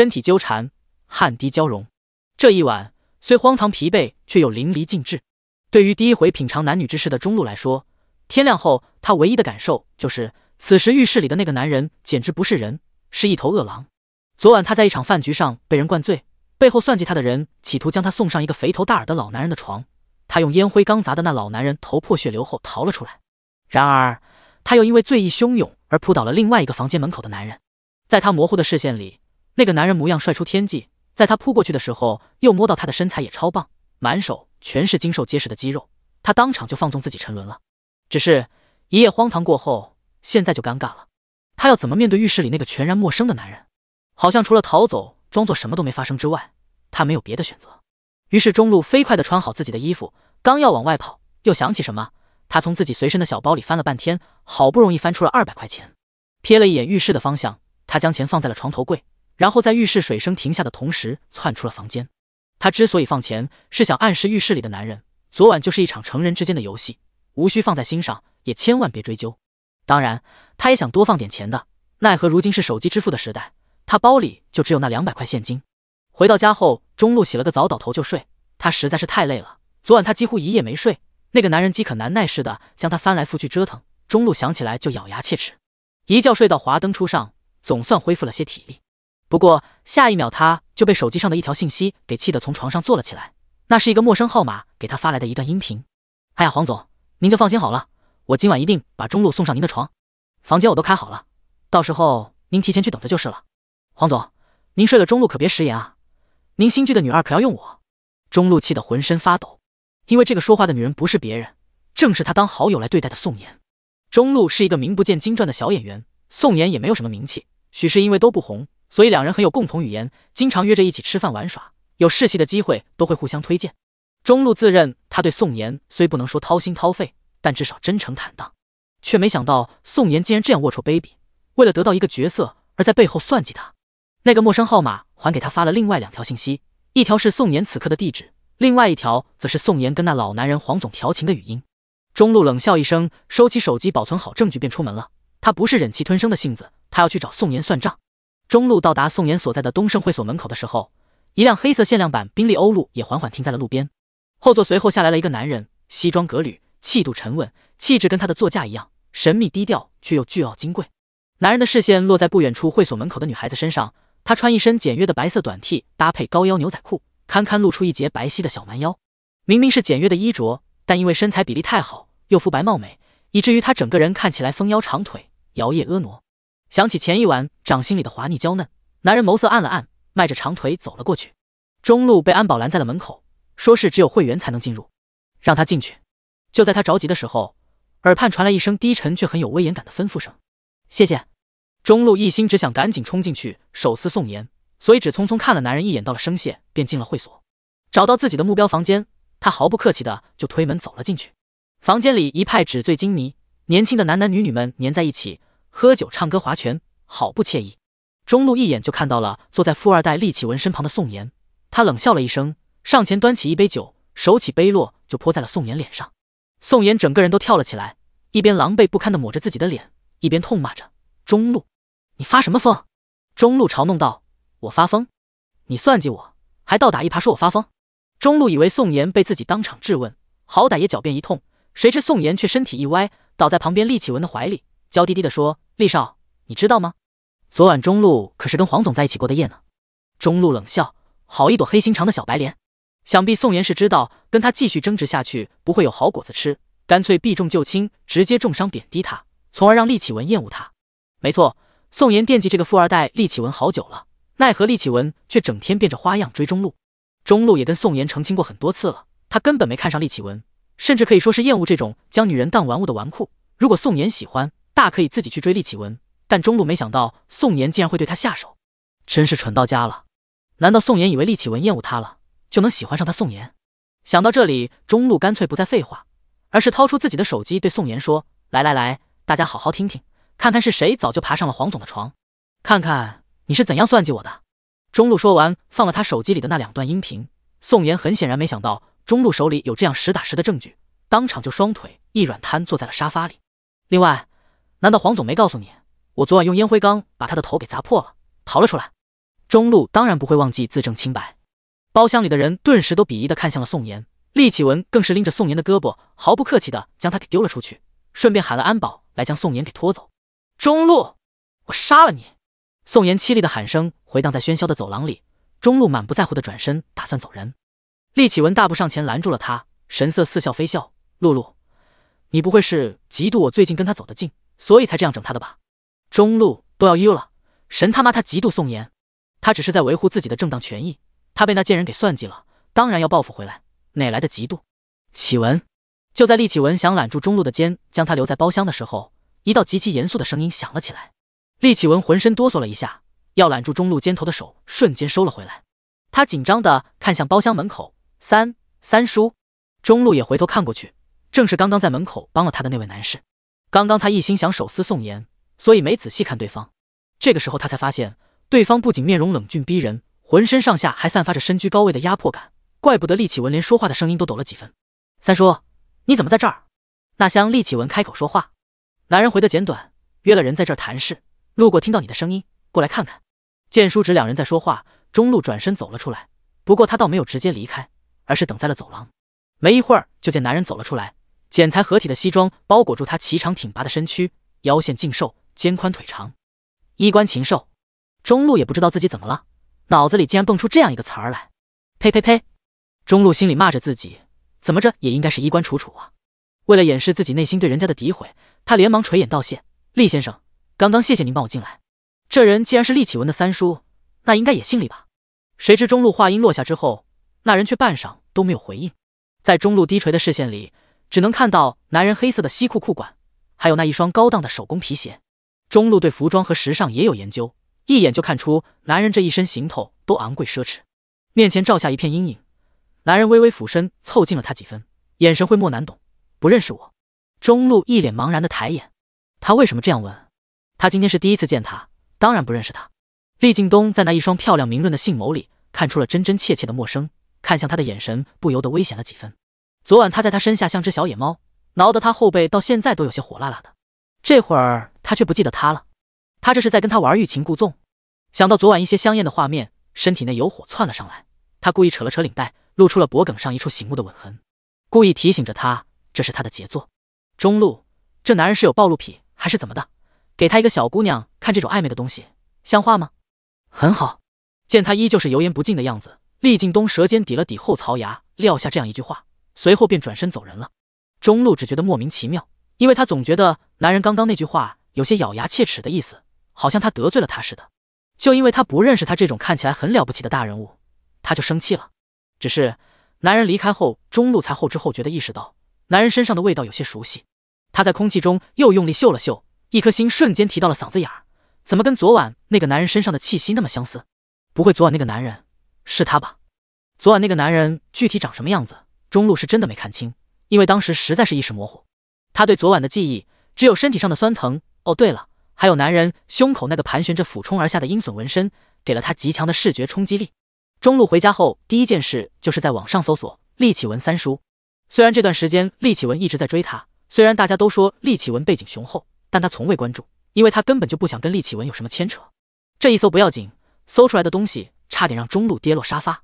身体纠缠，汗滴交融，这一晚虽荒唐疲惫，却又淋漓尽致。对于第一回品尝男女之事的中路来说，天亮后他唯一的感受就是，此时浴室里的那个男人简直不是人，是一头饿狼。昨晚他在一场饭局上被人灌醉，背后算计他的人企图将他送上一个肥头大耳的老男人的床，他用烟灰缸砸的那老男人头破血流后逃了出来。然而他又因为醉意汹涌而扑倒了另外一个房间门口的男人，在他模糊的视线里。那个男人模样帅出天际，在他扑过去的时候，又摸到他的身材也超棒，满手全是精瘦结实的肌肉。他当场就放纵自己沉沦了。只是一夜荒唐过后，现在就尴尬了。他要怎么面对浴室里那个全然陌生的男人？好像除了逃走、装作什么都没发生之外，他没有别的选择。于是中路飞快地穿好自己的衣服，刚要往外跑，又想起什么。他从自己随身的小包里翻了半天，好不容易翻出了二百块钱。瞥了一眼浴室的方向，他将钱放在了床头柜。然后在浴室水声停下的同时，窜出了房间。他之所以放钱，是想暗示浴室里的男人，昨晚就是一场成人之间的游戏，无需放在心上，也千万别追究。当然，他也想多放点钱的，奈何如今是手机支付的时代，他包里就只有那两百块现金。回到家后，中路洗了个澡，倒头就睡。他实在是太累了，昨晚他几乎一夜没睡，那个男人饥渴难耐似的将他翻来覆去折腾。中路想起来就咬牙切齿，一觉睡到华灯初上，总算恢复了些体力。不过下一秒，他就被手机上的一条信息给气得从床上坐了起来。那是一个陌生号码给他发来的一段音频。哎呀，黄总，您就放心好了，我今晚一定把中路送上您的床，房间我都开好了，到时候您提前去等着就是了。黄总，您睡了中路可别食言啊，您新剧的女二可要用我。中路气得浑身发抖，因为这个说话的女人不是别人，正是他当好友来对待的宋妍。中路是一个名不见经传的小演员，宋妍也没有什么名气，许是因为都不红。所以两人很有共同语言，经常约着一起吃饭玩耍，有试戏的机会都会互相推荐。中路自认他对宋岩虽不能说掏心掏肺，但至少真诚坦荡，却没想到宋岩竟然这样龌龊卑鄙，为了得到一个角色而在背后算计他。那个陌生号码还给他发了另外两条信息，一条是宋岩此刻的地址，另外一条则是宋岩跟那老男人黄总调情的语音。中路冷笑一声，收起手机，保存好证据便出门了。他不是忍气吞声的性子，他要去找宋岩算账。中路到达宋岩所在的东盛会所门口的时候，一辆黑色限量版宾利欧陆也缓缓停在了路边。后座随后下来了一个男人，西装革履，气度沉稳，气质跟他的座驾一样神秘低调却又巨傲金贵。男人的视线落在不远处会所门口的女孩子身上，她穿一身简约的白色短 T 搭配高腰牛仔裤，堪堪露出一截白皙的小蛮腰。明明是简约的衣着，但因为身材比例太好，又肤白貌美，以至于她整个人看起来丰腰长腿，摇曳婀娜。想起前一晚掌心里的滑腻娇嫩，男人眸色暗了暗，迈着长腿走了过去。中路被安保拦在了门口，说是只有会员才能进入，让他进去。就在他着急的时候，耳畔传来一声低沉却很有威严感的吩咐声：“谢谢。”中路一心只想赶紧冲进去手撕宋岩，所以只匆匆看了男人一眼，到了声谢便进了会所，找到自己的目标房间，他毫不客气的就推门走了进去。房间里一派纸醉金迷，年轻的男男女女们粘在一起。喝酒、唱歌、划拳，好不惬意。中路一眼就看到了坐在富二代厉启文身旁的宋岩，他冷笑了一声，上前端起一杯酒，手起杯落就泼在了宋岩脸上。宋岩整个人都跳了起来，一边狼狈不堪地抹着自己的脸，一边痛骂着：“中路，你发什么疯？”中路嘲弄道：“我发疯？你算计我，还倒打一耙说我发疯？”中路以为宋岩被自己当场质问，好歹也狡辩一通，谁知宋岩却身体一歪，倒在旁边厉启文的怀里。娇滴滴的说：“厉少，你知道吗？昨晚中路可是跟黄总在一起过的夜呢。”中路冷笑：“好一朵黑心肠的小白莲！”想必宋岩是知道，跟他继续争执下去不会有好果子吃，干脆避重就轻，直接重伤贬低他，从而让厉启文厌恶他。没错，宋岩惦记这个富二代厉启文好久了，奈何厉启文却整天变着花样追中路。中路也跟宋岩澄清过很多次了，他根本没看上厉启文，甚至可以说是厌恶这种将女人当玩物的纨绔。如果宋岩喜欢，大可以自己去追厉启文，但中路没想到宋岩竟然会对他下手，真是蠢到家了。难道宋岩以为厉启文厌恶他了，就能喜欢上他？宋岩想到这里，中路干脆不再废话，而是掏出自己的手机对宋岩说：“来来来，大家好好听听，看看是谁早就爬上了黄总的床，看看你是怎样算计我的。”中路说完，放了他手机里的那两段音频。宋岩很显然没想到中路手里有这样实打实的证据，当场就双腿一软，瘫坐在了沙发里。另外。难道黄总没告诉你，我昨晚用烟灰缸把他的头给砸破了，逃了出来？中路当然不会忘记自证清白。包厢里的人顿时都鄙夷的看向了宋岩，厉启文更是拎着宋岩的胳膊，毫不客气的将他给丢了出去，顺便喊了安保来将宋岩给拖走。中路，我杀了你！宋岩凄厉的喊声回荡在喧嚣的走廊里。中路满不在乎的转身打算走人，厉启文大步上前拦住了他，神色似笑非笑：“露露，你不会是嫉妒我最近跟他走得近？”所以才这样整他的吧？中路都要 U 了，神他妈他嫉妒宋岩，他只是在维护自己的正当权益，他被那贱人给算计了，当然要报复回来，哪来的嫉妒？启文，就在厉启文想揽住中路的肩，将他留在包厢的时候，一道极其严肃的声音响了起来。厉启文浑身哆嗦了一下，要揽住中路肩头的手瞬间收了回来。他紧张的看向包厢门口，三三叔，中路也回头看过去，正是刚刚在门口帮了他的那位男士。刚刚他一心想手撕宋岩，所以没仔细看对方。这个时候他才发现，对方不仅面容冷峻逼人，浑身上下还散发着身居高位的压迫感，怪不得厉启文连说话的声音都抖了几分。三叔，你怎么在这儿？那厢厉启文开口说话，男人回的简短，约了人在这儿谈事，路过听到你的声音，过来看看。见叔侄两人在说话，中路转身走了出来，不过他倒没有直接离开，而是等在了走廊。没一会儿，就见男人走了出来。剪裁合体的西装包裹住他颀长挺拔的身躯，腰线劲瘦，肩宽腿长，衣冠禽兽。中路也不知道自己怎么了，脑子里竟然蹦出这样一个词儿来。呸呸呸！中路心里骂着自己，怎么着也应该是衣冠楚楚啊。为了掩饰自己内心对人家的诋毁，他连忙垂眼道谢：“厉先生，刚刚谢谢您帮我进来。”这人既然是厉启文的三叔，那应该也姓厉吧？谁知中路话音落下之后，那人却半晌都没有回应，在中路低垂的视线里。只能看到男人黑色的西裤裤管，还有那一双高档的手工皮鞋。中路对服装和时尚也有研究，一眼就看出男人这一身行头都昂贵奢侈。面前照下一片阴影，男人微微俯身凑近了他几分，眼神讳莫难懂，不认识我。中路一脸茫然的抬眼，他为什么这样问？他今天是第一次见他，当然不认识他。厉敬东在那一双漂亮明润的杏眸里看出了真真切切的陌生，看向他的眼神不由得危险了几分。昨晚他在他身下像只小野猫，挠得他后背到现在都有些火辣辣的。这会儿他却不记得他了，他这是在跟他玩欲擒故纵。想到昨晚一些香艳的画面，身体内有火窜了上来。他故意扯了扯领带，露出了脖梗上一处醒目的吻痕，故意提醒着他，这是他的杰作。中路这男人是有暴露癖还是怎么的？给他一个小姑娘看这种暧昧的东西，像话吗？很好，见他依旧是油盐不进的样子，厉劲东舌尖抵了抵后槽牙，撂下这样一句话。随后便转身走人了。中路只觉得莫名其妙，因为他总觉得男人刚刚那句话有些咬牙切齿的意思，好像他得罪了他似的。就因为他不认识他这种看起来很了不起的大人物，他就生气了。只是男人离开后，中路才后知后觉地意识到，男人身上的味道有些熟悉。他在空气中又用力嗅了嗅，一颗心瞬间提到了嗓子眼儿，怎么跟昨晚那个男人身上的气息那么相似？不会昨晚那个男人是他吧？昨晚那个男人具体长什么样子？中路是真的没看清，因为当时实在是意识模糊。他对昨晚的记忆只有身体上的酸疼。哦，对了，还有男人胸口那个盘旋着俯冲而下的鹰隼纹身，给了他极强的视觉冲击力。中路回家后第一件事就是在网上搜索厉启文三叔。虽然这段时间厉启文一直在追他，虽然大家都说厉启文背景雄厚，但他从未关注，因为他根本就不想跟厉启文有什么牵扯。这一搜不要紧，搜出来的东西差点让中路跌落沙发。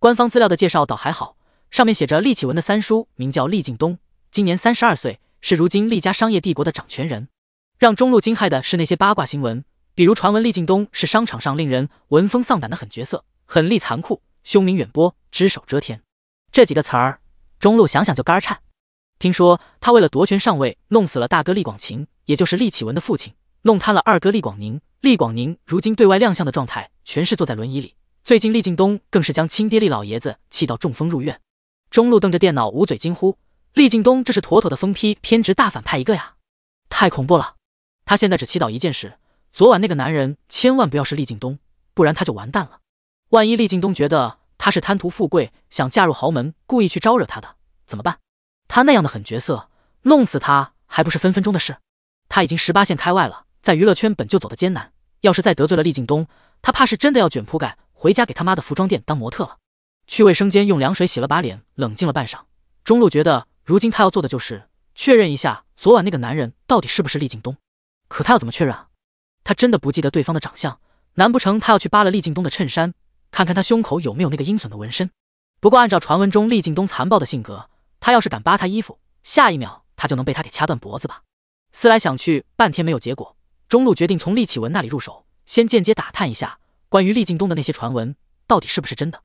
官方资料的介绍倒还好。上面写着厉启文的三叔名叫厉敬东，今年三十二岁，是如今厉家商业帝国的掌权人。让中路惊骇的是那些八卦新闻，比如传闻厉敬东是商场上令人闻风丧胆的狠角色，狠厉残酷，凶名远播，只手遮天。这几个词儿，中路想想就肝儿颤。听说他为了夺权上位，弄死了大哥厉广晴，也就是厉启文的父亲，弄瘫了二哥厉广宁。厉广宁如今对外亮相的状态，全是坐在轮椅里。最近厉敬东更是将亲爹厉老爷子气到中风入院。中路瞪着电脑，捂嘴惊呼：“厉敬东，这是妥妥的疯批偏执大反派一个呀！太恐怖了！”他现在只祈祷一件事：昨晚那个男人千万不要是厉敬东，不然他就完蛋了。万一厉敬东觉得他是贪图富贵，想嫁入豪门，故意去招惹他的，怎么办？他那样的狠角色，弄死他还不是分分钟的事。他已经十八线开外了，在娱乐圈本就走得艰难，要是再得罪了厉敬东，他怕是真的要卷铺盖回家给他妈的服装店当模特了。去卫生间用凉水洗了把脸，冷静了半晌。中路觉得，如今他要做的就是确认一下昨晚那个男人到底是不是厉敬东。可他要怎么确认啊？他真的不记得对方的长相，难不成他要去扒了厉敬东的衬衫，看看他胸口有没有那个阴损的纹身？不过按照传闻中厉敬东残暴的性格，他要是敢扒他衣服，下一秒他就能被他给掐断脖子吧？思来想去，半天没有结果，中路决定从厉启文那里入手，先间接打探一下关于厉敬东的那些传闻到底是不是真的。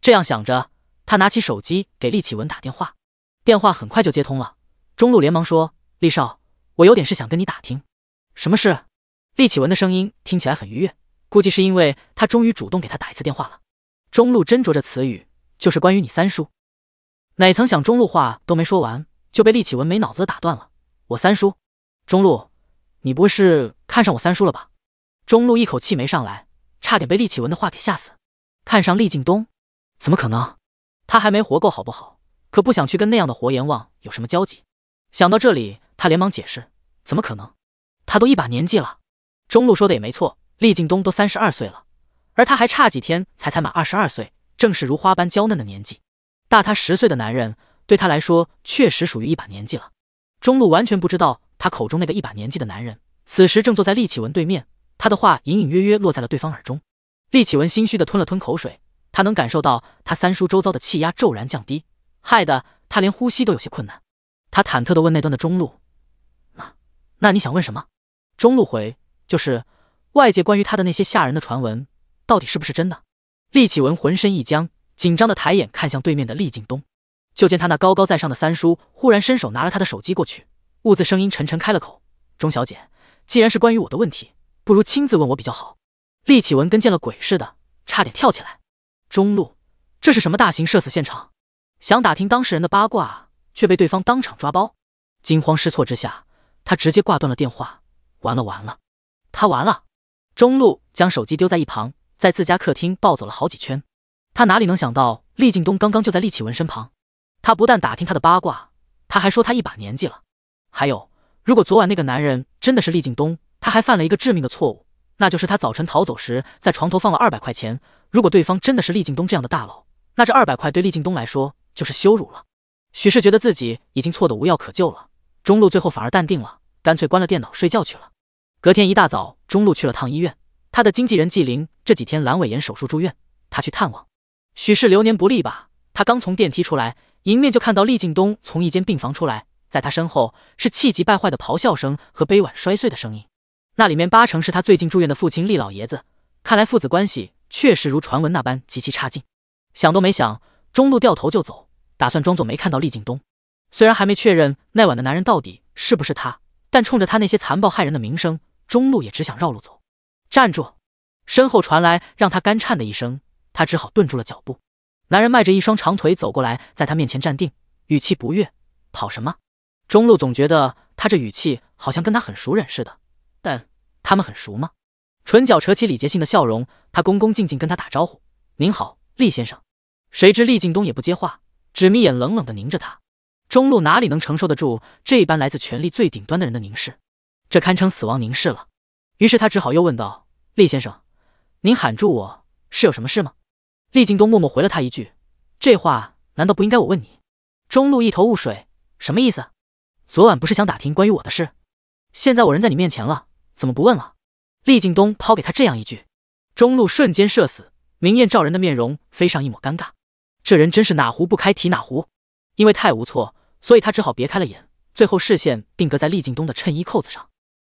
这样想着，他拿起手机给厉启文打电话，电话很快就接通了。中路连忙说：“厉少，我有点事想跟你打听。”“什么事？”厉启文的声音听起来很愉悦，估计是因为他终于主动给他打一次电话了。中路斟酌着词语，就是关于你三叔。哪曾想中路话都没说完，就被厉启文没脑子的打断了：“我三叔，中路，你不会是看上我三叔了吧？”中路一口气没上来，差点被厉启文的话给吓死。看上厉敬东？怎么可能？他还没活够好不好？可不想去跟那样的活阎王有什么交集。想到这里，他连忙解释：怎么可能？他都一把年纪了。中路说的也没错，厉敬东都三十二岁了，而他还差几天才才满二十二岁，正是如花般娇嫩的年纪。大他十岁的男人，对他来说确实属于一把年纪了。中路完全不知道他口中那个一把年纪的男人，此时正坐在厉启文对面，他的话隐隐约约落在了对方耳中。厉启文心虚的吞了吞口水。他能感受到他三叔周遭的气压骤然降低，害得他连呼吸都有些困难。他忐忑的问那端的中路：“那那你想问什么？”中路回：“就是外界关于他的那些吓人的传闻，到底是不是真的？”厉启文浑身一僵，紧张的抬眼看向对面的厉敬东，就见他那高高在上的三叔忽然伸手拿了他的手机过去，兀自声音沉沉开了口：“钟小姐，既然是关于我的问题，不如亲自问我比较好。”厉启文跟见了鬼似的，差点跳起来。中路，这是什么大型社死现场？想打听当事人的八卦，却被对方当场抓包。惊慌失措之下，他直接挂断了电话。完了完了，他完了！中路将手机丢在一旁，在自家客厅暴走了好几圈。他哪里能想到，厉敬东刚刚就在厉启文身旁。他不但打听他的八卦，他还说他一把年纪了。还有，如果昨晚那个男人真的是厉敬东，他还犯了一个致命的错误。那就是他早晨逃走时在床头放了二百块钱。如果对方真的是厉敬东这样的大佬，那这二百块对厉敬东来说就是羞辱了。许是觉得自己已经错得无药可救了，中路最后反而淡定了，干脆关了电脑睡觉去了。隔天一大早，中路去了趟医院，他的经纪人纪灵这几天阑尾炎手术住院，他去探望。许是流年不利吧，他刚从电梯出来，迎面就看到厉敬东从一间病房出来，在他身后是气急败坏的咆哮声和杯碗摔碎的声音。那里面八成是他最近住院的父亲厉老爷子，看来父子关系确实如传闻那般极其差劲。想都没想，中路掉头就走，打算装作没看到厉景东。虽然还没确认那晚的男人到底是不是他，但冲着他那些残暴害人的名声，中路也只想绕路走。站住！身后传来让他干颤的一声，他只好顿住了脚步。男人迈着一双长腿走过来，在他面前站定，语气不悦：“跑什么？”中路总觉得他这语气好像跟他很熟人似的。但他们很熟吗？唇角扯起礼节性的笑容，他恭恭敬敬跟他打招呼：“您好，厉先生。”谁知厉敬东也不接话，只眯眼冷冷的凝着他。中路哪里能承受得住这一般来自权力最顶端的人的凝视？这堪称死亡凝视了。于是他只好又问道：“厉先生，您喊住我是有什么事吗？”厉敬东默默回了他一句：“这话难道不应该我问你？”中路一头雾水，什么意思？昨晚不是想打听关于我的事？现在我人在你面前了。怎么不问了？厉敬东抛给他这样一句，中路瞬间社死，明艳照人的面容飞上一抹尴尬。这人真是哪壶不开提哪壶，因为太无措，所以他只好别开了眼，最后视线定格在厉敬东的衬衣扣子上。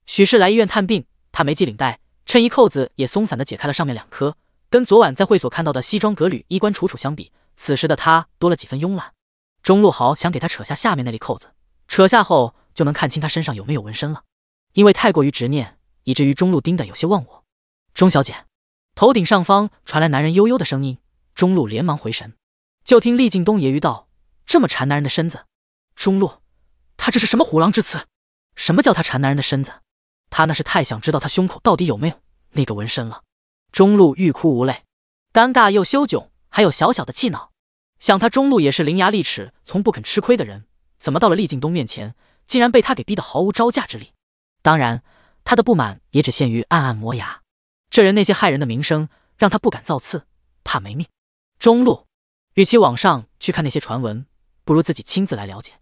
许是来医院探病，他没系领带，衬衣扣子也松散的解开了上面两颗。跟昨晚在会所看到的西装革履、衣冠楚楚相比，此时的他多了几分慵懒。中路豪想给他扯下下面那粒扣子，扯下后就能看清他身上有没有纹身了。因为太过于执念。以至于中路盯得有些忘我。钟小姐，头顶上方传来男人悠悠的声音。中路连忙回神，就听厉敬东揶揄道：“这么缠男人的身子。”中路，他这是什么虎狼之词？什么叫他缠男人的身子？他那是太想知道他胸口到底有没有那个纹身了。中路欲哭无泪，尴尬又羞窘，还有小小的气恼。想他中路也是伶牙俐齿、从不肯吃亏的人，怎么到了厉敬东面前，竟然被他给逼得毫无招架之力？当然。他的不满也只限于暗暗磨牙，这人那些害人的名声让他不敢造次，怕没命。中路，与其网上去看那些传闻，不如自己亲自来了解。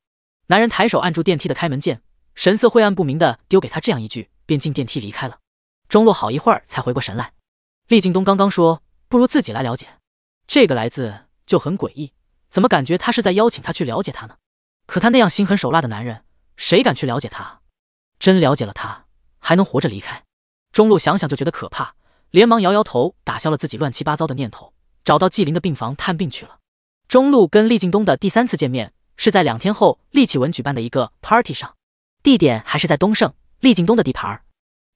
男人抬手按住电梯的开门键，神色晦暗不明的丢给他这样一句，便进电梯离开了。中路好一会儿才回过神来，厉敬东刚刚说不如自己来了解，这个来自就很诡异，怎么感觉他是在邀请他去了解他呢？可他那样心狠手辣的男人，谁敢去了解他？真了解了他？还能活着离开？中路想想就觉得可怕，连忙摇摇头，打消了自己乱七八糟的念头，找到纪灵的病房探病去了。中路跟厉敬东的第三次见面是在两天后，厉启文举办的一个 party 上，地点还是在东盛，厉敬东的地盘。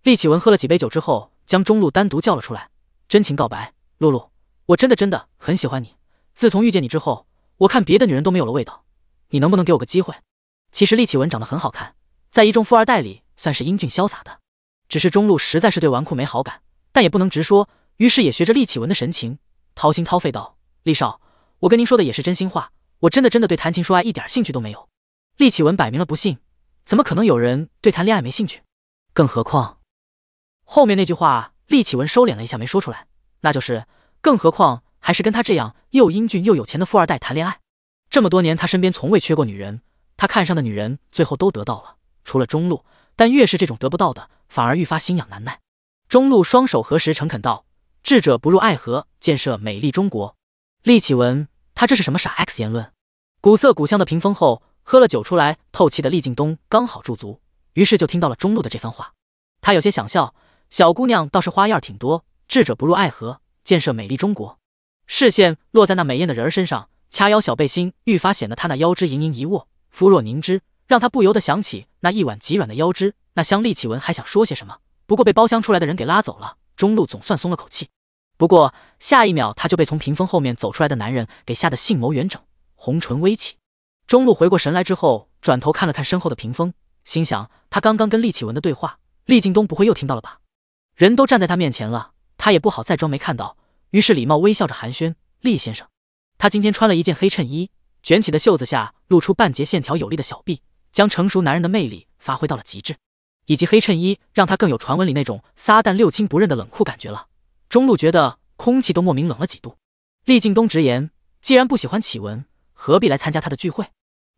厉启文喝了几杯酒之后，将中路单独叫了出来，真情告白：露露，我真的真的很喜欢你。自从遇见你之后，我看别的女人都没有了味道。你能不能给我个机会？其实厉启文长得很好看，在一众富二代里算是英俊潇洒的。只是中路实在是对纨绔没好感，但也不能直说，于是也学着厉启文的神情，掏心掏肺道：“厉少，我跟您说的也是真心话，我真的真的对谈情说爱一点兴趣都没有。”厉启文摆明了不信，怎么可能有人对谈恋爱没兴趣？更何况后面那句话，厉启文收敛了一下没说出来，那就是更何况还是跟他这样又英俊又有钱的富二代谈恋爱。这么多年他身边从未缺过女人，他看上的女人最后都得到了，除了中路。但越是这种得不到的。反而愈发心痒难耐。中路双手合十，诚恳道：“智者不入爱河，建设美丽中国。”厉启文，他这是什么傻 X 言论？古色古香的屏风后，喝了酒出来透气的厉敬东刚好驻足，于是就听到了中路的这番话。他有些想笑，小姑娘倒是花样挺多。智者不入爱河，建设美丽中国。视线落在那美艳的人儿身上，掐腰小背心愈发显得她那腰肢盈盈一握，肤若凝脂，让他不由得想起那一晚极软的腰肢。那厢立启文还想说些什么，不过被包厢出来的人给拉走了。中路总算松了口气，不过下一秒他就被从屏风后面走出来的男人给吓得性眸圆整，红唇微启。中路回过神来之后，转头看了看身后的屏风，心想他刚刚跟厉启文的对话，厉敬东不会又听到了吧？人都站在他面前了，他也不好再装没看到，于是礼貌微笑着寒暄：“厉先生。”他今天穿了一件黑衬衣，卷起的袖子下露出半截线条有力的小臂，将成熟男人的魅力发挥到了极致。以及黑衬衣让他更有传闻里那种撒旦六亲不认的冷酷感觉了。中路觉得空气都莫名冷了几度。厉劲东直言：“既然不喜欢启文，何必来参加他的聚会？”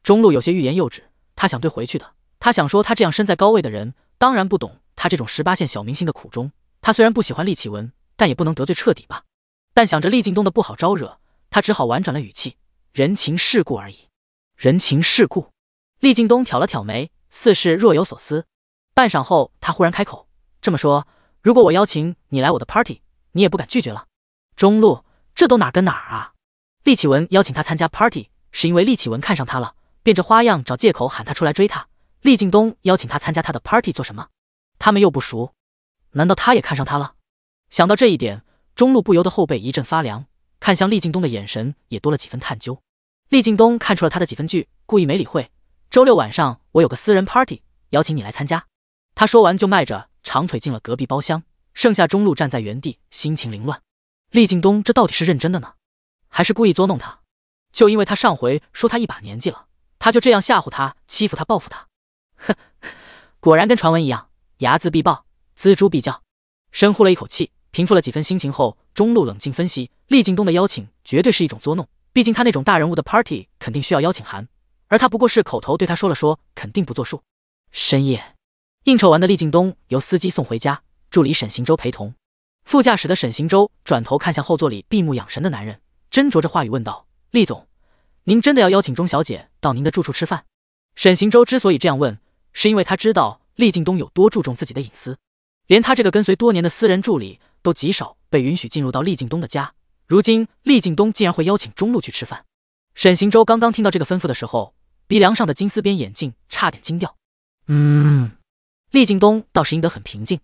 中路有些欲言又止，他想对回去的，他想说他这样身在高位的人当然不懂他这种十八线小明星的苦衷。他虽然不喜欢厉启文，但也不能得罪彻底吧。但想着厉劲东的不好招惹，他只好婉转了语气：“人情世故而已。”人情世故。厉劲东挑了挑眉，似是若有所思。半晌后，他忽然开口：“这么说，如果我邀请你来我的 party，你也不敢拒绝了？”中路，这都哪跟哪啊？厉启文邀请他参加 party，是因为厉启文看上他了，变着花样找借口喊他出来追他。厉敬东邀请他参加他的 party 做什么？他们又不熟，难道他也看上他了？想到这一点，中路不由得后背一阵发凉，看向厉敬东的眼神也多了几分探究。厉敬东看出了他的几分惧，故意没理会。周六晚上我有个私人 party，邀请你来参加。他说完就迈着长腿进了隔壁包厢，剩下中路站在原地，心情凌乱。厉敬东这到底是认真的呢，还是故意捉弄他？就因为他上回说他一把年纪了，他就这样吓唬他、欺负他、报复他。哼，果然跟传闻一样，睚眦必报，锱铢必较。深呼了一口气，平复了几分心情后，中路冷静分析，厉敬东的邀请绝对是一种捉弄。毕竟他那种大人物的 party 肯定需要邀请函，而他不过是口头对他说了说，肯定不作数。深夜。应酬完的厉敬东由司机送回家，助理沈行舟陪同。副驾驶的沈行舟转头看向后座里闭目养神的男人，斟酌着话语问道：“厉总，您真的要邀请钟小姐到您的住处吃饭？”沈行舟之所以这样问，是因为他知道厉敬东有多注重自己的隐私，连他这个跟随多年的私人助理都极少被允许进入到厉敬东的家。如今厉敬东竟然会邀请钟璐去吃饭，沈行舟刚刚听到这个吩咐的时候，鼻梁上的金丝边眼镜差点惊掉。嗯。厉敬东倒是应得很平静，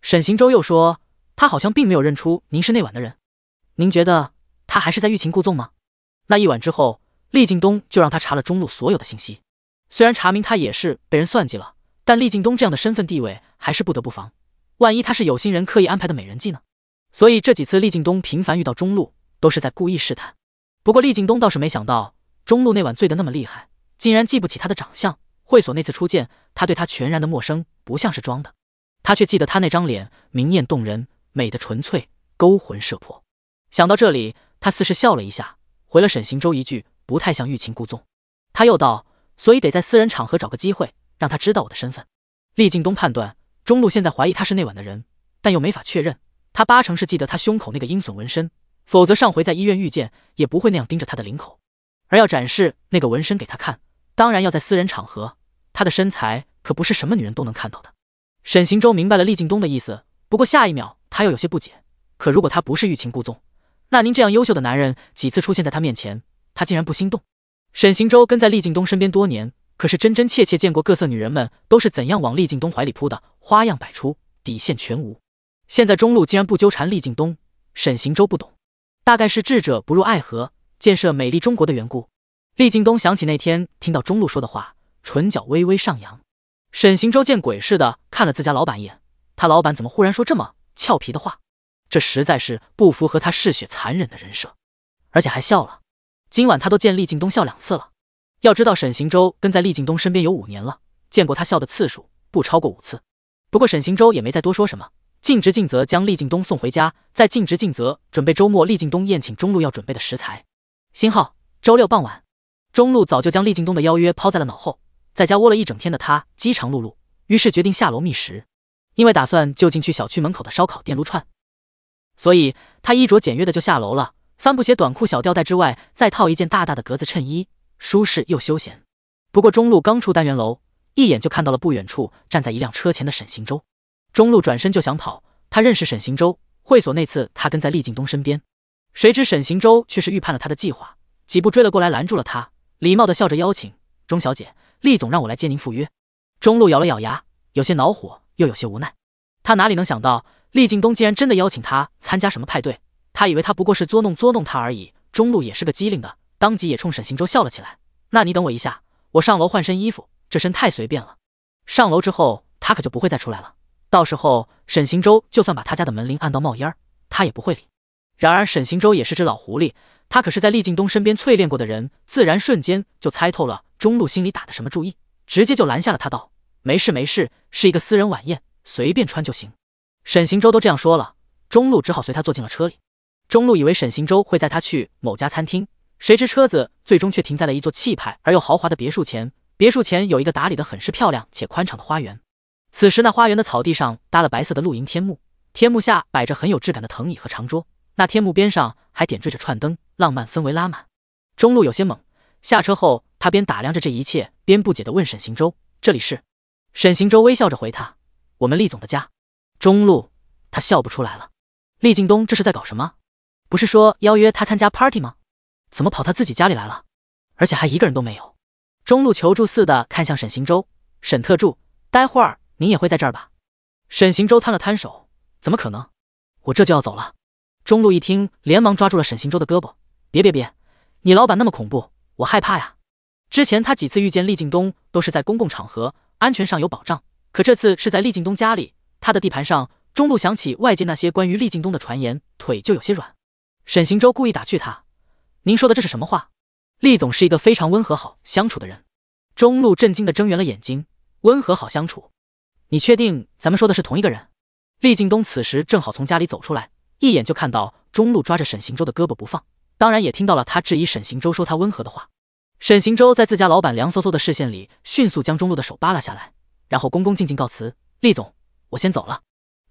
沈行舟又说：“他好像并没有认出您是那晚的人，您觉得他还是在欲擒故纵吗？”那一晚之后，厉敬东就让他查了中路所有的信息。虽然查明他也是被人算计了，但厉敬东这样的身份地位还是不得不防，万一他是有心人刻意安排的美人计呢？所以这几次厉敬东频繁遇到中路，都是在故意试探。不过厉敬东倒是没想到，中路那晚醉得那么厉害，竟然记不起他的长相。会所那次初见，他对他全然的陌生。不像是装的，他却记得她那张脸明艳动人，美的纯粹，勾魂摄魄。想到这里，他似是笑了一下，回了沈行舟一句：“不太像欲擒故纵。”他又道：“所以得在私人场合找个机会，让他知道我的身份。”厉敬东判断，中路现在怀疑他是那晚的人，但又没法确认。他八成是记得他胸口那个鹰隼纹身，否则上回在医院遇见也不会那样盯着他的领口，而要展示那个纹身给他看，当然要在私人场合。他的身材。可不是什么女人都能看到的。沈行舟明白了厉敬东的意思，不过下一秒他又有些不解。可如果他不是欲擒故纵，那您这样优秀的男人几次出现在他面前，他竟然不心动？沈行舟跟在厉敬东身边多年，可是真真切切见过各色女人们都是怎样往厉敬东怀里扑的，花样百出，底线全无。现在中路竟然不纠缠厉敬东，沈行舟不懂，大概是智者不入爱河，建设美丽中国的缘故。厉敬东想起那天听到中路说的话，唇角微微上扬。沈行舟见鬼似的看了自家老板一眼，他老板怎么忽然说这么俏皮的话？这实在是不符合他嗜血残忍的人设，而且还笑了。今晚他都见厉敬东笑两次了。要知道沈行舟跟在厉敬东身边有五年了，见过他笑的次数不超过五次。不过沈行舟也没再多说什么，尽职尽责将厉敬东送回家，再尽职尽责准备周末厉敬东宴请中路要准备的食材。新号周六傍晚，中路早就将厉敬东的邀约抛在了脑后。在家窝了一整天的他饥肠辘辘，于是决定下楼觅食。因为打算就近去小区门口的烧烤店撸串，所以他衣着简约的就下楼了。帆布鞋、短裤、小吊带之外，再套一件大大的格子衬衣，舒适又休闲。不过中路刚出单元楼，一眼就看到了不远处站在一辆车前的沈行舟。中路转身就想跑，他认识沈行舟，会所那次他跟在厉敬东身边，谁知沈行舟却是预判了他的计划，几步追了过来，拦住了他，礼貌的笑着邀请：“钟小姐。”厉总让我来接您赴约，中路咬了咬牙，有些恼火，又有些无奈。他哪里能想到，厉劲东竟然真的邀请他参加什么派对？他以为他不过是作弄作弄他而已。中路也是个机灵的，当即也冲沈行舟笑了起来。那你等我一下，我上楼换身衣服，这身太随便了。上楼之后，他可就不会再出来了。到时候，沈行舟就算把他家的门铃按到冒烟，他也不会理。然而，沈行舟也是只老狐狸。他可是在厉敬东身边淬炼过的人，自然瞬间就猜透了中路心里打的什么主意，直接就拦下了他，道：“没事没事，是一个私人晚宴，随便穿就行。”沈行舟都这样说了，中路只好随他坐进了车里。中路以为沈行舟会带他去某家餐厅，谁知车子最终却停在了一座气派而又豪华的别墅前。别墅前有一个打理的很是漂亮且宽敞的花园。此时那花园的草地上搭了白色的露营天幕，天幕下摆着很有质感的藤椅和长桌。那天幕边上还点缀着串灯，浪漫氛围拉满。中路有些懵，下车后他边打量着这一切，边不解的问沈行舟：“这里是？”沈行舟微笑着回他：“我们厉总的家。”中路他笑不出来了，厉敬东这是在搞什么？不是说邀约他参加 party 吗？怎么跑他自己家里来了？而且还一个人都没有。中路求助似的看向沈行舟：“沈特助，待会儿您也会在这儿吧？”沈行舟摊了摊手：“怎么可能？我这就要走了。”中路一听，连忙抓住了沈行舟的胳膊：“别别别，你老板那么恐怖，我害怕呀！之前他几次遇见厉敬东都是在公共场合，安全上有保障。可这次是在厉敬东家里，他的地盘上，中路想起外界那些关于厉敬东的传言，腿就有些软。”沈行舟故意打趣他：“您说的这是什么话？厉总是一个非常温和好相处的人。”中路震惊的睁圆了眼睛：“温和好相处？你确定咱们说的是同一个人？”厉敬东此时正好从家里走出来。一眼就看到中路抓着沈行舟的胳膊不放，当然也听到了他质疑沈行舟说他温和的话。沈行舟在自家老板凉飕飕的视线里，迅速将中路的手扒拉下来，然后恭恭敬敬告辞：“厉总，我先走了。”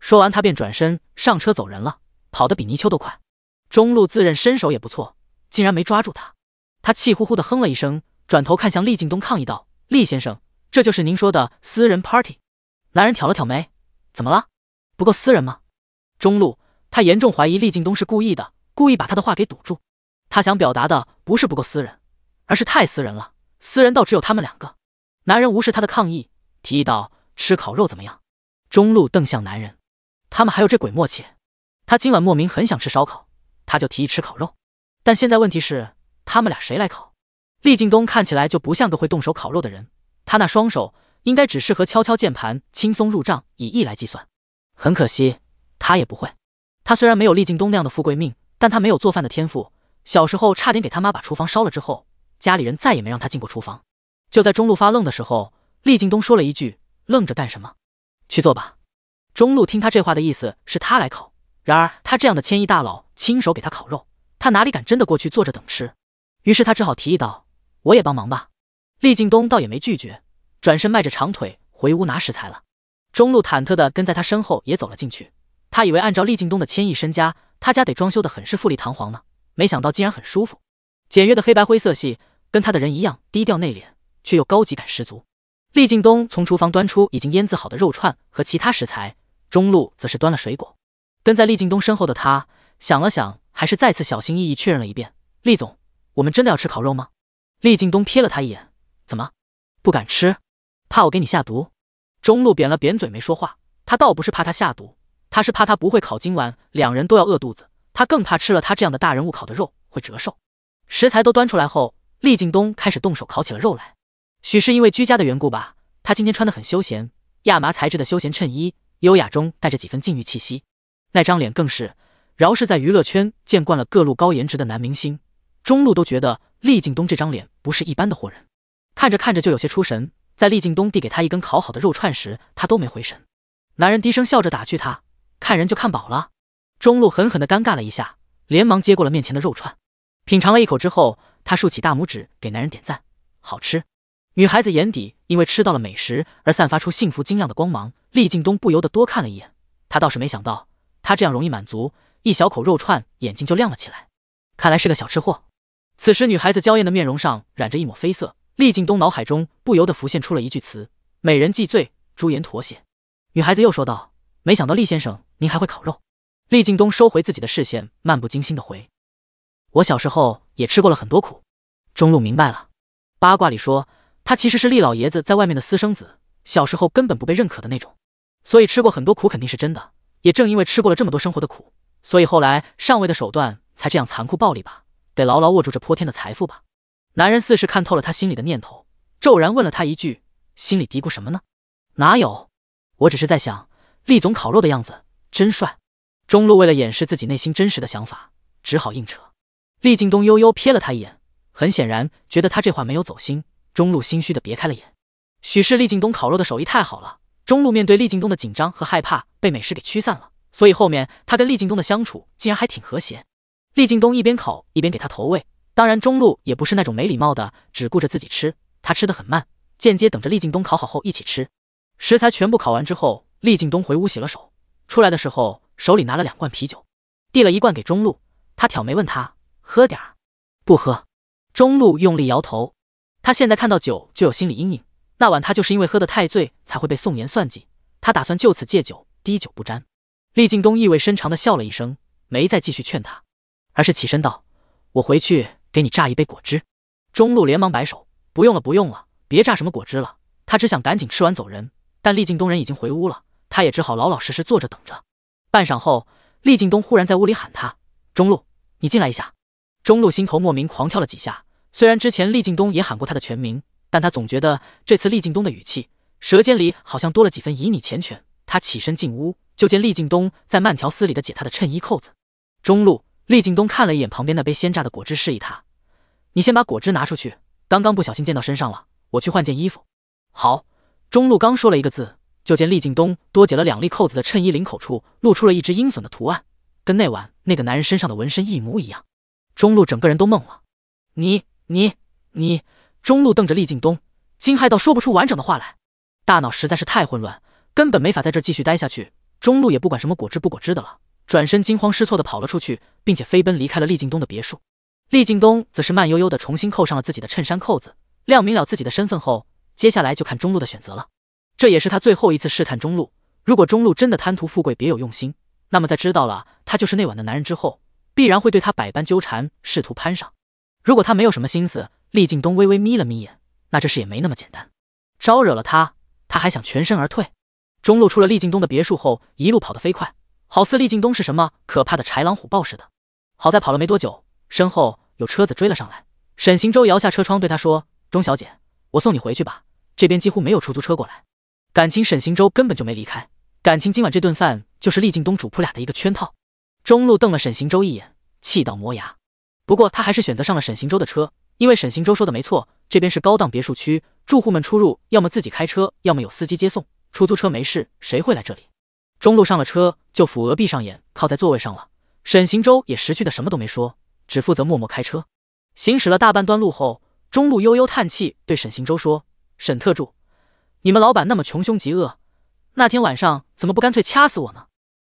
说完，他便转身上车走人了，跑得比泥鳅都快。中路自认身手也不错，竟然没抓住他，他气呼呼地哼了一声，转头看向厉敬东抗议道：“厉先生，这就是您说的私人 party？” 男人挑了挑眉：“怎么了？不够私人吗？”中路。他严重怀疑厉敬东是故意的，故意把他的话给堵住。他想表达的不是不够私人，而是太私人了。私人到只有他们两个。男人无视他的抗议，提议道：“吃烤肉怎么样？”中路瞪向男人，他们还有这鬼默契？他今晚莫名很想吃烧烤，他就提议吃烤肉。但现在问题是，他们俩谁来烤？厉敬东看起来就不像个会动手烤肉的人，他那双手应该只适合敲敲键盘，轻松入账，以亿来计算。很可惜，他也不会。他虽然没有厉尽东那样的富贵命，但他没有做饭的天赋。小时候差点给他妈把厨房烧了，之后家里人再也没让他进过厨房。就在中路发愣的时候，厉敬东说了一句：“愣着干什么？去做吧。”中路听他这话的意思是他来烤，然而他这样的千亿大佬亲手给他烤肉，他哪里敢真的过去坐着等吃？于是他只好提议道：“我也帮忙吧。”厉敬东倒也没拒绝，转身迈着长腿回屋拿食材了。中路忐忑的跟在他身后也走了进去。他以为按照厉敬东的千亿身家，他家得装修的很是富丽堂皇呢，没想到竟然很舒服，简约的黑白灰色系，跟他的人一样低调内敛，却又高级感十足。厉敬东从厨房端出已经腌制好的肉串和其他食材，中路则是端了水果。跟在厉敬东身后的他想了想，还是再次小心翼翼确认了一遍：“厉总，我们真的要吃烤肉吗？”厉敬东瞥了他一眼：“怎么，不敢吃？怕我给你下毒？”中路扁了扁嘴没说话，他倒不是怕他下毒。他是怕他不会烤，今晚两人都要饿肚子。他更怕吃了他这样的大人物烤的肉会折寿。食材都端出来后，厉敬东开始动手烤起了肉来。许是因为居家的缘故吧，他今天穿得很休闲，亚麻材质的休闲衬衣，优雅中带着几分禁欲气息。那张脸更是，饶是在娱乐圈见惯了各路高颜值的男明星，中路都觉得厉敬东这张脸不是一般的活人。看着看着就有些出神，在厉敬东递给他一根烤好的肉串时，他都没回神。男人低声笑着打趣他。看人就看饱了，中路狠狠的尴尬了一下，连忙接过了面前的肉串，品尝了一口之后，他竖起大拇指给男人点赞，好吃。女孩子眼底因为吃到了美食而散发出幸福晶亮的光芒，厉敬东不由得多看了一眼，他倒是没想到他这样容易满足，一小口肉串眼睛就亮了起来，看来是个小吃货。此时女孩子娇艳的面容上染着一抹绯色，厉敬东脑海中不由得浮现出了一句词：美人既醉，朱颜妥协。”女孩子又说道。没想到厉先生，您还会烤肉。厉敬东收回自己的视线，漫不经心的回：“我小时候也吃过了很多苦。”中路明白了，八卦里说他其实是厉老爷子在外面的私生子，小时候根本不被认可的那种，所以吃过很多苦肯定是真的。也正因为吃过了这么多生活的苦，所以后来上位的手段才这样残酷暴力吧？得牢牢握住这泼天的财富吧？男人似是看透了他心里的念头，骤然问了他一句：“心里嘀咕什么呢？”哪有？我只是在想。厉总烤肉的样子真帅，中路为了掩饰自己内心真实的想法，只好硬扯。厉敬东悠悠瞥了他一眼，很显然觉得他这话没有走心。中路心虚的别开了眼。许是厉敬东烤肉的手艺太好了，中路面对厉敬东的紧张和害怕被美食给驱散了，所以后面他跟厉敬东的相处竟然还挺和谐。厉敬东一边烤一边给他投喂，当然中路也不是那种没礼貌的，只顾着自己吃。他吃的很慢，间接等着厉敬东烤好后一起吃。食材全部烤完之后。厉敬东回屋洗了手，出来的时候手里拿了两罐啤酒，递了一罐给中路。他挑眉问他：“喝点儿？”“不喝。”中路用力摇头。他现在看到酒就有心理阴影。那晚他就是因为喝得太醉，才会被宋岩算计。他打算就此戒酒，滴酒不沾。厉敬东意味深长的笑了一声，没再继续劝他，而是起身道：“我回去给你榨一杯果汁。”中路连忙摆手：“不用了，不用了，别榨什么果汁了。他只想赶紧吃完走人。但厉敬东人已经回屋了。”他也只好老老实实坐着等着。半晌后，厉敬东忽然在屋里喊他：“中路，你进来一下。”中路心头莫名狂跳了几下。虽然之前厉敬东也喊过他的全名，但他总觉得这次厉敬东的语气，舌尖里好像多了几分旖旎缱绻。他起身进屋，就见厉敬东在慢条斯理的解他的衬衣扣子。中路，厉敬东看了一眼旁边那杯鲜榨的果汁，示意他：“你先把果汁拿出去，刚刚不小心溅到身上了。我去换件衣服。”“好。”中路刚说了一个字。就见厉敬东多解了两粒扣子的衬衣领口处，露出了一只鹰隼的图案，跟那晚那个男人身上的纹身一模一样。中路整个人都懵了，你你你！中路瞪着厉敬东，惊骇到说不出完整的话来，大脑实在是太混乱，根本没法在这继续待下去。中路也不管什么果汁不果汁的了，转身惊慌失措的跑了出去，并且飞奔离开了厉敬东的别墅。厉敬东则是慢悠悠的重新扣上了自己的衬衫扣子，亮明了自己的身份后，接下来就看中路的选择了。这也是他最后一次试探中路。如果中路真的贪图富贵，别有用心，那么在知道了他就是那晚的男人之后，必然会对他百般纠缠，试图攀上。如果他没有什么心思，厉敬东微微眯了眯眼，那这事也没那么简单。招惹了他，他还想全身而退？中路出了厉敬东的别墅后，一路跑得飞快，好似厉敬东是什么可怕的豺狼虎豹似的。好在跑了没多久，身后有车子追了上来。沈行舟摇下车窗对他说：“钟小姐，我送你回去吧，这边几乎没有出租车过来。”感情沈行舟根本就没离开，感情今晚这顿饭就是厉尽东主仆俩的一个圈套。中路瞪了沈行舟一眼，气到磨牙。不过他还是选择上了沈行舟的车，因为沈行舟说的没错，这边是高档别墅区，住户们出入要么自己开车，要么有司机接送，出租车没事，谁会来这里？中路上了车就抚额闭上眼，靠在座位上了。沈行舟也识趣的什么都没说，只负责默默开车。行驶了大半段路后，中路悠悠叹气，对沈行舟说：“沈特助。”你们老板那么穷凶极恶，那天晚上怎么不干脆掐死我呢？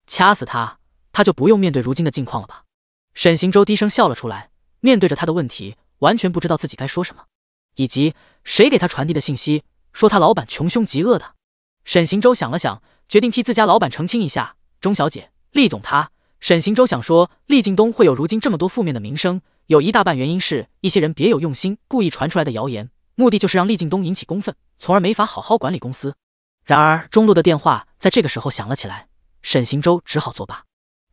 掐死他，他就不用面对如今的境况了吧？沈行舟低声笑了出来，面对着他的问题，完全不知道自己该说什么，以及谁给他传递的信息，说他老板穷凶极恶的。沈行舟想了想，决定替自家老板澄清一下。钟小姐，厉总，他……沈行舟想说，厉敬东会有如今这么多负面的名声，有一大半原因是一些人别有用心，故意传出来的谣言。目的就是让厉敬东引起公愤，从而没法好好管理公司。然而中路的电话在这个时候响了起来，沈行舟只好作罢。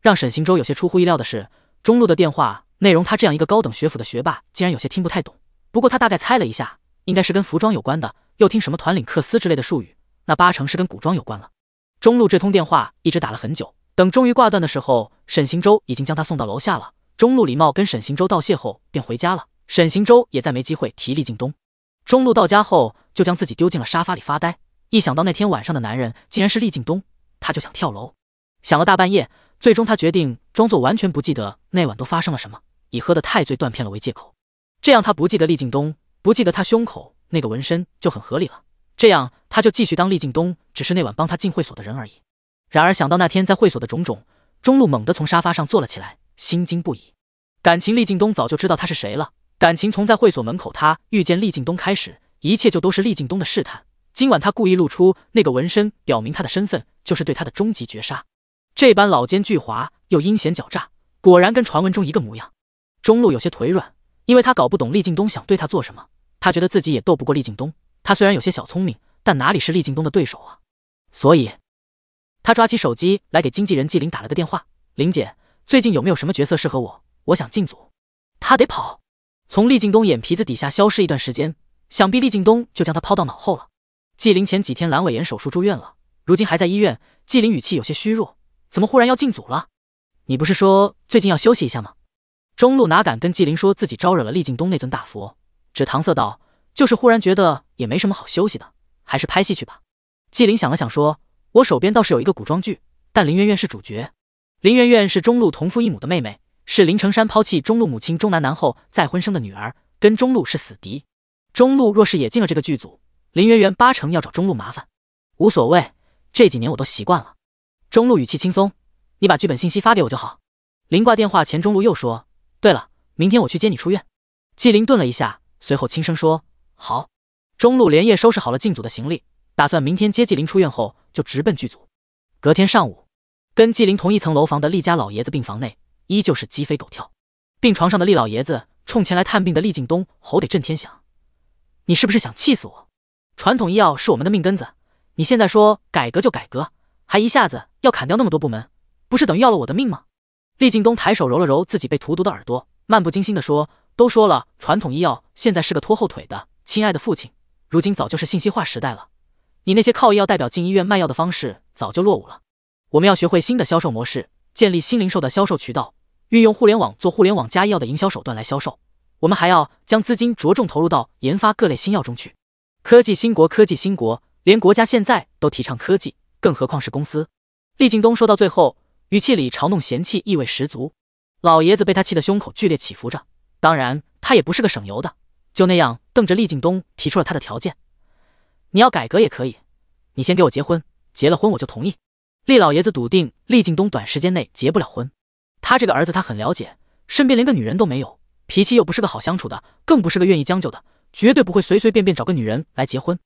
让沈行舟有些出乎意料的是，中路的电话内容，他这样一个高等学府的学霸竟然有些听不太懂。不过他大概猜了一下，应该是跟服装有关的，又听什么团领克斯之类的术语，那八成是跟古装有关了。中路这通电话一直打了很久，等终于挂断的时候，沈行舟已经将他送到楼下了。中路礼貌跟沈行舟道谢后便回家了，沈行舟也再没机会提厉敬东。中路到家后，就将自己丢进了沙发里发呆。一想到那天晚上的男人竟然是厉敬东，他就想跳楼。想了大半夜，最终他决定装作完全不记得那晚都发生了什么，以喝得太醉断片了为借口。这样他不记得厉敬东，不记得他胸口那个纹身就很合理了。这样他就继续当厉敬东，只是那晚帮他进会所的人而已。然而想到那天在会所的种种，中路猛地从沙发上坐了起来，心惊不已。感情厉敬东早就知道他是谁了。感情从在会所门口他遇见厉敬东开始，一切就都是厉敬东的试探。今晚他故意露出那个纹身，表明他的身份，就是对他的终极绝杀。这般老奸巨猾又阴险狡诈，果然跟传闻中一个模样。中路有些腿软，因为他搞不懂厉敬东想对他做什么。他觉得自己也斗不过厉敬东。他虽然有些小聪明，但哪里是厉敬东的对手啊？所以，他抓起手机来给经纪人季玲打了个电话：“林姐，最近有没有什么角色适合我？我想进组。”他得跑。从厉敬东眼皮子底下消失一段时间，想必厉敬东就将他抛到脑后了。纪灵前几天阑尾炎手术住院了，如今还在医院。纪灵语气有些虚弱，怎么忽然要进组了？你不是说最近要休息一下吗？中路哪敢跟纪灵说自己招惹了厉敬东那尊大佛，只搪塞道：“就是忽然觉得也没什么好休息的，还是拍戏去吧。”纪灵想了想说：“我手边倒是有一个古装剧，但林媛媛是主角。林媛媛是中路同父异母的妹妹。”是林成山抛弃中路母亲钟楠楠后再婚生的女儿，跟中路是死敌。中路若是也进了这个剧组，林媛媛八成要找中路麻烦。无所谓，这几年我都习惯了。中路语气轻松，你把剧本信息发给我就好。林挂电话前，中路又说：“对了，明天我去接你出院。”纪林顿了一下，随后轻声说：“好。”中路连夜收拾好了进组的行李，打算明天接纪林出院后就直奔剧组。隔天上午，跟纪林同一层楼房的厉家老爷子病房内。依旧是鸡飞狗跳，病床上的厉老爷子冲前来探病的厉敬东吼得震天响：“你是不是想气死我？传统医药是我们的命根子，你现在说改革就改革，还一下子要砍掉那么多部门，不是等于要了我的命吗？”厉敬东抬手揉了揉自己被荼毒的耳朵，漫不经心地说：“都说了，传统医药现在是个拖后腿的，亲爱的父亲，如今早就是信息化时代了，你那些靠医药代表进医院卖药的方式早就落伍了，我们要学会新的销售模式，建立新零售的销售渠道。”运用互联网做互联网加医药的营销手段来销售，我们还要将资金着重投入到研发各类新药中去。科技兴国，科技兴国，连国家现在都提倡科技，更何况是公司？厉敬东说到最后，语气里嘲弄、嫌弃意味十足。老爷子被他气得胸口剧烈起伏着。当然，他也不是个省油的，就那样瞪着厉敬东，提出了他的条件：你要改革也可以，你先给我结婚，结了婚我就同意。厉老爷子笃定，厉敬东短时间内结不了婚。他这个儿子，他很了解，身边连个女人都没有，脾气又不是个好相处的，更不是个愿意将就的，绝对不会随随便便找个女人来结婚。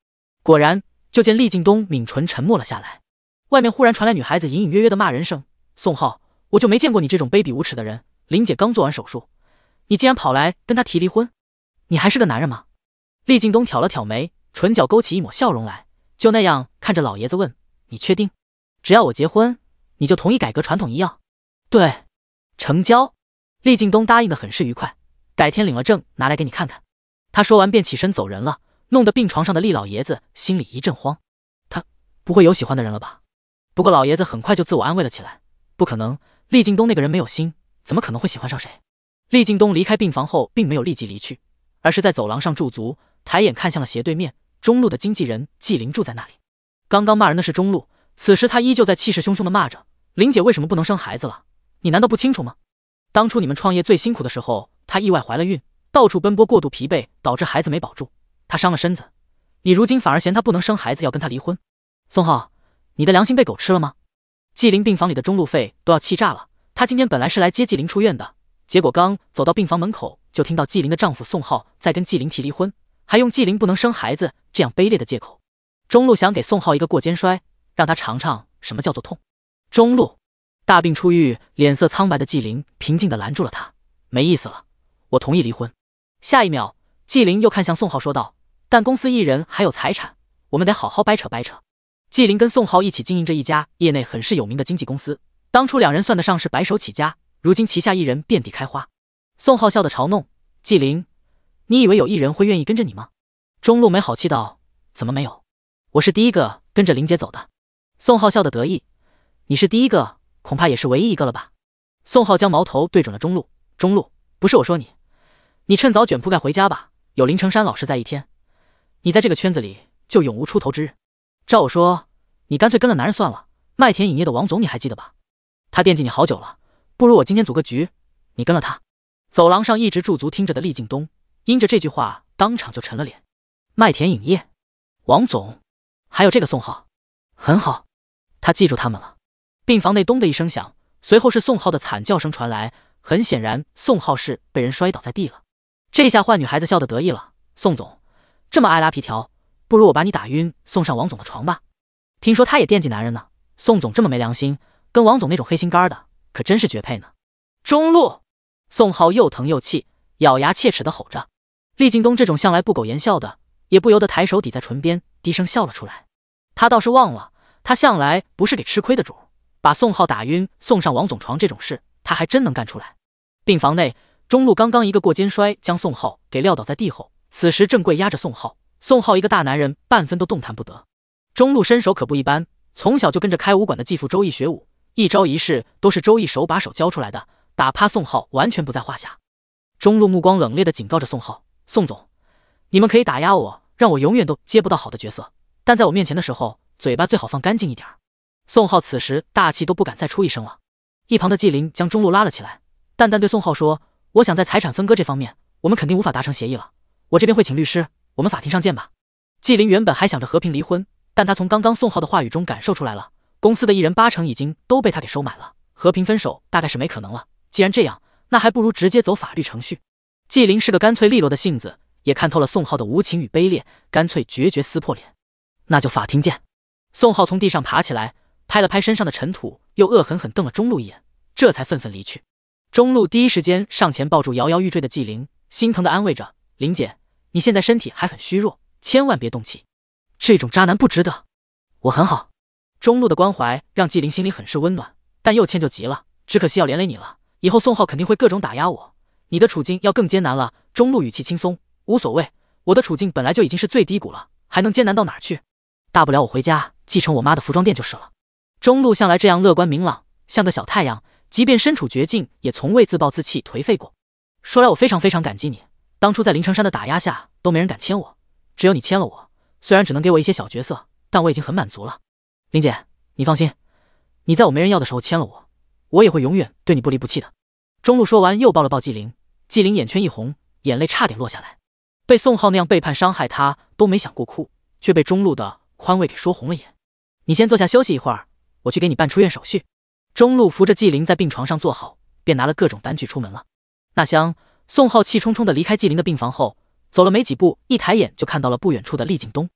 果然，就见厉敬东抿唇沉默了下来。外面忽然传来女孩子隐隐约约的骂人声：“宋浩，我就没见过你这种卑鄙无耻的人！林姐刚做完手术，你竟然跑来跟她提离婚，你还是个男人吗？”厉敬东挑了挑眉，唇角勾起一抹笑容来，就那样看着老爷子问：“你确定？只要我结婚，你就同意改革传统医药？”对。成交，厉敬东答应的很是愉快。改天领了证拿来给你看看。他说完便起身走人了，弄得病床上的厉老爷子心里一阵慌。他不会有喜欢的人了吧？不过老爷子很快就自我安慰了起来。不可能，厉敬东那个人没有心，怎么可能会喜欢上谁？厉敬东离开病房后，并没有立即离去，而是在走廊上驻足，抬眼看向了斜对面中路的经纪人纪灵住在那里。刚刚骂人的是中路，此时他依旧在气势汹汹的骂着：“玲姐为什么不能生孩子了？”你难道不清楚吗？当初你们创业最辛苦的时候，她意外怀了孕，到处奔波，过度疲惫，导致孩子没保住，她伤了身子。你如今反而嫌她不能生孩子，要跟她离婚。宋浩，你的良心被狗吃了吗？纪灵病房里的中路费都要气炸了。她今天本来是来接纪灵出院的，结果刚走到病房门口，就听到纪灵的丈夫宋浩在跟纪灵提离婚，还用纪灵不能生孩子这样卑劣的借口。中路想给宋浩一个过肩摔，让他尝尝什么叫做痛。中路。大病初愈、脸色苍白的纪灵平静的拦住了他，没意思了，我同意离婚。下一秒，纪灵又看向宋浩说道：“但公司艺人还有财产，我们得好好掰扯掰扯。”纪灵跟宋浩一起经营着一家业内很是有名的经纪公司，当初两人算得上是白手起家，如今旗下艺人遍地开花。宋浩笑的嘲弄：“纪灵，你以为有艺人会愿意跟着你吗？”中路没好气道：“怎么没有？我是第一个跟着林姐走的。”宋浩笑的得意：“你是第一个。”恐怕也是唯一一个了吧？宋浩将矛头对准了中路，中路，不是我说你，你趁早卷铺盖回家吧。有林成山老师在一天，你在这个圈子里就永无出头之日。照我说，你干脆跟了男人算了。麦田影业的王总你还记得吧？他惦记你好久了，不如我今天组个局，你跟了他。走廊上一直驻足听着的厉敬东，因着这句话当场就沉了脸。麦田影业，王总，还有这个宋浩，很好，他记住他们了。病房内咚的一声响，随后是宋浩的惨叫声传来。很显然，宋浩是被人摔倒在地了。这下坏女孩子笑得得意了。宋总这么爱拉皮条，不如我把你打晕，送上王总的床吧。听说他也惦记男人呢。宋总这么没良心，跟王总那种黑心肝的可真是绝配呢。中路，宋浩又疼又气，咬牙切齿的吼着。厉劲东这种向来不苟言笑的，也不由得抬手抵在唇边，低声笑了出来。他倒是忘了，他向来不是给吃亏的主。把宋浩打晕，送上王总床这种事，他还真能干出来。病房内，中路刚刚一个过肩摔将宋浩给撂倒在地后，此时正跪压着宋浩。宋浩一个大男人，半分都动弹不得。中路身手可不一般，从小就跟着开武馆的继父周易学武，一招一式都是周易手把手教出来的，打趴宋浩完全不在话下。中路目光冷冽的警告着宋浩：“宋总，你们可以打压我，让我永远都接不到好的角色，但在我面前的时候，嘴巴最好放干净一点。”宋浩此时大气都不敢再出一声了。一旁的纪灵将中路拉了起来，淡淡对宋浩说：“我想在财产分割这方面，我们肯定无法达成协议了。我这边会请律师，我们法庭上见吧。”纪灵原本还想着和平离婚，但他从刚刚宋浩的话语中感受出来了，公司的艺人八成已经都被他给收买了，和平分手大概是没可能了。既然这样，那还不如直接走法律程序。纪灵是个干脆利落的性子，也看透了宋浩的无情与卑劣，干脆决绝撕破脸。那就法庭见。宋浩从地上爬起来。拍了拍身上的尘土，又恶狠狠瞪了中路一眼，这才愤愤离去。中路第一时间上前抱住摇摇欲坠的纪灵，心疼的安慰着：“灵姐，你现在身体还很虚弱，千万别动气。这种渣男不值得。我很好。”中路的关怀让纪灵心里很是温暖，但又歉疚极了。只可惜要连累你了，以后宋浩肯定会各种打压我，你的处境要更艰难了。中路语气轻松，无所谓。我的处境本来就已经是最低谷了，还能艰难到哪去？大不了我回家继承我妈的服装店就是了。中路向来这样乐观明朗，像个小太阳，即便身处绝境也从未自暴自弃颓废过。说来我非常非常感激你，当初在林成山的打压下都没人敢签我，只有你签了我。虽然只能给我一些小角色，但我已经很满足了。林姐，你放心，你在我没人要的时候签了我，我也会永远对你不离不弃的。中路说完又抱了抱纪灵，纪灵眼圈一红，眼泪差点落下来。被宋浩那样背叛伤害，他都没想过哭，却被中路的宽慰给说红了眼。你先坐下休息一会儿。我去给你办出院手续。中路扶着纪灵在病床上坐好，便拿了各种单据出门了。那厢，宋浩气冲冲的离开纪灵的病房后，走了没几步，一抬眼就看到了不远处的厉敬东。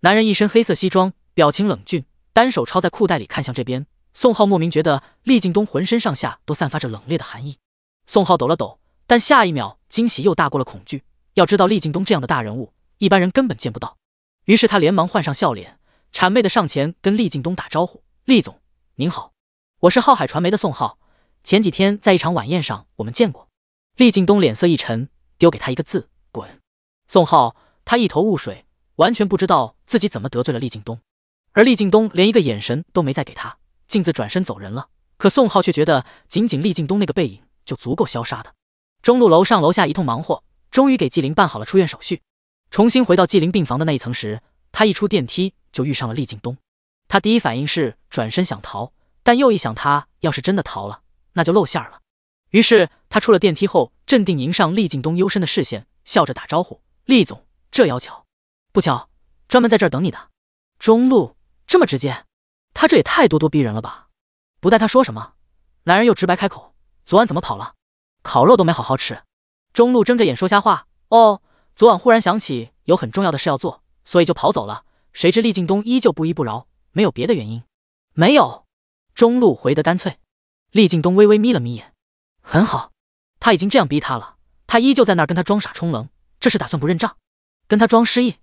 男人一身黑色西装，表情冷峻，单手抄在裤袋里，看向这边。宋浩莫名觉得厉敬东浑身上下都散发着冷冽的寒意。宋浩抖了抖，但下一秒惊喜又大过了恐惧。要知道，厉敬东这样的大人物，一般人根本见不到。于是他连忙换上笑脸，谄媚的上前跟厉敬东打招呼。厉总，您好，我是浩海传媒的宋浩。前几天在一场晚宴上，我们见过。厉敬东脸色一沉，丢给他一个字：滚。宋浩，他一头雾水，完全不知道自己怎么得罪了厉敬东。而厉敬东连一个眼神都没再给他，径自转身走人了。可宋浩却觉得，仅仅厉敬东那个背影就足够消杀的。中路楼上楼下一通忙活，终于给纪灵办好了出院手续。重新回到纪灵病房的那一层时，他一出电梯就遇上了厉敬东。他第一反应是转身想逃，但又一想，他要是真的逃了，那就露馅儿了。于是他出了电梯后，镇定迎上厉敬东幽深的视线，笑着打招呼：“厉总，这要巧，不巧，专门在这儿等你的。”中路这么直接，他这也太咄咄逼人了吧？不带他说什么，男人又直白开口：“昨晚怎么跑了？烤肉都没好好吃？”中路睁着眼说瞎话：“哦，昨晚忽然想起有很重要的事要做，所以就跑走了。”谁知厉敬东依旧不依不饶。没有别的原因，没有。中路回得干脆。厉敬东微微眯了眯眼，很好，他已经这样逼他了，他依旧在那儿跟他装傻充愣，这是打算不认账，跟他装失忆。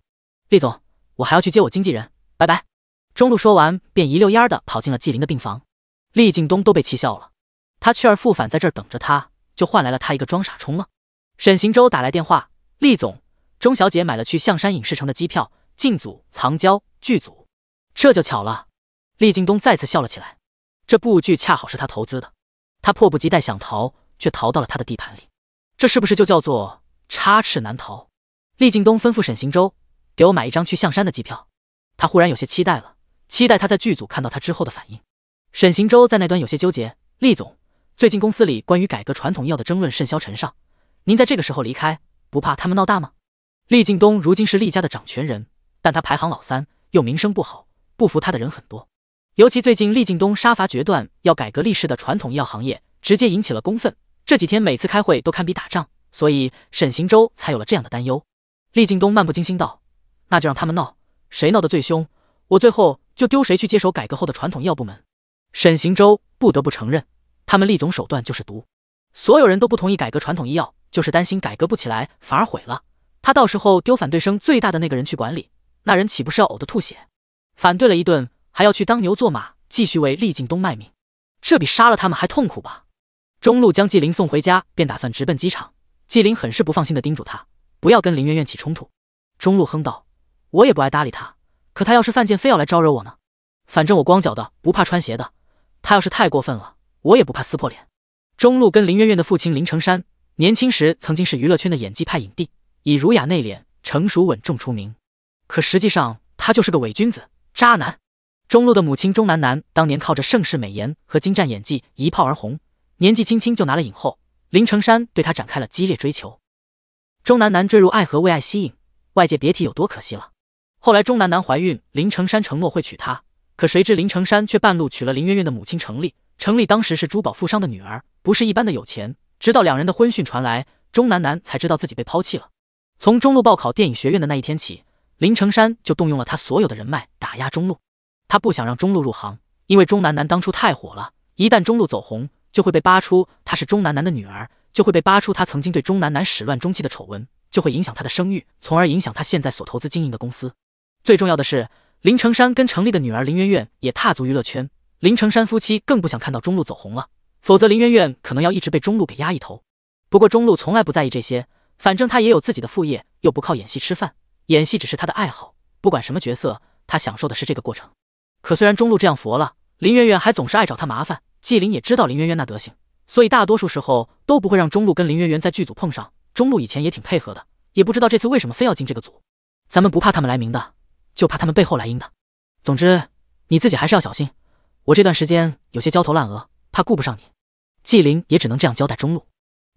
厉总，我还要去接我经纪人，拜拜。中路说完，便一溜烟儿的跑进了纪林的病房。厉敬东都被气笑了，他去而复返，在这儿等着他，就换来了他一个装傻充愣。沈行舟打来电话，厉总，钟小姐买了去象山影视城的机票，进组藏娇剧组。这就巧了，厉敬东再次笑了起来。这部剧恰好是他投资的，他迫不及待想逃，却逃到了他的地盘里。这是不是就叫做插翅难逃？厉敬东吩咐沈行舟：“给我买一张去象山的机票。”他忽然有些期待了，期待他在剧组看到他之后的反应。沈行舟在那端有些纠结：“厉总，最近公司里关于改革传统药的争论甚嚣尘上，您在这个时候离开，不怕他们闹大吗？”厉敬东如今是厉家的掌权人，但他排行老三，又名声不好。不服他的人很多，尤其最近厉敬东杀伐决断，要改革历史的传统医药行业，直接引起了公愤。这几天每次开会都堪比打仗，所以沈行舟才有了这样的担忧。厉敬东漫不经心道：“那就让他们闹，谁闹得最凶，我最后就丢谁去接手改革后的传统医药部门。”沈行舟不得不承认，他们厉总手段就是毒。所有人都不同意改革传统医药，就是担心改革不起来，反而毁了他。到时候丢反对声最大的那个人去管理，那人岂不是要呕得吐血？反对了一顿，还要去当牛做马，继续为厉敬东卖命，这比杀了他们还痛苦吧？中路将纪灵送回家，便打算直奔机场。纪灵很是不放心的叮嘱他，不要跟林媛媛起冲突。中路哼道：“我也不爱搭理他，可他要是犯贱非要来招惹我呢？反正我光脚的不怕穿鞋的，他要是太过分了，我也不怕撕破脸。”中路跟林媛媛的父亲林成山，年轻时曾经是娱乐圈的演技派影帝，以儒雅内敛、成熟稳重出名。可实际上，他就是个伪君子。渣男，钟路的母亲钟楠楠当年靠着盛世美颜和精湛演技一炮而红，年纪轻轻就拿了影后。林成山对她展开了激烈追求，钟楠楠坠入爱河，为爱吸引，外界别提有多可惜了。后来钟楠楠怀孕，林成山承诺会娶她，可谁知林成山却半路娶了林媛媛的母亲程丽。程丽当时是珠宝富商的女儿，不是一般的有钱。直到两人的婚讯传来，钟楠楠才知道自己被抛弃了。从中路报考电影学院的那一天起。林成山就动用了他所有的人脉打压中路，他不想让中路入行，因为钟楠楠当初太火了，一旦中路走红，就会被扒出她是钟楠楠的女儿，就会被扒出她曾经对钟楠楠始乱终弃的丑闻，就会影响她的声誉，从而影响她现在所投资经营的公司。最重要的是，林成山跟程立的女儿林媛媛也踏足娱乐圈，林成山夫妻更不想看到中路走红了，否则林媛媛可能要一直被中路给压一头。不过中路从来不在意这些，反正他也有自己的副业，又不靠演戏吃饭。演戏只是他的爱好，不管什么角色，他享受的是这个过程。可虽然中路这样佛了，林媛媛还总是爱找他麻烦。纪灵也知道林媛媛那德行，所以大多数时候都不会让中路跟林媛媛在剧组碰上。中路以前也挺配合的，也不知道这次为什么非要进这个组。咱们不怕他们来明的，就怕他们背后来阴的。总之你自己还是要小心。我这段时间有些焦头烂额，怕顾不上你。纪灵也只能这样交代中路。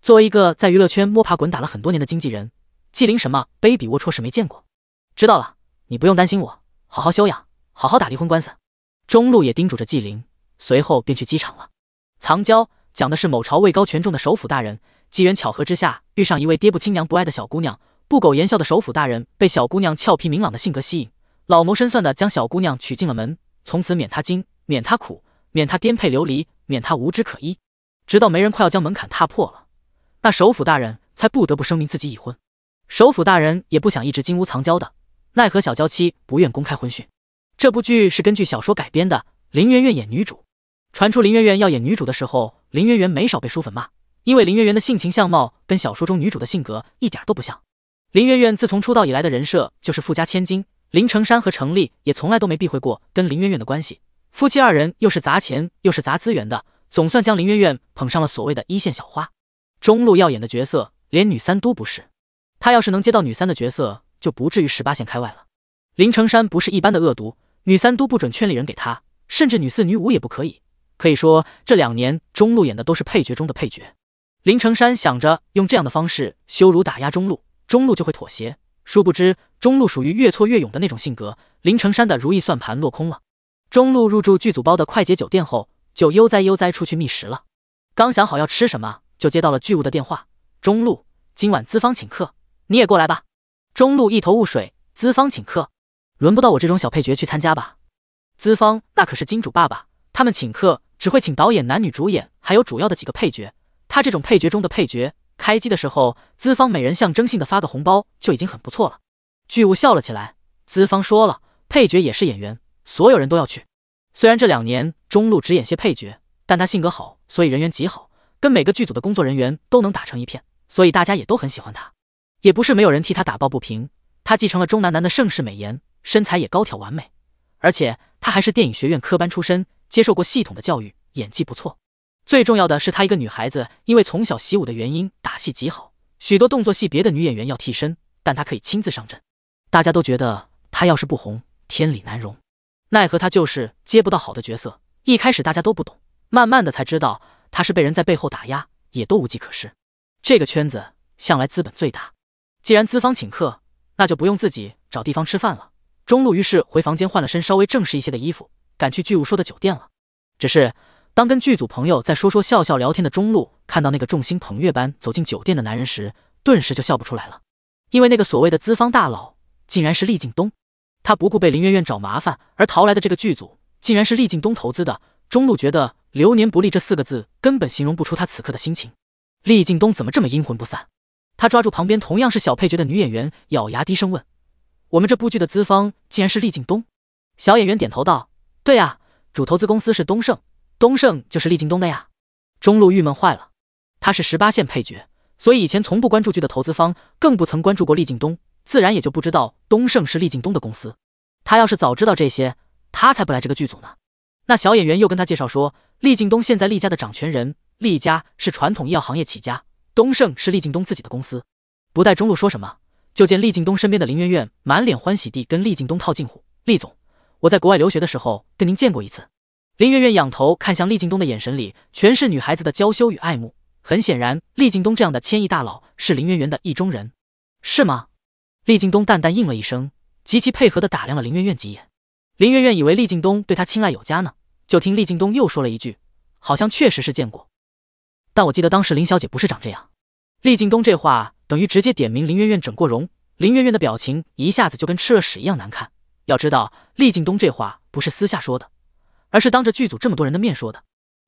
作为一个在娱乐圈摸爬滚打了很多年的经纪人，纪灵什么卑鄙龌龊事没见过。知道了，你不用担心我，好好休养，好好打离婚官司。中路也叮嘱着纪灵，随后便去机场了。藏娇讲的是某朝位高权重的首府大人，机缘巧合之下遇上一位爹不亲娘不爱的小姑娘，不苟言笑的首府大人被小姑娘俏皮明朗的性格吸引，老谋深算的将小姑娘娶进了门，从此免她惊，免她苦，免她颠沛流离，免她无枝可依，直到没人快要将门槛踏破了，那首府大人才不得不声明自己已婚。首府大人也不想一直金屋藏娇的。奈何小娇妻不愿公开婚讯。这部剧是根据小说改编的，林媛媛演女主。传出林媛媛要演女主的时候，林媛媛没少被书粉骂，因为林媛媛的性情相貌跟小说中女主的性格一点都不像。林媛媛自从出道以来的人设就是富家千金，林成山和程立也从来都没避讳过跟林媛媛的关系。夫妻二人又是砸钱又是砸资源的，总算将林媛媛捧上了所谓的一线小花。中路要演的角色连女三都不是，她要是能接到女三的角色。就不至于十八线开外了。林成山不是一般的恶毒，女三都不准圈里人给他，甚至女四、女五也不可以。可以说这两年中路演的都是配角中的配角。林成山想着用这样的方式羞辱打压中路，中路就会妥协。殊不知中路属于越挫越勇的那种性格，林成山的如意算盘落空了。中路入住剧组包的快捷酒店后，就悠哉悠哉出去觅食了。刚想好要吃什么，就接到了巨物的电话：“中路，今晚资方请客，你也过来吧。”中路一头雾水，资方请客，轮不到我这种小配角去参加吧？资方那可是金主爸爸，他们请客只会请导演、男女主演，还有主要的几个配角。他这种配角中的配角，开机的时候，资方每人象征性的发个红包就已经很不错了。巨物笑了起来，资方说了，配角也是演员，所有人都要去。虽然这两年中路只演些配角，但他性格好，所以人缘极好，跟每个剧组的工作人员都能打成一片，所以大家也都很喜欢他。也不是没有人替他打抱不平。他继承了钟南南的盛世美颜，身材也高挑完美，而且他还是电影学院科班出身，接受过系统的教育，演技不错。最重要的是，他一个女孩子，因为从小习武的原因，打戏极好，许多动作戏别的女演员要替身，但她可以亲自上阵。大家都觉得她要是不红，天理难容。奈何她就是接不到好的角色。一开始大家都不懂，慢慢的才知道她是被人在背后打压，也都无计可施。这个圈子向来资本最大。既然资方请客，那就不用自己找地方吃饭了。中路于是回房间换了身稍微正式一些的衣服，赶去巨物说的酒店了。只是当跟剧组朋友在说说笑笑聊天的中路看到那个众星捧月般走进酒店的男人时，顿时就笑不出来了。因为那个所谓的资方大佬，竟然是厉敬东。他不顾被林媛媛找麻烦而逃来的这个剧组，竟然是厉敬东投资的。中路觉得“流年不利”这四个字根本形容不出他此刻的心情。厉敬东怎么这么阴魂不散？他抓住旁边同样是小配角的女演员，咬牙低声问：“我们这部剧的资方竟然是厉敬东？”小演员点头道：“对呀，主投资公司是东盛，东盛就是厉敬东的呀。”中路郁闷坏了，他是十八线配角，所以以前从不关注剧的投资方，更不曾关注过厉敬东，自然也就不知道东盛是厉敬东的公司。他要是早知道这些，他才不来这个剧组呢。那小演员又跟他介绍说，厉敬东现在厉家的掌权人，厉家是传统医药行业起家。东盛是厉靳东自己的公司，不待中路说什么，就见厉靳东身边的林媛媛满脸欢喜地跟厉靳东套近乎。厉总，我在国外留学的时候跟您见过一次。林媛媛仰头看向厉靳东的眼神里全是女孩子的娇羞与爱慕。很显然，厉靳东这样的千亿大佬是林媛媛的意中人，是吗？厉靳东淡淡应了一声，极其配合地打量了林媛媛几眼。林媛媛以为厉靳东对她青睐有加呢，就听厉靳东又说了一句，好像确实是见过。但我记得当时林小姐不是长这样。厉敬东这话等于直接点名林媛媛整过容。林媛媛的表情一下子就跟吃了屎一样难看。要知道，厉敬东这话不是私下说的，而是当着剧组这么多人的面说的。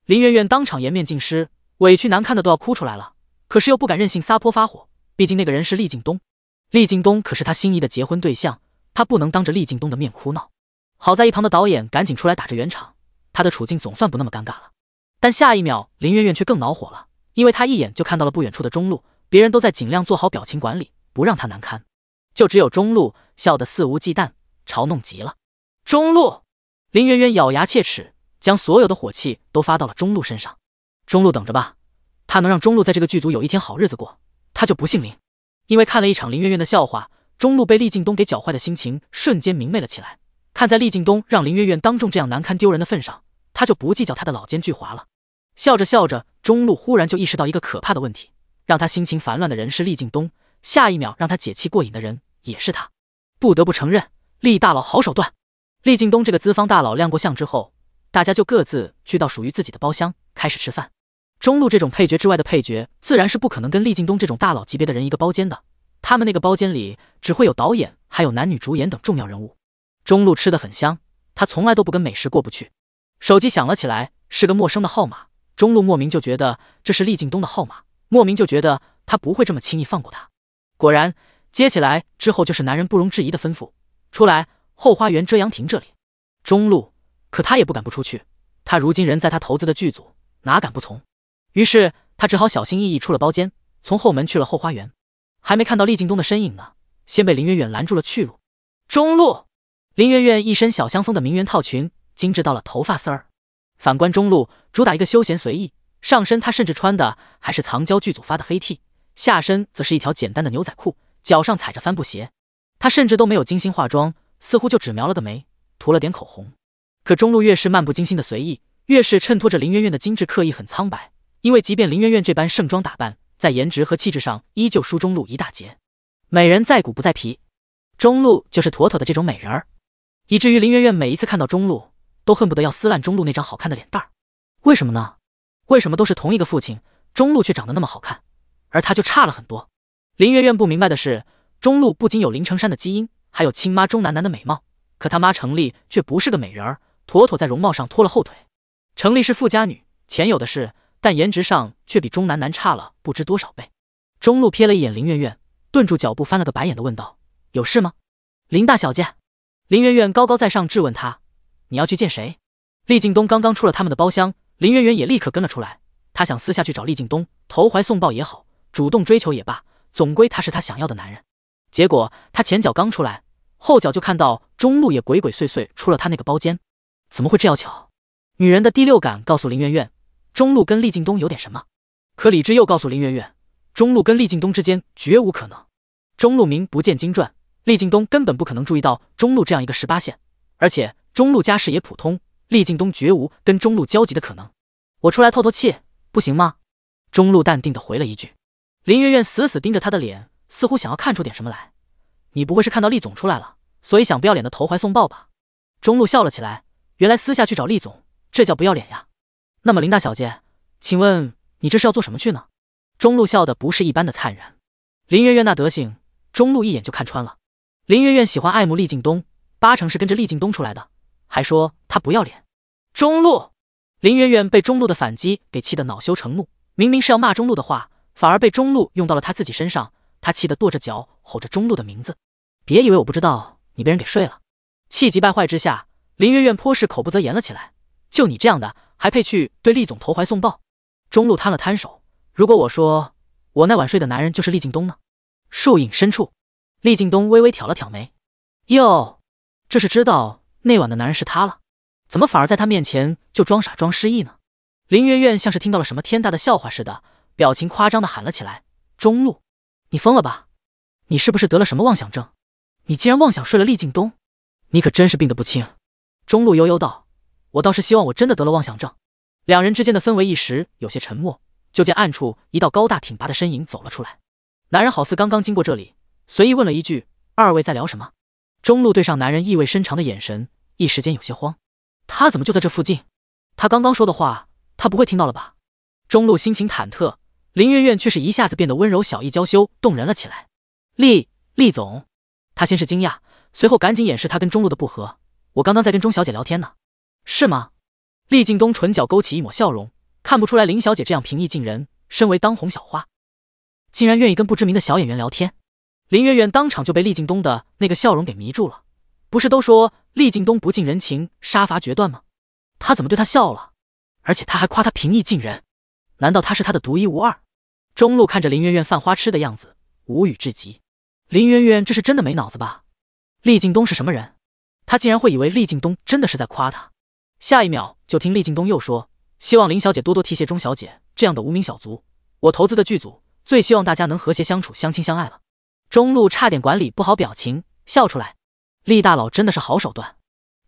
林媛媛当场颜面尽失，委屈难看的都要哭出来了，可是又不敢任性撒泼发火，毕竟那个人是厉敬东。厉敬东可是她心仪的结婚对象，她不能当着厉敬东的面哭闹。好在一旁的导演赶紧出来打着圆场，他的处境总算不那么尴尬了。但下一秒，林媛媛却更恼火了，因为她一眼就看到了不远处的中路，别人都在尽量做好表情管理，不让她难堪，就只有中路笑得肆无忌惮，嘲弄极了。中路，林媛媛咬牙切齿，将所有的火气都发到了中路身上。中路等着吧，他能让中路在这个剧组有一天好日子过，他就不姓林。因为看了一场林媛媛的笑话，中路被厉敬东给搅坏的心情瞬间明媚了起来。看在厉敬东让林媛媛当众这样难堪丢人的份上。他就不计较他的老奸巨猾了，笑着笑着，中路忽然就意识到一个可怕的问题，让他心情烦乱的人是厉敬东，下一秒让他解气过瘾的人也是他。不得不承认，厉大佬好手段。厉敬东这个资方大佬亮过相之后，大家就各自去到属于自己的包厢开始吃饭。中路这种配角之外的配角，自然是不可能跟厉敬东这种大佬级别的人一个包间的，他们那个包间里只会有导演、还有男女主演等重要人物。中路吃的很香，他从来都不跟美食过不去。手机响了起来，是个陌生的号码。中路莫名就觉得这是厉敬东的号码，莫名就觉得他不会这么轻易放过他。果然，接起来之后就是男人不容置疑的吩咐：“出来，后花园遮阳亭这里。”中路，可他也不敢不出去。他如今人在他投资的剧组，哪敢不从？于是他只好小心翼翼出了包间，从后门去了后花园。还没看到厉敬东的身影呢，先被林媛媛拦住了去路。中路，林媛媛一身小香风的名媛套裙。精致到了头发丝儿，反观中路，主打一个休闲随意。上身他甚至穿的还是藏娇剧组发的黑 T，下身则是一条简单的牛仔裤，脚上踩着帆布鞋。他甚至都没有精心化妆，似乎就只描了个眉，涂了点口红。可中路越是漫不经心的随意，越是衬托着林媛媛的精致刻意很苍白。因为即便林媛媛这般盛装打扮，在颜值和气质上依旧输中路一大截。美人在骨不在皮，中路就是妥妥的这种美人儿，以至于林媛媛每一次看到中路。都恨不得要撕烂中路那张好看的脸蛋儿，为什么呢？为什么都是同一个父亲，中路却长得那么好看，而他就差了很多？林媛媛不明白的是，中路不仅有林成山的基因，还有亲妈钟楠楠的美貌，可他妈程丽却不是个美人儿，妥妥在容貌上拖了后腿。程丽是富家女，钱有的是，但颜值上却比钟楠楠差了不知多少倍。中路瞥了一眼林媛媛，顿住脚步，翻了个白眼的问道：“有事吗，林大小姐？”林媛媛高高在上质问她。你要去见谁？厉敬东刚刚出了他们的包厢，林媛媛也立刻跟了出来。她想私下去找厉敬东，投怀送抱也好，主动追求也罢，总归他是她想要的男人。结果她前脚刚出来，后脚就看到中路也鬼鬼祟祟出了他那个包间。怎么会这样巧？女人的第六感告诉林媛媛，中路跟厉敬东有点什么。可理智又告诉林媛媛，中路跟厉敬东之间绝无可能。中路名不见经传，厉敬东根本不可能注意到中路这样一个十八线，而且。中路家世也普通，厉敬东绝无跟中路交集的可能。我出来透透气，不行吗？中路淡定的回了一句。林媛媛死死盯着他的脸，似乎想要看出点什么来。你不会是看到厉总出来了，所以想不要脸的投怀送抱吧？中路笑了起来。原来私下去找厉总，这叫不要脸呀。那么林大小姐，请问你这是要做什么去呢？中路笑的不是一般的灿然。林媛媛那德行，中路一眼就看穿了。林媛媛喜欢爱慕厉敬东，八成是跟着厉敬东出来的。还说他不要脸，中路林媛媛被中路的反击给气得恼羞成怒，明明是要骂中路的话，反而被中路用到了他自己身上，她气得跺着脚吼着中路的名字。别以为我不知道你被人给睡了，气急败坏之下，林媛媛颇是口不择言了起来。就你这样的，还配去对厉总投怀送抱？中路摊了摊手，如果我说我那晚睡的男人就是厉敬东呢？树影深处，厉敬东微微挑了挑眉，哟，这是知道。那晚的男人是他了，怎么反而在他面前就装傻装失忆呢？林媛媛像是听到了什么天大的笑话似的，表情夸张的喊了起来：“中路，你疯了吧？你是不是得了什么妄想症？你竟然妄想睡了厉敬东，你可真是病得不轻。”中路悠悠道：“我倒是希望我真的得了妄想症。”两人之间的氛围一时有些沉默，就见暗处一道高大挺拔的身影走了出来。男人好似刚刚经过这里，随意问了一句：“二位在聊什么？”中路对上男人意味深长的眼神。一时间有些慌，他怎么就在这附近？他刚刚说的话，他不会听到了吧？中路心情忐忑，林媛媛却是一下子变得温柔、小意、娇羞、动人了起来。厉厉总，她先是惊讶，随后赶紧掩饰她跟中路的不和。我刚刚在跟钟小姐聊天呢，是吗？厉敬东唇角勾起一抹笑容，看不出来林小姐这样平易近人，身为当红小花，竟然愿意跟不知名的小演员聊天。林媛媛当场就被厉敬东的那个笑容给迷住了。不是都说厉敬东不近人情、杀伐决断吗？他怎么对他笑了？而且他还夸他平易近人，难道他是他的独一无二？中路看着林媛媛犯花痴的样子，无语至极。林媛媛这是真的没脑子吧？厉敬东是什么人？他竟然会以为厉敬东真的是在夸他？下一秒就听厉敬东又说：“希望林小姐多多提携钟小姐这样的无名小卒，我投资的剧组最希望大家能和谐相处、相亲相爱了。”中路差点管理不好表情，笑出来。厉大佬真的是好手段，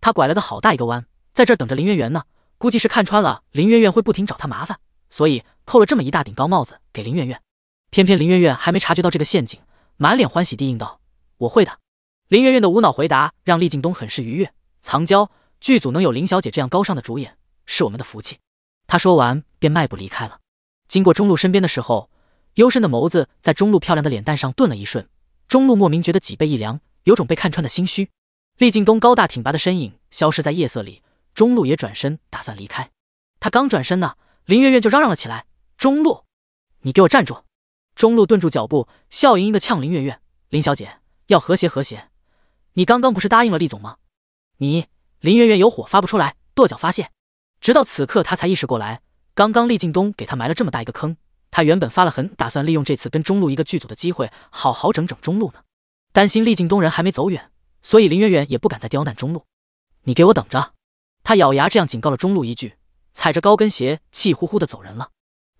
他拐了个好大一个弯，在这儿等着林媛媛呢。估计是看穿了林媛媛会不停找他麻烦，所以扣了这么一大顶高帽子给林媛媛。偏偏林媛媛还没察觉到这个陷阱，满脸欢喜地应道：“我会的。”林媛媛的无脑回答让厉劲东很是愉悦。藏娇剧组能有林小姐这样高尚的主演，是我们的福气。他说完便迈步离开了。经过中路身边的时候，幽深的眸子在中路漂亮的脸蛋上顿了一瞬，中路莫名觉得脊背一凉。有种被看穿的心虚。厉敬东高大挺拔的身影消失在夜色里，中路也转身打算离开。他刚转身呢，林媛媛就嚷嚷了起来：“中路，你给我站住！”中路顿住脚步，笑盈盈的呛林媛媛：“林小姐，要和谐和谐，你刚刚不是答应了厉总吗？”你林媛媛有火发不出来，跺脚发泄。直到此刻，他才意识过来，刚刚厉敬东给他埋了这么大一个坑。他原本发了狠，打算利用这次跟中路一个剧组的机会，好好整整中路呢。担心厉尽东人还没走远，所以林远远也不敢再刁难中路。你给我等着！他咬牙这样警告了中路一句，踩着高跟鞋气呼呼的走人了。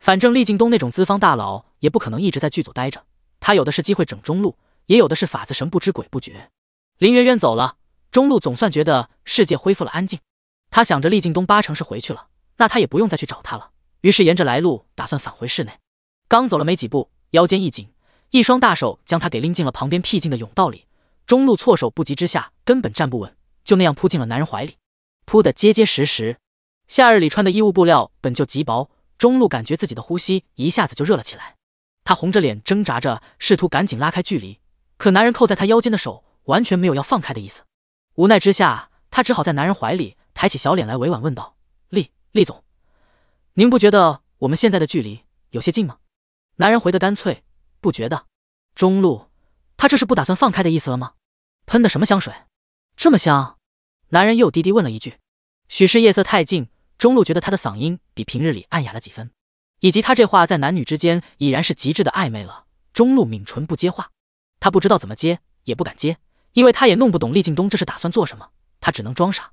反正厉尽东那种资方大佬也不可能一直在剧组待着，他有的是机会整中路，也有的是法子神不知鬼不觉。林远远走了，中路总算觉得世界恢复了安静。他想着厉尽东八成是回去了，那他也不用再去找他了。于是沿着来路打算返回室内。刚走了没几步，腰间一紧。一双大手将他给拎进了旁边僻静的甬道里，中路措手不及之下根本站不稳，就那样扑进了男人怀里，扑得结结实实。夏日里穿的衣物布料本就极薄，中路感觉自己的呼吸一下子就热了起来，他红着脸挣扎着，试图赶紧拉开距离，可男人扣在他腰间的手完全没有要放开的意思。无奈之下，他只好在男人怀里抬起小脸来，委婉问道：“厉厉总，您不觉得我们现在的距离有些近吗？”男人回得干脆。不觉得，中路，他这是不打算放开的意思了吗？喷的什么香水，这么香？男人又低低问了一句。许是夜色太近，中路觉得他的嗓音比平日里暗哑了几分，以及他这话在男女之间已然是极致的暧昧了。中路抿唇不接话，他不知道怎么接，也不敢接，因为他也弄不懂厉敬东这是打算做什么，他只能装傻。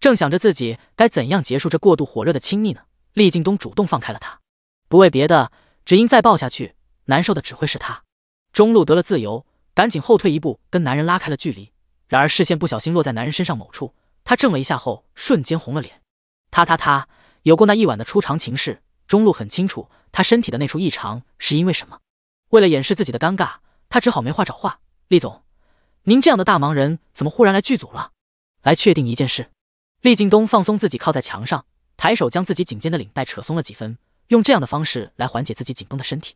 正想着自己该怎样结束这过度火热的亲密呢，厉敬东主动放开了他，不为别的，只因再抱下去。难受的只会是他，中路得了自由，赶紧后退一步，跟男人拉开了距离。然而视线不小心落在男人身上某处，他怔了一下后，瞬间红了脸。他他他，有过那一晚的初尝情事，中路很清楚他身体的那处异常是因为什么。为了掩饰自己的尴尬，他只好没话找话：“厉总，您这样的大忙人，怎么忽然来剧组了？来确定一件事。”厉敬东放松自己，靠在墙上，抬手将自己颈间的领带扯松了几分，用这样的方式来缓解自己紧绷的身体。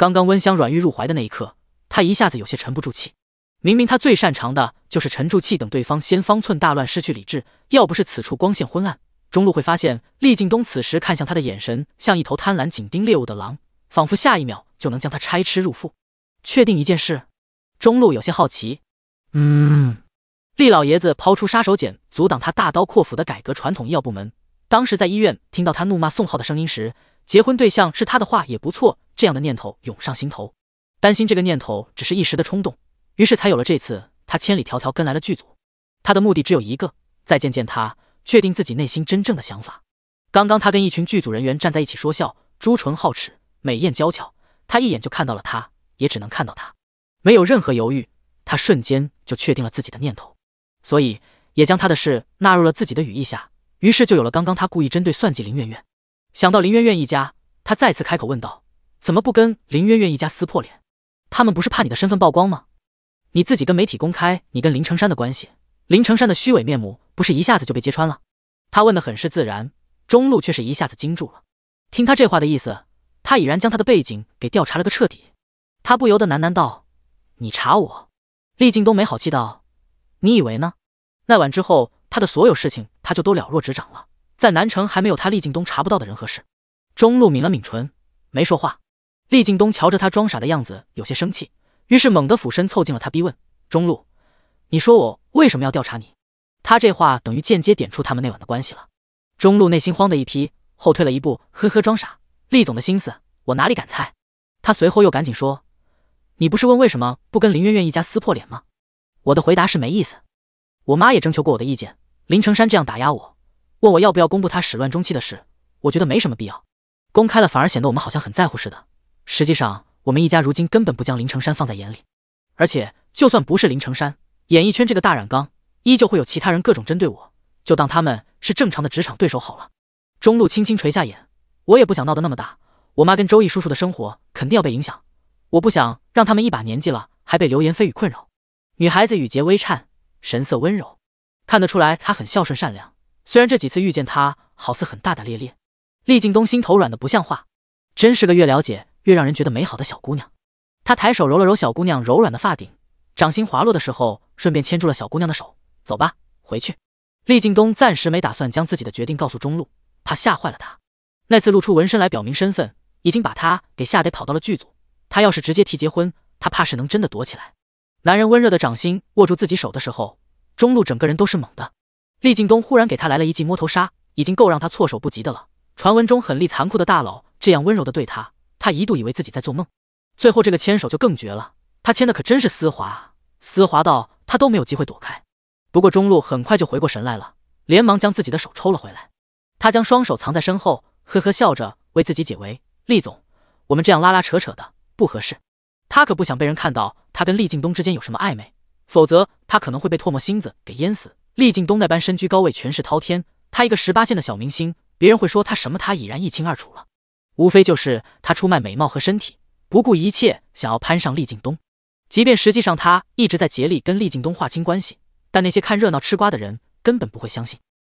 刚刚温香软玉入怀的那一刻，他一下子有些沉不住气。明明他最擅长的就是沉住气，等对方先方寸大乱，失去理智。要不是此处光线昏暗，中路会发现厉敬东此时看向他的眼神像一头贪婪紧盯猎物的狼，仿佛下一秒就能将他拆吃入腹。确定一件事，中路有些好奇。嗯，厉老爷子抛出杀手锏，阻挡他大刀阔斧的改革传统医药部门。当时在医院听到他怒骂宋浩的声音时，结婚对象是他的话也不错。这样的念头涌上心头，担心这个念头只是一时的冲动，于是才有了这次他千里迢迢跟来了剧组。他的目的只有一个，再见见他，确定自己内心真正的想法。刚刚他跟一群剧组人员站在一起说笑，朱唇皓齿，美艳娇俏，他一眼就看到了他，也只能看到他，没有任何犹豫，他瞬间就确定了自己的念头，所以也将他的事纳入了自己的羽翼下。于是就有了刚刚他故意针对算计林媛媛。想到林媛媛一家，他再次开口问道。怎么不跟林媛媛一家撕破脸？他们不是怕你的身份曝光吗？你自己跟媒体公开你跟林成山的关系，林成山的虚伪面目不是一下子就被揭穿了？他问的很是自然，中路却是一下子惊住了。听他这话的意思，他已然将他的背景给调查了个彻底。他不由得喃喃道：“你查我？”厉敬东没好气道：“你以为呢？”那晚之后，他的所有事情他就都了若指掌了。在南城，还没有他厉敬东查不到的人和事。中路抿了抿唇，没说话。厉敬东瞧着他装傻的样子，有些生气，于是猛地俯身凑近了他，逼问：“中路，你说我为什么要调查你？”他这话等于间接点出他们那晚的关系了。中路内心慌的一批，后退了一步，呵呵，装傻。厉总的心思，我哪里敢猜？他随后又赶紧说：“你不是问为什么不跟林媛媛一家撕破脸吗？”我的回答是没意思。我妈也征求过我的意见，林成山这样打压我，问我要不要公布他始乱终弃的事，我觉得没什么必要。公开了反而显得我们好像很在乎似的。实际上，我们一家如今根本不将林成山放在眼里。而且，就算不是林成山，演艺圈这个大染缸依旧会有其他人各种针对我。就当他们是正常的职场对手好了。中路轻轻垂下眼，我也不想闹得那么大。我妈跟周毅叔叔的生活肯定要被影响，我不想让他们一把年纪了还被流言蜚语困扰。女孩子语结微颤，神色温柔，看得出来她很孝顺善良。虽然这几次遇见她，好似很大大咧咧。厉敬东心头软的不像话，真是个越了解。越让人觉得美好的小姑娘，他抬手揉了揉小姑娘柔软的发顶，掌心滑落的时候，顺便牵住了小姑娘的手。走吧，回去。厉敬东暂时没打算将自己的决定告诉中路，怕吓坏了他。那次露出纹身来表明身份，已经把他给吓得跑到了剧组。他要是直接提结婚，他怕是能真的躲起来。男人温热的掌心握住自己手的时候，中路整个人都是懵的。厉敬东忽然给他来了一记摸头杀，已经够让他措手不及的了。传闻中狠厉残酷的大佬，这样温柔的对他。他一度以为自己在做梦，最后这个牵手就更绝了，他牵的可真是丝滑，丝滑到他都没有机会躲开。不过中路很快就回过神来了，连忙将自己的手抽了回来。他将双手藏在身后，呵呵笑着为自己解围：“厉总，我们这样拉拉扯扯的不合适。”他可不想被人看到他跟厉敬东之间有什么暧昧，否则他可能会被唾沫星子给淹死。厉敬东那般身居高位，权势滔天，他一个十八线的小明星，别人会说他什么，他已然一清二楚了。无非就是她出卖美貌和身体，不顾一切想要攀上厉敬东。即便实际上她一直在竭力跟厉敬东划清关系，但那些看热闹吃瓜的人根本不会相信。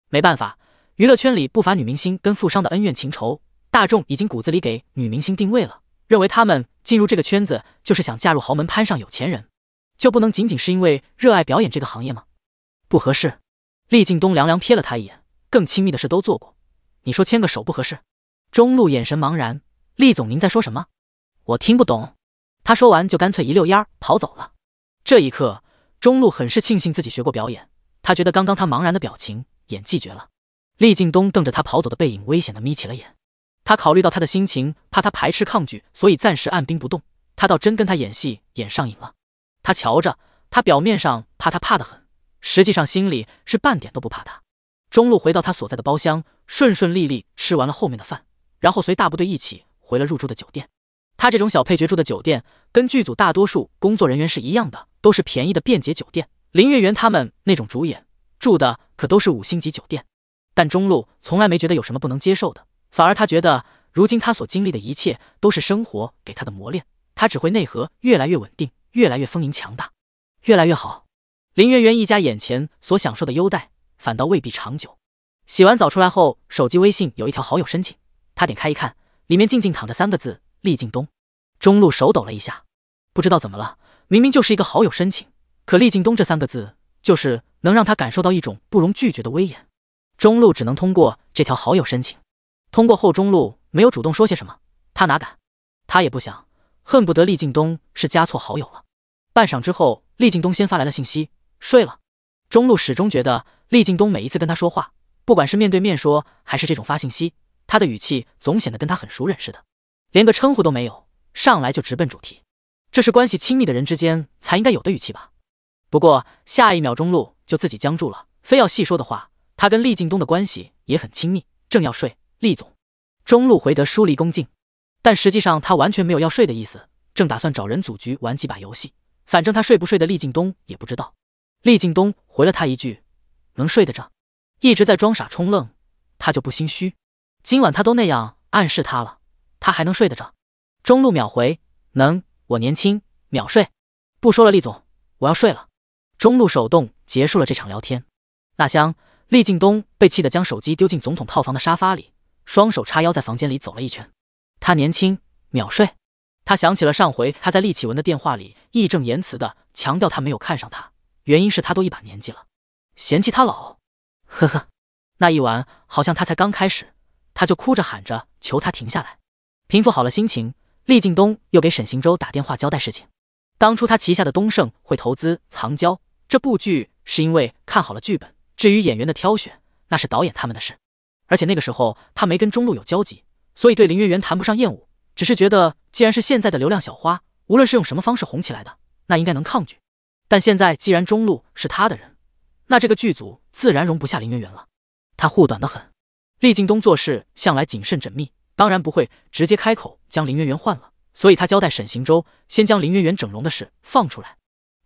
没办法，娱乐圈里不乏女明星跟富商的恩怨情仇，大众已经骨子里给女明星定位了，认为她们进入这个圈子就是想嫁入豪门攀上有钱人，就不能仅仅是因为热爱表演这个行业吗？不合适。厉敬东凉凉瞥了他一眼，更亲密的事都做过，你说牵个手不合适？中路眼神茫然，厉总您在说什么？我听不懂。他说完就干脆一溜烟跑走了。这一刻，中路很是庆幸自己学过表演，他觉得刚刚他茫然的表情演技绝了。厉劲东瞪着他跑走的背影，危险的眯起了眼。他考虑到他的心情，怕他排斥抗拒，所以暂时按兵不动。他倒真跟他演戏演上瘾了。他瞧着他表面上怕他怕得很，实际上心里是半点都不怕他。中路回到他所在的包厢，顺顺利利吃完了后面的饭。然后随大部队一起回了入住的酒店。他这种小配角住的酒店，跟剧组大多数工作人员是一样的，都是便宜的便捷酒店。林月圆他们那种主演住的可都是五星级酒店。但中路从来没觉得有什么不能接受的，反而他觉得如今他所经历的一切都是生活给他的磨练，他只会内核越来越稳定，越来越丰盈强大，越来越好。林月圆一家眼前所享受的优待，反倒未必长久。洗完澡出来后，手机微信有一条好友申请。他点开一看，里面静静躺着三个字：厉敬东。中路手抖了一下，不知道怎么了，明明就是一个好友申请，可厉敬东这三个字就是能让他感受到一种不容拒绝的威严。中路只能通过这条好友申请。通过后，中路没有主动说些什么，他哪敢？他也不想，恨不得厉敬东是加错好友了。半晌之后，厉敬东先发来了信息：睡了。中路始终觉得，厉敬东每一次跟他说话，不管是面对面说，还是这种发信息。他的语气总显得跟他很熟人似的，连个称呼都没有，上来就直奔主题。这是关系亲密的人之间才应该有的语气吧？不过下一秒钟路就自己僵住了，非要细说的话，他跟厉敬东的关系也很亲密，正要睡。厉总，中路回得疏离恭敬，但实际上他完全没有要睡的意思，正打算找人组局玩几把游戏。反正他睡不睡的，厉敬东也不知道。厉敬东回了他一句：“能睡得着？”一直在装傻充愣，他就不心虚。今晚他都那样暗示他了，他还能睡得着？中路秒回，能，我年轻，秒睡。不说了，厉总，我要睡了。中路手动结束了这场聊天。那香，厉敬东被气得将手机丢进总统套房的沙发里，双手叉腰在房间里走了一圈。他年轻，秒睡。他想起了上回他在厉启文的电话里义正言辞的强调他没有看上他，原因是他都一把年纪了，嫌弃他老。呵呵，那一晚好像他才刚开始。他就哭着喊着求他停下来，平复好了心情，厉劲东又给沈行舟打电话交代事情。当初他旗下的东盛会投资《藏娇》这部剧，是因为看好了剧本。至于演员的挑选，那是导演他们的事。而且那个时候他没跟中路有交集，所以对林媛媛谈不上厌恶，只是觉得既然是现在的流量小花，无论是用什么方式红起来的，那应该能抗拒。但现在既然中路是他的人，那这个剧组自然容不下林媛媛了。他护短的很。厉敬东做事向来谨慎缜密，当然不会直接开口将林媛媛换了，所以他交代沈行舟先将林媛媛整容的事放出来。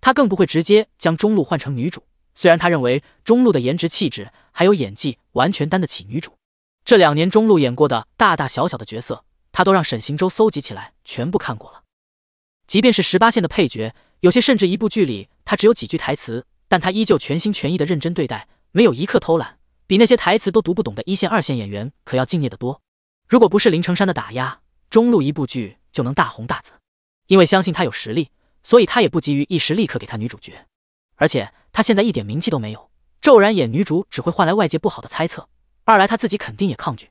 他更不会直接将中路换成女主，虽然他认为中路的颜值、气质还有演技完全担得起女主。这两年中路演过的大大小小的角色，他都让沈行舟搜集起来，全部看过了。即便是十八线的配角，有些甚至一部剧里他只有几句台词，但他依旧全心全意的认真对待，没有一刻偷懒。比那些台词都读不懂的一线二线演员可要敬业得多。如果不是林成山的打压，中路一部剧就能大红大紫。因为相信他有实力，所以他也不急于一时立刻给他女主角。而且他现在一点名气都没有，骤然演女主只会换来外界不好的猜测。二来他自己肯定也抗拒。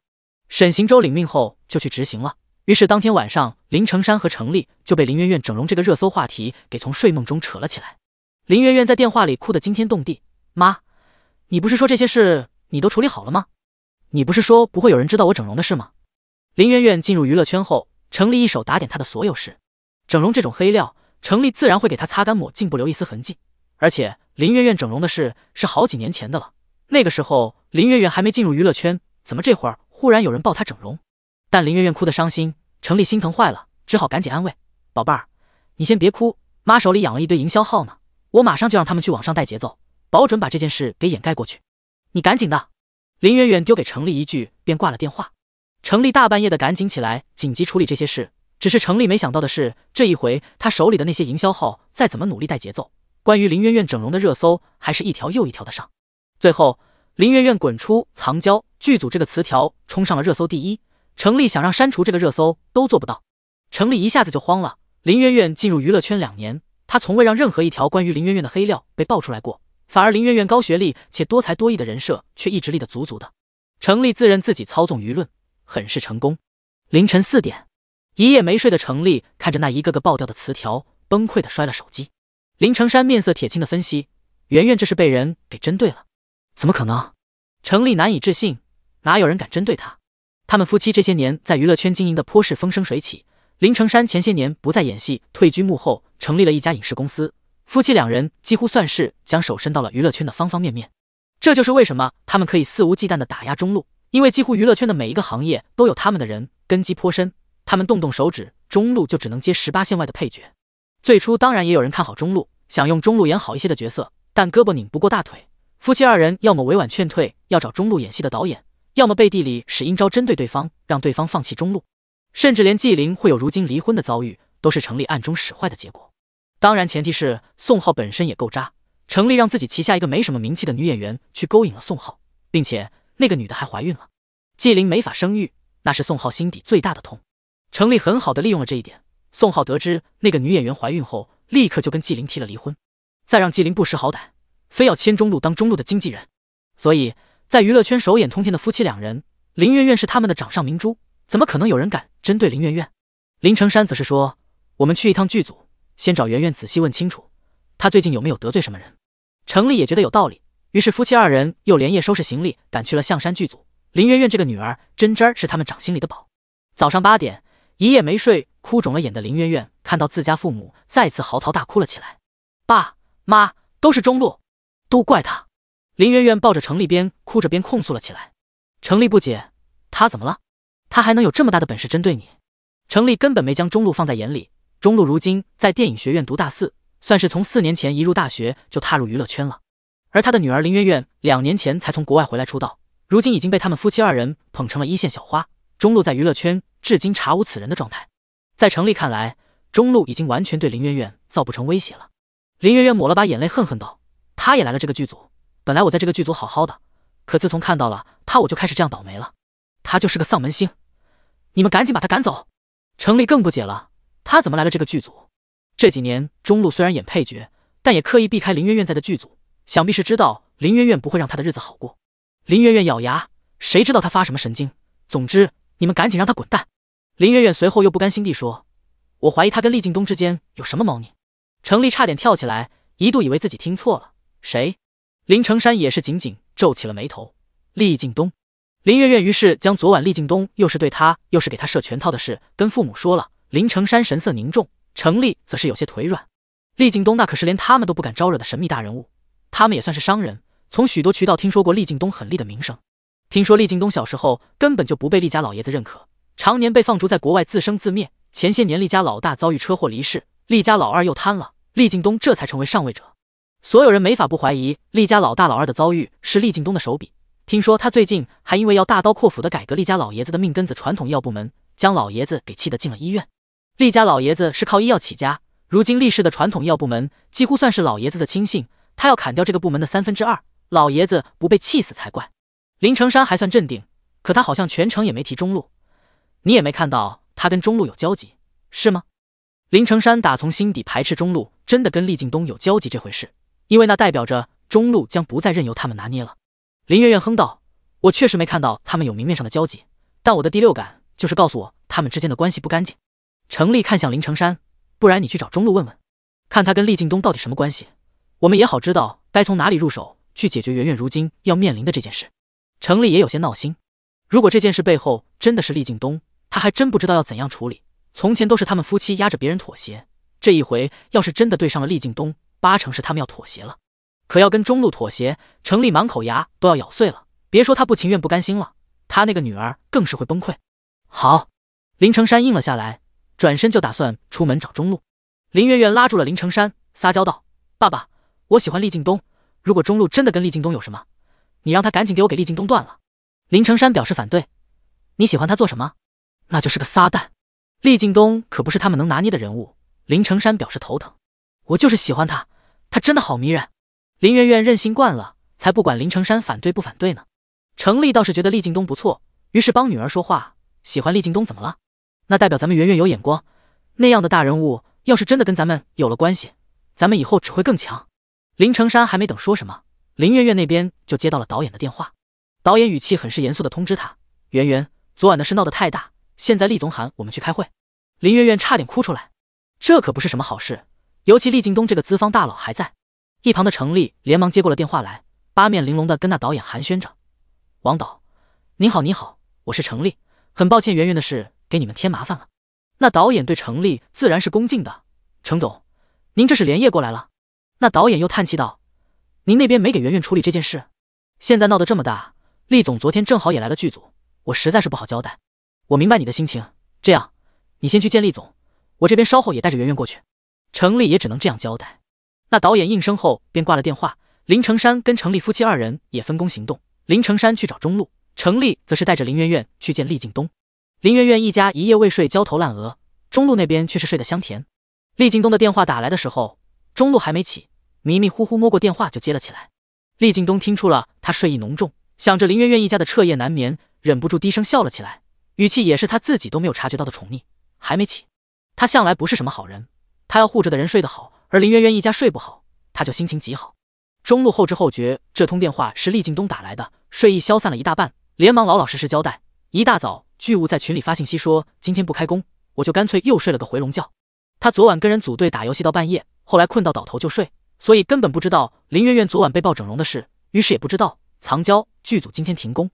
沈行舟领命后就去执行了。于是当天晚上，林成山和程立就被林媛媛整容这个热搜话题给从睡梦中扯了起来。林媛媛在电话里哭得惊天动地：“妈，你不是说这些事？”你都处理好了吗？你不是说不会有人知道我整容的事吗？林媛媛进入娱乐圈后，程立一手打点她的所有事，整容这种黑料，程立自然会给她擦干抹净，不留一丝痕迹。而且林媛媛整容的事是好几年前的了，那个时候林媛媛还没进入娱乐圈，怎么这会儿忽然有人抱她整容？但林媛媛哭得伤心，程立心疼坏了，只好赶紧安慰：“宝贝儿，你先别哭，妈手里养了一堆营销号呢，我马上就让他们去网上带节奏，保准把这件事给掩盖过去。”你赶紧的！林远远丢给程立一句，便挂了电话。程立大半夜的赶紧起来，紧急处理这些事。只是程立没想到的是，这一回他手里的那些营销号再怎么努力带节奏，关于林媛媛整容的热搜还是一条又一条的上。最后，林媛媛滚出藏娇剧组这个词条冲上了热搜第一。程立想让删除这个热搜都做不到，程立一下子就慌了。林媛媛进入娱乐圈两年，她从未让任何一条关于林媛媛的黑料被爆出来过。反而林媛媛高学历且多才多艺的人设却一直立得足足的。程立自认自己操纵舆论很是成功。凌晨四点，一夜没睡的程立看着那一个个爆掉的词条，崩溃的摔了手机。林成山面色铁青的分析：媛媛这是被人给针对了。怎么可能？程立难以置信，哪有人敢针对他？他们夫妻这些年在娱乐圈经营的颇是风生水起。林成山前些年不再演戏，退居幕后，成立了一家影视公司。夫妻两人几乎算是将手伸到了娱乐圈的方方面面，这就是为什么他们可以肆无忌惮地打压中路，因为几乎娱乐圈的每一个行业都有他们的人，根基颇深。他们动动手指，中路就只能接十八线外的配角。最初当然也有人看好中路，想用中路演好一些的角色，但胳膊拧不过大腿。夫妻二人要么委婉劝退要找中路演戏的导演，要么背地里使阴招针对对方，让对方放弃中路。甚至连纪灵会有如今离婚的遭遇，都是成立暗中使坏的结果。当然，前提是宋浩本身也够渣。程立让自己旗下一个没什么名气的女演员去勾引了宋浩，并且那个女的还怀孕了。纪灵没法生育，那是宋浩心底最大的痛。程立很好的利用了这一点。宋浩得知那个女演员怀孕后，立刻就跟纪灵提了离婚，再让纪灵不识好歹，非要签中路当中路的经纪人。所以在娱乐圈手眼通天的夫妻两人，林媛媛是他们的掌上明珠，怎么可能有人敢针对林媛媛？林成山则是说：“我们去一趟剧组。”先找圆圆仔细问清楚，她最近有没有得罪什么人？程丽也觉得有道理，于是夫妻二人又连夜收拾行李，赶去了象山剧组。林媛媛这个女儿，真真是他们掌心里的宝。早上八点，一夜没睡，哭肿了眼的林媛媛看到自家父母再次嚎啕大哭了起来，爸妈都是中路，都怪他！林媛媛抱着程丽边哭着边控诉了起来。程丽不解，他怎么了？他还能有这么大的本事针对你？程丽根本没将中路放在眼里。中路如今在电影学院读大四，算是从四年前一入大学就踏入娱乐圈了。而他的女儿林媛媛两年前才从国外回来出道，如今已经被他们夫妻二人捧成了一线小花。中路在娱乐圈至今查无此人的状态，在程立看来，中路已经完全对林媛媛造不成威胁了。林媛媛抹了把眼泪，恨恨道：“他也来了这个剧组，本来我在这个剧组好好的，可自从看到了他，我就开始这样倒霉了。他就是个丧门星，你们赶紧把他赶走。”程立更不解了。他怎么来了这个剧组？这几年中路虽然演配角，但也刻意避开林媛媛在的剧组，想必是知道林媛媛不会让他的日子好过。林媛媛咬牙，谁知道他发什么神经？总之，你们赶紧让他滚蛋！林媛媛随后又不甘心地说：“我怀疑他跟厉敬东之间有什么猫腻。”程丽差点跳起来，一度以为自己听错了。谁？林成山也是紧紧皱起了眉头。厉敬东。林媛媛于是将昨晚厉敬东又是对他又是给他设圈套的事跟父母说了。林成山神色凝重，程立则是有些腿软。厉敬东那可是连他们都不敢招惹的神秘大人物，他们也算是商人，从许多渠道听说过厉敬东狠厉的名声。听说厉敬东小时候根本就不被厉家老爷子认可，常年被放逐在国外自生自灭。前些年厉家老大遭遇车祸离世，厉家老二又瘫了，厉敬东这才成为上位者。所有人没法不怀疑厉家老大老二的遭遇是厉敬东的手笔。听说他最近还因为要大刀阔斧的改革厉家老爷子的命根子传统医药部门，将老爷子给气得进了医院。厉家老爷子是靠医药起家，如今厉氏的传统医药部门几乎算是老爷子的亲信。他要砍掉这个部门的三分之二，老爷子不被气死才怪。林成山还算镇定，可他好像全程也没提中路，你也没看到他跟中路有交集，是吗？林成山打从心底排斥中路真的跟厉敬东有交集这回事，因为那代表着中路将不再任由他们拿捏了。林媛媛哼道：“我确实没看到他们有明面上的交集，但我的第六感就是告诉我，他们之间的关系不干净。”程立看向林成山，不然你去找中路问问，看他跟厉敬东到底什么关系，我们也好知道该从哪里入手去解决圆圆如今要面临的这件事。程立也有些闹心，如果这件事背后真的是厉敬东，他还真不知道要怎样处理。从前都是他们夫妻压着别人妥协，这一回要是真的对上了厉敬东，八成是他们要妥协了。可要跟中路妥协，程立满口牙都要咬碎了，别说他不情愿不甘心了，他那个女儿更是会崩溃。好，林成山应了下来。转身就打算出门找中路，林媛媛拉住了林成山，撒娇道：“爸爸，我喜欢厉敬东。如果中路真的跟厉敬东有什么，你让他赶紧给我给厉敬东断了。”林成山表示反对：“你喜欢他做什么？那就是个撒旦。厉敬东可不是他们能拿捏的人物。”林成山表示头疼：“我就是喜欢他，他真的好迷人。”林媛媛任性惯了，才不管林成山反对不反对呢。程丽倒是觉得厉敬东不错，于是帮女儿说话：“喜欢厉敬东怎么了？”那代表咱们圆圆有眼光，那样的大人物要是真的跟咱们有了关系，咱们以后只会更强。林成山还没等说什么，林圆圆那边就接到了导演的电话，导演语气很是严肃的通知他：“圆圆，昨晚的事闹得太大，现在厉总喊我们去开会。”林圆圆差点哭出来，这可不是什么好事，尤其厉敬东这个资方大佬还在一旁的程立连忙接过了电话来，八面玲珑的跟那导演寒暄着：“王导，你好，你好，我是程立，很抱歉圆圆的事。”给你们添麻烦了。那导演对程立自然是恭敬的。程总，您这是连夜过来了？那导演又叹气道：“您那边没给圆圆处理这件事？现在闹得这么大，厉总昨天正好也来了剧组，我实在是不好交代。”我明白你的心情。这样，你先去见厉总，我这边稍后也带着圆圆过去。程立也只能这样交代。那导演应声后便挂了电话。林成山跟程立夫妻二人也分工行动，林成山去找中路，程立则是带着林媛媛去见厉敬东。林媛媛一家一夜未睡，焦头烂额；中路那边却是睡得香甜。厉敬东的电话打来的时候，中路还没起，迷迷糊糊摸过电话就接了起来。厉敬东听出了他睡意浓重，想着林媛媛一家的彻夜难眠，忍不住低声笑了起来，语气也是他自己都没有察觉到的宠溺。还没起，他向来不是什么好人，他要护着的人睡得好，而林媛媛一家睡不好，他就心情极好。中路后知后觉，这通电话是厉敬东打来的，睡意消散了一大半，连忙老老实实交代：一大早。巨物在群里发信息说今天不开工，我就干脆又睡了个回笼觉。他昨晚跟人组队打游戏到半夜，后来困到倒头就睡，所以根本不知道林媛媛昨晚被爆整容的事，于是也不知道藏娇剧组今天停工。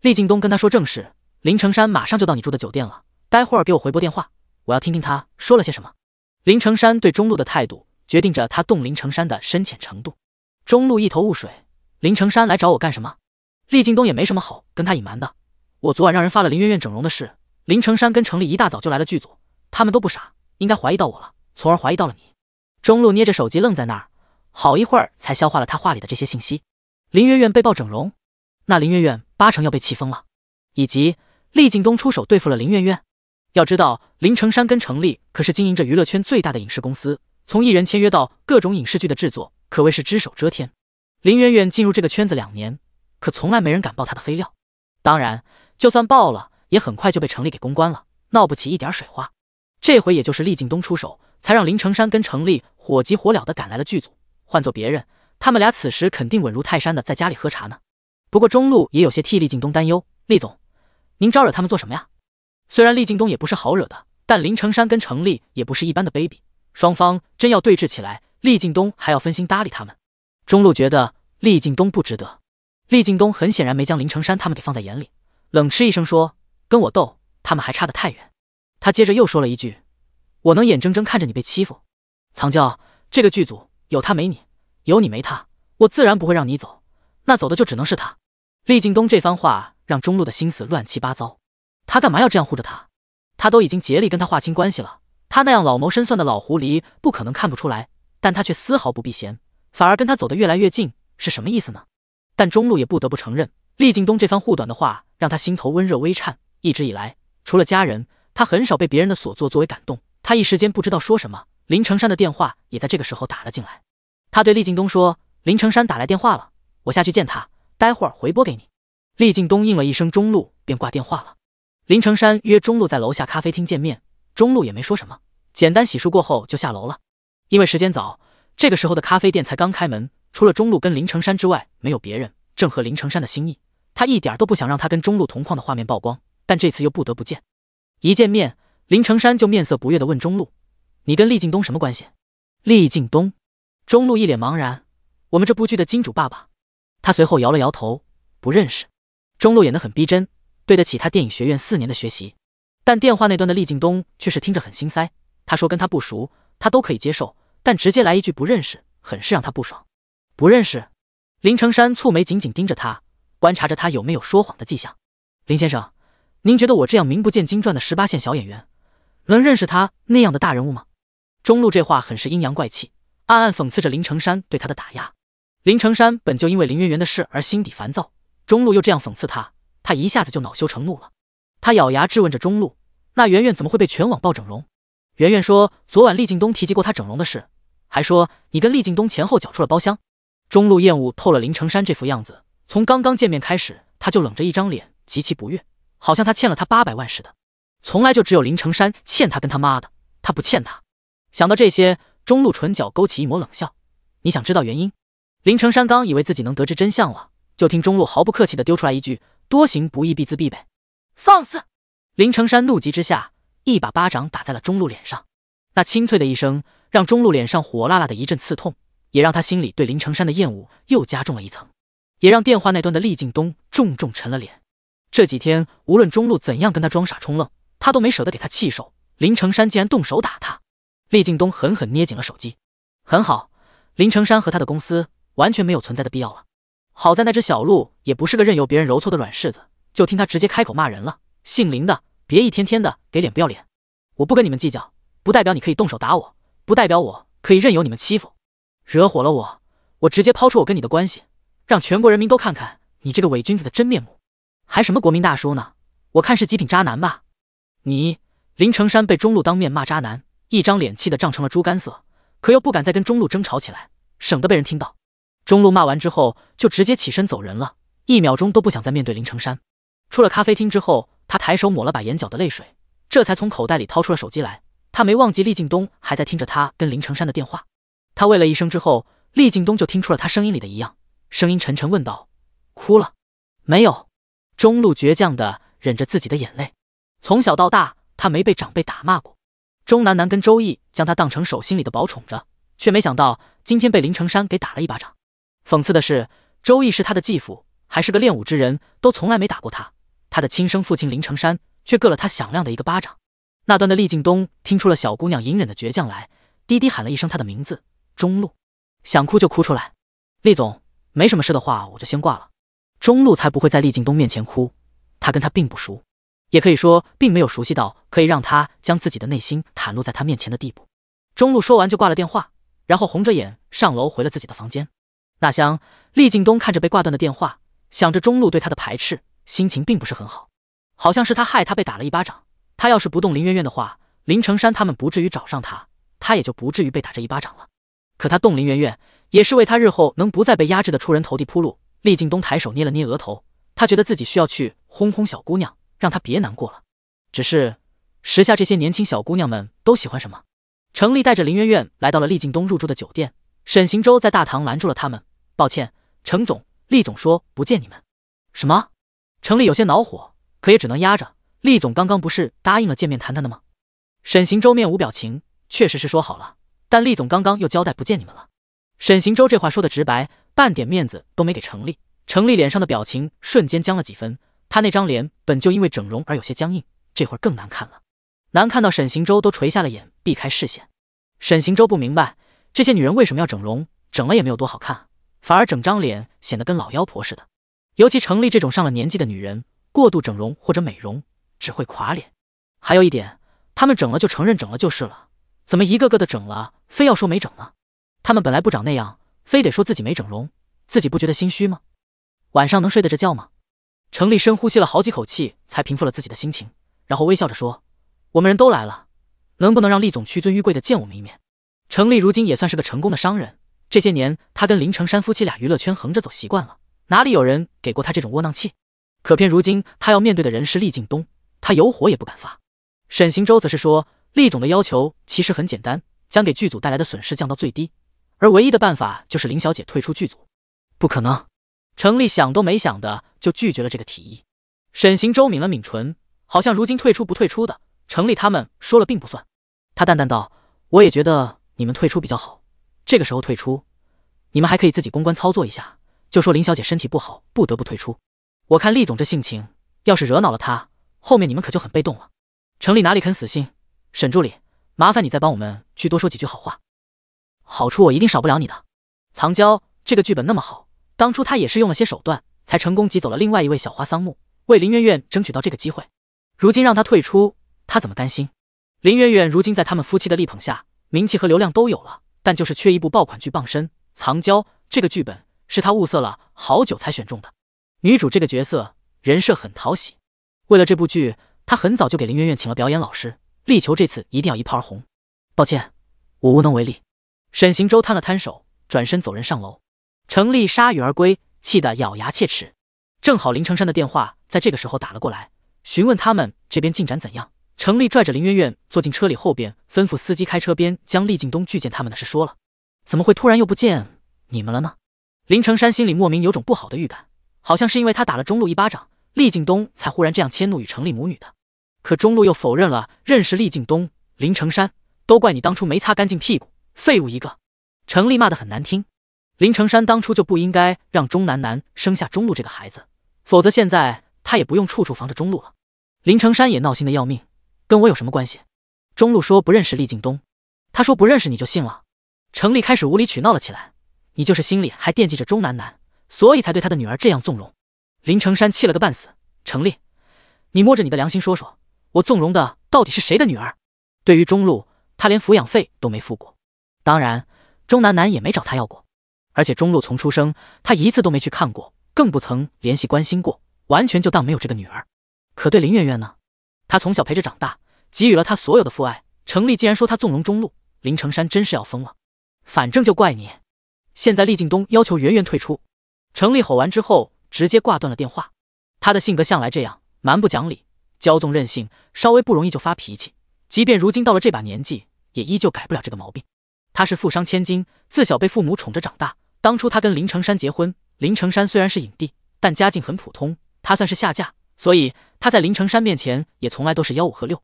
厉敬东跟他说正事，林成山马上就到你住的酒店了，待会儿给我回拨电话，我要听听他说了些什么。林成山对中路的态度决定着他动林成山的深浅程度。中路一头雾水，林成山来找我干什么？厉敬东也没什么好跟他隐瞒的。我昨晚让人发了林媛媛整容的事。林成山跟程立一大早就来了剧组，他们都不傻，应该怀疑到我了，从而怀疑到了你。中路捏着手机愣在那儿，好一会儿才消化了他话里的这些信息。林媛媛被曝整容，那林媛媛八成要被气疯了。以及厉劲东出手对付了林媛媛。要知道，林成山跟程立可是经营着娱乐圈最大的影视公司，从艺人签约到各种影视剧的制作，可谓是只手遮天。林媛媛进入这个圈子两年，可从来没人敢爆她的黑料，当然。就算爆了，也很快就被程立给公关了，闹不起一点水花。这回也就是厉敬东出手，才让林成山跟程立火急火燎的赶来了剧组。换做别人，他们俩此时肯定稳如泰山的在家里喝茶呢。不过中路也有些替厉敬东担忧，厉总，您招惹他们做什么呀？虽然厉敬东也不是好惹的，但林成山跟程立也不是一般的卑鄙，双方真要对峙起来，厉敬东还要分心搭理他们。中路觉得厉敬东不值得。厉敬东很显然没将林成山他们给放在眼里。冷嗤一声说：“跟我斗，他们还差得太远。”他接着又说了一句：“我能眼睁睁看着你被欺负？”藏娇，这个剧组有他没你，有你没他，我自然不会让你走。那走的就只能是他。厉敬东这番话让中路的心思乱七八糟。他干嘛要这样护着他？他都已经竭力跟他划清关系了。他那样老谋深算的老狐狸不可能看不出来，但他却丝毫不避嫌，反而跟他走得越来越近，是什么意思呢？但中路也不得不承认。厉敬东这番护短的话，让他心头温热微颤。一直以来，除了家人，他很少被别人的所作作为感动。他一时间不知道说什么。林成山的电话也在这个时候打了进来。他对厉敬东说：“林成山打来电话了，我下去见他，待会儿回拨给你。”厉敬东应了一声，中路便挂电话了。林成山约中路在楼下咖啡厅见面。中路也没说什么，简单洗漱过后就下楼了。因为时间早，这个时候的咖啡店才刚开门，除了中路跟林成山之外，没有别人，正合林成山的心意。他一点都不想让他跟中路同框的画面曝光，但这次又不得不见。一见面，林成山就面色不悦的问中路：“你跟厉敬东什么关系？”厉敬东，中路一脸茫然：“我们这部剧的金主爸爸。”他随后摇了摇头：“不认识。”中路演的很逼真，对得起他电影学院四年的学习。但电话那端的厉敬东却是听着很心塞。他说跟他不熟，他都可以接受，但直接来一句不认识，很是让他不爽。不认识？林成山蹙眉，紧紧盯着他。观察着他有没有说谎的迹象，林先生，您觉得我这样名不见经传的十八线小演员，能认识他那样的大人物吗？中路这话很是阴阳怪气，暗暗讽刺着林成山对他的打压。林成山本就因为林媛媛的事而心底烦躁，中路又这样讽刺他，他一下子就恼羞成怒了。他咬牙质问着中路：“那媛媛怎么会被全网爆整容？”媛媛说：“昨晚厉敬东提及过她整容的事，还说你跟厉敬东前后脚出了包厢。”中路厌恶透了林成山这副样子。从刚刚见面开始，他就冷着一张脸，极其不悦，好像他欠了他八百万似的。从来就只有林成山欠他跟他妈的，他不欠他。想到这些，中路唇角勾起一抹冷笑。你想知道原因？林成山刚以为自己能得知真相了，就听中路毫不客气的丢出来一句：“多行不义必自毙呗。”放肆！林成山怒极之下，一把巴掌打在了中路脸上。那清脆的一声，让中路脸上火辣辣的一阵刺痛，也让他心里对林成山的厌恶又加重了一层。也让电话那端的厉敬东重重沉了脸。这几天无论中路怎样跟他装傻充愣，他都没舍得给他气受。林成山竟然动手打他，厉敬东狠狠捏紧了手机。很好，林成山和他的公司完全没有存在的必要了。好在那只小鹿也不是个任由别人揉搓的软柿子，就听他直接开口骂人了：“姓林的，别一天天的给脸不要脸！我不跟你们计较，不代表你可以动手打我，不代表我可以任由你们欺负。惹火了我，我直接抛出我跟你的关系。”让全国人民都看看你这个伪君子的真面目，还什么国民大叔呢？我看是极品渣男吧！你林成山被中路当面骂渣男，一张脸气得涨成了猪肝色，可又不敢再跟中路争吵起来，省得被人听到。中路骂完之后，就直接起身走人了，一秒钟都不想再面对林成山。出了咖啡厅之后，他抬手抹了把眼角的泪水，这才从口袋里掏出了手机来。他没忘记厉敬东还在听着他跟林成山的电话，他喂了一声之后，厉敬东就听出了他声音里的一样。声音沉沉问道：“哭了，没有？”中路倔强的忍着自己的眼泪。从小到大，他没被长辈打骂过。钟楠楠跟周易将他当成手心里的宝宠着，却没想到今天被林成山给打了一巴掌。讽刺的是，周易是他的继父，还是个练武之人，都从来没打过他。他的亲生父亲林成山却硌了他响亮的一个巴掌。那端的厉敬东听出了小姑娘隐忍的倔强来，低低喊了一声她的名字：“中路，想哭就哭出来。”厉总。没什么事的话，我就先挂了。中路才不会在厉敬东面前哭，他跟他并不熟，也可以说并没有熟悉到可以让他将自己的内心袒露在他面前的地步。中路说完就挂了电话，然后红着眼上楼回了自己的房间。那厢，厉敬东看着被挂断的电话，想着中路对他的排斥，心情并不是很好，好像是他害他被打了一巴掌。他要是不动林媛媛的话，林成山他们不至于找上他，他也就不至于被打这一巴掌了。可他动林媛媛。也是为他日后能不再被压制的出人头地铺路。厉敬东抬手捏了捏额头，他觉得自己需要去哄哄小姑娘，让她别难过了。只是时下这些年轻小姑娘们都喜欢什么？程立带着林媛媛来到了厉敬东入住的酒店。沈行舟在大堂拦住了他们：“抱歉，程总，厉总说不见你们。”什么？程立有些恼火，可也只能压着。厉总刚刚不是答应了见面谈谈的吗？沈行舟面无表情：“确实是说好了，但厉总刚刚又交代不见你们了。”沈行舟这话说的直白，半点面子都没给程立。程立脸上的表情瞬间僵了几分，他那张脸本就因为整容而有些僵硬，这会儿更难看了。难看到沈行舟都垂下了眼，避开视线。沈行舟不明白这些女人为什么要整容，整了也没有多好看，反而整张脸显得跟老妖婆似的。尤其程立这种上了年纪的女人，过度整容或者美容只会垮脸。还有一点，她们整了就承认整了就是了，怎么一个个的整了，非要说没整呢？他们本来不长那样，非得说自己没整容，自己不觉得心虚吗？晚上能睡得着觉吗？程立深呼吸了好几口气，才平复了自己的心情，然后微笑着说：“我们人都来了，能不能让厉总屈尊玉贵的见我们一面？”程立如今也算是个成功的商人，这些年他跟林成山夫妻俩娱乐圈横着走习惯了，哪里有人给过他这种窝囊气？可偏如今他要面对的人是厉敬东，他有火也不敢发。沈行舟则是说：“厉总的要求其实很简单，将给剧组带来的损失降到最低。”而唯一的办法就是林小姐退出剧组，不可能。程立想都没想的就拒绝了这个提议。沈行舟抿了抿唇，好像如今退出不退出的，程立他们说了并不算。他淡淡道：“我也觉得你们退出比较好。这个时候退出，你们还可以自己公关操作一下，就说林小姐身体不好，不得不退出。我看厉总这性情，要是惹恼了他，后面你们可就很被动了。”程立哪里肯死心？沈助理，麻烦你再帮我们去多说几句好话。好处我一定少不了你的。藏娇这个剧本那么好，当初他也是用了些手段，才成功挤走了另外一位小花桑木，为林媛媛争取到这个机会。如今让她退出，她怎么甘心？林媛媛如今在他们夫妻的力捧下，名气和流量都有了，但就是缺一部爆款剧傍身。藏娇这个剧本是他物色了好久才选中的，女主这个角色人设很讨喜。为了这部剧，他很早就给林媛媛请了表演老师，力求这次一定要一炮而红。抱歉，我无能为力。沈行舟摊了摊手，转身走人上楼。程立铩羽而归，气得咬牙切齿。正好林成山的电话在这个时候打了过来，询问他们这边进展怎样。程立拽着林媛媛坐进车里后边，吩咐司机开车边将厉敬东拒见他们的事说了。怎么会突然又不见你们了呢？林成山心里莫名有种不好的预感，好像是因为他打了中路一巴掌，厉敬东才忽然这样迁怒于程立母女的。可中路又否认了认识厉敬东。林成山，都怪你当初没擦干净屁股。废物一个，程立骂得很难听。林成山当初就不应该让钟南南生下钟露这个孩子，否则现在他也不用处处防着钟露了。林成山也闹心的要命，跟我有什么关系？钟露说不认识厉敬东，他说不认识你就信了。程立开始无理取闹了起来，你就是心里还惦记着钟楠楠，所以才对他的女儿这样纵容。林成山气了个半死，程立，你摸着你的良心说说，我纵容的到底是谁的女儿？对于钟露，他连抚养费都没付过。当然，钟南南也没找他要过，而且钟露从出生，他一次都没去看过，更不曾联系关心过，完全就当没有这个女儿。可对林媛媛呢？她从小陪着长大，给予了她所有的父爱。程丽竟然说她纵容钟露，林成山真是要疯了。反正就怪你。现在厉敬东要求媛媛退出，程丽吼完之后直接挂断了电话。他的性格向来这样，蛮不讲理，骄纵任性，稍微不容易就发脾气，即便如今到了这把年纪，也依旧改不了这个毛病。她是富商千金，自小被父母宠着长大。当初她跟林成山结婚，林成山虽然是影帝，但家境很普通，她算是下嫁，所以她在林成山面前也从来都是吆五喝六。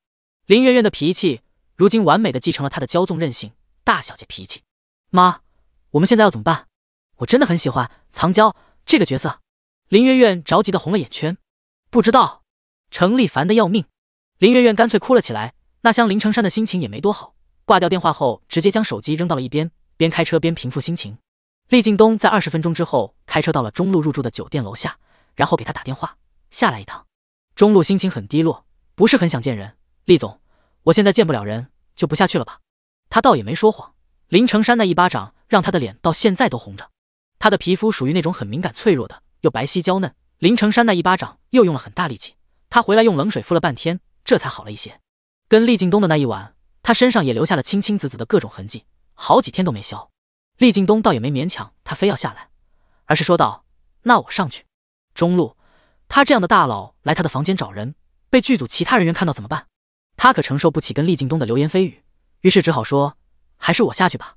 林媛媛的脾气，如今完美的继承了她的骄纵任性，大小姐脾气。妈，我们现在要怎么办？我真的很喜欢藏娇这个角色。林媛媛着急的红了眼圈。不知道。程丽烦的要命。林媛媛干脆哭了起来。那厢林成山的心情也没多好。挂掉电话后，直接将手机扔到了一边，边开车边平复心情。厉敬东在二十分钟之后开车到了中路入住的酒店楼下，然后给他打电话下来一趟。中路心情很低落，不是很想见人。厉总，我现在见不了人，就不下去了吧？他倒也没说谎。林成山那一巴掌让他的脸到现在都红着，他的皮肤属于那种很敏感脆弱的，又白皙娇嫩。林成山那一巴掌又用了很大力气，他回来用冷水敷了半天，这才好了一些。跟厉敬东的那一晚。他身上也留下了青青紫紫的各种痕迹，好几天都没消。厉敬东倒也没勉强他非要下来，而是说道：“那我上去。”中路，他这样的大佬来他的房间找人，被剧组其他人员看到怎么办？他可承受不起跟厉敬东的流言蜚语，于是只好说：“还是我下去吧。”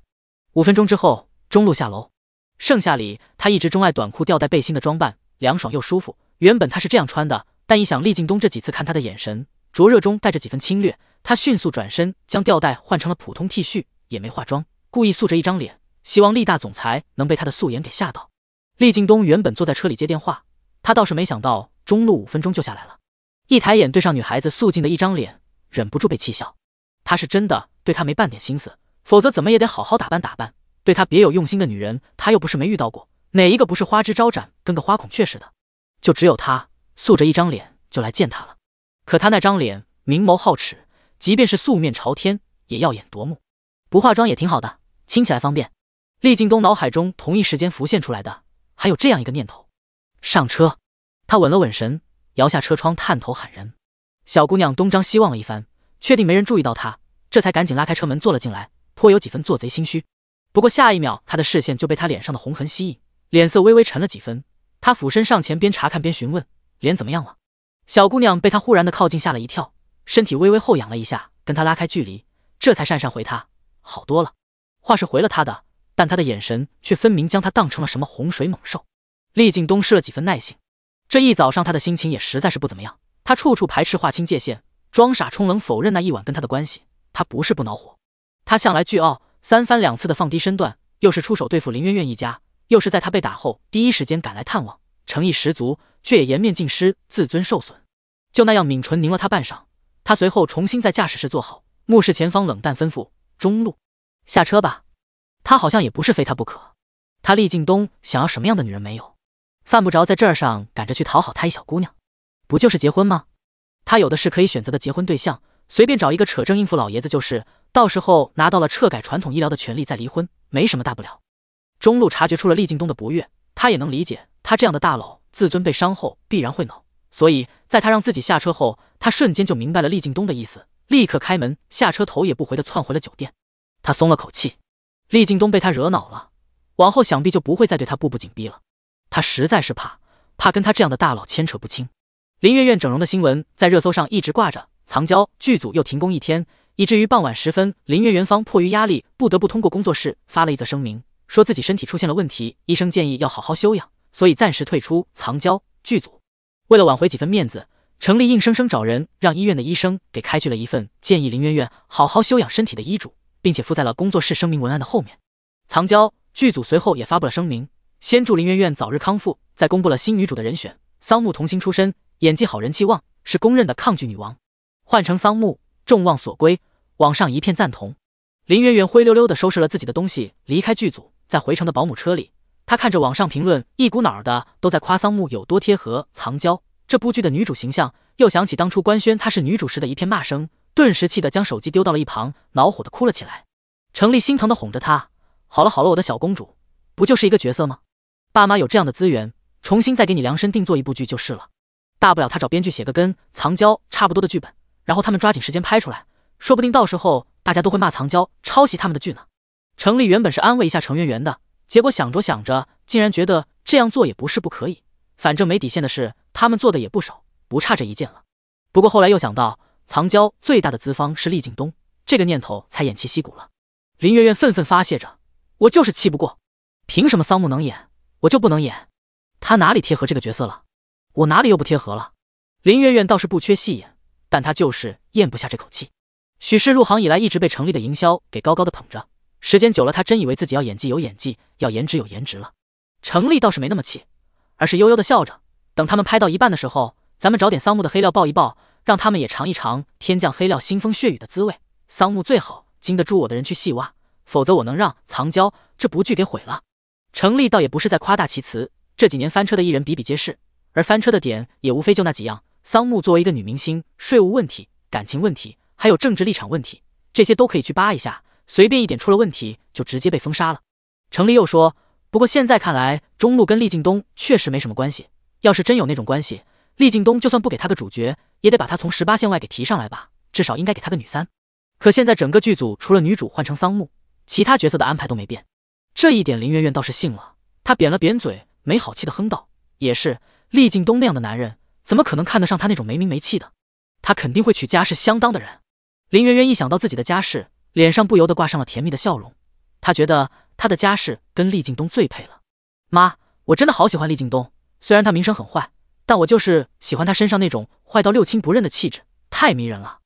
五分钟之后，中路下楼。盛夏里，他一直钟爱短裤、吊带、背心的装扮，凉爽又舒服。原本他是这样穿的，但一想厉敬东这几次看他的眼神，灼热中带着几分侵略。他迅速转身，将吊带换成了普通 T 恤，也没化妆，故意素着一张脸，希望厉大总裁能被他的素颜给吓到。厉敬东原本坐在车里接电话，他倒是没想到中路五分钟就下来了，一抬眼对上女孩子素净的一张脸，忍不住被气笑。他是真的对她没半点心思，否则怎么也得好好打扮打扮。对她别有用心的女人，他又不是没遇到过，哪一个不是花枝招展，跟个花孔雀似的？就只有他素着一张脸就来见他了。可他那张脸明眸皓齿。即便是素面朝天，也耀眼夺目。不化妆也挺好的，亲起来方便。厉敬东脑海中同一时间浮现出来的还有这样一个念头：上车。他稳了稳神，摇下车窗，探头喊人。小姑娘东张西望了一番，确定没人注意到她，这才赶紧拉开车门坐了进来，颇有几分做贼心虚。不过下一秒，他的视线就被她脸上的红痕吸引，脸色微微沉了几分。他俯身上前，边查看边询问：“脸怎么样了？”小姑娘被他忽然的靠近吓了一跳。身体微微后仰了一下，跟他拉开距离，这才讪讪回他：“好多了。”话是回了他的，但他的眼神却分明将他当成了什么洪水猛兽。厉敬东失了几分耐性，这一早上他的心情也实在是不怎么样。他处处排斥、划清界限、装傻充愣否认那一晚跟他的关系。他不是不恼火，他向来倨傲，三番两次的放低身段，又是出手对付林媛媛一家，又是在他被打后第一时间赶来探望，诚意十足，却也颜面尽失、自尊受损。就那样抿唇凝了他半晌。他随后重新在驾驶室坐好，目视前方，冷淡吩咐：“中路，下车吧。”他好像也不是非她不可。他厉敬东想要什么样的女人没有，犯不着在这儿上赶着去讨好她一小姑娘。不就是结婚吗？他有的是可以选择的结婚对象，随便找一个扯证应付老爷子就是。到时候拿到了撤改传统医疗的权利再离婚，没什么大不了。中路察觉出了厉敬东的不悦，他也能理解，他这样的大佬自尊被伤后必然会恼。所以，在他让自己下车后，他瞬间就明白了厉敬东的意思，立刻开门下车，头也不回的窜回了酒店。他松了口气，厉敬东被他惹恼了，往后想必就不会再对他步步紧逼了。他实在是怕，怕跟他这样的大佬牵扯不清。林媛媛整容的新闻在热搜上一直挂着，藏娇剧组又停工一天，以至于傍晚时分，林媛媛方迫于压力，不得不通过工作室发了一则声明，说自己身体出现了问题，医生建议要好好休养，所以暂时退出藏娇剧组。为了挽回几分面子，程立硬生生找人让医院的医生给开具了一份建议林媛媛好好休养身体的医嘱，并且附在了工作室声明文案的后面。藏娇剧组随后也发布了声明，先祝林媛媛早日康复，再公布了新女主的人选，桑木童星出身，演技好，人气旺，是公认的抗拒女王。换成桑木，众望所归，网上一片赞同。林媛媛灰溜溜地收拾了自己的东西，离开剧组，在回程的保姆车里。他看着网上评论，一股脑的都在夸桑木有多贴合《藏娇》这部剧的女主形象，又想起当初官宣她是女主时的一片骂声，顿时气得将手机丢到了一旁，恼火的哭了起来。程丽心疼的哄着她：“好了好了，我的小公主，不就是一个角色吗？爸妈有这样的资源，重新再给你量身定做一部剧就是了。大不了他找编剧写个跟《藏娇》差不多的剧本，然后他们抓紧时间拍出来，说不定到时候大家都会骂《藏娇》抄袭他们的剧呢。”程丽原本是安慰一下程媛媛的。结果想着想着，竟然觉得这样做也不是不可以，反正没底线的事，他们做的也不少，不差这一件了。不过后来又想到藏娇最大的资方是厉景东，这个念头才偃旗息鼓了。林媛媛愤愤发泄着：“我就是气不过，凭什么桑木能演我就不能演？他哪里贴合这个角色了？我哪里又不贴合了？”林媛媛倒是不缺戏演，但她就是咽不下这口气。许氏入行以来，一直被成立的营销给高高的捧着。时间久了，他真以为自己要演技有演技，要颜值有颜值了。程立倒是没那么气，而是悠悠的笑着。等他们拍到一半的时候，咱们找点桑木的黑料爆一爆，让他们也尝一尝天降黑料、腥风血雨的滋味。桑木最好经得住我的人去细挖，否则我能让《藏娇》这部剧给毁了。程立倒也不是在夸大其词，这几年翻车的艺人比比皆是，而翻车的点也无非就那几样。桑木作为一个女明星，税务问题、感情问题，还有政治立场问题，这些都可以去扒一下。随便一点，出了问题就直接被封杀了。程丽又说：“不过现在看来，中路跟厉敬东确实没什么关系。要是真有那种关系，厉敬东就算不给他个主角，也得把他从十八线外给提上来吧？至少应该给他个女三。可现在整个剧组除了女主换成桑木，其他角色的安排都没变。这一点林媛媛倒是信了。她扁了扁嘴，没好气的哼道：‘也是，厉敬东那样的男人，怎么可能看得上他那种没名没气的？他肯定会娶家世相当的人。’林媛媛一想到自己的家世，脸上不由得挂上了甜蜜的笑容，他觉得他的家世跟厉敬东最配了。妈，我真的好喜欢厉敬东，虽然他名声很坏，但我就是喜欢他身上那种坏到六亲不认的气质，太迷人了。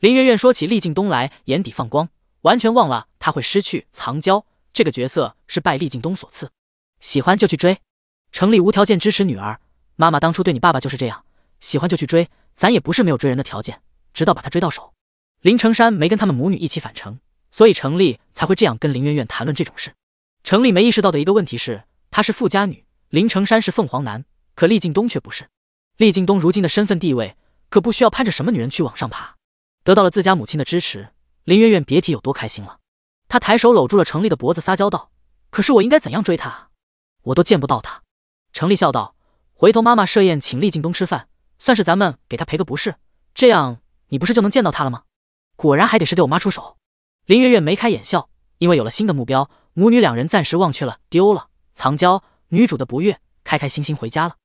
林媛媛说起厉敬东来，眼底放光，完全忘了他会失去藏娇这个角色是拜厉敬东所赐。喜欢就去追，程丽无条件支持女儿。妈妈当初对你爸爸就是这样，喜欢就去追，咱也不是没有追人的条件，直到把他追到手。林成山没跟他们母女一起返程，所以程丽才会这样跟林媛媛谈论这种事。程丽没意识到的一个问题是，她是富家女，林成山是凤凰男，可厉敬东却不是。厉敬东如今的身份地位，可不需要攀着什么女人去往上爬。得到了自家母亲的支持，林媛媛别提有多开心了。她抬手搂住了程丽的脖子，撒娇道：“可是我应该怎样追她？我都见不到她。”程丽笑道：“回头妈妈设宴请厉敬东吃饭，算是咱们给他赔个不是。这样，你不是就能见到他了吗？”果然还得是对我妈出手。林月月眉开眼笑，因为有了新的目标，母女两人暂时忘却了丢了藏娇女主的不悦，开开心心回家了。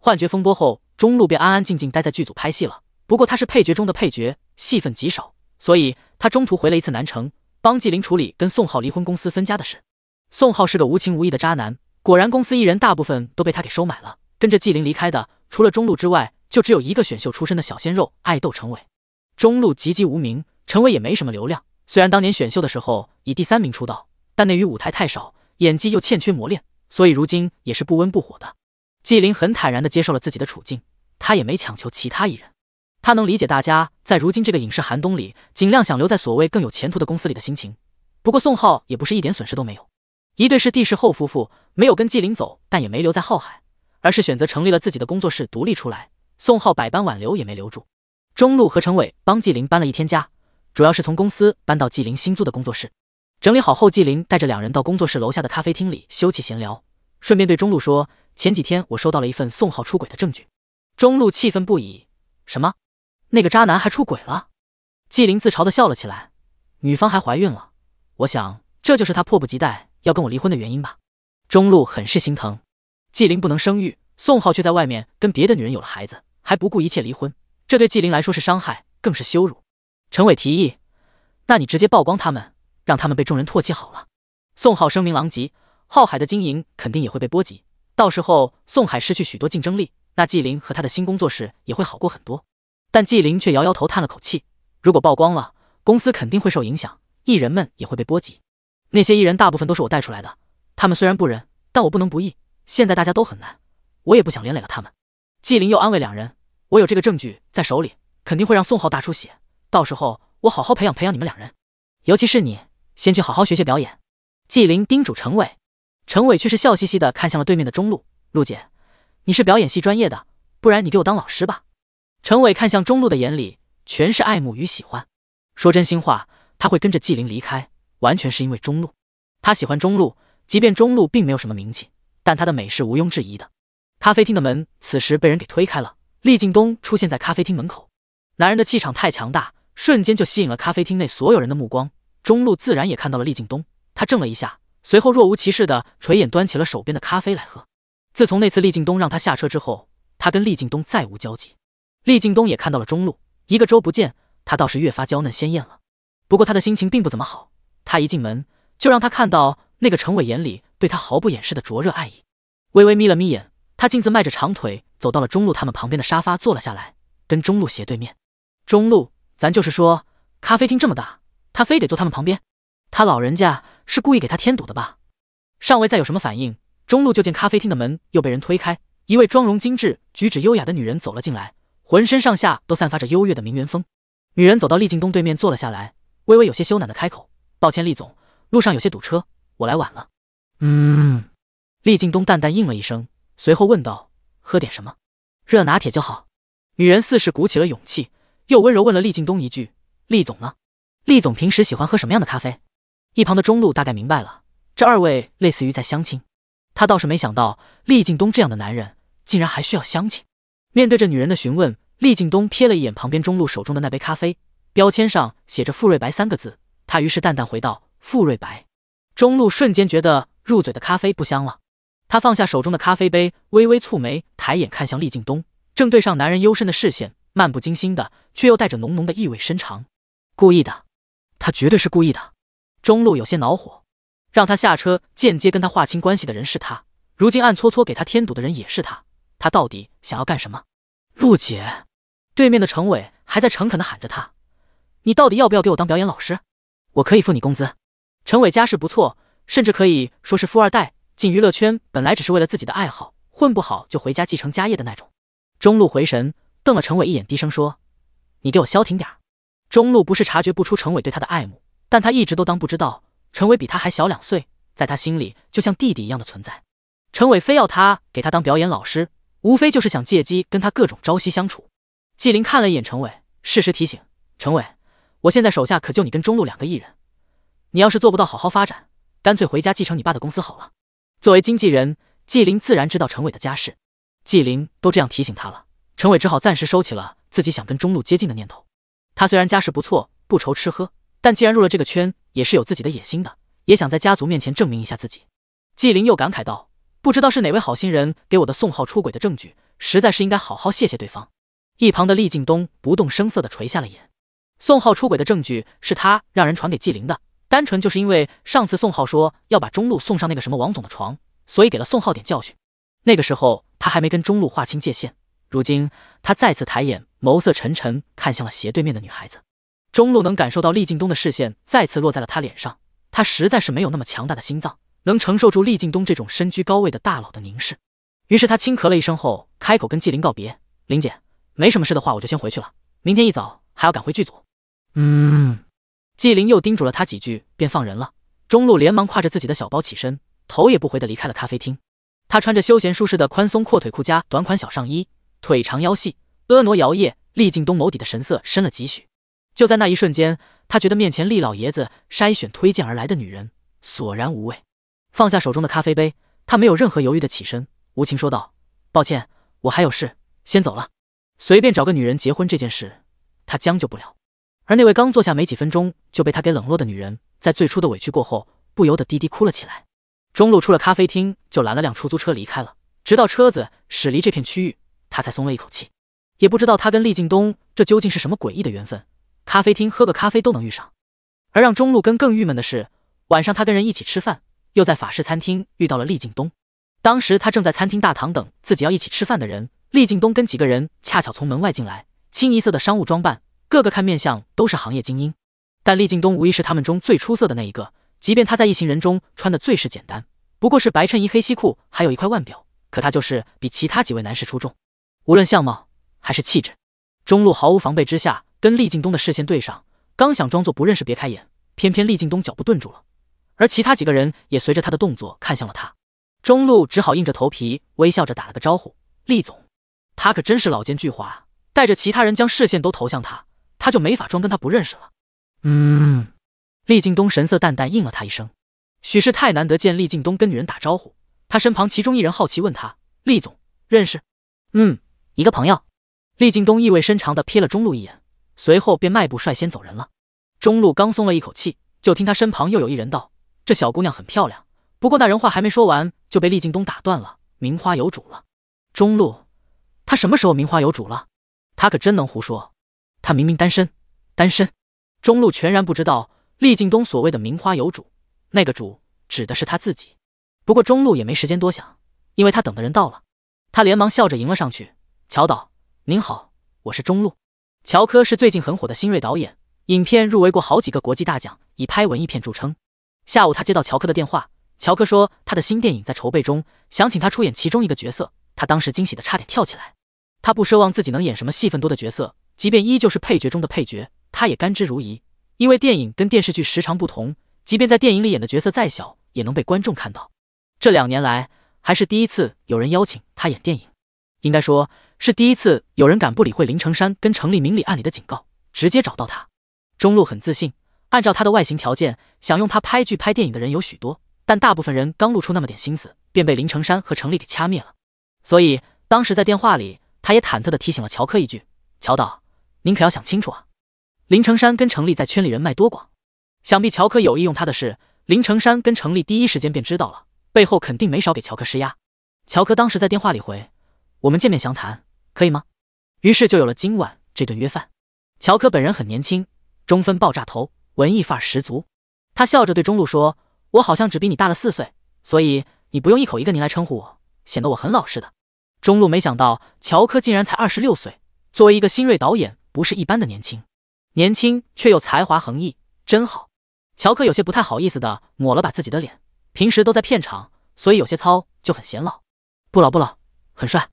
幻觉风波后，中路便安安静静待在剧组拍戏了。不过他是配角中的配角，戏份极少，所以他中途回了一次南城，帮纪灵处理跟宋浩离婚、公司分家的事。宋浩是个无情无义的渣男，果然公司一人大部分都被他给收买了。跟着纪灵离开的，除了中路之外，就只有一个选秀出身的小鲜肉爱豆陈伟。中路籍籍无名。陈伟也没什么流量，虽然当年选秀的时候以第三名出道，但内娱舞台太少，演技又欠缺磨练，所以如今也是不温不火的。纪灵很坦然地接受了自己的处境，他也没强求其他艺人，他能理解大家在如今这个影视寒冬里，尽量想留在所谓更有前途的公司里的心情。不过宋浩也不是一点损失都没有，一对是地势后夫妇没有跟纪灵走，但也没留在浩海，而是选择成立了自己的工作室独立出来。宋浩百般挽留也没留住，中路和陈伟帮纪灵搬了一天家。主要是从公司搬到纪灵新租的工作室，整理好后，纪灵带着两人到工作室楼下的咖啡厅里休憩闲聊，顺便对中路说：“前几天我收到了一份宋浩出轨的证据。”中路气愤不已：“什么？那个渣男还出轨了？”纪灵自嘲地笑了起来：“女方还怀孕了，我想这就是他迫不及待要跟我离婚的原因吧。”中路很是心疼，纪灵不能生育，宋浩却在外面跟别的女人有了孩子，还不顾一切离婚，这对纪灵来说是伤害，更是羞辱。陈伟提议：“那你直接曝光他们，让他们被众人唾弃好了。”宋浩声名狼藉，浩海的经营肯定也会被波及，到时候宋海失去许多竞争力，那纪灵和他的新工作室也会好过很多。但纪灵却摇摇头，叹了口气：“如果曝光了，公司肯定会受影响，艺人们也会被波及。那些艺人大部分都是我带出来的，他们虽然不仁，但我不能不义。现在大家都很难，我也不想连累了他们。”纪灵又安慰两人：“我有这个证据在手里，肯定会让宋浩大出血。”到时候我好好培养培养你们两人，尤其是你，先去好好学学表演。纪灵叮嘱陈伟，陈伟却是笑嘻嘻的看向了对面的中路陆姐：“你是表演系专业的，不然你给我当老师吧。”陈伟看向中路的眼里全是爱慕与喜欢。说真心话，他会跟着纪灵离开，完全是因为中路。他喜欢中路，即便中路并没有什么名气，但他的美是毋庸置疑的。咖啡厅的门此时被人给推开了，厉敬东出现在咖啡厅门口。男人的气场太强大。瞬间就吸引了咖啡厅内所有人的目光，中路自然也看到了厉敬东，他怔了一下，随后若无其事的垂眼端起了手边的咖啡来喝。自从那次厉敬东让他下车之后，他跟厉敬东再无交集。厉敬东也看到了中路，一个周不见，他倒是越发娇嫩鲜艳了。不过他的心情并不怎么好，他一进门就让他看到那个陈伟眼里对他毫不掩饰的灼热爱意，微微眯了眯眼，他径自迈着长腿走到了中路他们旁边的沙发坐了下来，跟中路斜对面，中路。咱就是说，咖啡厅这么大，他非得坐他们旁边，他老人家是故意给他添堵的吧？尚未再有什么反应，中路就见咖啡厅的门又被人推开，一位妆容精致、举止优雅的女人走了进来，浑身上下都散发着优越的名媛风。女人走到厉敬东对面坐了下来，微微有些羞赧的开口：“抱歉，厉总，路上有些堵车，我来晚了。”嗯，厉敬东淡淡应了一声，随后问道：“喝点什么？热拿铁就好。”女人似是鼓起了勇气。又温柔问了厉敬东一句：“厉总呢？厉总平时喜欢喝什么样的咖啡？”一旁的中路大概明白了，这二位类似于在相亲。他倒是没想到厉敬东这样的男人竟然还需要相亲。面对着女人的询问，厉敬东瞥了一眼旁边中路手中的那杯咖啡，标签上写着“富瑞白”三个字。他于是淡淡回道：“富瑞白。”中路瞬间觉得入嘴的咖啡不香了。他放下手中的咖啡杯，微微蹙眉，抬眼看向厉敬东，正对上男人幽深的视线。漫不经心的，却又带着浓浓的意味深长。故意的，他绝对是故意的。中路有些恼火，让他下车，间接跟他划清关系的人是他。如今暗搓搓给他添堵的人也是他。他到底想要干什么？陆姐，对面的陈伟还在诚恳地喊着他：“你到底要不要给我当表演老师？我可以付你工资。”陈伟家世不错，甚至可以说是富二代。进娱乐圈本来只是为了自己的爱好，混不好就回家继承家业的那种。中路回神。瞪了陈伟一眼，低声说：“你给我消停点儿。”中路不是察觉不出陈伟对他的爱慕，但他一直都当不知道。陈伟比他还小两岁，在他心里就像弟弟一样的存在。陈伟非要他给他当表演老师，无非就是想借机跟他各种朝夕相处。纪灵看了一眼陈伟，适时提醒：“陈伟，我现在手下可就你跟中路两个艺人，你要是做不到好好发展，干脆回家继承你爸的公司好了。”作为经纪人，纪灵自然知道陈伟的家世。纪灵都这样提醒他了。陈伟只好暂时收起了自己想跟中路接近的念头。他虽然家世不错，不愁吃喝，但既然入了这个圈，也是有自己的野心的，也想在家族面前证明一下自己。纪灵又感慨道：“不知道是哪位好心人给我的宋浩出轨的证据，实在是应该好好谢谢对方。”一旁的厉敬东不动声色地垂下了眼。宋浩出轨的证据是他让人传给纪灵的，单纯就是因为上次宋浩说要把中路送上那个什么王总的床，所以给了宋浩点教训。那个时候他还没跟中路划清界限。如今他再次抬眼，眸色沉沉，看向了斜对面的女孩子。中路能感受到厉敬东的视线再次落在了他脸上，他实在是没有那么强大的心脏，能承受住厉敬东这种身居高位的大佬的凝视。于是他轻咳了一声后，开口跟纪灵告别：“林姐，没什么事的话，我就先回去了。明天一早还要赶回剧组。”嗯。纪灵又叮嘱了他几句，便放人了。中路连忙挎着自己的小包起身，头也不回的离开了咖啡厅。他穿着休闲舒适的宽松阔腿裤加短款小上衣。腿长腰细，婀娜摇曳。厉尽东眸底的神色深了几许。就在那一瞬间，他觉得面前厉老爷子筛选推荐而来的女人索然无味。放下手中的咖啡杯，他没有任何犹豫的起身，无情说道：“抱歉，我还有事，先走了。”随便找个女人结婚这件事，他将就不了。而那位刚坐下没几分钟就被他给冷落的女人，在最初的委屈过后，不由得滴滴哭了起来。中路出了咖啡厅，就拦了辆出租车离开了。直到车子驶离这片区域。他才松了一口气，也不知道他跟厉敬东这究竟是什么诡异的缘分。咖啡厅喝个咖啡都能遇上，而让中路跟更郁闷的是，晚上他跟人一起吃饭，又在法式餐厅遇到了厉敬东。当时他正在餐厅大堂等自己要一起吃饭的人，厉敬东跟几个人恰巧从门外进来，清一色的商务装扮，个个看面相都是行业精英。但厉敬东无疑是他们中最出色的那一个，即便他在一行人中穿的最是简单，不过是白衬衣、黑西裤，还有一块腕表，可他就是比其他几位男士出众。无论相貌还是气质，中路毫无防备之下跟厉敬东的视线对上，刚想装作不认识别开眼，偏偏厉敬东脚步顿住了，而其他几个人也随着他的动作看向了他，中路只好硬着头皮微笑着打了个招呼：“厉总。”他可真是老奸巨猾，带着其他人将视线都投向他，他就没法装跟他不认识了。嗯，厉敬东神色淡淡应了他一声。许是太难得见厉敬东跟女人打招呼，他身旁其中一人好奇问他：“厉总认识？”嗯。一个朋友，厉敬东意味深长地瞥了中路一眼，随后便迈步率先走人了。中路刚松了一口气，就听他身旁又有一人道：“这小姑娘很漂亮。”不过那人话还没说完，就被厉敬东打断了：“名花有主了。”中路，他什么时候名花有主了？他可真能胡说！他明明单身，单身。中路全然不知道厉敬东所谓的名花有主，那个主指的是他自己。不过中路也没时间多想，因为他等的人到了，他连忙笑着迎了上去。乔导，您好，我是中路。乔柯是最近很火的新锐导演，影片入围过好几个国际大奖，以拍文艺片著称。下午他接到乔柯的电话，乔柯说他的新电影在筹备中，想请他出演其中一个角色。他当时惊喜的差点跳起来。他不奢望自己能演什么戏份多的角色，即便依旧是配角中的配角，他也甘之如饴。因为电影跟电视剧时长不同，即便在电影里演的角色再小，也能被观众看到。这两年来，还是第一次有人邀请他演电影。应该说是第一次有人敢不理会林成山跟程立明里暗里的警告，直接找到他。中路很自信，按照他的外形条件，想用他拍剧拍电影的人有许多，但大部分人刚露出那么点心思，便被林成山和程立给掐灭了。所以当时在电话里，他也忐忑的提醒了乔柯一句：“乔导，您可要想清楚啊。”林成山跟程立在圈里人脉多广，想必乔科有意用他的事，林成山跟程立第一时间便知道了，背后肯定没少给乔科施压。乔科当时在电话里回。我们见面详谈，可以吗？于是就有了今晚这顿约饭。乔柯本人很年轻，中分爆炸头，文艺范十足。他笑着对中路说：“我好像只比你大了四岁，所以你不用一口一个您来称呼我，显得我很老似的。”中路没想到乔柯竟然才二十六岁，作为一个新锐导演，不是一般的年轻。年轻却又才华横溢，真好。乔科有些不太好意思的抹了把自己的脸，平时都在片场，所以有些糙就很显老。不老不老，很帅。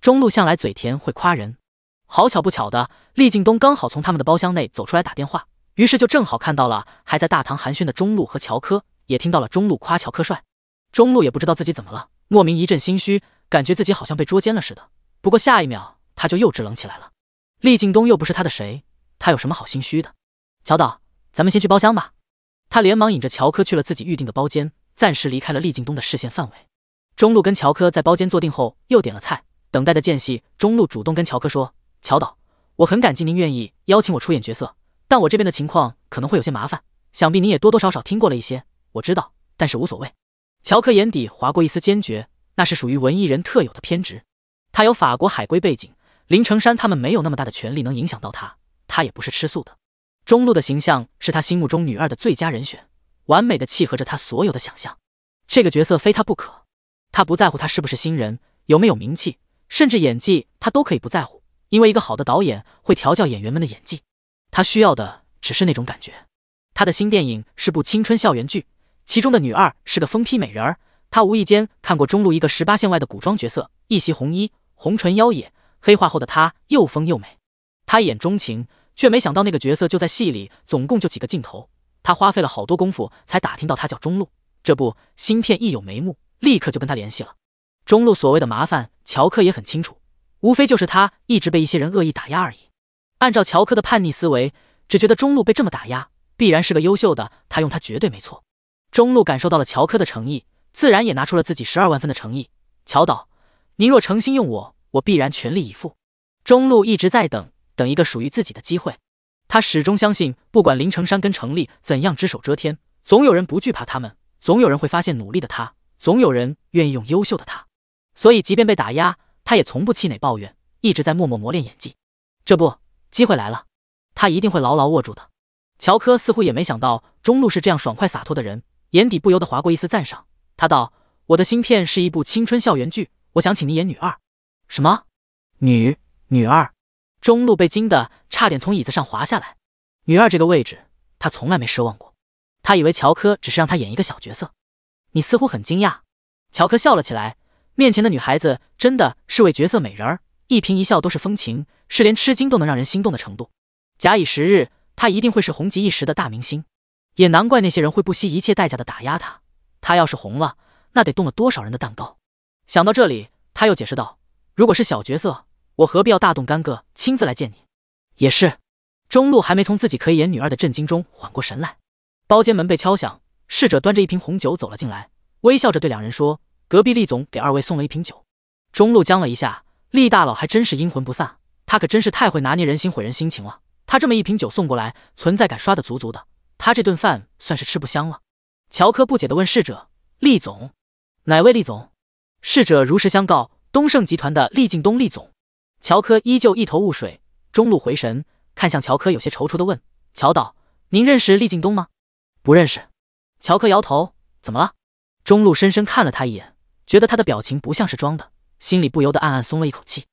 中路向来嘴甜，会夸人。好巧不巧的，厉靳东刚好从他们的包厢内走出来打电话，于是就正好看到了还在大堂寒暄的中路和乔科，也听到了中路夸乔科帅。中路也不知道自己怎么了，莫名一阵心虚，感觉自己好像被捉奸了似的。不过下一秒他就又支冷起来了。厉靳东又不是他的谁，他有什么好心虚的？乔导，咱们先去包厢吧。他连忙引着乔科去了自己预定的包间，暂时离开了厉靳东的视线范围。中路跟乔科在包间坐定后，又点了菜。等待的间隙，中路主动跟乔科说：“乔导，我很感激您愿意邀请我出演角色，但我这边的情况可能会有些麻烦，想必您也多多少少听过了一些。我知道，但是无所谓。”乔科眼底划过一丝坚决，那是属于文艺人特有的偏执。他有法国海归背景，林成山他们没有那么大的权利能影响到他，他也不是吃素的。中路的形象是他心目中女二的最佳人选，完美的契合着他所有的想象，这个角色非他不可。他不在乎他是不是新人，有没有名气。甚至演技，他都可以不在乎，因为一个好的导演会调教演员们的演技，他需要的只是那种感觉。他的新电影是部青春校园剧，其中的女二是个疯批美人儿。他无意间看过中路一个十八线外的古装角色，一袭红衣，红唇妖冶，黑化后的她又疯又美，他一眼钟情，却没想到那个角色就在戏里，总共就几个镜头。他花费了好多功夫才打听到他叫中路，这不新片一有眉目，立刻就跟他联系了。中路所谓的麻烦，乔克也很清楚，无非就是他一直被一些人恶意打压而已。按照乔克的叛逆思维，只觉得中路被这么打压，必然是个优秀的，他用他绝对没错。中路感受到了乔克的诚意，自然也拿出了自己十二万分的诚意。乔导，您若诚心用我，我必然全力以赴。中路一直在等，等一个属于自己的机会。他始终相信，不管林成山跟程立怎样只手遮天，总有人不惧怕他们，总有人会发现努力的他，总有人愿意用优秀的他。所以，即便被打压，他也从不气馁、抱怨，一直在默默磨练演技。这不，机会来了，他一定会牢牢握住的。乔科似乎也没想到中路是这样爽快洒脱的人，眼底不由得划过一丝赞赏。他道：“我的新片是一部青春校园剧，我想请你演女二。”什么？女女二？中路被惊得差点从椅子上滑下来。女二这个位置，他从来没奢望过。他以为乔科只是让他演一个小角色。你似乎很惊讶。乔科笑了起来。面前的女孩子真的是位绝色美人儿，一颦一笑都是风情，是连吃惊都能让人心动的程度。假以时日，她一定会是红极一时的大明星，也难怪那些人会不惜一切代价的打压她。她要是红了，那得动了多少人的蛋糕？想到这里，他又解释道：“如果是小角色，我何必要大动干戈亲自来见你？”也是，中路还没从自己可以演女二的震惊中缓过神来，包间门被敲响，侍者端着一瓶红酒走了进来，微笑着对两人说。隔壁厉总给二位送了一瓶酒，中路僵了一下，厉大佬还真是阴魂不散，他可真是太会拿捏人心、毁人心情了。他这么一瓶酒送过来，存在感刷的足足的，他这顿饭算是吃不香了。乔科不解的问侍者：“厉总，哪位厉总？”侍者如实相告：“东盛集团的厉敬东，厉总。”乔科依旧一头雾水，中路回神，看向乔科，有些踌躇的问：“乔导，您认识厉敬东吗？”“不认识。”乔科摇头。“怎么了？”中路深深看了他一眼。觉得他的表情不像是装的，心里不由得暗暗松了一口气。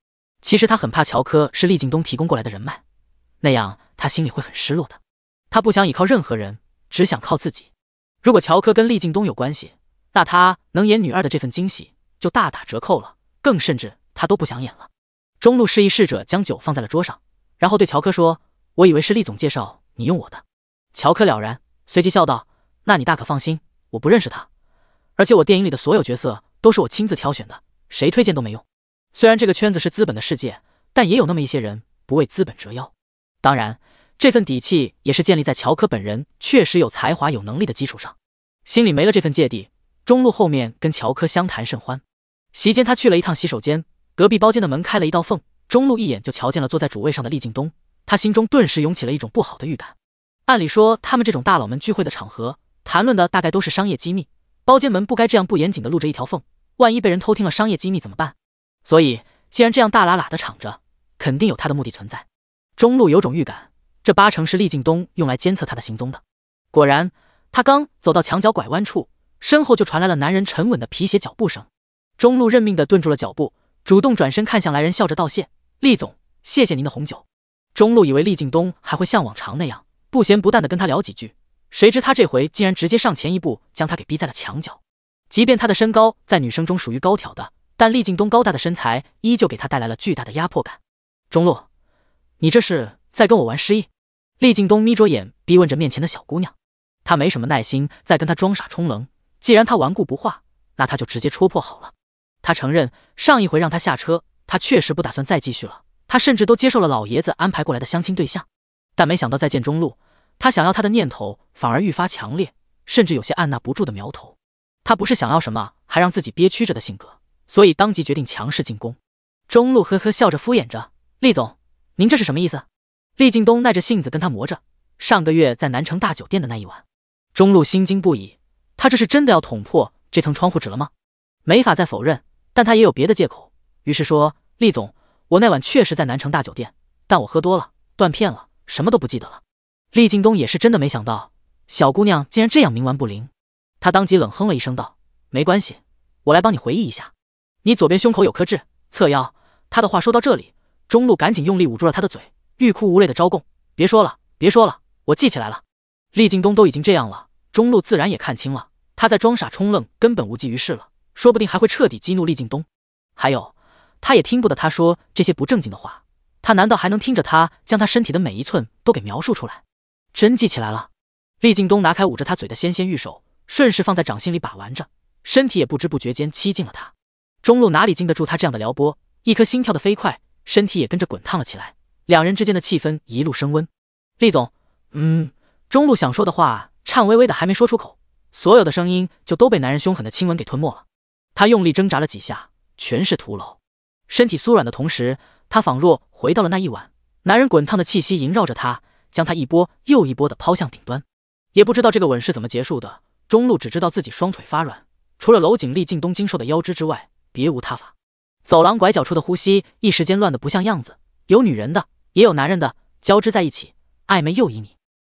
其实他很怕乔科是厉敬东提供过来的人脉，那样他心里会很失落的。他不想依靠任何人，只想靠自己。如果乔科跟厉敬东有关系，那他能演女二的这份惊喜就大打折扣了，更甚至他都不想演了。中路示意侍者将酒放在了桌上，然后对乔科说：“我以为是厉总介绍你用我的。”乔科了然，随即笑道：“那你大可放心，我不认识他，而且我电影里的所有角色。”都是我亲自挑选的，谁推荐都没用。虽然这个圈子是资本的世界，但也有那么一些人不为资本折腰。当然，这份底气也是建立在乔科本人确实有才华、有能力的基础上。心里没了这份芥蒂，中路后面跟乔科相谈甚欢。席间，他去了一趟洗手间，隔壁包间的门开了一道缝，中路一眼就瞧见了坐在主位上的厉敬东。他心中顿时涌起了一种不好的预感。按理说，他们这种大佬们聚会的场合，谈论的大概都是商业机密，包间门不该这样不严谨的露着一条缝。万一被人偷听了商业机密怎么办？所以，既然这样大喇喇的敞着，肯定有他的目的存在。中路有种预感，这八成是厉敬东用来监测他的行踪的。果然，他刚走到墙角拐弯处，身后就传来了男人沉稳的皮鞋脚步声。中路认命的顿住了脚步，主动转身看向来人，笑着道谢：“厉总，谢谢您的红酒。”中路以为厉敬东还会像往常那样不咸不淡的跟他聊几句，谁知他这回竟然直接上前一步，将他给逼在了墙角。即便她的身高在女生中属于高挑的，但厉敬东高大的身材依旧给她带来了巨大的压迫感。中路，你这是在跟我玩失忆？厉敬东眯着眼逼问着面前的小姑娘，他没什么耐心再跟她装傻充愣。既然她顽固不化，那他就直接戳破好了。他承认上一回让他下车，他确实不打算再继续了。他甚至都接受了老爷子安排过来的相亲对象，但没想到再见中路，他想要他的念头反而愈发强烈，甚至有些按捺不住的苗头。他不是想要什么，还让自己憋屈着的性格，所以当即决定强势进攻。中路呵呵笑着敷衍着：“厉总，您这是什么意思？”厉敬东耐着性子跟他磨着。上个月在南城大酒店的那一晚，中路心惊不已。他这是真的要捅破这层窗户纸了吗？没法再否认，但他也有别的借口，于是说：“厉总，我那晚确实在南城大酒店，但我喝多了，断片了，什么都不记得了。”厉敬东也是真的没想到，小姑娘竟然这样冥顽不灵。他当即冷哼了一声，道：“没关系，我来帮你回忆一下。你左边胸口有颗痣，侧腰。”他的话说到这里，中路赶紧用力捂住了他的嘴，欲哭无泪的招供：“别说了，别说了，我记起来了。”厉敬东都已经这样了，中路自然也看清了，他在装傻充愣根本无济于事了，说不定还会彻底激怒厉敬东。还有，他也听不得他说这些不正经的话，他难道还能听着他将他身体的每一寸都给描述出来？真记起来了。厉敬东拿开捂着他嘴的纤纤玉手。顺势放在掌心里把玩着，身体也不知不觉间吸进了他。中路哪里经得住他这样的撩拨，一颗心跳的飞快，身体也跟着滚烫了起来。两人之间的气氛一路升温。厉总，嗯，中路想说的话，颤巍巍的还没说出口，所有的声音就都被男人凶狠的亲吻给吞没了。他用力挣扎了几下，全是徒劳。身体酥软的同时，他仿若回到了那一晚，男人滚烫的气息萦绕着他，将他一波又一波的抛向顶端。也不知道这个吻是怎么结束的。中路只知道自己双腿发软，除了搂紧厉尽东京瘦的腰肢之外，别无他法。走廊拐角处的呼吸一时间乱得不像样子，有女人的，也有男人的，交织在一起，暧昧又旖旎。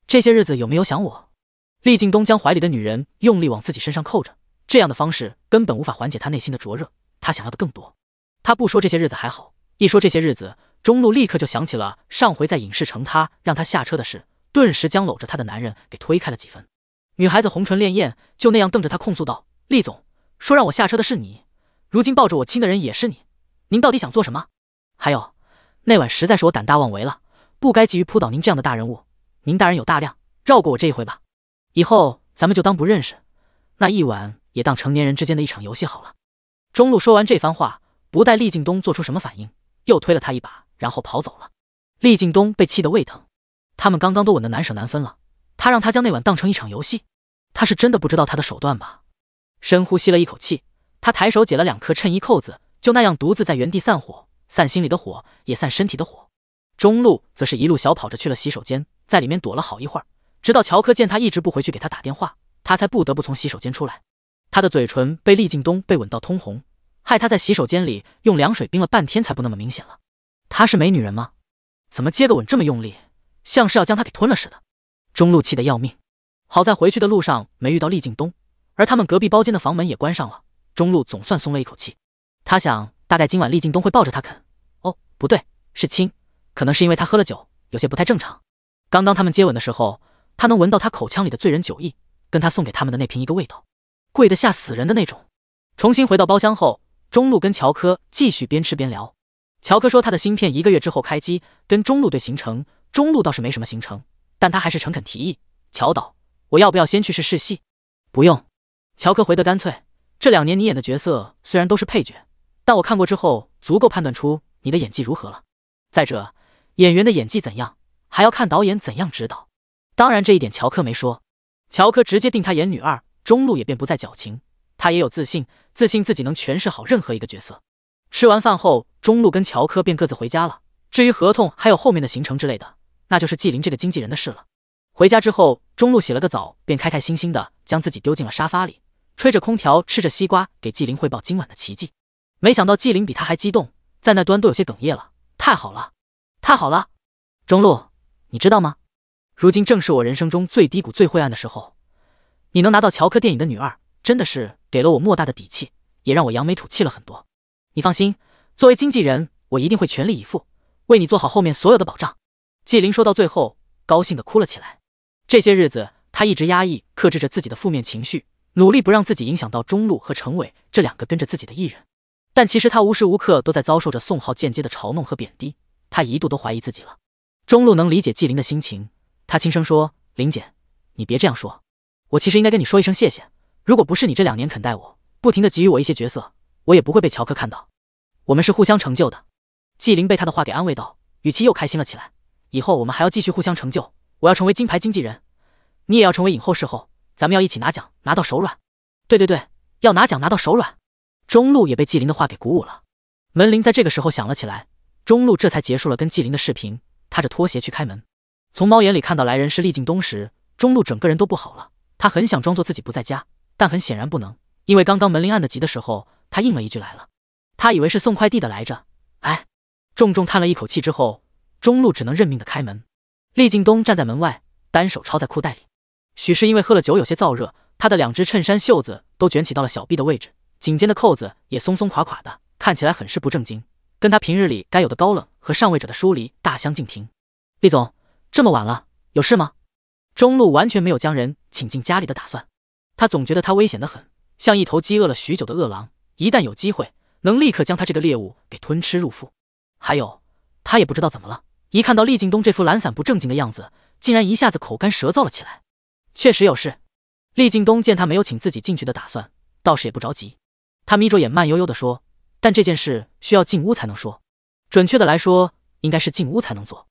这些日子有没有想我？厉尽东将怀里的女人用力往自己身上扣着，这样的方式根本无法缓解他内心的灼热，他想要的更多。他不说这些日子还好，一说这些日子，中路立刻就想起了上回在影视城他让他下车的事，顿时将搂着他的男人给推开了几分。女孩子红唇潋滟，就那样瞪着他控诉道：“厉总说让我下车的是你，如今抱着我亲的人也是你，您到底想做什么？还有，那晚实在是我胆大妄为了，不该急于扑倒您这样的大人物。您大人有大量，绕过我这一回吧，以后咱们就当不认识，那一晚也当成年人之间的一场游戏好了。”中路说完这番话，不待厉敬东做出什么反应，又推了他一把，然后跑走了。厉敬东被气得胃疼，他们刚刚都吻得难舍难分了。他让他将那晚当成一场游戏，他是真的不知道他的手段吧？深呼吸了一口气，他抬手解了两颗衬衣扣子，就那样独自在原地散火，散心里的火，也散身体的火。中路则是一路小跑着去了洗手间，在里面躲了好一会儿，直到乔柯见他一直不回去，给他打电话，他才不得不从洗手间出来。他的嘴唇被厉敬东被吻到通红，害他在洗手间里用凉水冰了半天，才不那么明显了。他是没女人吗？怎么接个吻这么用力，像是要将他给吞了似的？中路气得要命，好在回去的路上没遇到厉敬东，而他们隔壁包间的房门也关上了，中路总算松了一口气。他想，大概今晚厉敬东会抱着他啃，哦，不对，是亲，可能是因为他喝了酒，有些不太正常。刚刚他们接吻的时候，他能闻到他口腔里的醉人酒意，跟他送给他们的那瓶一个味道，贵得吓死人的那种。重新回到包厢后，中路跟乔科继续边吃边聊。乔科说他的芯片一个月之后开机，跟中路对行程，中路倒是没什么行程。但他还是诚恳提议：“乔导，我要不要先去试试戏？”“不用。”乔科回得干脆。这两年你演的角色虽然都是配角，但我看过之后足够判断出你的演技如何了。再者，演员的演技怎样，还要看导演怎样指导。当然，这一点乔科没说。乔科直接定他演女二，中路也便不再矫情。他也有自信，自信自己能诠释好任何一个角色。吃完饭后，中路跟乔科便各自回家了。至于合同还有后面的行程之类的。那就是纪灵这个经纪人的事了。回家之后，中路洗了个澡，便开开心心的将自己丢进了沙发里，吹着空调，吃着西瓜，给纪灵汇报今晚的奇迹。没想到纪灵比他还激动，在那端都有些哽咽了。太好了，太好了，中路，你知道吗？如今正是我人生中最低谷、最灰暗的时候，你能拿到乔克电影的女二，真的是给了我莫大的底气，也让我扬眉吐气了很多。你放心，作为经纪人，我一定会全力以赴，为你做好后面所有的保障。纪灵说到最后，高兴的哭了起来。这些日子，他一直压抑、克制着自己的负面情绪，努力不让自己影响到中路和程伟这两个跟着自己的艺人。但其实他无时无刻都在遭受着宋浩间接的嘲弄和贬低，他一度都怀疑自己了。中路能理解纪灵的心情，他轻声说：“林姐，你别这样说，我其实应该跟你说一声谢谢。如果不是你这两年肯带我，不停的给予我一些角色，我也不会被乔克看到。我们是互相成就的。”纪灵被他的话给安慰到，语气又开心了起来。以后我们还要继续互相成就。我要成为金牌经纪人，你也要成为影后视后，咱们要一起拿奖，拿到手软。对对对，要拿奖拿到手软。中路也被纪灵的话给鼓舞了。门铃在这个时候响了起来，中路这才结束了跟纪灵的视频，踏着拖鞋去开门。从猫眼里看到来人是厉敬东时，中路整个人都不好了。他很想装作自己不在家，但很显然不能，因为刚刚门铃按得急的时候，他应了一句来了。他以为是送快递的来着，哎，重重叹了一口气之后。中路只能认命的开门。厉敬东站在门外，单手抄在裤袋里。许是因为喝了酒，有些燥热，他的两只衬衫袖子都卷起到了小臂的位置，颈间的扣子也松松垮垮的，看起来很是不正经，跟他平日里该有的高冷和上位者的疏离大相径庭。厉总，这么晚了，有事吗？中路完全没有将人请进家里的打算，他总觉得他危险的很，像一头饥饿了许久的饿狼，一旦有机会，能立刻将他这个猎物给吞吃入腹。还有，他也不知道怎么了。一看到厉敬东这副懒散不正经的样子，竟然一下子口干舌燥了起来。确实有事。厉敬东见他没有请自己进去的打算，倒是也不着急。他眯着眼，慢悠悠地说：“但这件事需要进屋才能说，准确的来说，应该是进屋才能做。”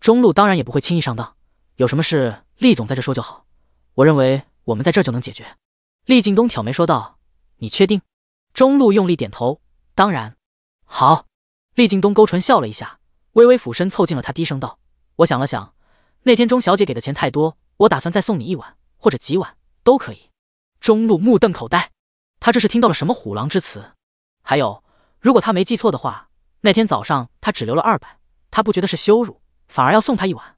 中路当然也不会轻易上当，有什么事，厉总在这说就好。我认为我们在这就能解决。”厉敬东挑眉说道：“你确定？”中路用力点头：“当然。”好。厉敬东勾唇笑了一下。微微俯身凑近了他，低声道：“我想了想，那天钟小姐给的钱太多，我打算再送你一碗或者几碗，都可以。”钟露目瞪口呆，他这是听到了什么虎狼之词？还有，如果他没记错的话，那天早上他只留了二百，他不觉得是羞辱，反而要送他一碗，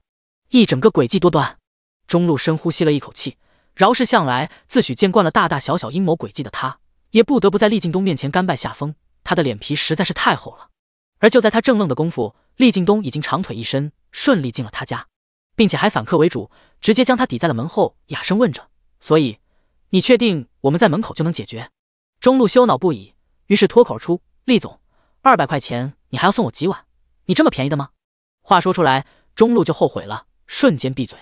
一整个诡计多端。钟露深呼吸了一口气，饶是向来自诩见惯了大大小小阴谋诡计的他，也不得不在厉敬东面前甘拜下风。他的脸皮实在是太厚了。而就在他正愣的功夫，厉敬东已经长腿一伸，顺利进了他家，并且还反客为主，直接将他抵在了门后，哑声问着：“所以你确定我们在门口就能解决？”中路羞恼不已，于是脱口而出：“厉总，二百块钱你还要送我几碗？你这么便宜的吗？”话说出来，中路就后悔了，瞬间闭嘴。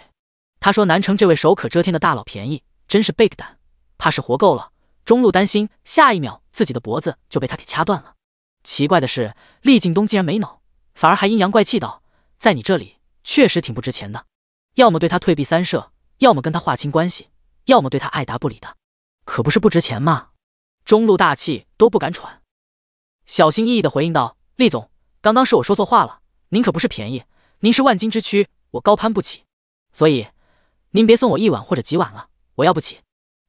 他说：“南城这位手可遮天的大佬便宜，真是 big 胆，怕是活够了。”中路担心下一秒自己的脖子就被他给掐断了。奇怪的是，厉敬东竟然没恼。反而还阴阳怪气道：“在你这里确实挺不值钱的，要么对他退避三舍，要么跟他划清关系，要么对他爱答不理的，可不是不值钱吗？”中路大气都不敢喘，小心翼翼的回应道：“厉总，刚刚是我说错话了，您可不是便宜，您是万金之躯，我高攀不起，所以您别送我一碗或者几碗了，我要不起。”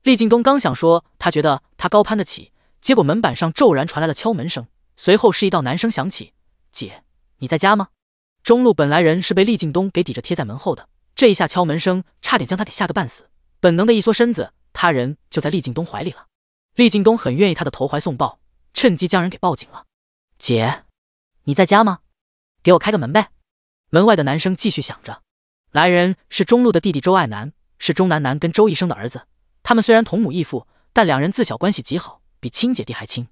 厉劲东刚想说他觉得他高攀得起，结果门板上骤然传来了敲门声，随后是一道男声响起：“姐。”你在家吗？中路本来人是被厉敬东给抵着贴在门后的，这一下敲门声差点将他给吓个半死，本能的一缩身子，他人就在厉敬东怀里了。厉敬东很愿意他的投怀送抱，趁机将人给抱紧了。姐，你在家吗？给我开个门呗。门外的男生继续响着，来人是中路的弟弟周爱南，是钟南南跟周医生的儿子。他们虽然同母异父，但两人自小关系极好，比亲姐弟还亲。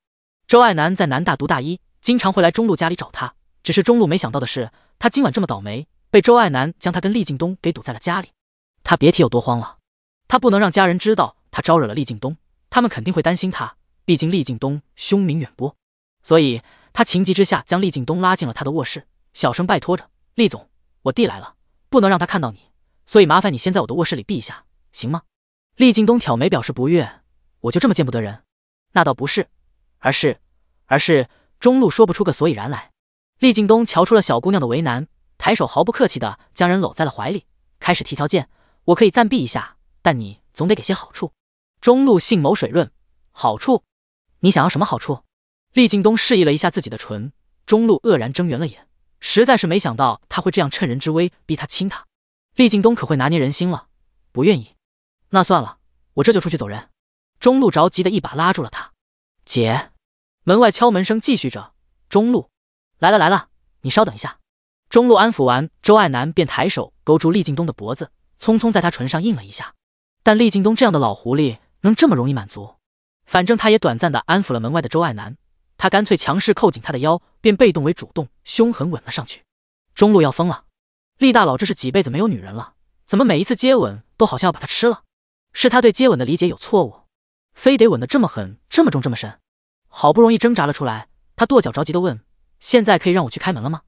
周爱南在南大读大一，经常会来中路家里找他。只是中路没想到的是，他今晚这么倒霉，被周爱南将他跟厉敬东给堵在了家里。他别提有多慌了。他不能让家人知道他招惹了厉敬东，他们肯定会担心他。毕竟厉敬东凶名远播，所以他情急之下将厉敬东拉进了他的卧室，小声拜托着：“厉总，我弟来了，不能让他看到你，所以麻烦你先在我的卧室里避一下，行吗？”厉敬东挑眉表示不悦：“我就这么见不得人？”那倒不是，而是，而是中路说不出个所以然来。厉靳东瞧出了小姑娘的为难，抬手毫不客气地将人搂在了怀里，开始提条件：“我可以暂避一下，但你总得给些好处。”中路性某水润，好处？你想要什么好处？厉靳东示意了一下自己的唇，中路愕然睁圆了眼，实在是没想到他会这样趁人之危逼他亲他。厉靳东可会拿捏人心了，不愿意？那算了，我这就出去走人。中路着急的一把拉住了他，姐。门外敲门声继续着，中路。来了来了，你稍等一下。中路安抚完，周爱南便抬手勾住厉靳东的脖子，匆匆在他唇上印了一下。但厉靳东这样的老狐狸能这么容易满足？反正他也短暂的安抚了门外的周爱南，他干脆强势扣紧他的腰，便被动为主动，凶狠吻了上去。中路要疯了，厉大佬这是几辈子没有女人了？怎么每一次接吻都好像要把他吃了？是他对接吻的理解有错误，非得吻得这么狠、这么重、这么深？好不容易挣扎了出来，他跺脚着急的问。现在可以让我去开门了吗？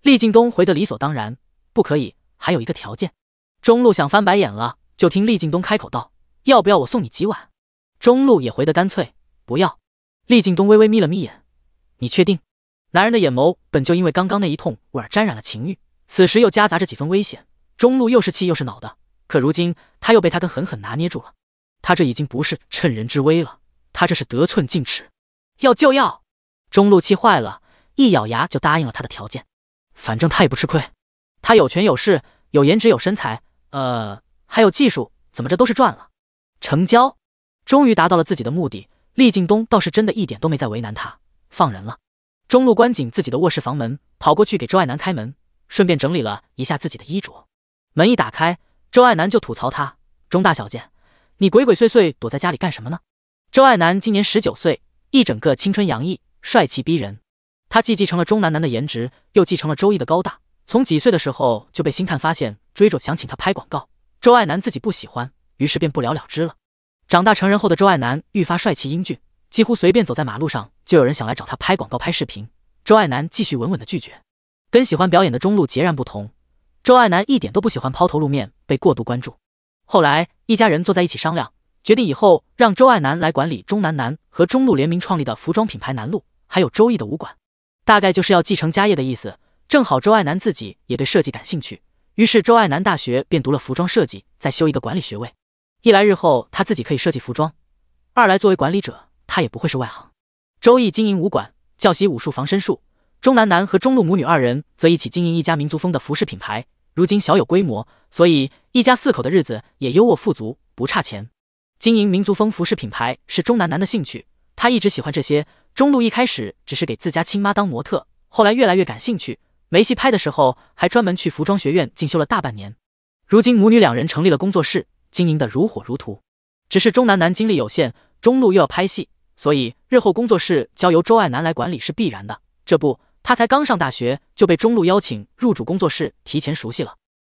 厉敬东回得理所当然，不可以，还有一个条件。中路想翻白眼了，就听厉敬东开口道：“要不要我送你几碗？”中路也回得干脆，不要。厉敬东微微眯了眯眼，你确定？男人的眼眸本就因为刚刚那一痛吻而沾染了情欲，此时又夹杂着几分危险。中路又是气又是恼的，可如今他又被他跟狠狠拿捏住了。他这已经不是趁人之危了，他这是得寸进尺，要就要。中路气坏了。一咬牙就答应了他的条件，反正他也不吃亏，他有权有势，有颜值有身材，呃，还有技术，怎么着都是赚了。成交，终于达到了自己的目的。厉劲东倒是真的一点都没再为难他，放人了。中路关紧自己的卧室房门，跑过去给周爱楠开门，顺便整理了一下自己的衣着。门一打开，周爱楠就吐槽他：“钟大小姐，你鬼鬼祟祟躲在家里干什么呢？”周爱楠今年十九岁，一整个青春洋溢，帅气逼人。他既继承了钟楠楠的颜值，又继承了周易的高大。从几岁的时候就被星探发现，追着想请他拍广告。周爱楠自己不喜欢，于是便不了了之了。长大成人后的周爱楠愈发帅气英俊，几乎随便走在马路上就有人想来找他拍广告、拍视频。周爱楠继续稳稳的拒绝。跟喜欢表演的中路截然不同，周爱楠一点都不喜欢抛头露面，被过度关注。后来一家人坐在一起商量，决定以后让周爱楠来管理钟南南和中路联名创立的服装品牌南路，还有周易的武馆。大概就是要继承家业的意思。正好周爱南自己也对设计感兴趣，于是周爱南大学便读了服装设计，再修一个管理学位。一来日后他自己可以设计服装，二来作为管理者他也不会是外行。周易经营武馆，教习武术防身术。钟南南和钟路母女二人则一起经营一家民族风的服饰品牌，如今小有规模，所以一家四口的日子也优渥富足，不差钱。经营民族风服饰品牌是钟南南的兴趣。他一直喜欢这些。中路一开始只是给自家亲妈当模特，后来越来越感兴趣。没戏拍的时候，还专门去服装学院进修了大半年。如今母女两人成立了工作室，经营的如火如荼。只是钟南南精力有限，中路又要拍戏，所以日后工作室交由周爱南来管理是必然的。这不，他才刚上大学就被中路邀请入主工作室，提前熟悉了。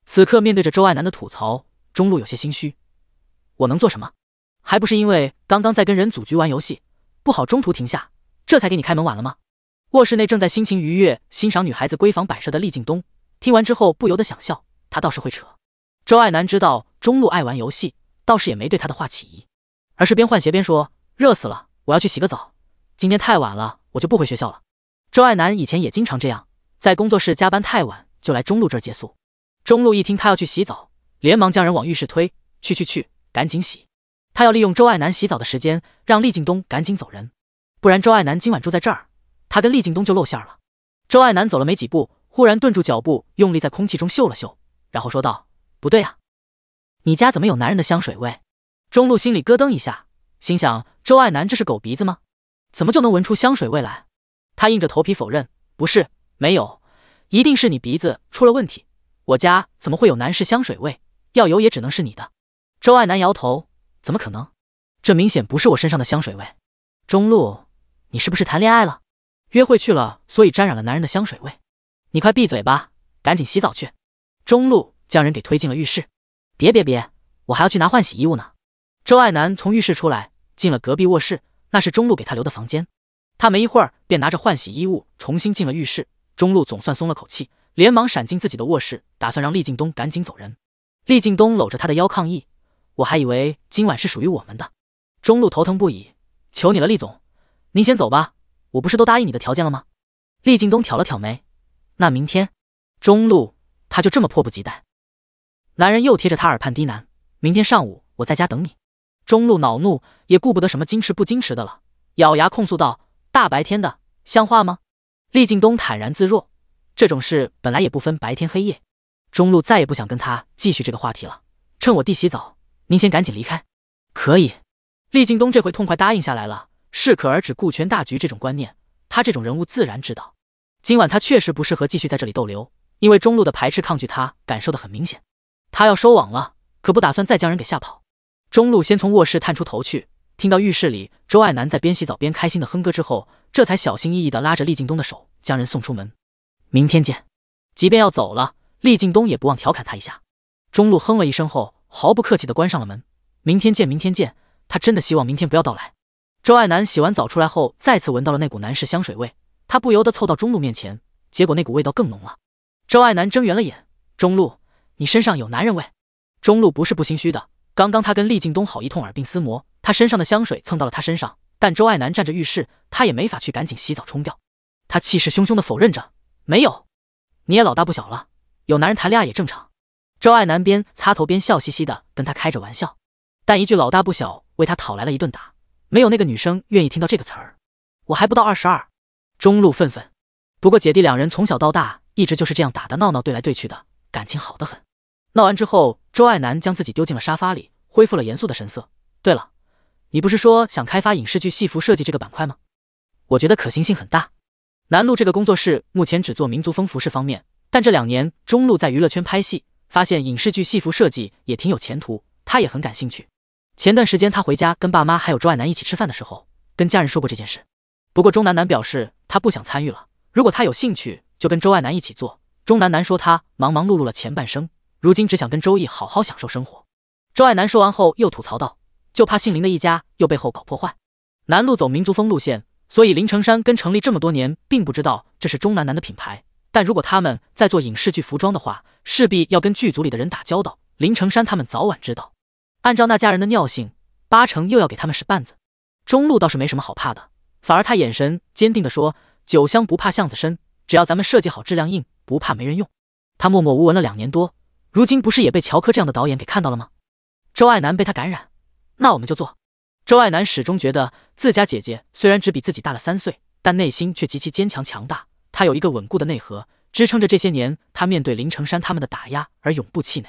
此刻面对着周爱南的吐槽，中路有些心虚。我能做什么？还不是因为刚刚在跟人组局玩游戏。不好，中途停下，这才给你开门晚了吗？卧室内正在心情愉悦欣赏女孩子闺房摆设的厉敬东，听完之后不由得想笑，他倒是会扯。周爱南知道中路爱玩游戏，倒是也没对他的话起疑，而是边换鞋边说：“热死了，我要去洗个澡。今天太晚了，我就不回学校了。”周爱南以前也经常这样，在工作室加班太晚就来中路这儿借宿。中路一听他要去洗澡，连忙将人往浴室推：“去去去，赶紧洗！”他要利用周爱南洗澡的时间，让厉敬东赶紧走人，不然周爱南今晚住在这儿，他跟厉敬东就露馅了。周爱南走了没几步，忽然顿住脚步，用力在空气中嗅了嗅，然后说道：“不对啊，你家怎么有男人的香水味？”中路心里咯噔一下，心想：周爱南这是狗鼻子吗？怎么就能闻出香水味来？他硬着头皮否认：“不是，没有，一定是你鼻子出了问题。我家怎么会有男士香水味？要有也只能是你的。”周爱南摇头。怎么可能？这明显不是我身上的香水味。中路，你是不是谈恋爱了？约会去了，所以沾染了男人的香水味？你快闭嘴吧，赶紧洗澡去。中路将人给推进了浴室。别别别，我还要去拿换洗衣物呢。周爱楠从浴室出来，进了隔壁卧室，那是中路给他留的房间。他没一会儿便拿着换洗衣物重新进了浴室。中路总算松了口气，连忙闪进自己的卧室，打算让厉靳东赶紧走人。厉靳东搂着他的腰抗议。我还以为今晚是属于我们的。中路头疼不已，求你了，厉总，您先走吧。我不是都答应你的条件了吗？厉敬东挑了挑眉，那明天？中路他就这么迫不及待。男人又贴着他耳畔低喃：“明天上午我在家等你。”中路恼怒，也顾不得什么矜持不矜持的了，咬牙控诉道：“大白天的，像话吗？”厉敬东坦然自若，这种事本来也不分白天黑夜。中路再也不想跟他继续这个话题了，趁我弟洗澡。您先赶紧离开，可以。厉敬东这回痛快答应下来了，适可而止，顾全大局这种观念，他这种人物自然知道。今晚他确实不适合继续在这里逗留，因为中路的排斥抗拒他感受的很明显。他要收网了，可不打算再将人给吓跑。中路先从卧室探出头去，听到浴室里周爱楠在边洗澡边开心的哼歌之后，这才小心翼翼的拉着厉敬东的手将人送出门。明天见。即便要走了，厉敬东也不忘调侃他一下。中路哼了一声后。毫不客气地关上了门。明天见，明天见。他真的希望明天不要到来。周爱南洗完澡出来后，再次闻到了那股男士香水味，他不由得凑到中路面前，结果那股味道更浓了。周爱南睁圆了眼：“中路，你身上有男人味。”中路不是不心虚的，刚刚他跟厉敬东好一通耳鬓厮磨，他身上的香水蹭到了他身上，但周爱南站着浴室，他也没法去赶紧洗澡冲掉。他气势汹汹地否认着：“没有，你也老大不小了，有男人谈恋爱也正常。”周爱南边擦头边笑嘻嘻的跟他开着玩笑，但一句老大不小为他讨来了一顿打。没有那个女生愿意听到这个词儿。我还不到二十二，中路愤愤。不过姐弟两人从小到大一直就是这样打打闹闹，对来对去的感情好得很。闹完之后，周爱南将自己丢进了沙发里，恢复了严肃的神色。对了，你不是说想开发影视剧戏服设计这个板块吗？我觉得可行性很大。南路这个工作室目前只做民族风服饰方面，但这两年中路在娱乐圈拍戏。发现影视剧戏服设计也挺有前途，他也很感兴趣。前段时间他回家跟爸妈还有周爱南一起吃饭的时候，跟家人说过这件事。不过钟楠楠表示他不想参与了，如果他有兴趣就跟周爱南一起做。钟楠楠说他忙忙碌碌了前半生，如今只想跟周易好好享受生活。周爱南说完后又吐槽道：“就怕姓林的一家又背后搞破坏，南路走民族风路线，所以林成山跟成立这么多年并不知道这是钟楠楠的品牌。”但如果他们在做影视剧服装的话，势必要跟剧组里的人打交道。林成山他们早晚知道，按照那家人的尿性，八成又要给他们使绊子。中路倒是没什么好怕的，反而他眼神坚定地说：“酒香不怕巷子深，只要咱们设计好，质量硬，不怕没人用。”他默默无闻了两年多，如今不是也被乔柯这样的导演给看到了吗？周爱南被他感染，那我们就做。周爱南始终觉得自家姐姐虽然只比自己大了三岁，但内心却极其坚强强大。他有一个稳固的内核，支撑着这些年，他面对林成山他们的打压而永不气馁。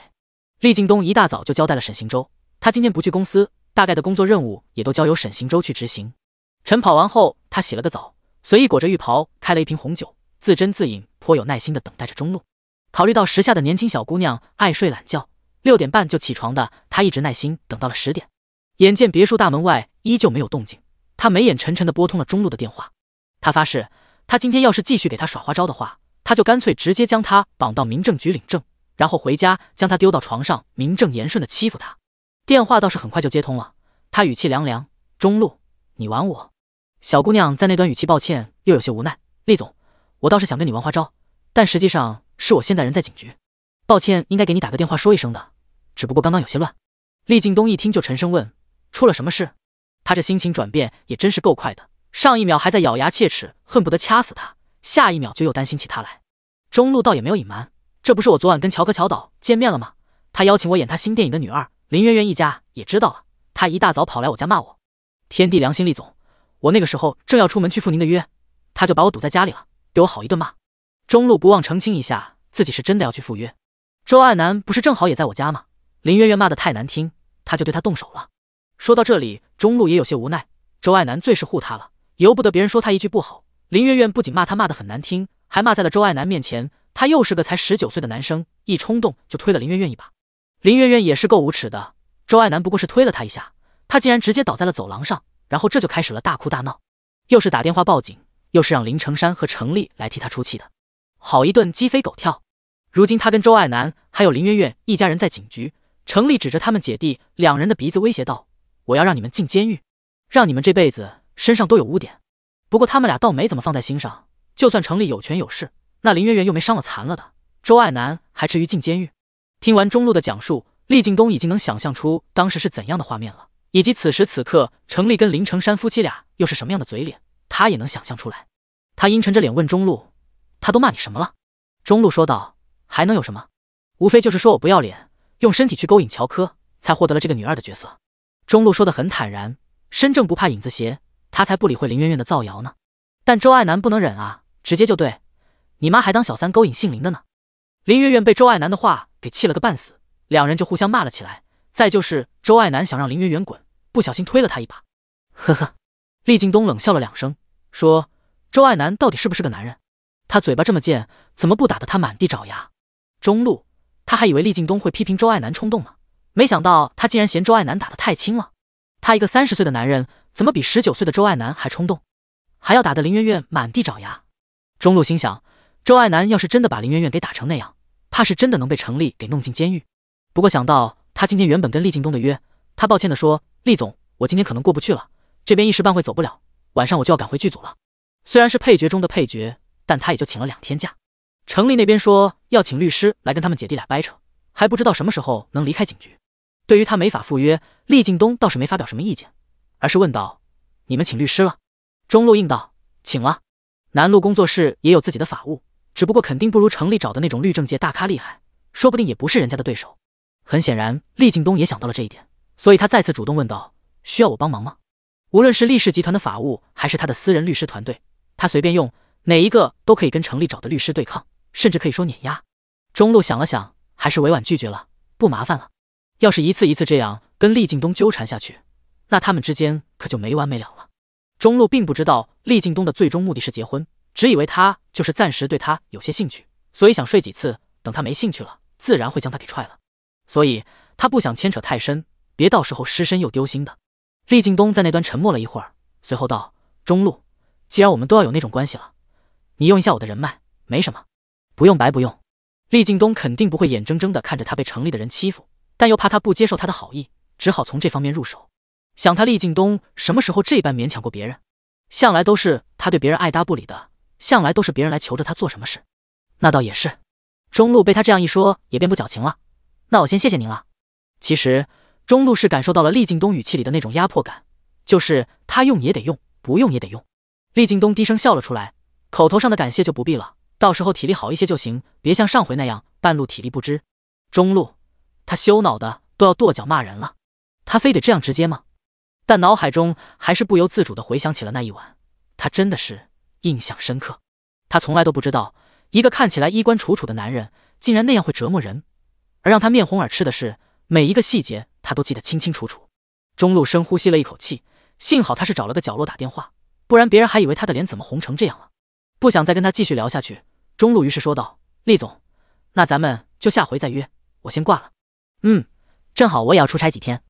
厉敬东一大早就交代了沈行舟，他今天不去公司，大概的工作任务也都交由沈行舟去执行。晨跑完后，他洗了个澡，随意裹着浴袍，开了一瓶红酒，自斟自饮，颇有耐心地等待着中路。考虑到时下的年轻小姑娘爱睡懒觉，六点半就起床的，他一直耐心等到了十点。眼见别墅大门外依旧没有动静，他眉眼沉沉地拨通了中路的电话。他发誓。他今天要是继续给他耍花招的话，他就干脆直接将他绑到民政局领证，然后回家将他丢到床上，名正言顺的欺负他。电话倒是很快就接通了，他语气凉凉：“中路，你玩我。”小姑娘在那端语气抱歉又有些无奈：“厉总，我倒是想跟你玩花招，但实际上是我现在人在警局，抱歉，应该给你打个电话说一声的，只不过刚刚有些乱。”厉劲东一听就沉声问：“出了什么事？”他这心情转变也真是够快的。上一秒还在咬牙切齿，恨不得掐死他，下一秒就又担心起他来。中路倒也没有隐瞒，这不是我昨晚跟乔科乔导见面了吗？他邀请我演他新电影的女二，林媛媛一家也知道了。他一大早跑来我家骂我，天地良心，厉总，我那个时候正要出门去赴您的约，他就把我堵在家里了，给我好一顿骂。中路不忘澄清一下，自己是真的要去赴约。周爱南不是正好也在我家吗？林媛媛骂得太难听，他就对他动手了。说到这里，中路也有些无奈，周爱南最是护他了。由不得别人说他一句不好，林媛媛不仅骂他骂得很难听，还骂在了周爱南面前。他又是个才十九岁的男生，一冲动就推了林媛媛一把。林媛媛也是够无耻的，周爱南不过是推了他一下，他竟然直接倒在了走廊上，然后这就开始了大哭大闹，又是打电话报警，又是让林成山和程丽来替他出气的，好一顿鸡飞狗跳。如今他跟周爱南还有林媛媛一家人在警局，程丽指着他们姐弟两人的鼻子威胁道：“我要让你们进监狱，让你们这辈子。”身上都有污点，不过他们俩倒没怎么放在心上。就算程丽有权有势，那林媛媛又没伤了残了的，周爱南还至于进监狱？听完中路的讲述，厉敬东已经能想象出当时是怎样的画面了，以及此时此刻程丽跟林成山夫妻俩又是什么样的嘴脸，他也能想象出来。他阴沉着脸问中路：“他都骂你什么了？”中路说道：“还能有什么？无非就是说我不要脸，用身体去勾引乔柯，才获得了这个女二的角色。”中路说的很坦然，身正不怕影子斜。他才不理会林媛媛的造谣呢，但周爱南不能忍啊，直接就对，你妈还当小三勾引姓林的呢。林媛媛被周爱南的话给气了个半死，两人就互相骂了起来。再就是周爱南想让林媛媛滚，不小心推了她一把。呵呵，厉敬东冷笑了两声，说：“周爱南到底是不是个男人？他嘴巴这么贱，怎么不打得他满地找牙？”中路，他还以为厉敬东会批评周爱南冲动呢，没想到他竟然嫌周爱南打得太轻了。他一个三十岁的男人。怎么比十九岁的周爱南还冲动，还要打得林媛媛满地找牙？中路心想，周爱南要是真的把林媛媛给打成那样，怕是真的能被程立给弄进监狱。不过想到他今天原本跟厉敬东的约，他抱歉地说：“厉总，我今天可能过不去了，这边一时半会走不了，晚上我就要赶回剧组了。虽然是配角中的配角，但他也就请了两天假。程立那边说要请律师来跟他们姐弟俩掰扯，还不知道什么时候能离开警局。对于他没法赴约，厉劲东倒是没发表什么意见。”而是问道：“你们请律师了？”中路应道：“请了。”南路工作室也有自己的法务，只不过肯定不如城立找的那种律政界大咖厉害，说不定也不是人家的对手。很显然，厉敬东也想到了这一点，所以他再次主动问道：“需要我帮忙吗？”无论是厉氏集团的法务，还是他的私人律师团队，他随便用哪一个都可以跟城立找的律师对抗，甚至可以说碾压。中路想了想，还是委婉拒绝了：“不麻烦了。要是一次一次这样跟厉敬东纠缠下去……”那他们之间可就没完没了了。中路并不知道厉敬东的最终目的是结婚，只以为他就是暂时对他有些兴趣，所以想睡几次，等他没兴趣了，自然会将他给踹了。所以他不想牵扯太深，别到时候失身又丢心的。厉敬东在那端沉默了一会儿，随后道：“中路，既然我们都要有那种关系了，你用一下我的人脉，没什么，不用白不用。”厉敬东肯定不会眼睁睁地看着他被城里的人欺负，但又怕他不接受他的好意，只好从这方面入手。想他厉敬东什么时候这般勉强过别人？向来都是他对别人爱搭不理的，向来都是别人来求着他做什么事。那倒也是。中路被他这样一说，也变不矫情了。那我先谢谢您了。其实中路是感受到了厉敬东语气里的那种压迫感，就是他用也得用，不用也得用。厉敬东低声笑了出来，口头上的感谢就不必了，到时候体力好一些就行，别像上回那样半路体力不支。中路，他羞恼的都要跺脚骂人了，他非得这样直接吗？但脑海中还是不由自主的回想起了那一晚，他真的是印象深刻。他从来都不知道，一个看起来衣冠楚楚的男人，竟然那样会折磨人。而让他面红耳赤的是，每一个细节他都记得清清楚楚。中路深呼吸了一口气，幸好他是找了个角落打电话，不然别人还以为他的脸怎么红成这样了。不想再跟他继续聊下去，中路于是说道：“厉总，那咱们就下回再约，我先挂了。”“嗯，正好我也要出差几天，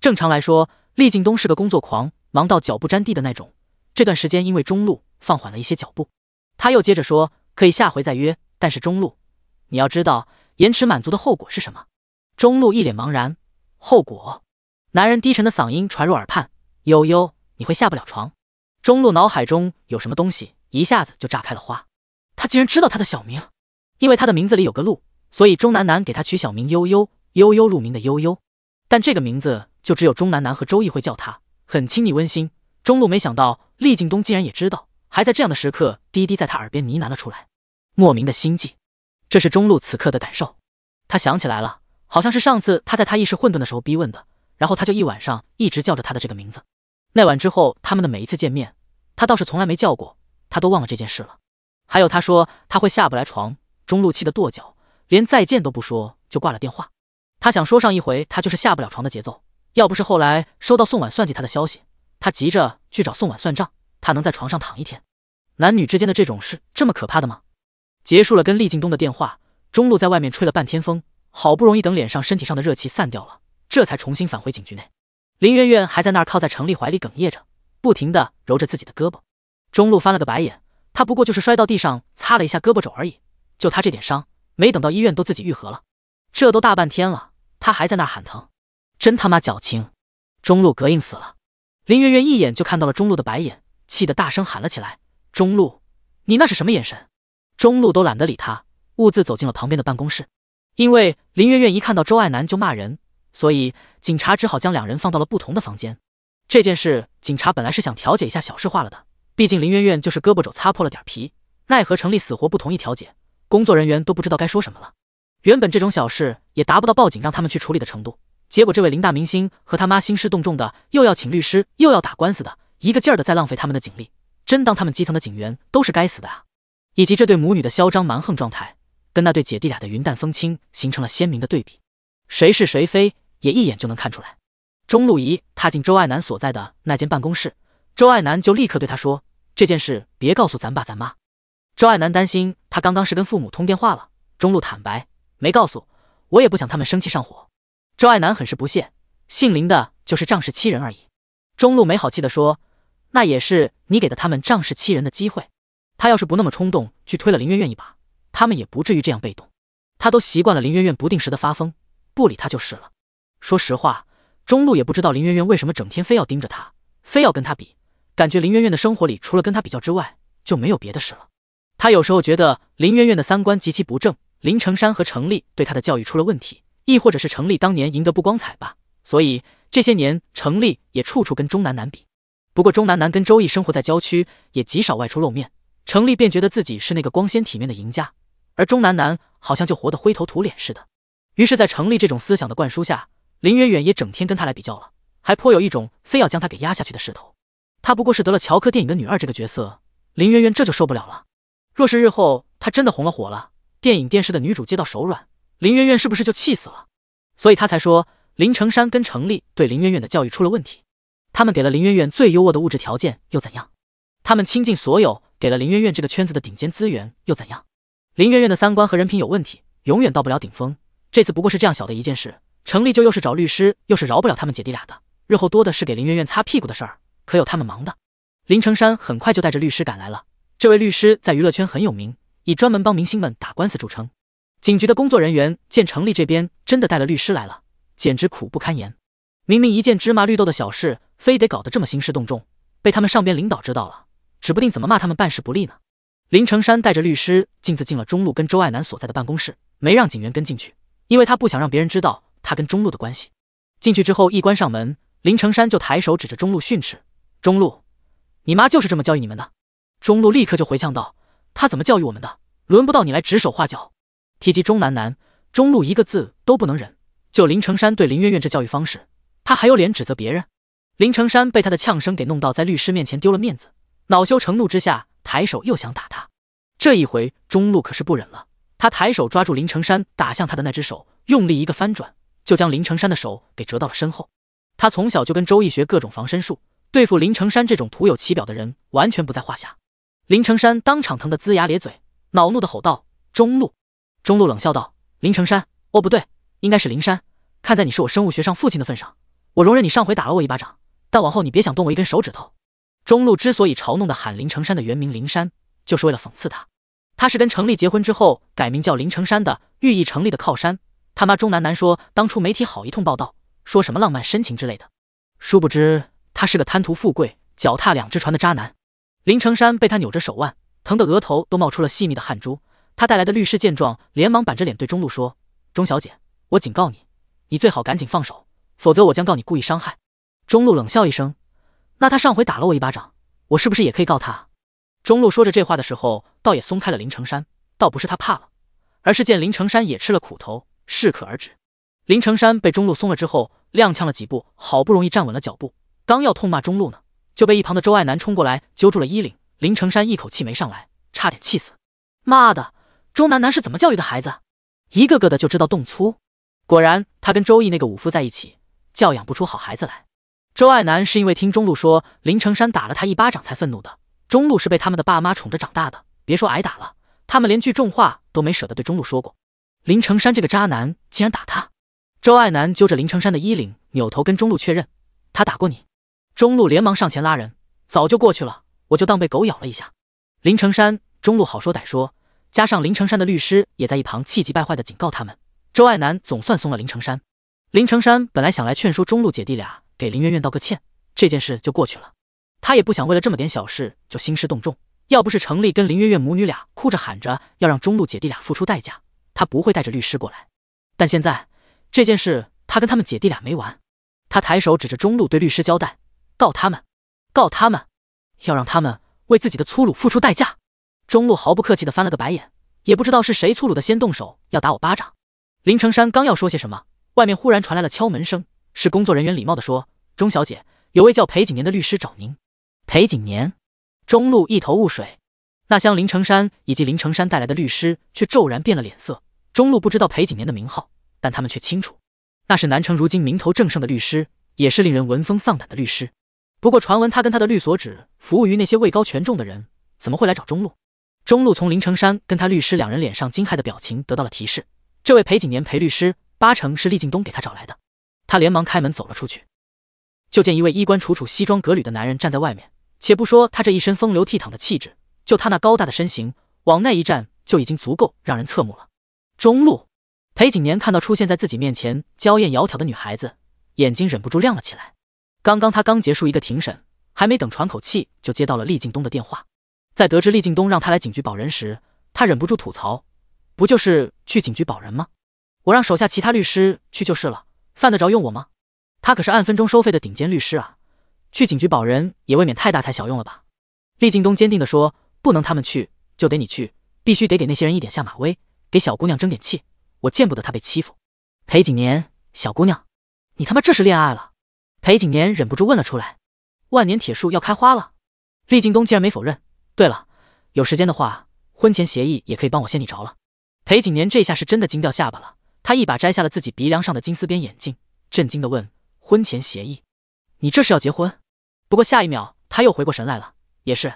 正常来说。”厉敬东是个工作狂，忙到脚不沾地的那种。这段时间因为中路放缓了一些脚步，他又接着说：“可以下回再约，但是中路，你要知道延迟满足的后果是什么。”中路一脸茫然。后果？男人低沉的嗓音传入耳畔：“悠悠，你会下不了床。”中路脑海中有什么东西一下子就炸开了花。他竟然知道他的小名，因为他的名字里有个路，所以钟南南给他取小名悠悠悠悠鹿名的悠悠。但这个名字。就只有钟楠楠和周易会叫他，很亲密温馨。钟露没想到，厉敬东竟然也知道，还在这样的时刻，滴滴在他耳边呢喃了出来，莫名的心悸。这是钟露此刻的感受。他想起来了，好像是上次他在他意识混沌的时候逼问的，然后他就一晚上一直叫着他的这个名字。那晚之后，他们的每一次见面，他倒是从来没叫过，他都忘了这件事了。还有他说他会下不来床，钟露气得跺脚，连再见都不说就挂了电话。他想说上一回他就是下不了床的节奏。要不是后来收到宋婉算计他的消息，他急着去找宋婉算账，他能在床上躺一天？男女之间的这种事这么可怕的吗？结束了跟厉敬东的电话，中路在外面吹了半天风，好不容易等脸上、身体上的热气散掉了，这才重新返回警局内。林媛媛还在那儿靠在程立怀里哽咽着，不停的揉着自己的胳膊。中路翻了个白眼，他不过就是摔到地上擦了一下胳膊肘而已，就他这点伤，没等到医院都自己愈合了。这都大半天了，他还在那儿喊疼。真他妈矫情，中路膈应死了。林媛媛一眼就看到了中路的白眼，气得大声喊了起来：“中路，你那是什么眼神？”中路都懒得理他，兀自走进了旁边的办公室。因为林媛媛一看到周爱楠就骂人，所以警察只好将两人放到了不同的房间。这件事，警察本来是想调解一下，小事化了的。毕竟林媛媛就是胳膊肘擦破了点皮，奈何程立死活不同意调解，工作人员都不知道该说什么了。原本这种小事也达不到报警让他们去处理的程度。结果，这位林大明星和他妈兴师动众的，又要请律师，又要打官司的，一个劲儿的在浪费他们的警力，真当他们基层的警员都是该死的啊！以及这对母女的嚣张蛮横状态，跟那对姐弟俩的云淡风轻形成了鲜明的对比，谁是谁非也一眼就能看出来。钟路仪踏进周爱南所在的那间办公室，周爱南就立刻对他说：“这件事别告诉咱爸咱妈。”周爱南担心他刚刚是跟父母通电话了，中路坦白没告诉我，也不想他们生气上火。周爱楠很是不屑，姓林的，就是仗势欺人而已。中路没好气的说：“那也是你给的他们仗势欺人的机会。他要是不那么冲动去推了林媛媛一把，他们也不至于这样被动。他都习惯了林媛媛不定时的发疯，不理他就是了。说实话，中路也不知道林媛媛为什么整天非要盯着他，非要跟他比。感觉林媛媛的生活里除了跟他比较之外，就没有别的事了。他有时候觉得林媛媛的三观极其不正，林成山和程立对他的教育出了问题。”亦或者是程立当年赢得不光彩吧，所以这些年程立也处处跟钟楠楠比。不过钟楠楠跟周易生活在郊区，也极少外出露面，程立便觉得自己是那个光鲜体面的赢家，而钟楠楠好像就活得灰头土脸似的。于是，在程立这种思想的灌输下，林远远也整天跟他来比较了，还颇有一种非要将他给压下去的势头。他不过是得了乔柯电影的女二这个角色，林媛媛这就受不了了。若是日后他真的红了火了，电影电视的女主接到手软。林媛媛是不是就气死了？所以他才说林成山跟程立对林媛媛的教育出了问题。他们给了林媛媛最优渥的物质条件又怎样？他们倾尽所有给了林媛媛这个圈子的顶尖资源又怎样？林媛媛的三观和人品有问题，永远到不了顶峰。这次不过是这样小的一件事，程立就又是找律师又是饶不了他们姐弟俩的，日后多的是给林媛媛擦屁股的事儿，可有他们忙的。林成山很快就带着律师赶来了，这位律师在娱乐圈很有名，以专门帮明星们打官司著称。警局的工作人员见程立这边真的带了律师来了，简直苦不堪言。明明一件芝麻绿豆的小事，非得搞得这么兴师动众，被他们上边领导知道了，指不定怎么骂他们办事不力呢。林成山带着律师径自进了中路跟周爱南所在的办公室，没让警员跟进去，因为他不想让别人知道他跟中路的关系。进去之后一关上门，林成山就抬手指着中路训斥：“中路，你妈就是这么教育你们的。”中路立刻就回呛道：“他怎么教育我们的，轮不到你来指手画脚。”提及钟南南，钟露一个字都不能忍。就林成山对林媛媛这教育方式，他还有脸指责别人？林成山被他的呛声给弄到在律师面前丢了面子，恼羞成怒之下，抬手又想打他。这一回钟露可是不忍了，他抬手抓住林成山打向他的那只手，用力一个翻转，就将林成山的手给折到了身后。他从小就跟周易学各种防身术，对付林成山这种徒有其表的人，完全不在话下。林成山当场疼得龇牙咧嘴，恼怒的吼道：“中路！”中路冷笑道：“林成山，哦不对，应该是林山。看在你是我生物学上父亲的份上，我容忍你上回打了我一巴掌，但往后你别想动我一根手指头。”中路之所以嘲弄的喊林成山的原名林山，就是为了讽刺他。他是跟程立结婚之后改名叫林成山的，寓意程立的靠山。他妈钟楠楠说，当初媒体好一通报道，说什么浪漫深情之类的，殊不知他是个贪图富贵、脚踏两只船的渣男。林成山被他扭着手腕，疼得额头都冒出了细密的汗珠。他带来的律师见状，连忙板着脸对中路说：“钟小姐，我警告你，你最好赶紧放手，否则我将告你故意伤害。”中路冷笑一声：“那他上回打了我一巴掌，我是不是也可以告他？”中路说着这话的时候，倒也松开了林成山，倒不是他怕了，而是见林成山也吃了苦头，适可而止。林成山被中路松了之后，踉跄了几步，好不容易站稳了脚步，刚要痛骂中路呢，就被一旁的周爱男冲过来揪住了衣领。林成山一口气没上来，差点气死。妈的！钟楠楠是怎么教育的孩子？一个个的就知道动粗。果然，他跟周毅那个武夫在一起，教养不出好孩子来。周爱南是因为听钟路说林成山打了他一巴掌才愤怒的。钟路是被他们的爸妈宠着长大的，别说挨打了，他们连句重话都没舍得对钟路说过。林成山这个渣男竟然打他！周爱南揪着林成山的衣领，扭头跟钟路确认：“他打过你？”钟路连忙上前拉人：“早就过去了，我就当被狗咬了一下。”林成山、中路好说歹说。加上林成山的律师也在一旁气急败坏地警告他们，周爱南总算松了林成山。林成山本来想来劝说中路姐弟俩给林媛媛道个歉，这件事就过去了。他也不想为了这么点小事就兴师动众。要不是程丽跟林媛媛母女俩哭着喊着要让中路姐弟俩付出代价，他不会带着律师过来。但现在这件事他跟他们姐弟俩没完。他抬手指着中路对律师交代：“告他们，告他们，要让他们为自己的粗鲁付出代价。”中路毫不客气地翻了个白眼，也不知道是谁粗鲁的先动手要打我巴掌。林成山刚要说些什么，外面忽然传来了敲门声。是工作人员礼貌地说：“钟小姐，有位叫裴景年的律师找您。”裴景年，中路一头雾水。那厢林成山以及林成山带来的律师却骤然变了脸色。中路不知道裴景年的名号，但他们却清楚，那是南城如今名头正盛的律师，也是令人闻风丧胆的律师。不过传闻他跟他的律所只服务于那些位高权重的人，怎么会来找中路？中路从林成山跟他律师两人脸上惊骇的表情得到了提示，这位裴景年裴律师八成是厉敬东给他找来的。他连忙开门走了出去，就见一位衣冠楚楚、西装革履的男人站在外面。且不说他这一身风流倜傥的气质，就他那高大的身形，往那一站就已经足够让人侧目了。中路裴景年看到出现在自己面前娇艳窈窕的女孩子，眼睛忍不住亮了起来。刚刚他刚结束一个庭审，还没等喘口气，就接到了厉敬东的电话。在得知厉敬东让他来警局保人时，他忍不住吐槽：“不就是去警局保人吗？我让手下其他律师去就是了，犯得着用我吗？他可是按分钟收费的顶尖律师啊，去警局保人也未免太大材小用了吧？”厉敬东坚定地说：“不能他们去就得你去，必须得给那些人一点下马威，给小姑娘争点气。我见不得她被欺负。”裴景年，小姑娘，你他妈这是恋爱了？裴景年忍不住问了出来：“万年铁树要开花了？”厉敬东竟然没否认。对了，有时间的话，婚前协议也可以帮我先拟着了。裴景年这下是真的惊掉下巴了，他一把摘下了自己鼻梁上的金丝边眼镜，震惊的问：“婚前协议？你这是要结婚？”不过下一秒他又回过神来了，也是，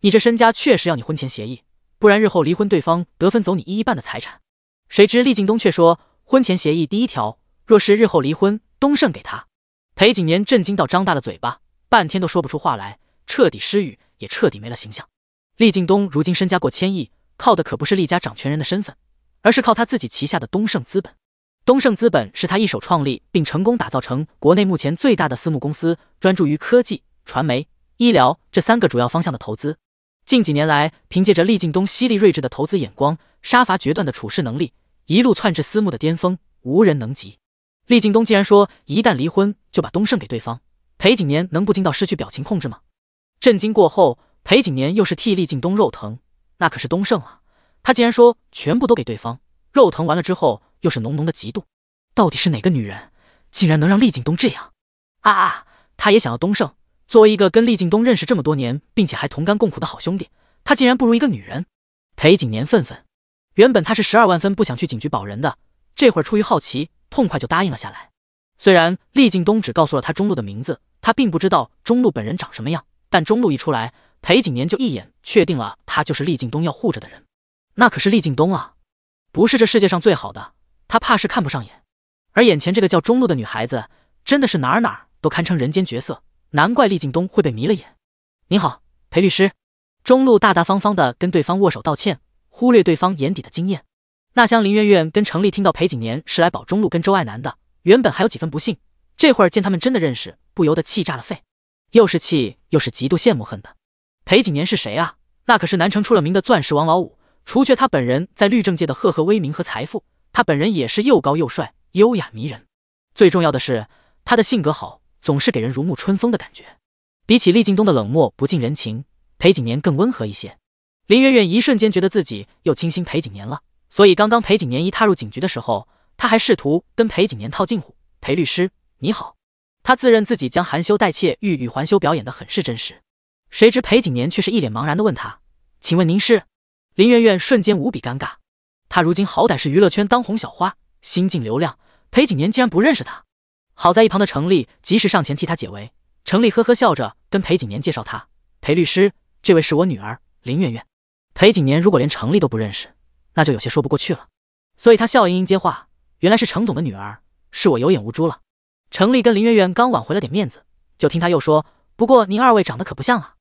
你这身家确实要你婚前协议，不然日后离婚对方得分走你一一半的财产。谁知厉敬东却说：“婚前协议第一条，若是日后离婚，东胜给他。”裴景年震惊到张大了嘴巴，半天都说不出话来，彻底失语，也彻底没了形象。厉敬东如今身家过千亿，靠的可不是厉家掌权人的身份，而是靠他自己旗下的东盛资本。东盛资本是他一手创立并成功打造成国内目前最大的私募公司，专注于科技、传媒、医疗这三个主要方向的投资。近几年来，凭借着厉敬东犀利睿智的投资眼光、杀伐决断的处事能力，一路窜至私募的巅峰，无人能及。厉敬东既然说一旦离婚就把东盛给对方，裴景年能不惊到失去表情控制吗？震惊过后。裴景年又是替厉敬东肉疼，那可是东胜啊！他竟然说全部都给对方。肉疼完了之后，又是浓浓的嫉妒。到底是哪个女人，竟然能让厉敬东这样？啊！啊！他也想要东胜。作为一个跟厉敬东认识这么多年，并且还同甘共苦的好兄弟，他竟然不如一个女人！裴景年愤愤。原本他是十二万分不想去警局保人的，这会儿出于好奇，痛快就答应了下来。虽然厉敬东只告诉了他中路的名字，他并不知道中路本人长什么样，但中路一出来。裴景年就一眼确定了，她就是厉敬东要护着的人。那可是厉敬东啊，不是这世界上最好的，他怕是看不上眼。而眼前这个叫中路的女孩子，真的是哪哪都堪称人间绝色，难怪厉敬东会被迷了眼。您好，裴律师。中路大大方方的跟对方握手道歉，忽略对方眼底的惊艳。那厢林媛媛跟程丽听到裴景年是来保中路跟周爱南的，原本还有几分不信，这会儿见他们真的认识，不由得气炸了肺，又是气又是极度羡慕恨的。裴景年是谁啊？那可是南城出了名的钻石王老五。除却他本人在律政界的赫赫威名和财富，他本人也是又高又帅，优雅迷人。最重要的是，他的性格好，总是给人如沐春风的感觉。比起厉敬东的冷漠不近人情，裴景年更温和一些。林媛媛一瞬间觉得自己又倾心裴景年了。所以刚刚裴景年一踏入警局的时候，他还试图跟裴景年套近乎：“裴律师，你好。”他自认自己将含羞带怯、欲语还休表演的很是真实。谁知裴景年却是一脸茫然地问他：“请问您是林媛媛？”瞬间无比尴尬。她如今好歹是娱乐圈当红小花，新晋流量，裴景年竟然不认识她。好在一旁的程立及时上前替她解围。程立呵呵笑着跟裴景年介绍：“他，裴律师，这位是我女儿林媛媛。”裴景年如果连程立都不认识，那就有些说不过去了。所以他笑盈盈接话：“原来是程总的女儿，是我有眼无珠了。”程立跟林媛媛刚挽回了点面子，就听他又说：“不过您二位长得可不像啊。”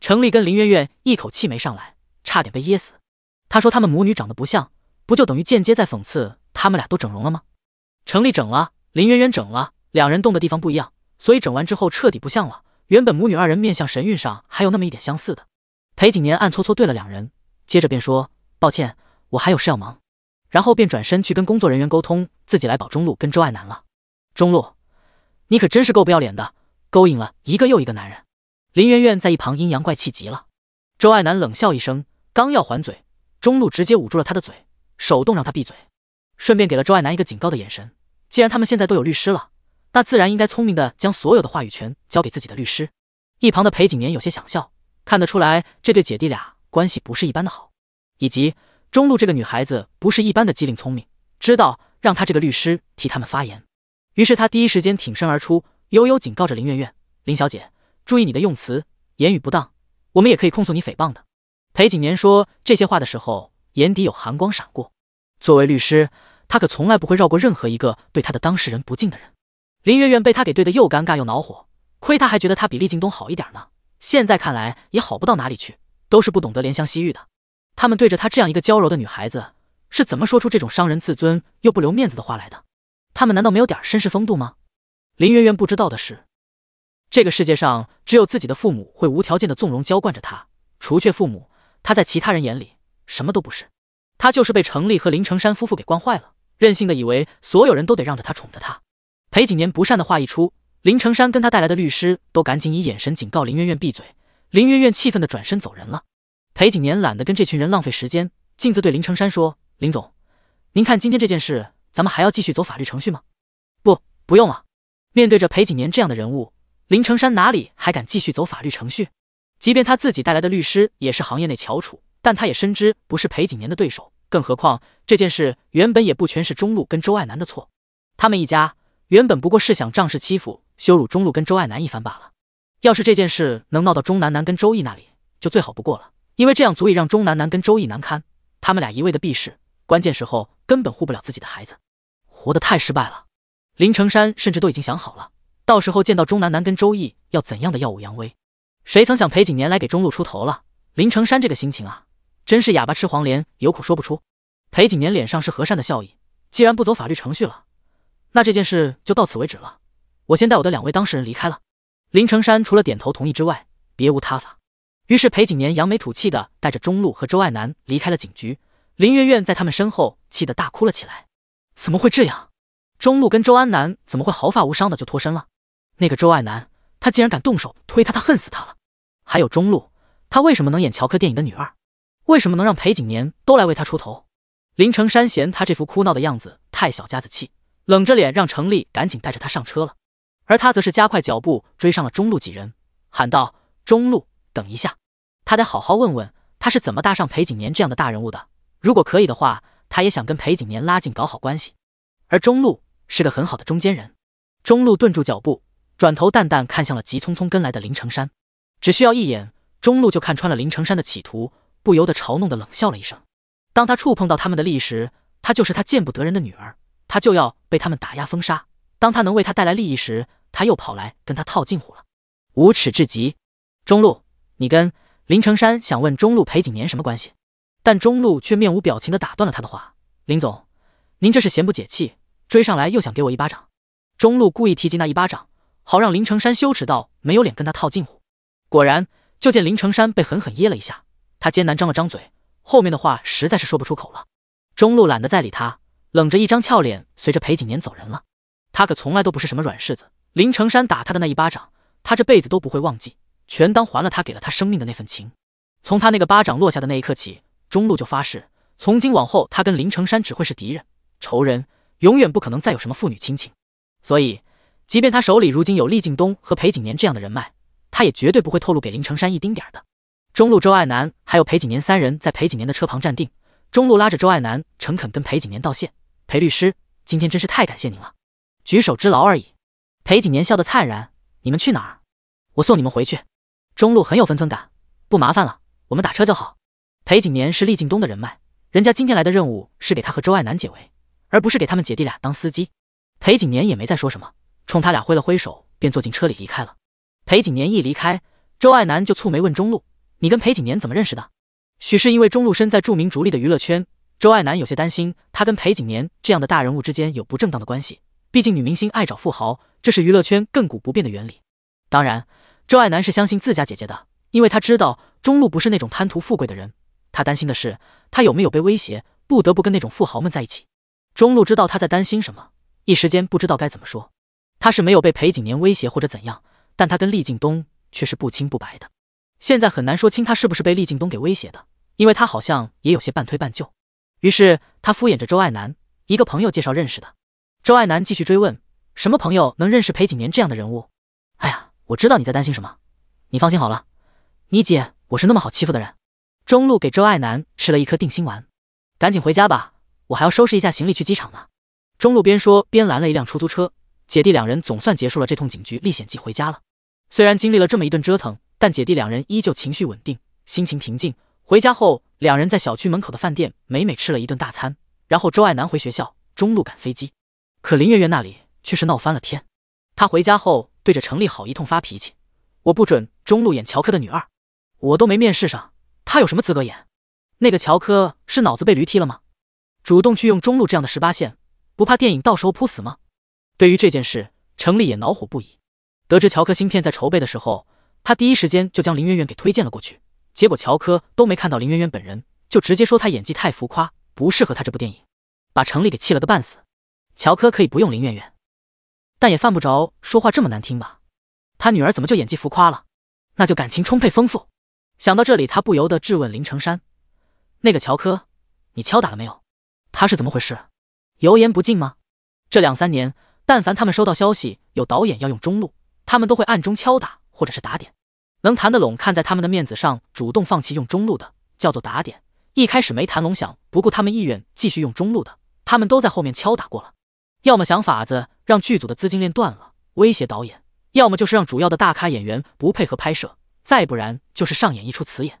程丽跟林媛媛一口气没上来，差点被噎死。她说他们母女长得不像，不就等于间接在讽刺他们俩都整容了吗？程丽整了，林媛媛整了，两人动的地方不一样，所以整完之后彻底不像了。原本母女二人面相、神韵上还有那么一点相似的。裴景年暗搓搓对了两人，接着便说抱歉，我还有事要忙，然后便转身去跟工作人员沟通，自己来保中路跟周爱南了。中路，你可真是够不要脸的，勾引了一个又一个男人。林媛媛在一旁阴阳怪气极了，周爱南冷笑一声，刚要还嘴，中路直接捂住了她的嘴，手动让她闭嘴，顺便给了周爱南一个警告的眼神。既然他们现在都有律师了，那自然应该聪明的将所有的话语权交给自己的律师。一旁的裴景年有些想笑，看得出来这对姐弟俩关系不是一般的好，以及中路这个女孩子不是一般的机灵聪明，知道让她这个律师替他们发言，于是他第一时间挺身而出，悠悠警告着林媛媛：“林小姐。”注意你的用词，言语不当，我们也可以控诉你诽谤的。裴景年说这些话的时候，眼底有寒光闪过。作为律师，他可从来不会绕过任何一个对他的当事人不敬的人。林媛媛被他给怼得又尴尬又恼火，亏他还觉得他比厉景东好一点呢，现在看来也好不到哪里去，都是不懂得怜香惜玉的。他们对着他这样一个娇柔的女孩子，是怎么说出这种伤人自尊又不留面子的话来的？他们难道没有点绅士风度吗？林媛媛不知道的是。这个世界上只有自己的父母会无条件的纵容娇惯着他，除却父母，他在其他人眼里什么都不是，他就是被程立和林成山夫妇给惯坏了，任性的以为所有人都得让着他宠着他。裴景年不善的话一出，林成山跟他带来的律师都赶紧以眼神警告林媛媛闭嘴，林媛媛气愤的转身走人了。裴景年懒得跟这群人浪费时间，径自对林成山说：“林总，您看今天这件事，咱们还要继续走法律程序吗？不，不用了。”面对着裴景年这样的人物。林成山哪里还敢继续走法律程序？即便他自己带来的律师也是行业内翘楚，但他也深知不是裴景年的对手。更何况这件事原本也不全是中路跟周爱南的错，他们一家原本不过是想仗势欺负、羞辱中路跟周爱南一番罢了。要是这件事能闹到钟楠楠跟周毅那里，就最好不过了，因为这样足以让钟楠楠跟周毅难堪。他们俩一味的避世，关键时候根本护不了自己的孩子，活得太失败了。林成山甚至都已经想好了。到时候见到钟南南跟周易要怎样的耀武扬威？谁曾想裴景年来给中路出头了。林成山这个心情啊，真是哑巴吃黄连，有苦说不出。裴景年脸上是和善的笑意，既然不走法律程序了，那这件事就到此为止了。我先带我的两位当事人离开了。林成山除了点头同意之外，别无他法。于是裴景年扬眉吐气的带着中路和周爱南离开了警局。林媛媛在他们身后气得大哭了起来。怎么会这样？中路跟周安南怎么会毫发无伤的就脱身了？那个周爱男，他竟然敢动手推他，他恨死他了。还有中路，他为什么能演乔克电影的女二？为什么能让裴景年都来为他出头？林成山嫌他这副哭闹的样子太小家子气，冷着脸让程立赶紧带着他上车了。而他则是加快脚步追上了中路几人，喊道：“中路，等一下，他得好好问问他是怎么搭上裴景年这样的大人物的。如果可以的话，他也想跟裴景年拉近搞好关系。而中路是个很好的中间人。”中路顿住脚步。转头淡淡看向了急匆匆跟来的林成山，只需要一眼，中路就看穿了林成山的企图，不由得嘲弄的冷笑了一声。当他触碰到他们的利益，时，他就是他见不得人的女儿，他就要被他们打压封杀；当他能为他带来利益时，他又跑来跟他套近乎了，无耻至极。中路，你跟林成山想问中路裴景年什么关系？但中路却面无表情的打断了他的话：“林总，您这是闲不解气，追上来又想给我一巴掌。”中路故意提及那一巴掌。好让林成山羞耻到没有脸跟他套近乎。果然，就见林成山被狠狠噎了一下，他艰难张了张嘴，后面的话实在是说不出口了。中路懒得再理他，冷着一张俏脸，随着裴景年走人了。他可从来都不是什么软柿子，林成山打他的那一巴掌，他这辈子都不会忘记，全当还了他给了他生命的那份情。从他那个巴掌落下的那一刻起，中路就发誓，从今往后他跟林成山只会是敌人、仇人，永远不可能再有什么父女亲情。所以。即便他手里如今有厉敬东和裴景年这样的人脉，他也绝对不会透露给林成山一丁点儿的。中路、周爱南还有裴景年三人，在裴景年的车旁站定。中路拉着周爱南，诚恳跟裴景年道谢：“裴律师，今天真是太感谢您了，举手之劳而已。”裴景年笑得灿然：“你们去哪儿？我送你们回去。”中路很有分寸感：“不麻烦了，我们打车就好。”裴景年是厉敬东的人脉，人家今天来的任务是给他和周爱南解围，而不是给他们姐弟俩当司机。裴景年也没再说什么。冲他俩挥了挥手，便坐进车里离开了。裴景年一离开，周爱南就蹙眉问中路：“你跟裴景年怎么认识的？”许是因为中路身在著名逐利的娱乐圈，周爱南有些担心他跟裴景年这样的大人物之间有不正当的关系。毕竟女明星爱找富豪，这是娱乐圈亘古不变的原理。当然，周爱南是相信自家姐姐的，因为他知道中路不是那种贪图富贵的人。他担心的是，他有没有被威胁，不得不跟那种富豪们在一起。中路知道他在担心什么，一时间不知道该怎么说。他是没有被裴景年威胁或者怎样，但他跟厉敬东却是不清不白的。现在很难说清他是不是被厉敬东给威胁的，因为他好像也有些半推半就。于是他敷衍着周爱南：“一个朋友介绍认识的。”周爱南继续追问：“什么朋友能认识裴景年这样的人物？”哎呀，我知道你在担心什么，你放心好了，你姐我是那么好欺负的人。中路给周爱南吃了一颗定心丸：“赶紧回家吧，我还要收拾一下行李去机场呢。”中路边说边拦了一辆出租车。姐弟两人总算结束了这通警局历险记，回家了。虽然经历了这么一顿折腾，但姐弟两人依旧情绪稳定，心情平静。回家后，两人在小区门口的饭店美美吃了一顿大餐。然后周爱南回学校，中路赶飞机。可林月月那里却是闹翻了天。她回家后对着程立好一通发脾气：“我不准中路演乔柯的女二，我都没面试上，她有什么资格演？那个乔柯是脑子被驴踢了吗？主动去用中路这样的十八线，不怕电影到时候扑死吗？”对于这件事，程立也恼火不已。得知乔科芯片在筹备的时候，他第一时间就将林媛媛给推荐了过去。结果乔科都没看到林媛媛本人，就直接说她演技太浮夸，不适合他这部电影，把程立给气了个半死。乔科可以不用林媛媛，但也犯不着说话这么难听吧？他女儿怎么就演技浮夸了？那就感情充沛丰富。想到这里，他不由得质问林成山：“那个乔科，你敲打了没有？他是怎么回事？油盐不进吗？这两三年？”但凡他们收到消息有导演要用中路，他们都会暗中敲打或者是打点，能谈得拢看在他们的面子上主动放弃用中路的，叫做打点；一开始没谈拢想不顾他们意愿继续用中路的，他们都在后面敲打过了，要么想法子让剧组的资金链断了，威胁导演；要么就是让主要的大咖演员不配合拍摄，再不然就是上演一出辞演。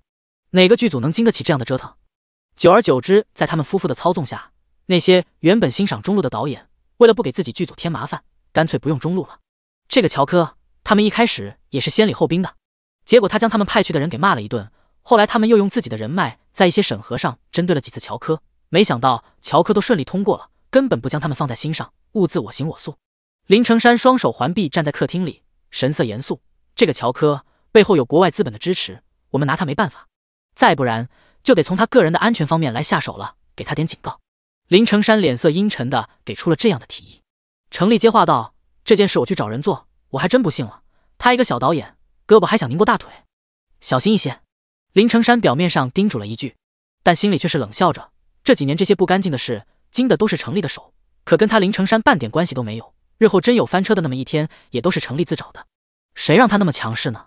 哪个剧组能经得起这样的折腾？久而久之，在他们夫妇的操纵下，那些原本欣赏中路的导演。为了不给自己剧组添麻烦，干脆不用中路了。这个乔科，他们一开始也是先礼后兵的，结果他将他们派去的人给骂了一顿。后来他们又用自己的人脉，在一些审核上针对了几次乔科，没想到乔科都顺利通过了，根本不将他们放在心上，兀自我行我素。林成山双手环臂站在客厅里，神色严肃。这个乔科背后有国外资本的支持，我们拿他没办法。再不然，就得从他个人的安全方面来下手了，给他点警告。林成山脸色阴沉的给出了这样的提议，程立接话道：“这件事我去找人做，我还真不信了，他一个小导演，胳膊还想拧过大腿，小心一些。”林成山表面上叮嘱了一句，但心里却是冷笑着。这几年这些不干净的事，经的都是程立的手，可跟他林成山半点关系都没有。日后真有翻车的那么一天，也都是程立自找的，谁让他那么强势呢？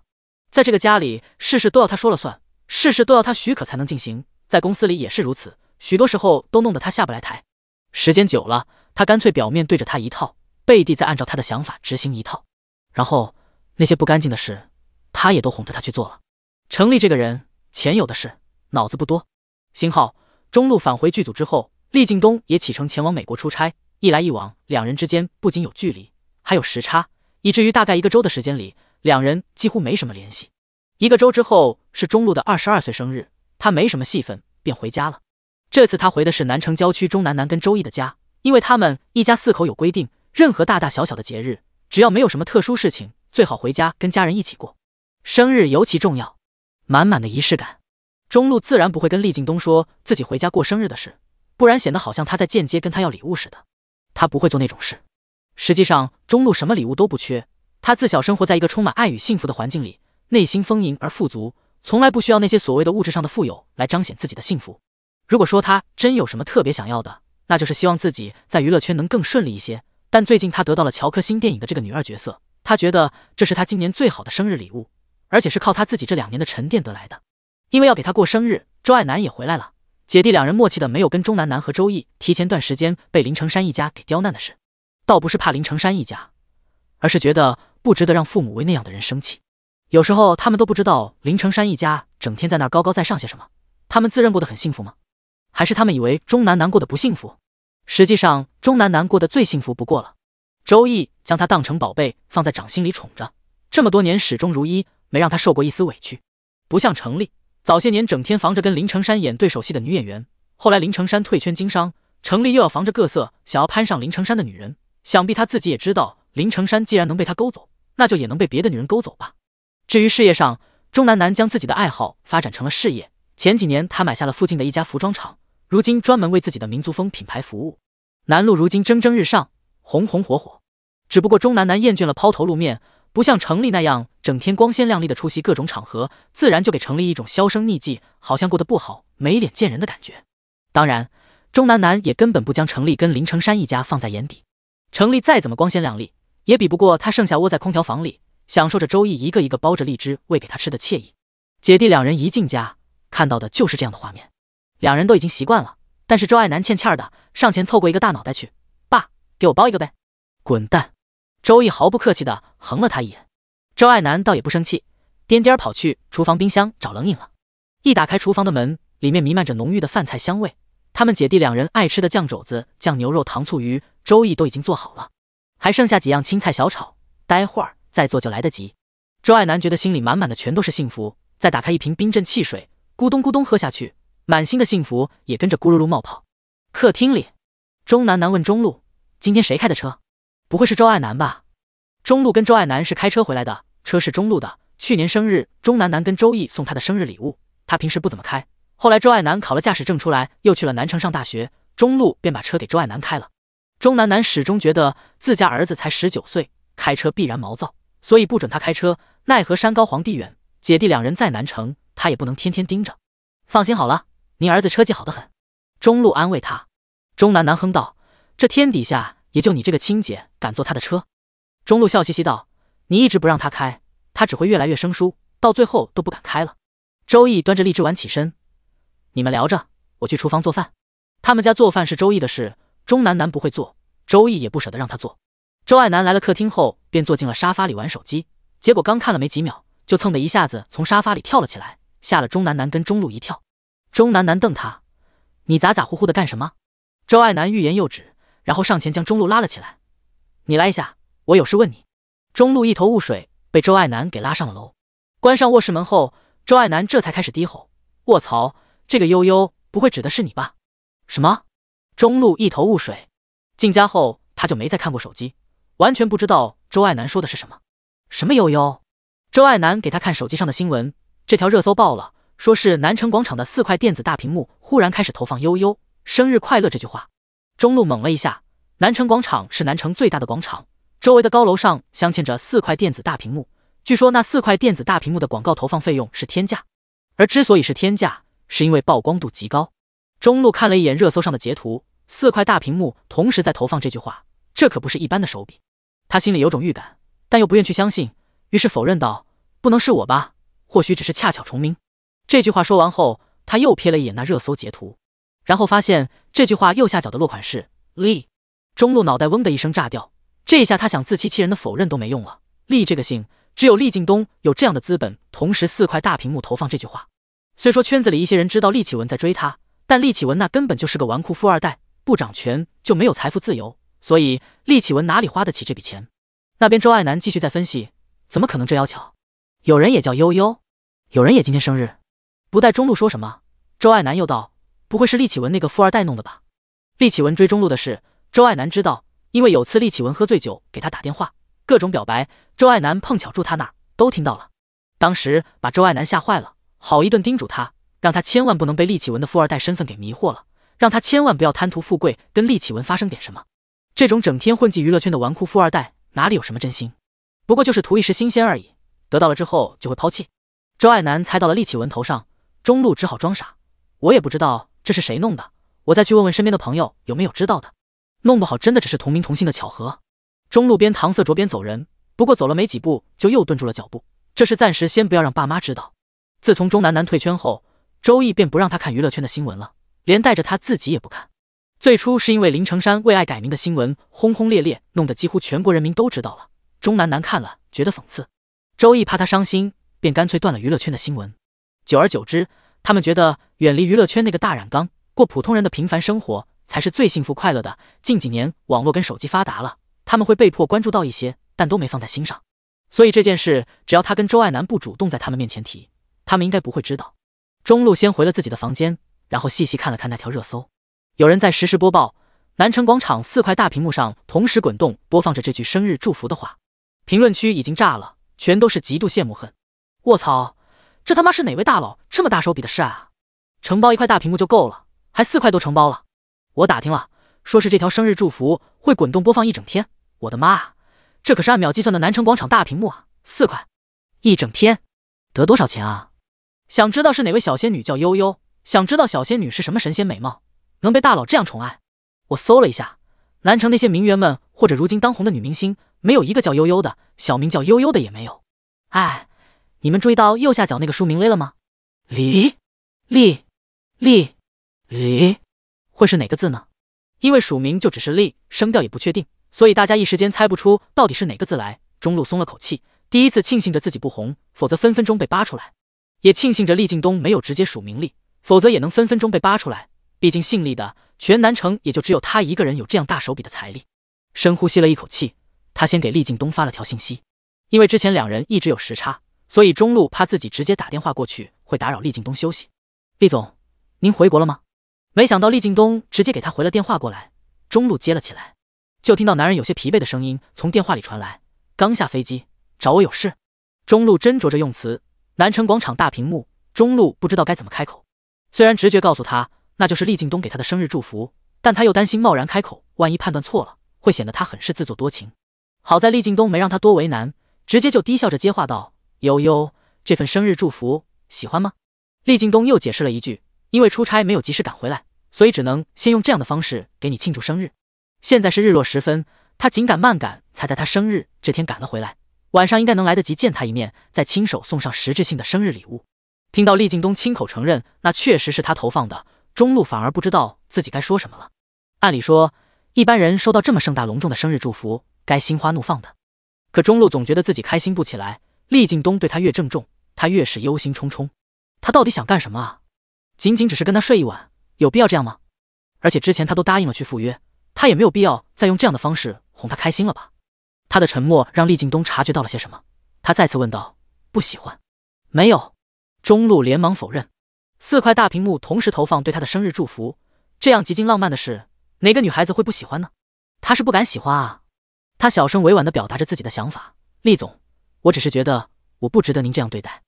在这个家里，事事都要他说了算，事事都要他许可才能进行，在公司里也是如此。许多时候都弄得他下不来台，时间久了，他干脆表面对着他一套，背地再按照他的想法执行一套，然后那些不干净的事，他也都哄着他去做了。程立这个人，钱有的是，脑子不多。星号中路返回剧组之后，厉劲东也启程前往美国出差，一来一往，两人之间不仅有距离，还有时差，以至于大概一个周的时间里，两人几乎没什么联系。一个周之后是中路的二十二岁生日，他没什么戏份，便回家了。这次他回的是南城郊区钟南南跟周毅的家，因为他们一家四口有规定，任何大大小小的节日，只要没有什么特殊事情，最好回家跟家人一起过。生日尤其重要，满满的仪式感。中路自然不会跟厉劲东说自己回家过生日的事，不然显得好像他在间接跟他要礼物似的。他不会做那种事。实际上，中路什么礼物都不缺，他自小生活在一个充满爱与幸福的环境里，内心丰盈而富足，从来不需要那些所谓的物质上的富有来彰显自己的幸福。如果说他真有什么特别想要的，那就是希望自己在娱乐圈能更顺利一些。但最近他得到了乔克新电影的这个女二角色，他觉得这是他今年最好的生日礼物，而且是靠他自己这两年的沉淀得来的。因为要给他过生日，周爱南也回来了，姐弟两人默契的没有跟钟南南和周毅提前段时间被林成山一家给刁难的事，倒不是怕林成山一家，而是觉得不值得让父母为那样的人生气。有时候他们都不知道林成山一家整天在那高高在上些什么，他们自认过得很幸福吗？还是他们以为钟南楠过得不幸福，实际上钟南楠过得最幸福不过了。周易将他当成宝贝放在掌心里宠着，这么多年始终如一，没让他受过一丝委屈。不像程立，早些年整天防着跟林成山演对手戏的女演员，后来林成山退圈经商，程立又要防着各色想要攀上林成山的女人。想必他自己也知道，林成山既然能被他勾走，那就也能被别的女人勾走吧。至于事业上，钟南南将自己的爱好发展成了事业。前几年他买下了附近的一家服装厂。如今专门为自己的民族风品牌服务，南路如今蒸蒸日上，红红火火。只不过钟南南厌倦了抛头露面，不像程立那样整天光鲜亮丽的出席各种场合，自然就给程立一种销声匿迹，好像过得不好，没脸见人的感觉。当然，钟南南也根本不将程立跟林成山一家放在眼底。程立再怎么光鲜亮丽，也比不过他剩下窝在空调房里，享受着周易一个一个包着荔枝喂给他吃的惬意。姐弟两人一进家，看到的就是这样的画面。两人都已经习惯了，但是周爱南欠欠的上前凑过一个大脑袋去，爸，给我包一个呗！滚蛋！周易毫不客气的横了他一眼。周爱南倒也不生气，颠颠跑去厨房冰箱找冷饮了。一打开厨房的门，里面弥漫着浓郁的饭菜香味。他们姐弟两人爱吃的酱肘子、酱牛肉、糖醋鱼，周易都已经做好了，还剩下几样青菜小炒，待会儿再做就来得及。周爱南觉得心里满满的全都是幸福。再打开一瓶冰镇汽水，咕咚咕咚喝下去。满心的幸福也跟着咕噜噜冒泡。客厅里，钟南南问钟路：“今天谁开的车？不会是周爱南吧？”钟路跟周爱南是开车回来的，车是钟路的。去年生日，钟南南跟周毅送他的生日礼物。他平时不怎么开，后来周爱南考了驾驶证出来，又去了南城上大学，钟路便把车给周爱南开了。钟南南始终觉得自家儿子才十九岁，开车必然毛躁，所以不准他开车。奈何山高皇帝远，姐弟两人在南城，他也不能天天盯着。放心好了。您儿子车技好得很，中路安慰他。钟南南哼道：“这天底下也就你这个亲姐敢坐他的车。”中路笑嘻嘻道：“你一直不让他开，他只会越来越生疏，到最后都不敢开了。”周易端着荔枝碗起身：“你们聊着，我去厨房做饭。”他们家做饭是周易的事，钟南南不会做，周易也不舍得让他做。周爱南来了客厅后，便坐进了沙发里玩手机，结果刚看了没几秒，就蹭的一下子从沙发里跳了起来，吓了钟南南跟中路一跳。钟楠楠瞪他：“你咋咋呼呼的干什么？”周爱楠欲言又止，然后上前将中路拉了起来：“你来一下，我有事问你。”中路一头雾水，被周爱楠给拉上了楼。关上卧室门后，周爱楠这才开始低吼：“卧槽，这个悠悠不会指的是你吧？”“什么？”中路一头雾水。进家后，他就没再看过手机，完全不知道周爱楠说的是什么。什么悠悠？周爱楠给他看手机上的新闻，这条热搜爆了。说是南城广场的四块电子大屏幕忽然开始投放“悠悠生日快乐”这句话，中路猛了一下。南城广场是南城最大的广场，周围的高楼上镶嵌着四块电子大屏幕。据说那四块电子大屏幕的广告投放费用是天价，而之所以是天价，是因为曝光度极高。中路看了一眼热搜上的截图，四块大屏幕同时在投放这句话，这可不是一般的手笔。他心里有种预感，但又不愿去相信，于是否认道：“不能是我吧？或许只是恰巧重名。”这句话说完后，他又瞥了一眼那热搜截图，然后发现这句话右下角的落款是“厉”，中路脑袋嗡的一声炸掉。这一下他想自欺欺人的否认都没用了。厉这个姓，只有厉劲东有这样的资本。同时四块大屏幕投放这句话，虽说圈子里一些人知道厉启文在追他，但厉启文那根本就是个纨绔富二代，不掌权就没有财富自由，所以厉启文哪里花得起这笔钱？那边周爱南继续在分析，怎么可能这要巧？有人也叫悠悠，有人也今天生日。不带中路说什么，周爱南又道：“不会是厉启文那个富二代弄的吧？”厉启文追中路的事，周爱南知道，因为有次厉启文喝醉酒给他打电话，各种表白，周爱南碰巧住他那儿，都听到了。当时把周爱南吓坏了，好一顿叮嘱他，让他千万不能被厉启文的富二代身份给迷惑了，让他千万不要贪图富贵，跟厉启文发生点什么。这种整天混迹娱乐圈的纨绔富二代，哪里有什么真心？不过就是图一时新鲜而已，得到了之后就会抛弃。周爱南猜到了厉启文头上。中路只好装傻，我也不知道这是谁弄的，我再去问问身边的朋友有没有知道的，弄不好真的只是同名同姓的巧合。中路边搪塞着边走人，不过走了没几步就又顿住了脚步，这是暂时先不要让爸妈知道。自从钟南南退圈后，周易便不让他看娱乐圈的新闻了，连带着他自己也不看。最初是因为林成山为爱改名的新闻轰轰烈烈，弄得几乎全国人民都知道了，钟南南看了觉得讽刺，周易怕他伤心，便干脆断了娱乐圈的新闻。久而久之，他们觉得远离娱乐圈那个大染缸，过普通人的平凡生活才是最幸福快乐的。近几年网络跟手机发达了，他们会被迫关注到一些，但都没放在心上。所以这件事，只要他跟周爱南不主动在他们面前提，他们应该不会知道。中路先回了自己的房间，然后细细看了看那条热搜。有人在实时播报，南城广场四块大屏幕上同时滚动播放着这句生日祝福的话，评论区已经炸了，全都是极度羡慕恨。卧槽！这他妈是哪位大佬这么大手笔的事啊？承包一块大屏幕就够了，还四块都承包了。我打听了，说是这条生日祝福会滚动播放一整天。我的妈，这可是按秒计算的南城广场大屏幕啊！四块一整天得多少钱啊？想知道是哪位小仙女叫悠悠？想知道小仙女是什么神仙美貌，能被大佬这样宠爱？我搜了一下，南城那些名媛们或者如今当红的女明星，没有一个叫悠悠的，小名叫悠悠的也没有。哎。你们注意到右下角那个书名“勒了吗？李立立李会是哪个字呢？因为署名就只是“立”，声调也不确定，所以大家一时间猜不出到底是哪个字来。中路松了口气，第一次庆幸着自己不红，否则分分钟被扒出来；也庆幸着厉敬东没有直接署名“立”，否则也能分分钟被扒出来。毕竟姓厉的，全南城也就只有他一个人有这样大手笔的财力。深呼吸了一口气，他先给厉敬东发了条信息，因为之前两人一直有时差。所以中路怕自己直接打电话过去会打扰厉敬东休息。厉总，您回国了吗？没想到厉敬东直接给他回了电话过来，中路接了起来，就听到男人有些疲惫的声音从电话里传来：“刚下飞机，找我有事。”中路斟酌着用词。南城广场大屏幕，中路不知道该怎么开口。虽然直觉告诉他那就是厉敬东给他的生日祝福，但他又担心贸然开口，万一判断错了，会显得他很是自作多情。好在厉敬东没让他多为难，直接就低笑着接话道。悠悠，这份生日祝福喜欢吗？厉敬东又解释了一句，因为出差没有及时赶回来，所以只能先用这样的方式给你庆祝生日。现在是日落时分，他紧赶慢赶才在他生日这天赶了回来，晚上应该能来得及见他一面，再亲手送上实质性的生日礼物。听到厉敬东亲口承认那确实是他投放的，中路反而不知道自己该说什么了。按理说，一般人收到这么盛大隆重的生日祝福，该心花怒放的，可中路总觉得自己开心不起来。厉敬东对他越郑重，他越是忧心忡忡。他到底想干什么啊？仅仅只是跟他睡一晚，有必要这样吗？而且之前他都答应了去赴约，他也没有必要再用这样的方式哄他开心了吧？他的沉默让厉敬东察觉到了些什么，他再次问道：“不喜欢？没有？”中路连忙否认。四块大屏幕同时投放对他的生日祝福，这样极尽浪漫的事，哪个女孩子会不喜欢呢？他是不敢喜欢啊。他小声委婉地表达着自己的想法，厉总。我只是觉得我不值得您这样对待，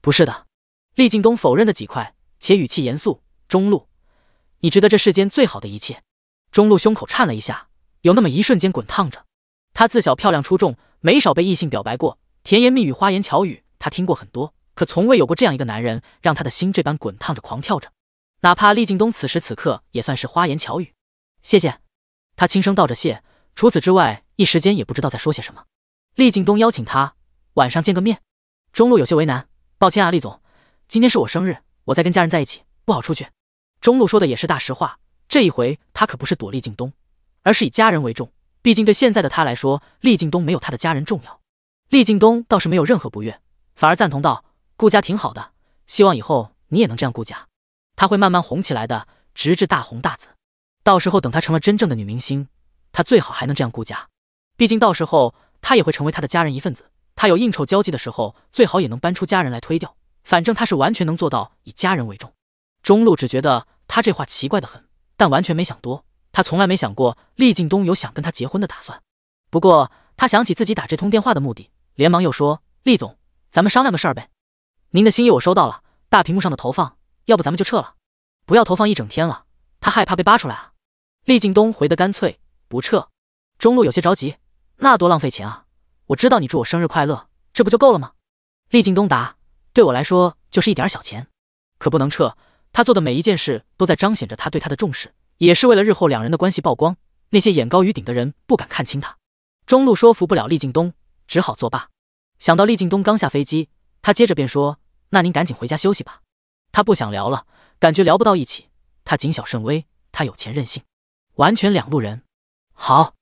不是的。厉敬东否认的几块，且语气严肃。中路，你值得这世间最好的一切。中路胸口颤了一下，有那么一瞬间滚烫着。他自小漂亮出众，没少被异性表白过，甜言蜜语、花言巧语，他听过很多，可从未有过这样一个男人让他的心这般滚烫着、狂跳着。哪怕厉敬东此时此刻也算是花言巧语。谢谢。他轻声道着谢，除此之外，一时间也不知道在说些什么。厉敬东邀请他。晚上见个面，中路有些为难。抱歉啊，厉总，今天是我生日，我在跟家人在一起，不好出去。中路说的也是大实话。这一回他可不是躲厉敬东，而是以家人为重。毕竟对现在的他来说，厉敬东没有他的家人重要。厉敬东倒是没有任何不悦，反而赞同道：“顾家挺好的，希望以后你也能这样顾家。他会慢慢红起来的，直至大红大紫。到时候等他成了真正的女明星，他最好还能这样顾家。毕竟到时候他也会成为他的家人一份子。”他有应酬交际的时候，最好也能搬出家人来推掉。反正他是完全能做到以家人为重。中路只觉得他这话奇怪的很，但完全没想多。他从来没想过厉敬东有想跟他结婚的打算。不过他想起自己打这通电话的目的，连忙又说：“厉总，咱们商量个事儿呗。您的心意我收到了。大屏幕上的投放，要不咱们就撤了？不要投放一整天了。他害怕被扒出来啊。”厉敬东回得干脆，不撤。中路有些着急，那多浪费钱啊。我知道你祝我生日快乐，这不就够了吗？厉敬东答：“对我来说就是一点小钱，可不能撤。他做的每一件事都在彰显着他对他的重视，也是为了日后两人的关系曝光，那些眼高于顶的人不敢看清他。”中路说服不了厉敬东，只好作罢。想到厉敬东刚下飞机，他接着便说：“那您赶紧回家休息吧，他不想聊了，感觉聊不到一起。他谨小慎微，他有钱任性，完全两路人。”好，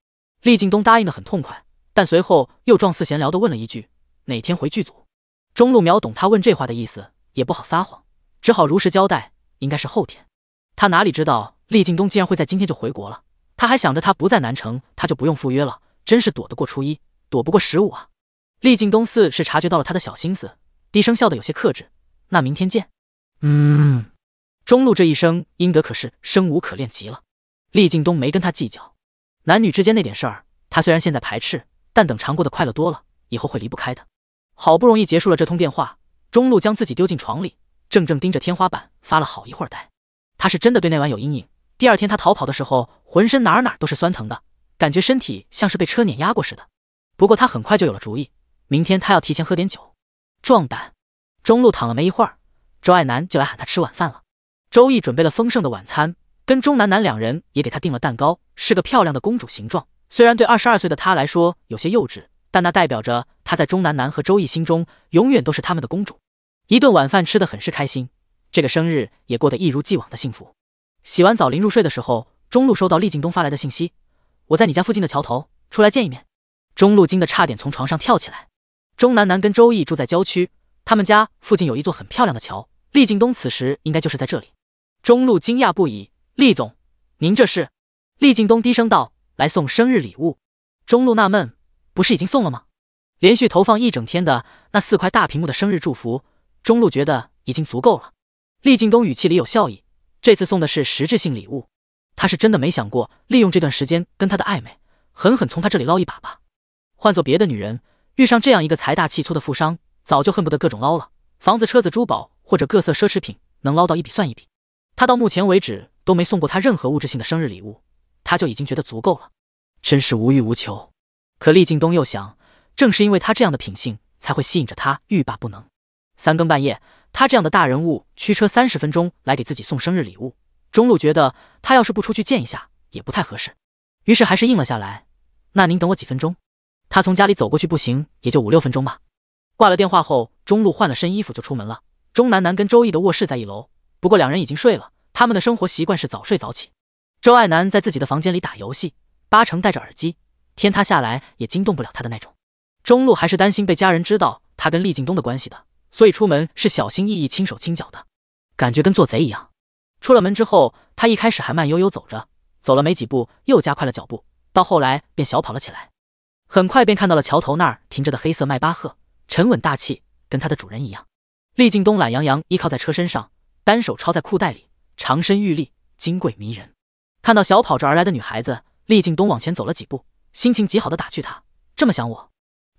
厉敬东答应的很痛快。但随后又状似闲聊的问了一句：“哪天回剧组？”中路秒懂他问这话的意思，也不好撒谎，只好如实交代：“应该是后天。”他哪里知道，厉敬东竟然会在今天就回国了。他还想着他不在南城，他就不用赴约了。真是躲得过初一，躲不过十五啊！厉敬东似是察觉到了他的小心思，低声笑得有些克制：“那明天见。”嗯。中路这一生，英德可是生无可恋极了。厉敬东没跟他计较，男女之间那点事儿，他虽然现在排斥。但等尝过的快乐多了，以后会离不开的。好不容易结束了这通电话，钟路将自己丢进床里，正正盯着天花板发了好一会儿呆。他是真的对那晚有阴影。第二天他逃跑的时候，浑身哪哪都是酸疼的，感觉身体像是被车碾压过似的。不过他很快就有了主意，明天他要提前喝点酒，壮胆。钟路躺了没一会儿，周爱南就来喊他吃晚饭了。周毅准备了丰盛的晚餐，跟钟楠楠两人也给他订了蛋糕，是个漂亮的公主形状。虽然对二十二岁的他来说有些幼稚，但那代表着他在钟南南和周易心中永远都是他们的公主。一顿晚饭吃的很是开心，这个生日也过得一如既往的幸福。洗完澡临入睡的时候，钟路收到厉敬东发来的信息：“我在你家附近的桥头，出来见一面。”钟路惊得差点从床上跳起来。钟南南跟周易住在郊区，他们家附近有一座很漂亮的桥，厉敬东此时应该就是在这里。钟路惊讶不已：“厉总，您这是？”厉敬东低声道。来送生日礼物，中路纳闷，不是已经送了吗？连续投放一整天的那四块大屏幕的生日祝福，中路觉得已经足够了。厉敬东语气里有笑意，这次送的是实质性礼物，他是真的没想过利用这段时间跟他的暧昧，狠狠从他这里捞一把吧。换做别的女人，遇上这样一个财大气粗的富商，早就恨不得各种捞了，房子、车子、珠宝或者各色奢侈品，能捞到一笔算一笔。他到目前为止都没送过他任何物质性的生日礼物。他就已经觉得足够了，真是无欲无求。可厉劲东又想，正是因为他这样的品性，才会吸引着他欲罢不能。三更半夜，他这样的大人物驱车三十分钟来给自己送生日礼物，中路觉得他要是不出去见一下，也不太合适，于是还是应了下来。那您等我几分钟？他从家里走过去不行，也就五六分钟吧。挂了电话后，中路换了身衣服就出门了。钟南南跟周易的卧室在一楼，不过两人已经睡了。他们的生活习惯是早睡早起。周爱南在自己的房间里打游戏，八成戴着耳机，天塌下来也惊动不了他的那种。中路还是担心被家人知道他跟厉敬东的关系的，所以出门是小心翼翼、轻手轻脚的，感觉跟做贼一样。出了门之后，他一开始还慢悠悠走着，走了没几步又加快了脚步，到后来便小跑了起来。很快便看到了桥头那儿停着的黑色迈巴赫，沉稳大气，跟它的主人一样。厉敬东懒洋洋依靠在车身上，单手抄在裤袋里，长身玉立，金贵迷人。看到小跑着而来的女孩子，厉敬东往前走了几步，心情极好的打趣她：“这么想我？”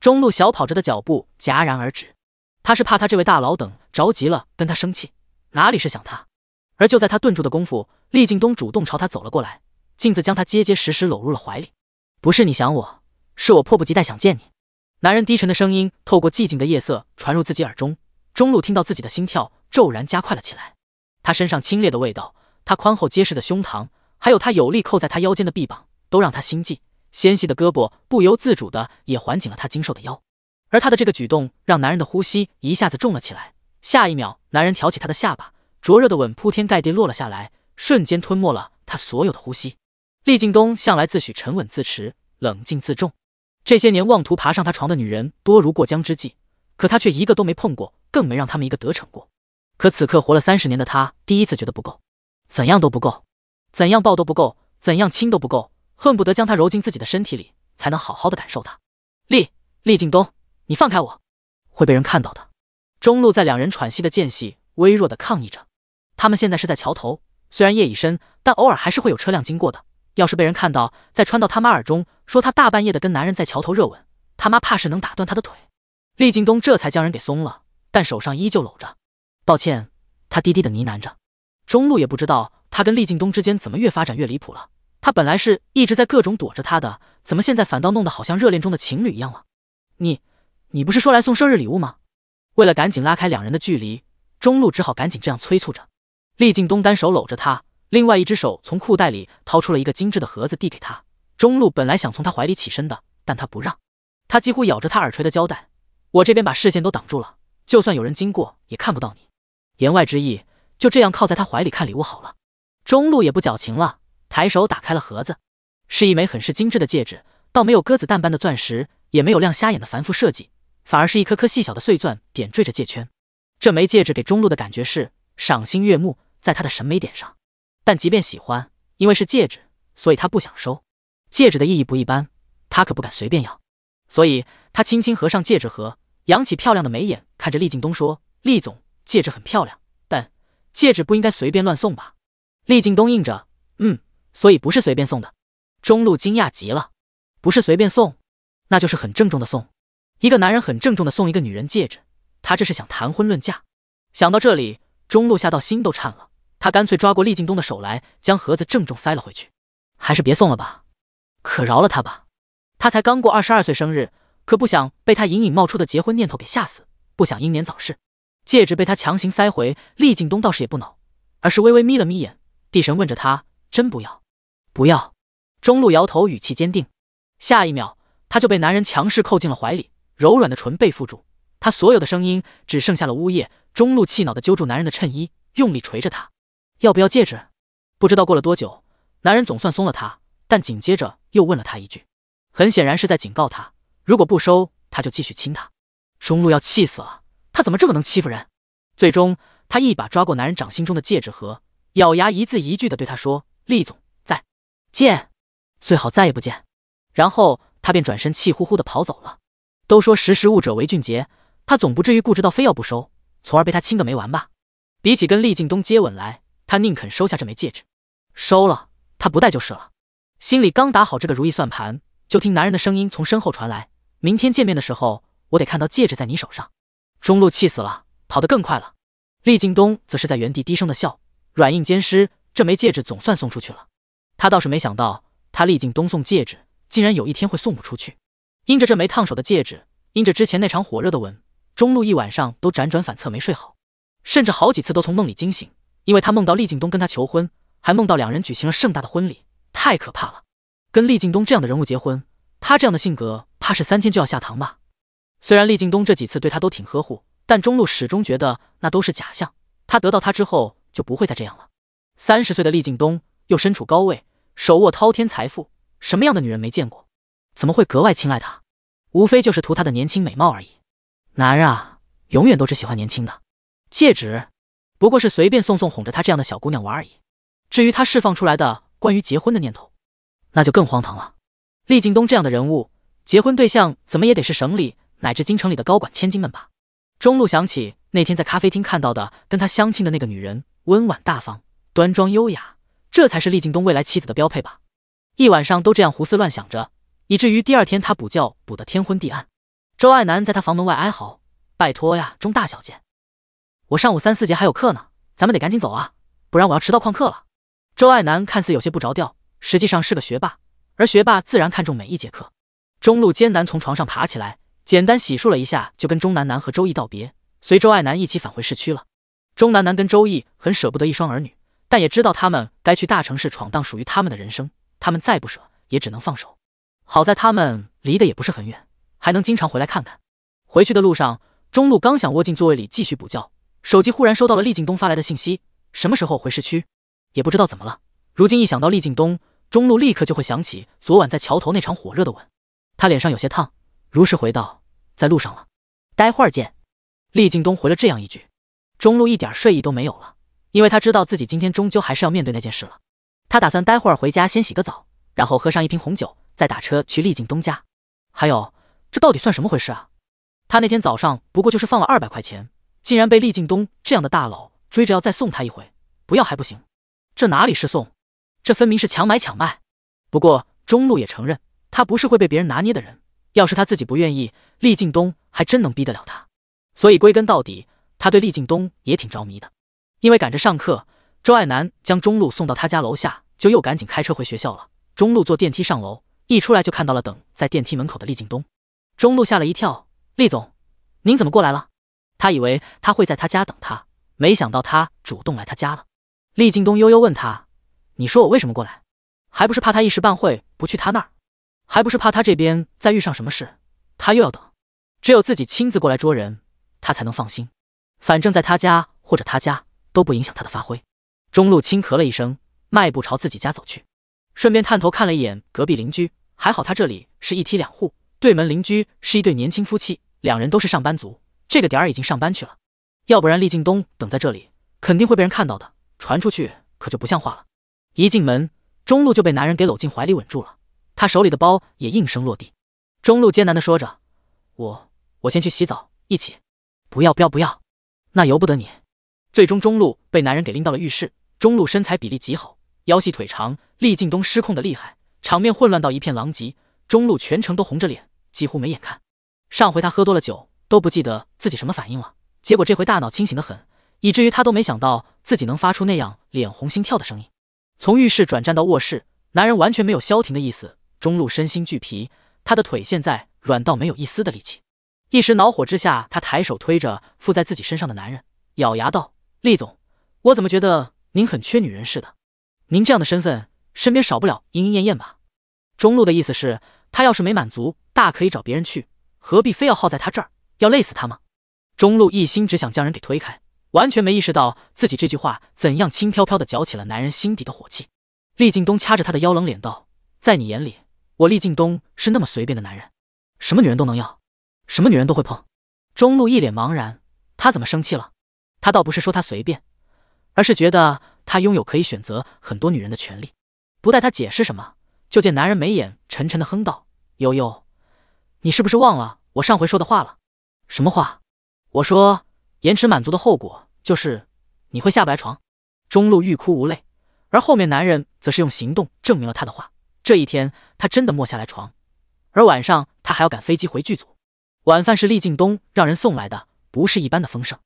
中路小跑着的脚步戛然而止，他是怕他这位大佬等着急了跟他生气，哪里是想他？而就在他顿住的功夫，厉敬东主动朝他走了过来，镜子将他结结实实搂入了怀里。“不是你想我，是我迫不及待想见你。”男人低沉的声音透过寂静的夜色传入自己耳中，中路听到自己的心跳骤然加快了起来，他身上清冽的味道，他宽厚结实的胸膛。还有他有力扣在他腰间的臂膀，都让他心悸。纤细的胳膊不由自主的也环紧了他精瘦的腰，而他的这个举动让男人的呼吸一下子重了起来。下一秒，男人挑起他的下巴，灼热的吻铺天盖地落了下来，瞬间吞没了他所有的呼吸。厉敬东向来自诩沉稳自持、冷静自重，这些年妄图爬上他床的女人多如过江之鲫，可他却一个都没碰过，更没让他们一个得逞过。可此刻活了三十年的他，第一次觉得不够，怎样都不够。怎样抱都不够，怎样亲都不够，恨不得将他揉进自己的身体里，才能好好的感受他。厉厉敬东，你放开我，会被人看到的。中路在两人喘息的间隙，微弱的抗议着。他们现在是在桥头，虽然夜已深，但偶尔还是会有车辆经过的。要是被人看到，再穿到他妈耳中，说他大半夜的跟男人在桥头热吻，他妈怕是能打断他的腿。厉敬东这才将人给松了，但手上依旧搂着。抱歉，他低低的呢喃着。中路也不知道。他跟厉靳东之间怎么越发展越离谱了？他本来是一直在各种躲着他的，怎么现在反倒弄得好像热恋中的情侣一样了？你，你不是说来送生日礼物吗？为了赶紧拉开两人的距离，中路只好赶紧这样催促着。厉靳东单手搂着他，另外一只手从裤袋里掏出了一个精致的盒子递给他。中路本来想从他怀里起身的，但他不让，他几乎咬着他耳垂的胶带。我这边把视线都挡住了，就算有人经过也看不到你。言外之意，就这样靠在他怀里看礼物好了。中路也不矫情了，抬手打开了盒子，是一枚很是精致的戒指，倒没有鸽子蛋般的钻石，也没有亮瞎眼的繁复设计，反而是一颗颗细小的碎钻点缀着戒圈。这枚戒指给中路的感觉是赏心悦目，在他的审美点上。但即便喜欢，因为是戒指，所以他不想收。戒指的意义不一般，他可不敢随便要。所以他轻轻合上戒指盒，扬起漂亮的眉眼，看着厉敬东说：“厉总，戒指很漂亮，但戒指不应该随便乱送吧？”厉敬东应着，嗯，所以不是随便送的。中路惊讶极了，不是随便送，那就是很郑重的送。一个男人很郑重的送一个女人戒指，他这是想谈婚论嫁。想到这里，中路吓到心都颤了，他干脆抓过厉敬东的手来，将盒子郑重塞了回去。还是别送了吧，可饶了他吧。他才刚过二十二岁生日，可不想被他隐隐冒出的结婚念头给吓死，不想英年早逝。戒指被他强行塞回，厉敬东倒是也不恼，而是微微眯了眯眼。地神问着他：“真不要，不要。”中路摇头，语气坚定。下一秒，他就被男人强势扣进了怀里，柔软的唇被缚住，他所有的声音只剩下了呜咽。中路气恼的揪住男人的衬衣，用力捶着他：“要不要戒指？”不知道过了多久，男人总算松了他，但紧接着又问了他一句，很显然是在警告他，如果不收，他就继续亲他。中路要气死了，他怎么这么能欺负人？最终，他一把抓过男人掌心中的戒指盒。咬牙一字一句的对他说：“厉总，再见，最好再也不见。”然后他便转身气呼呼的跑走了。都说识时务者为俊杰，他总不至于固执到非要不收，从而被他亲个没完吧？比起跟厉敬东接吻来，他宁肯收下这枚戒指，收了他不戴就是了。心里刚打好这个如意算盘，就听男人的声音从身后传来：“明天见面的时候，我得看到戒指在你手上。”中路气死了，跑得更快了。厉敬东则是在原地低声的笑。软硬兼施，这枚戒指总算送出去了。他倒是没想到，他厉尽东送戒指，竟然有一天会送不出去。因着这枚烫手的戒指，因着之前那场火热的吻，中路一晚上都辗转反侧没睡好，甚至好几次都从梦里惊醒，因为他梦到厉敬东跟他求婚，还梦到两人举行了盛大的婚礼，太可怕了。跟厉敬东这样的人物结婚，他这样的性格，怕是三天就要下堂吧。虽然厉敬东这几次对他都挺呵护，但中路始终觉得那都是假象。他得到他之后。就不会再这样了。三十岁的厉敬东又身处高位，手握滔天财富，什么样的女人没见过？怎么会格外青睐他？无非就是图他的年轻美貌而已。男人啊，永远都只喜欢年轻的。戒指不过是随便送送，哄着他这样的小姑娘玩而已。至于他释放出来的关于结婚的念头，那就更荒唐了。厉敬东这样的人物，结婚对象怎么也得是省里乃至京城里的高管千金们吧？中路想起那天在咖啡厅看到的跟他相亲的那个女人。温婉大方、端庄优雅，这才是厉敬东未来妻子的标配吧。一晚上都这样胡思乱想着，以至于第二天他补觉补得天昏地暗。周爱南在他房门外哀嚎：“拜托呀，钟大小姐，我上午三四节还有课呢，咱们得赶紧走啊，不然我要迟到旷课了。”周爱南看似有些不着调，实际上是个学霸，而学霸自然看重每一节课。中路艰难从床上爬起来，简单洗漱了一下，就跟钟楠楠和周毅道别，随周爱南一起返回市区了。钟楠楠跟周易很舍不得一双儿女，但也知道他们该去大城市闯荡，属于他们的人生。他们再不舍，也只能放手。好在他们离得也不是很远，还能经常回来看看。回去的路上，中路刚想窝进座位里继续补觉，手机忽然收到了厉敬东发来的信息：什么时候回市区？也不知道怎么了，如今一想到厉敬东，中路立刻就会想起昨晚在桥头那场火热的吻。他脸上有些烫，如实回道：“在路上了，待会儿见。”厉敬东回了这样一句。中路一点睡意都没有了，因为他知道自己今天终究还是要面对那件事了。他打算待会儿回家先洗个澡，然后喝上一瓶红酒，再打车去厉敬东家。还有，这到底算什么回事啊？他那天早上不过就是放了二百块钱，竟然被厉敬东这样的大佬追着要再送他一回，不要还不行？这哪里是送？这分明是强买强卖。不过中路也承认，他不是会被别人拿捏的人。要是他自己不愿意，厉敬东还真能逼得了他。所以归根到底。他对厉敬东也挺着迷的，因为赶着上课，周爱南将中路送到他家楼下，就又赶紧开车回学校了。中路坐电梯上楼，一出来就看到了等在电梯门口的厉敬东。中路吓了一跳：“厉总，您怎么过来了？”他以为他会在他家等他，没想到他主动来他家了。厉敬东悠悠问他：“你说我为什么过来？还不是怕他一时半会不去他那儿，还不是怕他这边再遇上什么事，他又要等，只有自己亲自过来捉人，他才能放心。”反正，在他家或者他家都不影响他的发挥。中路轻咳了一声，迈步朝自己家走去，顺便探头看了一眼隔壁邻居。还好，他这里是一梯两户，对门邻居是一对年轻夫妻，两人都是上班族，这个点儿已经上班去了。要不然，厉敬东等在这里，肯定会被人看到的，传出去可就不像话了。一进门，中路就被男人给搂进怀里，稳住了。他手里的包也应声落地。中路艰难地说着：“我，我先去洗澡，一起，不要，不要，不要。”那由不得你。最终中路被男人给拎到了浴室，中路身材比例极好，腰细腿长，厉劲东失控的厉害，场面混乱到一片狼藉。中路全程都红着脸，几乎没眼看。上回他喝多了酒都不记得自己什么反应了，结果这回大脑清醒的很，以至于他都没想到自己能发出那样脸红心跳的声音。从浴室转战到卧室，男人完全没有消停的意思。中路身心俱疲，他的腿现在软到没有一丝的力气。一时恼火之下，他抬手推着附在自己身上的男人，咬牙道：“厉总，我怎么觉得您很缺女人似的？您这样的身份，身边少不了莺莺燕燕吧？”中路的意思是，他要是没满足，大可以找别人去，何必非要耗在他这儿，要累死他吗？中路一心只想将人给推开，完全没意识到自己这句话怎样轻飘飘的搅起了男人心底的火气。厉敬东掐着他的腰，冷脸道：“在你眼里，我厉敬东是那么随便的男人，什么女人都能要？”什么女人都会碰，中路一脸茫然，他怎么生气了？他倒不是说他随便，而是觉得他拥有可以选择很多女人的权利。不待他解释什么，就见男人眉眼沉沉的哼道：“悠悠，你是不是忘了我上回说的话了？什么话？我说延迟满足的后果就是你会下不来床。”中路欲哭无泪，而后面男人则是用行动证明了他的话。这一天他真的没下来床，而晚上他还要赶飞机回剧组。晚饭是厉敬东让人送来的，不是一般的丰盛。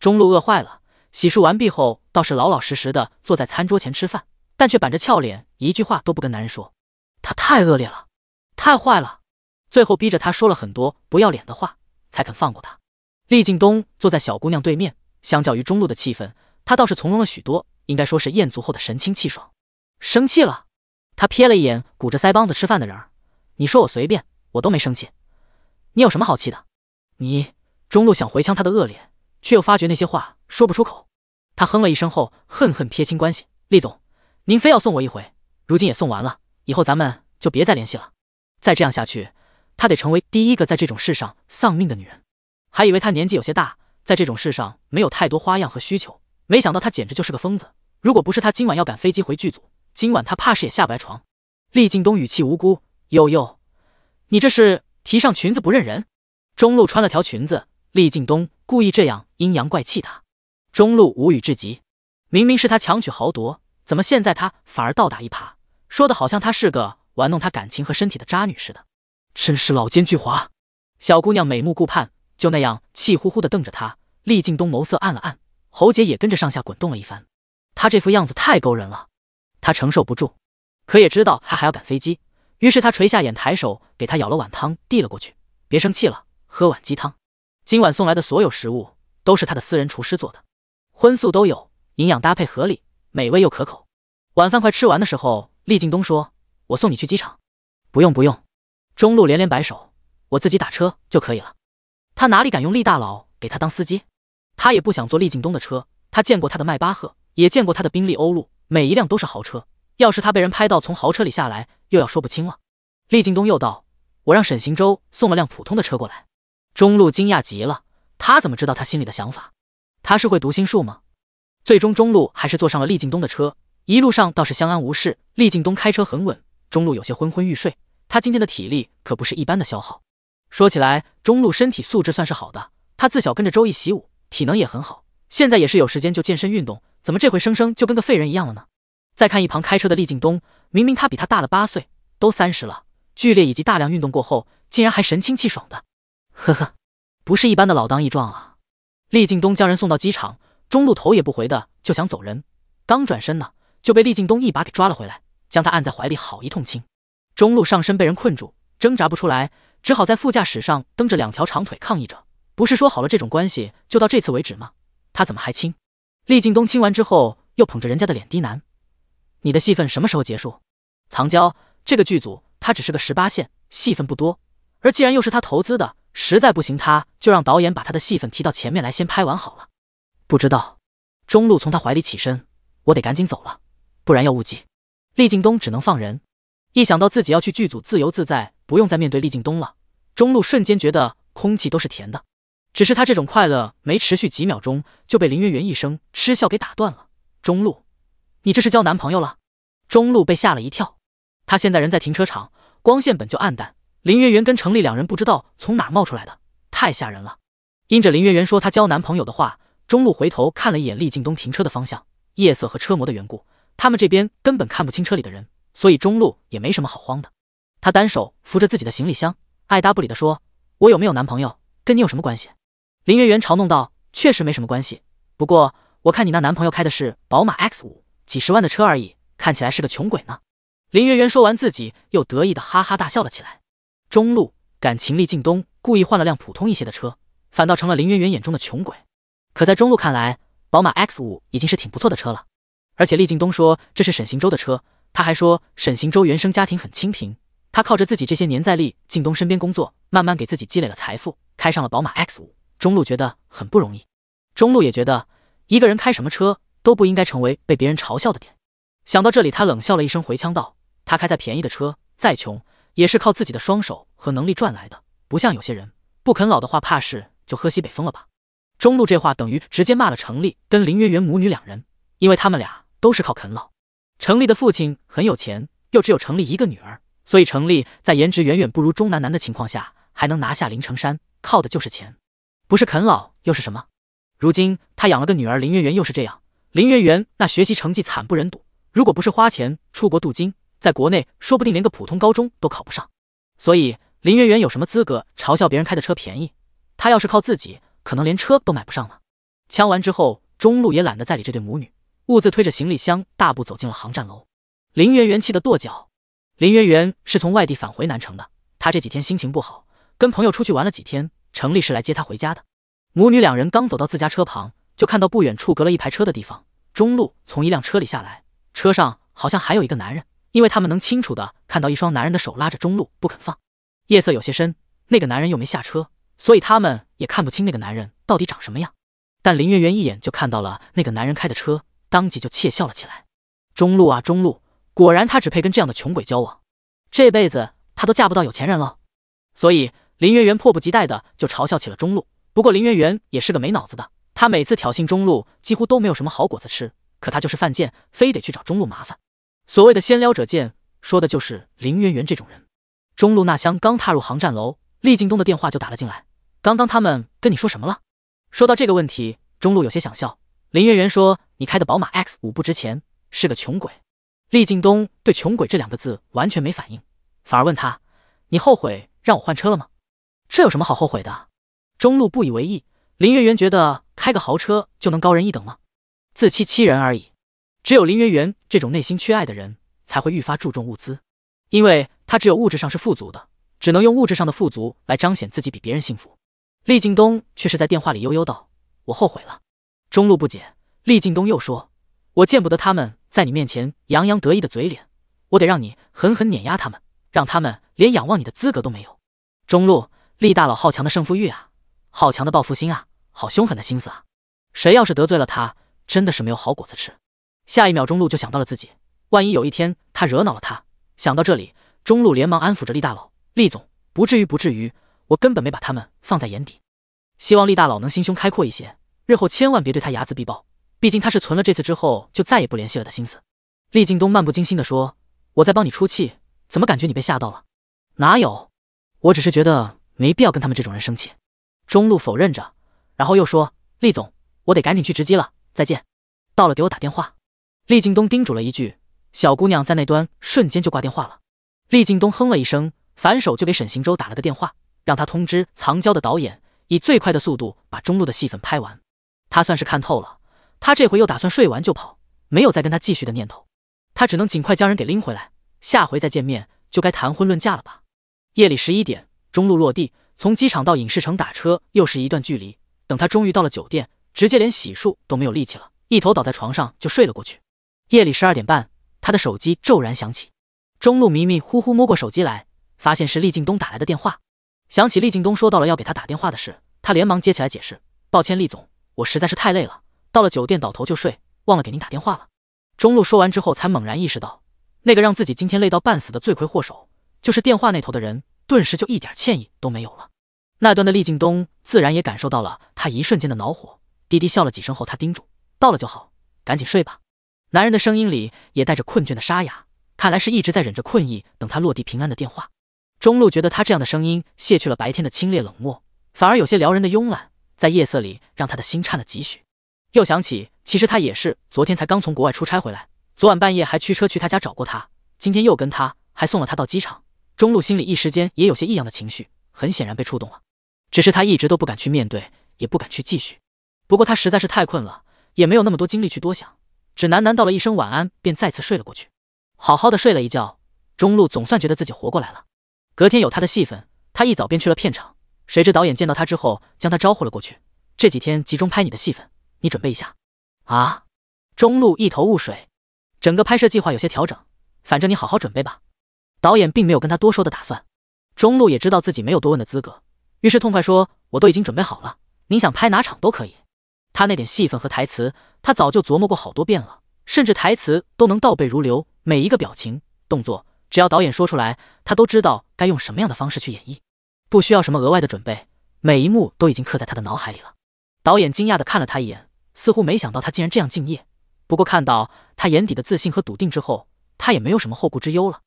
中路饿坏了，洗漱完毕后倒是老老实实的坐在餐桌前吃饭，但却板着俏脸，一句话都不跟男人说。他太恶劣了，太坏了，最后逼着他说了很多不要脸的话，才肯放过他。厉敬东坐在小姑娘对面，相较于中路的气氛，他倒是从容了许多，应该说是餍足后的神清气爽。生气了？他瞥了一眼鼓着腮帮子吃饭的人儿，你说我随便，我都没生气。你有什么好气的？你中路想回呛他的恶劣，却又发觉那些话说不出口。他哼了一声后，恨恨撇清关系。厉总，您非要送我一回，如今也送完了，以后咱们就别再联系了。再这样下去，她得成为第一个在这种事上丧命的女人。还以为她年纪有些大，在这种事上没有太多花样和需求，没想到她简直就是个疯子。如果不是她今晚要赶飞机回剧组，今晚她怕是也下不来床。厉劲东语气无辜，呦呦，你这是？提上裙子不认人，中路穿了条裙子，厉敬东故意这样阴阳怪气他，中路无语至极，明明是他强取豪夺，怎么现在他反而倒打一耙，说的好像他是个玩弄他感情和身体的渣女似的，真是老奸巨猾。小姑娘美目顾盼，就那样气呼呼的瞪着他，厉敬东眸色暗了暗，喉结也跟着上下滚动了一番，他这副样子太勾人了，他承受不住，可也知道他还要赶飞机。于是他垂下眼，抬手给他舀了碗汤，递了过去。别生气了，喝碗鸡汤。今晚送来的所有食物都是他的私人厨师做的，荤素都有，营养搭配合理，美味又可口。晚饭快吃完的时候，厉劲东说：“我送你去机场。”“不用不用。”中路连连摆手，“我自己打车就可以了。”他哪里敢用厉大佬给他当司机？他也不想坐厉劲东的车。他见过他的迈巴赫，也见过他的宾利欧陆，每一辆都是豪车。要是他被人拍到从豪车里下来，又要说不清了。厉敬东又道：“我让沈行舟送了辆普通的车过来。”中路惊讶极了，他怎么知道他心里的想法？他是会读心术吗？最终中路还是坐上了厉敬东的车，一路上倒是相安无事。厉敬东开车很稳，中路有些昏昏欲睡。他今天的体力可不是一般的消耗。说起来，中路身体素质算是好的，他自小跟着周易习武，体能也很好。现在也是有时间就健身运动，怎么这回生生就跟个废人一样了呢？再看一旁开车的厉靳东，明明他比他大了八岁，都三十了，剧烈以及大量运动过后，竟然还神清气爽的，呵呵，不是一般的老当益壮啊！厉靳东将人送到机场，中路头也不回的就想走人，刚转身呢，就被厉靳东一把给抓了回来，将他按在怀里好一通亲。中路上身被人困住，挣扎不出来，只好在副驾驶上蹬着两条长腿抗议着。不是说好了这种关系就到这次为止吗？他怎么还亲？厉靳东亲完之后，又捧着人家的脸低喃。你的戏份什么时候结束？藏娇，这个剧组他只是个十八线，戏份不多。而既然又是他投资的，实在不行他就让导演把他的戏份提到前面来，先拍完好了。不知道。中路从他怀里起身，我得赶紧走了，不然要误机。厉敬东只能放人。一想到自己要去剧组自由自在，不用再面对厉敬东了，中路瞬间觉得空气都是甜的。只是他这种快乐没持续几秒钟，就被林媛媛一声嗤笑给打断了。中路。你这是交男朋友了？中路被吓了一跳。他现在人在停车场，光线本就暗淡，林媛媛跟程立两人不知道从哪冒出来的，太吓人了。因着林媛媛说她交男朋友的话，中路回头看了一眼厉劲东停车的方向。夜色和车模的缘故，他们这边根本看不清车里的人，所以中路也没什么好慌的。他单手扶着自己的行李箱，爱答不理的说：“我有没有男朋友，跟你有什么关系？”林媛媛嘲弄道：“确实没什么关系。不过我看你那男朋友开的是宝马 X 五。”几十万的车而已，看起来是个穷鬼呢。林媛媛说完，自己又得意的哈哈大笑了起来。中路感秦立静东故意换了辆普通一些的车，反倒成了林媛媛眼中的穷鬼。可在中路看来，宝马 X 五已经是挺不错的车了。而且厉静东说这是沈行舟的车，他还说沈行舟原生家庭很清贫，他靠着自己这些年在厉静东身边工作，慢慢给自己积累了财富，开上了宝马 X 五。中路觉得很不容易，中路也觉得一个人开什么车。都不应该成为被别人嘲笑的点。想到这里，他冷笑了一声，回腔道：“他开再便宜的车，再穷也是靠自己的双手和能力赚来的，不像有些人，不啃老的话，怕是就喝西北风了吧。”中路这话等于直接骂了程丽跟林媛媛母女两人，因为他们俩都是靠啃老。程丽的父亲很有钱，又只有程丽一个女儿，所以程丽在颜值远远不如钟楠楠的情况下，还能拿下林成山，靠的就是钱，不是啃老又是什么？如今他养了个女儿林媛媛，又是这样。林媛媛那学习成绩惨不忍睹，如果不是花钱出国镀金，在国内说不定连个普通高中都考不上。所以林媛媛有什么资格嘲笑别人开的车便宜？她要是靠自己，可能连车都买不上呢。枪完之后，中路也懒得再理这对母女，兀自推着行李箱大步走进了航站楼。林媛媛气得跺脚。林媛媛是从外地返回南城的，她这几天心情不好，跟朋友出去玩了几天。程丽是来接她回家的。母女两人刚走到自家车旁。就看到不远处隔了一排车的地方，中路从一辆车里下来，车上好像还有一个男人，因为他们能清楚的看到一双男人的手拉着中路不肯放。夜色有些深，那个男人又没下车，所以他们也看不清那个男人到底长什么样。但林媛媛一眼就看到了那个男人开的车，当即就窃笑了起来。中路啊中路，果然他只配跟这样的穷鬼交往，这辈子他都嫁不到有钱人了。所以林媛媛迫不及待的就嘲笑起了中路。不过林媛媛也是个没脑子的。他每次挑衅中路，几乎都没有什么好果子吃，可他就是犯贱，非得去找中路麻烦。所谓的“先撩者贱”，说的就是林媛媛这种人。中路那厢刚踏入航站楼，厉劲东的电话就打了进来。刚刚他们跟你说什么了？说到这个问题，中路有些想笑。林媛媛说：“你开的宝马 X 五不值钱，是个穷鬼。”厉劲东对“穷鬼”这两个字完全没反应，反而问他：“你后悔让我换车了吗？”这有什么好后悔的？中路不以为意。林媛媛觉得。开个豪车就能高人一等吗？自欺欺人而已。只有林媛媛这种内心缺爱的人，才会愈发注重物资，因为她只有物质上是富足的，只能用物质上的富足来彰显自己比别人幸福。厉劲东却是在电话里悠悠道：“我后悔了。”中路不解，厉劲东又说：“我见不得他们在你面前洋洋得意的嘴脸，我得让你狠狠碾压他们，让他们连仰望你的资格都没有。”中路，厉大佬好强的胜负欲啊，好强的报复心啊！好凶狠的心思啊！谁要是得罪了他，真的是没有好果子吃。下一秒钟，路就想到了自己，万一有一天他惹恼了他。想到这里，中路连忙安抚着厉大佬：“厉总，不至于不至于，我根本没把他们放在眼底。希望厉大佬能心胸开阔一些，日后千万别对他睚眦必报。毕竟他是存了这次之后就再也不联系了的心思。”厉敬东漫不经心地说：“我在帮你出气，怎么感觉你被吓到了？哪有？我只是觉得没必要跟他们这种人生气。”中路否认着。然后又说：“厉总，我得赶紧去值机了，再见。到了给我打电话。”厉敬东叮嘱了一句，小姑娘在那端瞬间就挂电话了。厉敬东哼了一声，反手就给沈行舟打了个电话，让他通知藏娇的导演，以最快的速度把中路的戏份拍完。他算是看透了，他这回又打算睡完就跑，没有再跟他继续的念头。他只能尽快将人给拎回来，下回再见面就该谈婚论嫁了吧。夜里十一点，中路落地，从机场到影视城打车又是一段距离。等他终于到了酒店，直接连洗漱都没有力气了，一头倒在床上就睡了过去。夜里十二点半，他的手机骤然响起，中路迷迷糊糊摸过手机来，发现是厉敬东打来的电话。想起厉敬东说到了要给他打电话的事，他连忙接起来解释：“抱歉，厉总，我实在是太累了，到了酒店倒头就睡，忘了给您打电话了。”中路说完之后，才猛然意识到，那个让自己今天累到半死的罪魁祸首就是电话那头的人，顿时就一点歉意都没有了。那端的厉敬东自然也感受到了他一瞬间的恼火，低低笑了几声后，他叮嘱：“到了就好，赶紧睡吧。”男人的声音里也带着困倦的沙哑，看来是一直在忍着困意等他落地平安的电话。中路觉得他这样的声音卸去了白天的清冽冷漠，反而有些撩人的慵懒，在夜色里让他的心颤了几许。又想起其实他也是昨天才刚从国外出差回来，昨晚半夜还驱车去他家找过他，今天又跟他还送了他到机场。中路心里一时间也有些异样的情绪，很显然被触动了。只是他一直都不敢去面对，也不敢去继续。不过他实在是太困了，也没有那么多精力去多想，只喃喃道了一声晚安，便再次睡了过去。好好的睡了一觉，中路总算觉得自己活过来了。隔天有他的戏份，他一早便去了片场。谁知导演见到他之后，将他招呼了过去：“这几天集中拍你的戏份，你准备一下。”啊！中路一头雾水，整个拍摄计划有些调整，反正你好好准备吧。导演并没有跟他多说的打算，中路也知道自己没有多问的资格。于是痛快说：“我都已经准备好了，您想拍哪场都可以。”他那点戏份和台词，他早就琢磨过好多遍了，甚至台词都能倒背如流。每一个表情、动作，只要导演说出来，他都知道该用什么样的方式去演绎，不需要什么额外的准备。每一幕都已经刻在他的脑海里了。导演惊讶地看了他一眼，似乎没想到他竟然这样敬业。不过看到他眼底的自信和笃定之后，他也没有什么后顾之忧了。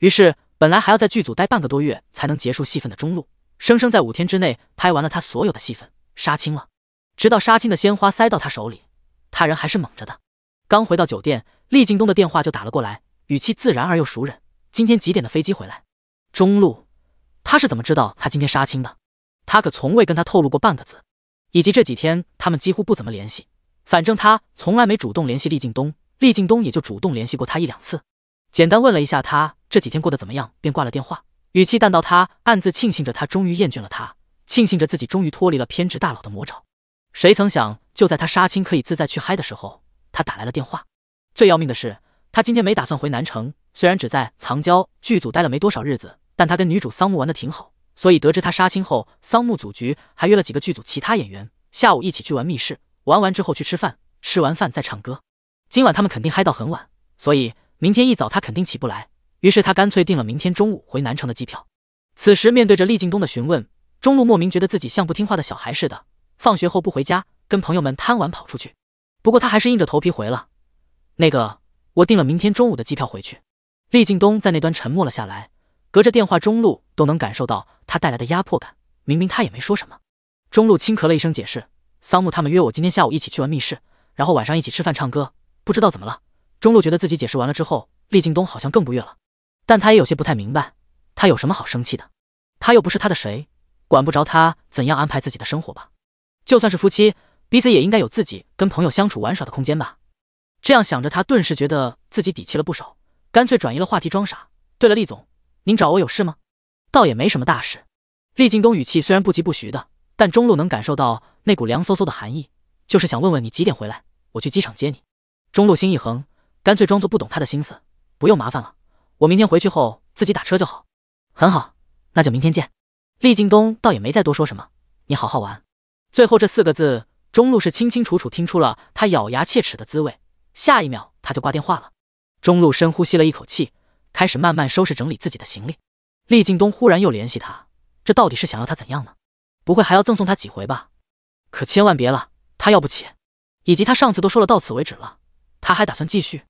于是，本来还要在剧组待半个多月才能结束戏份的中路。生生在五天之内拍完了他所有的戏份，杀青了。直到杀青的鲜花塞到他手里，他人还是懵着的。刚回到酒店，厉敬东的电话就打了过来，语气自然而又熟稔。今天几点的飞机回来？中路，他是怎么知道他今天杀青的？他可从未跟他透露过半个字。以及这几天他们几乎不怎么联系，反正他从来没主动联系厉敬东，厉敬东也就主动联系过他一两次，简单问了一下他这几天过得怎么样，便挂了电话。语气淡到他暗自庆幸着，他终于厌倦了他，庆幸着自己终于脱离了偏执大佬的魔爪。谁曾想，就在他杀青可以自在去嗨的时候，他打来了电话。最要命的是，他今天没打算回南城。虽然只在藏娇剧组待了没多少日子，但他跟女主桑木玩的挺好。所以得知他杀青后，桑木组局还约了几个剧组其他演员，下午一起去玩密室，玩完之后去吃饭，吃完饭再唱歌。今晚他们肯定嗨到很晚，所以明天一早他肯定起不来。于是他干脆订了明天中午回南城的机票。此时面对着厉敬东的询问，中路莫名觉得自己像不听话的小孩似的，放学后不回家，跟朋友们贪玩跑出去。不过他还是硬着头皮回了：“那个，我订了明天中午的机票回去。”厉敬东在那端沉默了下来，隔着电话中路都能感受到他带来的压迫感。明明他也没说什么，中路轻咳了一声解释：“桑木他们约我今天下午一起去玩密室，然后晚上一起吃饭唱歌。不知道怎么了，中路觉得自己解释完了之后，厉敬东好像更不悦了。”但他也有些不太明白，他有什么好生气的？他又不是他的谁，管不着他怎样安排自己的生活吧？就算是夫妻，彼此也应该有自己跟朋友相处玩耍的空间吧？这样想着，他顿时觉得自己底气了不少，干脆转移了话题，装傻。对了，厉总，您找我有事吗？倒也没什么大事。厉劲东语气虽然不疾不徐的，但中路能感受到那股凉飕飕的寒意，就是想问问你几点回来，我去机场接你。中路心一横，干脆装作不懂他的心思，不用麻烦了。我明天回去后自己打车就好，很好，那就明天见。厉敬东倒也没再多说什么，你好好玩。最后这四个字，中路是清清楚楚听出了他咬牙切齿的滋味。下一秒他就挂电话了。中路深呼吸了一口气，开始慢慢收拾整理自己的行李。厉敬东忽然又联系他，这到底是想要他怎样呢？不会还要赠送他几回吧？可千万别了，他要不起。以及他上次都说了到此为止了，他还打算继续？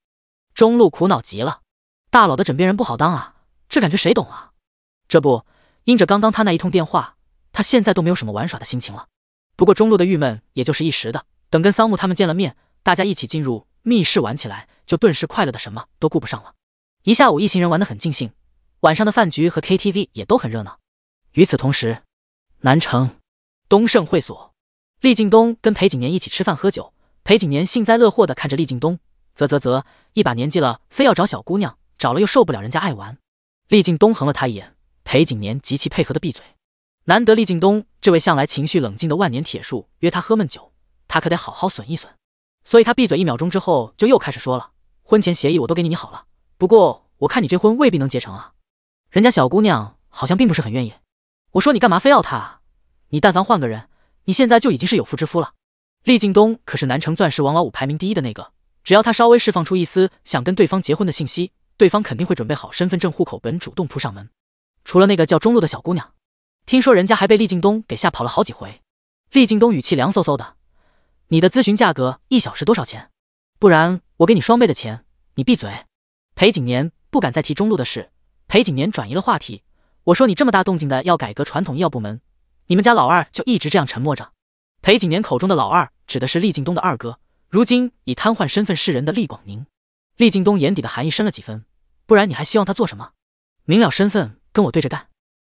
中路苦恼极了。大佬的枕边人不好当啊，这感觉谁懂啊？这不，因着刚刚他那一通电话，他现在都没有什么玩耍的心情了。不过中路的郁闷也就是一时的，等跟桑木他们见了面，大家一起进入密室玩起来，就顿时快乐的什么都顾不上了。一下午，一行人玩的很尽兴，晚上的饭局和 KTV 也都很热闹。与此同时，南城东盛会所，厉敬东跟裴景年一起吃饭喝酒，裴景年幸灾乐祸的看着厉敬东，啧啧啧，一把年纪了，非要找小姑娘。找了又受不了人家爱玩，厉敬东横了他一眼，裴景年极其配合的闭嘴。难得厉敬东这位向来情绪冷静的万年铁树约他喝闷酒，他可得好好损一损。所以他闭嘴一秒钟之后就又开始说了：“婚前协议我都给你拟好了，不过我看你这婚未必能结成啊。人家小姑娘好像并不是很愿意。我说你干嘛非要他？你但凡换个人，你现在就已经是有夫之夫了。厉敬东可是南城钻石王老五排名第一的那个，只要他稍微释放出一丝想跟对方结婚的信息，对方肯定会准备好身份证、户口本，主动扑上门。除了那个叫中路的小姑娘，听说人家还被厉敬东给吓跑了好几回。厉敬东语气凉飕飕的：“你的咨询价格一小时多少钱？不然我给你双倍的钱。”你闭嘴。裴景年不敢再提中路的事，裴景年转移了话题：“我说你这么大动静的要改革传统医药部门，你们家老二就一直这样沉默着。”裴景年口中的老二指的是厉敬东的二哥，如今以瘫痪身份示人的厉广宁。厉敬东眼底的寒意深了几分。不然你还希望他做什么？明了身份，跟我对着干。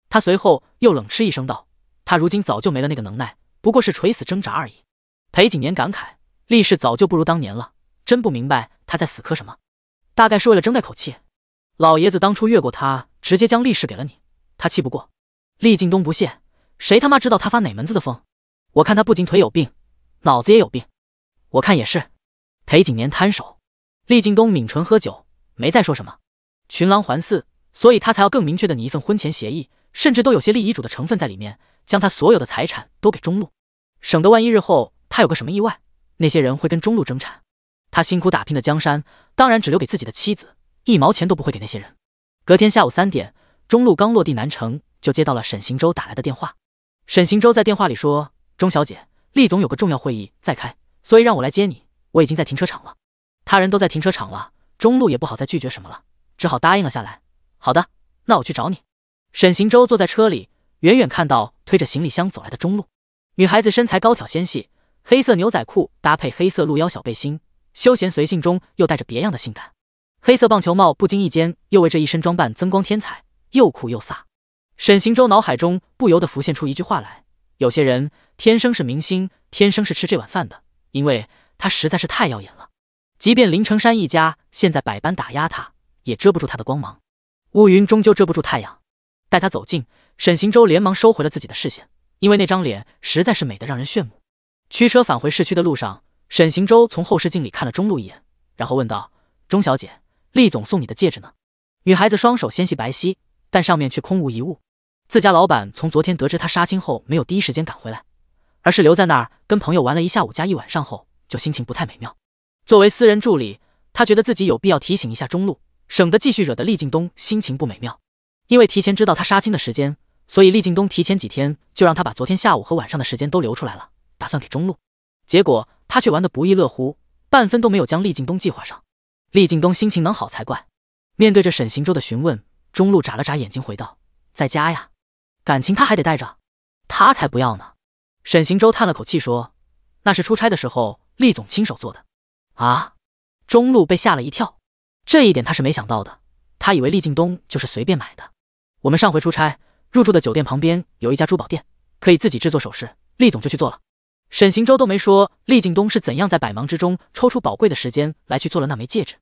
他随后又冷嗤一声道：“他如今早就没了那个能耐，不过是垂死挣扎而已。”裴景年感慨：“力士早就不如当年了，真不明白他在死磕什么。大概是为了争那口气。老爷子当初越过他，直接将力士给了你，他气不过。”厉敬东不屑：“谁他妈知道他发哪门子的疯？我看他不仅腿有病，脑子也有病。我看也是。”裴景年摊手。厉敬东抿唇喝酒，没再说什么。群狼环伺，所以他才要更明确的拟一份婚前协议，甚至都有些立遗嘱的成分在里面，将他所有的财产都给中路，省得万一日后他有个什么意外，那些人会跟中路争产。他辛苦打拼的江山，当然只留给自己的妻子，一毛钱都不会给那些人。隔天下午三点，中路刚落地南城，就接到了沈行舟打来的电话。沈行舟在电话里说：“钟小姐，厉总有个重要会议在开，所以让我来接你。我已经在停车场了，他人都在停车场了，中路也不好再拒绝什么了。”只好答应了下来。好的，那我去找你。沈行舟坐在车里，远远看到推着行李箱走来的中路女孩子，身材高挑纤细，黑色牛仔裤搭配黑色露腰小背心，休闲随性中又带着别样的性感。黑色棒球帽不经意间又为这一身装扮增光添彩，又酷又飒。沈行舟脑海中不由得浮现出一句话来：有些人天生是明星，天生是吃这碗饭的，因为他实在是太耀眼了。即便林成山一家现在百般打压他，也遮不住他的光芒，乌云终究遮不住太阳。待他走近，沈行舟连忙收回了自己的视线，因为那张脸实在是美得让人炫目。驱车返回市区的路上，沈行舟从后视镜里看了钟路一眼，然后问道：“钟小姐，厉总送你的戒指呢？”女孩子双手纤细白皙，但上面却空无一物。自家老板从昨天得知她杀青后，没有第一时间赶回来，而是留在那儿跟朋友玩了一下午，加一晚上后，就心情不太美妙。作为私人助理，他觉得自己有必要提醒一下钟路。省得继续惹得厉敬东心情不美妙，因为提前知道他杀青的时间，所以厉敬东提前几天就让他把昨天下午和晚上的时间都留出来了，打算给中路。结果他却玩得不亦乐乎，半分都没有将厉敬东计划上。厉敬东心情能好才怪。面对着沈行舟的询问，中路眨了眨眼睛，回道：“在家呀，感情他还得带着，他才不要呢。”沈行舟叹了口气说：“那是出差的时候，厉总亲手做的。”啊！中路被吓了一跳。这一点他是没想到的，他以为厉敬东就是随便买的。我们上回出差入住的酒店旁边有一家珠宝店，可以自己制作首饰，厉总就去做了。沈行舟都没说厉敬东是怎样在百忙之中抽出宝贵的时间来去做了那枚戒指。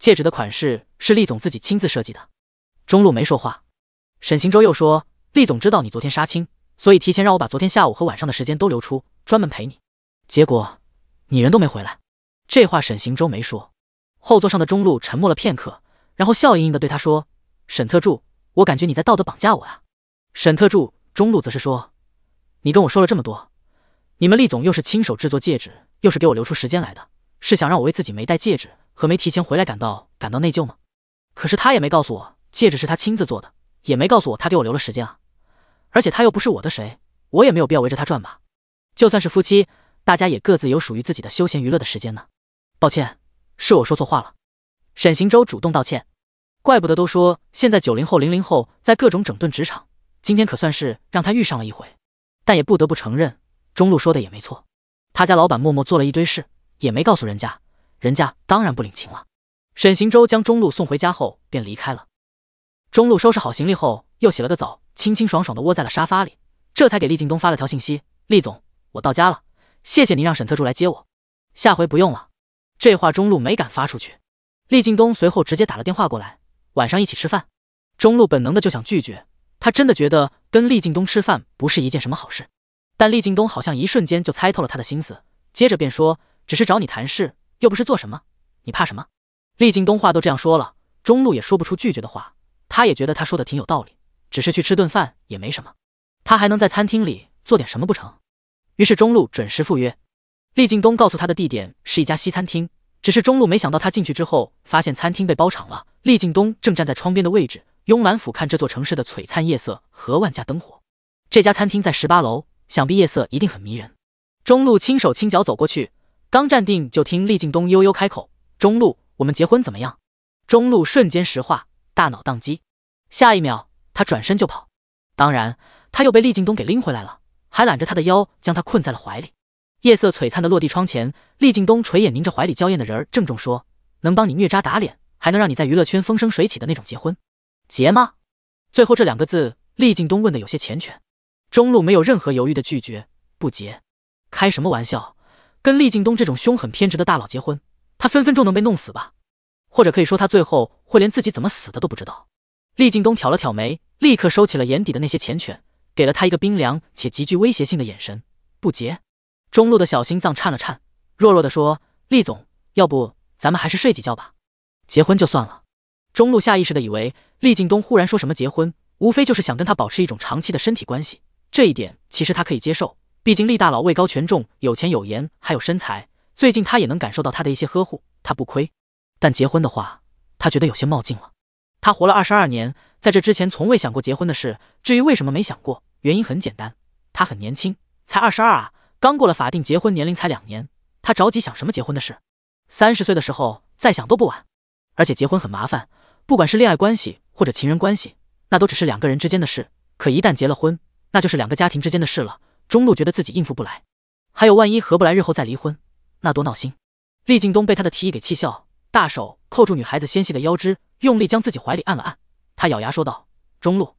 戒指的款式是厉总自己亲自设计的。中路没说话，沈行舟又说，厉总知道你昨天杀青，所以提前让我把昨天下午和晚上的时间都留出，专门陪你。结果你人都没回来。这话沈行舟没说。后座上的中路沉默了片刻，然后笑盈盈地对他说：“沈特助，我感觉你在道德绑架我啊。”沈特助中路则是说：“你跟我说了这么多，你们厉总又是亲手制作戒指，又是给我留出时间来的，是想让我为自己没戴戒指和没提前回来感到感到内疚吗？可是他也没告诉我戒指是他亲自做的，也没告诉我他给我留了时间啊。而且他又不是我的谁，我也没有必要围着他转吧。就算是夫妻，大家也各自有属于自己的休闲娱乐的时间呢。抱歉。”是我说错话了，沈行舟主动道歉。怪不得都说现在九零后、零零后在各种整顿职场，今天可算是让他遇上了一回。但也不得不承认，中路说的也没错，他家老板默默做了一堆事，也没告诉人家，人家当然不领情了。沈行舟将中路送回家后便离开了。中路收拾好行李后，又洗了个澡，清清爽爽的窝在了沙发里，这才给厉敬东发了条信息：“厉总，我到家了，谢谢您让沈特助来接我，下回不用了。”这话中路没敢发出去，厉敬东随后直接打了电话过来，晚上一起吃饭。中路本能的就想拒绝，他真的觉得跟厉敬东吃饭不是一件什么好事。但厉敬东好像一瞬间就猜透了他的心思，接着便说：“只是找你谈事，又不是做什么，你怕什么？”厉敬东话都这样说了，中路也说不出拒绝的话。他也觉得他说的挺有道理，只是去吃顿饭也没什么，他还能在餐厅里做点什么不成？于是中路准时赴约。厉敬东告诉他的地点是一家西餐厅，只是中路没想到他进去之后，发现餐厅被包场了。厉敬东正站在窗边的位置，慵懒俯瞰这座城市的璀璨夜色和万家灯火。这家餐厅在十八楼，想必夜色一定很迷人。中路轻手轻脚走过去，刚站定就听厉敬东悠悠开口：“中路，我们结婚怎么样？”中路瞬间石化，大脑宕机，下一秒他转身就跑，当然他又被厉敬东给拎回来了，还揽着他的腰，将他困在了怀里。夜色璀璨的落地窗前，厉敬东垂眼凝着怀里娇艳的人儿，郑重说：“能帮你虐渣打脸，还能让你在娱乐圈风生水起的那种结婚，结吗？”最后这两个字，厉敬东问的有些缱绻。中路没有任何犹豫的拒绝，不结。开什么玩笑？跟厉敬东这种凶狠偏执的大佬结婚，他分分钟能被弄死吧？或者可以说，他最后会连自己怎么死的都不知道。厉敬东挑了挑眉，立刻收起了眼底的那些缱绻，给了他一个冰凉且极具威胁性的眼神，不结。中路的小心脏颤了颤，弱弱地说：“厉总，要不咱们还是睡几觉吧？结婚就算了。”中路下意识的以为，厉敬东忽然说什么结婚，无非就是想跟他保持一种长期的身体关系。这一点其实他可以接受，毕竟厉大佬位高权重，有钱有颜，还有身材。最近他也能感受到他的一些呵护，他不亏。但结婚的话，他觉得有些冒进了。他活了二十二年，在这之前从未想过结婚的事。至于为什么没想过，原因很简单，他很年轻，才二十二啊。刚过了法定结婚年龄才两年，他着急想什么结婚的事？三十岁的时候再想都不晚，而且结婚很麻烦，不管是恋爱关系或者情人关系，那都只是两个人之间的事。可一旦结了婚，那就是两个家庭之间的事了。中路觉得自己应付不来，还有万一合不来，日后再离婚，那多闹心。厉敬东被他的提议给气笑，大手扣住女孩子纤细的腰肢，用力将自己怀里按了按。他咬牙说道：“中路，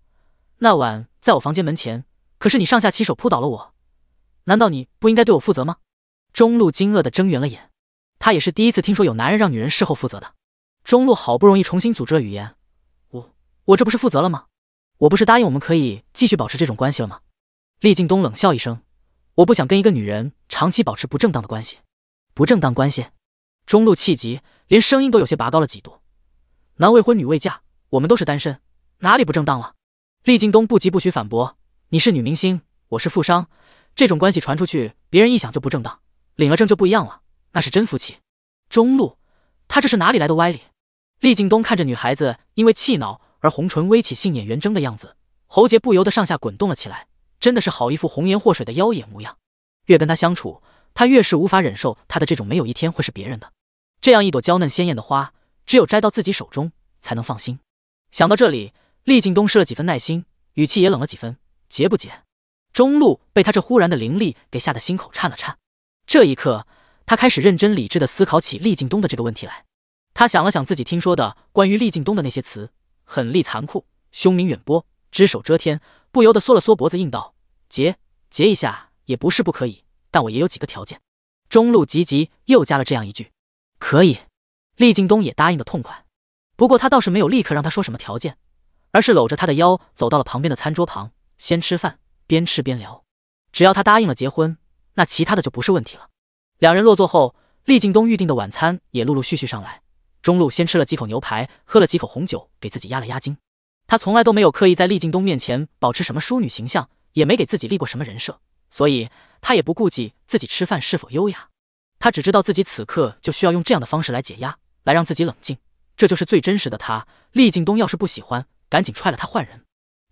那晚在我房间门前，可是你上下其手扑倒了我。”难道你不应该对我负责吗？中路惊愕地睁圆了眼，他也是第一次听说有男人让女人事后负责的。中路好不容易重新组织了语言，我我这不是负责了吗？我不是答应我们可以继续保持这种关系了吗？厉敬东冷笑一声，我不想跟一个女人长期保持不正当的关系。不正当关系？中路气急，连声音都有些拔高了几度。男未婚女未嫁，我们都是单身，哪里不正当了？厉敬东不急不徐反驳，你是女明星，我是富商。这种关系传出去，别人一想就不正当；领了证就不一样了，那是真夫妻。中路，他这是哪里来的歪理？厉敬东看着女孩子因为气恼而红唇微起、杏眼圆睁的样子，喉结不由得上下滚动了起来。真的是好一副红颜祸水的妖冶模样。越跟他相处，他越是无法忍受他的这种没有一天会是别人的。这样一朵娇嫩鲜艳的花，只有摘到自己手中才能放心。想到这里，厉敬东失了几分耐心，语气也冷了几分：“结不结？”中路被他这忽然的灵力给吓得心口颤了颤，这一刻，他开始认真理智的思考起厉敬东的这个问题来。他想了想自己听说的关于厉敬东的那些词，狠厉、残酷、凶名远播、只手遮天，不由得缩了缩脖子，应道：“结结一下也不是不可以，但我也有几个条件。”中路吉吉又加了这样一句：“可以。”厉敬东也答应的痛快，不过他倒是没有立刻让他说什么条件，而是搂着他的腰走到了旁边的餐桌旁，先吃饭。边吃边聊，只要他答应了结婚，那其他的就不是问题了。两人落座后，厉敬东预定的晚餐也陆陆续续上来。中路先吃了几口牛排，喝了几口红酒，给自己压了压惊。他从来都没有刻意在厉敬东面前保持什么淑女形象，也没给自己立过什么人设，所以他也不顾及自己吃饭是否优雅。他只知道自己此刻就需要用这样的方式来解压，来让自己冷静。这就是最真实的他。厉敬东要是不喜欢，赶紧踹了他换人。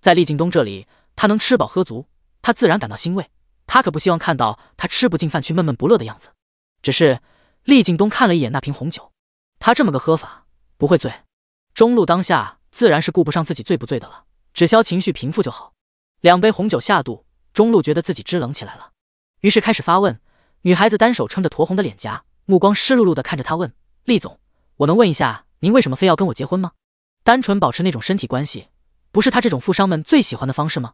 在厉敬东这里。他能吃饱喝足，他自然感到欣慰。他可不希望看到他吃不进饭去、闷闷不乐的样子。只是，厉景东看了一眼那瓶红酒，他这么个喝法不会醉。中路当下自然是顾不上自己醉不醉的了，只消情绪平复就好。两杯红酒下肚，中路觉得自己支棱起来了，于是开始发问。女孩子单手撑着酡红的脸颊，目光湿漉漉的看着他问：“厉总，我能问一下，您为什么非要跟我结婚吗？单纯保持那种身体关系，不是他这种富商们最喜欢的方式吗？”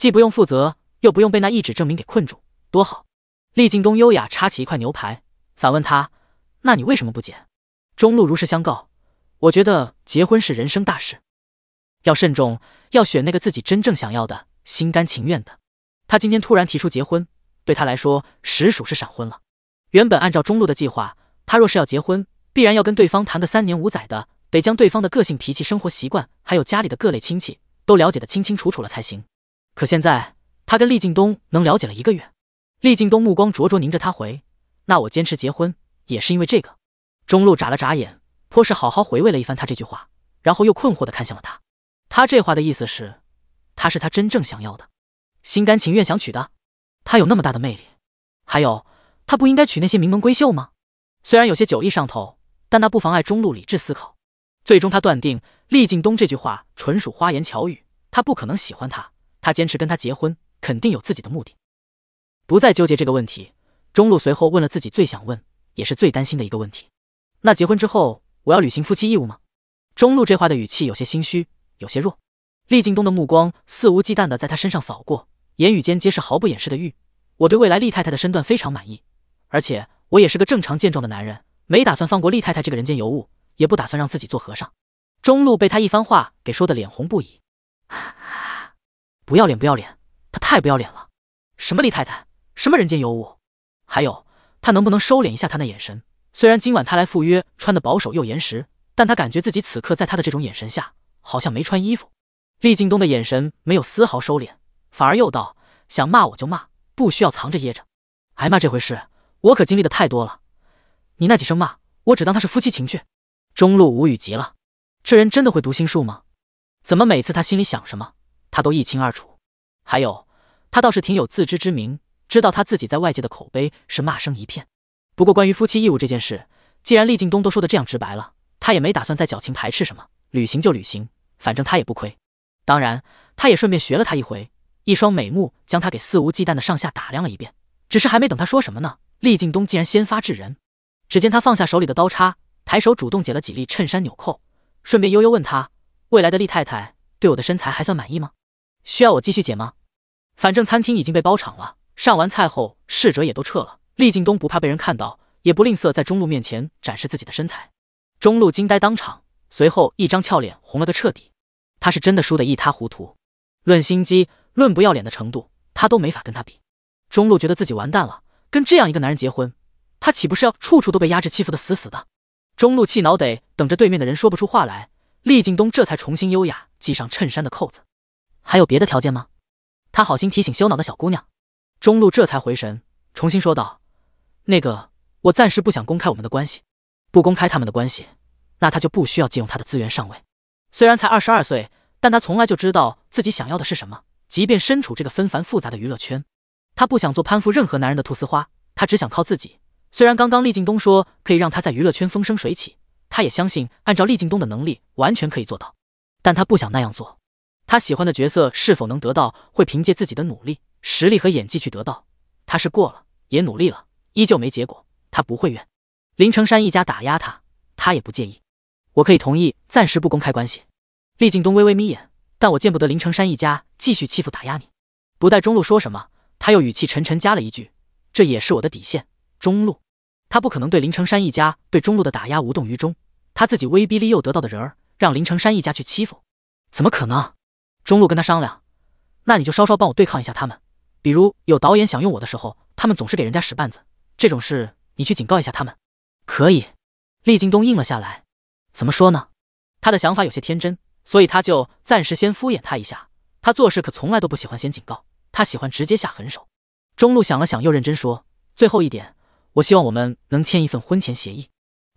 既不用负责，又不用被那一纸证明给困住，多好！厉敬东优雅插起一块牛排，反问他：“那你为什么不结？”中路如实相告：“我觉得结婚是人生大事，要慎重，要选那个自己真正想要的、心甘情愿的。”他今天突然提出结婚，对他来说实属是闪婚了。原本按照中路的计划，他若是要结婚，必然要跟对方谈个三年五载的，得将对方的个性、脾气、生活习惯，还有家里的各类亲戚都了解的清清楚楚了才行。可现在，他跟厉敬东能了解了一个月，厉敬东目光灼灼凝着他，回：“那我坚持结婚也是因为这个。”中路眨了眨眼，颇是好好回味了一番他这句话，然后又困惑的看向了他。他这话的意思是，他是他真正想要的，心甘情愿想娶的。他有那么大的魅力？还有，他不应该娶那些名门闺秀吗？虽然有些酒意上头，但那不妨碍中路理智思考。最终，他断定厉敬东这句话纯属花言巧语，他不可能喜欢他。他坚持跟他结婚，肯定有自己的目的。不再纠结这个问题，中路随后问了自己最想问，也是最担心的一个问题：那结婚之后，我要履行夫妻义务吗？中路这话的语气有些心虚，有些弱。厉劲东的目光肆无忌惮地在他身上扫过，言语间皆是毫不掩饰的欲。我对未来厉太太的身段非常满意，而且我也是个正常健壮的男人，没打算放过厉太太这个人间尤物，也不打算让自己做和尚。中路被他一番话给说得脸红不已。不要脸，不要脸！他太不要脸了。什么厉太太，什么人间尤物。还有，他能不能收敛一下他那眼神？虽然今晚他来赴约，穿的保守又严实，但他感觉自己此刻在他的这种眼神下，好像没穿衣服。厉敬东的眼神没有丝毫收敛，反而又道：“想骂我就骂，不需要藏着掖着。挨骂这回事，我可经历的太多了。你那几声骂，我只当他是夫妻情趣。”中路无语极了，这人真的会读心术吗？怎么每次他心里想什么？他都一清二楚，还有他倒是挺有自知之明，知道他自己在外界的口碑是骂声一片。不过关于夫妻义务这件事，既然厉劲东都说的这样直白了，他也没打算再矫情排斥什么，履行就履行，反正他也不亏。当然，他也顺便学了他一回，一双美目将他给肆无忌惮的上下打量了一遍。只是还没等他说什么呢，厉劲东竟然先发制人，只见他放下手里的刀叉，抬手主动解了几粒衬衫纽扣，顺便悠悠问他：“未来的厉太太，对我的身材还算满意吗？”需要我继续解吗？反正餐厅已经被包场了。上完菜后，侍者也都撤了。厉敬东不怕被人看到，也不吝啬在中路面前展示自己的身材。中路惊呆当场，随后一张俏脸红了个彻底。他是真的输得一塌糊涂，论心机，论不要脸的程度，他都没法跟他比。中路觉得自己完蛋了，跟这样一个男人结婚，他岂不是要处处都被压制、欺负的死死的？中路气恼，得等着对面的人说不出话来。厉敬东这才重新优雅系上衬衫的扣子。还有别的条件吗？他好心提醒羞恼的小姑娘，中路这才回神，重新说道：“那个，我暂时不想公开我们的关系。不公开他们的关系，那他就不需要借用他的资源上位。虽然才二十二岁，但他从来就知道自己想要的是什么。即便身处这个纷繁复杂的娱乐圈，他不想做攀附任何男人的菟丝花，他只想靠自己。虽然刚刚厉敬东说可以让他在娱乐圈风生水起，他也相信按照厉敬东的能力完全可以做到，但他不想那样做。”他喜欢的角色是否能得到，会凭借自己的努力、实力和演技去得到。他是过了，也努力了，依旧没结果，他不会怨。林成山一家打压他，他也不介意。我可以同意暂时不公开关系。厉敬东微微眯眼，但我见不得林成山一家继续欺负打压你。不待中路说什么，他又语气沉沉加了一句：“这也是我的底线。”中路，他不可能对林成山一家对中路的打压无动于衷。他自己威逼利诱得到的人儿，让林成山一家去欺负，怎么可能？中路跟他商量，那你就稍稍帮我对抗一下他们。比如有导演想用我的时候，他们总是给人家使绊子，这种事你去警告一下他们。可以。厉靳东应了下来。怎么说呢？他的想法有些天真，所以他就暂时先敷衍他一下。他做事可从来都不喜欢先警告，他喜欢直接下狠手。中路想了想，又认真说：“最后一点，我希望我们能签一份婚前协议。”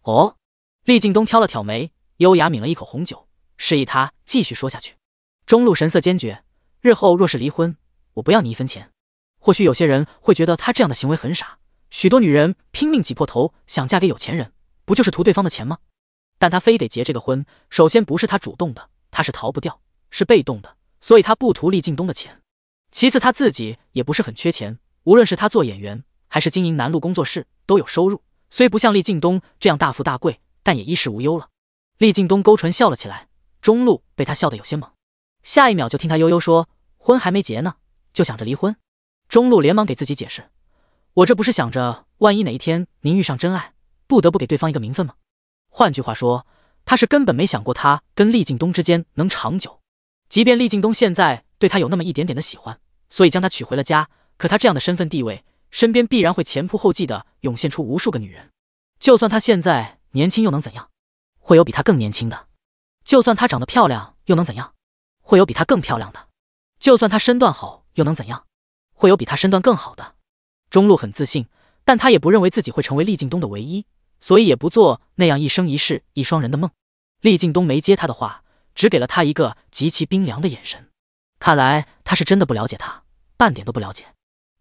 哦。厉靳东挑了挑眉，优雅抿了一口红酒，示意他继续说下去。中路神色坚决，日后若是离婚，我不要你一分钱。或许有些人会觉得他这样的行为很傻，许多女人拼命挤破头想嫁给有钱人，不就是图对方的钱吗？但他非得结这个婚，首先不是他主动的，他是逃不掉，是被动的，所以他不图厉敬东的钱。其次他自己也不是很缺钱，无论是他做演员还是经营南路工作室，都有收入，虽不像厉敬东这样大富大贵，但也衣食无忧了。厉敬东勾唇笑了起来，中路被他笑得有些懵。下一秒就听他悠悠说：“婚还没结呢，就想着离婚。”中路连忙给自己解释：“我这不是想着，万一哪一天您遇上真爱，不得不给对方一个名分吗？”换句话说，他是根本没想过他跟厉敬东之间能长久。即便厉敬东现在对他有那么一点点的喜欢，所以将他娶回了家，可他这样的身份地位，身边必然会前仆后继的涌现出无数个女人。就算他现在年轻又能怎样？会有比他更年轻的？就算她长得漂亮又能怎样？会有比她更漂亮的，就算她身段好又能怎样？会有比她身段更好的。中路很自信，但他也不认为自己会成为厉敬东的唯一，所以也不做那样一生一世一双人的梦。厉敬东没接他的话，只给了他一个极其冰凉的眼神。看来他是真的不了解他，半点都不了解。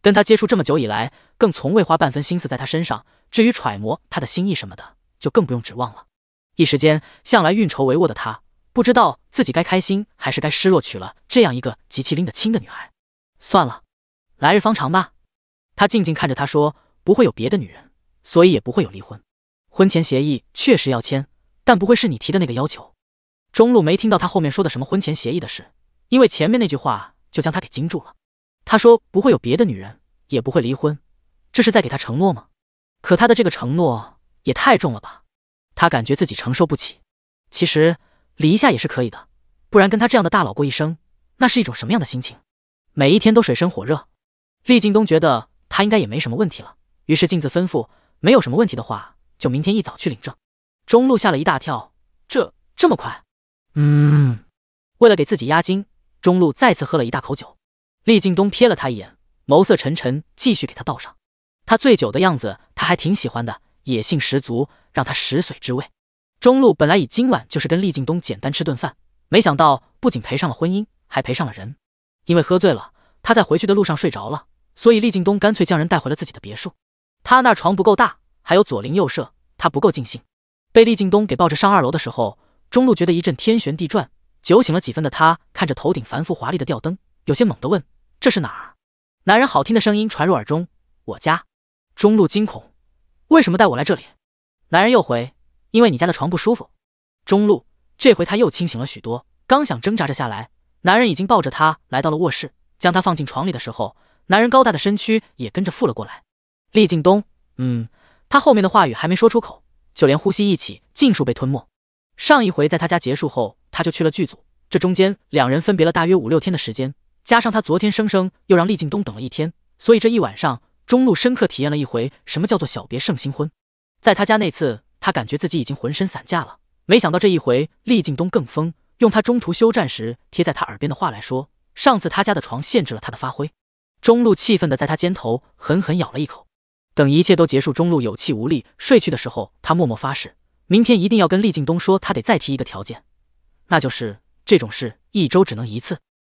跟他接触这么久以来，更从未花半分心思在他身上。至于揣摩他的心意什么的，就更不用指望了。一时间，向来运筹帷幄的他。不知道自己该开心还是该失落，娶了这样一个极其拎得清的女孩。算了，来日方长吧。他静静看着他说：“不会有别的女人，所以也不会有离婚。婚前协议确实要签，但不会是你提的那个要求。”中路没听到他后面说的什么婚前协议的事，因为前面那句话就将他给惊住了。他说：“不会有别的女人，也不会离婚。”这是在给他承诺吗？可他的这个承诺也太重了吧，他感觉自己承受不起。其实。理一下也是可以的，不然跟他这样的大佬过一生，那是一种什么样的心情？每一天都水深火热。厉敬东觉得他应该也没什么问题了，于是径自吩咐，没有什么问题的话，就明天一早去领证。中路吓了一大跳，这这么快？嗯，为了给自己压惊，中路再次喝了一大口酒。厉敬东瞥了他一眼，眸色沉沉，继续给他倒上。他醉酒的样子他还挺喜欢的，野性十足，让他食髓知味。中路本来以今晚就是跟厉敬东简单吃顿饭，没想到不仅赔上了婚姻，还赔上了人。因为喝醉了，他在回去的路上睡着了，所以厉敬东干脆将人带回了自己的别墅。他那床不够大，还有左邻右舍，他不够尽兴。被厉敬东给抱着上二楼的时候，中路觉得一阵天旋地转，酒醒了几分的他看着头顶繁复华丽的吊灯，有些猛地问：“这是哪儿？”男人好听的声音传入耳中：“我家。”中路惊恐：“为什么带我来这里？”男人又回。因为你家的床不舒服，中路这回他又清醒了许多，刚想挣扎着下来，男人已经抱着他来到了卧室，将他放进床里的时候，男人高大的身躯也跟着附了过来。厉敬东，嗯，他后面的话语还没说出口，就连呼吸一起尽数被吞没。上一回在他家结束后，他就去了剧组，这中间两人分别了大约五六天的时间，加上他昨天生生又让厉敬东等了一天，所以这一晚上中路深刻体验了一回什么叫做小别胜新婚。在他家那次。他感觉自己已经浑身散架了，没想到这一回，厉敬东更疯。用他中途休战时贴在他耳边的话来说：“上次他家的床限制了他的发挥。”中路气愤的在他肩头狠狠咬了一口。等一切都结束，中路有气无力睡去的时候，他默默发誓，明天一定要跟厉敬东说，他得再提一个条件，那就是这种事一周只能一次，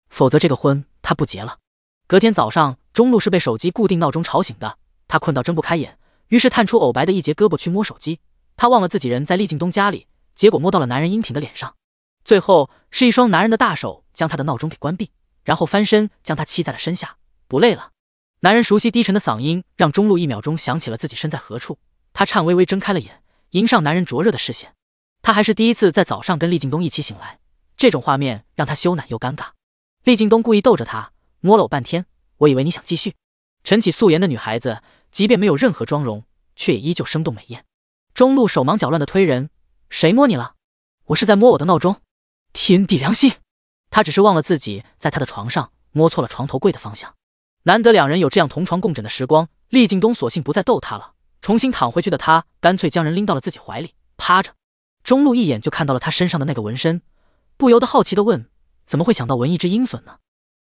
否则这个婚他不结了。隔天早上，中路是被手机固定闹钟吵醒的，他困到睁不开眼，于是探出藕白的一截胳膊去摸手机。他忘了自己人在厉敬东家里，结果摸到了男人英挺的脸上。最后是一双男人的大手将他的闹钟给关闭，然后翻身将他骑在了身下。不累了，男人熟悉低沉的嗓音让中路一秒钟想起了自己身在何处。他颤巍巍睁开了眼，迎上男人灼热的视线。他还是第一次在早上跟厉敬东一起醒来，这种画面让他羞赧又尴尬。厉敬东故意逗着他，摸了我半天，我以为你想继续。晨起素颜的女孩子，即便没有任何妆容，却也依旧生动美艳。中路手忙脚乱的推人，谁摸你了？我是在摸我的闹钟。天地良心，他只是忘了自己在他的床上摸错了床头柜的方向。难得两人有这样同床共枕的时光，厉敬东索性不再逗他了。重新躺回去的他，干脆将人拎到了自己怀里趴着。中路一眼就看到了他身上的那个纹身，不由得好奇的问：“怎么会想到纹一只鹰隼呢？”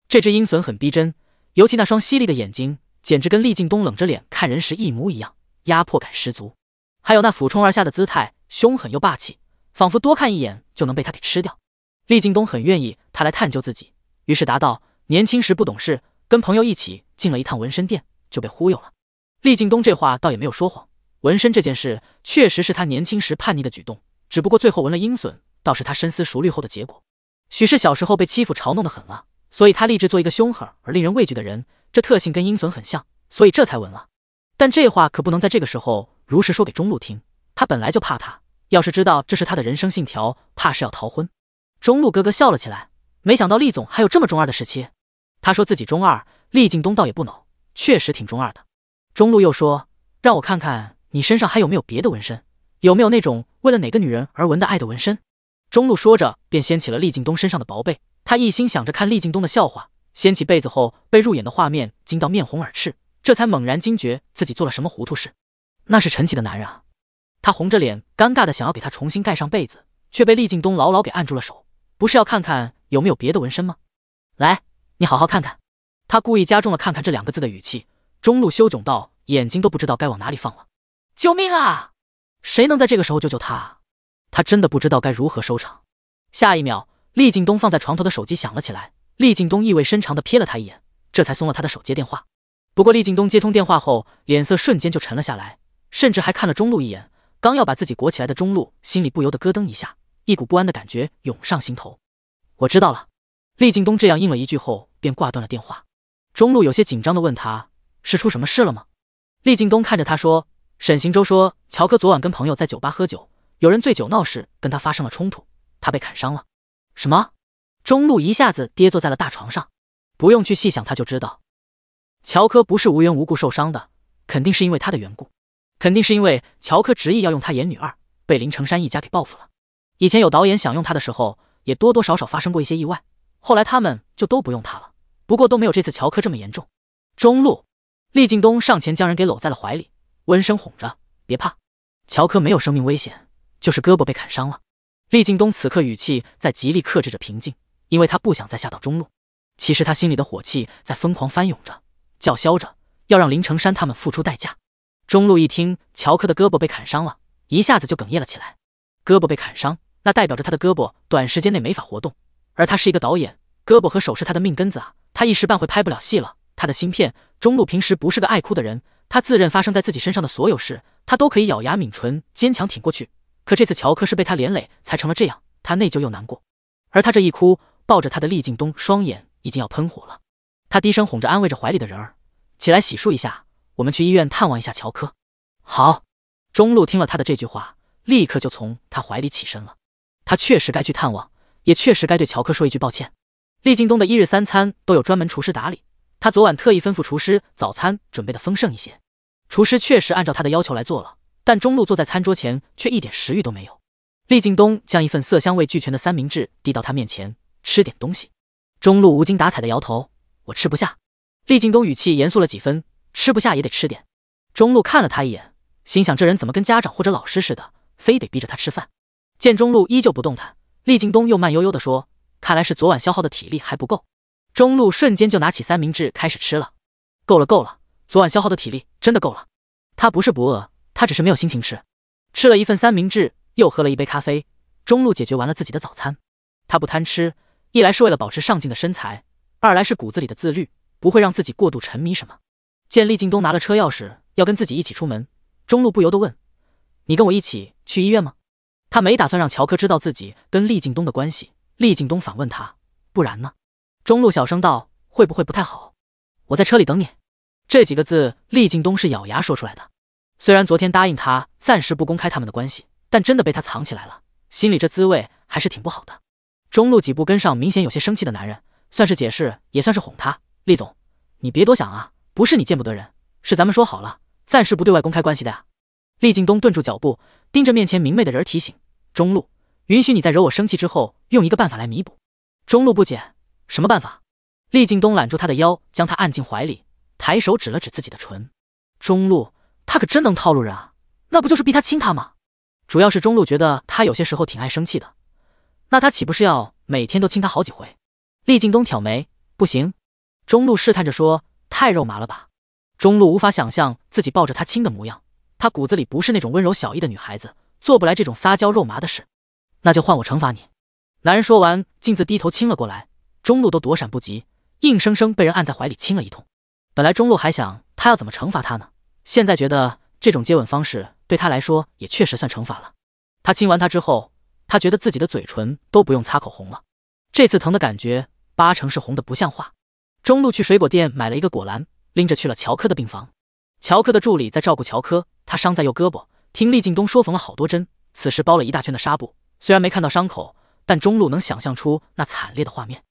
这只鹰隼很逼真，尤其那双犀利的眼睛，简直跟厉敬东冷着脸看人时一模一样，压迫感十足。还有那俯冲而下的姿态，凶狠又霸气，仿佛多看一眼就能被他给吃掉。厉敬东很愿意他来探究自己，于是答道：“年轻时不懂事，跟朋友一起进了一趟纹身店，就被忽悠了。”厉敬东这话倒也没有说谎，纹身这件事确实是他年轻时叛逆的举动，只不过最后纹了鹰隼，倒是他深思熟虑后的结果。许是小时候被欺负嘲弄的狠了，所以他立志做一个凶狠而令人畏惧的人，这特性跟鹰隼很像，所以这才纹了。但这话可不能在这个时候。如实说给中路听，他本来就怕他。要是知道这是他的人生信条，怕是要逃婚。中路咯咯笑了起来，没想到厉总还有这么中二的时期。他说自己中二，厉敬东倒也不恼，确实挺中二的。中路又说：“让我看看你身上还有没有别的纹身，有没有那种为了哪个女人而纹的爱的纹身。”中路说着便掀起了厉敬东身上的薄被，他一心想着看厉敬东的笑话，掀起被子后被入眼的画面惊到面红耳赤，这才猛然惊觉自己做了什么糊涂事。那是陈启的男人啊！他红着脸，尴尬的想要给他重新盖上被子，却被厉敬东牢牢给按住了手。不是要看看有没有别的纹身吗？来，你好好看看。他故意加重了“看看”这两个字的语气。中路羞窘到眼睛都不知道该往哪里放了。救命啊！谁能在这个时候救救他？他真的不知道该如何收场。下一秒，厉敬东放在床头的手机响了起来。厉敬东意味深长的瞥了他一眼，这才松了他的手接电话。不过，厉敬东接通电话后，脸色瞬间就沉了下来。甚至还看了中路一眼，刚要把自己裹起来的中路心里不由得咯噔一下，一股不安的感觉涌上心头。我知道了，厉敬东这样应了一句后便挂断了电话。中路有些紧张的问他：“是出什么事了吗？”厉敬东看着他说：“沈行舟说，乔哥昨晚跟朋友在酒吧喝酒，有人醉酒闹事，跟他发生了冲突，他被砍伤了。”什么？中路一下子跌坐在了大床上，不用去细想，他就知道乔柯不是无缘无故受伤的，肯定是因为他的缘故。肯定是因为乔科执意要用他演女二，被林成山一家给报复了。以前有导演想用他的时候，也多多少少发生过一些意外。后来他们就都不用他了，不过都没有这次乔科这么严重。中路，厉敬东上前将人给搂在了怀里，温声哄着：“别怕，乔科没有生命危险，就是胳膊被砍伤了。”厉敬东此刻语气在极力克制着平静，因为他不想再吓到中路。其实他心里的火气在疯狂翻涌着，叫嚣着要让林成山他们付出代价。中路一听乔克的胳膊被砍伤了，一下子就哽咽了起来。胳膊被砍伤，那代表着他的胳膊短时间内没法活动，而他是一个导演，胳膊和手是他的命根子啊，他一时半会拍不了戏了。他的芯片，中路平时不是个爱哭的人，他自认发生在自己身上的所有事，他都可以咬牙抿唇，坚强挺过去。可这次乔克是被他连累才成了这样，他内疚又难过。而他这一哭，抱着他的厉靳东，双眼已经要喷火了。他低声哄着安慰着怀里的人儿，起来洗漱一下。我们去医院探望一下乔科。好，中路听了他的这句话，立刻就从他怀里起身了。他确实该去探望，也确实该对乔科说一句抱歉。厉敬东的一日三餐都有专门厨师打理，他昨晚特意吩咐厨师早餐准备的丰盛一些。厨师确实按照他的要求来做了，但中路坐在餐桌前却一点食欲都没有。厉敬东将一份色香味俱全的三明治递到他面前，吃点东西。中路无精打采的摇头，我吃不下。厉敬东语气严肃了几分。吃不下也得吃点。中路看了他一眼，心想这人怎么跟家长或者老师似的，非得逼着他吃饭。见中路依旧不动弹，厉惊东又慢悠悠地说：“看来是昨晚消耗的体力还不够。”中路瞬间就拿起三明治开始吃了。够了够了，昨晚消耗的体力真的够了。他不是不饿，他只是没有心情吃。吃了一份三明治，又喝了一杯咖啡，中路解决完了自己的早餐。他不贪吃，一来是为了保持上进的身材，二来是骨子里的自律，不会让自己过度沉迷什么。见厉靳东拿了车钥匙，要跟自己一起出门，中路不由得问：“你跟我一起去医院吗？”他没打算让乔科知道自己跟厉靳东的关系。厉靳东反问他：“不然呢？”中路小声道：“会不会不太好？”我在车里等你。这几个字，厉靳东是咬牙说出来的。虽然昨天答应他暂时不公开他们的关系，但真的被他藏起来了，心里这滋味还是挺不好的。中路几步跟上，明显有些生气的男人，算是解释，也算是哄他：“厉总，你别多想啊。”不是你见不得人，是咱们说好了，暂时不对外公开关系的呀。厉敬东顿住脚步，盯着面前明媚的人提醒：“中路，允许你在惹我生气之后，用一个办法来弥补。”中路不解，什么办法？厉敬东揽住他的腰，将他按进怀里，抬手指了指自己的唇。中路，他可真能套路人啊，那不就是逼他亲他吗？主要是中路觉得他有些时候挺爱生气的，那他岂不是要每天都亲他好几回？厉敬东挑眉，不行。中路试探着说。太肉麻了吧！中路无法想象自己抱着他亲的模样，他骨子里不是那种温柔小意的女孩子，做不来这种撒娇肉麻的事。那就换我惩罚你！男人说完，径自低头亲了过来，中路都躲闪不及，硬生生被人按在怀里亲了一通。本来中路还想他要怎么惩罚他呢，现在觉得这种接吻方式对他来说也确实算惩罚了。他亲完他之后，他觉得自己的嘴唇都不用擦口红了，这次疼的感觉八成是红的不像话。中路去水果店买了一个果篮，拎着去了乔科的病房。乔科的助理在照顾乔科，他伤在右胳膊，听厉劲东说缝了好多针，此时包了一大圈的纱布。虽然没看到伤口，但中路能想象出那惨烈的画面。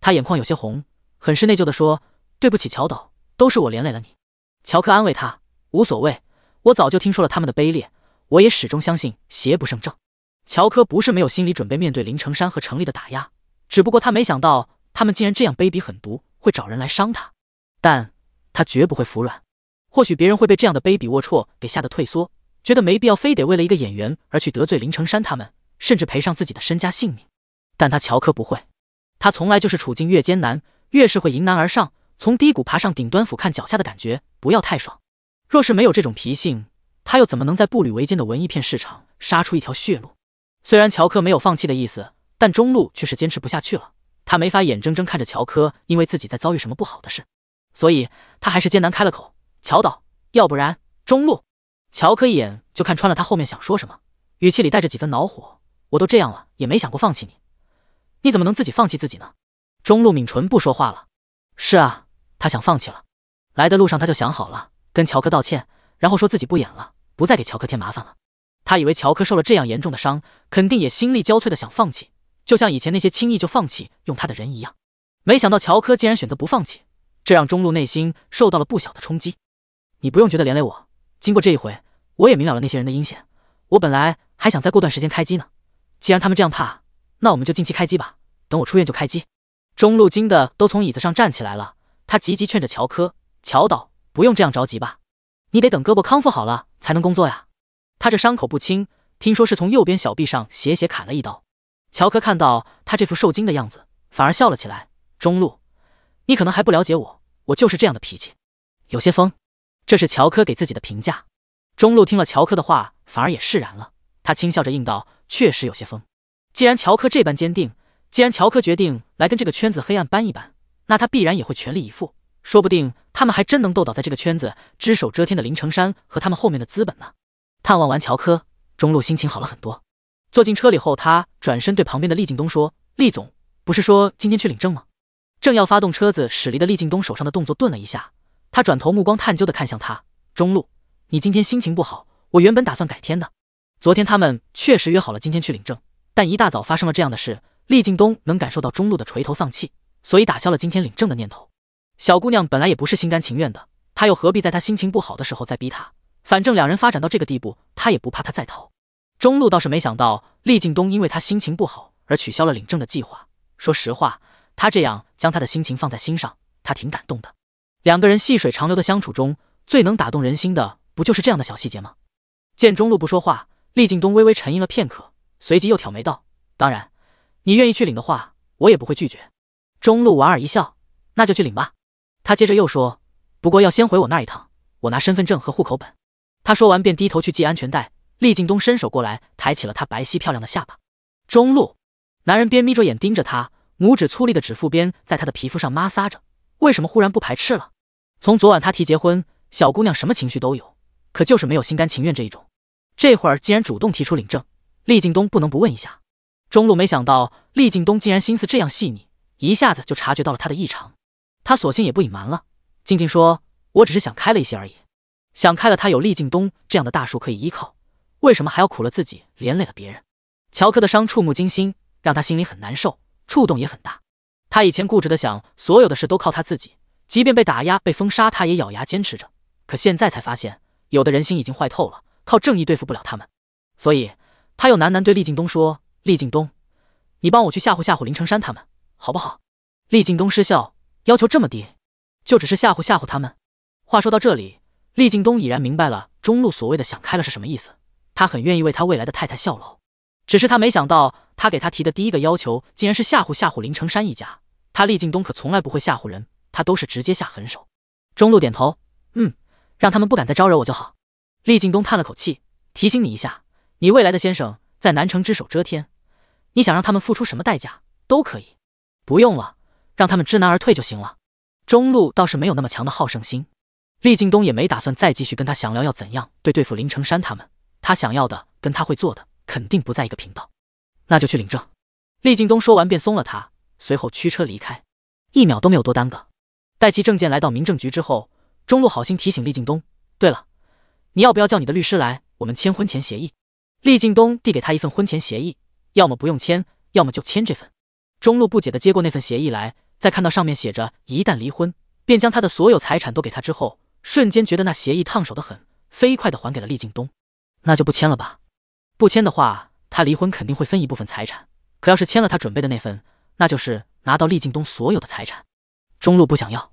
他眼眶有些红，很是内疚的说：“对不起，乔导，都是我连累了你。”乔科安慰他：“无所谓，我早就听说了他们的卑劣，我也始终相信邪不胜正。”乔科不是没有心理准备面对林成山和程立的打压，只不过他没想到他们竟然这样卑鄙狠毒。会找人来伤他，但他绝不会服软。或许别人会被这样的卑鄙龌龊给吓得退缩，觉得没必要非得为了一个演员而去得罪林成山他们，甚至赔上自己的身家性命。但他乔科不会，他从来就是处境越艰难，越是会迎难而上，从低谷爬上顶端俯瞰脚下的感觉不要太爽。若是没有这种脾性，他又怎么能在步履维艰的文艺片市场杀出一条血路？虽然乔克没有放弃的意思，但中路却是坚持不下去了。他没法眼睁睁看着乔柯因为自己在遭遇什么不好的事，所以他还是艰难开了口：“乔导，要不然中路。”乔柯一眼就看穿了他后面想说什么，语气里带着几分恼火：“我都这样了，也没想过放弃你，你怎么能自己放弃自己呢？”中路抿唇不说话了。是啊，他想放弃了。来的路上他就想好了，跟乔科道歉，然后说自己不演了，不再给乔科添麻烦了。他以为乔科受了这样严重的伤，肯定也心力交瘁的想放弃。就像以前那些轻易就放弃用他的人一样，没想到乔科竟然选择不放弃，这让中路内心受到了不小的冲击。你不用觉得连累我，经过这一回，我也明了了那些人的阴险。我本来还想再过段时间开机呢，既然他们这样怕，那我们就近期开机吧。等我出院就开机。中路惊得都从椅子上站起来了，他急急劝着乔科：“乔导，不用这样着急吧，你得等胳膊康复好了才能工作呀。”他这伤口不轻，听说是从右边小臂上斜斜砍了一刀。乔科看到他这副受惊的样子，反而笑了起来。中路，你可能还不了解我，我就是这样的脾气，有些疯。这是乔科给自己的评价。中路听了乔科的话，反而也释然了，他轻笑着应道：“确实有些疯。”既然乔科这般坚定，既然乔科决定来跟这个圈子黑暗扳一扳，那他必然也会全力以赴，说不定他们还真能斗倒在这个圈子只手遮天的林成山和他们后面的资本呢。探望完乔科，中路心情好了很多。坐进车里后，他转身对旁边的厉敬东说：“厉总，不是说今天去领证吗？”正要发动车子驶离的厉敬东手上的动作顿了一下，他转头目光探究的看向他。中路，你今天心情不好，我原本打算改天的。昨天他们确实约好了今天去领证，但一大早发生了这样的事，厉敬东能感受到中路的垂头丧气，所以打消了今天领证的念头。小姑娘本来也不是心甘情愿的，他又何必在她心情不好的时候再逼她？反正两人发展到这个地步，他也不怕她再逃。中路倒是没想到，厉敬东因为他心情不好而取消了领证的计划。说实话，他这样将他的心情放在心上，他挺感动的。两个人细水长流的相处中，最能打动人心的，不就是这样的小细节吗？见中路不说话，厉敬东微微沉吟了片刻，随即又挑眉道：“当然，你愿意去领的话，我也不会拒绝。”中路莞尔一笑：“那就去领吧。”他接着又说：“不过要先回我那一趟，我拿身份证和户口本。”他说完便低头去系安全带。厉靳东伸手过来，抬起了她白皙漂亮的下巴。中路男人边眯着眼盯着她，拇指粗粝的指腹边在她的皮肤上摩挲着。为什么忽然不排斥了？从昨晚他提结婚，小姑娘什么情绪都有，可就是没有心甘情愿这一种。这会儿竟然主动提出领证，厉靳东不能不问一下。中路没想到厉靳东竟然心思这样细腻，一下子就察觉到了他的异常。他索性也不隐瞒了，静静说：“我只是想开了一些而已，想开了，他有厉靳东这样的大树可以依靠。”为什么还要苦了自己，连累了别人？乔克的伤触目惊心，让他心里很难受，触动也很大。他以前固执的想，所有的事都靠他自己，即便被打压、被封杀，他也咬牙坚持着。可现在才发现，有的人心已经坏透了，靠正义对付不了他们。所以他又喃喃对厉敬东说：“厉敬东，你帮我去吓唬吓唬林成山他们，好不好？”厉敬东失笑，要求这么低，就只是吓唬吓唬他们。话说到这里，厉敬东已然明白了中路所谓的想开了是什么意思。他很愿意为他未来的太太效劳，只是他没想到，他给他提的第一个要求，竟然是吓唬吓唬林成山一家。他厉敬东可从来不会吓唬人，他都是直接下狠手。中路点头，嗯，让他们不敢再招惹我就好。厉敬东叹了口气，提醒你一下，你未来的先生在南城只手遮天，你想让他们付出什么代价都可以。不用了，让他们知难而退就行了。中路倒是没有那么强的好胜心，厉敬东也没打算再继续跟他详聊要怎样对对付林成山他们。他想要的跟他会做的肯定不在一个频道，那就去领证。厉敬东说完便松了他，随后驱车离开，一秒都没有多耽搁。带齐证件来到民政局之后，中路好心提醒厉敬东：“对了，你要不要叫你的律师来？我们签婚前协议。”厉敬东递给他一份婚前协议，要么不用签，要么就签这份。中路不解的接过那份协议来，在看到上面写着一旦离婚便将他的所有财产都给他之后，瞬间觉得那协议烫手的很，飞快的还给了厉敬东。那就不签了吧，不签的话，他离婚肯定会分一部分财产。可要是签了他准备的那份，那就是拿到厉敬东所有的财产。中路不想要，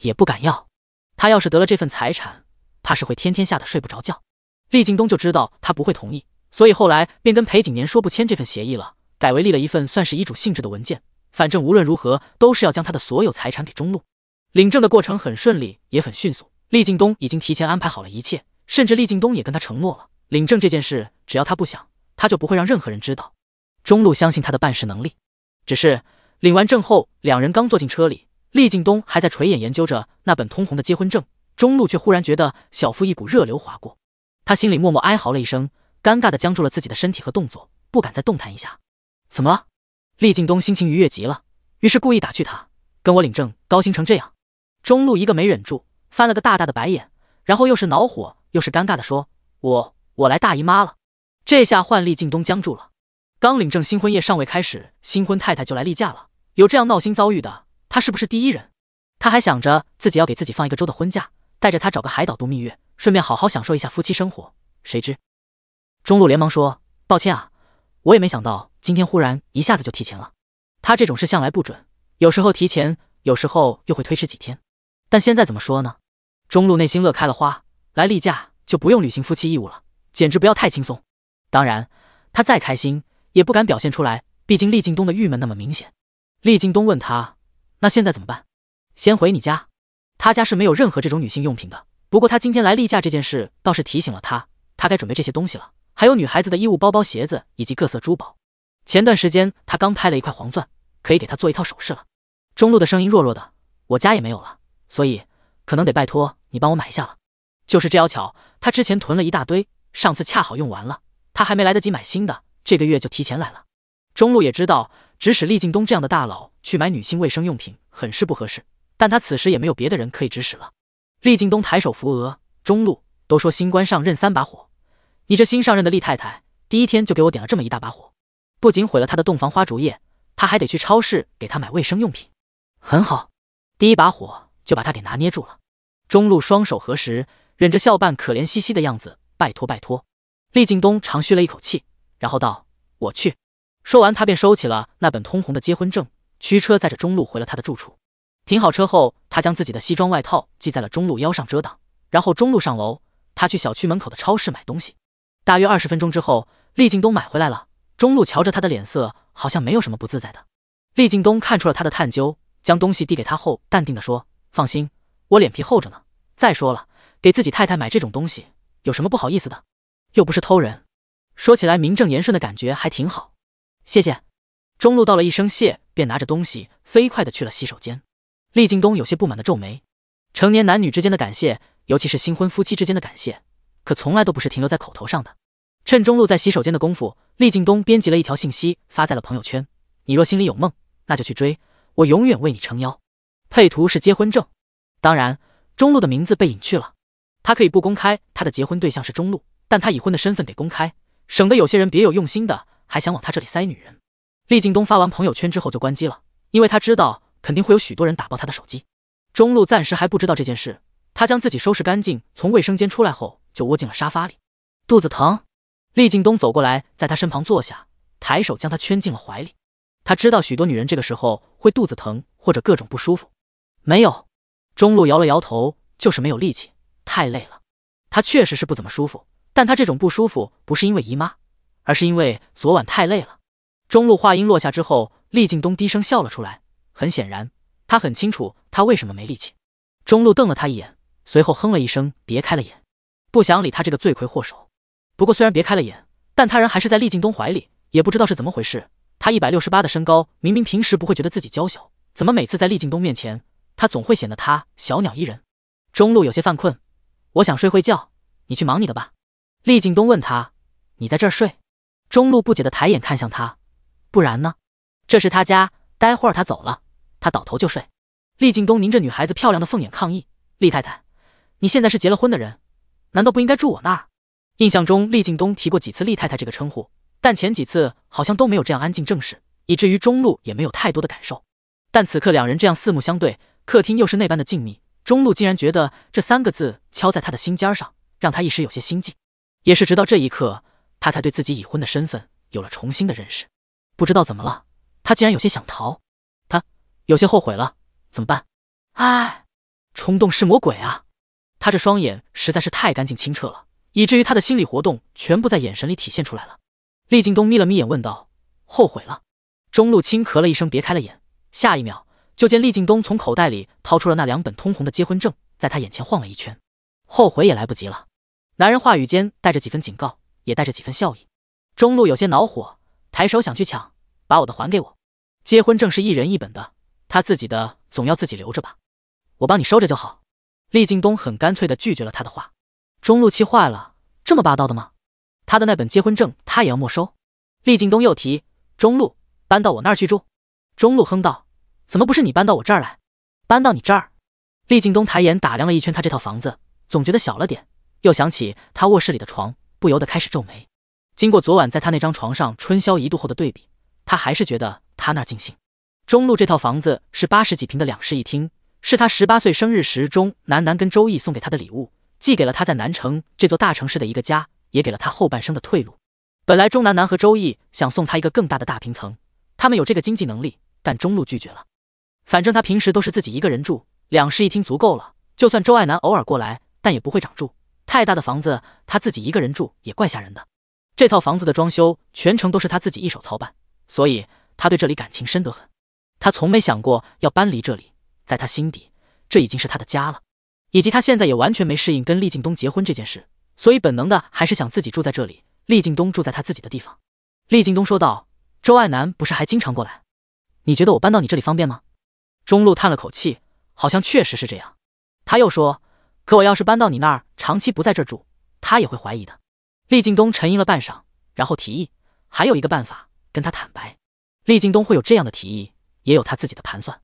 也不敢要。他要是得了这份财产，怕是会天天吓得睡不着觉。厉敬东就知道他不会同意，所以后来便跟裴景年说不签这份协议了，改为立了一份算是遗嘱性质的文件。反正无论如何都是要将他的所有财产给中路。领证的过程很顺利，也很迅速。厉敬东已经提前安排好了一切，甚至厉敬东也跟他承诺了。领证这件事，只要他不想，他就不会让任何人知道。中路相信他的办事能力，只是领完证后，两人刚坐进车里，厉敬东还在垂眼研究着那本通红的结婚证，中路却忽然觉得小腹一股热流划过，他心里默默哀嚎了一声，尴尬的僵住了自己的身体和动作，不敢再动弹一下。怎么了？厉敬东心情愉悦极了，于是故意打趣他：“跟我领证，高兴成这样？”中路一个没忍住，翻了个大大的白眼，然后又是恼火又是尴尬的说：“我。”我来大姨妈了，这下换厉敬东僵住了。刚领证新婚夜尚未开始，新婚太太就来例假了。有这样闹心遭遇的，他是不是第一人？他还想着自己要给自己放一个周的婚假，带着他找个海岛度蜜月，顺便好好享受一下夫妻生活。谁知中路连忙说：“抱歉啊，我也没想到今天忽然一下子就提前了。他这种事向来不准，有时候提前，有时候又会推迟几天。但现在怎么说呢？”中路内心乐开了花，来例假就不用履行夫妻义务了。简直不要太轻松！当然，他再开心也不敢表现出来，毕竟厉敬东的郁闷那么明显。厉敬东问他：“那现在怎么办？先回你家？他家是没有任何这种女性用品的。不过他今天来例假这件事倒是提醒了他，他该准备这些东西了。还有女孩子的衣物、包包、鞋子以及各色珠宝。前段时间他刚拍了一块黄钻，可以给他做一套首饰了。中路的声音弱弱的：“我家也没有了，所以可能得拜托你帮我买一下了。就是这要巧，他之前囤了一大堆。”上次恰好用完了，他还没来得及买新的，这个月就提前来了。中路也知道指使厉敬东这样的大佬去买女性卫生用品很是不合适，但他此时也没有别的人可以指使了。厉敬东抬手扶额，中路都说新官上任三把火，你这新上任的厉太太第一天就给我点了这么一大把火，不仅毁了他的洞房花烛夜，他还得去超市给他买卫生用品。很好，第一把火就把他给拿捏住了。中路双手合十，忍着笑扮可怜兮兮的样子。拜托，拜托！厉敬东长吁了一口气，然后道：“我去。”说完，他便收起了那本通红的结婚证，驱车载着中路回了他的住处。停好车后，他将自己的西装外套系在了中路腰上遮挡，然后中路上楼。他去小区门口的超市买东西。大约二十分钟之后，厉敬东买回来了。中路瞧着他的脸色，好像没有什么不自在的。厉敬东看出了他的探究，将东西递给他后，淡定的说：“放心，我脸皮厚着呢。再说了，给自己太太买这种东西。”有什么不好意思的？又不是偷人，说起来名正言顺的感觉还挺好。谢谢，中路道了一声谢，便拿着东西飞快的去了洗手间。厉敬东有些不满的皱眉，成年男女之间的感谢，尤其是新婚夫妻之间的感谢，可从来都不是停留在口头上的。趁中路在洗手间的功夫，厉敬东编辑了一条信息发在了朋友圈：“你若心里有梦，那就去追，我永远为你撑腰。”配图是结婚证，当然中路的名字被隐去了。他可以不公开他的结婚对象是中路，但他已婚的身份得公开，省得有些人别有用心的还想往他这里塞女人。厉敬东发完朋友圈之后就关机了，因为他知道肯定会有许多人打爆他的手机。中路暂时还不知道这件事，他将自己收拾干净，从卫生间出来后就窝进了沙发里，肚子疼。厉敬东走过来，在他身旁坐下，抬手将他圈进了怀里。他知道许多女人这个时候会肚子疼或者各种不舒服。没有，中路摇了摇头，就是没有力气。太累了，他确实是不怎么舒服，但他这种不舒服不是因为姨妈，而是因为昨晚太累了。中路话音落下之后，厉敬东低声笑了出来，很显然，他很清楚他为什么没力气。中路瞪了他一眼，随后哼了一声，别开了眼，不想理他这个罪魁祸首。不过虽然别开了眼，但他人还是在厉敬东怀里，也不知道是怎么回事。他一百六十八的身高，明明平时不会觉得自己娇小，怎么每次在厉敬东面前，他总会显得他小鸟依人？中路有些犯困。我想睡会觉，你去忙你的吧。厉敬东问他：“你在这儿睡？”中路不解的抬眼看向他，不然呢？这是他家，待会儿他走了，他倒头就睡。厉敬东凝着女孩子漂亮的凤眼抗议：“厉太太，你现在是结了婚的人，难道不应该住我那儿？”印象中，厉敬东提过几次“厉太太”这个称呼，但前几次好像都没有这样安静正视，以至于中路也没有太多的感受。但此刻两人这样四目相对，客厅又是那般的静谧。中路竟然觉得这三个字敲在他的心尖上，让他一时有些心悸。也是直到这一刻，他才对自己已婚的身份有了重新的认识。不知道怎么了，他竟然有些想逃。他有些后悔了，怎么办？哎，冲动是魔鬼啊！他这双眼实在是太干净清澈了，以至于他的心理活动全部在眼神里体现出来了。厉敬东眯了眯眼，问道：“后悔了？”中路轻咳了一声，别开了眼。下一秒。就见厉敬东从口袋里掏出了那两本通红的结婚证，在他眼前晃了一圈，后悔也来不及了。男人话语间带着几分警告，也带着几分笑意。中路有些恼火，抬手想去抢，把我的还给我。结婚证是一人一本的，他自己的总要自己留着吧，我帮你收着就好。厉敬东很干脆地拒绝了他的话。中路气坏了，这么霸道的吗？他的那本结婚证他也要没收？厉敬东又提中路搬到我那儿去住。中路哼道。怎么不是你搬到我这儿来？搬到你这儿？厉敬东抬眼打量了一圈他这套房子，总觉得小了点。又想起他卧室里的床，不由得开始皱眉。经过昨晚在他那张床上春宵一度后的对比，他还是觉得他那儿尽兴。中路这套房子是八十几平的两室一厅，是他十八岁生日时钟楠楠跟周易送给他的礼物，既给了他在南城这座大城市的一个家，也给了他后半生的退路。本来钟楠楠和周易想送他一个更大的大平层，他们有这个经济能力，但中路拒绝了。反正他平时都是自己一个人住，两室一厅足够了。就算周爱南偶尔过来，但也不会长住。太大的房子，他自己一个人住也怪吓人的。这套房子的装修全程都是他自己一手操办，所以他对这里感情深得很。他从没想过要搬离这里，在他心底，这已经是他的家了。以及他现在也完全没适应跟厉敬东结婚这件事，所以本能的还是想自己住在这里。厉敬东住在他自己的地方。厉敬东说道：“周爱南不是还经常过来？你觉得我搬到你这里方便吗？”中路叹了口气，好像确实是这样。他又说：“可我要是搬到你那儿，长期不在这儿住，他也会怀疑的。”厉劲东沉吟了半晌，然后提议：“还有一个办法，跟他坦白。”厉劲东会有这样的提议，也有他自己的盘算。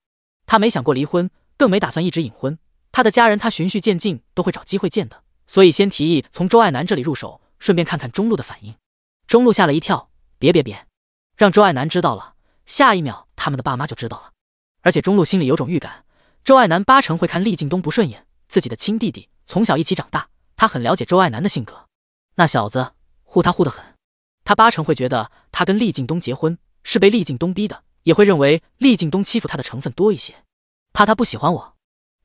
他没想过离婚，更没打算一直隐婚。他的家人，他循序渐进，都会找机会见的。所以先提议从周爱南这里入手，顺便看看中路的反应。中路吓了一跳：“别别别，让周爱南知道了，下一秒他们的爸妈就知道了。”而且中路心里有种预感，周爱南八成会看厉敬东不顺眼。自己的亲弟弟从小一起长大，他很了解周爱南的性格。那小子护他护得很，他八成会觉得他跟厉敬东结婚是被厉敬东逼的，也会认为厉敬东欺负他的成分多一些。怕他不喜欢我，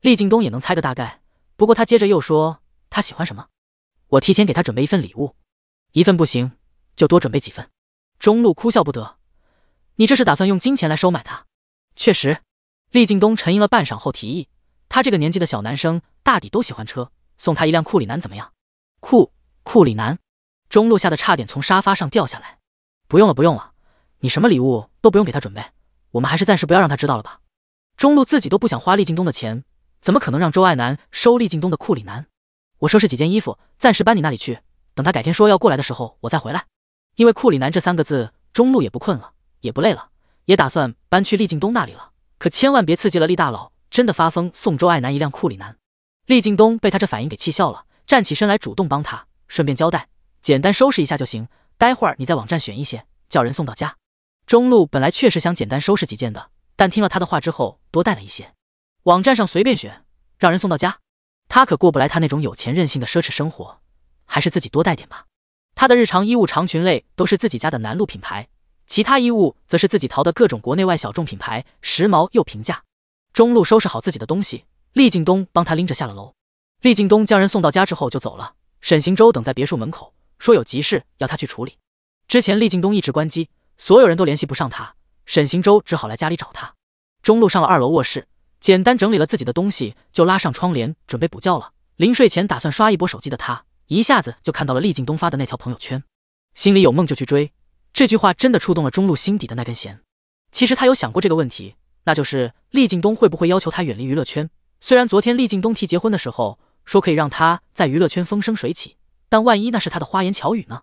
厉敬东也能猜个大概。不过他接着又说，他喜欢什么，我提前给他准备一份礼物，一份不行就多准备几份。中路哭笑不得，你这是打算用金钱来收买他？确实。厉敬东沉吟了半晌后提议：“他这个年纪的小男生，大抵都喜欢车，送他一辆库里南怎么样？”库库里南，中路吓得差点从沙发上掉下来。不用了，不用了，你什么礼物都不用给他准备，我们还是暂时不要让他知道了吧。中路自己都不想花厉敬东的钱，怎么可能让周爱南收厉敬东的库里南？我收拾几件衣服，暂时搬你那里去，等他改天说要过来的时候，我再回来。因为库里南这三个字，中路也不困了，也不累了，也打算搬去厉敬东那里了。可千万别刺激了厉大佬，真的发疯送周爱男一辆库里南。厉敬东被他这反应给气笑了，站起身来主动帮他，顺便交代，简单收拾一下就行，待会儿你在网站选一些，叫人送到家。中路本来确实想简单收拾几件的，但听了他的话之后，多带了一些，网站上随便选，让人送到家。他可过不来他那种有钱任性的奢侈生活，还是自己多带点吧。他的日常衣物长裙类都是自己家的南路品牌。其他衣物则是自己淘的各种国内外小众品牌，时髦又平价。中路收拾好自己的东西，厉敬东帮他拎着下了楼。厉敬东将人送到家之后就走了。沈行舟等在别墅门口，说有急事要他去处理。之前厉敬东一直关机，所有人都联系不上他，沈行舟只好来家里找他。中路上了二楼卧室，简单整理了自己的东西，就拉上窗帘准备补觉了。临睡前打算刷一波手机的他，一下子就看到了厉敬东发的那条朋友圈，心里有梦就去追。这句话真的触动了中路心底的那根弦。其实他有想过这个问题，那就是厉敬东会不会要求他远离娱乐圈。虽然昨天厉敬东提结婚的时候说可以让他在娱乐圈风生水起，但万一那是他的花言巧语呢？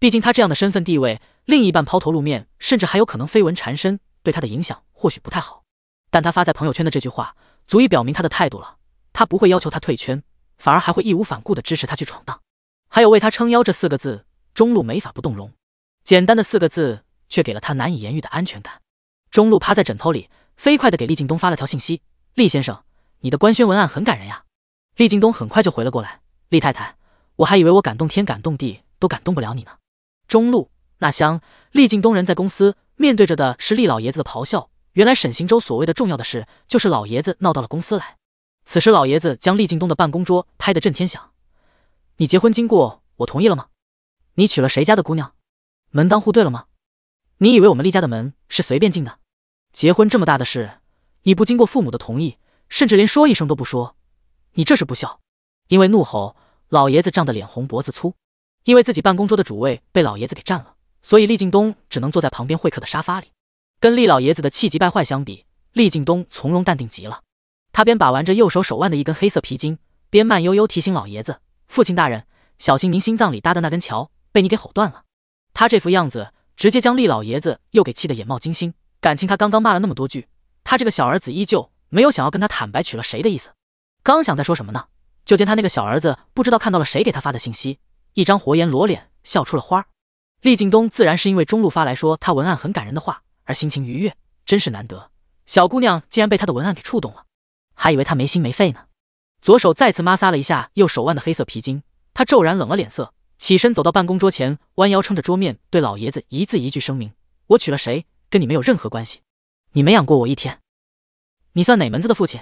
毕竟他这样的身份地位，另一半抛头露面，甚至还有可能绯闻缠身，对他的影响或许不太好。但他发在朋友圈的这句话，足以表明他的态度了。他不会要求他退圈，反而还会义无反顾的支持他去闯荡，还有为他撑腰这四个字，中路没法不动容。简单的四个字，却给了他难以言喻的安全感。中路趴在枕头里，飞快的给厉敬东发了条信息：“厉先生，你的官宣文案很感人呀。”厉敬东很快就回了过来：“厉太太，我还以为我感动天感动地都感动不了你呢。”中路那厢，厉敬东人在公司，面对着的是厉老爷子的咆哮。原来沈行舟所谓的重要的事，就是老爷子闹到了公司来。此时老爷子将厉敬东的办公桌拍得震天响：“你结婚经过我同意了吗？你娶了谁家的姑娘？”门当户对了吗？你以为我们厉家的门是随便进的？结婚这么大的事，你不经过父母的同意，甚至连说一声都不说，你这是不孝！因为怒吼，老爷子涨得脸红脖子粗。因为自己办公桌的主位被老爷子给占了，所以厉敬东只能坐在旁边会客的沙发里。跟厉老爷子的气急败坏相比，厉敬东从容淡定极了。他边把玩着右手手腕的一根黑色皮筋，边慢悠悠提醒老爷子：“父亲大人，小心您心脏里搭的那根桥被你给吼断了。”他这副样子，直接将厉老爷子又给气得眼冒金星。感情他刚刚骂了那么多句，他这个小儿子依旧没有想要跟他坦白娶了谁的意思。刚想再说什么呢，就见他那个小儿子不知道看到了谁给他发的信息，一张活颜裸脸笑出了花。厉敬东自然是因为中路发来说他文案很感人的话而心情愉悦，真是难得。小姑娘竟然被他的文案给触动了，还以为他没心没肺呢。左手再次抹撒了一下右手腕的黑色皮筋，他骤然冷了脸色。起身走到办公桌前，弯腰撑着桌面对老爷子一字一句声明：“我娶了谁，跟你没有任何关系。你没养过我一天，你算哪门子的父亲？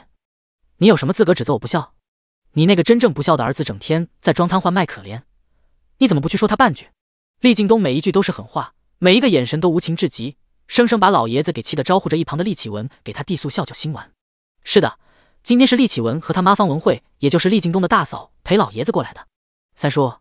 你有什么资格指责我不孝？你那个真正不孝的儿子，整天在装瘫痪卖可怜，你怎么不去说他半句？”厉敬东每一句都是狠话，每一个眼神都无情至极，生生把老爷子给气得招呼着一旁的厉启文给他递速效救心丸。是的，今天是厉启文和他妈方文慧，也就是厉敬东的大嫂陪老爷子过来的，三叔。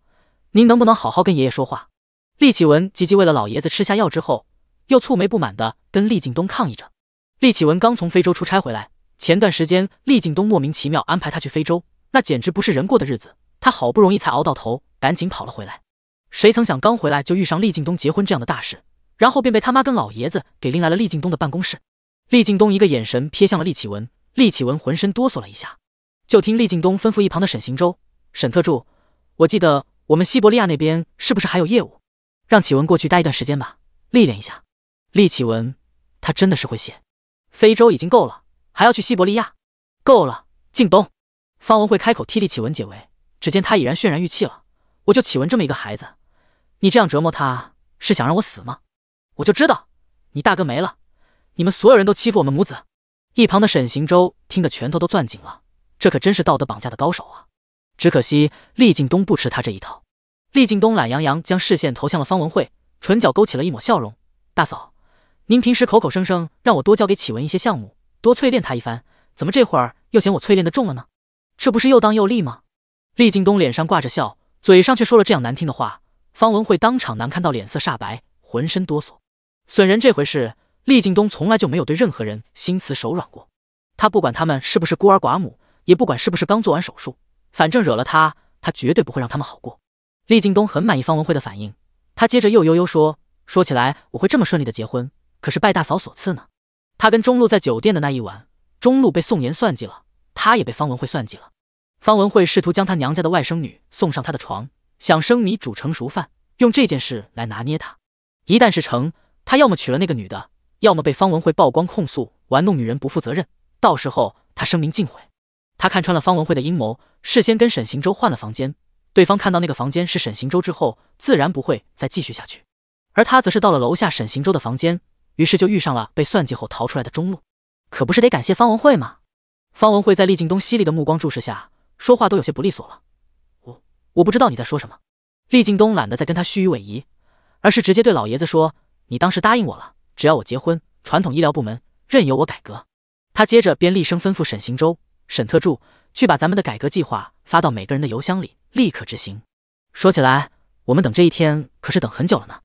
您能不能好好跟爷爷说话？厉启文急急为了老爷子吃下药之后，又蹙眉不满地跟厉敬东抗议着。厉启文刚从非洲出差回来，前段时间厉敬东莫名其妙安排他去非洲，那简直不是人过的日子。他好不容易才熬到头，赶紧跑了回来。谁曾想刚回来就遇上厉敬东结婚这样的大事，然后便被他妈跟老爷子给拎来了厉敬东的办公室。厉敬东一个眼神瞥向了厉启文，厉启文浑身哆嗦了一下。就听厉敬东吩咐一旁的沈行舟：“沈特助，我记得。”我们西伯利亚那边是不是还有业务？让启文过去待一段时间吧，历练一下。厉启文，他真的是会谢。非洲已经够了，还要去西伯利亚？够了，进东。方文慧开口替厉启文解围，只见他已然渲然欲泣了。我就启文这么一个孩子，你这样折磨他，是想让我死吗？我就知道，你大哥没了，你们所有人都欺负我们母子。一旁的沈行舟听得拳头都攥紧了，这可真是道德绑架的高手啊！只可惜，厉敬东不吃他这一套。厉敬东懒洋洋将视线投向了方文慧，唇角勾起了一抹笑容：“大嫂，您平时口口声声让我多交给启文一些项目，多淬炼他一番，怎么这会儿又嫌我淬炼的重了呢？这不是又当又立吗？”厉敬东脸上挂着笑，嘴上却说了这样难听的话。方文慧当场难看到脸色煞白，浑身哆嗦。损人这回事，厉敬东从来就没有对任何人心慈手软过。他不管他们是不是孤儿寡母，也不管是不是刚做完手术。反正惹了他，他绝对不会让他们好过。厉敬东很满意方文慧的反应，他接着又悠悠说：“说起来，我会这么顺利的结婚，可是拜大嫂所赐呢。他跟中路在酒店的那一晚，中路被宋妍算计了，他也被方文慧算计了。方文慧试图将他娘家的外甥女送上他的床，想生米煮成熟饭，用这件事来拿捏他。一旦事成，他要么娶了那个女的，要么被方文慧曝光控诉玩弄女人不负责任，到时候他声名尽毁。”他看穿了方文慧的阴谋，事先跟沈行舟换了房间。对方看到那个房间是沈行舟之后，自然不会再继续下去。而他则是到了楼下沈行舟的房间，于是就遇上了被算计后逃出来的中路。可不是得感谢方文慧吗？方文慧在厉敬东犀利的目光注视下，说话都有些不利索了。我我不知道你在说什么。厉敬东懒得再跟他虚与委蛇，而是直接对老爷子说：“你当时答应我了，只要我结婚，传统医疗部门任由我改革。”他接着便厉声吩咐沈行舟。沈特助，去把咱们的改革计划发到每个人的邮箱里，立刻执行。说起来，我们等这一天可是等很久了呢。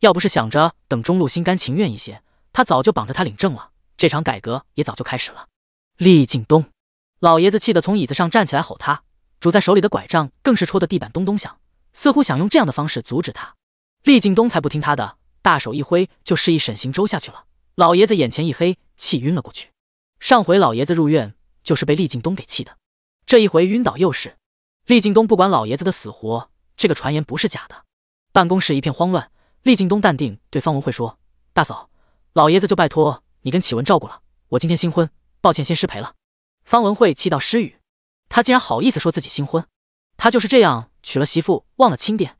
要不是想着等中路心甘情愿一些，他早就绑着他领证了。这场改革也早就开始了。厉敬东，老爷子气得从椅子上站起来，吼他，拄在手里的拐杖更是戳的地板咚咚响，似乎想用这样的方式阻止他。厉敬东才不听他的，大手一挥就示意沈行舟下去了。老爷子眼前一黑，气晕了过去。上回老爷子入院。就是被厉敬东给气的，这一回晕倒又是。厉敬东不管老爷子的死活，这个传言不是假的。办公室一片慌乱，厉敬东淡定对方文慧说：“大嫂，老爷子就拜托你跟启文照顾了。我今天新婚，抱歉先失陪了。”方文慧气到失语，他竟然好意思说自己新婚？他就是这样娶了媳妇忘了亲爹？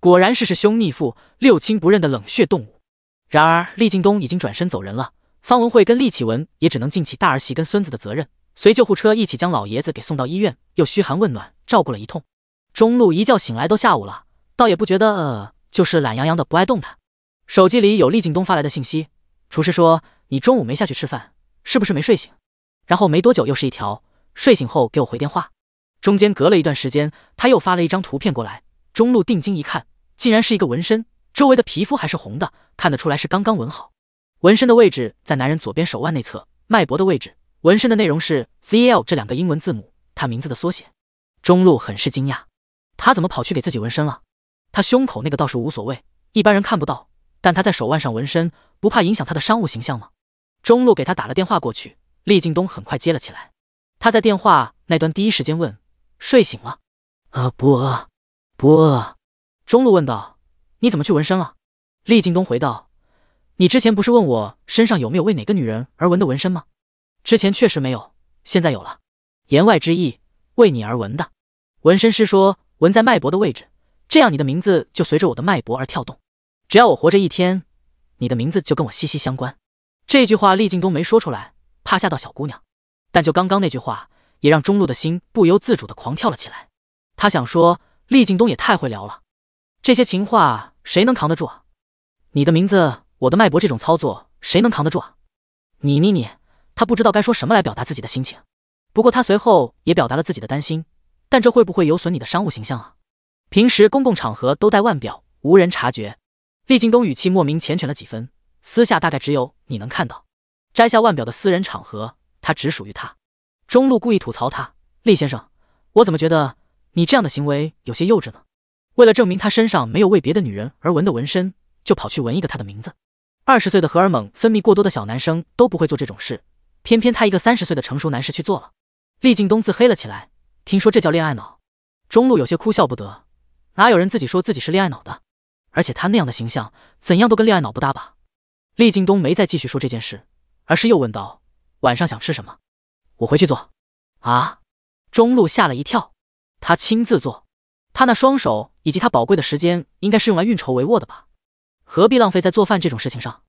果然，是弑兄逆父、六亲不认的冷血动物。然而，厉敬东已经转身走人了，方文慧跟厉启文也只能尽起大儿媳跟孙子的责任。随救护车一起将老爷子给送到医院，又嘘寒问暖，照顾了一通。中路一觉醒来都下午了，倒也不觉得，就是懒洋洋的不爱动弹。手机里有厉景东发来的信息，厨师说你中午没下去吃饭，是不是没睡醒？然后没多久又是一条，睡醒后给我回电话。中间隔了一段时间，他又发了一张图片过来。中路定睛一看，竟然是一个纹身，周围的皮肤还是红的，看得出来是刚刚纹好。纹身的位置在男人左边手腕内侧，脉搏的位置。纹身的内容是 ZL 这两个英文字母，他名字的缩写。中路很是惊讶，他怎么跑去给自己纹身了？他胸口那个倒是无所谓，一般人看不到，但他在手腕上纹身，不怕影响他的商务形象吗？中路给他打了电话过去，厉敬东很快接了起来。他在电话那端第一时间问：“睡醒了？啊，不饿，不饿。”中路问道：“你怎么去纹身了？”厉敬东回道：“你之前不是问我身上有没有为哪个女人而纹的纹身吗？”之前确实没有，现在有了。言外之意，为你而纹的。纹身师说，纹在脉搏的位置，这样你的名字就随着我的脉搏而跳动。只要我活着一天，你的名字就跟我息息相关。这句话，厉敬东没说出来，怕吓到小姑娘。但就刚刚那句话，也让中路的心不由自主地狂跳了起来。他想说，厉敬东也太会聊了，这些情话谁能扛得住啊？你的名字，我的脉搏，这种操作谁能扛得住啊？你你你！他不知道该说什么来表达自己的心情，不过他随后也表达了自己的担心，但这会不会有损你的商务形象啊？平时公共场合都戴腕表，无人察觉。厉劲东语气莫名缱绻了几分，私下大概只有你能看到。摘下腕表的私人场合，他只属于他。中路故意吐槽他，厉先生，我怎么觉得你这样的行为有些幼稚呢？为了证明他身上没有为别的女人而纹的纹身，就跑去纹一个他的名字。二十岁的荷尔蒙分泌过多的小男生都不会做这种事。偏偏他一个三十岁的成熟男士去做了，厉敬东自黑了起来。听说这叫恋爱脑。中路有些哭笑不得，哪有人自己说自己是恋爱脑的？而且他那样的形象，怎样都跟恋爱脑不搭吧。厉敬东没再继续说这件事，而是又问道：“晚上想吃什么？我回去做。”啊！中路吓了一跳。他亲自做，他那双手以及他宝贵的时间，应该是用来运筹帷幄的吧？何必浪费在做饭这种事情上？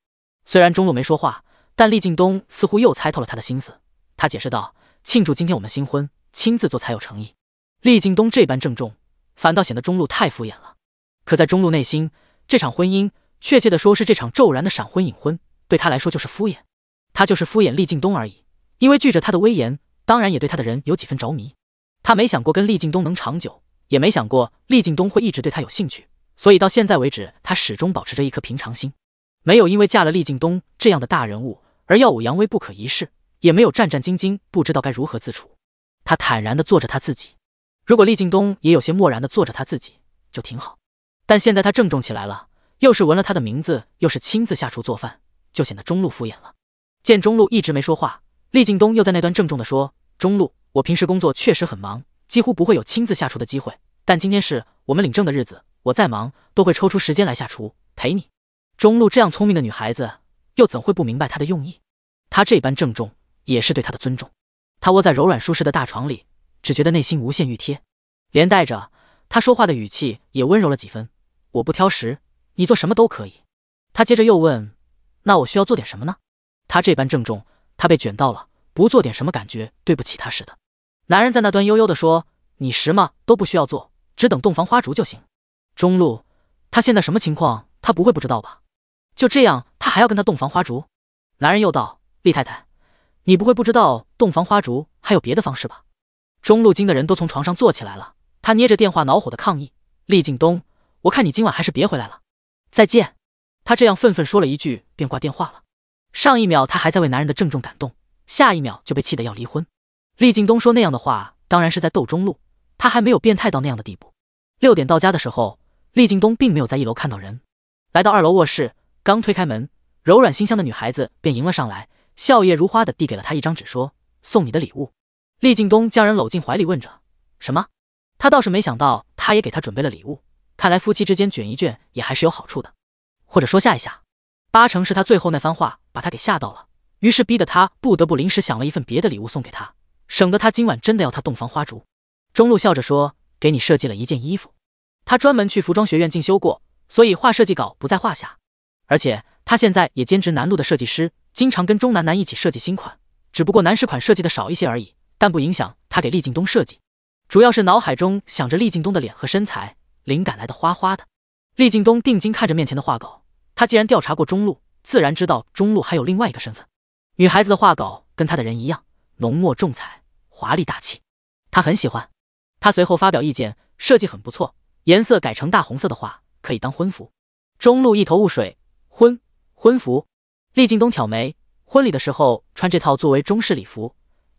虽然中路没说话。但厉敬东似乎又猜透了他的心思，他解释道：“庆祝今天我们新婚，亲自做才有诚意。”厉敬东这般郑重，反倒显得中路太敷衍了。可在中路内心，这场婚姻，确切的说，是这场骤然的闪婚隐婚，对他来说就是敷衍，他就是敷衍厉敬东而已。因为惧着他的威严，当然也对他的人有几分着迷。他没想过跟厉敬东能长久，也没想过厉敬东会一直对他有兴趣，所以到现在为止，他始终保持着一颗平常心，没有因为嫁了厉敬东这样的大人物。而耀武扬威不可一世，也没有战战兢兢不知道该如何自处。他坦然的做着他自己。如果厉敬东也有些漠然的做着他自己，就挺好。但现在他郑重起来了，又是纹了他的名字，又是亲自下厨做饭，就显得中路敷衍了。见中路一直没说话，厉敬东又在那端郑重的说：“中路，我平时工作确实很忙，几乎不会有亲自下厨的机会。但今天是我们领证的日子，我再忙都会抽出时间来下厨陪你。”中路这样聪明的女孩子。又怎会不明白他的用意？他这般郑重，也是对他的尊重。他窝在柔软舒适的大床里，只觉得内心无限欲贴，连带着他说话的语气也温柔了几分。我不挑食，你做什么都可以。他接着又问：“那我需要做点什么呢？”他这般郑重，他被卷到了，不做点什么感觉对不起他似的。男人在那端悠悠地说：“你什么都不需要做，只等洞房花烛就行。”中路，他现在什么情况？他不会不知道吧？就这样，他还要跟他洞房花烛？男人又道：“厉太太，你不会不知道洞房花烛还有别的方式吧？”中路惊的人都从床上坐起来了，他捏着电话，恼火的抗议：“厉敬东，我看你今晚还是别回来了，再见。”他这样愤愤说了一句，便挂电话了。上一秒他还在为男人的郑重感动，下一秒就被气得要离婚。厉敬东说那样的话，当然是在斗中路，他还没有变态到那样的地步。六点到家的时候，厉敬东并没有在一楼看到人，来到二楼卧室。刚推开门，柔软馨香的女孩子便迎了上来，笑靥如花的递给了他一张纸，说：“送你的礼物。”厉敬东将人搂进怀里，问着：“什么？”他倒是没想到，他也给他准备了礼物。看来夫妻之间卷一卷也还是有好处的，或者说吓一吓，八成是他最后那番话把他给吓到了，于是逼得他不得不临时想了一份别的礼物送给他，省得他今晚真的要他洞房花烛。中路笑着说：“给你设计了一件衣服，他专门去服装学院进修过，所以画设计稿不在话下。”而且他现在也兼职南路的设计师，经常跟钟南南一起设计新款，只不过男士款设计的少一些而已，但不影响他给厉敬东设计。主要是脑海中想着厉敬东的脸和身材，灵感来的花花的。厉敬东定睛看着面前的画稿，他既然调查过中路，自然知道中路还有另外一个身份。女孩子的画稿跟他的人一样，浓墨重彩，华丽大气，他很喜欢。他随后发表意见，设计很不错，颜色改成大红色的话，可以当婚服。中路一头雾水。婚婚服，厉敬东挑眉，婚礼的时候穿这套作为中式礼服，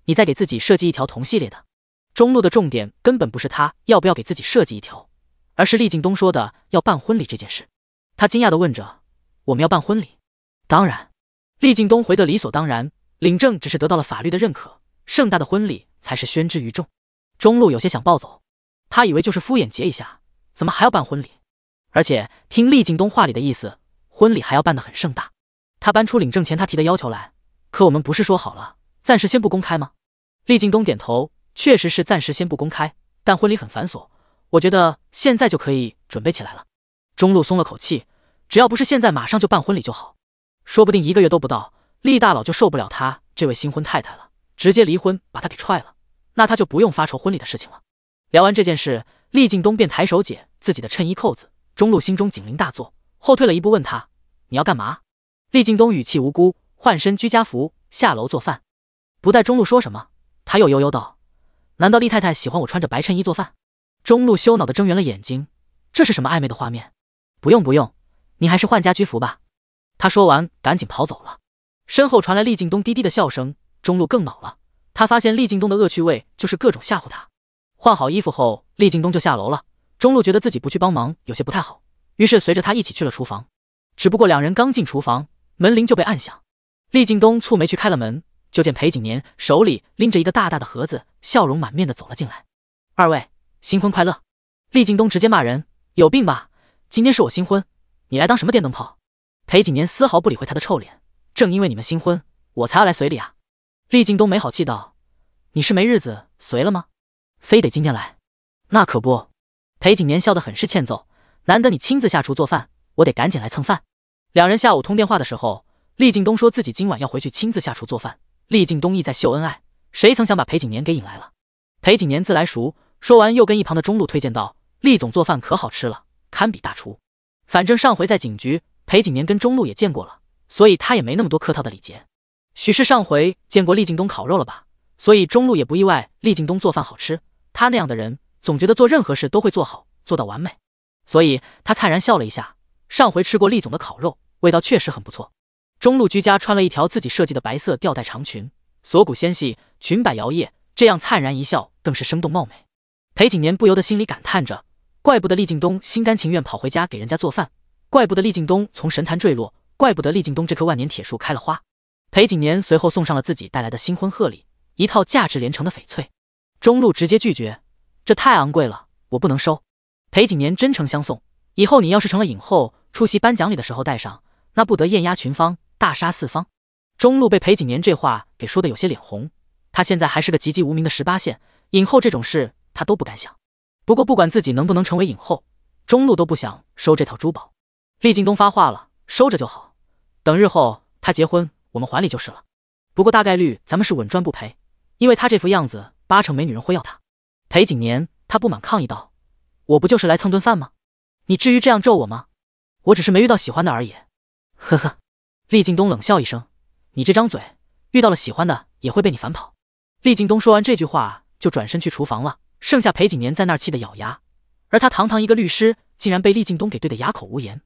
你再给自己设计一条同系列的。中路的重点根本不是他要不要给自己设计一条，而是厉敬东说的要办婚礼这件事。他惊讶的问着：“我们要办婚礼？”当然，厉敬东回得理所当然，领证只是得到了法律的认可，盛大的婚礼才是宣之于众。中路有些想暴走，他以为就是敷衍结一下，怎么还要办婚礼？而且听厉敬东话里的意思。婚礼还要办得很盛大，他搬出领证前他提的要求来，可我们不是说好了暂时先不公开吗？厉劲东点头，确实是暂时先不公开，但婚礼很繁琐，我觉得现在就可以准备起来了。中路松了口气，只要不是现在马上就办婚礼就好，说不定一个月都不到，厉大佬就受不了他这位新婚太太了，直接离婚把他给踹了，那他就不用发愁婚礼的事情了。聊完这件事，厉劲东便抬手解自己的衬衣扣子，中路心中警铃大作。后退了一步，问他：“你要干嘛？”厉靳东语气无辜，换身居家服下楼做饭。不待中路说什么，他又悠悠道：“难道厉太太喜欢我穿着白衬衣做饭？”中路羞恼的睁圆了眼睛，这是什么暧昧的画面？“不用不用，你还是换家居服吧。”他说完，赶紧跑走了。身后传来厉靳东低低的笑声，中路更恼了。他发现厉靳东的恶趣味就是各种吓唬他。换好衣服后，厉靳东就下楼了。中路觉得自己不去帮忙有些不太好。于是，随着他一起去了厨房。只不过，两人刚进厨房，门铃就被按响。厉敬东蹙眉去开了门，就见裴景年手里拎着一个大大的盒子，笑容满面的走了进来。“二位，新婚快乐！”厉敬东直接骂人：“有病吧？今天是我新婚，你来当什么电灯泡？”裴景年丝毫不理会他的臭脸，正因为你们新婚，我才要来随礼啊！厉敬东没好气道：“你是没日子随了吗？非得今天来？”“那可不。”裴景年笑得很是欠揍。难得你亲自下厨做饭，我得赶紧来蹭饭。两人下午通电话的时候，厉敬东说自己今晚要回去亲自下厨做饭。厉敬东意在秀恩爱，谁曾想把裴景年给引来了。裴景年自来熟，说完又跟一旁的中路推荐道：“厉总做饭可好吃了，堪比大厨。”反正上回在警局，裴景年跟中路也见过了，所以他也没那么多客套的礼节。许是上回见过厉敬东烤肉了吧，所以中路也不意外厉敬东做饭好吃。他那样的人，总觉得做任何事都会做好，做到完美。所以他灿然笑了一下，上回吃过厉总的烤肉，味道确实很不错。中路居家穿了一条自己设计的白色吊带长裙，锁骨纤细，裙摆摇曳，这样灿然一笑更是生动貌美。裴景年不由得心里感叹着：怪不得厉敬东心甘情愿跑回家给人家做饭，怪不得厉敬东从神坛坠落，怪不得厉敬东这棵万年铁树开了花。裴景年随后送上了自己带来的新婚贺礼，一套价值连城的翡翠。中路直接拒绝，这太昂贵了，我不能收。裴景年真诚相送，以后你要是成了影后，出席颁奖礼的时候带上，那不得艳压群芳，大杀四方。中路被裴景年这话给说的有些脸红，他现在还是个籍籍无名的十八线影后，这种事他都不敢想。不过不管自己能不能成为影后，中路都不想收这套珠宝。厉敬东发话了，收着就好，等日后他结婚，我们还礼就是了。不过大概率咱们是稳赚不赔，因为他这副样子，八成没女人会要他。裴景年他不满抗议道。我不就是来蹭顿饭吗？你至于这样咒我吗？我只是没遇到喜欢的而已。呵呵，厉敬东冷笑一声：“你这张嘴，遇到了喜欢的也会被你反跑。”厉敬东说完这句话，就转身去厨房了。剩下裴景年在那儿气得咬牙。而他堂堂一个律师，竟然被厉敬东给怼得哑口无言。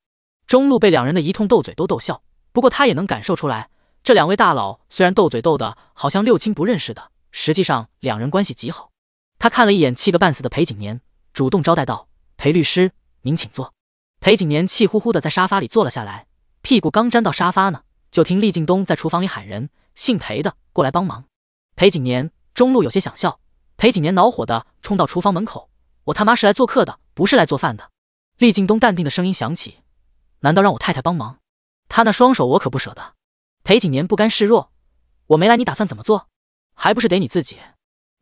中路被两人的一通斗嘴都逗笑，不过他也能感受出来，这两位大佬虽然斗嘴斗得好像六亲不认识的，实际上两人关系极好。他看了一眼气个半死的裴景年。主动招待道：“裴律师，您请坐。”裴景年气呼呼的在沙发里坐了下来，屁股刚沾到沙发呢，就听厉敬东在厨房里喊人：“姓裴的，过来帮忙！”裴景年中路有些想笑。裴景年恼火的冲到厨房门口：“我他妈是来做客的，不是来做饭的！”厉敬东淡定的声音响起：“难道让我太太帮忙？他那双手我可不舍得。”裴景年不甘示弱：“我没来，你打算怎么做？还不是得你自己？”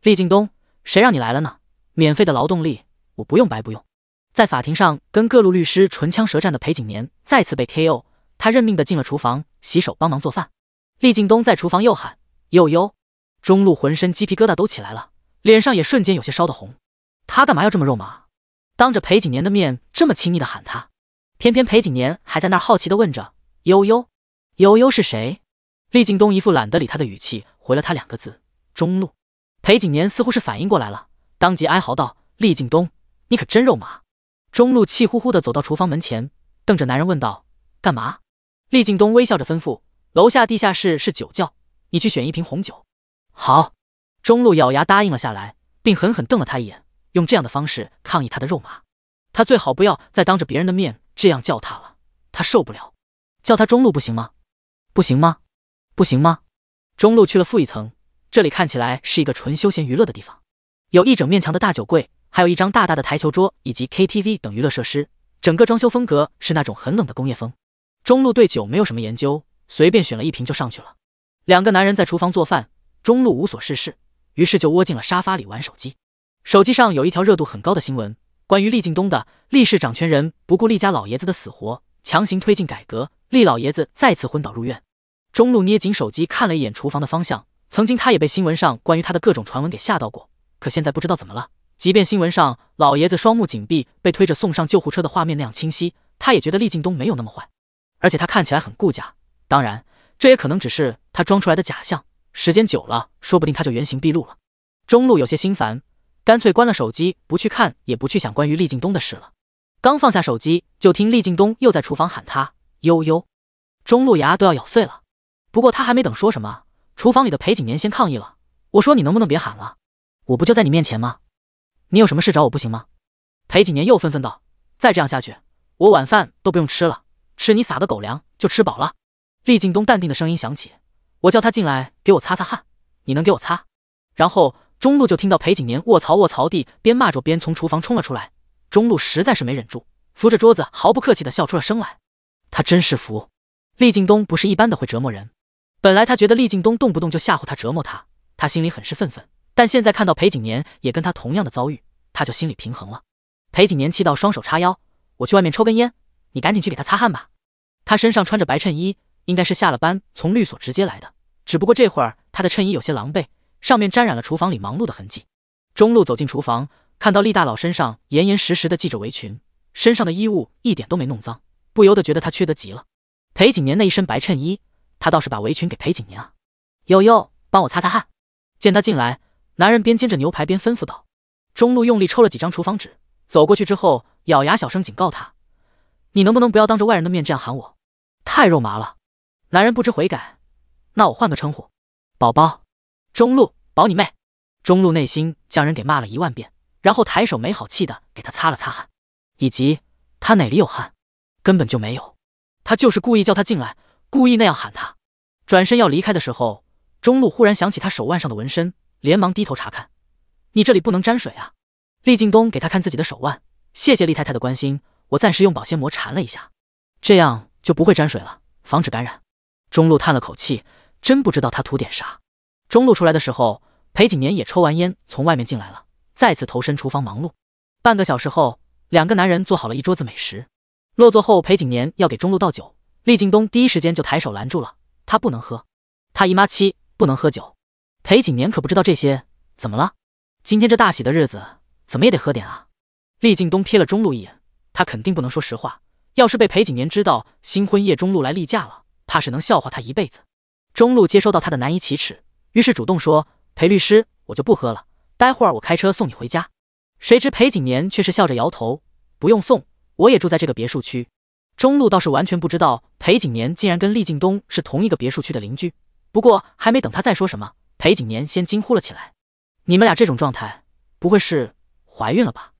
厉敬东：“谁让你来了呢？免费的劳动力。”我不用白不用，在法庭上跟各路律师唇枪舌战的裴景年再次被 K.O.，他认命的进了厨房洗手，帮忙做饭。厉敬东在厨房又喊悠悠，中路浑身鸡皮疙瘩都起来了，脸上也瞬间有些烧得红。他干嘛要这么肉麻？当着裴景年的面这么亲易的喊他，偏偏裴景年还在那儿好奇的问着悠悠悠悠是谁？厉敬东一副懒得理他的语气回了他两个字：中路。裴景年似乎是反应过来了，当即哀嚎道：厉敬东！你可真肉麻！中路气呼呼地走到厨房门前，瞪着男人问道：“干嘛？”厉敬东微笑着吩咐：“楼下地下室是酒窖，你去选一瓶红酒。”好，中路咬牙答应了下来，并狠狠瞪了他一眼，用这样的方式抗议他的肉麻。他最好不要再当着别人的面这样叫他了，他受不了。叫他中路不行吗？不行吗？不行吗？中路去了负一层，这里看起来是一个纯休闲娱乐的地方，有一整面墙的大酒柜。还有一张大大的台球桌以及 K T V 等娱乐设施，整个装修风格是那种很冷的工业风。中路对酒没有什么研究，随便选了一瓶就上去了。两个男人在厨房做饭，中路无所事事，于是就窝进了沙发里玩手机。手机上有一条热度很高的新闻，关于厉敬东的。厉氏掌权人不顾厉家老爷子的死活，强行推进改革，厉老爷子再次昏倒入院。中路捏紧手机看了一眼厨房的方向，曾经他也被新闻上关于他的各种传闻给吓到过，可现在不知道怎么了。即便新闻上老爷子双目紧闭，被推着送上救护车的画面那样清晰，他也觉得厉敬东没有那么坏，而且他看起来很顾家。当然，这也可能只是他装出来的假象。时间久了，说不定他就原形毕露了。中路有些心烦，干脆关了手机，不去看，也不去想关于厉敬东的事了。刚放下手机，就听厉敬东又在厨房喊他：“悠悠。”中路牙都要咬碎了。不过他还没等说什么，厨房里的裴景年先抗议了：“我说你能不能别喊了？我不就在你面前吗？”你有什么事找我不行吗？裴景年又愤愤道：“再这样下去，我晚饭都不用吃了，吃你撒的狗粮就吃饱了。”厉敬东淡定的声音响起：“我叫他进来给我擦擦汗，你能给我擦？”然后中路就听到裴景年“卧槽卧槽”地边骂着边从厨房冲了出来。中路实在是没忍住，扶着桌子毫不客气地笑出了声来。他真是服，厉敬东不是一般的会折磨人。本来他觉得厉敬东动不动就吓唬他折磨他，他心里很是愤愤。但现在看到裴景年也跟他同样的遭遇，他就心里平衡了。裴景年气到双手叉腰：“我去外面抽根烟，你赶紧去给他擦汗吧。”他身上穿着白衬衣，应该是下了班从律所直接来的，只不过这会儿他的衬衣有些狼狈，上面沾染了厨房里忙碌的痕迹。中路走进厨房，看到厉大佬身上严严实实的系着围裙，身上的衣物一点都没弄脏，不由得觉得他缺德极了。裴景年那一身白衬衣，他倒是把围裙给裴景年啊。悠悠，帮我擦擦汗。见他进来。男人边煎着牛排边吩咐道：“中路用力抽了几张厨房纸，走过去之后，咬牙小声警告他：‘你能不能不要当着外人的面这样喊我？太肉麻了。’男人不知悔改，那我换个称呼，宝宝。中路保你妹！中路内心将人给骂了一万遍，然后抬手没好气的给他擦了擦汗，以及他哪里有汗，根本就没有，他就是故意叫他进来，故意那样喊他。转身要离开的时候，中路忽然想起他手腕上的纹身。”连忙低头查看，你这里不能沾水啊！厉敬东给他看自己的手腕，谢谢厉太太的关心，我暂时用保鲜膜缠了一下，这样就不会沾水了，防止感染。中路叹了口气，真不知道他图点啥。中路出来的时候，裴景年也抽完烟从外面进来了，再次投身厨房忙碌。半个小时后，两个男人做好了一桌子美食。落座后，裴景年要给中路倒酒，厉敬东第一时间就抬手拦住了，他不能喝，他姨妈期不能喝酒。裴景年可不知道这些，怎么了？今天这大喜的日子，怎么也得喝点啊！厉敬东瞥了中路一眼，他肯定不能说实话，要是被裴景年知道新婚夜中路来例假了，怕是能笑话他一辈子。中路接收到他的难以启齿，于是主动说：“裴律师，我就不喝了，待会儿我开车送你回家。”谁知裴景年却是笑着摇头：“不用送，我也住在这个别墅区。”中路倒是完全不知道裴景年竟然跟厉敬东是同一个别墅区的邻居，不过还没等他再说什么。裴景年先惊呼了起来：“你们俩这种状态，不会是怀孕了吧？”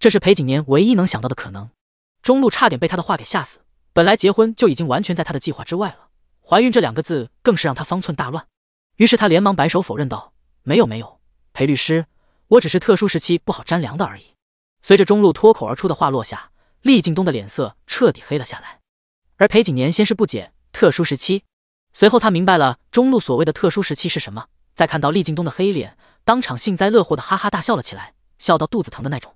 这是裴景年唯一能想到的可能。中路差点被他的话给吓死。本来结婚就已经完全在他的计划之外了，怀孕这两个字更是让他方寸大乱。于是他连忙摆手否认道：“没有，没有，裴律师，我只是特殊时期不好沾凉的而已。”随着中路脱口而出的话落下，厉敬东的脸色彻底黑了下来。而裴景年先是不解“特殊时期”，随后他明白了中路所谓的特殊时期是什么。再看到厉敬东的黑脸，当场幸灾乐祸的哈哈大笑了起来，笑到肚子疼的那种。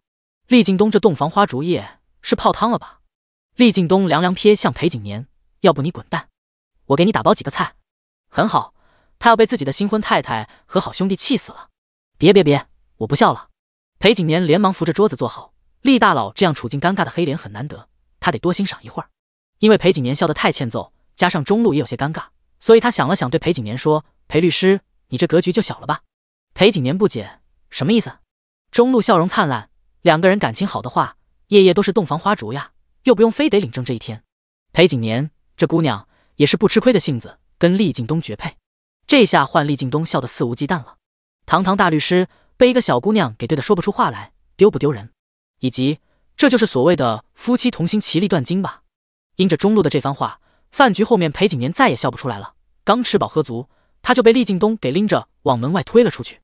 厉敬东这洞房花烛夜是泡汤了吧？厉敬东凉凉瞥向裴景年：“要不你滚蛋，我给你打包几个菜。”很好，他要被自己的新婚太太和好兄弟气死了。别别别，我不笑了。裴景年连忙扶着桌子坐好。厉大佬这样处境尴尬的黑脸很难得，他得多欣赏一会儿。因为裴景年笑得太欠揍，加上中路也有些尴尬，所以他想了想，对裴景年说：“裴律师。”你这格局就小了吧？裴景年不解，什么意思？中路笑容灿烂，两个人感情好的话，夜夜都是洞房花烛呀，又不用非得领证这一天。裴景年这姑娘也是不吃亏的性子，跟厉敬东绝配。这下换厉敬东笑得肆无忌惮了，堂堂大律师被一个小姑娘给怼的说不出话来，丢不丢人？以及这就是所谓的夫妻同心，其利断金吧？因着中路的这番话，饭局后面裴景年再也笑不出来了，刚吃饱喝足。他就被厉敬东给拎着往门外推了出去。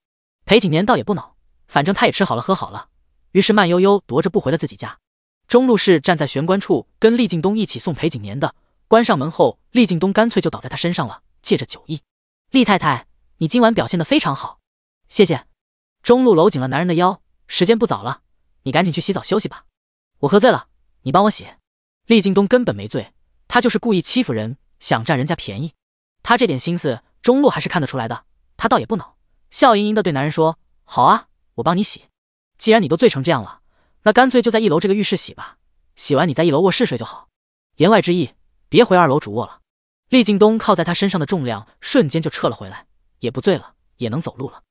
裴景年倒也不恼，反正他也吃好了喝好了，于是慢悠悠踱着步回了自己家。钟路是站在玄关处跟厉敬东一起送裴景年的。关上门后，厉敬东干脆就倒在他身上了，借着酒意：“厉太太，你今晚表现得非常好，谢谢。”钟路搂紧了男人的腰：“时间不早了，你赶紧去洗澡休息吧。我喝醉了，你帮我洗。”厉敬东根本没醉，他就是故意欺负人，想占人家便宜。他这点心思。中路还是看得出来的，他倒也不恼，笑盈盈的对男人说：“好啊，我帮你洗。既然你都醉成这样了，那干脆就在一楼这个浴室洗吧。洗完你在一楼卧室睡就好。”言外之意，别回二楼主卧了。厉敬东靠在他身上的重量瞬间就撤了回来，也不醉了，也能走路了。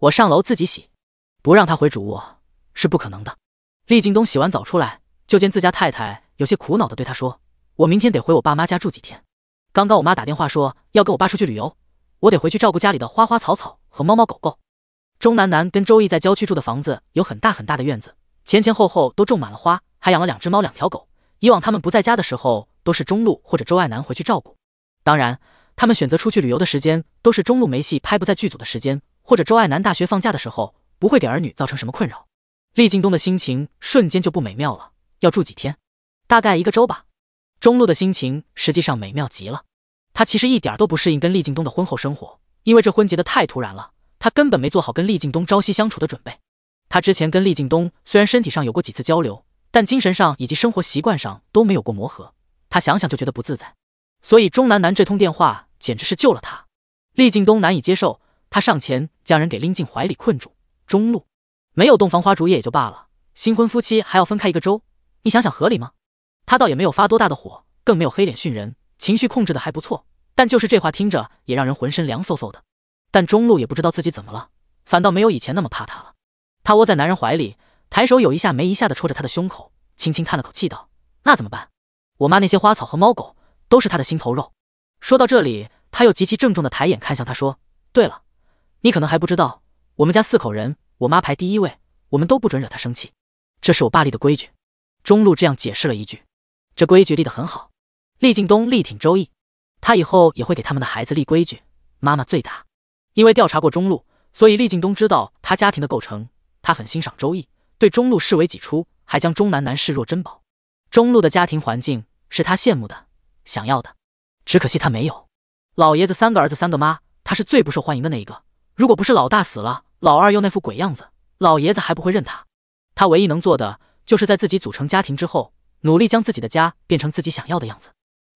我上楼自己洗，不让他回主卧是不可能的。厉敬东洗完澡出来，就见自家太太有些苦恼的对他说：“我明天得回我爸妈家住几天。刚刚我妈打电话说要跟我爸出去旅游。”我得回去照顾家里的花花草草和猫猫狗狗。钟楠楠跟周易在郊区住的房子有很大很大的院子，前前后后都种满了花，还养了两只猫两条狗。以往他们不在家的时候，都是中路或者周爱南回去照顾。当然，他们选择出去旅游的时间，都是中路没戏拍不在剧组的时间，或者周爱南大学放假的时候，不会给儿女造成什么困扰。厉劲东的心情瞬间就不美妙了。要住几天？大概一个周吧。中路的心情实际上美妙极了。他其实一点都不适应跟厉敬东的婚后生活，因为这婚结的太突然了，他根本没做好跟厉敬东朝夕相处的准备。他之前跟厉敬东虽然身体上有过几次交流，但精神上以及生活习惯上都没有过磨合，他想想就觉得不自在。所以钟楠楠这通电话简直是救了他。厉敬东难以接受，他上前将人给拎进怀里困住。中路没有洞房花烛夜也就罢了，新婚夫妻还要分开一个周，你想想合理吗？他倒也没有发多大的火，更没有黑脸训人。情绪控制的还不错，但就是这话听着也让人浑身凉飕飕的。但中路也不知道自己怎么了，反倒没有以前那么怕他了。他窝在男人怀里，抬手有一下没一下的戳着他的胸口，轻轻叹了口气道：“那怎么办？我妈那些花草和猫狗都是他的心头肉。”说到这里，他又极其郑重的抬眼看向他说：“对了，你可能还不知道，我们家四口人，我妈排第一位，我们都不准惹她生气，这是我爸立的规矩。”中路这样解释了一句，这规矩立得很好。厉敬东力挺周易，他以后也会给他们的孩子立规矩，妈妈最大。因为调查过中路，所以厉敬东知道他家庭的构成。他很欣赏周易，对中路视为己出，还将钟南楠视若珍宝。中路的家庭环境是他羡慕的，想要的，只可惜他没有。老爷子三个儿子，三个妈，他是最不受欢迎的那一个。如果不是老大死了，老二又那副鬼样子，老爷子还不会认他。他唯一能做的，就是在自己组成家庭之后，努力将自己的家变成自己想要的样子。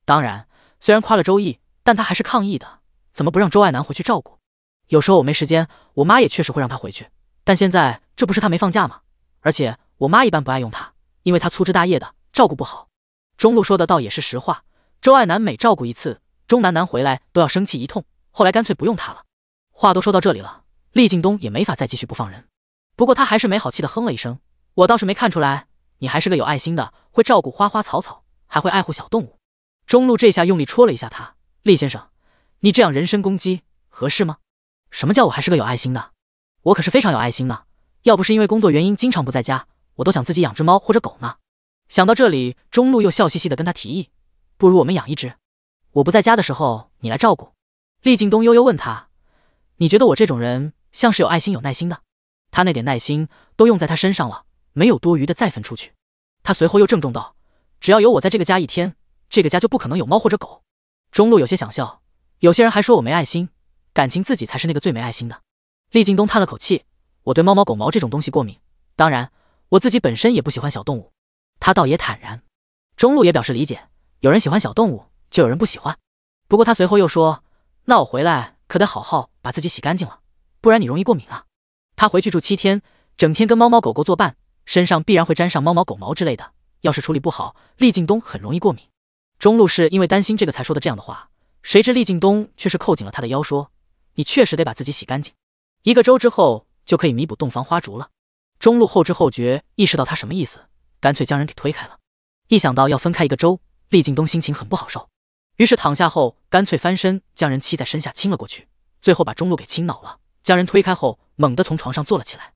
当然，虽然夸了周易，但他还是抗议的。怎么不让周爱南回去照顾？有时候我没时间，我妈也确实会让他回去。但现在这不是他没放假吗？而且我妈一般不爱用他，因为他粗枝大叶的，照顾不好。中路说的倒也是实话。周爱南每照顾一次钟南南回来都要生气一通，后来干脆不用他了。话都说到这里了，厉敬东也没法再继续不放人。不过他还是没好气的哼了一声。我倒是没看出来，你还是个有爱心的，会照顾花花草草，还会爱护小动物。中路这下用力戳了一下他，厉先生，你这样人身攻击合适吗？什么叫我还是个有爱心的？我可是非常有爱心呢！要不是因为工作原因经常不在家，我都想自己养只猫或者狗呢。想到这里，中路又笑嘻嘻的跟他提议：“不如我们养一只，我不在家的时候你来照顾。”厉敬东悠悠问他：“你觉得我这种人像是有爱心有耐心的？”他那点耐心都用在他身上了，没有多余的再分出去。他随后又郑重道：“只要有我在这个家一天。”这个家就不可能有猫或者狗。中路有些想笑，有些人还说我没爱心，感情自己才是那个最没爱心的。厉敬东叹了口气，我对猫猫狗毛这种东西过敏，当然我自己本身也不喜欢小动物。他倒也坦然，中路也表示理解，有人喜欢小动物，就有人不喜欢。不过他随后又说，那我回来可得好好把自己洗干净了，不然你容易过敏啊。他回去住七天，整天跟猫猫狗狗作伴，身上必然会沾上猫毛、狗毛之类的，要是处理不好，厉敬东很容易过敏。中路是因为担心这个才说的这样的话，谁知厉敬东却是扣紧了他的腰，说：“你确实得把自己洗干净，一个周之后就可以弥补洞房花烛了。”中路后知后觉，意识到他什么意思，干脆将人给推开了。一想到要分开一个周，厉敬东心情很不好受，于是躺下后干脆翻身将人欺在身下亲了过去，最后把中路给亲恼了，将人推开后猛地从床上坐了起来：“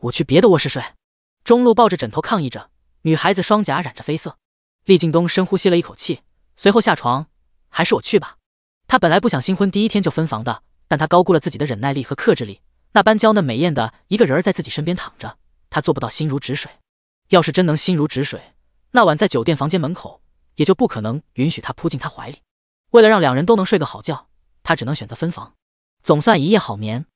我去别的卧室睡。”中路抱着枕头抗议着，女孩子双颊染着绯色。厉敬东深呼吸了一口气，随后下床。还是我去吧。他本来不想新婚第一天就分房的，但他高估了自己的忍耐力和克制力。那般娇嫩美艳的一个人儿在自己身边躺着，他做不到心如止水。要是真能心如止水，那晚在酒店房间门口也就不可能允许他扑进他怀里。为了让两人都能睡个好觉，他只能选择分房。总算一夜好眠。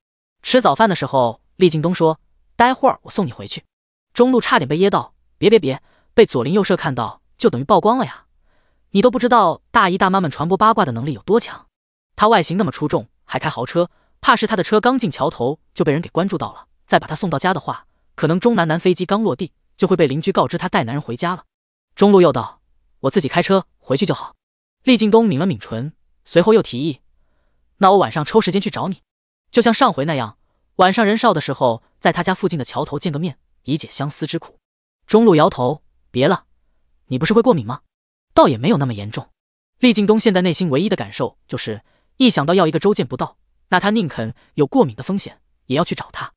吃早饭的时候，厉敬东说：“待会儿我送你回去。”中路差点被噎到。别别别，被左邻右舍看到。就等于曝光了呀！你都不知道大姨大妈们传播八卦的能力有多强。他外形那么出众，还开豪车，怕是他的车刚进桥头就被人给关注到了。再把他送到家的话，可能钟南南飞机刚落地就会被邻居告知他带男人回家了。中路又道：“我自己开车回去就好。”厉靳东抿了抿唇，随后又提议：“那我晚上抽时间去找你，就像上回那样，晚上人少的时候，在他家附近的桥头见个面，以解相思之苦。”中路摇头：“别了。”你不是会过敏吗？倒也没有那么严重。厉敬东现在内心唯一的感受就是，一想到要一个周见不到，那他宁肯有过敏的风险也要去找他。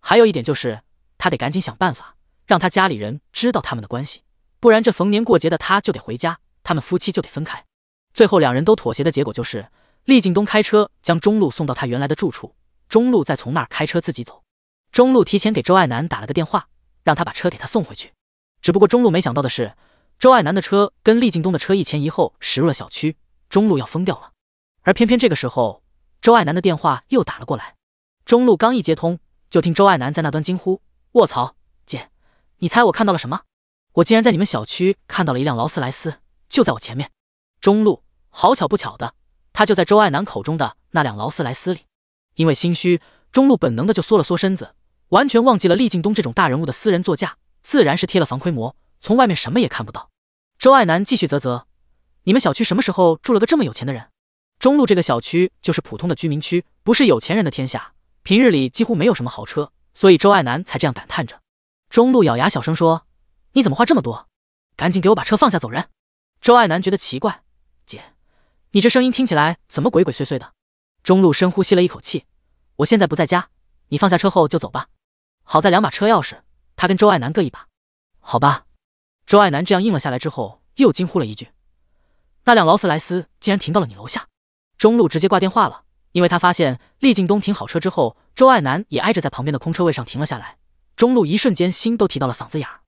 还有一点就是，他得赶紧想办法让他家里人知道他们的关系，不然这逢年过节的他就得回家，他们夫妻就得分开。最后两人都妥协的结果就是，厉敬东开车将中路送到他原来的住处，中路再从那儿开车自己走。中路提前给周爱南打了个电话，让他把车给他送回去。只不过中路没想到的是。周爱南的车跟厉敬东的车一前一后驶入了小区，中路要疯掉了。而偏偏这个时候，周爱南的电话又打了过来，中路刚一接通，就听周爱南在那端惊呼：“卧槽，姐，你猜我看到了什么？我竟然在你们小区看到了一辆劳斯莱斯，就在我前面。”中路，好巧不巧的，他就在周爱南口中的那辆劳斯莱斯里。因为心虚，中路本能的就缩了缩身子，完全忘记了厉敬东这种大人物的私人座驾自然是贴了防窥膜。从外面什么也看不到。周爱南继续啧啧：“你们小区什么时候住了个这么有钱的人？”中路这个小区就是普通的居民区，不是有钱人的天下。平日里几乎没有什么豪车，所以周爱南才这样感叹着。中路咬牙小声说：“你怎么话这么多？赶紧给我把车放下，走人。”周爱南觉得奇怪：“姐，你这声音听起来怎么鬼鬼祟祟的？”中路深呼吸了一口气：“我现在不在家，你放下车后就走吧。好在两把车钥匙，他跟周爱南各一把。好吧。”周爱南这样应了下来之后，又惊呼了一句：“那辆劳斯莱斯竟然停到了你楼下。”中路直接挂电话了，因为他发现厉敬东停好车之后，周爱南也挨着在旁边的空车位上停了下来。中路一瞬间心都提到了嗓子眼儿。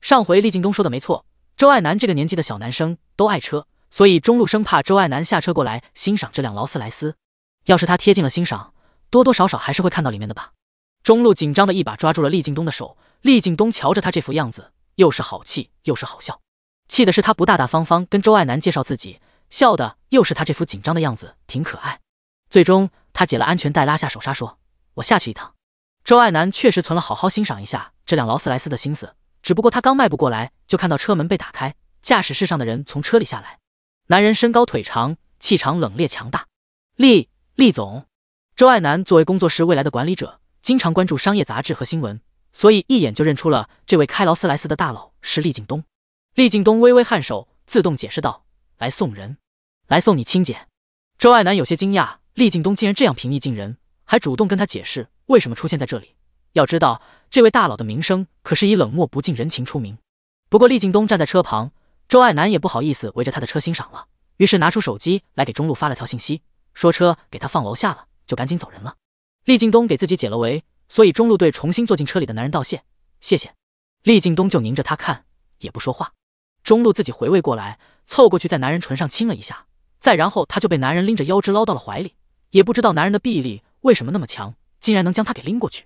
上回厉敬东说的没错，周爱南这个年纪的小男生都爱车，所以中路生怕周爱南下车过来欣赏这辆劳斯莱斯，要是他贴近了欣赏，多多少少还是会看到里面的吧。中路紧张的一把抓住了厉敬东的手，厉敬东瞧着他这副样子。又是好气又是好笑，气的是他不大大方方跟周爱南介绍自己，笑的又是他这副紧张的样子挺可爱。最终，他解了安全带，拉下手刹，说：“我下去一趟。”周爱南确实存了好好欣赏一下这辆劳斯莱斯的心思，只不过他刚迈步过来，就看到车门被打开，驾驶室上的人从车里下来。男人身高腿长，气场冷冽强大。厉厉总，周爱南作为工作室未来的管理者，经常关注商业杂志和新闻。所以一眼就认出了这位开劳斯莱斯的大佬是厉敬东。厉敬东微微颔首，自动解释道：“来送人，来送你亲姐。”周爱南有些惊讶，厉敬东竟然这样平易近人，还主动跟他解释为什么出现在这里。要知道，这位大佬的名声可是以冷漠不近人情出名。不过厉敬东站在车旁，周爱南也不好意思围着他的车欣赏了，于是拿出手机来给中路发了条信息，说车给他放楼下了，就赶紧走人了。厉敬东给自己解了围。所以中路队重新坐进车里的男人道谢，谢谢。厉敬东就凝着他看，也不说话。中路自己回味过来，凑过去在男人唇上亲了一下，再然后他就被男人拎着腰肢捞到了怀里，也不知道男人的臂力为什么那么强，竟然能将他给拎过去。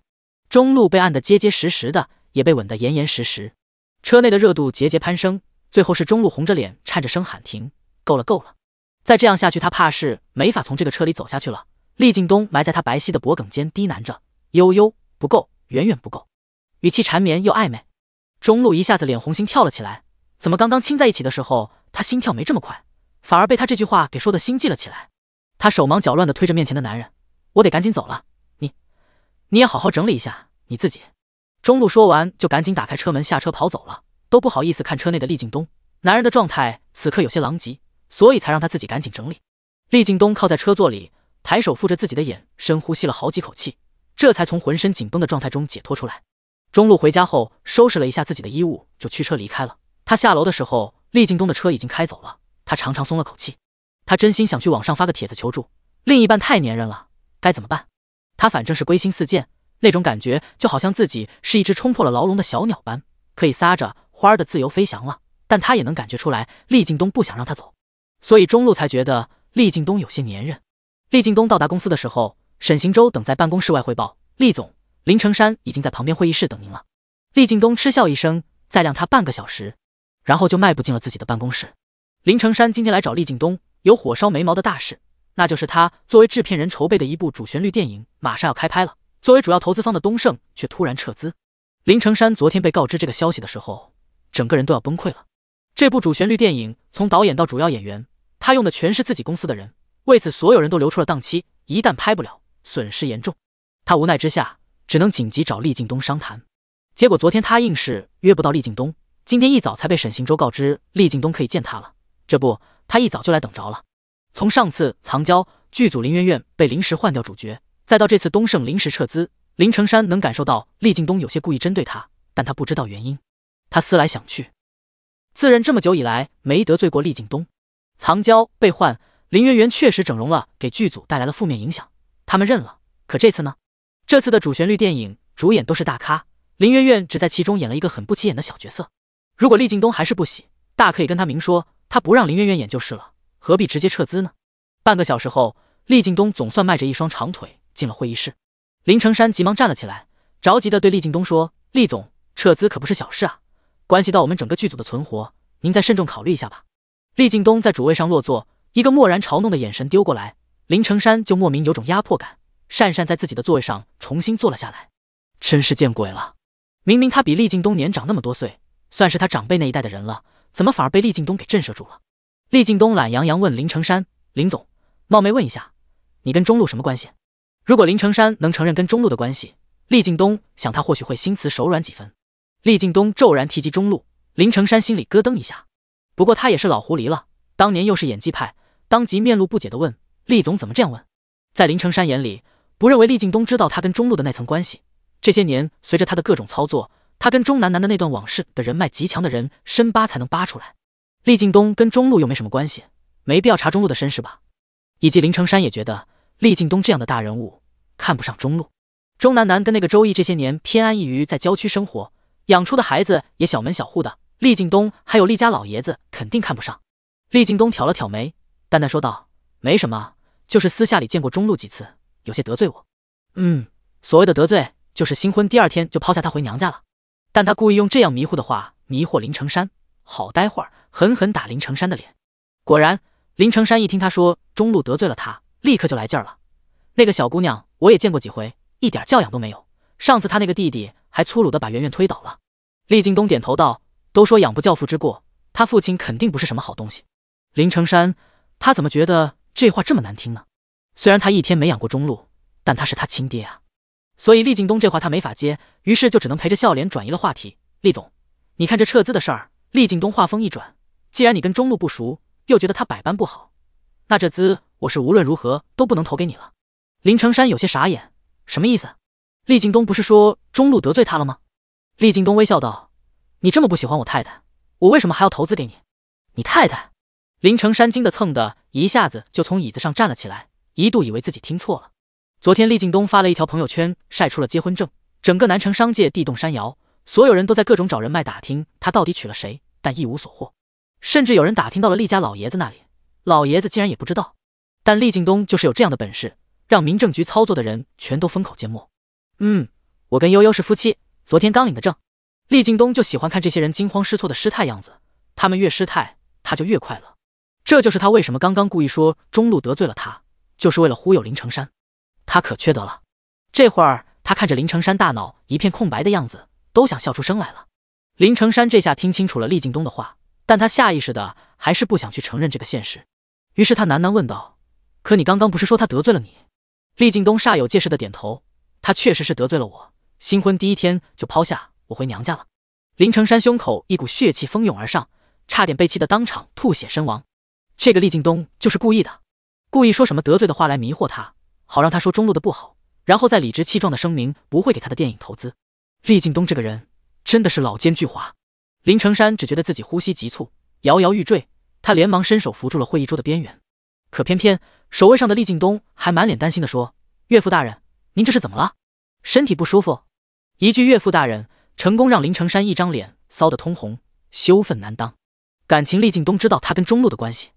中路被按得结结实实的，也被吻得严严实实，车内的热度节节攀升，最后是中路红着脸，颤着声喊停，够了够了，再这样下去他怕是没法从这个车里走下去了。厉敬东埋在他白皙的脖颈间低喃着。悠悠不够，远远不够，语气缠绵又暧昧。中路一下子脸红心跳了起来，怎么刚刚亲在一起的时候他心跳没这么快，反而被他这句话给说的心悸了起来。他手忙脚乱的推着面前的男人，我得赶紧走了，你你也好好整理一下你自己。中路说完就赶紧打开车门下车跑走了，都不好意思看车内的厉敬东。男人的状态此刻有些狼藉，所以才让他自己赶紧整理。厉敬东靠在车座里，抬手覆着自己的眼，深呼吸了好几口气。这才从浑身紧绷的状态中解脱出来。中路回家后收拾了一下自己的衣物，就驱车离开了。他下楼的时候，厉敬东的车已经开走了，他长长松了口气。他真心想去网上发个帖子求助，另一半太粘人了，该怎么办？他反正是归心似箭，那种感觉就好像自己是一只冲破了牢笼的小鸟般，可以撒着花儿的自由飞翔了。但他也能感觉出来，厉敬东不想让他走，所以中路才觉得厉敬东有些粘人。厉敬东到达公司的时候。沈行舟等在办公室外汇报，厉总，林成山已经在旁边会议室等您了。厉敬东嗤笑一声，再晾他半个小时，然后就迈步进了自己的办公室。林成山今天来找厉敬东，有火烧眉毛的大事，那就是他作为制片人筹备的一部主旋律电影马上要开拍了。作为主要投资方的东盛却突然撤资。林成山昨天被告知这个消息的时候，整个人都要崩溃了。这部主旋律电影从导演到主要演员，他用的全是自己公司的人，为此所有人都留出了档期，一旦拍不了。损失严重，他无奈之下只能紧急找厉敬东商谈。结果昨天他硬是约不到厉敬东，今天一早才被沈行舟告知厉敬东可以见他了。这不，他一早就来等着了。从上次《藏娇》剧组林媛媛被临时换掉主角，再到这次东盛临时撤资，林成山能感受到厉敬东有些故意针对他，但他不知道原因。他思来想去，自认这么久以来没得罪过厉敬东，《藏娇》被换林媛媛确实整容了，给剧组带来了负面影响。他们认了，可这次呢？这次的主旋律电影主演都是大咖，林媛媛只在其中演了一个很不起眼的小角色。如果厉敬东还是不喜，大可以跟他明说，他不让林媛媛演就是了，何必直接撤资呢？半个小时后，厉敬东总算迈着一双长腿进了会议室。林成山急忙站了起来，着急的对厉敬东说：“厉总，撤资可不是小事啊，关系到我们整个剧组的存活，您再慎重考虑一下吧。”厉敬东在主位上落座，一个漠然嘲弄的眼神丢过来。林成山就莫名有种压迫感，讪讪在自己的座位上重新坐了下来。真是见鬼了！明明他比厉敬东年长那么多岁，算是他长辈那一代的人了，怎么反而被厉敬东给震慑住了？厉敬东懒洋洋问林成山：“林总，冒昧问一下，你跟中路什么关系？”如果林成山能承认跟中路的关系，厉敬东想他或许会心慈手软几分。厉敬东骤然提及中路，林成山心里咯噔一下。不过他也是老狐狸了，当年又是演技派，当即面露不解的问。厉总怎么这样问？在林成山眼里，不认为厉敬东知道他跟中路的那层关系。这些年，随着他的各种操作，他跟钟南南的那段往事的人脉极强的人深扒才能扒出来。厉敬东跟中路又没什么关系，没必要查中路的身世吧？以及林成山也觉得，厉敬东这样的大人物看不上中路。钟南南跟那个周易这些年偏安一隅在郊区生活，养出的孩子也小门小户的。厉敬东还有厉家老爷子肯定看不上。厉敬东挑了挑眉，淡淡说道：“没什么。”就是私下里见过中路几次，有些得罪我。嗯，所谓的得罪，就是新婚第二天就抛下他回娘家了。但他故意用这样迷糊的话迷惑林成山，好待会儿狠狠打林成山的脸。果然，林成山一听他说中路得罪了他，立刻就来劲儿了。那个小姑娘我也见过几回，一点教养都没有。上次他那个弟弟还粗鲁的把圆圆推倒了。厉敬东点头道：“都说养不教父之过，他父亲肯定不是什么好东西。”林成山，他怎么觉得？这话这么难听呢？虽然他一天没养过中路，但他是他亲爹啊，所以厉劲东这话他没法接，于是就只能陪着笑脸转移了话题。厉总，你看这撤资的事儿。厉劲东话锋一转，既然你跟中路不熟，又觉得他百般不好，那这资我是无论如何都不能投给你了。林成山有些傻眼，什么意思？厉劲东不是说中路得罪他了吗？厉劲东微笑道：“你这么不喜欢我太太，我为什么还要投资给你？你太太？”林成山惊得蹭的一下子就从椅子上站了起来，一度以为自己听错了。昨天厉敬东发了一条朋友圈，晒出了结婚证，整个南城商界地动山摇，所有人都在各种找人脉打听他到底娶了谁，但一无所获。甚至有人打听到了厉家老爷子那里，老爷子竟然也不知道。但厉敬东就是有这样的本事，让民政局操作的人全都封口缄默。嗯，我跟悠悠是夫妻，昨天刚领的证。厉敬东就喜欢看这些人惊慌失措的失态样子，他们越失态，他就越快乐。这就是他为什么刚刚故意说中路得罪了他，就是为了忽悠林成山。他可缺德了。这会儿他看着林成山大脑一片空白的样子，都想笑出声来了。林成山这下听清楚了厉敬东的话，但他下意识的还是不想去承认这个现实。于是他喃喃问道：“可你刚刚不是说他得罪了你？”厉敬东煞有介事的点头：“他确实是得罪了我，新婚第一天就抛下我回娘家了。”林成山胸口一股血气蜂涌而上，差点被气得当场吐血身亡。这个厉敬东就是故意的，故意说什么得罪的话来迷惑他，好让他说中路的不好，然后再理直气壮的声明不会给他的电影投资。厉敬东这个人真的是老奸巨猾。林成山只觉得自己呼吸急促，摇摇欲坠，他连忙伸手扶住了会议桌的边缘。可偏偏守卫上的厉敬东还满脸担心的说：“岳父大人，您这是怎么了？身体不舒服？”一句岳父大人，成功让林成山一张脸骚得通红，羞愤难当。感情厉敬东知道他跟中路的关系。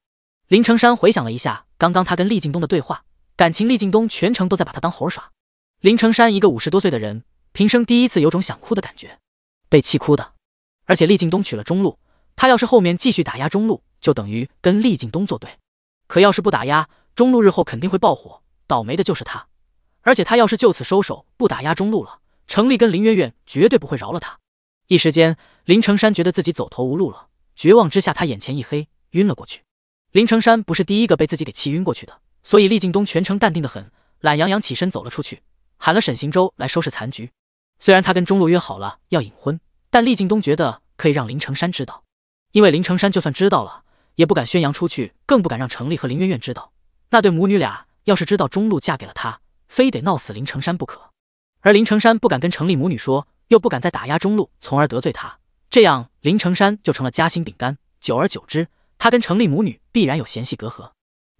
林成山回想了一下刚刚他跟厉靳东的对话，感情厉靳东全程都在把他当猴耍。林成山一个五十多岁的人，平生第一次有种想哭的感觉，被气哭的。而且厉靳东娶了中路，他要是后面继续打压中路，就等于跟厉靳东作对。可要是不打压中路，日后肯定会爆火，倒霉的就是他。而且他要是就此收手，不打压中路了，程丽跟林远远绝对不会饶了他。一时间，林成山觉得自己走投无路了，绝望之下，他眼前一黑，晕了过去。林成山不是第一个被自己给气晕过去的，所以厉敬东全程淡定的很，懒洋洋起身走了出去，喊了沈行舟来收拾残局。虽然他跟中路约好了要隐婚，但厉敬东觉得可以让林成山知道，因为林成山就算知道了，也不敢宣扬出去，更不敢让程丽和林媛媛知道。那对母女俩要是知道中路嫁给了他，非得闹死林成山不可。而林成山不敢跟程丽母女说，又不敢再打压中路，从而得罪他，这样林成山就成了夹心饼干，久而久之。他跟程丽母女必然有嫌隙隔阂，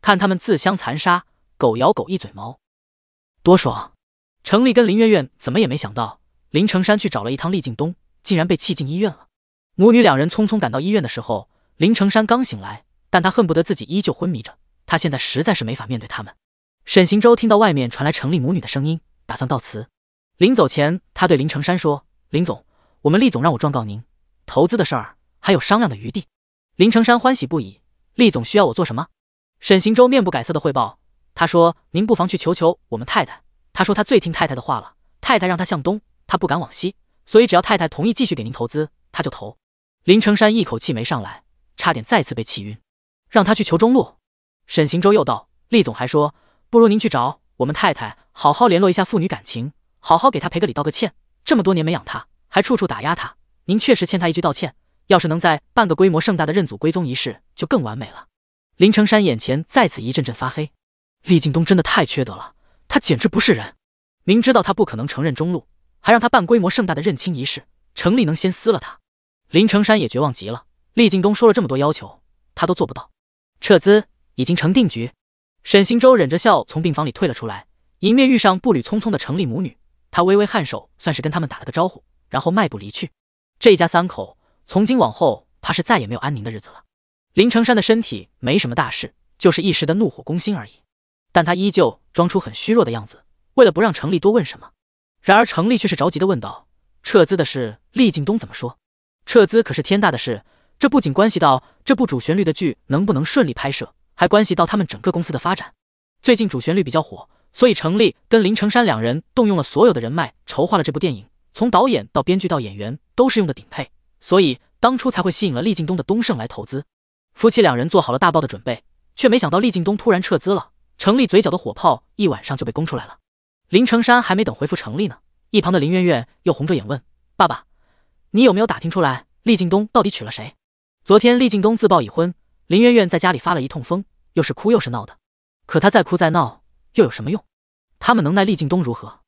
看他们自相残杀，狗咬狗一嘴毛，多爽！程丽跟林媛媛怎么也没想到，林成山去找了一趟厉敬东，竟然被气进医院了。母女两人匆匆赶到医院的时候，林成山刚醒来，但他恨不得自己依旧昏迷着。他现在实在是没法面对他们。沈行舟听到外面传来程丽母女的声音，打算告辞。临走前，他对林成山说：“林总，我们厉总让我状告您，投资的事儿还有商量的余地。”林成山欢喜不已，厉总需要我做什么？沈行舟面不改色的汇报，他说：“您不妨去求求我们太太，他说他最听太太的话了，太太让他向东，他不敢往西，所以只要太太同意继续给您投资，他就投。”林成山一口气没上来，差点再次被气晕。让他去求中路，沈行舟又道：“厉总还说，不如您去找我们太太，好好联络一下父女感情，好好给他赔个礼，道个歉，这么多年没养他，还处处打压他，您确实欠他一句道歉。”要是能在办个规模盛大的认祖归宗仪式，就更完美了。林成山眼前再次一阵阵发黑，厉敬东真的太缺德了，他简直不是人！明知道他不可能承认中路，还让他办规模盛大的认亲仪式。程立能先撕了他，林成山也绝望极了。厉敬东说了这么多要求，他都做不到，撤资已经成定局。沈行舟忍着笑从病房里退了出来，迎面遇上步履匆匆的程立母女，他微微颔首，算是跟他们打了个招呼，然后迈步离去。这一家三口。从今往后，怕是再也没有安宁的日子了。林成山的身体没什么大事，就是一时的怒火攻心而已。但他依旧装出很虚弱的样子，为了不让程立多问什么。然而程立却是着急的问道：“撤资的事，厉劲东怎么说？”撤资可是天大的事，这不仅关系到这部主旋律的剧能不能顺利拍摄，还关系到他们整个公司的发展。最近主旋律比较火，所以程立跟林成山两人动用了所有的人脉，筹划了这部电影，从导演到编剧到演员都是用的顶配。所以当初才会吸引了厉敬东的东盛来投资，夫妻两人做好了大爆的准备，却没想到厉敬东突然撤资了。程立嘴角的火炮一晚上就被攻出来了。林成山还没等回复程立呢，一旁的林媛媛又红着眼问：“爸爸，你有没有打听出来厉敬东到底娶了谁？”昨天厉敬东自曝已婚，林媛媛在家里发了一通疯，又是哭又是闹的。可他再哭再闹又有什么用？他们能奈厉敬东如何？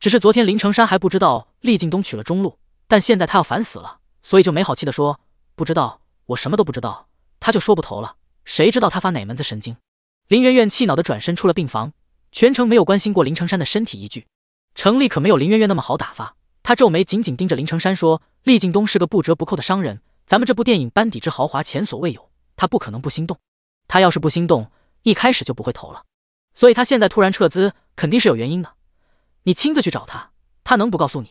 只是昨天林成山还不知道厉敬东娶了中路，但现在他要烦死了。所以就没好气的说：“不知道，我什么都不知道。”他就说不投了，谁知道他发哪门子神经？林媛媛气恼的转身出了病房，全程没有关心过林成山的身体一句。程立可没有林媛媛那么好打发，他皱眉紧紧盯着林成山说：“厉敬东是个不折不扣的商人，咱们这部电影班底之豪华前所未有，他不可能不心动。他要是不心动，一开始就不会投了。所以他现在突然撤资，肯定是有原因的。你亲自去找他，他能不告诉你？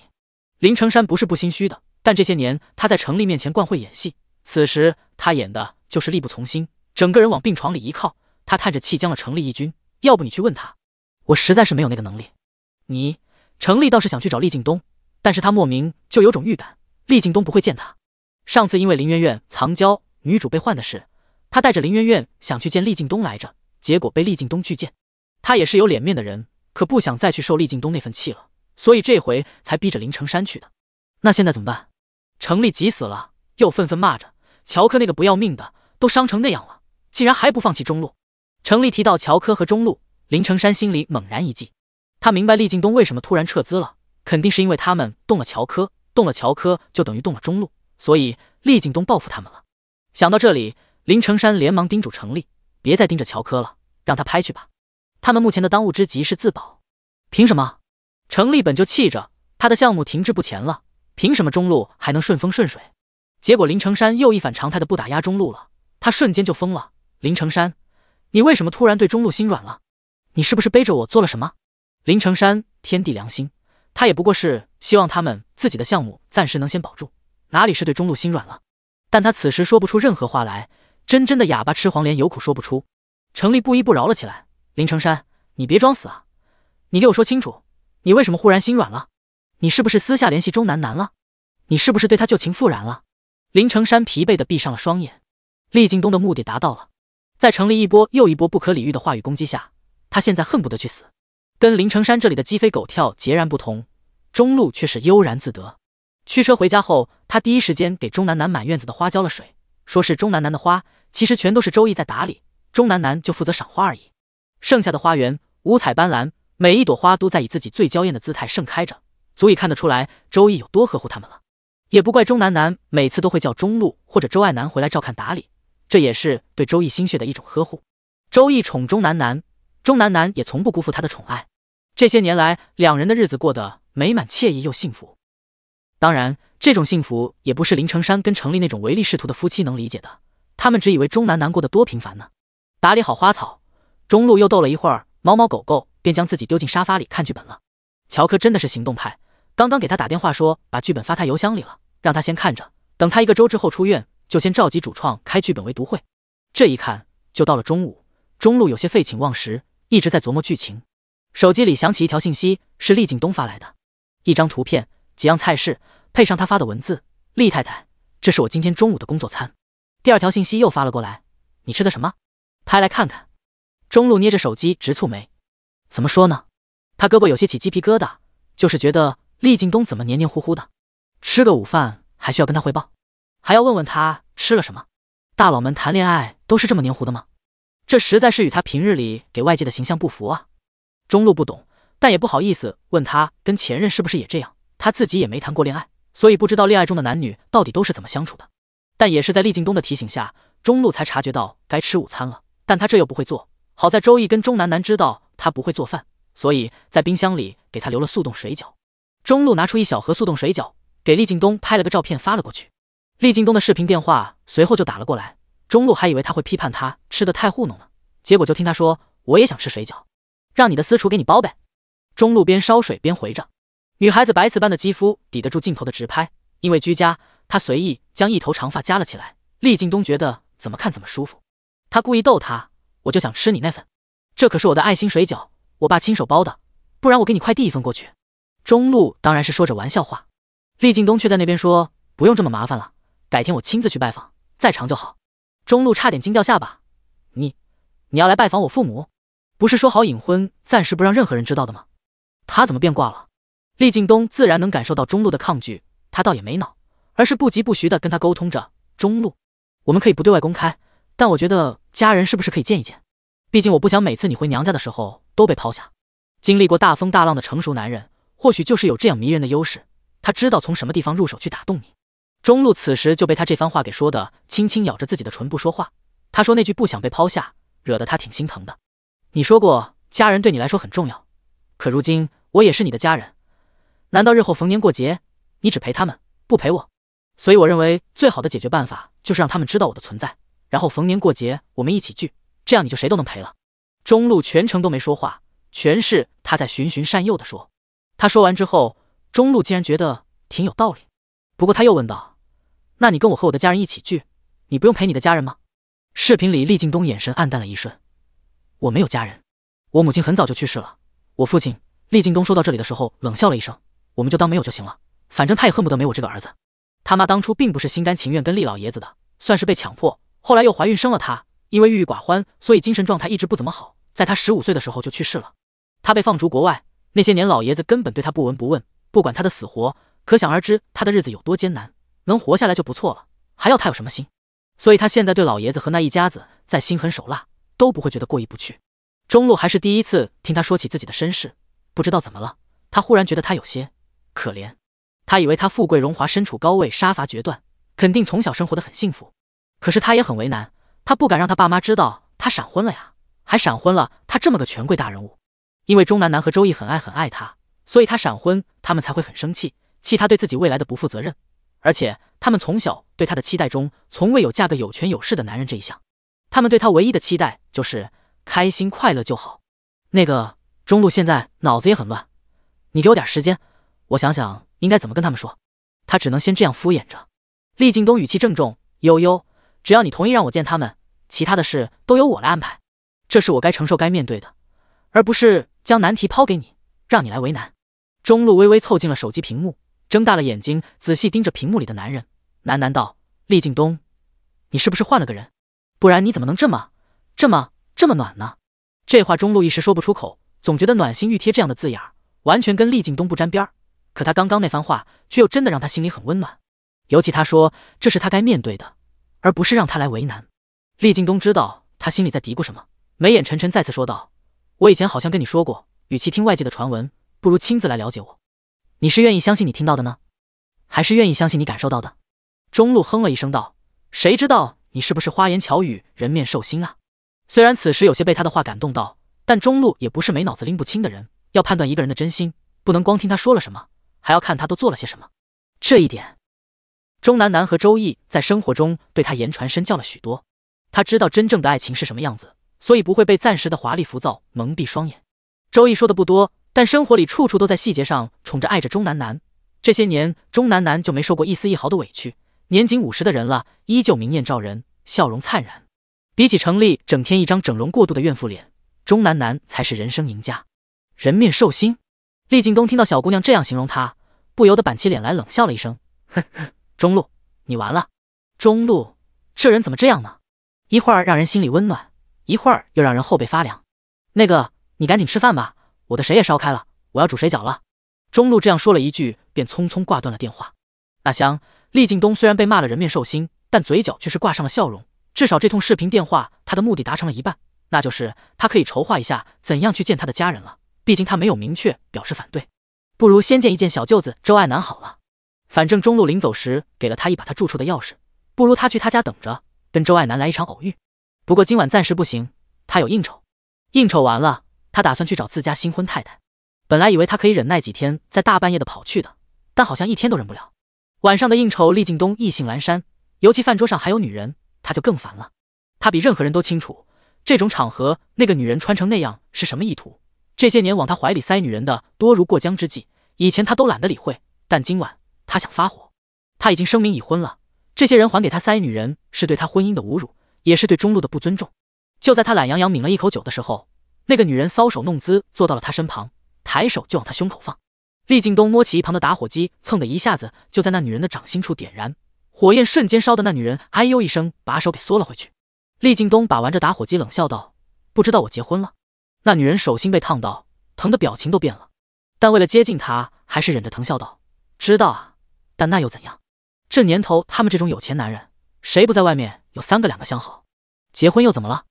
林成山不是不心虚的。”但这些年他在程立面前惯会演戏，此时他演的就是力不从心，整个人往病床里一靠，他叹着气将了程立一军。要不你去问他，我实在是没有那个能力。你程立倒是想去找厉敬东，但是他莫名就有种预感，厉敬东不会见他。上次因为林媛媛藏娇女主被换的事，他带着林媛媛想去见厉敬东来着，结果被厉敬东拒见。他也是有脸面的人，可不想再去受厉敬东那份气了，所以这回才逼着林成山去的。那现在怎么办？程立急死了，又愤愤骂着：“乔科那个不要命的，都伤成那样了，竟然还不放弃中路！”程立提到乔科和中路，林成山心里猛然一悸。他明白厉敬东为什么突然撤资了，肯定是因为他们动了乔科，动了乔科就等于动了中路，所以厉敬东报复他们了。想到这里，林成山连忙叮嘱程立：“别再盯着乔科了，让他拍去吧。他们目前的当务之急是自保。”凭什么？程立本就气着，他的项目停滞不前了。凭什么中路还能顺风顺水？结果林成山又一反常态的不打压中路了，他瞬间就疯了。林成山，你为什么突然对中路心软了？你是不是背着我做了什么？林成山，天地良心，他也不过是希望他们自己的项目暂时能先保住，哪里是对中路心软了？但他此时说不出任何话来，真真的哑巴吃黄连，有苦说不出。程立不依不饶了起来：“林成山，你别装死啊，你给我说清楚，你为什么忽然心软了？”你是不是私下联系钟南南了？你是不是对他旧情复燃了？林成山疲惫的闭上了双眼。厉敬东的目的达到了，在成立一波又一波不可理喻的话语攻击下，他现在恨不得去死。跟林成山这里的鸡飞狗跳截然不同，中路却是悠然自得。驱车回家后，他第一时间给钟南南满院子的花浇了水，说是钟南南的花，其实全都是周易在打理，钟南南就负责赏花而已。剩下的花园五彩斑斓，每一朵花都在以自己最娇艳的姿态盛开着。足以看得出来，周易有多呵护他们了。也不怪钟楠楠每次都会叫钟露或者周爱楠回来照看打理，这也是对周易心血的一种呵护。周易宠钟楠楠，钟楠楠也从不辜负他的宠爱。这些年来，两人的日子过得美满、惬意又幸福。当然，这种幸福也不是林成山跟程立那种唯利是图的夫妻能理解的。他们只以为钟楠楠过得多平凡呢。打理好花草，钟露又逗了一会儿猫猫狗狗，便将自己丢进沙发里看剧本了。乔柯真的是行动派。刚刚给他打电话说，把剧本发他邮箱里了，让他先看着。等他一个周之后出院，就先召集主创开剧本围读会。这一看就到了中午，中路有些废寝忘食，一直在琢磨剧情。手机里响起一条信息，是厉景东发来的，一张图片，几样菜式，配上他发的文字：“厉太太，这是我今天中午的工作餐。”第二条信息又发了过来：“你吃的什么？拍来看看。”中路捏着手机直蹙眉，怎么说呢？他胳膊有些起鸡皮疙瘩，就是觉得。厉敬东怎么黏黏糊糊的？吃个午饭还需要跟他汇报，还要问问他吃了什么？大佬们谈恋爱都是这么黏糊的吗？这实在是与他平日里给外界的形象不符啊！中路不懂，但也不好意思问他跟前任是不是也这样。他自己也没谈过恋爱，所以不知道恋爱中的男女到底都是怎么相处的。但也是在厉敬东的提醒下，中路才察觉到该吃午餐了。但他这又不会做，好在周易跟钟楠楠知道他不会做饭，所以在冰箱里给他留了速冻水饺。中路拿出一小盒速冻水饺，给厉靳东拍了个照片发了过去。厉靳东的视频电话随后就打了过来。中路还以为他会批判他吃的太糊弄了，结果就听他说：“我也想吃水饺，让你的私厨给你包呗。”中路边烧水边回着，女孩子白瓷般的肌肤抵得住镜头的直拍。因为居家，她随意将一头长发夹了起来。厉靳东觉得怎么看怎么舒服，他故意逗她：“我就想吃你那份，这可是我的爱心水饺，我爸亲手包的，不然我给你快递一份过去。”中路当然是说着玩笑话，厉敬东却在那边说：“不用这么麻烦了，改天我亲自去拜访，再尝就好。”中路差点惊掉下巴，“你，你要来拜访我父母？不是说好隐婚，暂时不让任何人知道的吗？他怎么变卦了？”厉敬东自然能感受到中路的抗拒，他倒也没恼，而是不疾不徐地跟他沟通着：“中路，我们可以不对外公开，但我觉得家人是不是可以见一见？毕竟我不想每次你回娘家的时候都被抛下。经历过大风大浪的成熟男人。”或许就是有这样迷人的优势，他知道从什么地方入手去打动你。中路此时就被他这番话给说的，轻轻咬着自己的唇不说话。他说那句不想被抛下，惹得他挺心疼的。你说过家人对你来说很重要，可如今我也是你的家人，难道日后逢年过节你只陪他们不陪我？所以我认为最好的解决办法就是让他们知道我的存在，然后逢年过节我们一起聚，这样你就谁都能陪了。中路全程都没说话，全是他在循循善诱的说。他说完之后，中路竟然觉得挺有道理。不过他又问道：“那你跟我和我的家人一起聚，你不用陪你的家人吗？”视频里，厉敬东眼神黯淡了一瞬：“我没有家人，我母亲很早就去世了。我父亲……”厉敬东说到这里的时候冷笑了一声：“我们就当没有就行了，反正他也恨不得没我这个儿子。他妈当初并不是心甘情愿跟厉老爷子的，算是被强迫。后来又怀孕生了他，因为郁郁寡欢，所以精神状态一直不怎么好。在他十五岁的时候就去世了，他被放逐国外。”那些年老爷子根本对他不闻不问，不管他的死活，可想而知他的日子有多艰难，能活下来就不错了，还要他有什么心？所以他现在对老爷子和那一家子再心狠手辣都不会觉得过意不去。中路还是第一次听他说起自己的身世，不知道怎么了，他忽然觉得他有些可怜。他以为他富贵荣华，身处高位，杀伐决断，肯定从小生活的很幸福。可是他也很为难，他不敢让他爸妈知道他闪婚了呀，还闪婚了他这么个权贵大人物。因为钟南南和周易很爱很爱他，所以他闪婚，他们才会很生气，气他对自己未来的不负责任。而且他们从小对他的期待中，从未有嫁个有权有势的男人这一项。他们对他唯一的期待就是开心快乐就好。那个中路现在脑子也很乱，你给我点时间，我想想应该怎么跟他们说。他只能先这样敷衍着。厉敬东语气郑重：“悠悠，只要你同意让我见他们，其他的事都由我来安排。这是我该承受、该面对的。”而不是将难题抛给你，让你来为难。中路微微凑近了手机屏幕，睁大了眼睛，仔细盯着屏幕里的男人，喃喃道：“厉敬东，你是不是换了个人？不然你怎么能这么、这么、这么暖呢？”这话中路一时说不出口，总觉得“暖心欲贴”这样的字眼完全跟厉敬东不沾边儿。可他刚刚那番话却又真的让他心里很温暖。尤其他说这是他该面对的，而不是让他来为难。厉敬东知道他心里在嘀咕什么，眉眼沉沉，再次说道。我以前好像跟你说过，与其听外界的传闻，不如亲自来了解我。你是愿意相信你听到的呢，还是愿意相信你感受到的？中路哼了一声道：“谁知道你是不是花言巧语、人面兽心啊？”虽然此时有些被他的话感动到，但中路也不是没脑子拎不清的人。要判断一个人的真心，不能光听他说了什么，还要看他都做了些什么。这一点，钟南南和周易在生活中对他言传身教了许多，他知道真正的爱情是什么样子。所以不会被暂时的华丽浮躁蒙蔽双眼。周易说的不多，但生活里处处都在细节上宠着爱着钟南南。这些年，钟南南就没受过一丝一毫的委屈。年仅五十的人了，依旧明艳照人，笑容灿然。比起程丽，整天一张整容过度的怨妇脸，钟南南才是人生赢家，人面兽心。厉劲东听到小姑娘这样形容他，不由得板起脸来冷笑了一声：“哼，哼，中路，你完了。中路，这人怎么这样呢？一会儿让人心里温暖。”一会儿又让人后背发凉，那个你赶紧吃饭吧，我的水也烧开了，我要煮水饺了。中路这样说了一句，便匆匆挂断了电话。那香，厉敬东虽然被骂了人面兽心，但嘴角却是挂上了笑容。至少这通视频电话，他的目的达成了一半，那就是他可以筹划一下怎样去见他的家人了。毕竟他没有明确表示反对，不如先见一见小舅子周爱南好了。反正中路临走时给了他一把他住处的钥匙，不如他去他家等着，跟周爱南来一场偶遇。不过今晚暂时不行，他有应酬。应酬完了，他打算去找自家新婚太太。本来以为他可以忍耐几天，再大半夜的跑去的，但好像一天都忍不了。晚上的应酬，厉敬东意兴阑珊，尤其饭桌上还有女人，他就更烦了。他比任何人都清楚，这种场合那个女人穿成那样是什么意图。这些年往他怀里塞女人的多如过江之鲫，以前他都懒得理会，但今晚他想发火。他已经声明已婚了，这些人还给他塞女人是对他婚姻的侮辱。也是对中路的不尊重。就在他懒洋洋抿了一口酒的时候，那个女人搔首弄姿坐到了他身旁，抬手就往他胸口放。厉敬东摸起一旁的打火机，蹭的一下子就在那女人的掌心处点燃，火焰瞬间烧的那女人哎呦一声，把手给缩了回去。厉敬东把玩着打火机，冷笑道：“不知道我结婚了？”那女人手心被烫到，疼的表情都变了，但为了接近他，还是忍着疼笑道：“知道啊，但那又怎样？这年头，他们这种有钱男人。”谁不在外面有三个两个相好？结婚又怎么了？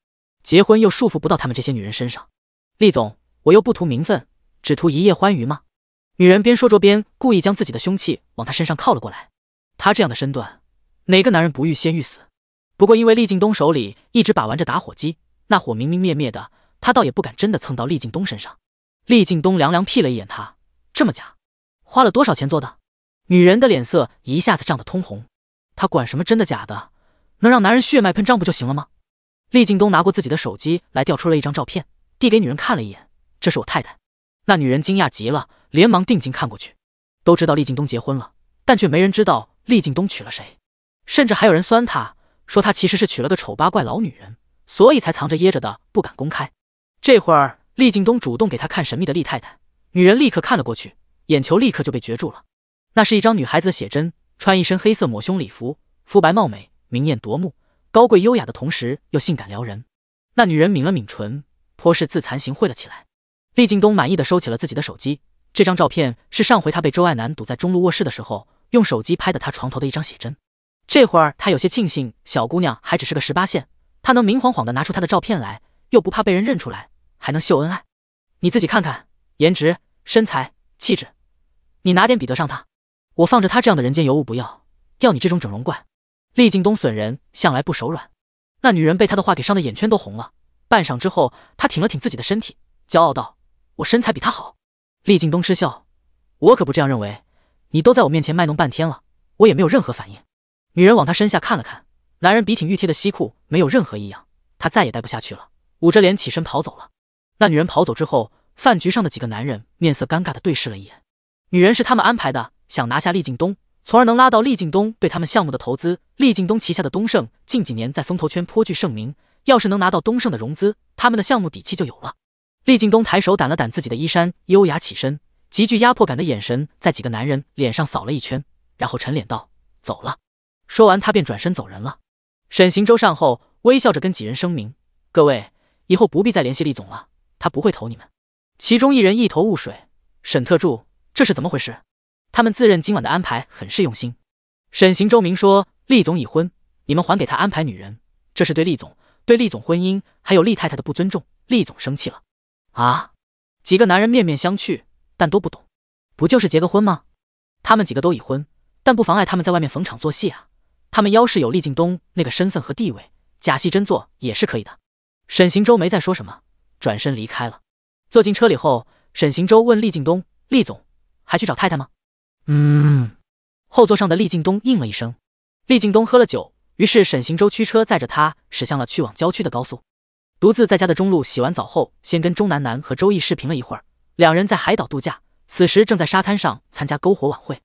结婚又束缚不到他们这些女人身上。厉总，我又不图名分，只图一夜欢愉吗？女人边说着边故意将自己的凶器往他身上靠了过来。他这样的身段，哪个男人不欲仙欲死？不过因为厉敬东手里一直把玩着打火机，那火明明灭灭的，他倒也不敢真的蹭到厉敬东身上。厉敬东凉凉瞥了一眼他，这么假，花了多少钱做的？女人的脸色一下子涨得通红。他管什么真的假的，能让男人血脉喷张不就行了吗？厉靳东拿过自己的手机来，调出了一张照片，递给女人看了一眼。这是我太太。那女人惊讶极了，连忙定睛看过去。都知道厉靳东结婚了，但却没人知道厉靳东娶了谁，甚至还有人酸他，说他其实是娶了个丑八怪老女人，所以才藏着掖着的不敢公开。这会儿，厉靳东主动给他看神秘的厉太太，女人立刻看了过去，眼球立刻就被攫住了。那是一张女孩子的写真。穿一身黑色抹胸礼服，肤白貌美，明艳夺目，高贵优雅的同时又性感撩人。那女人抿了抿唇，颇是自惭形秽了起来。厉敬东满意的收起了自己的手机，这张照片是上回他被周爱南堵在中路卧室的时候用手机拍的，他床头的一张写真。这会儿他有些庆幸，小姑娘还只是个十八线，他能明晃晃的拿出她的照片来，又不怕被人认出来，还能秀恩爱。你自己看看，颜值、身材、气质，你哪点比得上她？我放着他这样的人间尤物不要，要你这种整容怪。厉敬东损人向来不手软。那女人被他的话给伤得眼圈都红了，半晌之后，她挺了挺自己的身体，骄傲道：“我身材比他好。”厉敬东嗤笑：“我可不这样认为。你都在我面前卖弄半天了，我也没有任何反应。”女人往他身下看了看，男人笔挺欲贴的西裤没有任何异样，她再也待不下去了，捂着脸起身跑走了。那女人跑走之后，饭局上的几个男人面色尴尬的对视了一眼。女人是他们安排的。想拿下厉敬东，从而能拉到厉敬东对他们项目的投资。厉敬东旗下的东盛近几年在风投圈颇具盛名，要是能拿到东盛的融资，他们的项目底气就有了。厉敬东抬手掸了掸自己的衣衫，优雅起身，极具压迫感的眼神在几个男人脸上扫了一圈，然后沉脸道：“走了。”说完，他便转身走人了。沈行舟善后，微笑着跟几人声明：“各位以后不必再联系厉总了，他不会投你们。”其中一人一头雾水：“沈特助，这是怎么回事？”他们自认今晚的安排很是用心。沈行舟明说：“厉总已婚，你们还给他安排女人，这是对厉总、对厉总婚姻还有厉太太的不尊重。”厉总生气了啊！几个男人面面相觑，但都不懂，不就是结个婚吗？他们几个都已婚，但不妨碍他们在外面逢场作戏啊。他们要是有厉敬东那个身份和地位，假戏真做也是可以的。沈行舟没再说什么，转身离开了。坐进车里后，沈行舟问厉敬东：“厉总还去找太太吗？”嗯，后座上的厉靳东应了一声。厉靳东喝了酒，于是沈行舟驱车载着他驶向了去往郊区的高速。独自在家的中路洗完澡后，先跟钟楠楠和周毅视频了一会儿。两人在海岛度假，此时正在沙滩上参加篝火晚会。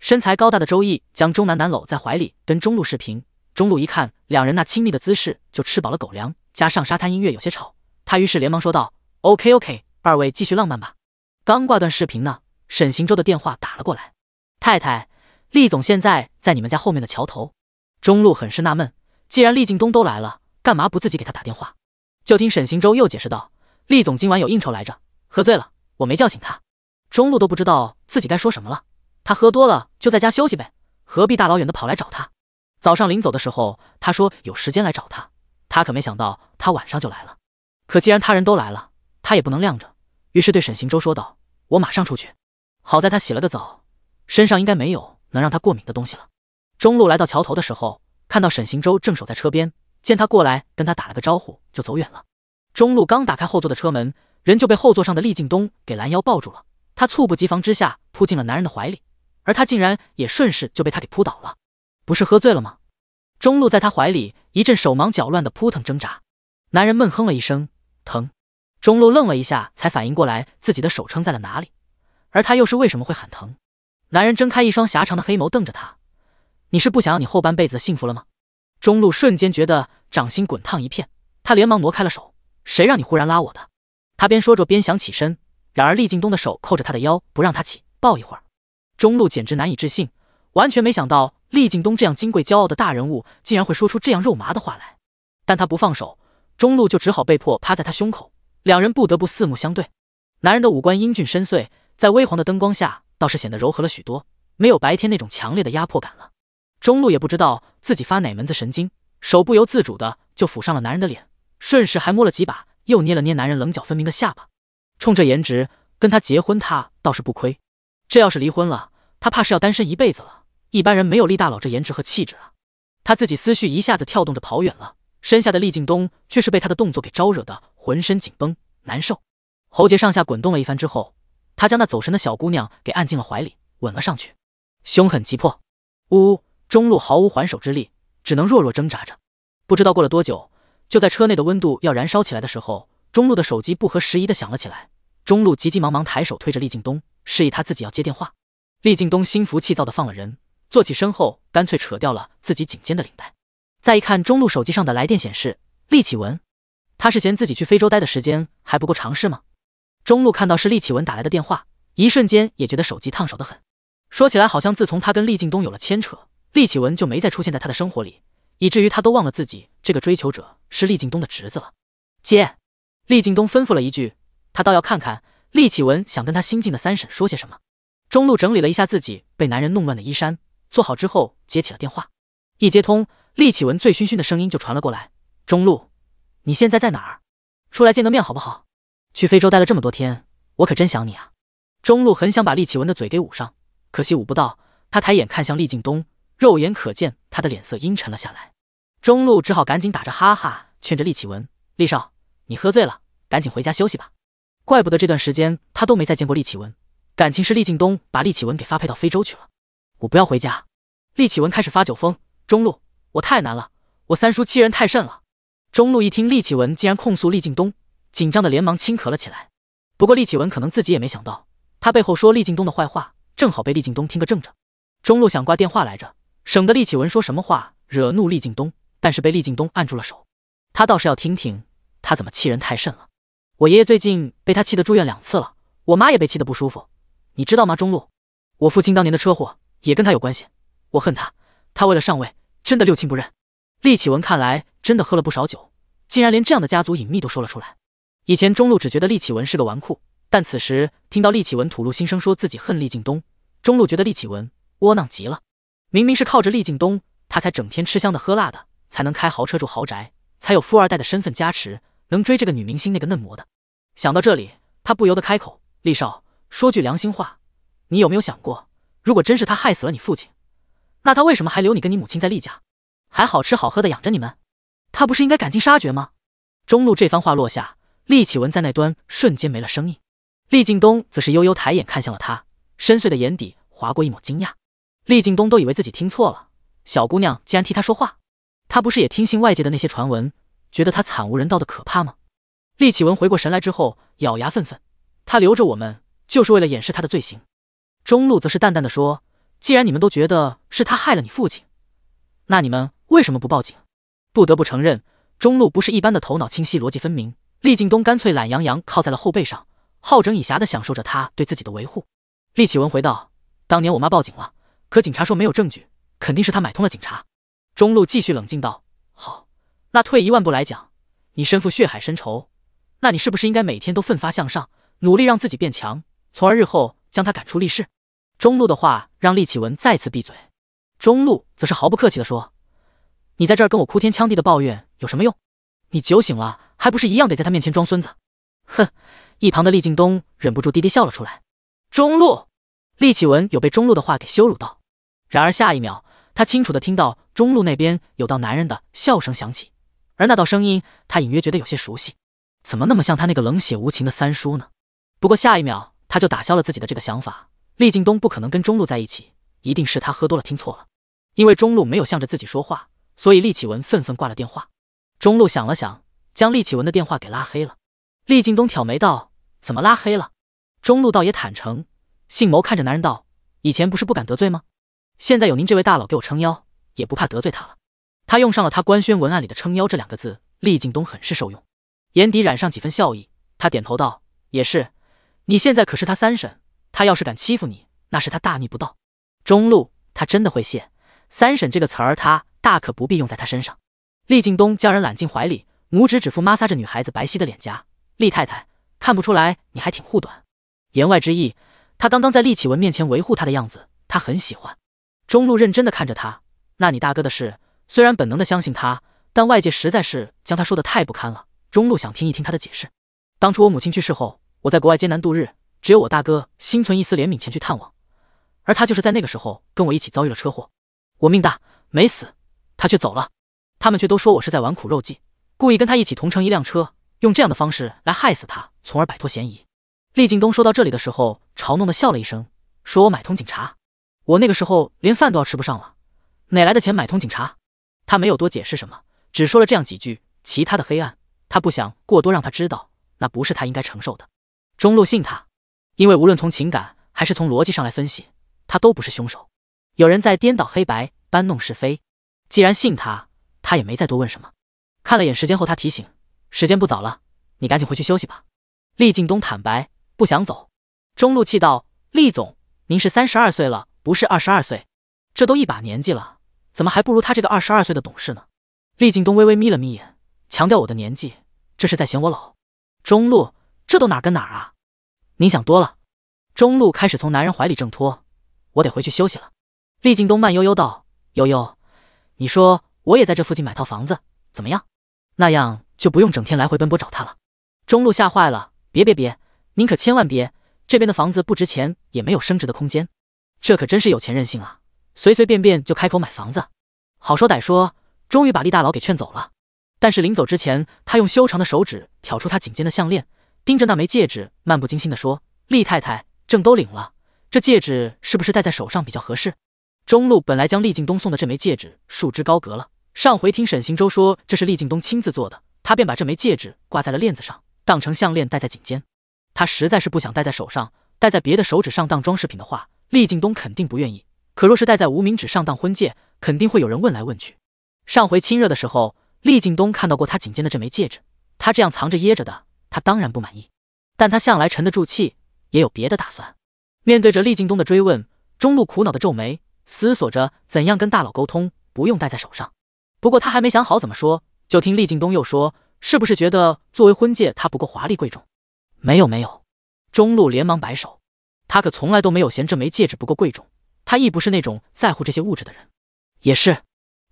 身材高大的周毅将钟楠楠搂在怀里，跟中路视频。中路一看两人那亲密的姿势，就吃饱了狗粮。加上沙滩音乐有些吵，他于是连忙说道：“OK OK，二位继续浪漫吧。”刚挂断视频呢，沈行舟的电话打了过来。太太，厉总现在在你们家后面的桥头。中路很是纳闷，既然厉敬东都来了，干嘛不自己给他打电话？就听沈行舟又解释道：“厉总今晚有应酬来着，喝醉了，我没叫醒他。”中路都不知道自己该说什么了。他喝多了就在家休息呗，何必大老远的跑来找他？早上临走的时候，他说有时间来找他，他可没想到他晚上就来了。可既然他人都来了，他也不能晾着，于是对沈行舟说道：“我马上出去。”好在他洗了个澡。身上应该没有能让他过敏的东西了。中路来到桥头的时候，看到沈行舟正守在车边，见他过来，跟他打了个招呼，就走远了。中路刚打开后座的车门，人就被后座上的厉敬东给拦腰抱住了。他猝不及防之下，扑进了男人的怀里，而他竟然也顺势就被他给扑倒了。不是喝醉了吗？中路在他怀里一阵手忙脚乱的扑腾挣扎，男人闷哼了一声，疼。中路愣了一下，才反应过来自己的手撑在了哪里，而他又是为什么会喊疼？男人睁开一双狭长的黑眸，瞪着他：“你是不想要你后半辈子的幸福了吗？”中路瞬间觉得掌心滚烫一片，他连忙挪开了手。谁让你忽然拉我的？他边说着边想起身，然而厉敬东的手扣着他的腰，不让他起，抱一会儿。中路简直难以置信，完全没想到厉敬东这样金贵骄傲的大人物，竟然会说出这样肉麻的话来。但他不放手，中路就只好被迫趴在他胸口，两人不得不四目相对。男人的五官英俊深邃，在微黄的灯光下。倒是显得柔和了许多，没有白天那种强烈的压迫感了。中路也不知道自己发哪门子神经，手不由自主的就抚上了男人的脸，顺势还摸了几把，又捏了捏男人棱角分明的下巴。冲这颜值，跟他结婚他倒是不亏。这要是离婚了，他怕是要单身一辈子了。一般人没有厉大佬这颜值和气质啊。他自己思绪一下子跳动着跑远了，身下的厉敬东却是被他的动作给招惹的浑身紧绷难受，喉结上下滚动了一番之后。他将那走神的小姑娘给按进了怀里，吻了上去，凶狠急迫。呜，中路毫无还手之力，只能弱弱挣扎着。不知道过了多久，就在车内的温度要燃烧起来的时候，中路的手机不合时宜的响了起来。中路急急忙忙抬手推着厉敬东，示意他自己要接电话。厉敬东心浮气躁的放了人，坐起身后，干脆扯掉了自己颈间的领带。再一看中路手机上的来电显示，厉启文，他是嫌自己去非洲待的时间还不够长是吗？中路看到是厉启文打来的电话，一瞬间也觉得手机烫手的很。说起来，好像自从他跟厉敬东有了牵扯，厉启文就没再出现在他的生活里，以至于他都忘了自己这个追求者是厉敬东的侄子了。姐，厉敬东吩咐了一句，他倒要看看厉启文想跟他新晋的三婶说些什么。中路整理了一下自己被男人弄乱的衣衫，做好之后接起了电话。一接通，厉启文醉醺醺的声音就传了过来：“中路，你现在在哪儿？出来见个面好不好？”去非洲待了这么多天，我可真想你啊！中路很想把厉启文的嘴给捂上，可惜捂不到。他抬眼看向厉敬东，肉眼可见他的脸色阴沉了下来。中路只好赶紧打着哈哈劝着厉启文：“厉少，你喝醉了，赶紧回家休息吧。”怪不得这段时间他都没再见过厉启文，感情是厉敬东把厉启文给发配到非洲去了。我不要回家！厉启文开始发酒疯：“中路，我太难了，我三叔欺人太甚了！”中路一听，厉启文竟然控诉厉敬东。紧张的连忙轻咳了起来，不过厉启文可能自己也没想到，他背后说厉敬东的坏话，正好被厉敬东听个正着。中路想挂电话来着，省得厉启文说什么话惹怒厉敬东，但是被厉敬东按住了手。他倒是要听听他怎么欺人太甚了。我爷爷最近被他气得住院两次了，我妈也被气得不舒服，你知道吗？中路，我父亲当年的车祸也跟他有关系。我恨他，他为了上位真的六亲不认。厉启文看来真的喝了不少酒，竟然连这样的家族隐秘都说了出来。以前中路只觉得厉启文是个纨绔，但此时听到厉启文吐露心声，说自己恨厉敬东，中路觉得厉启文窝囊极了。明明是靠着厉敬东，他才整天吃香的喝辣的，才能开豪车住豪宅，才有富二代的身份加持，能追这个女明星那个嫩模的。想到这里，他不由得开口：“厉少，说句良心话，你有没有想过，如果真是他害死了你父亲，那他为什么还留你跟你母亲在厉家，还好吃好喝的养着你们？他不是应该赶尽杀绝吗？”中路这番话落下。厉启文在那端瞬间没了声音，厉敬东则是悠悠抬眼看向了他，深邃的眼底划过一抹惊讶。厉敬东都以为自己听错了，小姑娘竟然替他说话。他不是也听信外界的那些传闻，觉得他惨无人道的可怕吗？厉启文回过神来之后，咬牙愤愤，他留着我们就是为了掩饰他的罪行。中路则是淡淡的说：“既然你们都觉得是他害了你父亲，那你们为什么不报警？”不得不承认，中路不是一般的头脑清晰、逻辑分明。厉敬东干脆懒洋洋靠在了后背上，好整以暇的享受着他对自己的维护。厉启文回道：“当年我妈报警了，可警察说没有证据，肯定是他买通了警察。”中路继续冷静道：“好，那退一万步来讲，你身负血海深仇，那你是不是应该每天都奋发向上，努力让自己变强，从而日后将他赶出厉氏？”中路的话让厉启文再次闭嘴，中路则是毫不客气的说：“你在这儿跟我哭天抢地的抱怨有什么用？你酒醒了。”还不是一样得在他面前装孙子，哼！一旁的厉敬东忍不住低低笑了出来。中路，厉启文有被中路的话给羞辱到。然而下一秒，他清楚的听到中路那边有道男人的笑声响起，而那道声音，他隐约觉得有些熟悉，怎么那么像他那个冷血无情的三叔呢？不过下一秒，他就打消了自己的这个想法，厉敬东不可能跟中路在一起，一定是他喝多了听错了。因为中路没有向着自己说话，所以厉启文愤愤挂了电话。中路想了想。将厉启文的电话给拉黑了。厉敬东挑眉道：“怎么拉黑了？”中路倒也坦诚，姓谋看着男人道：“以前不是不敢得罪吗？现在有您这位大佬给我撑腰，也不怕得罪他了。”他用上了他官宣文案里的“撑腰”这两个字，厉敬东很是受用，眼底染上几分笑意。他点头道：“也是，你现在可是他三婶，他要是敢欺负你，那是他大逆不道。”中路他真的会谢“三婶”这个词儿，他大可不必用在他身上。厉敬东将人揽进怀里。拇指指腹摩挲着女孩子白皙的脸颊，厉太太，看不出来你还挺护短。言外之意，他刚刚在厉启文面前维护他的样子，他很喜欢。中路认真的看着他，那你大哥的事，虽然本能的相信他，但外界实在是将他说的太不堪了。中路想听一听他的解释。当初我母亲去世后，我在国外艰难度日，只有我大哥心存一丝怜悯前去探望，而他就是在那个时候跟我一起遭遇了车祸。我命大没死，他却走了。他们却都说我是在玩苦肉计。故意跟他一起同乘一辆车，用这样的方式来害死他，从而摆脱嫌疑。厉敬东说到这里的时候，嘲弄的笑了一声，说：“我买通警察，我那个时候连饭都要吃不上了，哪来的钱买通警察？”他没有多解释什么，只说了这样几句。其他的黑暗，他不想过多让他知道，那不是他应该承受的。中路信他，因为无论从情感还是从逻辑上来分析，他都不是凶手。有人在颠倒黑白，搬弄是非。既然信他，他也没再多问什么。看了眼时间后，他提醒：“时间不早了，你赶紧回去休息吧。”厉敬东坦白：“不想走。”中路气道：“厉总，您是三十二岁了，不是二十二岁，这都一把年纪了，怎么还不如他这个二十二岁的懂事呢？”厉敬东微微眯了眯眼，强调：“我的年纪，这是在嫌我老。”中路：“这都哪跟哪啊？您想多了。”中路开始从男人怀里挣脱：“我得回去休息了。”厉敬东慢悠悠道：“悠悠，你说我也在这附近买套房子，怎么样？”那样就不用整天来回奔波找他了。中路吓坏了，别别别，您可千万别！这边的房子不值钱，也没有升值的空间。这可真是有钱任性啊，随随便便就开口买房子。好说歹说，终于把厉大佬给劝走了。但是临走之前，他用修长的手指挑出他颈间的项链，盯着那枚戒指，漫不经心地说：“厉太太，证都领了，这戒指是不是戴在手上比较合适？”中路本来将厉敬东送的这枚戒指束之高阁了。上回听沈行舟说这是厉敬东亲自做的，他便把这枚戒指挂在了链子上，当成项链戴在颈间。他实在是不想戴在手上，戴在别的手指上当装饰品的话，厉敬东肯定不愿意。可若是戴在无名指上当婚戒，肯定会有人问来问去。上回亲热的时候，厉敬东看到过他颈间的这枚戒指，他这样藏着掖着的，他当然不满意。但他向来沉得住气，也有别的打算。面对着厉敬东的追问，钟路苦恼的皱眉，思索着怎样跟大佬沟通，不用戴在手上。不过他还没想好怎么说，就听厉敬东又说：“是不是觉得作为婚戒它不够华丽贵重？”“没有没有。”中路连忙摆手。他可从来都没有嫌这枚戒指不够贵重，他亦不是那种在乎这些物质的人。也是，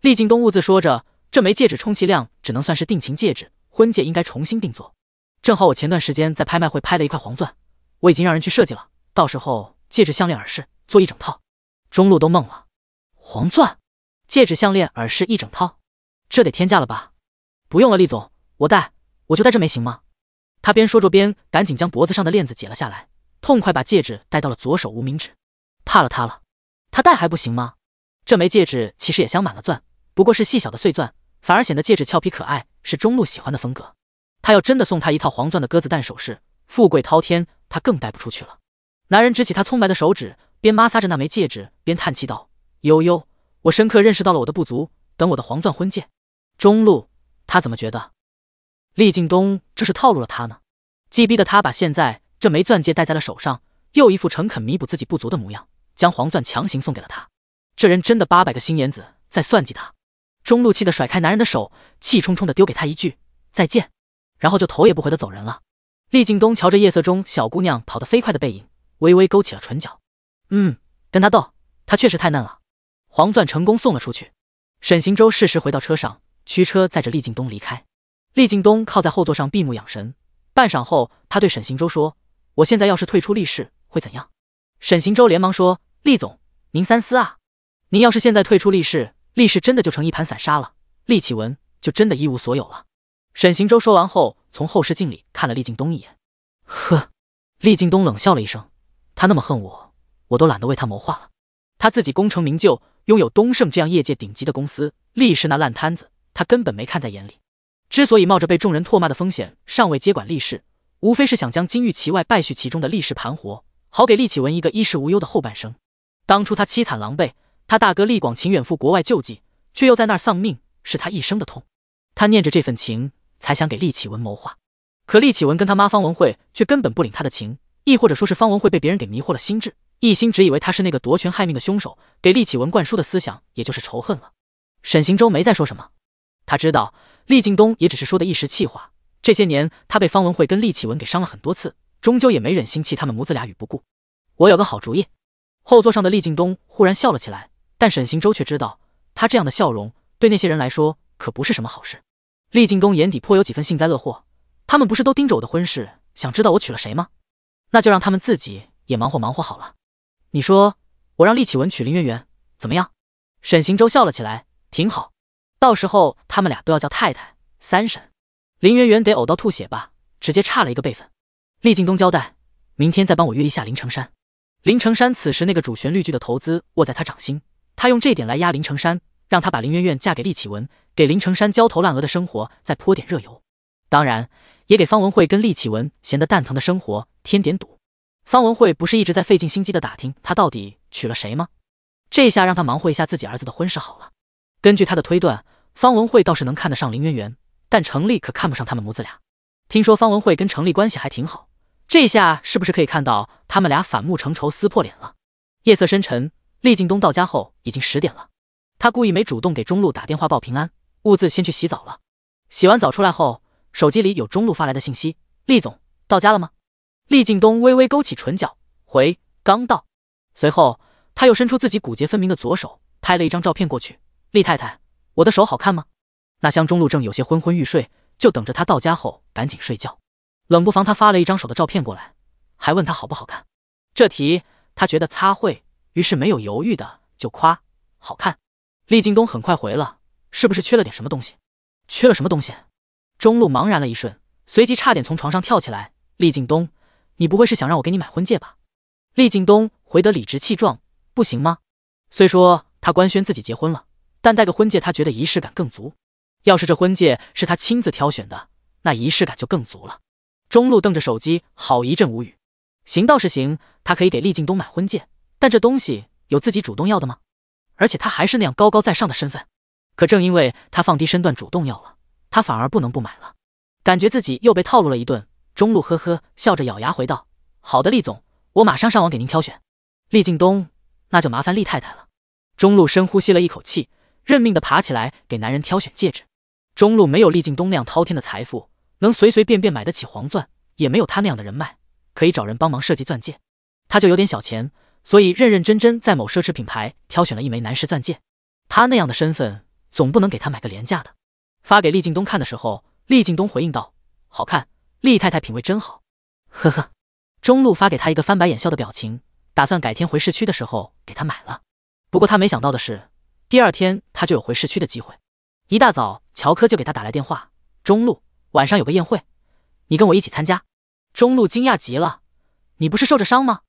厉敬东兀自说着：“这枚戒指充其量只能算是定情戒指，婚戒应该重新定做。正好我前段时间在拍卖会拍了一块黄钻，我已经让人去设计了，到时候戒指、项链、耳饰做一整套。”中路都懵了：“黄钻、戒指、项链、耳饰一整套？”这得天价了吧？不用了，厉总，我戴，我就戴这枚行吗？他边说着边赶紧将脖子上的链子解了下来，痛快把戒指戴到了左手无名指。怕了他了，他戴还不行吗？这枚戒指其实也镶满了钻，不过是细小的碎钻，反而显得戒指俏皮可爱，是中路喜欢的风格。他要真的送他一套黄钻的鸽子蛋首饰，富贵滔天，他更戴不出去了。男人执起他葱白的手指，边抹挲着那枚戒指，边叹气道：“悠悠，我深刻认识到了我的不足。等我的黄钻婚戒。”中路，他怎么觉得，厉敬东这是套路了他呢？既逼得他把现在这枚钻戒戴在了手上，又一副诚恳弥补自己不足的模样，将黄钻强行送给了他。这人真的八百个心眼子在算计他。中路气得甩开男人的手，气冲冲的丢给他一句再见，然后就头也不回的走人了。厉敬东瞧着夜色中小姑娘跑得飞快的背影，微微勾起了唇角。嗯，跟他斗，他确实太嫩了。黄钻成功送了出去。沈行舟适时回到车上。驱车载着厉敬东离开，厉敬东靠在后座上闭目养神。半晌后，他对沈行舟说：“我现在要是退出厉氏，会怎样？”沈行舟连忙说：“厉总，您三思啊！您要是现在退出厉氏，厉氏真的就成一盘散沙了，厉启文就真的一无所有了。”沈行舟说完后，从后视镜里看了厉敬东一眼。呵，厉敬东冷笑了一声。他那么恨我，我都懒得为他谋划了。他自己功成名就，拥有东盛这样业界顶级的公司，厉氏那烂摊子。他根本没看在眼里，之所以冒着被众人唾骂的风险，尚未接管厉氏，无非是想将金玉其外败絮其中的厉氏盘活，好给厉启文一个衣食无忧的后半生。当初他凄惨狼狈，他大哥厉广情远赴国外救济，却又在那儿丧命，是他一生的痛。他念着这份情，才想给厉启文谋划。可厉启文跟他妈方文慧却根本不领他的情，亦或者说是方文慧被别人给迷惑了心智，一心只以为他是那个夺权害命的凶手，给厉启文灌输的思想也就是仇恨了。沈行舟没再说什么。他知道，厉敬东也只是说的一时气话。这些年，他被方文慧跟厉启文给伤了很多次，终究也没忍心弃他们母子俩于不顾。我有个好主意。后座上的厉敬东忽然笑了起来，但沈行舟却知道，他这样的笑容对那些人来说可不是什么好事。厉敬东眼底颇有几分幸灾乐祸。他们不是都盯着我的婚事，想知道我娶了谁吗？那就让他们自己也忙活忙活好了。你说，我让厉启文娶林媛媛怎么样？沈行舟笑了起来，挺好。到时候他们俩都要叫太太三婶，林媛媛得呕到吐血吧，直接差了一个辈分。厉劲东交代，明天再帮我约一下林成山。林成山此时那个主旋律剧的投资握在他掌心，他用这点来压林成山，让他把林媛媛嫁给厉启文，给林成山焦头烂额的生活再泼点热油。当然，也给方文慧跟厉启文闲得蛋疼的生活添点堵。方文慧不是一直在费尽心机的打听他到底娶了谁吗？这下让他忙活一下自己儿子的婚事好了。根据他的推断。方文慧倒是能看得上林媛媛，但程丽可看不上他们母子俩。听说方文慧跟程丽关系还挺好，这下是不是可以看到他们俩反目成仇、撕破脸了？夜色深沉，厉敬东到家后已经十点了，他故意没主动给中路打电话报平安，兀自先去洗澡了。洗完澡出来后，手机里有中路发来的信息：“厉总到家了吗？”厉敬东微微勾起唇角，回：“刚到。”随后他又伸出自己骨节分明的左手，拍了一张照片过去：“厉太太。”我的手好看吗？那厢中路正有些昏昏欲睡，就等着他到家后赶紧睡觉。冷不防他发了一张手的照片过来，还问他好不好看。这题他觉得他会，于是没有犹豫的就夸好看。厉敬东很快回了，是不是缺了点什么东西？缺了什么东西？中路茫然了一瞬，随即差点从床上跳起来。厉敬东，你不会是想让我给你买婚戒吧？厉敬东回得理直气壮，不行吗？虽说他官宣自己结婚了。但戴个婚戒，他觉得仪式感更足。要是这婚戒是他亲自挑选的，那仪式感就更足了。中路瞪着手机，好一阵无语。行倒是行，他可以给厉敬东买婚戒，但这东西有自己主动要的吗？而且他还是那样高高在上的身份。可正因为他放低身段主动要了，他反而不能不买了。感觉自己又被套路了一顿。中路呵呵笑着，咬牙回道：“好的，厉总，我马上上网给您挑选。”厉敬东，那就麻烦厉太太了。中路深呼吸了一口气。认命的爬起来给男人挑选戒指。中路没有厉敬东那样滔天的财富，能随随便便买得起黄钻，也没有他那样的人脉可以找人帮忙设计钻戒。他就有点小钱，所以认认真真在某奢侈品牌挑选了一枚男士钻戒。他那样的身份，总不能给他买个廉价的。发给厉靳东看的时候，厉靳东回应道：“好看，厉太太品味真好。”呵呵。中路发给他一个翻白眼笑的表情，打算改天回市区的时候给他买了。不过他没想到的是。第二天他就有回市区的机会。一大早，乔科就给他打来电话：“中路，晚上有个宴会，你跟我一起参加。”中路惊讶极了：“你不是受着伤吗？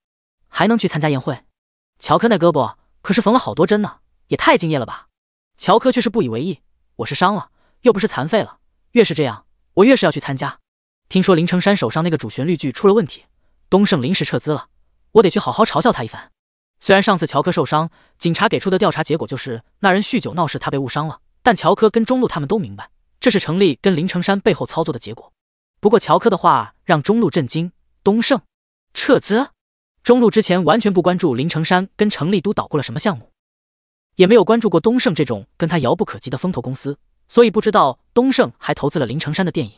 还能去参加宴会？乔科那胳膊可是缝了好多针呢，也太敬业了吧！”乔科却是不以为意：“我是伤了，又不是残废了。越是这样，我越是要去参加。听说林成山手上那个主旋律剧出了问题，东胜临时撤资了，我得去好好嘲笑他一番。”虽然上次乔科受伤，警察给出的调查结果就是那人酗酒闹事，他被误伤了。但乔科跟中路他们都明白，这是程立跟林成山背后操作的结果。不过乔科的话让中路震惊：东胜撤资。中路之前完全不关注林成山跟程立都捣过了什么项目，也没有关注过东胜这种跟他遥不可及的风投公司，所以不知道东胜还投资了林成山的电影。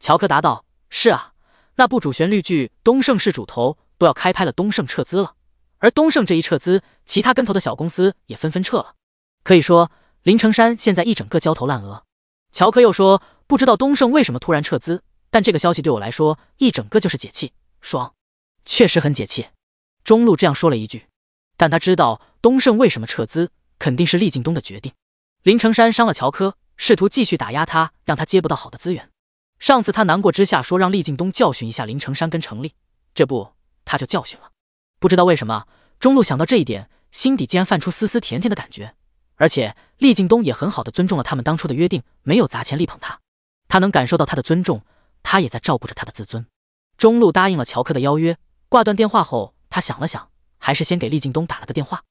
乔科答道：“是啊，那部主旋律剧东胜是主投，都要开拍了，东胜撤资了。”而东盛这一撤资，其他跟投的小公司也纷纷撤了。可以说，林成山现在一整个焦头烂额。乔科又说：“不知道东盛为什么突然撤资，但这个消息对我来说一整个就是解气，爽，确实很解气。”中路这样说了一句，但他知道东盛为什么撤资，肯定是厉劲东的决定。林成山伤了乔科，试图继续打压他，让他接不到好的资源。上次他难过之下说让厉劲东教训一下林成山跟程立，这不他就教训了。不知道为什么，中路想到这一点，心底竟然泛出丝丝甜甜的感觉。而且，厉敬东也很好的尊重了他们当初的约定，没有砸钱力捧他。他能感受到他的尊重，他也在照顾着他的自尊。中路答应了乔克的邀约，挂断电话后，他想了想，还是先给厉敬东打了个电话。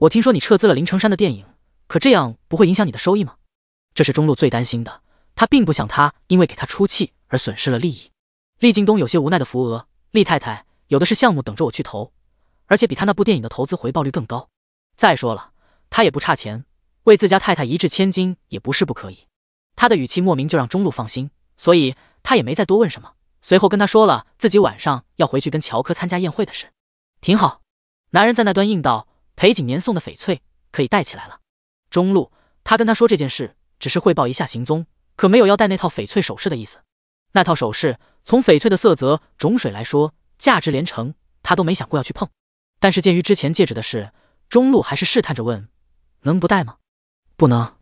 我听说你撤资了林成山的电影，可这样不会影响你的收益吗？这是中路最担心的，他并不想他因为给他出气而损失了利益。厉敬东有些无奈的扶额，厉太太有的是项目等着我去投。而且比他那部电影的投资回报率更高。再说了，他也不差钱，为自家太太一掷千金也不是不可以。他的语气莫名就让中路放心，所以他也没再多问什么。随后跟他说了自己晚上要回去跟乔科参加宴会的事。挺好，男人在那端应道：“裴景年送的翡翠可以带起来了。”中路，他跟他说这件事只是汇报一下行踪，可没有要带那套翡翠首饰的意思。那套首饰从翡翠的色泽、种水来说，价值连城，他都没想过要去碰。但是鉴于之前戒指的事，中路还是试探着问：“能不戴吗？”“不能。”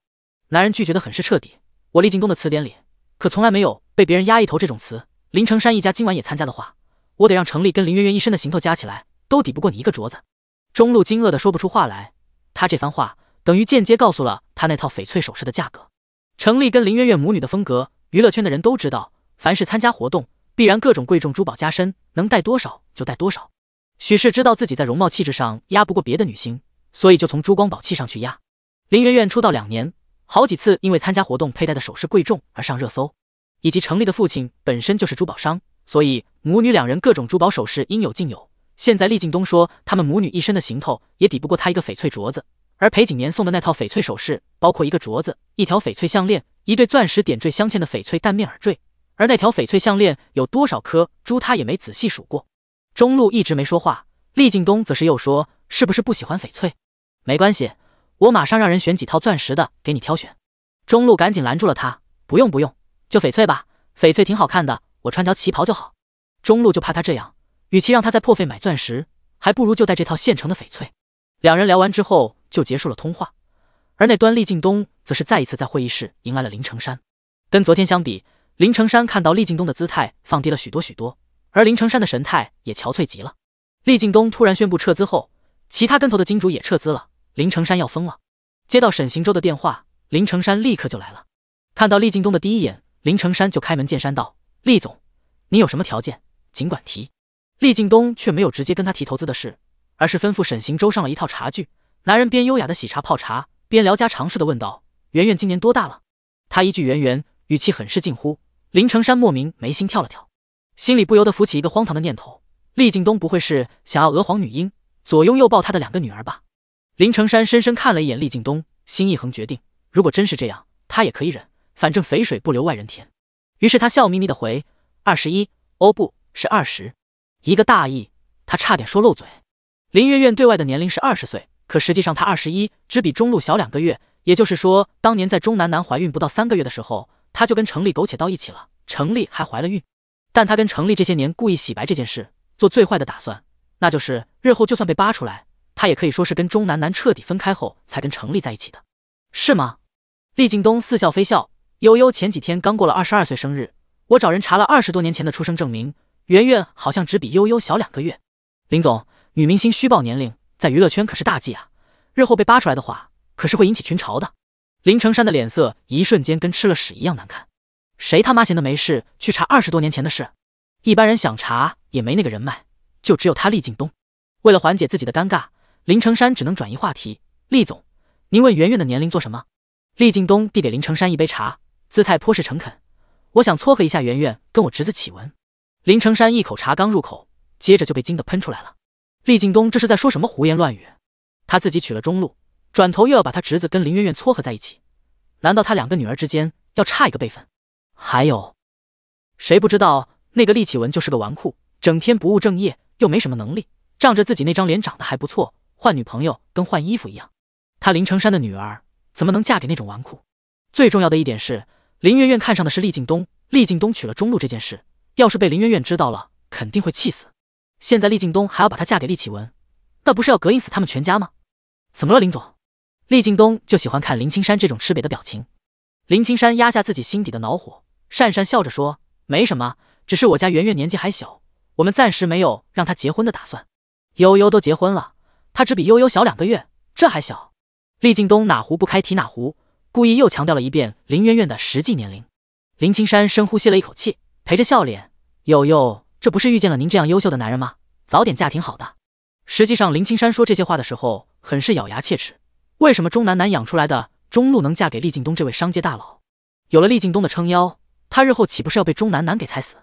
男人拒绝的很是彻底。我厉尽东的词典里可从来没有被别人压一头这种词。林成山一家今晚也参加的话，我得让程丽跟林媛媛一身的行头加起来，都抵不过你一个镯子。中路惊愕的说不出话来。他这番话等于间接告诉了他那套翡翠首饰的价格。程丽跟林媛媛母女的风格，娱乐圈的人都知道，凡是参加活动，必然各种贵重珠宝加身，能带多少就带多少。许氏知道自己在容貌气质上压不过别的女星，所以就从珠光宝气上去压。林媛媛出道两年，好几次因为参加活动佩戴的首饰贵重而上热搜，以及成立的父亲本身就是珠宝商，所以母女两人各种珠宝首饰应有尽有。现在厉敬东说他们母女一身的行头也抵不过他一个翡翠镯子，而裴景年送的那套翡翠首饰包括一个镯子、一条翡翠项链、一对钻石点缀镶嵌的翡翠蛋面耳坠，而那条翡翠项链有多少颗珠他也没仔细数过。中路一直没说话，厉敬东则是又说：“是不是不喜欢翡翠？没关系，我马上让人选几套钻石的给你挑选。”中路赶紧拦住了他：“不用不用，就翡翠吧，翡翠挺好看的，我穿条旗袍就好。”中路就怕他这样，与其让他再破费买钻石，还不如就带这套现成的翡翠。两人聊完之后就结束了通话，而那端厉敬东则是再一次在会议室迎来了林成山。跟昨天相比，林成山看到厉敬东的姿态放低了许多许多。而林成山的神态也憔悴极了。厉敬东突然宣布撤资后，其他跟头的金主也撤资了，林成山要疯了。接到沈行舟的电话，林成山立刻就来了。看到厉敬东的第一眼，林成山就开门见山道：“厉总，你有什么条件，尽管提。”厉敬东却没有直接跟他提投资的事，而是吩咐沈行舟上了一套茶具。男人边优雅的洗茶泡茶，边聊家常似的问道：“圆圆今年多大了？”他一句“圆圆”，语气很是近乎。林成山莫名眉心跳了跳。心里不由得浮起一个荒唐的念头：厉敬东不会是想要娥皇女英左拥右抱他的两个女儿吧？林成山深深看了一眼厉敬东，心一横，决定如果真是这样，他也可以忍，反正肥水不流外人田。于是他笑眯眯的回：二十一，哦，不是二十，一个大意，他差点说漏嘴。林月月对外的年龄是二十岁，可实际上她二十，一只比中路小两个月。也就是说，当年在钟南南怀孕不到三个月的时候，他就跟程立苟且到一起了，程立还怀了孕。但他跟程立这些年故意洗白这件事，做最坏的打算，那就是日后就算被扒出来，他也可以说是跟钟南南彻底分开后才跟程立在一起的，是吗？厉敬东似笑非笑。悠悠前几天刚过了二十二岁生日，我找人查了二十多年前的出生证明，圆圆好像只比悠悠小两个月。林总，女明星虚报年龄在娱乐圈可是大忌啊，日后被扒出来的话，可是会引起群嘲的。林成山的脸色一瞬间跟吃了屎一样难看。谁他妈闲的没事去查二十多年前的事？一般人想查也没那个人脉，就只有他厉敬东。为了缓解自己的尴尬，林成山只能转移话题。厉总，您问圆圆的年龄做什么？厉敬东递给林成山一杯茶，姿态颇是诚恳。我想撮合一下圆圆跟我侄子启文。林成山一口茶刚入口，接着就被惊得喷出来了。厉敬东这是在说什么胡言乱语？他自己娶了中路，转头又要把他侄子跟林媛媛撮合在一起，难道他两个女儿之间要差一个辈分？还有，谁不知道那个厉启文就是个纨绔，整天不务正业，又没什么能力，仗着自己那张脸长得还不错，换女朋友跟换衣服一样。他林成山的女儿怎么能嫁给那种纨绔？最重要的一点是，林媛媛看上的是厉敬东，厉敬东娶了中路这件事，要是被林媛媛知道了，肯定会气死。现在厉敬东还要把她嫁给厉启文，那不是要膈应死他们全家吗？怎么了，林总？厉敬东就喜欢看林青山这种吃瘪的表情。林青山压下自己心底的恼火。讪讪笑着说：“没什么，只是我家圆圆年纪还小，我们暂时没有让她结婚的打算。”悠悠都结婚了，她只比悠悠小两个月，这还小？厉敬东哪壶不开提哪壶，故意又强调了一遍林媛媛的实际年龄。林青山深呼吸了一口气，陪着笑脸：“悠悠，这不是遇见了您这样优秀的男人吗？早点嫁挺好的。”实际上，林青山说这些话的时候，很是咬牙切齿。为什么钟楠楠养出来的钟路能嫁给厉敬东这位商界大佬？有了厉敬东的撑腰。他日后岂不是要被钟南南给踩死？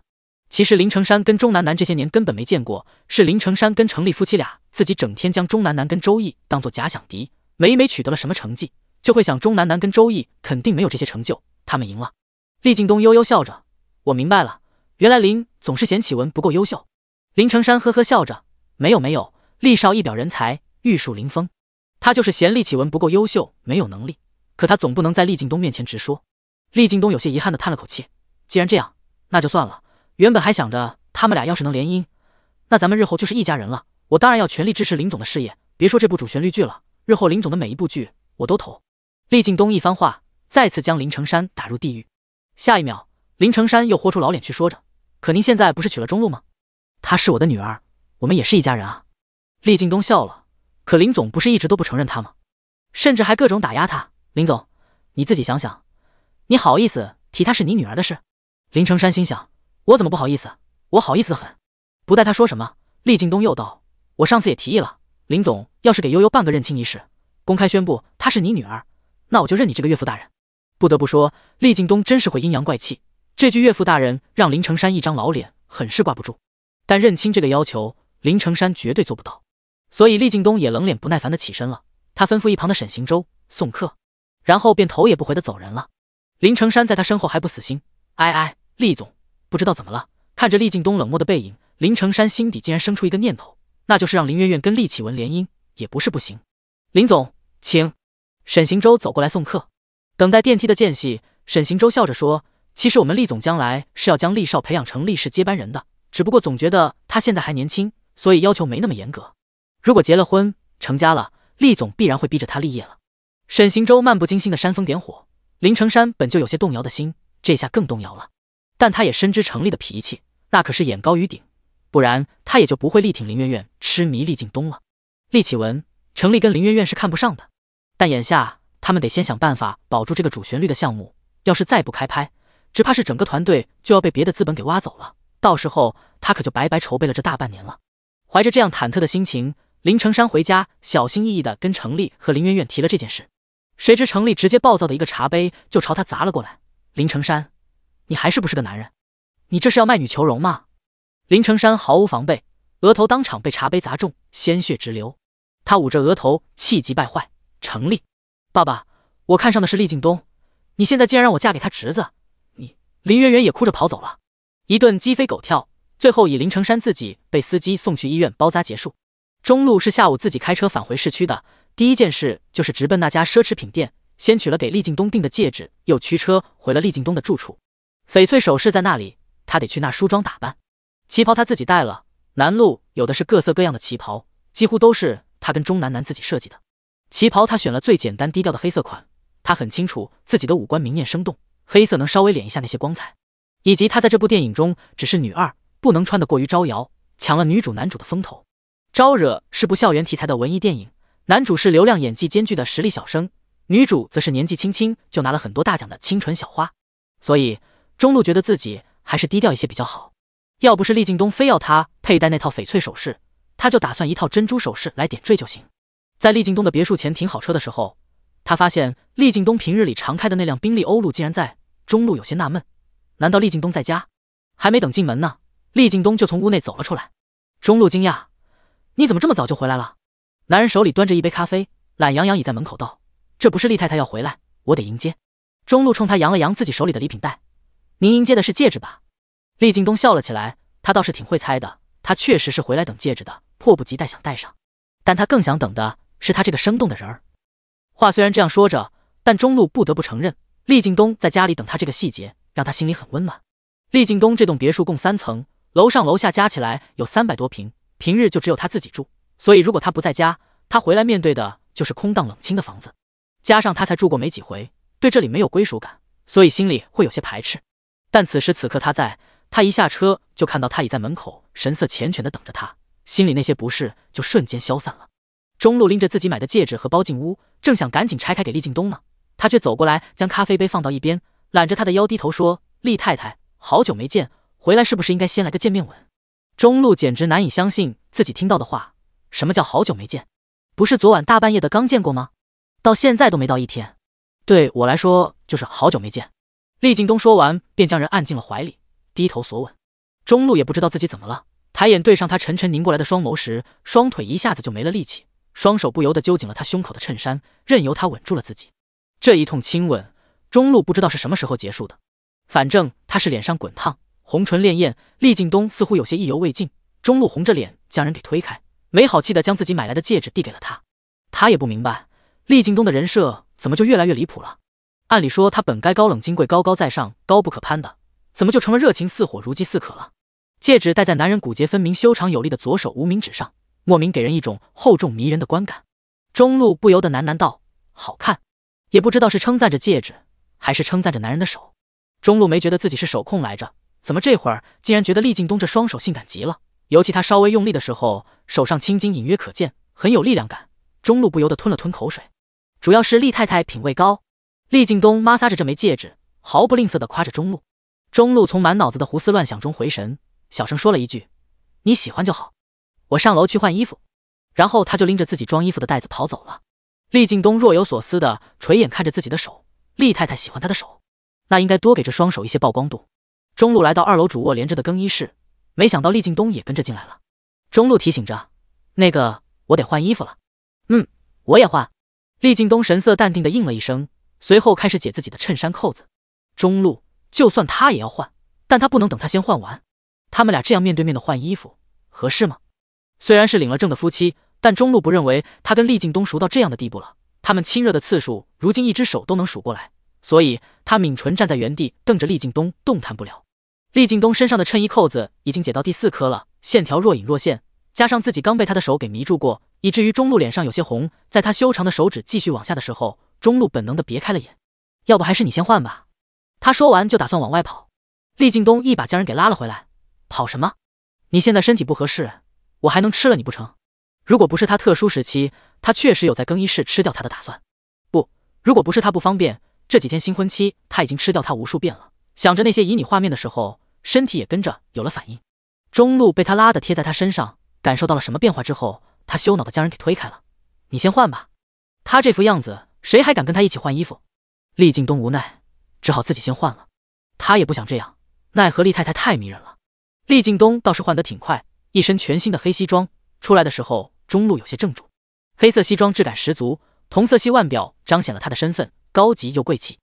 其实林成山跟钟南南这些年根本没见过，是林成山跟程立夫妻俩自己整天将钟南南跟周易当做假想敌，每每取得了什么成绩，就会想钟南南跟周易肯定没有这些成就，他们赢了。厉敬东悠悠笑着：“我明白了，原来林总是嫌弃文不够优秀。”林成山呵呵笑着：“没有没有，厉少一表人才，玉树临风，他就是嫌厉启文不够优秀，没有能力。可他总不能在厉敬东面前直说。”厉敬东有些遗憾地叹了口气。既然这样，那就算了。原本还想着他们俩要是能联姻，那咱们日后就是一家人了。我当然要全力支持林总的事业。别说这部主旋律剧了，日后林总的每一部剧我都投。厉敬东一番话再次将林成山打入地狱。下一秒，林成山又豁出老脸去说着：“可您现在不是娶了中路吗？她是我的女儿，我们也是一家人啊。”厉敬东笑了：“可林总不是一直都不承认她吗？甚至还各种打压她。林总，你自己想想，你好意思提她是你女儿的事？”林成山心想：“我怎么不好意思？我好意思得很。”不待他说什么，厉敬东又道：“我上次也提议了，林总，要是给悠悠办个认亲仪式，公开宣布她是你女儿，那我就认你这个岳父大人。”不得不说，厉敬东真是会阴阳怪气。这句“岳父大人”让林成山一张老脸很是挂不住。但认亲这个要求，林成山绝对做不到。所以，厉敬东也冷脸不耐烦地起身了。他吩咐一旁的沈行舟送客，然后便头也不回地走人了。林成山在他身后还不死心：“哎哎。”厉总，不知道怎么了，看着厉敬东冷漠的背影，林成山心底竟然生出一个念头，那就是让林媛媛跟厉启文联姻，也不是不行。林总，请。沈行舟走过来送客，等待电梯的间隙，沈行舟笑着说：“其实我们厉总将来是要将厉少培养成厉氏接班人的，只不过总觉得他现在还年轻，所以要求没那么严格。如果结了婚，成家了，厉总必然会逼着他立业了。”沈行舟漫不经心的煽风点火，林成山本就有些动摇的心，这下更动摇了。但他也深知程丽的脾气，那可是眼高于顶，不然他也就不会力挺林媛媛痴迷厉敬东了。厉启文，程丽跟林媛媛是看不上的，但眼下他们得先想办法保住这个主旋律的项目，要是再不开拍，只怕是整个团队就要被别的资本给挖走了，到时候他可就白白筹备了这大半年了。怀着这样忐忑的心情，林成山回家，小心翼翼的跟程丽和林媛媛提了这件事，谁知程丽直接暴躁的一个茶杯就朝他砸了过来，林成山。你还是不是个男人？你这是要卖女求荣吗？林成山毫无防备，额头当场被茶杯砸中，鲜血直流。他捂着额头，气急败坏：“成立，爸爸，我看上的是厉敬东，你现在竟然让我嫁给他侄子！”你林媛媛也哭着跑走了。一顿鸡飞狗跳，最后以林成山自己被司机送去医院包扎结束。中路是下午自己开车返回市区的，第一件事就是直奔那家奢侈品店，先取了给厉敬东订的戒指，又驱车回了厉敬东的住处。翡翠首饰在那里，他得去那梳妆打扮。旗袍他自己带了，南路有的是各色各样的旗袍，几乎都是他跟钟南楠自己设计的。旗袍他选了最简单低调的黑色款，他很清楚自己的五官明艳生动，黑色能稍微敛一下那些光彩。以及他在这部电影中只是女二，不能穿得过于招摇，抢了女主男主的风头。招惹是部校园题材的文艺电影，男主是流量演技兼具的实力小生，女主则是年纪轻轻就拿了很多大奖的清纯小花，所以。中路觉得自己还是低调一些比较好。要不是厉敬东非要他佩戴那套翡翠首饰，他就打算一套珍珠首饰来点缀就行。在厉敬东的别墅前停好车的时候，他发现厉敬东平日里常开的那辆宾利欧陆竟然在。中路有些纳闷，难道厉敬东在家？还没等进门呢，厉敬东就从屋内走了出来。中路惊讶：“你怎么这么早就回来了？”男人手里端着一杯咖啡，懒洋洋倚在门口道：“这不是厉太太要回来，我得迎接。”中路冲他扬了扬自己手里的礼品袋。您迎接的是戒指吧？厉敬东笑了起来，他倒是挺会猜的。他确实是回来等戒指的，迫不及待想戴上。但他更想等的是他这个生动的人儿。话虽然这样说着，但中路不得不承认，厉敬东在家里等他这个细节，让他心里很温暖。厉敬东这栋别墅共三层，楼上楼下加起来有三百多平，平日就只有他自己住。所以如果他不在家，他回来面对的就是空荡冷清的房子。加上他才住过没几回，对这里没有归属感，所以心里会有些排斥。但此时此刻他在，他一下车就看到他已在门口，神色缱绻的等着他，心里那些不适就瞬间消散了。中路拎着自己买的戒指和包进屋，正想赶紧拆开给厉敬东呢，他却走过来，将咖啡杯放到一边，揽着他的腰，低头说：“厉太太，好久没见，回来是不是应该先来个见面吻？”中路简直难以相信自己听到的话，什么叫好久没见？不是昨晚大半夜的刚见过吗？到现在都没到一天，对我来说就是好久没见。厉靳东说完，便将人按进了怀里，低头索吻。中路也不知道自己怎么了，抬眼对上他沉沉凝过来的双眸时，双腿一下子就没了力气，双手不由得揪紧了他胸口的衬衫，任由他吻住了自己。这一通亲吻，中路不知道是什么时候结束的，反正他是脸上滚烫，红唇潋滟。厉靳东似乎有些意犹未尽，中路红着脸将人给推开，没好气的将自己买来的戒指递给了他。他也不明白，厉靳东的人设怎么就越来越离谱了。按理说他本该高冷金贵、高高在上、高不可攀的，怎么就成了热情似火、如饥似渴了？戒指戴在男人骨节分明、修长有力的左手无名指上，莫名给人一种厚重迷人的观感。中路不由得喃喃道：“好看。”也不知道是称赞着戒指，还是称赞着男人的手。中路没觉得自己是手控来着，怎么这会儿竟然觉得厉劲东这双手性感极了？尤其他稍微用力的时候，手上青筋隐约可见，很有力量感。中路不由得吞了吞口水，主要是厉太太品味高。厉敬东抹挲着这枚戒指，毫不吝啬地夸着中路。中路从满脑子的胡思乱想中回神，小声说了一句：“你喜欢就好。”我上楼去换衣服，然后他就拎着自己装衣服的袋子跑走了。厉敬东若有所思地垂眼看着自己的手，厉太太喜欢他的手，那应该多给这双手一些曝光度。中路来到二楼主卧连着的更衣室，没想到厉敬东也跟着进来了。中路提醒着：“那个，我得换衣服了。”“嗯，我也换。”厉敬东神色淡定地应了一声。随后开始解自己的衬衫扣子。中路就算他也要换，但他不能等他先换完。他们俩这样面对面的换衣服合适吗？虽然是领了证的夫妻，但中路不认为他跟厉敬东熟到这样的地步了。他们亲热的次数，如今一只手都能数过来。所以他抿唇站在原地，瞪着厉敬东，动弹不了。厉敬东身上的衬衣扣子已经解到第四颗了，线条若隐若现，加上自己刚被他的手给迷住过，以至于中路脸上有些红。在他修长的手指继续往下的时候。中路本能的别开了眼，要不还是你先换吧。他说完就打算往外跑，厉敬东一把将人给拉了回来。跑什么？你现在身体不合适，我还能吃了你不成？如果不是他特殊时期，他确实有在更衣室吃掉他的打算。不，如果不是他不方便，这几天新婚期他已经吃掉他无数遍了。想着那些旖旎画面的时候，身体也跟着有了反应。中路被他拉的贴在他身上，感受到了什么变化之后，他羞恼的将人给推开了。你先换吧。他这副样子。谁还敢跟他一起换衣服？厉敬东无奈，只好自己先换了。他也不想这样，奈何厉太太太迷人了。厉敬东倒是换得挺快，一身全新的黑西装。出来的时候，中路有些怔住。黑色西装质感十足，同色系腕表彰显了他的身份，高级又贵气。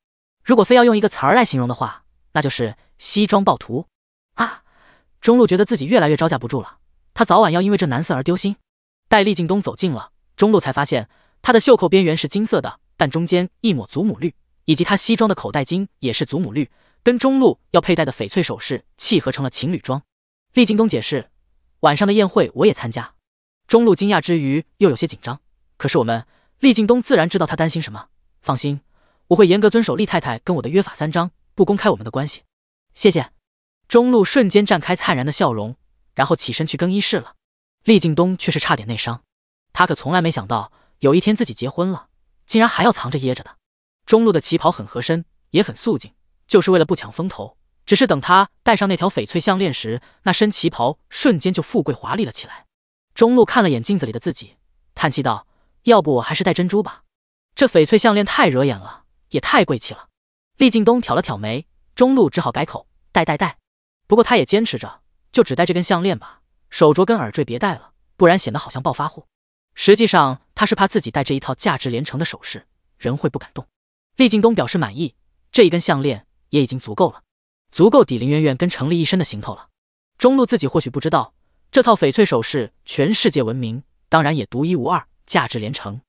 如果非要用一个词儿来形容的话，那就是西装暴徒啊！中路觉得自己越来越招架不住了，他早晚要因为这男色而丢心。待厉敬东走近了，中路才发现他的袖扣边缘是金色的。但中间一抹祖母绿，以及他西装的口袋巾也是祖母绿，跟中路要佩戴的翡翠首饰契合成了情侣装。厉敬东解释，晚上的宴会我也参加。中路惊讶之余又有些紧张，可是我们厉敬东自然知道他担心什么。放心，我会严格遵守厉太太跟我的约法三章，不公开我们的关系。谢谢。中路瞬间绽开灿然的笑容，然后起身去更衣室了。厉敬东却是差点内伤，他可从来没想到有一天自己结婚了。竟然还要藏着掖着的。中路的旗袍很合身，也很素净，就是为了不抢风头。只是等他戴上那条翡翠项链时，那身旗袍瞬间就富贵华丽了起来。中路看了眼镜子里的自己，叹气道：“要不我还是戴珍珠吧，这翡翠项链太惹眼了，也太贵气了。”厉靳东挑了挑眉，中路只好改口：“戴戴戴。”不过他也坚持着，就只戴这根项链吧，手镯跟耳坠别戴了，不然显得好像暴发户。实际上，他是怕自己带这一套价值连城的首饰，人会不敢动。厉敬东表示满意，这一根项链也已经足够了，足够抵林媛媛跟程立一身的行头了。中路自己或许不知道，这套翡翠首饰全世界闻名，当然也独一无二，价值连城。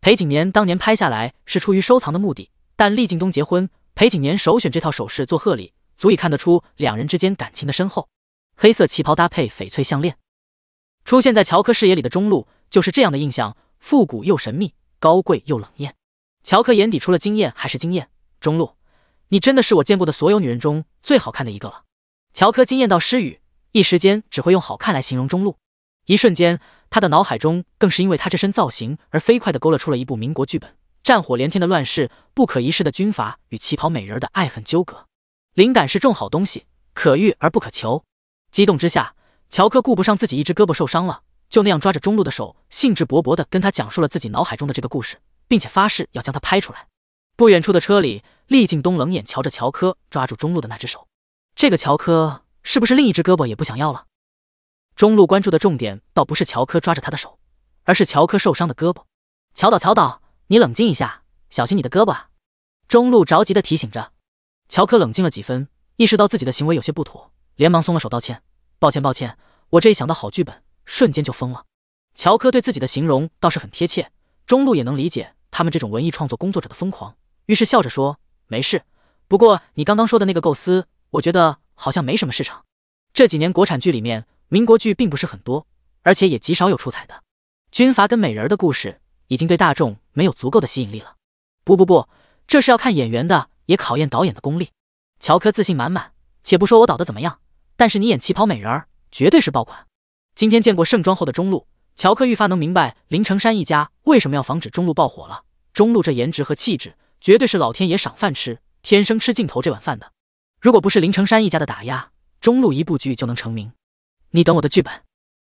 裴景年当年拍下来是出于收藏的目的，但厉敬东结婚，裴景年首选这套首饰做贺礼，足以看得出两人之间感情的深厚。黑色旗袍搭配翡翠项链，出现在乔柯视野里的中路。就是这样的印象，复古又神秘，高贵又冷艳。乔柯眼底除了惊艳还是惊艳。中路，你真的是我见过的所有女人中最好看的一个了。乔柯惊艳到失语，一时间只会用好看来形容中路。一瞬间，他的脑海中更是因为他这身造型而飞快的勾勒出了一部民国剧本：战火连天的乱世，不可一世的军阀与旗袍美人的爱恨纠葛。灵感是种好东西，可遇而不可求。激动之下，乔柯顾不上自己一只胳膊受伤了。就那样抓着中路的手，兴致勃勃地跟他讲述了自己脑海中的这个故事，并且发誓要将它拍出来。不远处的车里，厉敬东冷眼瞧着乔柯抓住中路的那只手，这个乔科是不是另一只胳膊也不想要了？中路关注的重点倒不是乔科抓着他的手，而是乔科受伤的胳膊。乔导，乔导，你冷静一下，小心你的胳膊。啊！中路着急地提醒着。乔科冷静了几分，意识到自己的行为有些不妥，连忙松了手道歉：“抱歉，抱歉，我这一想到好剧本。”瞬间就疯了。乔科对自己的形容倒是很贴切，中路也能理解他们这种文艺创作工作者的疯狂，于是笑着说：“没事。不过你刚刚说的那个构思，我觉得好像没什么市场。这几年国产剧里面，民国剧并不是很多，而且也极少有出彩的。军阀跟美人的故事已经对大众没有足够的吸引力了。不不不，这是要看演员的，也考验导演的功力。乔科自信满满，且不说我导的怎么样，但是你演旗袍美人儿，绝对是爆款。”今天见过盛装后的中路，乔柯愈发能明白林成山一家为什么要防止中路爆火了。中路这颜值和气质，绝对是老天爷赏饭吃，天生吃镜头这碗饭的。如果不是林成山一家的打压，中路一部剧就能成名。你等我的剧本。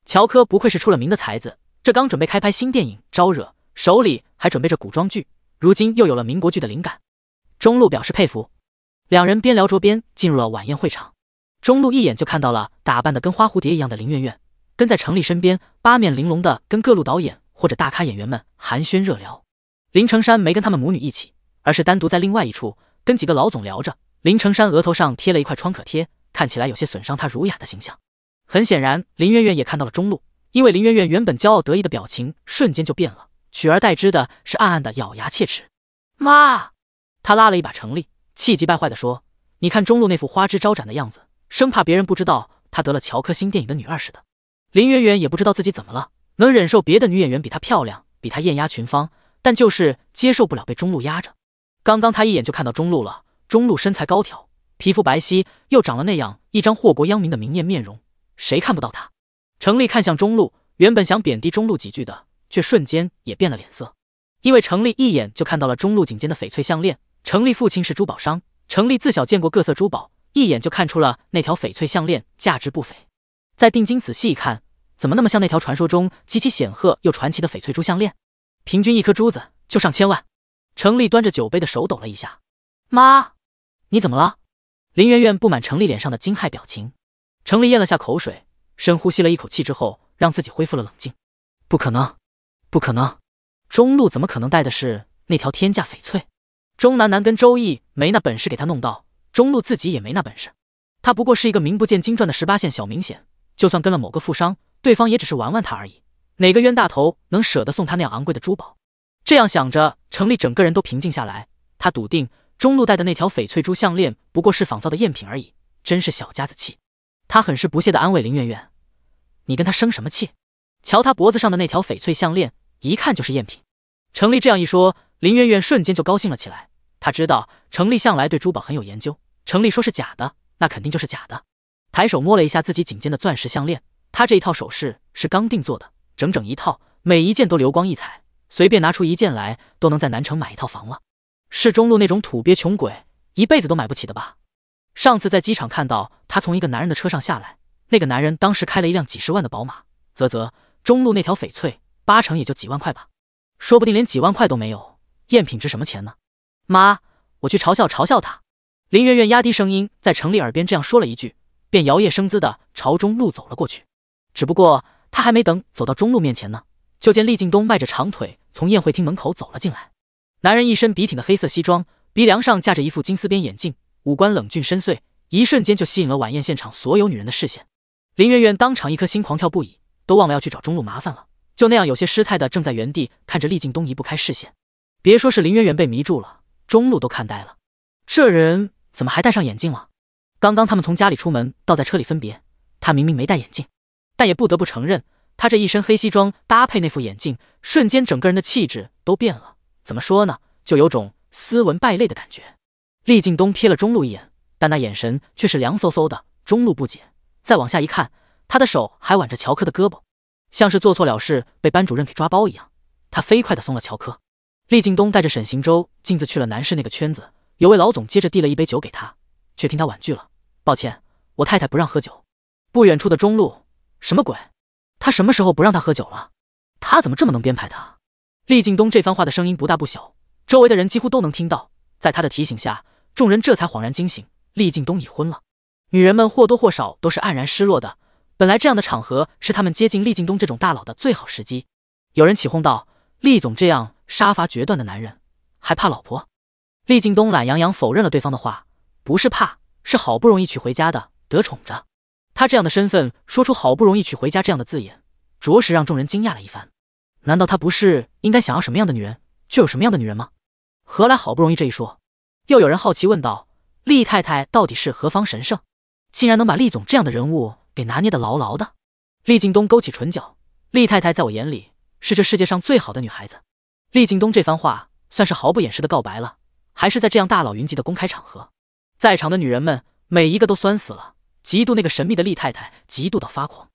乔科不愧是出了名的才子，这刚准备开拍新电影，招惹手里还准备着古装剧，如今又有了民国剧的灵感。中路表示佩服。两人边聊着边进入了晚宴会场，中路一眼就看到了打扮的跟花蝴蝶一样的林媛媛。跟在程丽身边，八面玲珑的跟各路导演或者大咖演员们寒暄热聊。林成山没跟他们母女一起，而是单独在另外一处跟几个老总聊着。林成山额头上贴了一块创可贴，看起来有些损伤他儒雅的形象。很显然，林媛媛也看到了中路，因为林媛媛原本骄傲得意的表情瞬间就变了，取而代之的是暗暗的咬牙切齿。妈！他拉了一把程丽，气急败坏的说：“你看中路那副花枝招展的样子，生怕别人不知道他得了乔克新电影的女二似的。”林媛媛也不知道自己怎么了，能忍受别的女演员比她漂亮，比她艳压群芳，但就是接受不了被中路压着。刚刚她一眼就看到中路了，中路身材高挑，皮肤白皙，又长了那样一张祸国殃民的明艳面容，谁看不到她？程立看向中路，原本想贬低中路几句的，却瞬间也变了脸色，因为程立一眼就看到了中路颈间的翡翠项链。程立父亲是珠宝商，程立自小见过各色珠宝，一眼就看出了那条翡翠项链价值不菲。再定睛仔细一看，怎么那么像那条传说中极其显赫又传奇的翡翠珠项链？平均一颗珠子就上千万。程丽端着酒杯的手抖了一下。妈，你怎么了？林媛媛不满程丽脸上的惊骇表情。程丽咽了下口水，深呼吸了一口气之后，让自己恢复了冷静。不可能，不可能！中路怎么可能带的是那条天价翡翠？钟南南跟周易没那本事给他弄到，中路自己也没那本事。他不过是一个名不见经传的十八线小明显，就算跟了某个富商，对方也只是玩玩他而已。哪个冤大头能舍得送他那样昂贵的珠宝？这样想着，程丽整个人都平静下来。她笃定中路戴的那条翡翠珠项链不过是仿造的赝品而已。真是小家子气！她很是不屑的安慰林媛媛：“你跟他生什么气？瞧他脖子上的那条翡翠项链，一看就是赝品。”程丽这样一说，林媛媛瞬间就高兴了起来。她知道程丽向来对珠宝很有研究，程丽说是假的，那肯定就是假的。抬手摸了一下自己颈间的钻石项链，他这一套首饰是刚定做的，整整一套，每一件都流光溢彩，随便拿出一件来都能在南城买一套房了。是中路那种土鳖穷鬼一辈子都买不起的吧？上次在机场看到他从一个男人的车上下来，那个男人当时开了一辆几十万的宝马，啧啧，中路那条翡翠八成也就几万块吧，说不定连几万块都没有，赝品值什么钱呢？妈，我去嘲笑嘲笑他！林媛媛压低声音在程丽耳边这样说了一句。便摇曳生姿的朝中路走了过去。只不过他还没等走到中路面前呢，就见厉敬东迈着长腿从宴会厅门口走了进来。男人一身笔挺的黑色西装，鼻梁上架着一副金丝边眼镜，五官冷峻深邃，一瞬间就吸引了晚宴现场所有女人的视线。林媛媛当场一颗心狂跳不已，都忘了要去找中路麻烦了，就那样有些失态的正在原地看着厉敬东移不开视线。别说是林媛媛被迷住了，中路都看呆了，这人怎么还戴上眼镜了？刚刚他们从家里出门，倒在车里分别。他明明没戴眼镜，但也不得不承认，他这一身黑西装搭配那副眼镜，瞬间整个人的气质都变了。怎么说呢，就有种斯文败类的感觉。厉敬东瞥了中路一眼，但那眼神却是凉飕飕的。中路不解，再往下一看，他的手还挽着乔科的胳膊，像是做错了事被班主任给抓包一样。他飞快的松了乔科。厉敬东带着沈行舟径自去了男士那个圈子，有位老总接着递了一杯酒给他。却听他婉拒了，抱歉，我太太不让喝酒。不远处的中路，什么鬼？他什么时候不让他喝酒了？他怎么这么能编排他？厉敬东这番话的声音不大不小，周围的人几乎都能听到。在他的提醒下，众人这才恍然惊醒：厉敬东已婚了。女人们或多或少都是黯然失落的。本来这样的场合是他们接近厉敬东这种大佬的最好时机。有人起哄道：“厉总这样杀伐决断的男人，还怕老婆？”厉敬东懒洋洋否认了对方的话。不是怕，是好不容易娶回家的，得宠着。他这样的身份，说出“好不容易娶回家”这样的字眼，着实让众人惊讶了一番。难道他不是应该想要什么样的女人，就有什么样的女人吗？何来“好不容易”这一说？又有人好奇问道：“厉太太到底是何方神圣，竟然能把厉总这样的人物给拿捏得牢牢的？”厉敬东勾起唇角：“厉太太在我眼里是这世界上最好的女孩子。”厉敬东这番话算是毫不掩饰的告白了，还是在这样大佬云集的公开场合？在场的女人们每一个都酸死了，嫉妒那个神秘的厉太太，嫉妒到发狂。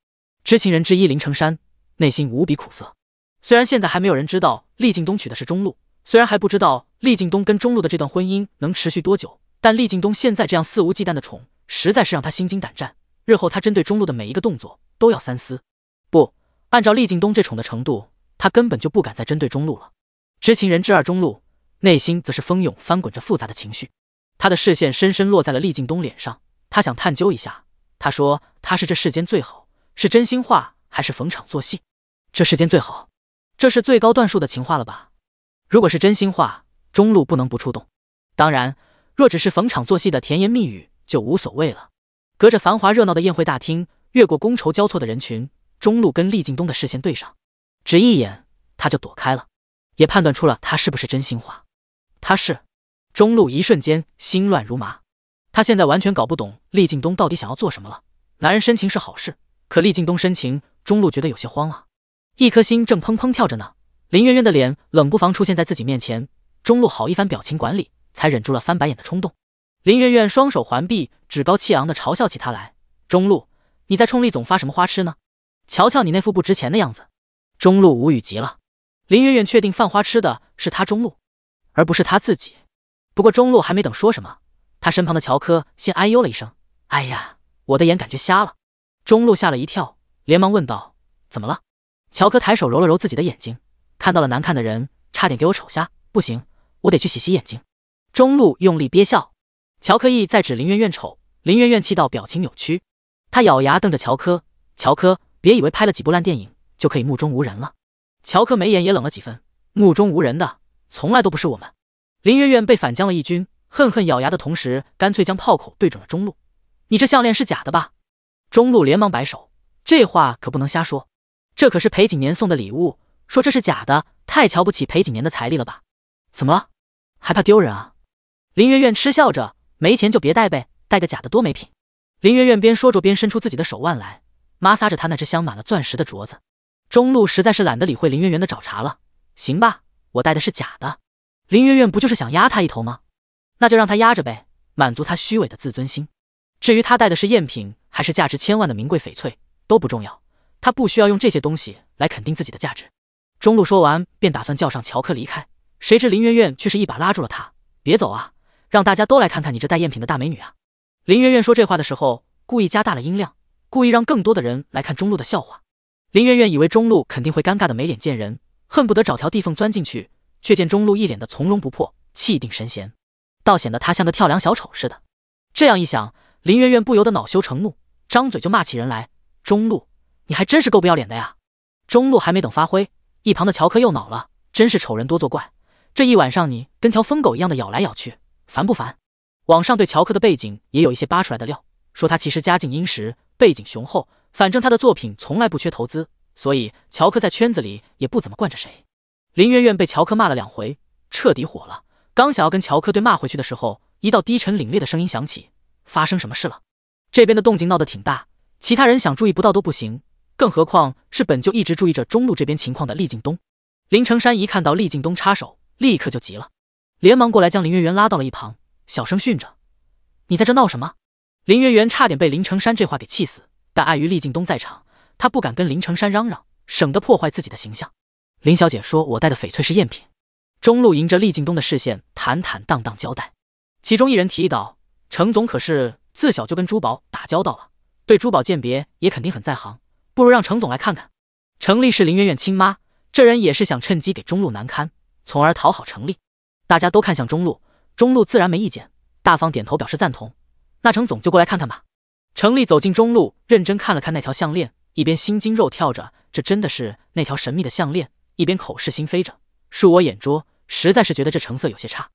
知情人之一林成山内心无比苦涩，虽然现在还没有人知道厉敬东娶的是中路，虽然还不知道厉敬东跟中路的这段婚姻能持续多久，但厉敬东现在这样肆无忌惮的宠，实在是让他心惊胆战。日后他针对中路的每一个动作都要三思。不按照厉敬东这宠的程度，他根本就不敢再针对中路了。知情人之二中路内心则是蜂涌翻滚着复杂的情绪。他的视线深深落在了厉敬东脸上，他想探究一下。他说他是这世间最好，是真心话还是逢场作戏？这世间最好，这是最高段数的情话了吧？如果是真心话，中路不能不触动。当然，若只是逢场作戏的甜言蜜语就无所谓了。隔着繁华热闹的宴会大厅，越过觥筹交错的人群，中路跟厉敬东的视线对上，只一眼他就躲开了，也判断出了他是不是真心话。他是。中路一瞬间心乱如麻，他现在完全搞不懂厉敬东到底想要做什么了。男人深情是好事，可厉敬东深情，中路觉得有些慌了，一颗心正砰砰跳着呢。林媛媛的脸冷不防出现在自己面前，中路好一番表情管理，才忍住了翻白眼的冲动。林媛媛双手环臂，趾高气昂地嘲笑起他来：“中路，你在冲厉总发什么花痴呢？瞧瞧你那副不值钱的样子。”中路无语极了。林媛媛确定犯花痴的是他中路，而不是他自己。不过中路还没等说什么，他身旁的乔柯先哎呦了一声：“哎呀，我的眼感觉瞎了！”中路吓了一跳，连忙问道：“怎么了？”乔科抬手揉了揉自己的眼睛，看到了难看的人，差点给我瞅瞎，不行，我得去洗洗眼睛。中路用力憋笑。乔科意在指林媛媛丑，林媛媛气到表情扭曲，他咬牙瞪着乔科：“乔科，别以为拍了几部烂电影就可以目中无人了！”乔科眉眼也冷了几分：“目中无人的从来都不是我们。”林媛媛被反将了一军，恨恨咬牙的同时，干脆将炮口对准了中路：“你这项链是假的吧？”中路连忙摆手：“这话可不能瞎说，这可是裴景年送的礼物。说这是假的，太瞧不起裴景年的财力了吧？”“怎么了？还怕丢人啊？”林媛媛嗤笑着：“没钱就别戴呗，戴个假的多没品。”林媛媛边说着边伸出自己的手腕来，摩挲着她那只镶满了钻石的镯子。中路实在是懒得理会林媛媛的找茬了：“行吧，我戴的是假的。”林媛媛不就是想压他一头吗？那就让他压着呗，满足他虚伪的自尊心。至于他带的是赝品还是价值千万的名贵翡翠都不重要，他不需要用这些东西来肯定自己的价值。中路说完便打算叫上乔克离开，谁知林媛媛却是一把拉住了他：“别走啊，让大家都来看看你这带赝品的大美女啊！”林媛媛说这话的时候故意加大了音量，故意让更多的人来看中路的笑话。林媛媛以为中路肯定会尴尬的没脸见人，恨不得找条地缝钻进去。却见中路一脸的从容不迫，气定神闲，倒显得他像个跳梁小丑似的。这样一想，林媛媛不由得恼羞成怒，张嘴就骂起人来：“中路，你还真是够不要脸的呀！”中路还没等发挥，一旁的乔科又恼了：“真是丑人多作怪，这一晚上你跟条疯狗一样的咬来咬去，烦不烦？”网上对乔科的背景也有一些扒出来的料，说他其实家境殷实，背景雄厚，反正他的作品从来不缺投资，所以乔科在圈子里也不怎么惯着谁。林媛媛被乔柯骂了两回，彻底火了。刚想要跟乔柯对骂回去的时候，一道低沉凛冽的声音响起：“发生什么事了？”这边的动静闹得挺大，其他人想注意不到都不行，更何况是本就一直注意着中路这边情况的厉敬东。林成山一看到厉敬东插手，立刻就急了，连忙过来将林媛媛拉到了一旁，小声训着：“你在这闹什么？”林媛媛差点被林成山这话给气死，但碍于厉敬东在场，她不敢跟林成山嚷嚷，省得破坏自己的形象。林小姐说：“我带的翡翠是赝品。”中路迎着厉敬东的视线，坦坦荡荡交代。其中一人提议道：“程总可是自小就跟珠宝打交道了，对珠宝鉴别也肯定很在行，不如让程总来看看。”程丽是林媛媛亲妈，这人也是想趁机给中路难堪，从而讨好程丽。大家都看向中路，中路自然没意见，大方点头表示赞同。那程总就过来看看吧。程丽走进中路，认真看了看那条项链，一边心惊肉跳着，这真的是那条神秘的项链。一边口是心非着，恕我眼拙，实在是觉得这成色有些差，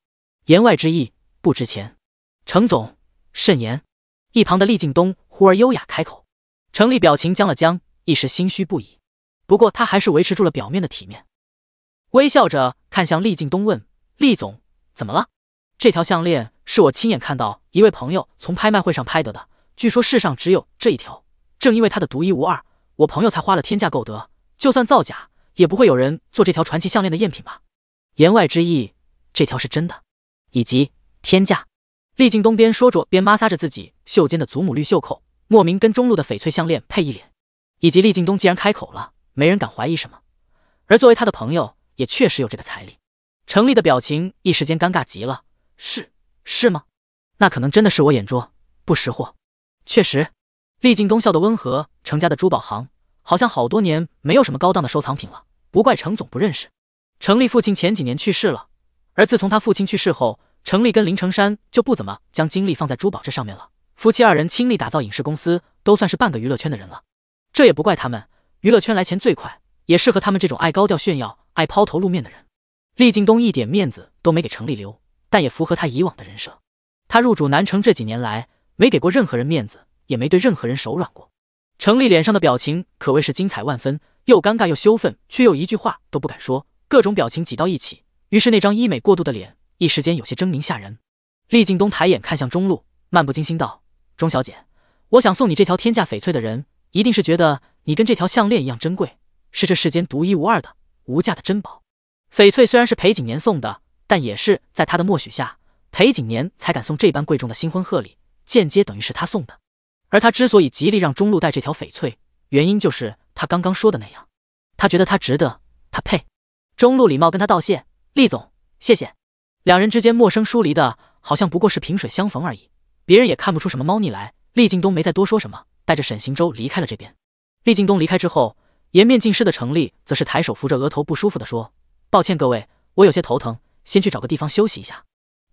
言外之意不值钱。程总，慎言。一旁的厉敬东忽而优雅开口，程立表情僵了僵，一时心虚不已。不过他还是维持住了表面的体面，微笑着看向厉敬东问：“厉总，怎么了？这条项链是我亲眼看到一位朋友从拍卖会上拍得的，据说世上只有这一条。正因为它的独一无二，我朋友才花了天价购得。就算造假。”也不会有人做这条传奇项链的赝品吧？言外之意，这条是真的，以及天价。厉敬东边说着边摩挲着自己袖间的祖母绿袖扣，莫名跟中路的翡翠项链配一脸。以及厉敬东既然开口了，没人敢怀疑什么。而作为他的朋友，也确实有这个财力。程立的表情一时间尴尬极了。是是吗？那可能真的是我眼拙，不识货。确实。厉敬东笑得温和。程家的珠宝行好像好多年没有什么高档的收藏品了。不怪程总不认识，程立父亲前几年去世了，而自从他父亲去世后，程立跟林成山就不怎么将精力放在珠宝这上面了。夫妻二人倾力打造影视公司，都算是半个娱乐圈的人了。这也不怪他们，娱乐圈来钱最快，也适合他们这种爱高调炫耀、爱抛头露面的人。厉敬东一点面子都没给程立留，但也符合他以往的人设。他入主南城这几年来，没给过任何人面子，也没对任何人手软过。程立脸上的表情可谓是精彩万分。又尴尬又羞愤，却又一句话都不敢说，各种表情挤到一起，于是那张医美过度的脸一时间有些狰狞吓人。厉敬东抬眼看向钟路，漫不经心道：“钟小姐，我想送你这条天价翡翠的人，一定是觉得你跟这条项链一样珍贵，是这世间独一无二的无价的珍宝。翡翠虽然是裴景年送的，但也是在他的默许下，裴景年才敢送这般贵重的新婚贺礼，间接等于是他送的。而他之所以极力让钟路戴这条翡翠，原因就是……”他刚刚说的那样，他觉得他值得，他配。中路礼貌跟他道谢，厉总，谢谢。两人之间陌生疏离的，好像不过是萍水相逢而已，别人也看不出什么猫腻来。厉敬东没再多说什么，带着沈行舟离开了这边。厉敬东离开之后，颜面尽失的程丽则是抬手扶着额头，不舒服的说：“抱歉各位，我有些头疼，先去找个地方休息一下。”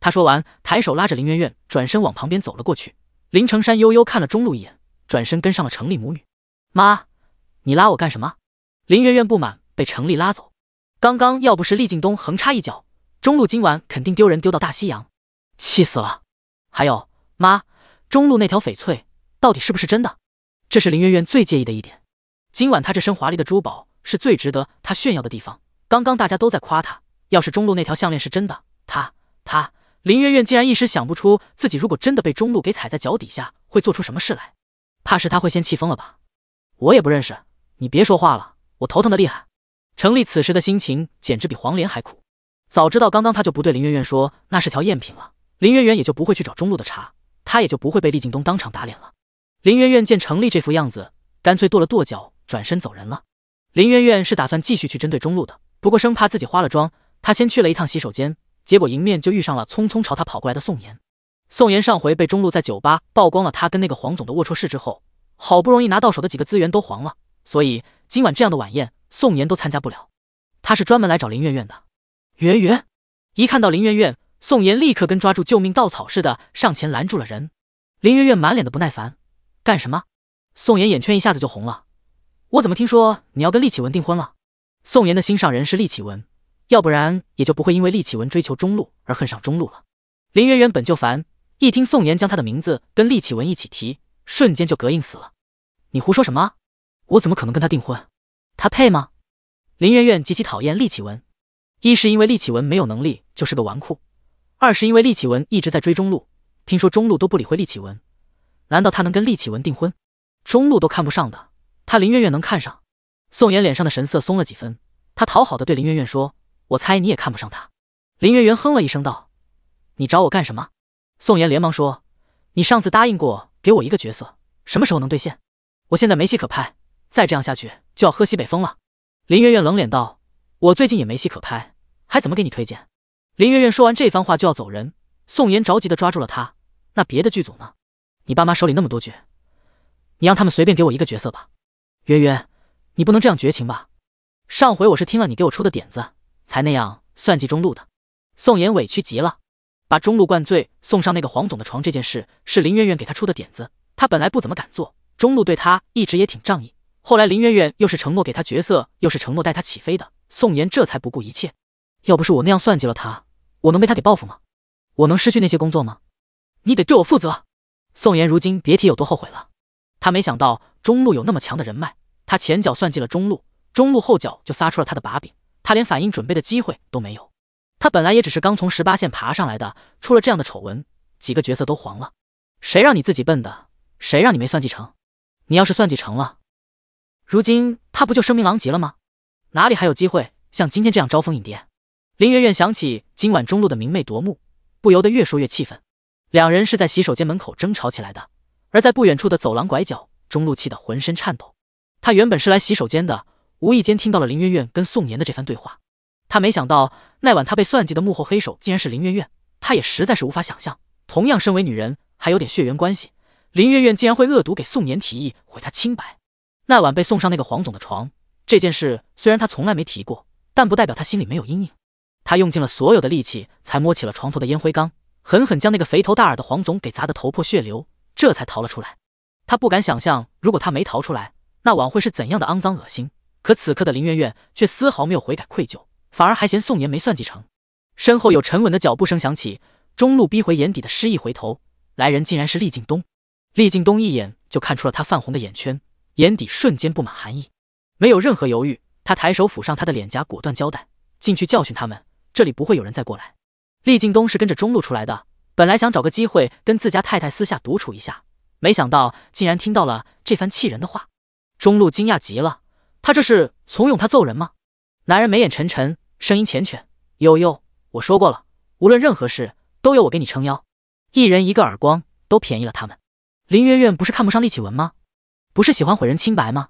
他说完，抬手拉着林媛媛，转身往旁边走了过去。林成山悠悠看了中路一眼，转身跟上了程丽母女。妈。你拉我干什么？林媛媛不满被程立拉走。刚刚要不是厉劲东横插一脚，中路今晚肯定丢人丢到大西洋，气死了！还有妈，中路那条翡翠到底是不是真的？这是林媛媛最介意的一点。今晚她这身华丽的珠宝是最值得她炫耀的地方。刚刚大家都在夸她，要是中路那条项链是真的，她她林媛媛竟然一时想不出自己如果真的被中路给踩在脚底下会做出什么事来，怕是她会先气疯了吧？我也不认识。你别说话了，我头疼的厉害。程丽此时的心情简直比黄连还苦。早知道刚刚他就不对林媛媛说那是条赝品了，林媛媛也就不会去找中路的茬，她也就不会被厉敬东当场打脸了。林媛媛见程丽这副样子，干脆跺了跺脚，转身走人了。林媛媛是打算继续去针对中路的，不过生怕自己花了妆，她先去了一趟洗手间，结果迎面就遇上了匆匆朝她跑过来的宋岩。宋岩上回被中路在酒吧曝光了他跟那个黄总的龌龊事之后，好不容易拿到手的几个资源都黄了。所以今晚这样的晚宴，宋妍都参加不了。他是专门来找林媛媛的。媛媛一看到林媛媛，宋妍立刻跟抓住救命稻草似的上前拦住了人。林媛媛满脸的不耐烦，干什么？宋岩眼圈一下子就红了。我怎么听说你要跟厉启文订婚了？宋岩的心上人是厉启文，要不然也就不会因为厉启文追求中路而恨上中路了。林媛媛本就烦，一听宋岩将她的名字跟厉启文一起提，瞬间就膈应死了。你胡说什么？我怎么可能跟他订婚？他配吗？林媛媛极其讨厌厉启文，一是因为厉启文没有能力，就是个纨绔；二是因为厉启文一直在追中路，听说中路都不理会厉启文，难道他能跟厉启文订婚？中路都看不上的他，林媛媛能看上？宋岩脸上的神色松了几分，他讨好的对林媛媛说：“我猜你也看不上他。”林媛媛哼了一声道：“你找我干什么？”宋岩连忙说：“你上次答应过给我一个角色，什么时候能兑现？我现在没戏可拍。”再这样下去就要喝西北风了，林媛媛冷脸道：“我最近也没戏可拍，还怎么给你推荐？”林媛媛说完这番话就要走人，宋岩着急的抓住了她：“那别的剧组呢？你爸妈手里那么多角，你让他们随便给我一个角色吧。”媛媛，你不能这样绝情吧？上回我是听了你给我出的点子才那样算计中路的。宋岩委屈极了，把中路灌醉送上那个黄总的床这件事是林媛媛给他出的点子，他本来不怎么敢做，中路对他一直也挺仗义。后来林媛媛又是承诺给他角色，又是承诺带他起飞的，宋妍这才不顾一切。要不是我那样算计了他，我能被他给报复吗？我能失去那些工作吗？你得对我负责。宋妍如今别提有多后悔了。他没想到中路有那么强的人脉，他前脚算计了中路，中路后脚就撒出了他的把柄，他连反应准备的机会都没有。他本来也只是刚从十八线爬上来的，出了这样的丑闻，几个角色都黄了。谁让你自己笨的？谁让你没算计成？你要是算计成了。如今他不就声名狼藉了吗？哪里还有机会像今天这样招蜂引蝶？林媛媛想起今晚中路的明媚夺目，不由得越说越气愤。两人是在洗手间门口争吵起来的，而在不远处的走廊拐角，中路气得浑身颤抖。他原本是来洗手间的，无意间听到了林媛媛跟宋岩的这番对话。他没想到那晚他被算计的幕后黑手竟然是林媛媛，他也实在是无法想象，同样身为女人还有点血缘关系，林媛媛竟然会恶毒给宋岩提议毁他清白。那晚被送上那个黄总的床这件事，虽然他从来没提过，但不代表他心里没有阴影。他用尽了所有的力气，才摸起了床头的烟灰缸，狠狠将那个肥头大耳的黄总给砸得头破血流，这才逃了出来。他不敢想象，如果他没逃出来，那晚会是怎样的肮脏恶心。可此刻的林媛媛却丝毫没有悔改愧疚，反而还嫌宋岩没算计成。身后有沉稳的脚步声响起，中路逼回眼底的失意，回头，来人竟然是厉敬东。厉敬东一眼就看出了他泛红的眼圈。眼底瞬间布满寒意，没有任何犹豫，他抬手抚上她的脸颊，果断交代：“进去教训他们，这里不会有人再过来。”厉敬东是跟着中路出来的，本来想找个机会跟自家太太私下独处一下，没想到竟然听到了这番气人的话。中路惊讶极了，他这是怂恿他揍人吗？男人眉眼沉沉，声音缱绻悠悠：“我说过了，无论任何事，都有我给你撑腰。一人一个耳光，都便宜了他们。”林媛媛不是看不上厉启文吗？不是喜欢毁人清白吗？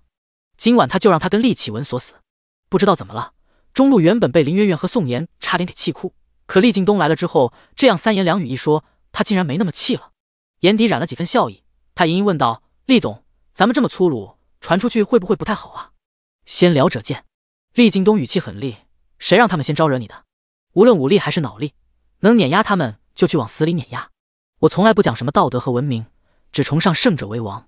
今晚他就让他跟厉启文锁死。不知道怎么了，中路原本被林媛媛和宋妍差点给气哭，可厉劲东来了之后，这样三言两语一说，他竟然没那么气了。眼底染了几分笑意，他盈盈问道：“厉总，咱们这么粗鲁，传出去会不会不太好啊？”先聊者见。厉劲东语气很厉：“谁让他们先招惹你的？无论武力还是脑力，能碾压他们就去往死里碾压。我从来不讲什么道德和文明，只崇尚胜者为王。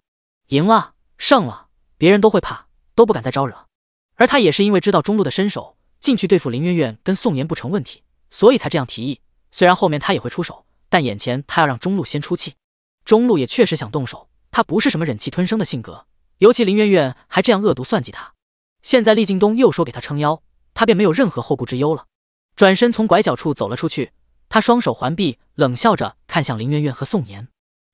赢了。”胜了，别人都会怕，都不敢再招惹。而他也是因为知道中路的身手，进去对付林媛媛跟宋岩不成问题，所以才这样提议。虽然后面他也会出手，但眼前他要让中路先出气。中路也确实想动手，他不是什么忍气吞声的性格，尤其林媛媛还这样恶毒算计他。现在厉敬东又说给他撑腰，他便没有任何后顾之忧了。转身从拐角处走了出去，他双手环臂，冷笑着看向林媛媛和宋岩。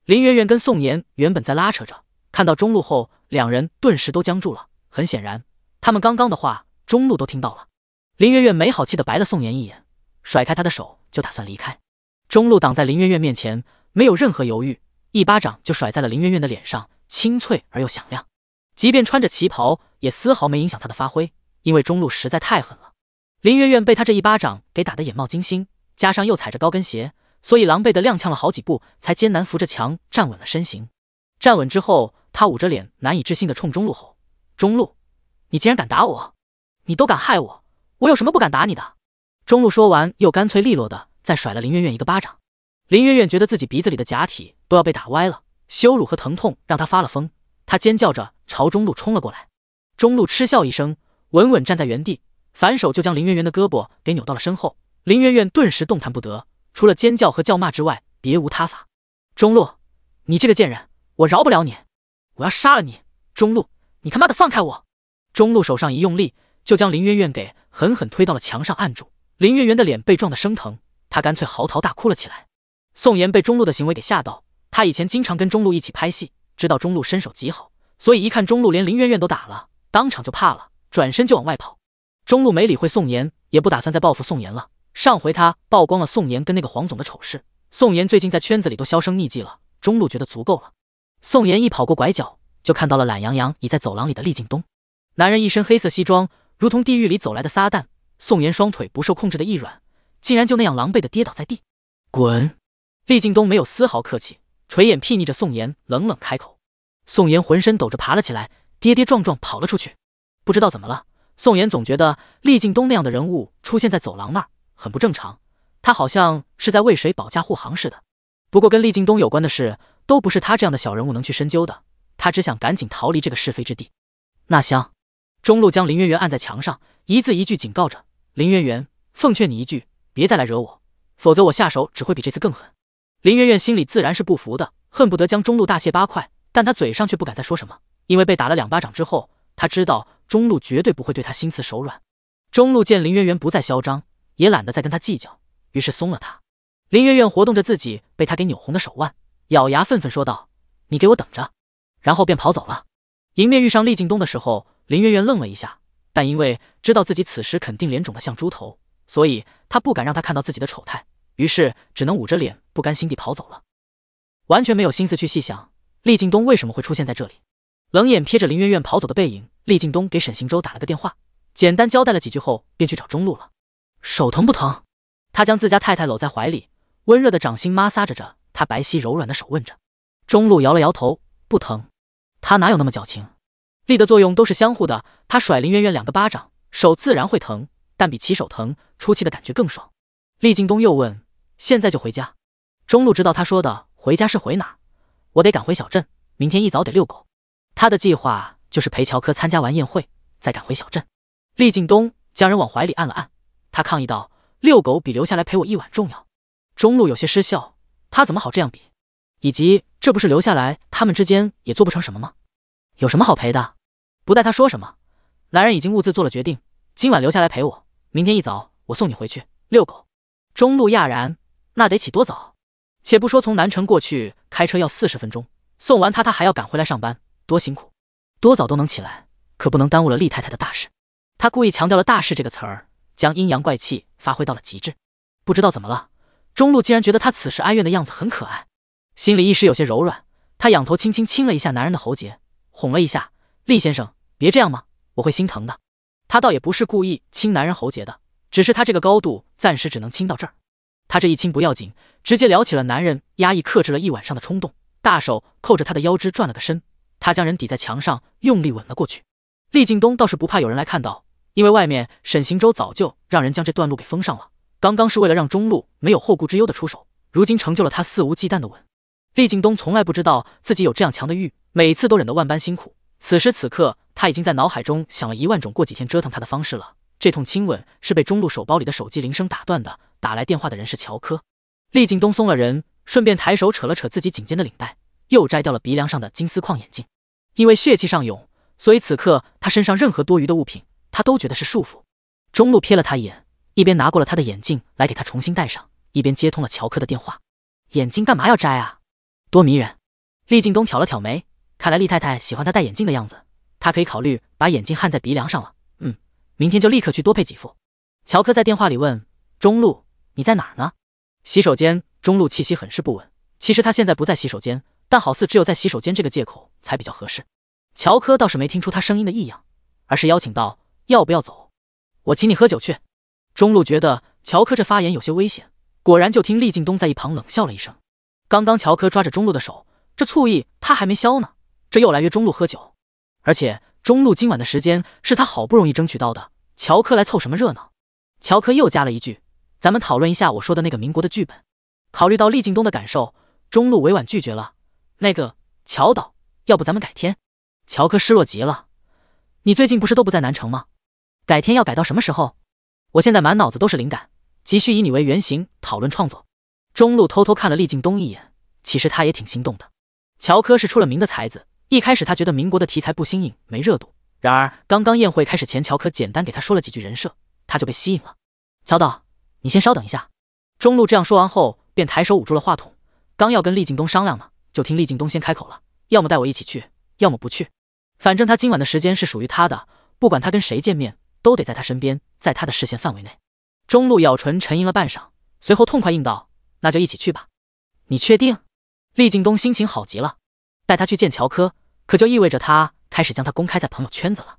林媛媛跟宋岩原本在拉扯着。看到中路后，两人顿时都僵住了。很显然，他们刚刚的话中路都听到了。林媛媛没好气的白了宋岩一眼，甩开他的手就打算离开。中路挡在林媛媛面前，没有任何犹豫，一巴掌就甩在了林媛媛的脸上，清脆而又响亮。即便穿着旗袍，也丝毫没影响她的发挥，因为中路实在太狠了。林媛媛被他这一巴掌给打得眼冒金星，加上又踩着高跟鞋，所以狼狈的踉跄了好几步，才艰难扶着墙站稳了身形。站稳之后。他捂着脸，难以置信的冲中路吼：“中路，你竟然敢打我！你都敢害我，我有什么不敢打你的？”中路说完，又干脆利落的再甩了林媛媛一个巴掌。林媛媛觉得自己鼻子里的假体都要被打歪了，羞辱和疼痛让她发了疯，她尖叫着朝中路冲了过来。中路嗤笑一声，稳稳站在原地，反手就将林媛媛的胳膊给扭到了身后。林媛媛顿时动弹不得，除了尖叫和叫骂之外，别无他法。中路，你这个贱人，我饶不了你！我要杀了你！中路，你他妈的放开我！中路手上一用力，就将林媛媛给狠狠推到了墙上按住。林媛媛的脸被撞得生疼，她干脆嚎啕大哭了起来。宋岩被中路的行为给吓到，他以前经常跟中路一起拍戏，知道中路身手极好，所以一看中路连林媛媛都打了，当场就怕了，转身就往外跑。中路没理会宋岩，也不打算再报复宋岩了。上回他曝光了宋岩跟那个黄总的丑事，宋岩最近在圈子里都销声匿迹了，中路觉得足够了。宋岩一跑过拐角，就看到了懒洋洋倚在走廊里的厉靳东。男人一身黑色西装，如同地狱里走来的撒旦。宋岩双腿不受控制的一软，竟然就那样狼狈的跌倒在地。滚！厉靳东没有丝毫客气，垂眼睥睨着宋岩，冷冷开口。宋岩浑身抖着爬了起来，跌跌撞撞跑了出去。不知道怎么了，宋岩总觉得厉靳东那样的人物出现在走廊那儿很不正常，他好像是在为谁保驾护航似的。不过跟厉靳东有关的事。都不是他这样的小人物能去深究的，他只想赶紧逃离这个是非之地。那香，中路将林媛媛按在墙上，一字一句警告着：“林媛媛，奉劝你一句，别再来惹我，否则我下手只会比这次更狠。”林媛媛心里自然是不服的，恨不得将中路大卸八块，但她嘴上却不敢再说什么，因为被打了两巴掌之后，她知道中路绝对不会对她心慈手软。中路见林媛媛不再嚣张，也懒得再跟她计较，于是松了她。林媛媛活动着自己被他给扭红的手腕。咬牙愤愤说道：“你给我等着！”然后便跑走了。迎面遇上厉靳东的时候，林媛媛愣了一下，但因为知道自己此时肯定脸肿得像猪头，所以她不敢让他看到自己的丑态，于是只能捂着脸，不甘心地跑走了，完全没有心思去细想厉靳东为什么会出现在这里。冷眼瞥着林媛媛跑走的背影，厉靳东给沈行舟打了个电话，简单交代了几句后，便去找中路了。手疼不疼？他将自家太太搂在怀里，温热的掌心摩挲着。着。他白皙柔软的手问着，中路摇了摇头，不疼。他哪有那么矫情？力的作用都是相互的。他甩林媛媛两个巴掌，手自然会疼，但比起手疼出气的感觉更爽。厉敬东又问，现在就回家？中路知道他说的回家是回哪我得赶回小镇，明天一早得遛狗。他的计划就是陪乔科参加完宴会再赶回小镇。厉敬东将人往怀里按了按，他抗议道，遛狗比留下来陪我一晚重要。中路有些失笑。他怎么好这样比？以及这不是留下来，他们之间也做不成什么吗？有什么好陪的？不待他说什么，男人已经兀自做了决定，今晚留下来陪我，明天一早我送你回去遛狗。中路讶然，那得起多早？且不说从南城过去开车要四十分钟，送完他，他还要赶回来上班，多辛苦，多早都能起来，可不能耽误了厉太太的大事。他故意强调了“大事”这个词儿，将阴阳怪气发挥到了极致。不知道怎么了。中路竟然觉得他此时哀怨的样子很可爱，心里一时有些柔软。他仰头轻轻亲了一下男人的喉结，哄了一下：“厉先生，别这样嘛，我会心疼的。”他倒也不是故意亲男人喉结的，只是他这个高度暂时只能亲到这儿。他这一亲不要紧，直接撩起了男人压抑克制了一晚上的冲动，大手扣着他的腰肢转了个身，他将人抵在墙上，用力吻了过去。厉敬东倒是不怕有人来看到，因为外面沈行舟早就让人将这段路给封上了。刚刚是为了让中路没有后顾之忧的出手，如今成就了他肆无忌惮的吻。厉敬东从来不知道自己有这样强的欲，每次都忍得万般辛苦。此时此刻，他已经在脑海中想了一万种过几天折腾他的方式了。这通亲吻是被中路手包里的手机铃声打断的，打来电话的人是乔科。厉敬东松了人，顺便抬手扯了扯自己颈间的领带，又摘掉了鼻梁上的金丝框眼镜。因为血气上涌，所以此刻他身上任何多余的物品，他都觉得是束缚。中路瞥了他一眼。一边拿过了他的眼镜来给他重新戴上，一边接通了乔柯的电话。眼镜干嘛要摘啊？多迷人！厉靳东挑了挑眉，看来厉太太喜欢他戴眼镜的样子，他可以考虑把眼镜焊在鼻梁上了。嗯，明天就立刻去多配几副。乔柯在电话里问：“中路，你在哪儿呢？”洗手间。中路气息很是不稳，其实他现在不在洗手间，但好似只有在洗手间这个借口才比较合适。乔科倒是没听出他声音的异样，而是邀请道：“要不要走？我请你喝酒去。”中路觉得乔科这发言有些危险，果然就听厉靳东在一旁冷笑了一声。刚刚乔科抓着中路的手，这醋意他还没消呢，这又来约中路喝酒。而且中路今晚的时间是他好不容易争取到的，乔科来凑什么热闹？乔科又加了一句：“咱们讨论一下我说的那个民国的剧本。”考虑到厉靳东的感受，中路委婉拒绝了：“那个乔导，要不咱们改天？”乔科失落极了：“你最近不是都不在南城吗？改天要改到什么时候？”我现在满脑子都是灵感，急需以你为原型讨论创作。中路偷偷看了厉敬东一眼，其实他也挺心动的。乔科是出了名的才子，一开始他觉得民国的题材不新颖、没热度。然而刚刚宴会开始前，乔科简单给他说了几句人设，他就被吸引了。乔导，你先稍等一下。中路这样说完后，便抬手捂住了话筒，刚要跟厉敬东商量呢，就听厉敬东先开口了：“要么带我一起去，要么不去。反正他今晚的时间是属于他的，不管他跟谁见面。”都得在他身边，在他的视线范围内。中路咬唇沉吟了半晌，随后痛快应道：“那就一起去吧。”你确定？厉敬东心情好极了，带他去见乔柯，可就意味着他开始将他公开在朋友圈子了。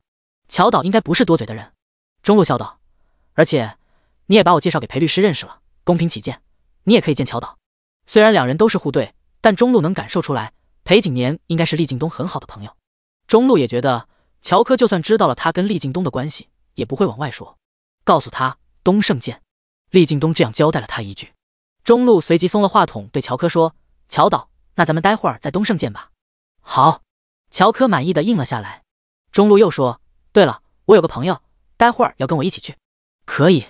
乔导应该不是多嘴的人。中路笑道：“而且你也把我介绍给裴律师认识了，公平起见，你也可以见乔导。虽然两人都是互对，但中路能感受出来，裴景年应该是厉敬东很好的朋友。中路也觉得乔柯就算知道了他跟厉敬东的关系。”也不会往外说，告诉他东胜见，厉敬东这样交代了他一句。中路随即松了话筒，对乔科说：“乔导，那咱们待会儿在东胜见吧。”好，乔科满意的应了下来。中路又说：“对了，我有个朋友，待会儿要跟我一起去。”可以，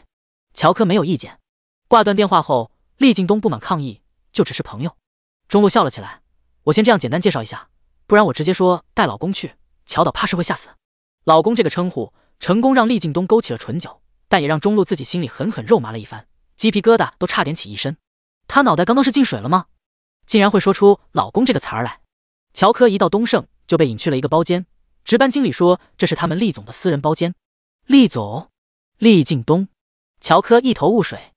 乔科没有意见。挂断电话后，厉敬东不满抗议：“就只是朋友。”中路笑了起来：“我先这样简单介绍一下，不然我直接说带老公去，乔导怕是会吓死。”老公这个称呼。成功让厉敬东勾起了唇角，但也让中路自己心里狠狠肉麻了一番，鸡皮疙瘩都差点起一身。他脑袋刚刚是进水了吗？竟然会说出“老公”这个词儿来？乔科一到东盛就被引去了一个包间，值班经理说这是他们厉总的私人包间。厉总？厉敬东？乔科一头雾水。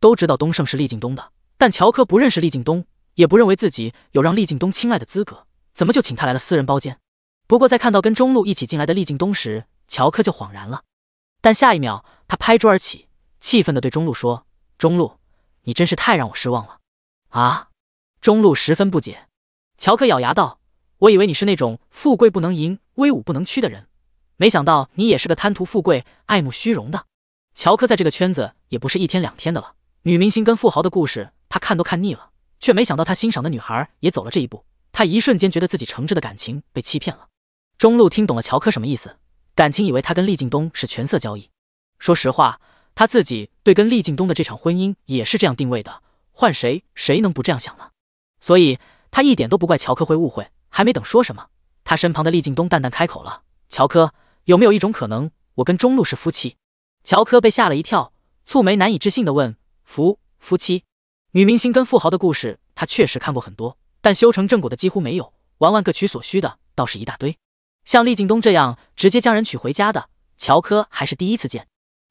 都知道东盛是厉敬东的，但乔科不认识厉敬东，也不认为自己有让厉敬东青睐的资格，怎么就请他来了私人包间？不过，在看到跟中路一起进来的厉敬东时，乔克就恍然了。但下一秒，他拍桌而起，气愤地对中路说：“中路，你真是太让我失望了！”啊！中路十分不解。乔克咬牙道：“我以为你是那种富贵不能淫、威武不能屈的人，没想到你也是个贪图富贵、爱慕虚荣的。”乔克在这个圈子也不是一天两天的了，女明星跟富豪的故事他看都看腻了，却没想到他欣赏的女孩也走了这一步。他一瞬间觉得自己诚挚的感情被欺骗了。中路听懂了乔科什么意思，感情以为他跟厉敬东是权色交易。说实话，他自己对跟厉敬东的这场婚姻也是这样定位的。换谁，谁能不这样想呢？所以，他一点都不怪乔科会误会。还没等说什么，他身旁的厉敬东淡淡开口了：“乔科，有没有一种可能，我跟中路是夫妻？”乔科被吓了一跳，蹙眉难以置信的问：“夫夫妻？女明星跟富豪的故事，他确实看过很多，但修成正果的几乎没有，玩玩各取所需的倒是一大堆。”像厉敬东这样直接将人娶回家的，乔柯还是第一次见。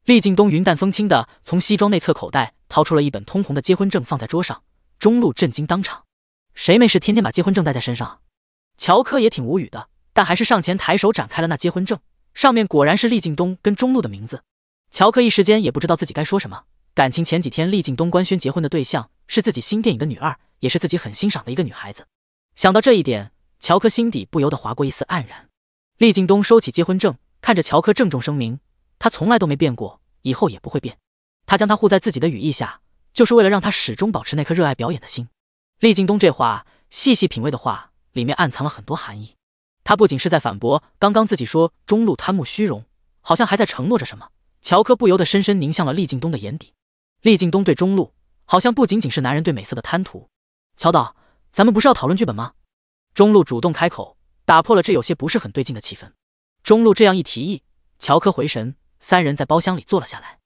厉敬东云淡风轻的从西装内侧口袋掏出了一本通红的结婚证，放在桌上。中路震惊当场，谁没事天天把结婚证带在身上？乔科也挺无语的，但还是上前抬手展开了那结婚证，上面果然是厉敬东跟中路的名字。乔科一时间也不知道自己该说什么。感情前几天厉敬东官宣结婚的对象是自己新电影的女二，也是自己很欣赏的一个女孩子。想到这一点，乔科心底不由得划过一丝黯然。厉靳东收起结婚证，看着乔珂郑重声明：“他从来都没变过，以后也不会变。”他将他护在自己的羽翼下，就是为了让他始终保持那颗热爱表演的心。厉靳东这话细细品味的话，里面暗藏了很多含义。他不仅是在反驳刚刚自己说中路贪慕虚荣，好像还在承诺着什么。乔珂不由得深深凝向了厉靳东的眼底。厉靳东对中路，好像不仅仅是男人对美色的贪图。乔导，咱们不是要讨论剧本吗？中路主动开口。打破了这有些不是很对劲的气氛。中路这样一提议，乔柯回神，三人在包厢里坐了下来。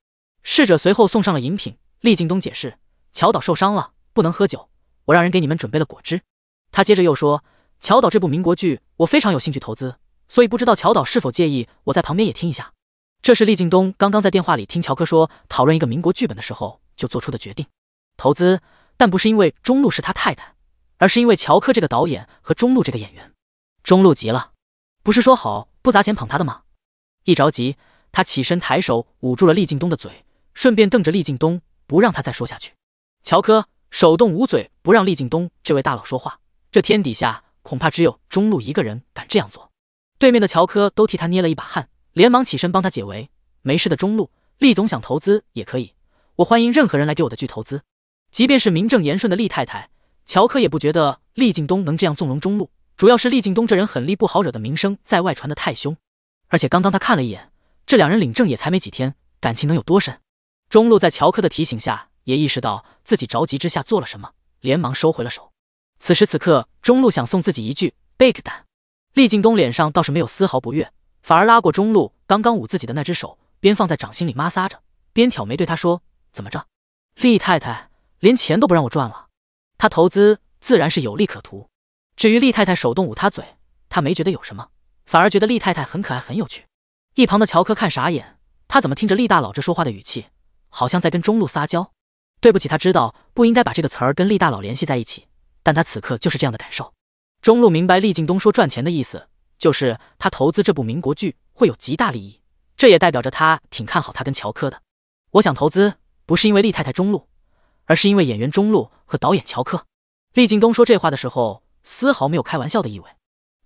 侍者随后送上了饮品。厉敬东解释，乔导受伤了，不能喝酒，我让人给你们准备了果汁。他接着又说，乔导这部民国剧我非常有兴趣投资，所以不知道乔导是否介意，我在旁边也听一下。这是厉敬东刚刚在电话里听乔柯说讨论一个民国剧本的时候就做出的决定，投资，但不是因为中路是他太太，而是因为乔柯这个导演和中路这个演员。中路急了，不是说好不砸钱捧他的吗？一着急，他起身抬手捂住了厉敬东的嘴，顺便瞪着厉敬东，不让他再说下去。乔科手动捂嘴，不让厉敬东这位大佬说话。这天底下恐怕只有中路一个人敢这样做。对面的乔科都替他捏了一把汗，连忙起身帮他解围。没事的，中路，厉总想投资也可以，我欢迎任何人来给我的剧投资。即便是名正言顺的厉太太，乔科也不觉得厉敬东能这样纵容中路。主要是厉敬东这人狠厉不好惹的名声在外传的太凶，而且刚刚他看了一眼，这两人领证也才没几天，感情能有多深？中路在乔克的提醒下，也意识到自己着急之下做了什么，连忙收回了手。此时此刻，中路想送自己一句 b i g 胆。厉敬东脸上倒是没有丝毫不悦，反而拉过中路刚刚捂自己的那只手，边放在掌心里摩挲着，边挑眉对他说：“怎么着，厉太太连钱都不让我赚了？他投资自然是有利可图。”至于厉太太手动捂他嘴，他没觉得有什么，反而觉得厉太太很可爱很有趣。一旁的乔柯看傻眼，他怎么听着厉大佬这说话的语气，好像在跟中路撒娇？对不起，他知道不应该把这个词儿跟厉大佬联系在一起，但他此刻就是这样的感受。中路明白厉劲东说赚钱的意思，就是他投资这部民国剧会有极大利益，这也代表着他挺看好他跟乔柯的。我想投资，不是因为厉太太中路，而是因为演员中路和导演乔柯。厉劲东说这话的时候。丝毫没有开玩笑的意味，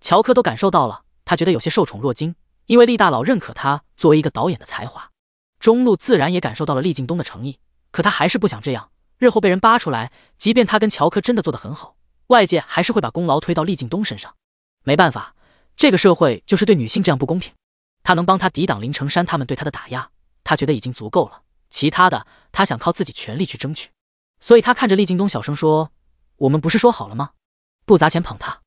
乔科都感受到了，他觉得有些受宠若惊，因为厉大佬认可他作为一个导演的才华。中路自然也感受到了厉敬东的诚意，可他还是不想这样，日后被人扒出来，即便他跟乔科真的做得很好，外界还是会把功劳推到厉敬东身上。没办法，这个社会就是对女性这样不公平。他能帮他抵挡林成山他们对他的打压，他觉得已经足够了，其他的他想靠自己全力去争取。所以他看着厉敬东，小声说：“我们不是说好了吗？”不砸钱捧他，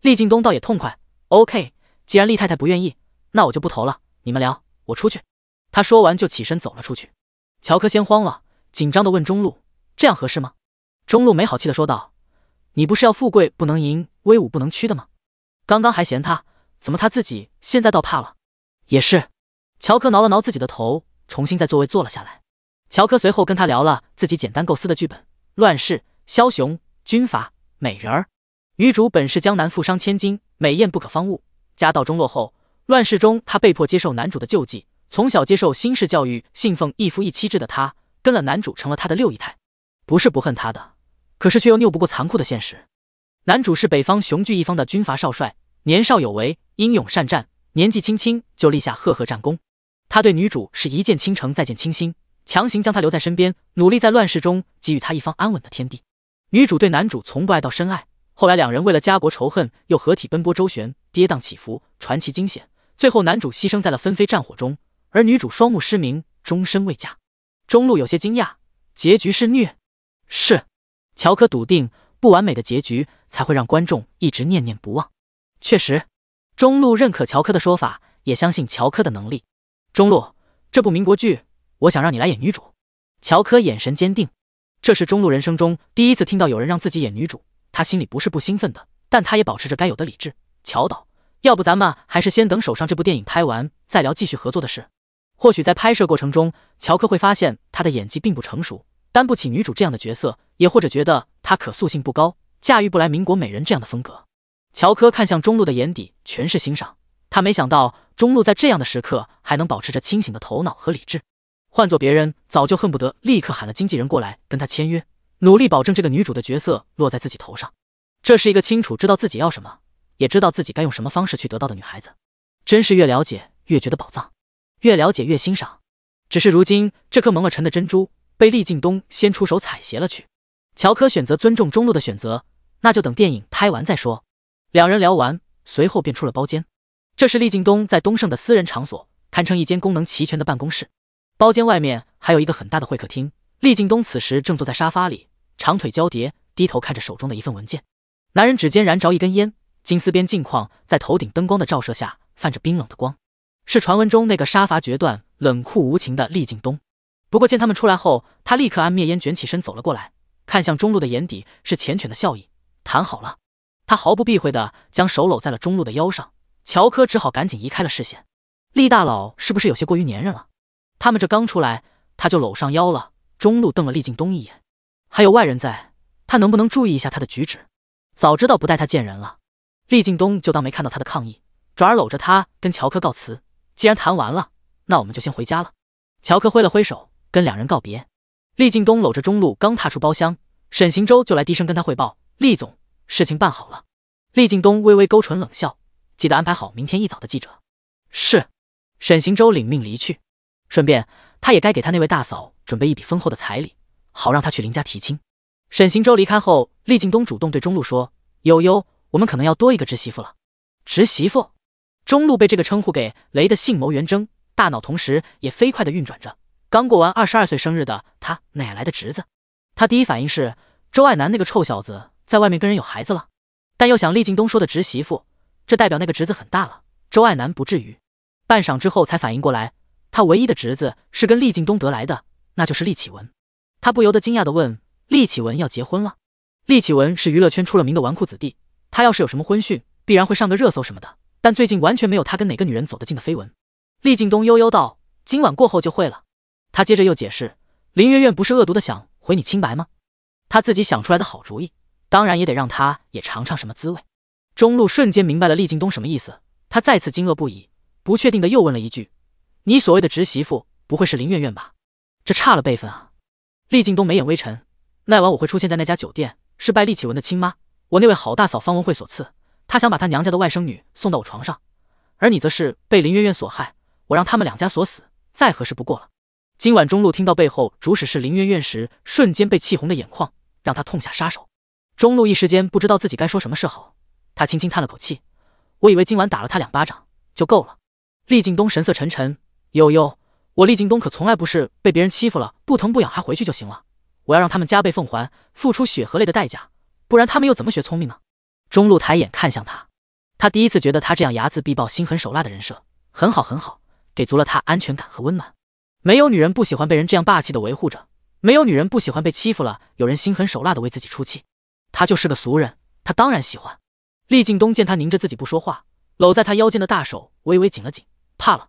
厉敬东倒也痛快。OK，既然厉太太不愿意，那我就不投了。你们聊，我出去。他说完就起身走了出去。乔科先慌了，紧张的问中路：“这样合适吗？”中路没好气的说道：“你不是要富贵不能淫，威武不能屈的吗？刚刚还嫌他，怎么他自己现在倒怕了？也是。”乔科挠了挠自己的头，重新在座位坐了下来。乔科随后跟他聊了自己简单构思的剧本：乱世枭雄、军阀美人儿。女主本是江南富商千金，美艳不可方物。家道中落后，乱世中她被迫接受男主的救济。从小接受新式教育，信奉一夫一妻制的她，跟了男主成了他的六姨太。不是不恨他的，可是却又拗不过残酷的现实。男主是北方雄踞一方的军阀少帅，年少有为，英勇善战，年纪轻轻就立下赫赫战功。他对女主是一见倾城，再见倾心，强行将她留在身边，努力在乱世中给予她一方安稳的天地。女主对男主从不爱到深爱。后来两人为了家国仇恨，又合体奔波周旋，跌宕起伏，传奇惊险。最后男主牺牲在了纷飞战火中，而女主双目失明，终身未嫁。中路有些惊讶，结局是虐，是乔柯笃定，不完美的结局才会让观众一直念念不忘。确实，中路认可乔柯的说法，也相信乔柯的能力。中路，这部民国剧，我想让你来演女主。乔柯眼神坚定，这是中路人生中第一次听到有人让自己演女主。他心里不是不兴奋的，但他也保持着该有的理智。乔导，要不咱们还是先等手上这部电影拍完，再聊继续合作的事。或许在拍摄过程中，乔科会发现他的演技并不成熟，担不起女主这样的角色；也或者觉得他可塑性不高，驾驭不来民国美人这样的风格。乔科看向中路的眼底全是欣赏。他没想到中路在这样的时刻还能保持着清醒的头脑和理智。换做别人，早就恨不得立刻喊了经纪人过来跟他签约。努力保证这个女主的角色落在自己头上，这是一个清楚知道自己要什么，也知道自己该用什么方式去得到的女孩子。真是越了解越觉得宝藏，越了解越欣赏。只是如今这颗蒙了尘的珍珠被厉敬东先出手采撷了去。乔科选择尊重中路的选择，那就等电影拍完再说。两人聊完，随后便出了包间。这是厉敬东在东盛的私人场所，堪称一间功能齐全的办公室。包间外面还有一个很大的会客厅。厉敬东此时正坐在沙发里。长腿交叠，低头看着手中的一份文件。男人指尖燃着一根烟，金丝边镜框在头顶灯光的照射下泛着冰冷的光。是传闻中那个杀伐决断、冷酷无情的厉敬东。不过见他们出来后，他立刻按灭烟，卷起身走了过来，看向中路的眼底是浅绻的笑意。谈好了，他毫不避讳的将手搂在了中路的腰上。乔柯只好赶紧移开了视线。厉大佬是不是有些过于黏人了？他们这刚出来，他就搂上腰了。中路瞪了厉敬东一眼。还有外人在，他能不能注意一下他的举止？早知道不带他见人了。厉敬东就当没看到他的抗议，转而搂着他跟乔珂告辞。既然谈完了，那我们就先回家了。乔珂挥了挥手，跟两人告别。厉敬东搂着中路刚踏出包厢，沈行舟就来低声跟他汇报：“厉总，事情办好了。”厉敬东微微勾唇冷笑：“记得安排好明天一早的记者。”是。沈行舟领命离去。顺便，他也该给他那位大嫂准备一笔丰厚的彩礼。好让他去林家提亲。沈行舟离开后，厉敬东主动对中路说：“悠悠，我们可能要多一个侄媳妇了。”侄媳妇？中路被这个称呼给雷的性谋圆睁，大脑同时也飞快的运转着。刚过完二十二岁生日的他，哪来的侄子？他第一反应是周爱南那个臭小子在外面跟人有孩子了，但又想厉敬东说的侄媳妇，这代表那个侄子很大了。周爱南不至于。半晌之后才反应过来，他唯一的侄子是跟厉敬东得来的，那就是厉启文。他不由得惊讶地问：“厉启文要结婚了？”厉启文是娱乐圈出了名的纨绔子弟，他要是有什么婚讯，必然会上个热搜什么的。但最近完全没有他跟哪个女人走得近的绯闻。厉敬东悠悠道：“今晚过后就会了。”他接着又解释：“林媛媛不是恶毒的想毁你清白吗？他自己想出来的好主意，当然也得让他也尝尝什么滋味。”中路瞬间明白了厉敬东什么意思，他再次惊愕不已，不确定的又问了一句：“你所谓的侄媳妇，不会是林媛媛吧？这差了辈分啊！”厉敬东眉眼微沉，那晚我会出现在那家酒店，是拜厉启文的亲妈，我那位好大嫂方文慧所赐。她想把她娘家的外甥女送到我床上，而你则是被林媛媛所害，我让他们两家锁死，再合适不过了。今晚中路听到背后主使是林媛媛时，瞬间被气红的眼眶，让他痛下杀手。中路一时间不知道自己该说什么是好，他轻轻叹了口气，我以为今晚打了他两巴掌就够了。厉敬东神色沉沉，悠悠。我厉敬东可从来不是被别人欺负了不疼不痒还回去就行了，我要让他们加倍奉还，付出血和泪的代价，不然他们又怎么学聪明呢？中路抬眼看向他，他第一次觉得他这样睚眦必报、心狠手辣的人设很好很好，给足了他安全感和温暖。没有女人不喜欢被人这样霸气的维护着，没有女人不喜欢被欺负了有人心狠手辣的为自己出气。他就是个俗人，他当然喜欢。厉敬东见他拧着自己不说话，搂在他腰间的大手微微紧了紧，怕了。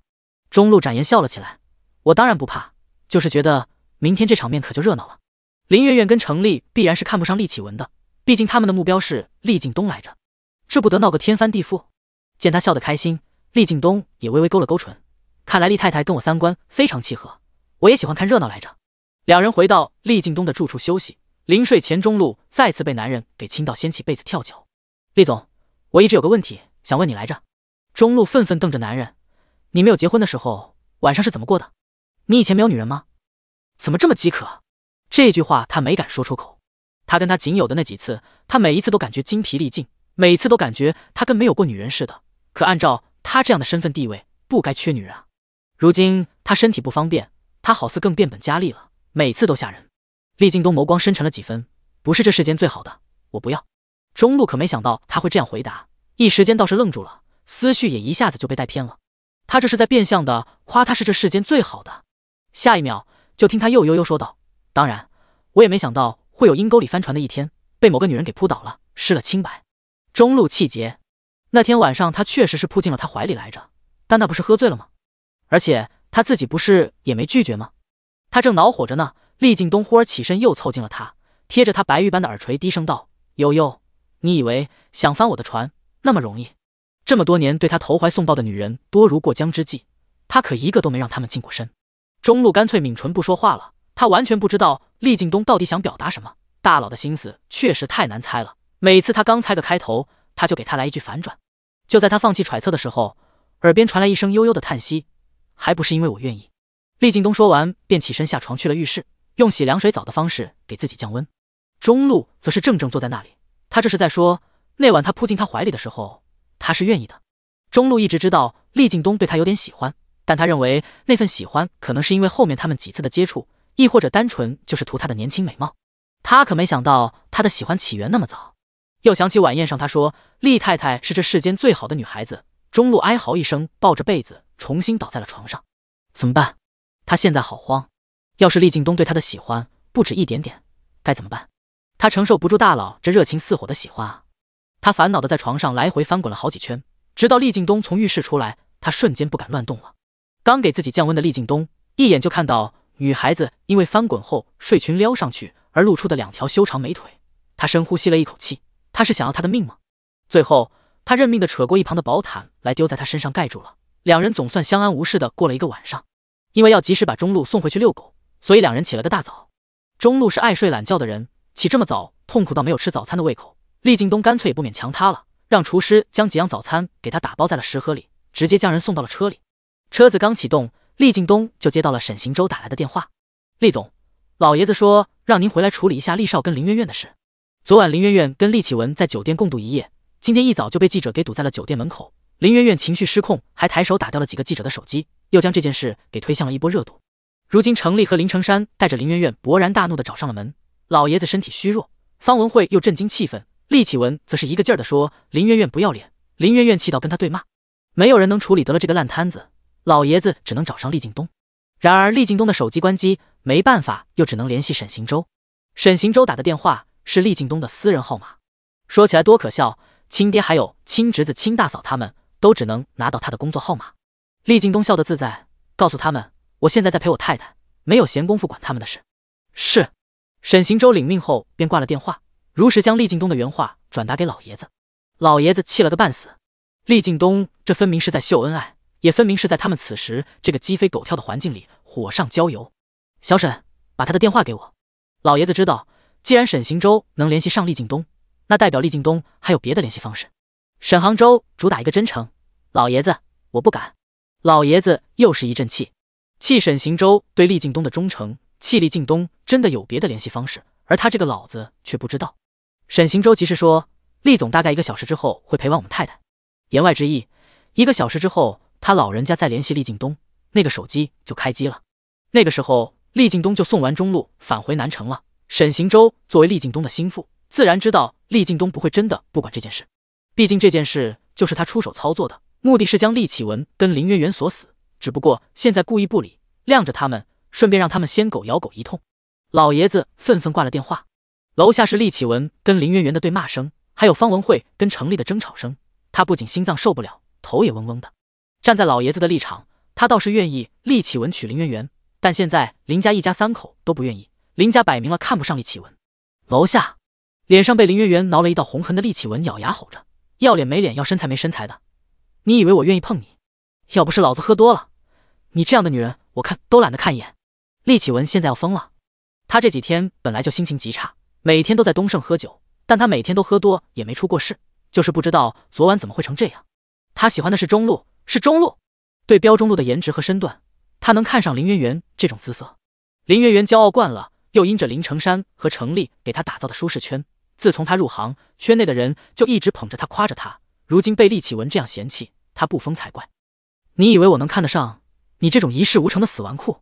中路展颜笑了起来。我当然不怕，就是觉得明天这场面可就热闹了。林媛媛跟程丽必然是看不上厉启文的，毕竟他们的目标是厉敬东来着，这不得闹个天翻地覆？见他笑得开心，厉敬东也微微勾了勾唇，看来厉太太跟我三观非常契合，我也喜欢看热闹来着。两人回到厉敬东的住处休息，临睡前，中路再次被男人给亲到，掀起被子跳脚。厉总，我一直有个问题想问你来着。中路愤愤瞪着男人，你没有结婚的时候晚上是怎么过的？你以前没有女人吗？怎么这么饥渴？这句话他没敢说出口。他跟他仅有的那几次，他每一次都感觉精疲力尽，每一次都感觉他跟没有过女人似的。可按照他这样的身份地位，不该缺女人啊。如今他身体不方便，他好似更变本加厉了，每次都吓人。厉敬东眸光深沉了几分，不是这世间最好的，我不要。中路可没想到他会这样回答，一时间倒是愣住了，思绪也一下子就被带偏了。他这是在变相的夸他是这世间最好的。下一秒，就听他又悠悠说道：“当然，我也没想到会有阴沟里翻船的一天，被某个女人给扑倒了，失了清白。”中路气结。那天晚上，他确实是扑进了她怀里来着，但那不是喝醉了吗？而且他自己不是也没拒绝吗？他正恼火着呢，厉敬东忽而起身，又凑近了他，贴着他白玉般的耳垂，低声道：“悠悠，你以为想翻我的船那么容易？这么多年，对他投怀送抱的女人多如过江之鲫，他可一个都没让他们近过身。”中路干脆抿唇不说话了，他完全不知道厉敬东到底想表达什么。大佬的心思确实太难猜了，每次他刚猜个开头，他就给他来一句反转。就在他放弃揣测的时候，耳边传来一声悠悠的叹息，还不是因为我愿意。厉敬东说完，便起身下床去了浴室，用洗凉水澡的方式给自己降温。中路则是正正坐在那里，他这是在说，那晚他扑进他怀里的时候，他是愿意的。中路一直知道厉敬东对他有点喜欢。但他认为那份喜欢可能是因为后面他们几次的接触，亦或者单纯就是图她的年轻美貌。他可没想到他的喜欢起源那么早。又想起晚宴上他说厉太太是这世间最好的女孩子，中路哀嚎一声，抱着被子重新倒在了床上。怎么办？他现在好慌。要是厉敬东对他的喜欢不止一点点，该怎么办？他承受不住大佬这热情似火的喜欢啊！他烦恼的在床上来回翻滚了好几圈，直到厉敬东从浴室出来，他瞬间不敢乱动了。刚给自己降温的厉靳东，一眼就看到女孩子因为翻滚后睡裙撩上去而露出的两条修长美腿。他深呼吸了一口气，他是想要他的命吗？最后，他认命的扯过一旁的薄毯来丢在他身上盖住了。两人总算相安无事的过了一个晚上。因为要及时把中路送回去遛狗，所以两人起了个大早。中路是爱睡懒觉的人，起这么早，痛苦到没有吃早餐的胃口。厉靳东干脆也不勉强他了，让厨师将几样早餐给他打包在了食盒里，直接将人送到了车里。车子刚启动，厉敬东就接到了沈行舟打来的电话。厉总，老爷子说让您回来处理一下厉少跟林媛媛的事。昨晚林媛媛跟厉启文在酒店共度一夜，今天一早就被记者给堵在了酒店门口。林媛媛情绪失控，还抬手打掉了几个记者的手机，又将这件事给推向了一波热度。如今程立和林成山带着林媛媛勃然大怒的找上了门。老爷子身体虚弱，方文慧又震惊气愤，厉启文则是一个劲儿的说林媛媛不要脸。林媛媛气到跟他对骂，没有人能处理得了这个烂摊子。老爷子只能找上厉敬东，然而厉敬东的手机关机，没办法，又只能联系沈行舟。沈行舟打的电话是厉敬东的私人号码。说起来多可笑，亲爹还有亲侄子、亲大嫂，他们都只能拿到他的工作号码。厉敬东笑得自在，告诉他们：“我现在在陪我太太，没有闲工夫管他们的事。”是沈行舟领命后便挂了电话，如实将厉敬东的原话转达给老爷子。老爷子气了个半死，厉敬东这分明是在秀恩爱。也分明是在他们此时这个鸡飞狗跳的环境里火上浇油。小沈，把他的电话给我。老爷子知道，既然沈行舟能联系上厉敬东，那代表厉敬东还有别的联系方式。沈行舟主打一个真诚。老爷子，我不敢。老爷子又是一阵气，气沈行舟对厉敬东的忠诚，气厉敬东真的有别的联系方式，而他这个老子却不知道。沈行舟及时说，厉总大概一个小时之后会陪完我们太太。言外之意，一个小时之后。他老人家再联系厉敬东，那个手机就开机了。那个时候，厉敬东就送完中路返回南城了。沈行舟作为厉敬东的心腹，自然知道厉敬东不会真的不管这件事，毕竟这件事就是他出手操作的，目的是将厉启文跟林媛媛锁死。只不过现在故意不理，晾着他们，顺便让他们先狗咬狗一通。老爷子愤愤挂了电话。楼下是厉启文跟林媛媛的对骂声，还有方文慧跟程丽的争吵声。他不仅心脏受不了，头也嗡嗡的。站在老爷子的立场，他倒是愿意厉启文娶林媛媛，但现在林家一家三口都不愿意，林家摆明了看不上厉启文。楼下，脸上被林媛媛挠了一道红痕的厉启文咬牙吼着：“要脸没脸，要身材没身材的，你以为我愿意碰你？要不是老子喝多了，你这样的女人，我看都懒得看一眼。”厉启文现在要疯了，他这几天本来就心情极差，每天都在东胜喝酒，但他每天都喝多也没出过事，就是不知道昨晚怎么会成这样。他喜欢的是中路，是中路，对标中路的颜值和身段，他能看上林媛媛这种姿色。林媛媛骄傲惯了，又因着林成山和程立给她打造的舒适圈，自从她入行，圈内的人就一直捧着她夸着她。如今被厉启文这样嫌弃，她不疯才怪。你以为我能看得上你这种一事无成的死纨绔？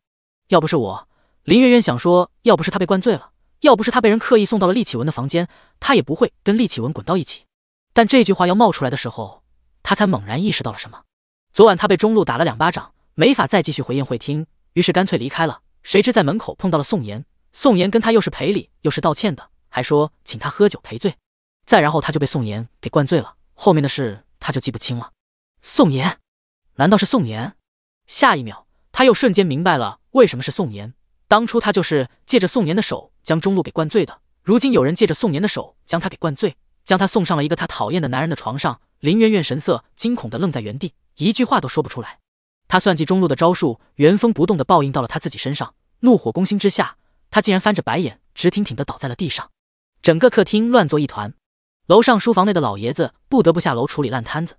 要不是我，林媛媛想说，要不是他被灌醉了，要不是他被人刻意送到了厉启文的房间，他也不会跟厉启文滚到一起。但这句话要冒出来的时候。他才猛然意识到了什么。昨晚他被中路打了两巴掌，没法再继续回宴会厅，于是干脆离开了。谁知在门口碰到了宋岩，宋岩跟他又是赔礼又是道歉的，还说请他喝酒赔罪。再然后他就被宋岩给灌醉了，后面的事他就记不清了。宋岩，难道是宋岩？下一秒他又瞬间明白了为什么是宋岩。当初他就是借着宋岩的手将中路给灌醉的，如今有人借着宋岩的手将他给灌醉，将他送上了一个他讨厌的男人的床上。林媛媛神色惊恐的愣在原地，一句话都说不出来。她算计中路的招数原封不动的报应到了她自己身上，怒火攻心之下，她竟然翻着白眼，直挺挺的倒在了地上。整个客厅乱作一团，楼上书房内的老爷子不得不下楼处理烂摊子。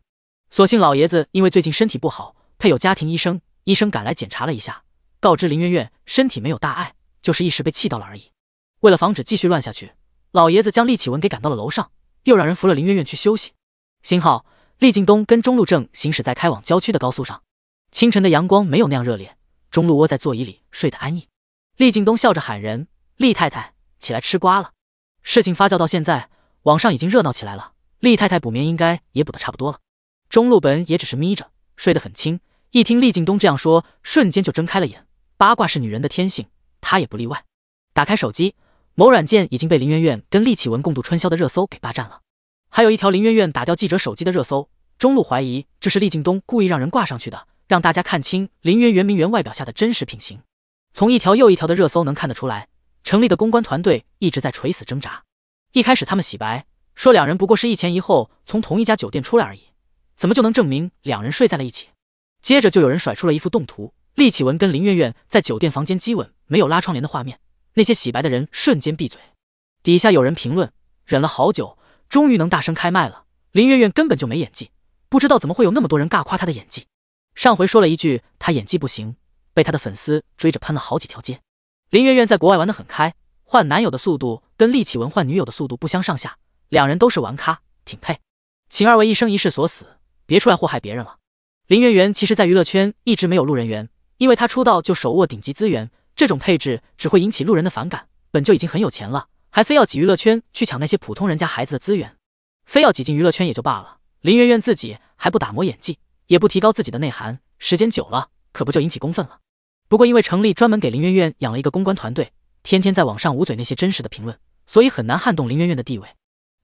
所幸老爷子因为最近身体不好，配有家庭医生，医生赶来检查了一下，告知林媛媛身体没有大碍，就是一时被气到了而已。为了防止继续乱下去，老爷子将厉启文给赶到了楼上，又让人扶了林媛媛去休息。星号，厉靳东跟中路正行驶在开往郊区的高速上。清晨的阳光没有那样热烈，中路窝在座椅里睡得安逸。厉靳东笑着喊人：“厉太太，起来吃瓜了。”事情发酵到现在，网上已经热闹起来了。厉太太补眠应该也补得差不多了。中路本也只是眯着，睡得很轻。一听厉靳东这样说，瞬间就睁开了眼。八卦是女人的天性，她也不例外。打开手机，某软件已经被林媛媛跟厉启文共度春宵的热搜给霸占了。还有一条林媛媛打掉记者手机的热搜，中路怀疑这是厉敬东故意让人挂上去的，让大家看清林媛媛名媛外表下的真实品行。从一条又一条的热搜能看得出来，成立的公关团队一直在垂死挣扎。一开始他们洗白，说两人不过是一前一后从同一家酒店出来而已，怎么就能证明两人睡在了一起？接着就有人甩出了一幅动图，厉启文跟林媛媛在酒店房间激吻，没有拉窗帘的画面。那些洗白的人瞬间闭嘴。底下有人评论，忍了好久。终于能大声开麦了，林媛媛根本就没演技，不知道怎么会有那么多人尬夸她的演技。上回说了一句她演技不行，被她的粉丝追着喷了好几条街。林媛媛在国外玩的很开，换男友的速度跟厉启文换女友的速度不相上下，两人都是玩咖，挺配。请二位一生一世锁死，别出来祸害别人了。林媛媛其实，在娱乐圈一直没有路人缘，因为她出道就手握顶级资源，这种配置只会引起路人的反感。本就已经很有钱了。还非要挤娱乐圈去抢那些普通人家孩子的资源，非要挤进娱乐圈也就罢了，林媛媛自己还不打磨演技，也不提高自己的内涵，时间久了可不就引起公愤了？不过因为程立专门给林媛媛养了一个公关团队，天天在网上捂嘴那些真实的评论，所以很难撼动林媛媛的地位。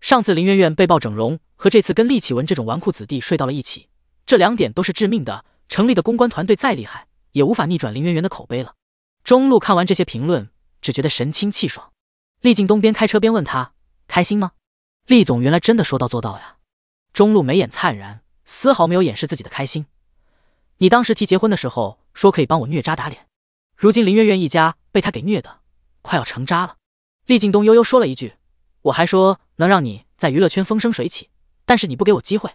上次林媛媛被曝整容，和这次跟厉启文这种纨绔子弟睡到了一起，这两点都是致命的。程立的公关团队再厉害，也无法逆转林媛媛的口碑了。中路看完这些评论，只觉得神清气爽。厉敬东边开车边问他：“开心吗？”厉总原来真的说到做到呀。中路眉眼灿然，丝毫没有掩饰自己的开心。你当时提结婚的时候说可以帮我虐渣打脸，如今林媛媛一家被他给虐的快要成渣了。厉敬东悠悠说了一句：“我还说能让你在娱乐圈风生水起，但是你不给我机会，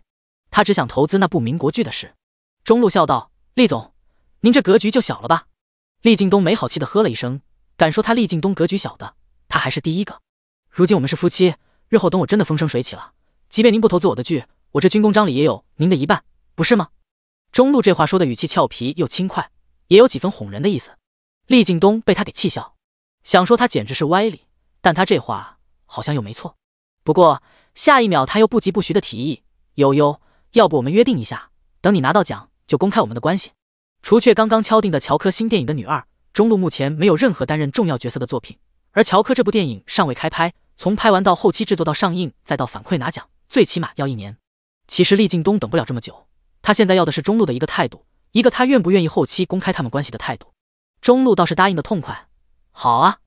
他只想投资那部民国剧的事。”中路笑道：“厉总，您这格局就小了吧？”厉敬东没好气的呵了一声：“敢说他厉敬东格局小的？”他还是第一个。如今我们是夫妻，日后等我真的风生水起了，即便您不投资我的剧，我这军功章里也有您的一半，不是吗？中路这话说的语气俏皮又轻快，也有几分哄人的意思。厉劲东被他给气笑，想说他简直是歪理，但他这话好像又没错。不过下一秒他又不疾不徐的提议：“悠悠，要不我们约定一下，等你拿到奖就公开我们的关系。”除却刚刚敲定的乔科新电影的女二，中路目前没有任何担任重要角色的作品。而乔柯这部电影尚未开拍，从拍完到后期制作到上映，再到反馈拿奖，最起码要一年。其实厉劲东等不了这么久，他现在要的是中路的一个态度，一个他愿不愿意后期公开他们关系的态度。中路倒是答应的痛快，好啊。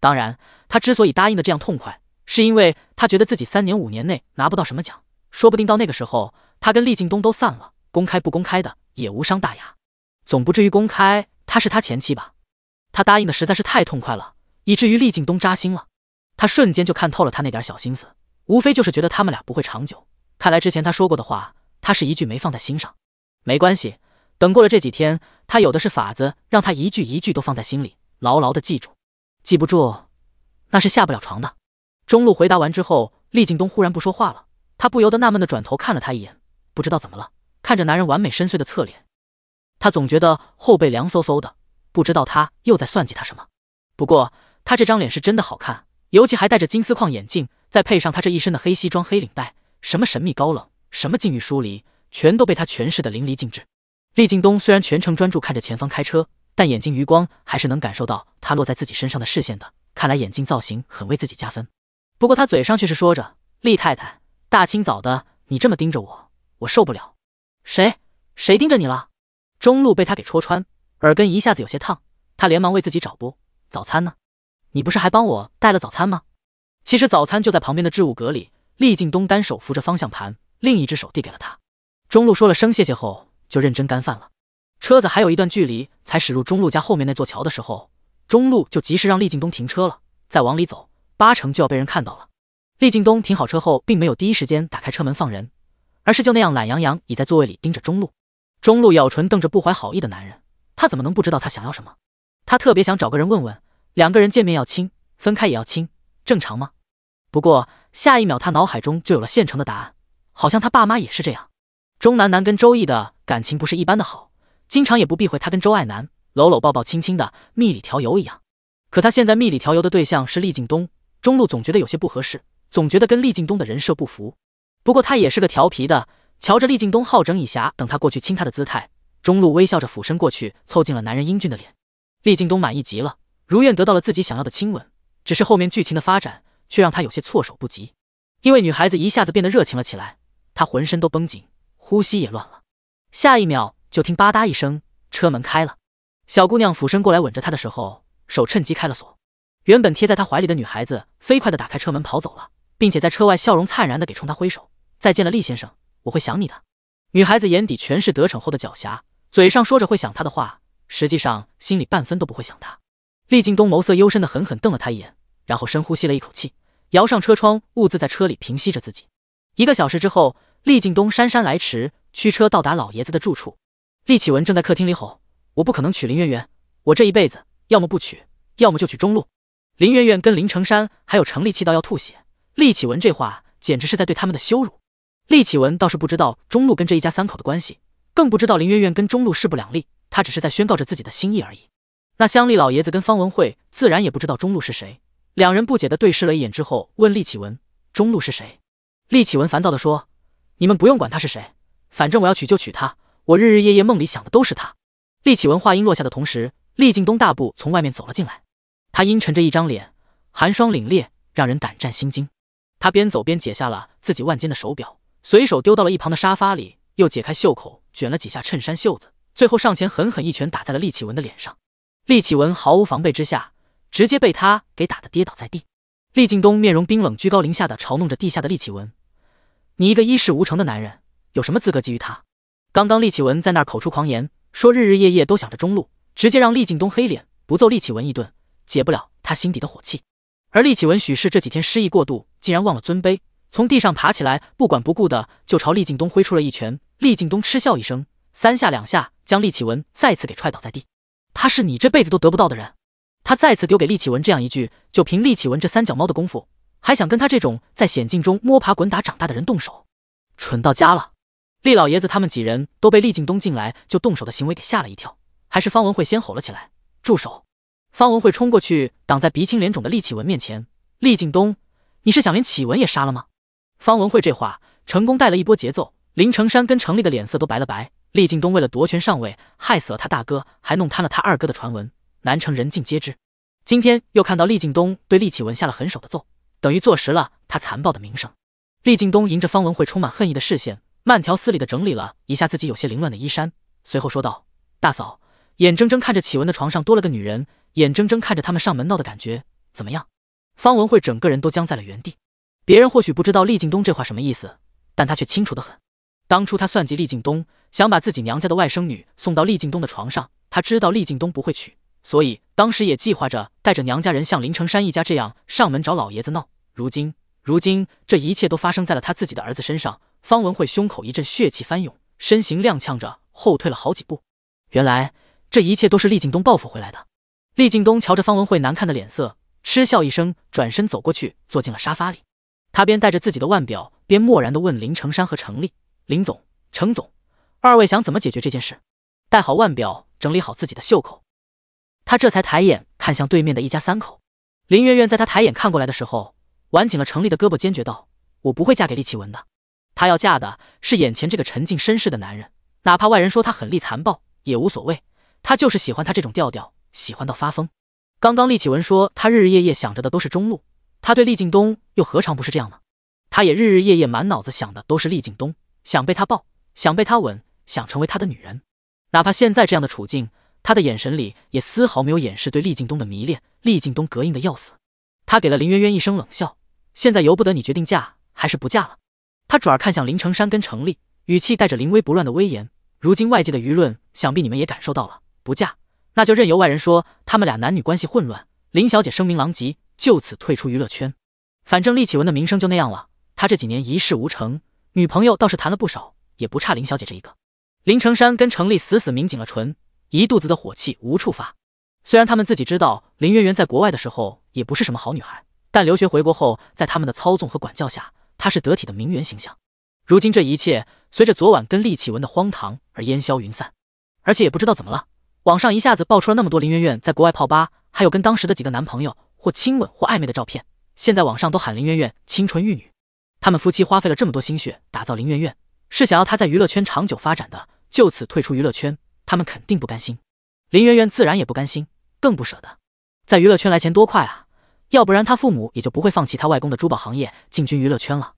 当然，他之所以答应的这样痛快，是因为他觉得自己三年五年内拿不到什么奖，说不定到那个时候他跟厉劲东都散了，公开不公开的也无伤大雅，总不至于公开他是他前妻吧？他答应的实在是太痛快了。以至于厉敬东扎心了，他瞬间就看透了他那点小心思，无非就是觉得他们俩不会长久。看来之前他说过的话，他是一句没放在心上。没关系，等过了这几天，他有的是法子让他一句一句都放在心里，牢牢的记住。记不住，那是下不了床的。中路回答完之后，厉敬东忽然不说话了，他不由得纳闷的转头看了他一眼，不知道怎么了，看着男人完美深邃的侧脸，他总觉得后背凉飕飕的，不知道他又在算计他什么。不过。他这张脸是真的好看，尤其还戴着金丝框眼镜，再配上他这一身的黑西装、黑领带，什么神秘高冷，什么禁欲疏离，全都被他诠释的淋漓尽致。厉敬东虽然全程专注看着前方开车，但眼睛余光还是能感受到他落在自己身上的视线的。看来眼镜造型很为自己加分。不过他嘴上却是说着：“厉太太，大清早的你这么盯着我，我受不了。”“谁谁盯着你了？”中路被他给戳穿，耳根一下子有些烫，他连忙为自己找补：“早餐呢？”你不是还帮我带了早餐吗？其实早餐就在旁边的置物格里。厉敬东单手扶着方向盘，另一只手递给了他。中路说了声谢谢后，就认真干饭了。车子还有一段距离才驶入中路家后面那座桥的时候，中路就及时让厉敬东停车了。再往里走，八成就要被人看到了。厉敬东停好车后，并没有第一时间打开车门放人，而是就那样懒洋洋倚在座位里盯着中路。中路咬唇瞪着不怀好意的男人，他怎么能不知道他想要什么？他特别想找个人问问。两个人见面要亲，分开也要亲，正常吗？不过下一秒他脑海中就有了现成的答案，好像他爸妈也是这样。钟南南跟周毅的感情不是一般的好，经常也不避讳他跟周爱南搂搂抱抱、亲亲的，蜜里调油一样。可他现在蜜里调油的对象是厉敬东，中路总觉得有些不合适，总觉得跟厉敬东的人设不符。不过他也是个调皮的，瞧着厉敬东好整以暇等他过去亲他的姿态，中路微笑着俯身过去，凑近了男人英俊的脸。厉敬东满意极了。如愿得到了自己想要的亲吻，只是后面剧情的发展却让他有些措手不及，因为女孩子一下子变得热情了起来，他浑身都绷紧，呼吸也乱了。下一秒就听吧嗒一声，车门开了。小姑娘俯身过来吻着他的时候，手趁机开了锁。原本贴在他怀里的女孩子飞快的打开车门跑走了，并且在车外笑容灿然的给冲他挥手再见了，厉先生，我会想你的。女孩子眼底全是得逞后的狡黠，嘴上说着会想他的话，实际上心里半分都不会想他。厉敬东眸色幽深的狠狠瞪了他一眼，然后深呼吸了一口气，摇上车窗，兀自在车里平息着自己。一个小时之后，厉敬东姗姗来迟，驱车到达老爷子的住处。厉启文正在客厅里吼：“我不可能娶林媛媛，我这一辈子要么不娶，要么就娶中路。”林媛媛跟林成山还有程立气到要吐血。厉启文这话简直是在对他们的羞辱。厉启文倒是不知道中路跟这一家三口的关系，更不知道林媛媛跟中路势不两立，他只是在宣告着自己的心意而已。那乡里老爷子跟方文慧自然也不知道中路是谁，两人不解的对视了一眼之后，问厉启文：“中路是谁？”厉启文烦躁的说：“你们不用管他是谁，反正我要娶就娶他，我日日夜夜梦里想的都是他。”厉启文话音落下的同时，厉敬东大步从外面走了进来，他阴沉着一张脸，寒霜凛冽，让人胆战心惊。他边走边解下了自己腕间的手表，随手丢到了一旁的沙发里，又解开袖口，卷了几下衬衫袖子，最后上前狠狠一拳打在了厉启文的脸上。厉启文毫无防备之下，直接被他给打得跌倒在地。厉敬东面容冰冷，居高临下的嘲弄着地下的厉启文：“你一个一事无成的男人，有什么资格觊觎他？”刚刚厉启文在那儿口出狂言，说日日夜夜都想着中路，直接让厉敬东黑脸，不揍厉启文一顿，解不了他心底的火气。而厉启文许是这几天失意过度，竟然忘了尊卑，从地上爬起来，不管不顾的就朝厉敬东挥出了一拳。厉敬东嗤笑一声，三下两下将厉启文再次给踹倒在地。他是你这辈子都得不到的人，他再次丢给厉启文这样一句，就凭厉启文这三脚猫的功夫，还想跟他这种在险境中摸爬滚打长大的人动手，蠢到家了。厉老爷子他们几人都被厉敬东进来就动手的行为给吓了一跳，还是方文慧先吼了起来：“住手！”方文慧冲过去挡在鼻青脸肿的厉启文面前。厉敬东，你是想连启文也杀了吗？方文慧这话成功带了一波节奏，林成山跟程立的脸色都白了白。厉敬东为了夺权上位，害死了他大哥，还弄瘫了他二哥的传闻，南城人尽皆知。今天又看到厉敬东对厉启文下了狠手的揍，等于坐实了他残暴的名声。厉敬东迎着方文慧充满恨意的视线，慢条斯理的整理了一下自己有些凌乱的衣衫，随后说道：“大嫂，眼睁睁看着启文的床上多了个女人，眼睁睁看着他们上门闹的感觉怎么样？”方文慧整个人都僵在了原地。别人或许不知道厉敬东这话什么意思，但他却清楚的很。当初他算计厉敬东，想把自己娘家的外甥女送到厉敬东的床上。他知道厉敬东不会娶，所以当时也计划着带着娘家人像林成山一家这样上门找老爷子闹。如今，如今这一切都发生在了他自己的儿子身上。方文慧胸口一阵血气翻涌，身形踉跄着后退了好几步。原来这一切都是厉敬东报复回来的。厉敬东瞧着方文慧难看的脸色，嗤笑一声，转身走过去，坐进了沙发里。他边带着自己的腕表，边漠然地问林成山和程立。林总、程总，二位想怎么解决这件事？戴好腕表，整理好自己的袖口，他这才抬眼看向对面的一家三口。林媛媛在他抬眼看过来的时候，挽紧了程立的胳膊，坚决道：“我不会嫁给厉启文的。他要嫁的是眼前这个沉静绅士的男人，哪怕外人说他狠戾残暴也无所谓。他就是喜欢他这种调调，喜欢到发疯。刚刚厉启文说他日日夜夜想着的都是中路，他对厉景东又何尝不是这样呢？他也日日夜夜满脑子想的都是厉景东。”想被他抱，想被他吻，想成为他的女人，哪怕现在这样的处境，他的眼神里也丝毫没有掩饰对厉敬东的迷恋。厉敬东膈应的要死，他给了林媛媛一声冷笑。现在由不得你决定嫁还是不嫁了。他转而看向林成山跟程立，语气带着临危不乱的威严。如今外界的舆论，想必你们也感受到了。不嫁，那就任由外人说他们俩男女关系混乱，林小姐声名狼藉，就此退出娱乐圈。反正厉启文的名声就那样了，他这几年一事无成。女朋友倒是谈了不少，也不差林小姐这一个。林成山跟程立死死抿紧了唇，一肚子的火气无处发。虽然他们自己知道林媛媛在国外的时候也不是什么好女孩，但留学回国后，在他们的操纵和管教下，她是得体的名媛形象。如今这一切随着昨晚跟厉启文的荒唐而烟消云散，而且也不知道怎么了，网上一下子爆出了那么多林媛媛在国外泡吧，还有跟当时的几个男朋友或亲吻或暧昧的照片。现在网上都喊林媛媛清纯玉女。他们夫妻花费了这么多心血打造林媛媛，是想要她在娱乐圈长久发展的。就此退出娱乐圈，他们肯定不甘心，林媛媛自然也不甘心，更不舍得。在娱乐圈来钱多快啊！要不然她父母也就不会放弃她外公的珠宝行业，进军娱乐圈了。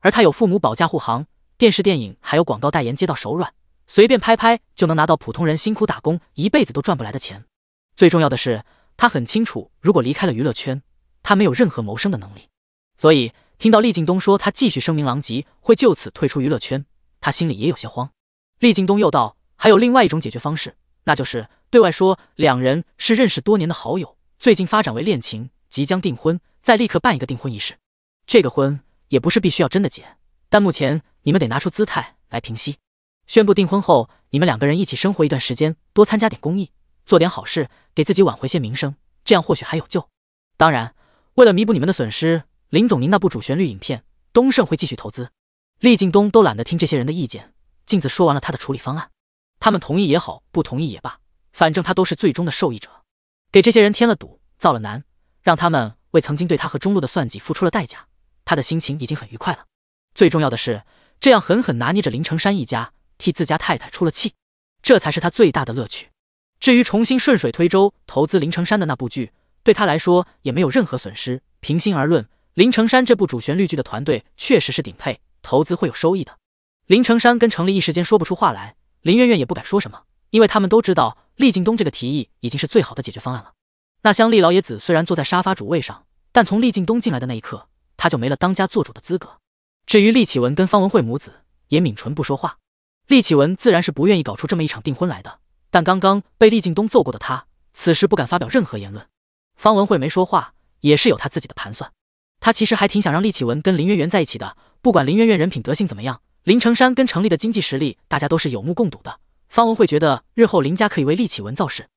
而她有父母保驾护航，电视、电影还有广告代言接到手软，随便拍拍就能拿到普通人辛苦打工一辈子都赚不来的钱。最重要的是，她很清楚，如果离开了娱乐圈，她没有任何谋生的能力，所以。听到厉敬东说他继续声名狼藉，会就此退出娱乐圈，他心里也有些慌。厉敬东又道：“还有另外一种解决方式，那就是对外说两人是认识多年的好友，最近发展为恋情，即将订婚，再立刻办一个订婚仪式。这个婚也不是必须要真的结，但目前你们得拿出姿态来平息，宣布订婚后，你们两个人一起生活一段时间，多参加点公益，做点好事，给自己挽回些名声，这样或许还有救。当然，为了弥补你们的损失。”林总，您那部主旋律影片，东盛会继续投资。厉敬东都懒得听这些人的意见，镜子说完了他的处理方案。他们同意也好，不同意也罢，反正他都是最终的受益者。给这些人添了堵，造了难，让他们为曾经对他和中路的算计付出了代价。他的心情已经很愉快了。最重要的是，这样狠狠拿捏着林成山一家，替自家太太出了气，这才是他最大的乐趣。至于重新顺水推舟投资林成山的那部剧，对他来说也没有任何损失。平心而论。林成山这部主旋律剧的团队确实是顶配，投资会有收益的。林成山跟程立一时间说不出话来，林媛媛也不敢说什么，因为他们都知道厉敬东这个提议已经是最好的解决方案了。那乡厉老爷子虽然坐在沙发主位上，但从厉敬东进来的那一刻，他就没了当家做主的资格。至于厉启文跟方文慧母子，也抿唇不说话。厉启文自然是不愿意搞出这么一场订婚来的，但刚刚被厉敬东揍过的他，此时不敢发表任何言论。方文慧没说话，也是有他自己的盘算。他其实还挺想让厉启文跟林媛媛在一起的。不管林媛媛人品德性怎么样，林成山跟程立的经济实力，大家都是有目共睹的。方文会觉得日后林家可以为厉启文造势。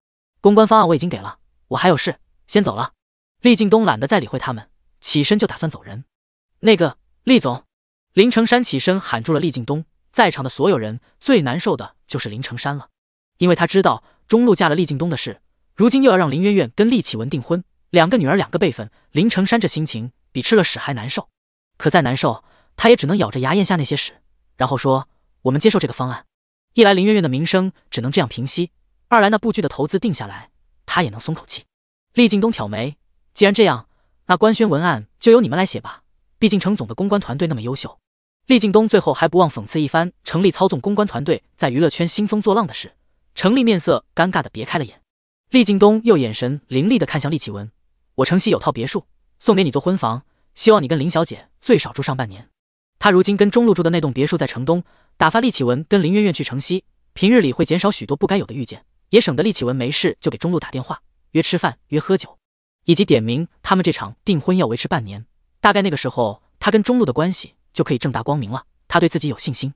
公关方案我已经给了，我还有事，先走了。厉敬东懒得再理会他们，起身就打算走人。那个厉总，林成山起身喊住了厉敬东。在场的所有人最难受的就是林成山了，因为他知道钟路嫁了厉敬东的事，如今又要让林媛媛跟厉启文订婚，两个女儿两个辈分，林成山这心情。比吃了屎还难受，可再难受，他也只能咬着牙咽下那些屎，然后说：“我们接受这个方案。”一来林媛媛的名声只能这样平息，二来那部剧的投资定下来，他也能松口气。厉劲东挑眉：“既然这样，那官宣文案就由你们来写吧，毕竟程总的公关团队那么优秀。”厉劲东最后还不忘讽刺一番程立操纵公关团队在娱乐圈兴风作浪的事。程立面色尴尬的别开了眼，厉劲东又眼神凌厉的看向厉启文：“我城西有套别墅。”送给你做婚房，希望你跟林小姐最少住上半年。他如今跟中路住的那栋别墅在城东，打发厉启文跟林媛媛去城西。平日里会减少许多不该有的遇见，也省得厉启文没事就给中路打电话约吃饭、约喝酒，以及点名他们这场订婚要维持半年。大概那个时候，他跟中路的关系就可以正大光明了。他对自己有信心，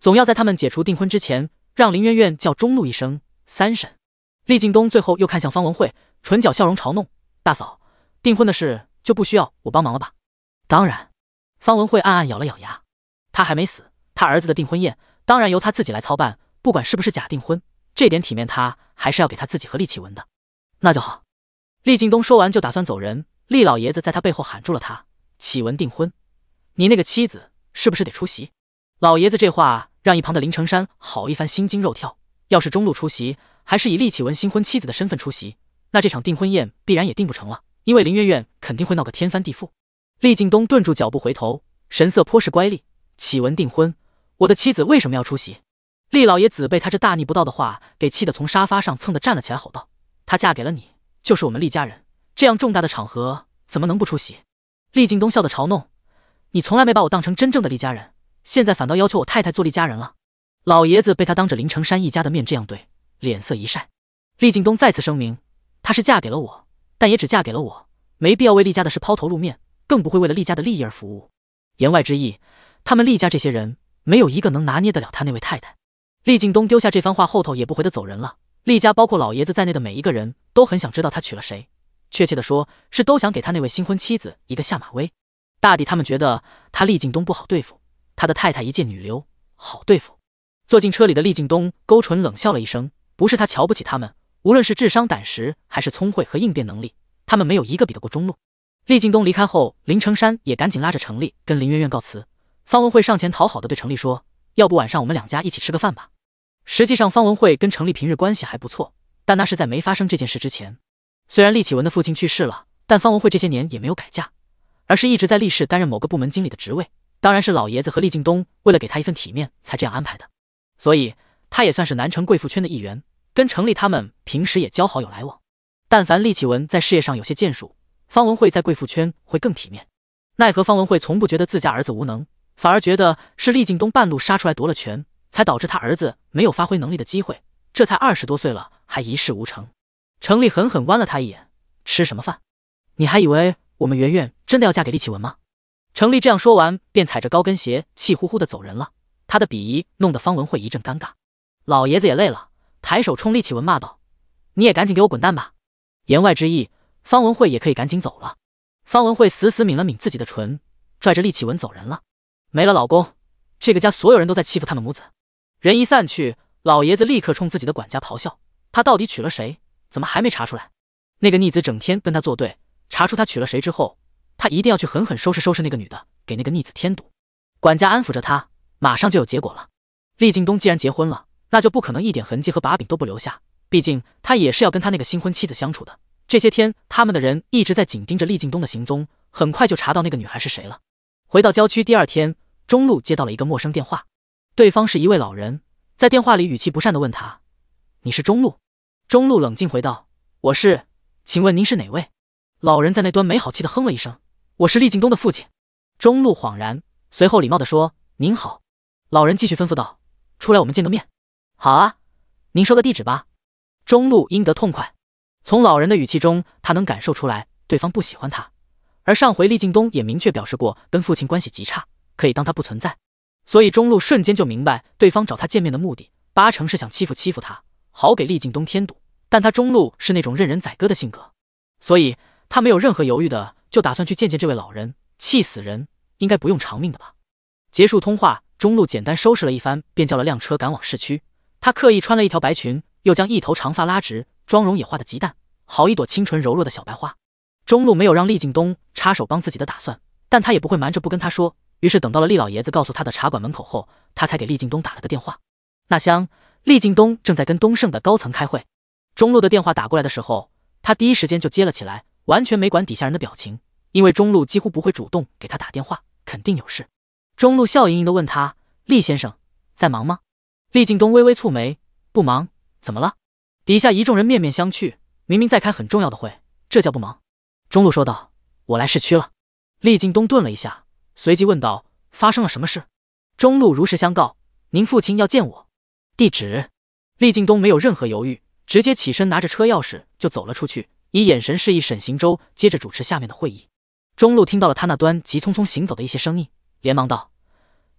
总要在他们解除订婚之前，让林媛媛叫中路一声三婶。厉敬东最后又看向方文慧，唇角笑容嘲弄：“大嫂，订婚的事。”就不需要我帮忙了吧？当然，方文慧暗暗咬了咬牙，他还没死，他儿子的订婚宴当然由他自己来操办。不管是不是假订婚，这点体面他还是要给他自己和厉启文的。那就好。厉敬东说完就打算走人，厉老爷子在他背后喊住了他：“启文订婚，你那个妻子是不是得出席？”老爷子这话让一旁的林成山好一番心惊肉跳。要是中路出席，还是以厉启文新婚妻子的身份出席，那这场订婚宴必然也订不成了。因为林媛媛肯定会闹个天翻地覆。厉敬东顿住脚步，回头，神色颇是乖戾。启文订婚，我的妻子为什么要出席？厉老爷子被他这大逆不道的话给气得从沙发上蹭的站了起来，吼道：“她嫁给了你，就是我们厉家人。这样重大的场合，怎么能不出席？”厉敬东笑得嘲弄：“你从来没把我当成真正的厉家人，现在反倒要求我太太做厉家人了。”老爷子被他当着林成山一家的面这样对，脸色一晒。厉敬东再次声明：“她是嫁给了我。”但也只嫁给了我，没必要为厉家的事抛头露面，更不会为了厉家的利益而服务。言外之意，他们厉家这些人没有一个能拿捏得了他那位太太。厉敬东丢下这番话后头也不回的走人了。厉家包括老爷子在内的每一个人都很想知道他娶了谁，确切的说，是都想给他那位新婚妻子一个下马威。大抵他们觉得他厉敬东不好对付，他的太太一介女流好对付。坐进车里的厉敬东勾唇冷笑了一声，不是他瞧不起他们。无论是智商、胆识，还是聪慧和应变能力，他们没有一个比得过中路。厉敬东离开后，林成山也赶紧拉着程立跟林媛媛告辞。方文慧上前讨好的对程立说：“要不晚上我们两家一起吃个饭吧？”实际上，方文慧跟程立平日关系还不错，但那是在没发生这件事之前。虽然厉启文的父亲去世了，但方文慧这些年也没有改嫁，而是一直在厉氏担任某个部门经理的职位。当然，是老爷子和厉敬东为了给他一份体面才这样安排的，所以他也算是南城贵妇圈的一员。跟程立他们平时也交好友来往，但凡厉启文在事业上有些建树，方文慧在贵妇圈会更体面。奈何方文慧从不觉得自家儿子无能，反而觉得是厉敬东半路杀出来夺了权，才导致他儿子没有发挥能力的机会。这才二十多岁了，还一事无成。程立狠狠剜了他一眼：“吃什么饭？你还以为我们圆圆真的要嫁给厉启文吗？”程立这样说完，便踩着高跟鞋气呼呼的走人了。他的鄙夷弄得方文慧一阵尴尬。老爷子也累了。抬手冲厉启文骂道：“你也赶紧给我滚蛋吧！”言外之意，方文慧也可以赶紧走了。方文慧死死抿了抿自己的唇，拽着厉启文走人了。没了老公，这个家所有人都在欺负他们母子。人一散去，老爷子立刻冲自己的管家咆哮：“他到底娶了谁？怎么还没查出来？那个逆子整天跟他作对，查出他娶了谁之后，他一定要去狠狠收拾收拾那个女的，给那个逆子添堵。”管家安抚着他：“马上就有结果了。”厉敬东既然结婚了。那就不可能一点痕迹和把柄都不留下，毕竟他也是要跟他那个新婚妻子相处的。这些天，他们的人一直在紧盯着厉敬东的行踪，很快就查到那个女孩是谁了。回到郊区，第二天，中路接到了一个陌生电话，对方是一位老人，在电话里语气不善的问他：“你是中路？”中路冷静回道：“我是，请问您是哪位？”老人在那端没好气的哼了一声：“我是厉敬东的父亲。”中路恍然，随后礼貌的说：“您好。”老人继续吩咐道：“出来，我们见个面。”好啊，您说个地址吧。中路应得痛快。从老人的语气中，他能感受出来对方不喜欢他，而上回厉敬东也明确表示过跟父亲关系极差，可以当他不存在。所以中路瞬间就明白对方找他见面的目的，八成是想欺负欺负他，好给厉敬东添堵。但他中路是那种任人宰割的性格，所以他没有任何犹豫的就打算去见见这位老人。气死人，应该不用偿命的吧？结束通话，中路简单收拾了一番，便叫了辆车赶往市区。他刻意穿了一条白裙，又将一头长发拉直，妆容也画的极淡，好一朵清纯柔弱的小白花。中路没有让厉敬东插手帮自己的打算，但他也不会瞒着不跟他说。于是等到了厉老爷子告诉他的茶馆门口后，他才给厉敬东打了个电话。那厢，厉敬东正在跟东盛的高层开会。中路的电话打过来的时候，他第一时间就接了起来，完全没管底下人的表情，因为中路几乎不会主动给他打电话，肯定有事。中路笑盈盈的问他：“厉先生，在忙吗？”厉敬东微微蹙眉：“不忙？怎么了？”底下一众人面面相觑。明明在开很重要的会，这叫不忙？中路说道：“我来市区了。”厉敬东顿了一下，随即问道：“发生了什么事？”中路如实相告：“您父亲要见我。”地址。厉敬东没有任何犹豫，直接起身，拿着车钥匙就走了出去，以眼神示意沈行舟接着主持下面的会议。中路听到了他那端急匆匆行走的一些声音，连忙道：“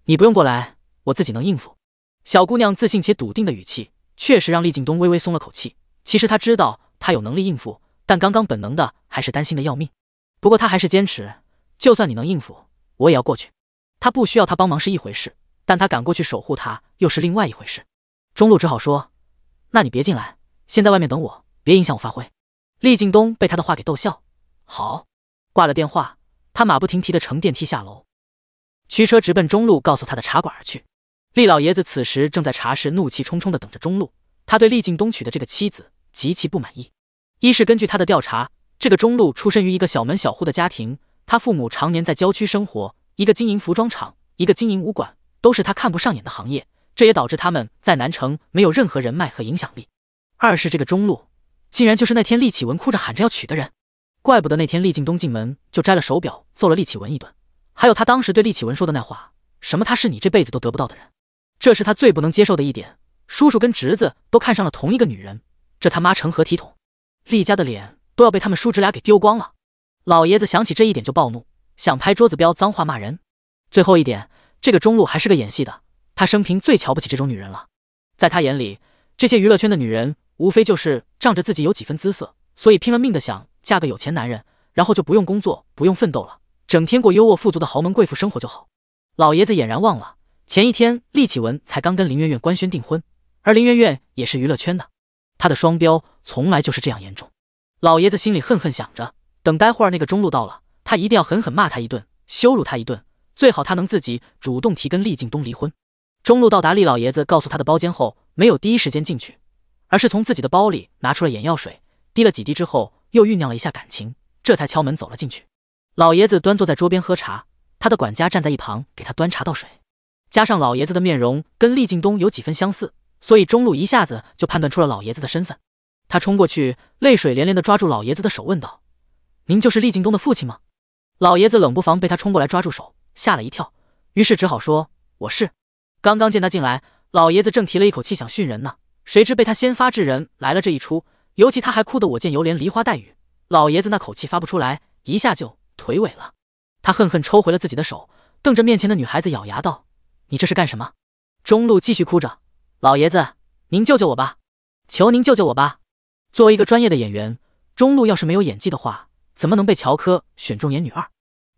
你不用过来，我自己能应付。”小姑娘自信且笃定的语气，确实让厉敬东微微松了口气。其实他知道他有能力应付，但刚刚本能的还是担心的要命。不过他还是坚持，就算你能应付，我也要过去。他不需要他帮忙是一回事，但他赶过去守护他又是另外一回事。中路只好说：“那你别进来，先在外面等我，别影响我发挥。”厉敬东被他的话给逗笑。好，挂了电话，他马不停蹄的乘电梯下楼，驱车直奔中路告诉他的茶馆而去。厉老爷子此时正在茶室，怒气冲冲的等着中路。他对厉敬东娶的这个妻子极其不满意。一是根据他的调查，这个中路出身于一个小门小户的家庭，他父母常年在郊区生活，一个经营服装厂，一个经营武馆，都是他看不上眼的行业，这也导致他们在南城没有任何人脉和影响力。二是这个中路竟然就是那天厉启文哭着喊着要娶的人，怪不得那天厉敬东进门就摘了手表揍了厉启文一顿，还有他当时对厉启文说的那话，什么他是你这辈子都得不到的人。这是他最不能接受的一点，叔叔跟侄子都看上了同一个女人，这他妈成何体统？厉家的脸都要被他们叔侄俩给丢光了。老爷子想起这一点就暴怒，想拍桌子飙脏话骂人。最后一点，这个中路还是个演戏的，他生平最瞧不起这种女人了。在他眼里，这些娱乐圈的女人无非就是仗着自己有几分姿色，所以拼了命的想嫁个有钱男人，然后就不用工作，不用奋斗了，整天过优渥富足的豪门贵妇生活就好。老爷子俨然忘了。前一天，厉启文才刚跟林媛媛官宣订婚，而林媛媛也是娱乐圈的，他的双标从来就是这样严重。老爷子心里恨恨想着，等待会儿那个中路到了，他一定要狠狠骂他一顿，羞辱他一顿，最好他能自己主动提跟厉敬东离婚。中路到达厉老爷子告诉他的包间后，没有第一时间进去，而是从自己的包里拿出了眼药水，滴了几滴之后，又酝酿了一下感情，这才敲门走了进去。老爷子端坐在桌边喝茶，他的管家站在一旁给他端茶倒水。加上老爷子的面容跟厉敬东有几分相似，所以中路一下子就判断出了老爷子的身份。他冲过去，泪水连连的抓住老爷子的手，问道：“您就是厉敬东的父亲吗？”老爷子冷不防被他冲过来抓住手，吓了一跳，于是只好说：“我是。”刚刚见他进来，老爷子正提了一口气想训人呢，谁知被他先发制人来了这一出，尤其他还哭得我见犹怜，梨花带雨，老爷子那口气发不出来，一下就腿萎了。他恨恨抽回了自己的手，瞪着面前的女孩子，咬牙道。你这是干什么？中路继续哭着，老爷子，您救救我吧，求您救救我吧！作为一个专业的演员，中路要是没有演技的话，怎么能被乔科选中演女二？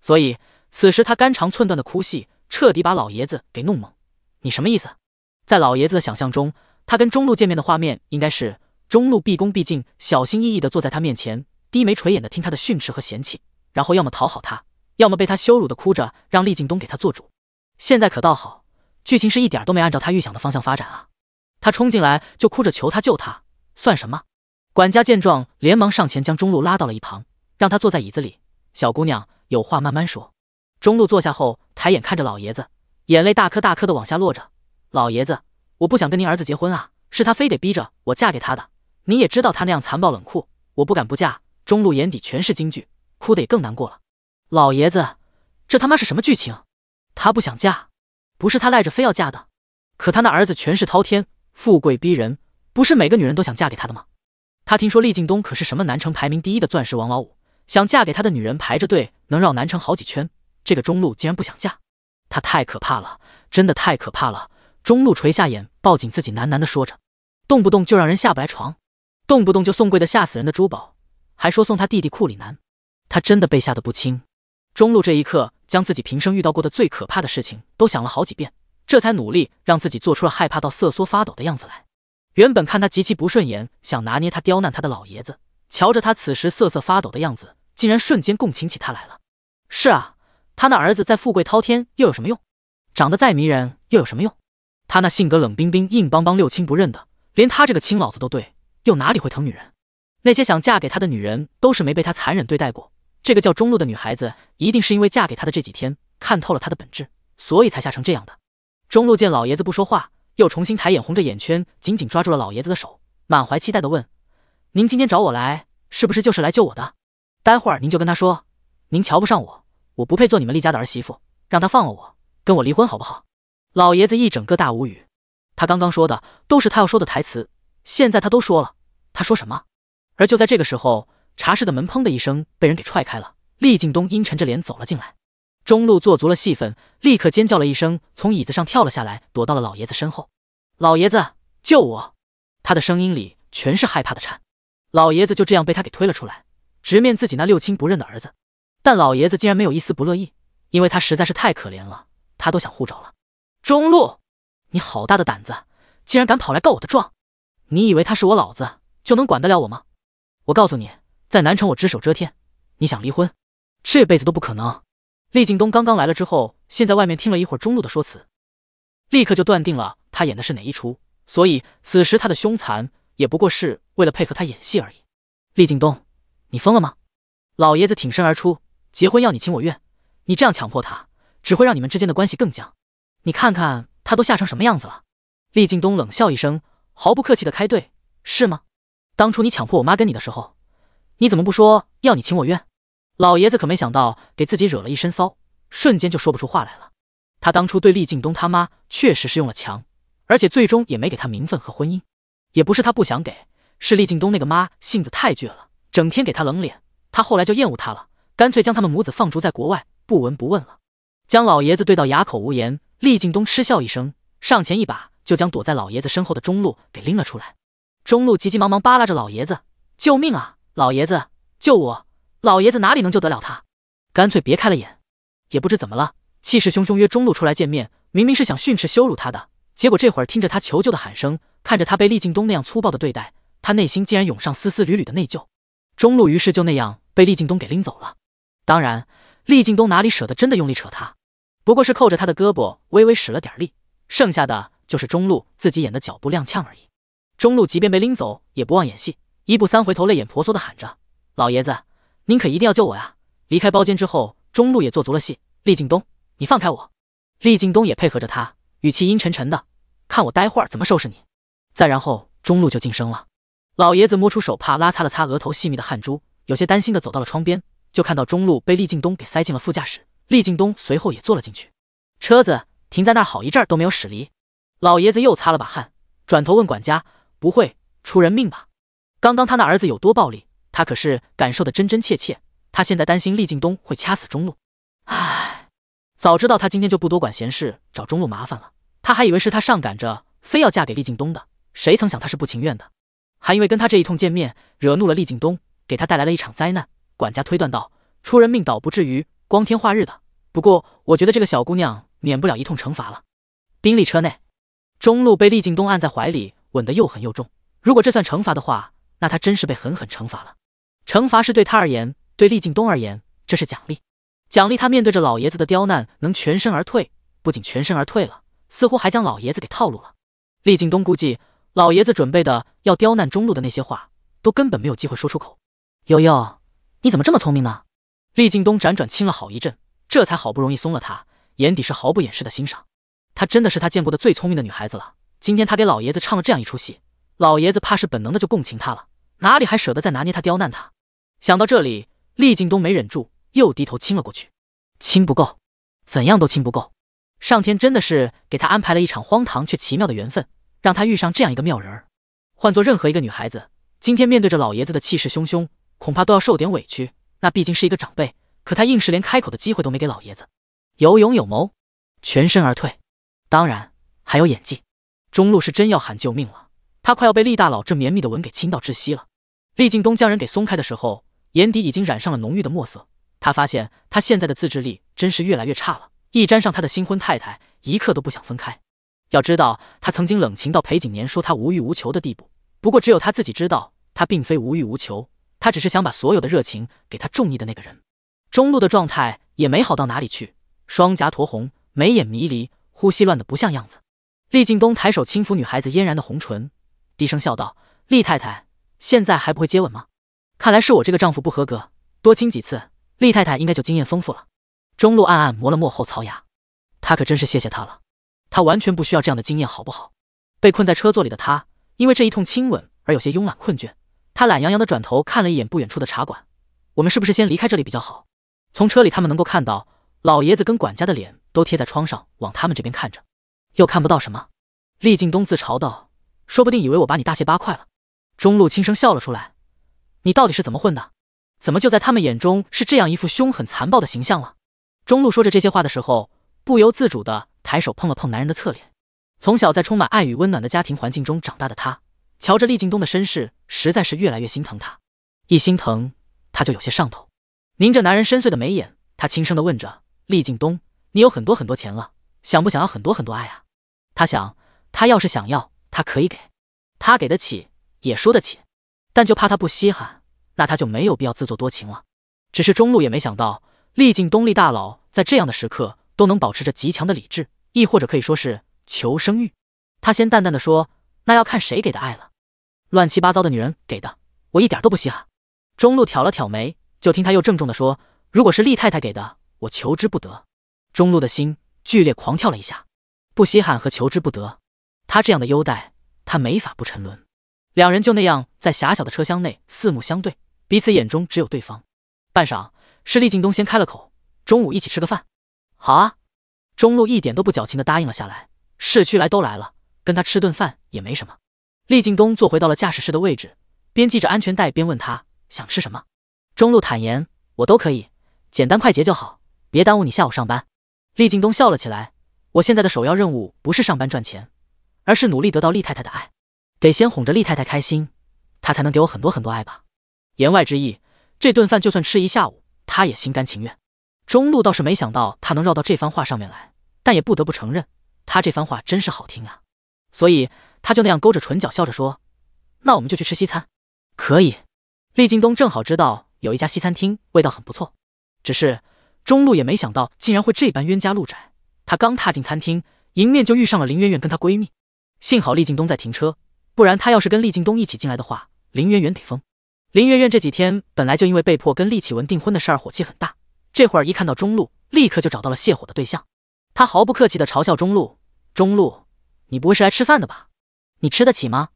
所以此时他肝肠寸断的哭戏，彻底把老爷子给弄懵。你什么意思？在老爷子的想象中，他跟中路见面的画面应该是中路毕恭毕敬、小心翼翼地坐在他面前，低眉垂眼地听他的训斥和嫌弃，然后要么讨好他，要么被他羞辱的哭着让厉敬东给他做主。现在可倒好，剧情是一点都没按照他预想的方向发展啊！他冲进来就哭着求他救他，算什么？管家见状，连忙上前将中路拉到了一旁，让他坐在椅子里。小姑娘有话慢慢说。中路坐下后，抬眼看着老爷子，眼泪大颗大颗的往下落着。老爷子，我不想跟您儿子结婚啊，是他非得逼着我嫁给他的。您也知道他那样残暴冷酷，我不敢不嫁。中路眼底全是惊惧，哭得也更难过了。老爷子，这他妈是什么剧情？她不想嫁，不是她赖着非要嫁的，可她那儿子权势滔天，富贵逼人，不是每个女人都想嫁给他的吗？他听说厉劲东可是什么南城排名第一的钻石王老五，想嫁给他的女人排着队能绕南城好几圈。这个中路竟然不想嫁，他太可怕了，真的太可怕了！中路垂下眼，抱紧自己，喃喃地说着，动不动就让人下不来床，动不动就送贵的吓死人的珠宝，还说送他弟弟库里南，他真的被吓得不轻。中路这一刻。将自己平生遇到过的最可怕的事情都想了好几遍，这才努力让自己做出了害怕到瑟缩发抖的样子来。原本看他极其不顺眼，想拿捏他、刁难他的老爷子，瞧着他此时瑟瑟发抖的样子，竟然瞬间共情起他来了。是啊，他那儿子再富贵滔天又有什么用？长得再迷人又有什么用？他那性格冷冰冰、硬邦邦、六亲不认的，连他这个亲老子都对，又哪里会疼女人？那些想嫁给他的女人都是没被他残忍对待过。这个叫中路的女孩子，一定是因为嫁给他的这几天，看透了他的本质，所以才吓成这样的。中路见老爷子不说话，又重新抬眼，红着眼圈，紧紧抓住了老爷子的手，满怀期待地问：“您今天找我来，是不是就是来救我的？待会儿您就跟他说，您瞧不上我，我不配做你们厉家的儿媳妇，让他放了我，跟我离婚好不好？”老爷子一整个大无语，他刚刚说的都是他要说的台词，现在他都说了，他说什么？而就在这个时候。茶室的门砰的一声被人给踹开了，厉敬东阴沉着脸走了进来。中路做足了戏份，立刻尖叫了一声，从椅子上跳了下来，躲到了老爷子身后。老爷子，救我！他的声音里全是害怕的颤。老爷子就这样被他给推了出来，直面自己那六亲不认的儿子。但老爷子竟然没有一丝不乐意，因为他实在是太可怜了，他都想护着了。中路，你好大的胆子，竟然敢跑来告我的状！你以为他是我老子就能管得了我吗？我告诉你！在南城，我只手遮天。你想离婚，这辈子都不可能。厉敬东刚刚来了之后，现在外面听了一会儿中路的说辞，立刻就断定了他演的是哪一出。所以此时他的凶残也不过是为了配合他演戏而已。厉敬东，你疯了吗？老爷子挺身而出，结婚要你情我愿，你这样强迫他，只会让你们之间的关系更僵。你看看他都吓成什么样子了。厉敬东冷笑一声，毫不客气的开怼：“是吗？当初你强迫我妈跟你的时候。”你怎么不说要你情我愿？老爷子可没想到，给自己惹了一身骚，瞬间就说不出话来了。他当初对厉敬东他妈确实是用了强，而且最终也没给他名分和婚姻。也不是他不想给，是厉敬东那个妈性子太倔了，整天给他冷脸。他后来就厌恶他了，干脆将他们母子放逐在国外，不闻不问了。将老爷子对到哑口无言。厉敬东嗤笑一声，上前一把就将躲在老爷子身后的中路给拎了出来。中路急急忙忙扒拉着老爷子：“救命啊！”老爷子救我！老爷子哪里能救得了他？干脆别开了眼。也不知怎么了，气势汹汹约中路出来见面，明明是想训斥羞辱他的，结果这会儿听着他求救的喊声，看着他被厉敬东那样粗暴的对待，他内心竟然涌上丝丝缕缕的内疚。中路于是就那样被厉敬东给拎走了。当然，厉敬东哪里舍得真的用力扯他，不过是扣着他的胳膊微微使了点力，剩下的就是中路自己演的脚步踉跄而已。中路即便被拎走，也不忘演戏。一步三回头，泪眼婆娑的喊着：“老爷子，您可一定要救我呀！”离开包间之后，中路也做足了戏。厉敬东，你放开我！厉敬东也配合着他，语气阴沉沉的：“看我待会儿怎么收拾你。”再然后，中路就晋升了。老爷子摸出手帕，拉擦了擦额头细密的汗珠，有些担心的走到了窗边，就看到中路被厉敬东给塞进了副驾驶。厉敬东随后也坐了进去，车子停在那儿好一阵都没有驶离。老爷子又擦了把汗，转头问管家：“不会出人命吧？”刚刚他那儿子有多暴力，他可是感受的真真切切。他现在担心厉敬东会掐死中路。唉，早知道他今天就不多管闲事找中路麻烦了。他还以为是他上赶着非要嫁给厉敬东的，谁曾想他是不情愿的，还因为跟他这一通见面惹怒了厉敬东，给他带来了一场灾难。管家推断道：出人命倒不至于，光天化日的。不过我觉得这个小姑娘免不了一通惩罚了。宾利车内，中路被厉敬东按在怀里，吻得又狠又重。如果这算惩罚的话，那他真是被狠狠惩罚了，惩罚是对他而言，对厉敬东而言，这是奖励。奖励他面对着老爷子的刁难能全身而退，不仅全身而退了，似乎还将老爷子给套路了。厉敬东估计老爷子准备的要刁难中路的那些话，都根本没有机会说出口。悠悠，你怎么这么聪明呢？厉敬东辗转亲了好一阵，这才好不容易松了他，眼底是毫不掩饰的欣赏。她真的是他见过的最聪明的女孩子了。今天他给老爷子唱了这样一出戏。老爷子怕是本能的就共情他了，哪里还舍得再拿捏他、刁难他？想到这里，厉敬东没忍住，又低头亲了过去。亲不够，怎样都亲不够。上天真的是给他安排了一场荒唐却奇妙的缘分，让他遇上这样一个妙人儿。换做任何一个女孩子，今天面对着老爷子的气势汹汹，恐怕都要受点委屈。那毕竟是一个长辈，可他硬是连开口的机会都没给老爷子。有勇有谋，全身而退，当然还有演技。中路是真要喊救命了。他快要被厉大佬这绵密的吻给亲到窒息了。厉敬东将人给松开的时候，眼底已经染上了浓郁的墨色。他发现他现在的自制力真是越来越差了，一沾上他的新婚太太，一刻都不想分开。要知道他曾经冷情到裴景年说他无欲无求的地步，不过只有他自己知道，他并非无欲无求，他只是想把所有的热情给他中意的那个人。中路的状态也没好到哪里去，双颊酡红，眉眼迷离，呼吸乱得不像样子。厉敬东抬手轻抚女孩子嫣然的红唇。低声笑道：“厉太太现在还不会接吻吗？看来是我这个丈夫不合格，多亲几次，厉太太应该就经验丰富了。”中路暗暗磨了磨后槽牙，他可真是谢谢他了，他完全不需要这样的经验，好不好？被困在车座里的他，因为这一通亲吻而有些慵懒困倦，他懒洋洋的转头看了一眼不远处的茶馆，我们是不是先离开这里比较好？从车里他们能够看到，老爷子跟管家的脸都贴在窗上往他们这边看着，又看不到什么。厉敬东自嘲道。说不定以为我把你大卸八块了。中路轻声笑了出来：“你到底是怎么混的？怎么就在他们眼中是这样一副凶狠残暴的形象了？”中路说着这些话的时候，不由自主的抬手碰了碰男人的侧脸。从小在充满爱与温暖的家庭环境中长大的他，瞧着厉敬东的身世，实在是越来越心疼他。一心疼，他就有些上头，凝着男人深邃的眉眼，他轻声的问着：“厉敬东，你有很多很多钱了，想不想要很多很多爱啊？”他想，他要是想要。他可以给，他给得起，也输得起，但就怕他不稀罕，那他就没有必要自作多情了。只是中路也没想到，历尽东历大佬在这样的时刻都能保持着极强的理智，亦或者可以说是求生欲。他先淡淡的说：“那要看谁给的爱了，乱七八糟的女人给的，我一点都不稀罕。”中路挑了挑眉，就听他又郑重的说：“如果是厉太太给的，我求之不得。”中路的心剧烈狂跳了一下，不稀罕和求之不得。他这样的优待，他没法不沉沦。两人就那样在狭小的车厢内四目相对，彼此眼中只有对方。半晌，是厉敬东先开了口：“中午一起吃个饭？”“好啊。”中路一点都不矫情的答应了下来。市区来都来了，跟他吃顿饭也没什么。厉敬东坐回到了驾驶室的位置，边系着安全带边问他：“想吃什么？”中路坦言：“我都可以，简单快捷就好，别耽误你下午上班。”厉敬东笑了起来：“我现在的首要任务不是上班赚钱。”而是努力得到厉太太的爱，得先哄着厉太太开心，她才能给我很多很多爱吧。言外之意，这顿饭就算吃一下午，她也心甘情愿。中路倒是没想到他能绕到这番话上面来，但也不得不承认，他这番话真是好听啊。所以他就那样勾着唇角笑着说：“那我们就去吃西餐，可以。”厉劲东正好知道有一家西餐厅味道很不错，只是中路也没想到竟然会这般冤家路窄。他刚踏进餐厅，迎面就遇上了林媛媛跟她闺蜜。幸好厉靳东在停车，不然他要是跟厉靳东一起进来的话，林媛媛得疯。林媛媛这几天本来就因为被迫跟厉启文订婚的事儿火气很大，这会儿一看到中路，立刻就找到了泄火的对象。他毫不客气地嘲笑中路：“中路，你不会是来吃饭的吧？你吃得起吗？”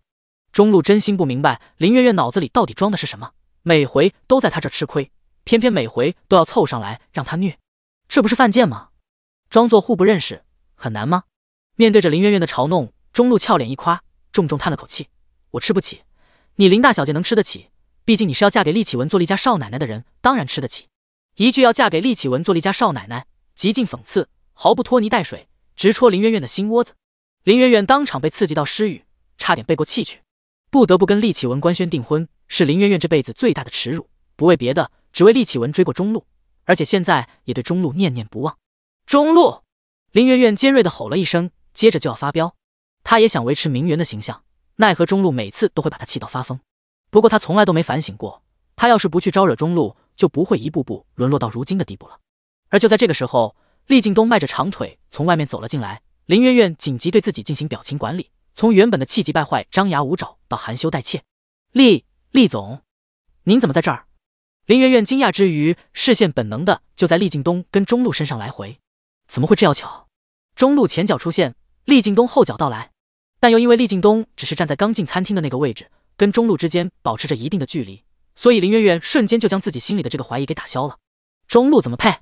中路真心不明白林媛媛脑子里到底装的是什么，每回都在他这吃亏，偏偏每回都要凑上来让他虐，这不是犯贱吗？装作互不认识很难吗？面对着林媛媛的嘲弄。中路俏脸一垮，重重叹了口气：“我吃不起，你林大小姐能吃得起？毕竟你是要嫁给厉启文做厉家少奶奶的人，当然吃得起。”一句“要嫁给厉启文做厉家少奶奶”，极尽讽刺，毫不拖泥带水，直戳林媛媛的心窝子。林媛媛当场被刺激到失语，差点背过气去，不得不跟厉启文官宣订婚，是林媛媛这辈子最大的耻辱。不为别的，只为厉启文追过中路，而且现在也对中路念念不忘。中路！林媛媛尖锐地吼了一声，接着就要发飙。他也想维持名媛的形象，奈何中路每次都会把他气到发疯。不过他从来都没反省过，他要是不去招惹中路，就不会一步步沦落到如今的地步了。而就在这个时候，厉敬东迈着长腿从外面走了进来，林媛媛紧急对自己进行表情管理，从原本的气急败坏、张牙舞爪到含羞带怯。厉厉总，您怎么在这儿？林媛媛惊讶之余，视线本能的就在厉敬东跟中路身上来回。怎么会这样巧？中路前脚出现。厉敬东后脚到来，但又因为厉敬东只是站在刚进餐厅的那个位置，跟中路之间保持着一定的距离，所以林媛媛瞬间就将自己心里的这个怀疑给打消了。中路怎么配？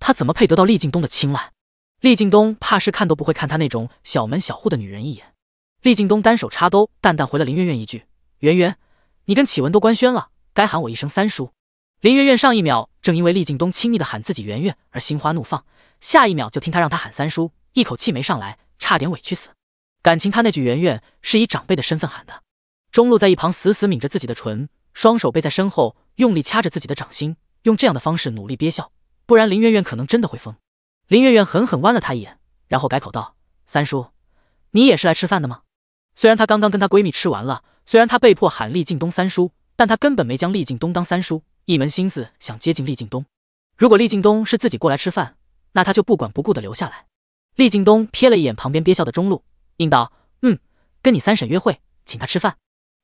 他怎么配得到厉敬东的青睐？厉敬东怕是看都不会看他那种小门小户的女人一眼。厉敬东单手插兜，淡淡回了林媛媛一句：“媛媛，你跟启文都官宣了，该喊我一声三叔。”林媛媛上一秒正因为厉敬东亲昵的喊自己媛媛而心花怒放，下一秒就听他让她喊三叔，一口气没上来。差点委屈死，感情他那句“圆圆”是以长辈的身份喊的。中路在一旁死死抿着自己的唇，双手背在身后，用力掐着自己的掌心，用这样的方式努力憋笑，不然林媛媛可能真的会疯。林媛媛狠狠剜了他一眼，然后改口道：“三叔，你也是来吃饭的吗？”虽然她刚刚跟她闺蜜吃完了，虽然她被迫喊厉敬东三叔，但她根本没将厉敬东当三叔，一门心思想接近厉敬东。如果厉敬东是自己过来吃饭，那他就不管不顾的留下来。厉靳东瞥了一眼旁边憋笑的中路，应道：“嗯，跟你三婶约会，请她吃饭。”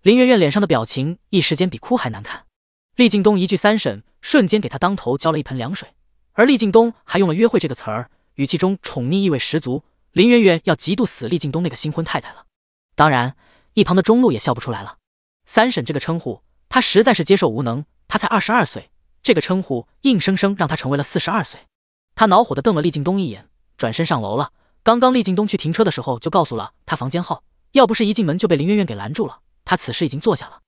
林媛媛脸上的表情一时间比哭还难看。厉靳东一句“三婶”，瞬间给她当头浇了一盆凉水。而厉靳东还用了“约会”这个词儿，语气中宠溺意味十足。林媛媛要嫉妒死厉靳东那个新婚太太了。当然，一旁的中路也笑不出来了。三婶这个称呼，他实在是接受无能。他才二十二岁，这个称呼硬生生让他成为了四十二岁。他恼火地瞪了厉靳东一眼。转身上楼了。刚刚厉靳东去停车的时候就告诉了他房间号，要不是一进门就被林媛媛给拦住了，他此时已经坐下了。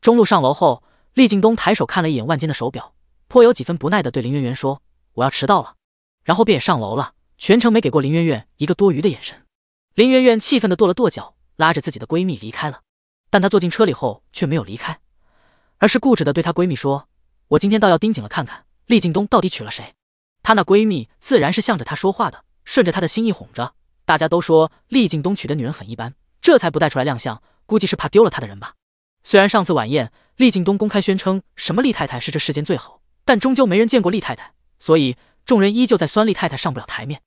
中路上楼后，厉靳东抬手看了一眼万坚的手表，颇有几分不耐地对林媛媛说：“我要迟到了。”然后便也上楼了，全程没给过林媛媛一个多余的眼神。林媛媛气愤地跺了跺脚，拉着自己的闺蜜离开了。但她坐进车里后却没有离开，而是固执地对她闺蜜说：“我今天倒要盯紧了看看厉靳东到底娶了谁。”她那闺蜜自然是向着他说话的。顺着他的心意哄着，大家都说厉敬东娶的女人很一般，这才不带出来亮相，估计是怕丢了他的人吧。虽然上次晚宴，厉敬东公开宣称什么厉太太是这世间最好，但终究没人见过厉太太，所以众人依旧在酸厉太太上不了台面。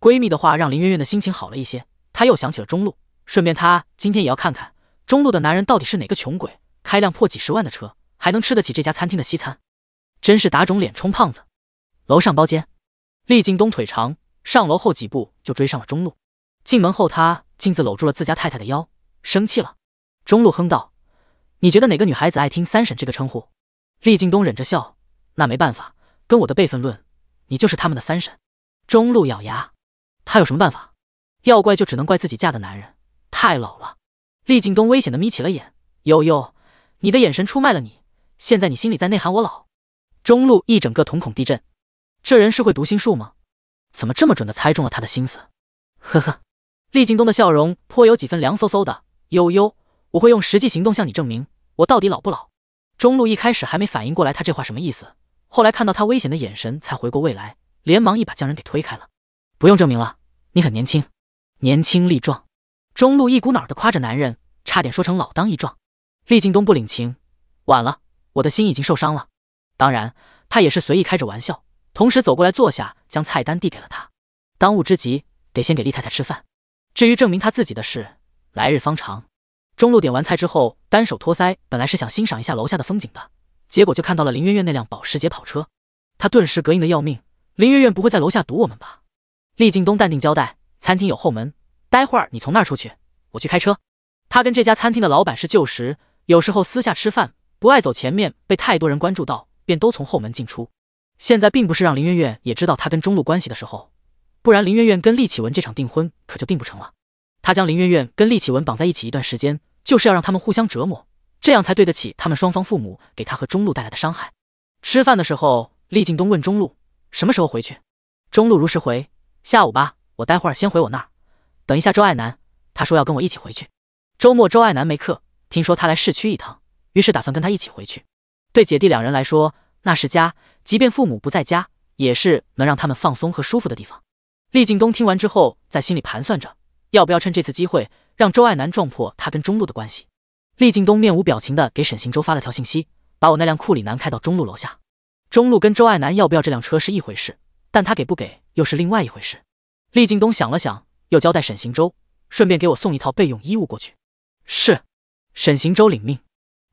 闺蜜的话让林媛媛的心情好了一些，她又想起了中路，顺便她今天也要看看中路的男人到底是哪个穷鬼，开辆破几十万的车还能吃得起这家餐厅的西餐，真是打肿脸充胖子。楼上包间，厉敬东腿长。上楼后几步就追上了中路，进门后他径自搂住了自家太太的腰，生气了。中路哼道：“你觉得哪个女孩子爱听‘三婶’这个称呼？”厉敬东忍着笑：“那没办法，跟我的辈分论，你就是他们的三婶。”中路咬牙：“他有什么办法？要怪就只能怪自己嫁的男人太老了。”厉敬东危险的眯起了眼：“悠悠，你的眼神出卖了你，现在你心里在内涵我老？”中路一整个瞳孔地震，这人是会读心术吗？怎么这么准的猜中了他的心思？呵呵，厉敬东的笑容颇有几分凉飕飕的。悠悠，我会用实际行动向你证明，我到底老不老。中路一开始还没反应过来他这话什么意思，后来看到他危险的眼神才回过味来，连忙一把将人给推开了。不用证明了，你很年轻，年轻力壮。中路一股脑的夸着男人，差点说成老当益壮。厉敬东不领情，晚了，我的心已经受伤了。当然，他也是随意开着玩笑。同时走过来坐下，将菜单递给了他。当务之急得先给厉太太吃饭，至于证明他自己的事，来日方长。中路点完菜之后，单手托腮，本来是想欣赏一下楼下的风景的，结果就看到了林媛媛那辆保时捷跑车，他顿时膈应的要命。林媛媛不会在楼下堵我们吧？厉敬东淡定交代，餐厅有后门，待会儿你从那儿出去，我去开车。他跟这家餐厅的老板是旧识，有时候私下吃饭不爱走前面，被太多人关注到，便都从后门进出。现在并不是让林媛媛也知道他跟中路关系的时候，不然林媛媛跟厉启文这场订婚可就订不成了。他将林媛媛跟厉启文绑在一起一段时间，就是要让他们互相折磨，这样才对得起他们双方父母给他和中路带来的伤害。吃饭的时候，厉劲东问中路什么时候回去，中路如实回：下午吧，我待会儿先回我那儿。等一下，周爱南，他说要跟我一起回去。周末，周爱南没课，听说他来市区一趟，于是打算跟他一起回去。对姐弟两人来说，那是家。即便父母不在家，也是能让他们放松和舒服的地方。厉敬东听完之后，在心里盘算着要不要趁这次机会让周爱南撞破他跟中路的关系。厉敬东面无表情的给沈行舟发了条信息：“把我那辆库里南开到中路楼下。”中路跟周爱南要不要这辆车是一回事，但他给不给又是另外一回事。厉敬东想了想，又交代沈行舟：“顺便给我送一套备用衣物过去。”是，沈行舟领命。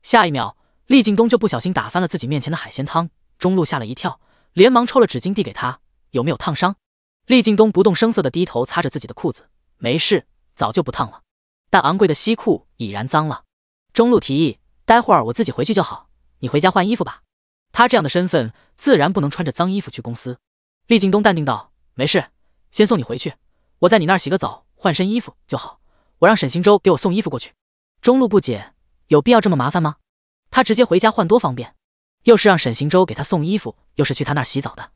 下一秒，厉敬东就不小心打翻了自己面前的海鲜汤。中路吓了一跳，连忙抽了纸巾递给他：“有没有烫伤？”厉靳东不动声色地低头擦着自己的裤子：“没事，早就不烫了，但昂贵的西裤已然脏了。”中路提议：“待会儿我自己回去就好，你回家换衣服吧。”他这样的身份，自然不能穿着脏衣服去公司。厉靳东淡定道：“没事，先送你回去，我在你那儿洗个澡换身衣服就好。我让沈行舟给我送衣服过去。”中路不解：“有必要这么麻烦吗？他直接回家换多方便？”又是让沈行舟给他送衣服，又是去他那儿洗澡的。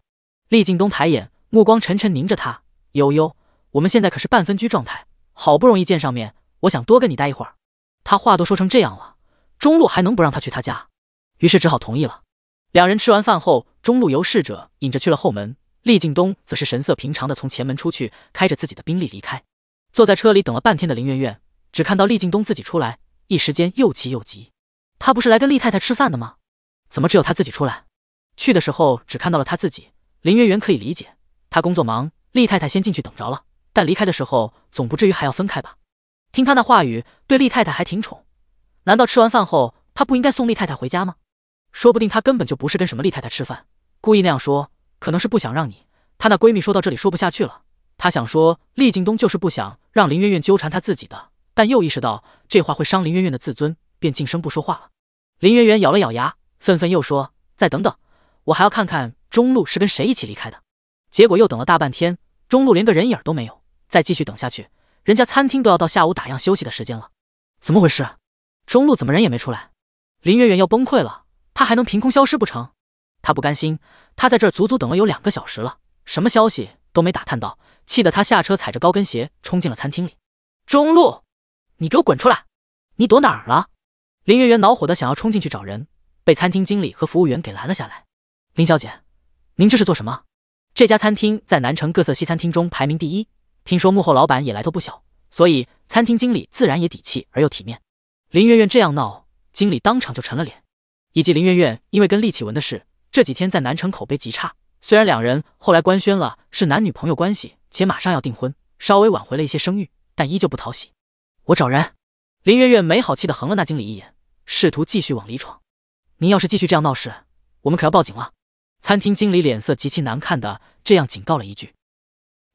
厉敬东抬眼，目光沉沉凝着他。悠悠，我们现在可是半分居状态，好不容易见上面，我想多跟你待一会儿。他话都说成这样了，中路还能不让他去他家？于是只好同意了。两人吃完饭后，中路由侍者引着去了后门，厉敬东则是神色平常的从前门出去，开着自己的宾利离开。坐在车里等了半天的林媛媛，只看到厉敬东自己出来，一时间又气又急。他不是来跟厉太太吃饭的吗？怎么只有他自己出来？去的时候只看到了他自己。林媛媛可以理解，他工作忙，厉太太先进去等着了。但离开的时候，总不至于还要分开吧？听他那话语，对厉太太还挺宠。难道吃完饭后，他不应该送厉太太回家吗？说不定他根本就不是跟什么厉太太吃饭，故意那样说，可能是不想让你……她那闺蜜说到这里说不下去了，她想说厉劲东就是不想让林媛媛纠缠他自己的，但又意识到这话会伤林媛媛的自尊，便静声不说话了。林媛媛咬了咬牙。愤愤又说：“再等等，我还要看看中路是跟谁一起离开的。”结果又等了大半天，中路连个人影都没有。再继续等下去，人家餐厅都要到下午打烊休息的时间了。怎么回事？中路怎么人也没出来？林媛媛要崩溃了，他还能凭空消失不成？他不甘心，他在这儿足足等了有两个小时了，什么消息都没打探到，气得他下车踩着高跟鞋冲进了餐厅里。中路，你给我滚出来！你躲哪儿了？林媛媛恼火的想要冲进去找人。被餐厅经理和服务员给拦了下来。林小姐，您这是做什么？这家餐厅在南城各色西餐厅中排名第一，听说幕后老板也来头不小，所以餐厅经理自然也底气而又体面。林媛媛这样闹，经理当场就沉了脸。以及林媛媛因为跟厉启文的事，这几天在南城口碑极差。虽然两人后来官宣了是男女朋友关系，且马上要订婚，稍微挽回了一些声誉，但依旧不讨喜。我找人。林媛媛没好气地横了那经理一眼，试图继续往里闯。您要是继续这样闹事，我们可要报警了。餐厅经理脸色极其难看的这样警告了一句。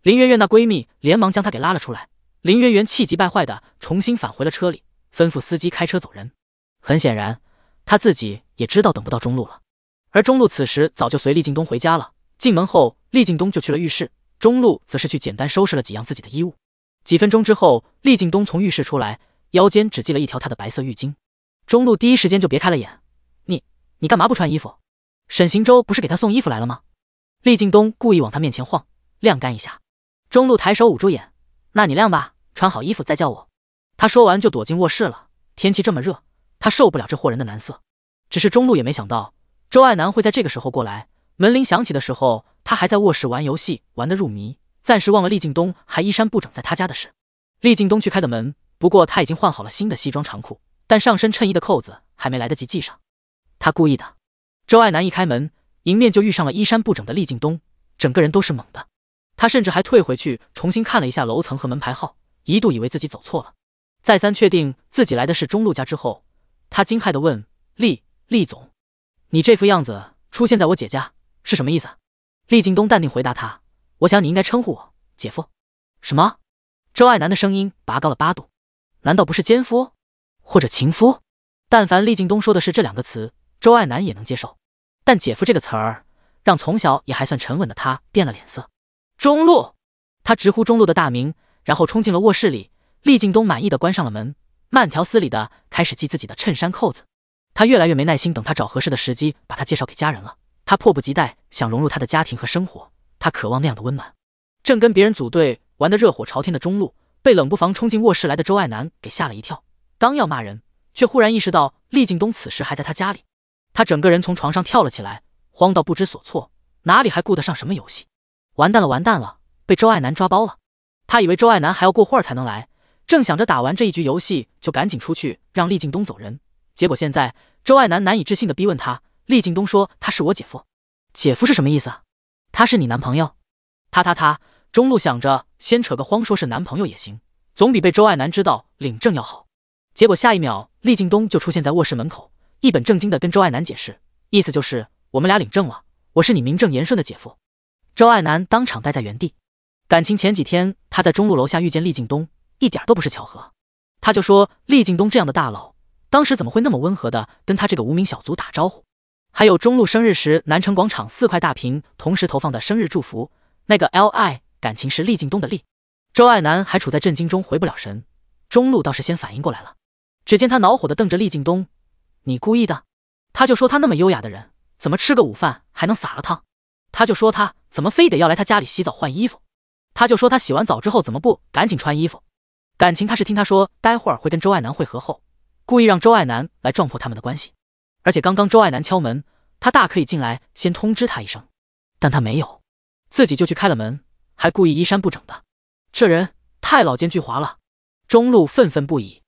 林媛媛那闺蜜连忙将她给拉了出来。林媛媛气急败坏的重新返回了车里，吩咐司机开车走人。很显然，她自己也知道等不到中路了。而中路此时早就随厉敬东回家了。进门后，厉敬东就去了浴室，中路则是去简单收拾了几样自己的衣物。几分钟之后，厉敬东从浴室出来，腰间只系了一条他的白色浴巾。中路第一时间就别开了眼。你干嘛不穿衣服？沈行舟不是给他送衣服来了吗？厉敬东故意往他面前晃，晾干一下。中路抬手捂住眼，那你晾吧，穿好衣服再叫我。他说完就躲进卧室了。天气这么热，他受不了这货人的难色。只是中路也没想到周爱南会在这个时候过来。门铃响起的时候，他还在卧室玩游戏，玩得入迷，暂时忘了厉敬东还衣衫不整在他家的事。厉敬东去开的门，不过他已经换好了新的西装长裤，但上身衬衣的扣子还没来得及系上。他故意的。周爱南一开门，迎面就遇上了衣衫不整的厉靳东，整个人都是懵的。他甚至还退回去重新看了一下楼层和门牌号，一度以为自己走错了。再三确定自己来的是中路家之后，他惊骇地问：“厉厉总，你这副样子出现在我姐家是什么意思？”厉靳东淡定回答他：“我想你应该称呼我姐夫。”“什么？”周爱南的声音拔高了八度，“难道不是奸夫，或者情夫？”但凡厉靳东说的是这两个词。周爱楠也能接受，但“姐夫”这个词儿让从小也还算沉稳的他变了脸色。中路，他直呼中路的大名，然后冲进了卧室里。厉敬东满意的关上了门，慢条斯理的开始系自己的衬衫扣子。他越来越没耐心等他找合适的时机把他介绍给家人了。他迫不及待想融入他的家庭和生活，他渴望那样的温暖。正跟别人组队玩的热火朝天的中路被冷不防冲进卧室来的周爱楠给吓了一跳，刚要骂人，却忽然意识到厉敬东此时还在他家里。他整个人从床上跳了起来，慌到不知所措，哪里还顾得上什么游戏？完蛋了，完蛋了，被周爱南抓包了！他以为周爱南还要过会儿才能来，正想着打完这一局游戏就赶紧出去让厉敬东走人，结果现在周爱南难以置信地逼问他，厉敬东说他是我姐夫，姐夫是什么意思？他是你男朋友？他他他，中路想着先扯个谎，说是男朋友也行，总比被周爱南知道领证要好。结果下一秒，厉敬东就出现在卧室门口。一本正经的跟周爱南解释，意思就是我们俩领证了，我是你名正言顺的姐夫。周爱南当场呆在原地，感情前几天他在中路楼下遇见厉敬东，一点都不是巧合。他就说，厉敬东这样的大佬，当时怎么会那么温和的跟他这个无名小卒打招呼？还有中路生日时，南城广场四块大屏同时投放的生日祝福，那个 L I 感情是厉敬东的厉。周爱南还处在震惊中，回不了神，中路倒是先反应过来了。只见他恼火地瞪着厉敬东。你故意的，他就说他那么优雅的人，怎么吃个午饭还能撒了汤？他就说他怎么非得要来他家里洗澡换衣服？他就说他洗完澡之后怎么不赶紧穿衣服？感情他是听他说待会儿会跟周爱南会合后，故意让周爱南来撞破他们的关系。而且刚刚周爱南敲门，他大可以进来先通知他一声，但他没有，自己就去开了门，还故意衣衫不整的。这人太老奸巨猾了，中路愤愤不已。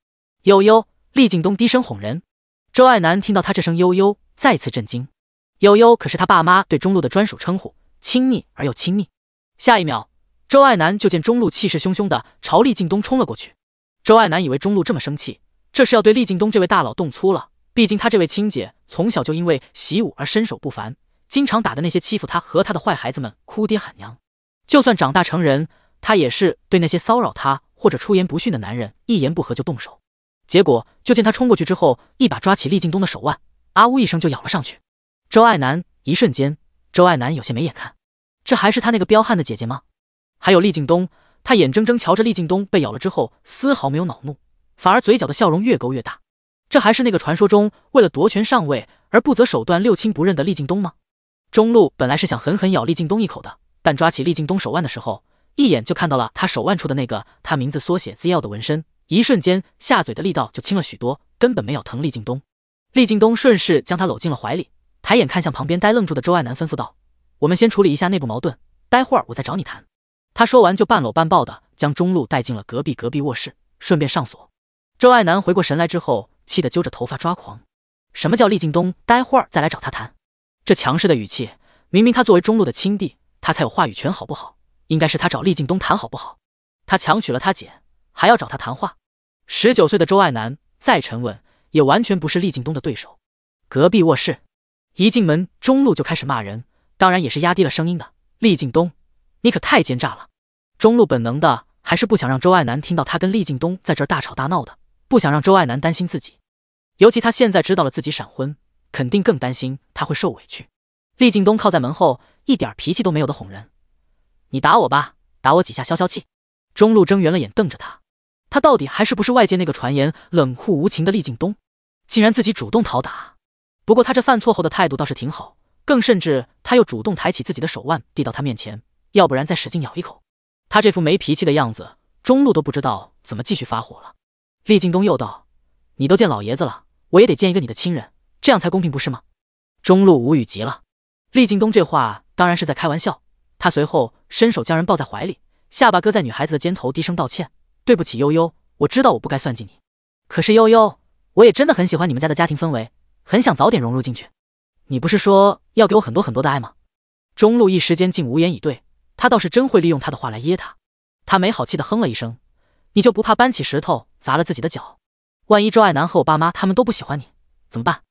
悠悠，厉敬东低声哄人。周爱南听到他这声悠悠，再次震惊。悠悠可是他爸妈对中路的专属称呼，亲昵而又亲密。下一秒，周爱南就见中路气势汹汹的朝厉敬东冲了过去。周爱南以为中路这么生气，这是要对厉敬东这位大佬动粗了。毕竟他这位亲姐从小就因为习武而身手不凡，经常打的那些欺负他和他的坏孩子们哭爹喊娘。就算长大成人，他也是对那些骚扰他或者出言不逊的男人一言不合就动手。结果就见他冲过去之后，一把抓起厉敬东的手腕，啊呜一声就咬了上去。周爱南一瞬间，周爱南有些没眼看，这还是他那个彪悍的姐姐吗？还有厉敬东，他眼睁睁瞧着厉敬东被咬了之后，丝毫没有恼怒，反而嘴角的笑容越勾越大。这还是那个传说中为了夺权上位而不择手段、六亲不认的厉敬东吗？中路本来是想狠狠咬厉敬东一口的，但抓起厉敬东手腕的时候，一眼就看到了他手腕处的那个他名字缩写 ZL 的纹身。一瞬间，下嘴的力道就轻了许多，根本没有疼厉敬东。厉敬东顺势将他搂进了怀里，抬眼看向旁边呆愣住的周爱南，吩咐道：“我们先处理一下内部矛盾，待会儿我再找你谈。”他说完就半搂半抱的将中路带进了隔壁隔壁卧室，顺便上锁。周爱南回过神来之后，气得揪着头发抓狂：“什么叫厉敬东待会儿再来找他谈？这强势的语气，明明他作为中路的亲弟，他才有话语权好不好？应该是他找厉敬东谈好不好？他强娶了他姐，还要找他谈话？”十九岁的周爱南再沉稳，也完全不是厉敬东的对手。隔壁卧室，一进门，中路就开始骂人，当然也是压低了声音的。厉敬东，你可太奸诈了！中路本能的还是不想让周爱南听到他跟厉敬东在这儿大吵大闹的，不想让周爱南担心自己。尤其他现在知道了自己闪婚，肯定更担心他会受委屈。厉敬东靠在门后，一点脾气都没有的哄人：“你打我吧，打我几下消消气。”中路睁圆了眼瞪着他。他到底还是不是外界那个传言冷酷无情的厉敬东？竟然自己主动讨打。不过他这犯错后的态度倒是挺好，更甚至他又主动抬起自己的手腕递到他面前，要不然再使劲咬一口。他这副没脾气的样子，中路都不知道怎么继续发火了。厉敬东又道：“你都见老爷子了，我也得见一个你的亲人，这样才公平不是吗？”中路无语极了。厉敬东这话当然是在开玩笑。他随后伸手将人抱在怀里，下巴搁在女孩子的肩头，低声道歉。对不起，悠悠，我知道我不该算计你。可是悠悠，我也真的很喜欢你们家的家庭氛围，很想早点融入进去。你不是说要给我很多很多的爱吗？中路一时间竟无言以对，他倒是真会利用他的话来噎他。他没好气的哼了一声，你就不怕搬起石头砸了自己的脚？万一周爱南和我爸妈他们都不喜欢你怎么办？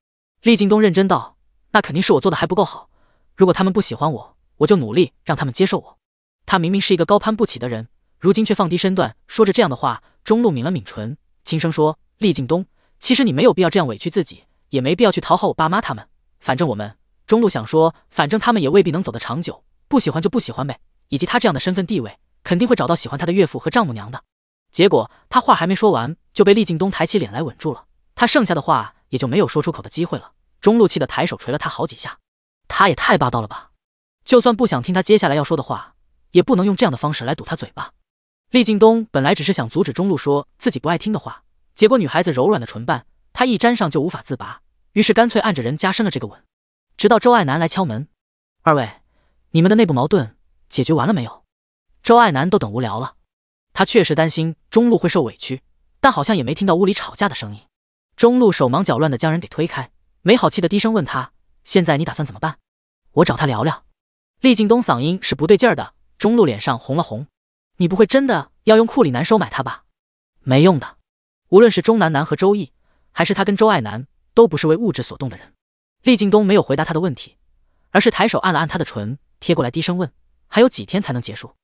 厉劲东认真道，那肯定是我做的还不够好。如果他们不喜欢我，我就努力让他们接受我。他明明是一个高攀不起的人。如今却放低身段，说着这样的话，中路抿了抿唇，轻声说：“厉敬东，其实你没有必要这样委屈自己，也没必要去讨好我爸妈他们。反正我们中路想说，反正他们也未必能走得长久，不喜欢就不喜欢呗。以及他这样的身份地位，肯定会找到喜欢他的岳父和丈母娘的。”结果他话还没说完，就被厉敬东抬起脸来稳住了，他剩下的话也就没有说出口的机会了。中路气得抬手捶了他好几下，他也太霸道了吧！就算不想听他接下来要说的话，也不能用这样的方式来堵他嘴巴。厉靳东本来只是想阻止中路说自己不爱听的话，结果女孩子柔软的唇瓣，他一沾上就无法自拔，于是干脆按着人加深了这个吻，直到周爱南来敲门。二位，你们的内部矛盾解决完了没有？周爱南都等无聊了，他确实担心中路会受委屈，但好像也没听到屋里吵架的声音。中路手忙脚乱的将人给推开，没好气的低声问他：“现在你打算怎么办？”“我找他聊聊。”厉靳东嗓音是不对劲儿的，中路脸上红了红。你不会真的要用库里南收买他吧？没用的，无论是钟南南和周易，还是他跟周爱南，都不是为物质所动的人。厉敬东没有回答他的问题，而是抬手按了按他的唇，贴过来低声问：“还有几天才能结束？”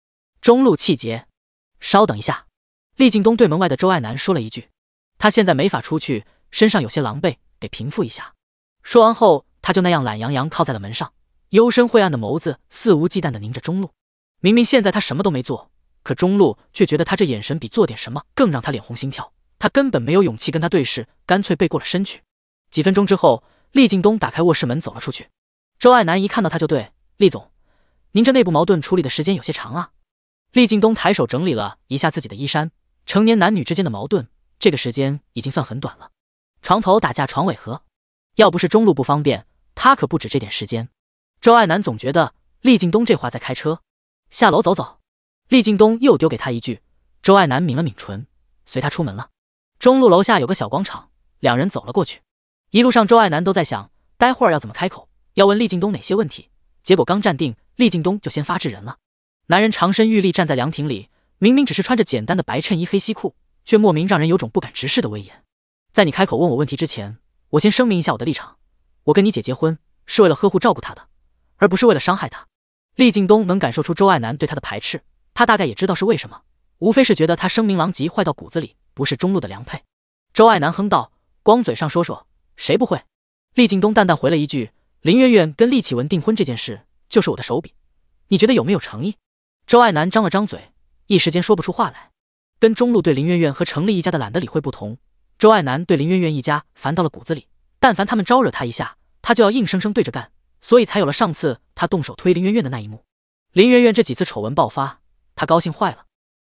中路气结，稍等一下。厉敬东对门外的周爱南说了一句：“他现在没法出去，身上有些狼狈，得平复一下。”说完后，他就那样懒洋洋靠在了门上，幽深晦暗的眸子肆无忌惮的凝着中路。明明现在他什么都没做。可中路却觉得他这眼神比做点什么更让他脸红心跳，他根本没有勇气跟他对视，干脆背过了身去。几分钟之后，厉靳东打开卧室门走了出去。周爱南一看到他就对：“厉总，您这内部矛盾处理的时间有些长啊。”厉敬东抬手整理了一下自己的衣衫，成年男女之间的矛盾，这个时间已经算很短了。床头打架，床尾和，要不是中路不方便，他可不止这点时间。周爱南总觉得厉敬东这话在开车，下楼走走。厉靳东又丢给他一句，周爱南抿了抿唇，随他出门了。中路楼下有个小广场，两人走了过去。一路上，周爱南都在想，待会儿要怎么开口，要问厉靳东哪些问题。结果刚站定，厉靳东就先发制人了。男人长身玉立站在凉亭里，明明只是穿着简单的白衬衣、黑西裤，却莫名让人有种不敢直视的威严。在你开口问我问题之前，我先声明一下我的立场：我跟你姐结婚是为了呵护照顾她的，而不是为了伤害她。厉靳东能感受出周爱南对他的排斥。他大概也知道是为什么，无非是觉得他声名狼藉，坏到骨子里，不是中路的良配。周爱南哼道：“光嘴上说说，谁不会？”厉劲东淡淡回了一句：“林媛媛跟厉启文订婚这件事，就是我的手笔，你觉得有没有诚意？”周爱南张了张嘴，一时间说不出话来。跟中路对林媛媛和程立一家的懒得理会不同，周爱南对林媛媛一家烦到了骨子里，但凡他们招惹他一下，他就要硬生生对着干，所以才有了上次他动手推林媛媛的那一幕。林媛媛这几次丑闻爆发。他高兴坏了，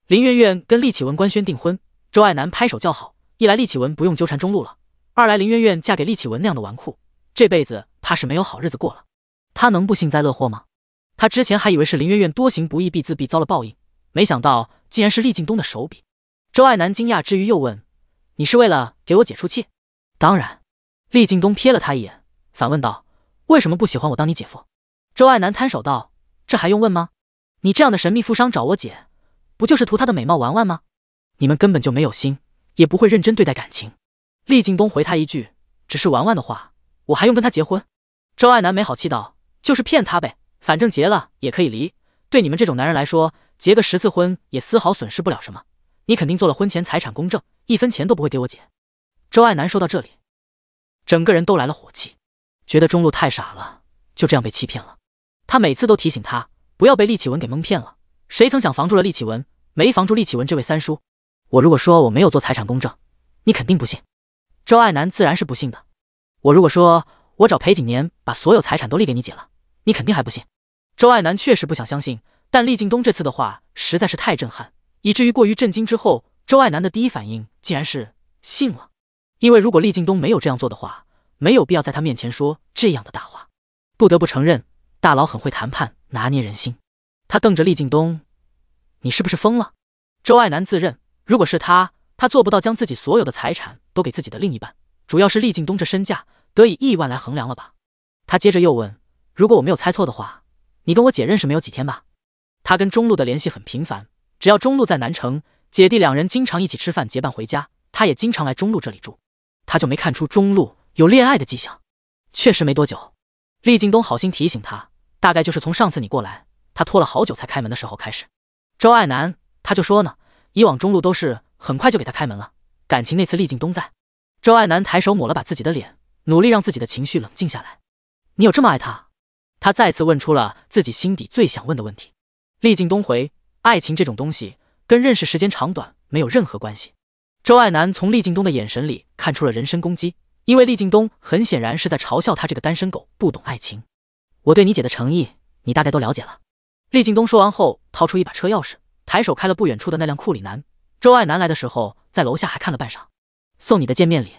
林媛媛跟厉启文官宣订婚，周爱南拍手叫好。一来厉启文不用纠缠中路了，二来林媛媛嫁给厉启文那样的纨绔，这辈子怕是没有好日子过了，他能不幸灾乐祸吗？他之前还以为是林媛媛多行不义必自毙遭了报应，没想到竟然是厉敬东的手笔。周爱南惊讶之余又问：“你是为了给我解出气？”“当然。”厉敬东瞥了他一眼，反问道：“为什么不喜欢我当你姐夫？”周爱南摊手道：“这还用问吗？”你这样的神秘富商找我姐，不就是图她的美貌玩玩吗？你们根本就没有心，也不会认真对待感情。厉劲东回他一句：“只是玩玩的话，我还用跟她结婚？”周爱南没好气道：“就是骗她呗，反正结了也可以离。对你们这种男人来说，结个十次婚也丝毫损失不了什么。你肯定做了婚前财产公证，一分钱都不会给我姐。”周爱南说到这里，整个人都来了火气，觉得中路太傻了，就这样被欺骗了。他每次都提醒他。不要被厉启文给蒙骗了。谁曾想防住了厉启文，没防住厉启文这位三叔。我如果说我没有做财产公证，你肯定不信。周爱南自然是不信的。我如果说我找裴景年把所有财产都立给你姐了，你肯定还不信。周爱南确实不想相信，但厉敬东这次的话实在是太震撼，以至于过于震惊之后，周爱南的第一反应竟然是信了。因为如果厉敬东没有这样做的话，没有必要在他面前说这样的大话。不得不承认。大佬很会谈判，拿捏人心。他瞪着厉敬东：“你是不是疯了？”周爱南自认，如果是他，他做不到将自己所有的财产都给自己的另一半。主要是厉敬东这身价得以亿万来衡量了吧？他接着又问：“如果我没有猜错的话，你跟我姐认识没有几天吧？”他跟中路的联系很频繁，只要中路在南城，姐弟两人经常一起吃饭，结伴回家。他也经常来中路这里住。他就没看出中路有恋爱的迹象。确实没多久。厉敬东好心提醒他。大概就是从上次你过来，他拖了好久才开门的时候开始，周爱南他就说呢，以往中路都是很快就给他开门了，感情那次厉敬东在。周爱南抬手抹了把自己的脸，努力让自己的情绪冷静下来。你有这么爱他？他再次问出了自己心底最想问的问题。厉敬东回：爱情这种东西，跟认识时间长短没有任何关系。周爱南从厉敬东的眼神里看出了人身攻击，因为厉敬东很显然是在嘲笑他这个单身狗不懂爱情。我对你姐的诚意，你大概都了解了。厉敬东说完后，掏出一把车钥匙，抬手开了不远处的那辆库里南。周爱南来的时候，在楼下还看了半晌，送你的见面礼。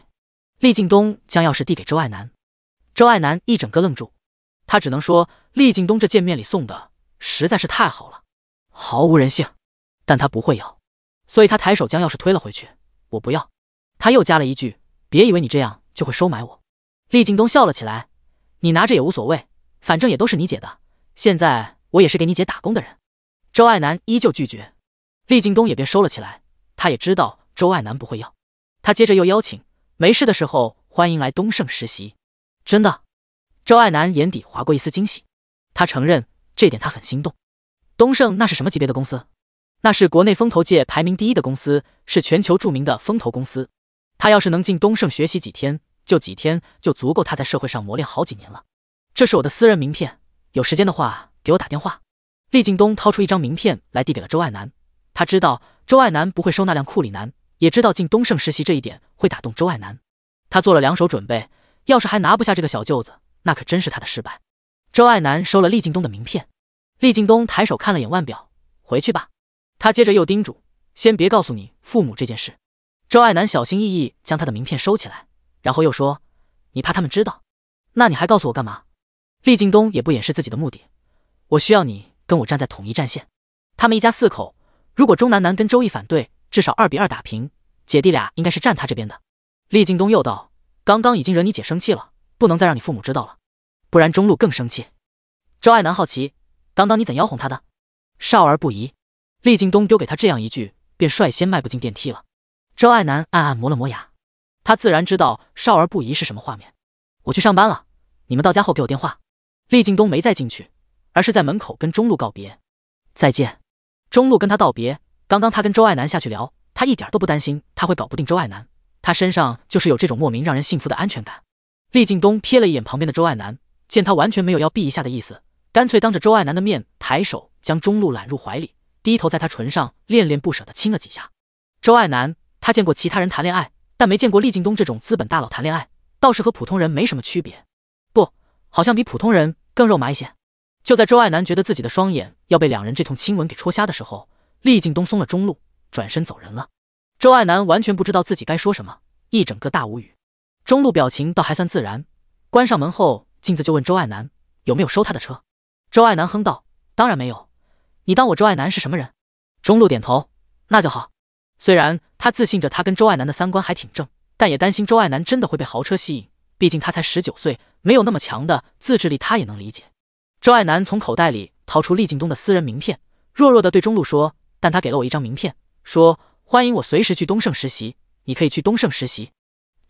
厉敬东将钥匙递给周爱南，周爱南一整个愣住，他只能说，厉敬东这见面礼送的实在是太好了，毫无人性。但他不会要，所以他抬手将钥匙推了回去，我不要。他又加了一句：别以为你这样就会收买我。厉敬东笑了起来，你拿着也无所谓。反正也都是你姐的，现在我也是给你姐打工的人。周爱南依旧拒绝，厉敬东也便收了起来。他也知道周爱南不会要，他接着又邀请：没事的时候欢迎来东盛实习。真的？周爱南眼底划过一丝惊喜，他承认这点他很心动。东盛那是什么级别的公司？那是国内风投界排名第一的公司，是全球著名的风投公司。他要是能进东盛学习几天，就几天就足够他在社会上磨练好几年了。这是我的私人名片，有时间的话给我打电话。厉敬东掏出一张名片来，递给了周爱南。他知道周爱南不会收那辆库里南，也知道进东盛实习这一点会打动周爱南。他做了两手准备，要是还拿不下这个小舅子，那可真是他的失败。周爱南收了厉敬东的名片。厉敬东抬手看了眼腕表，回去吧。他接着又叮嘱：“先别告诉你父母这件事。”周爱南小心翼翼将他的名片收起来，然后又说：“你怕他们知道？那你还告诉我干嘛？”厉敬东也不掩饰自己的目的，我需要你跟我站在统一战线。他们一家四口，如果钟南南跟周毅反对，至少二比二打平，姐弟俩应该是站他这边的。厉敬东又道：“刚刚已经惹你姐生气了，不能再让你父母知道了，不然中路更生气。”周爱南好奇：“刚刚你怎样哄他的？”“少儿不宜。”厉敬东丢给他这样一句，便率先迈步进电梯了。周爱南暗暗磨了磨牙，他自然知道“少儿不宜”是什么画面。我去上班了，你们到家后给我电话。厉靳东没再进去，而是在门口跟中路告别。再见，中路跟他道别。刚刚他跟周爱南下去聊，他一点都不担心他会搞不定周爱南，他身上就是有这种莫名让人信服的安全感。厉靳东瞥了一眼旁边的周爱南，见他完全没有要避一下的意思，干脆当着周爱南的面抬手将中路揽入怀里，低头在他唇上恋恋不舍地亲了几下。周爱南，他见过其他人谈恋爱，但没见过厉靳东这种资本大佬谈恋爱，倒是和普通人没什么区别。好像比普通人更肉麻一些。就在周爱南觉得自己的双眼要被两人这通亲吻给戳瞎的时候，厉劲东松了中路，转身走人了。周爱南完全不知道自己该说什么，一整个大无语。中路表情倒还算自然。关上门后，镜子就问周爱南有没有收他的车。周爱南哼道：“当然没有，你当我周爱南是什么人？”中路点头：“那就好。”虽然他自信着他跟周爱南的三观还挺正，但也担心周爱南真的会被豪车吸引。毕竟他才十九岁，没有那么强的自制力，他也能理解。周爱南从口袋里掏出厉敬东的私人名片，弱弱的对中路说：“但他给了我一张名片，说欢迎我随时去东盛实习，你可以去东盛实习。”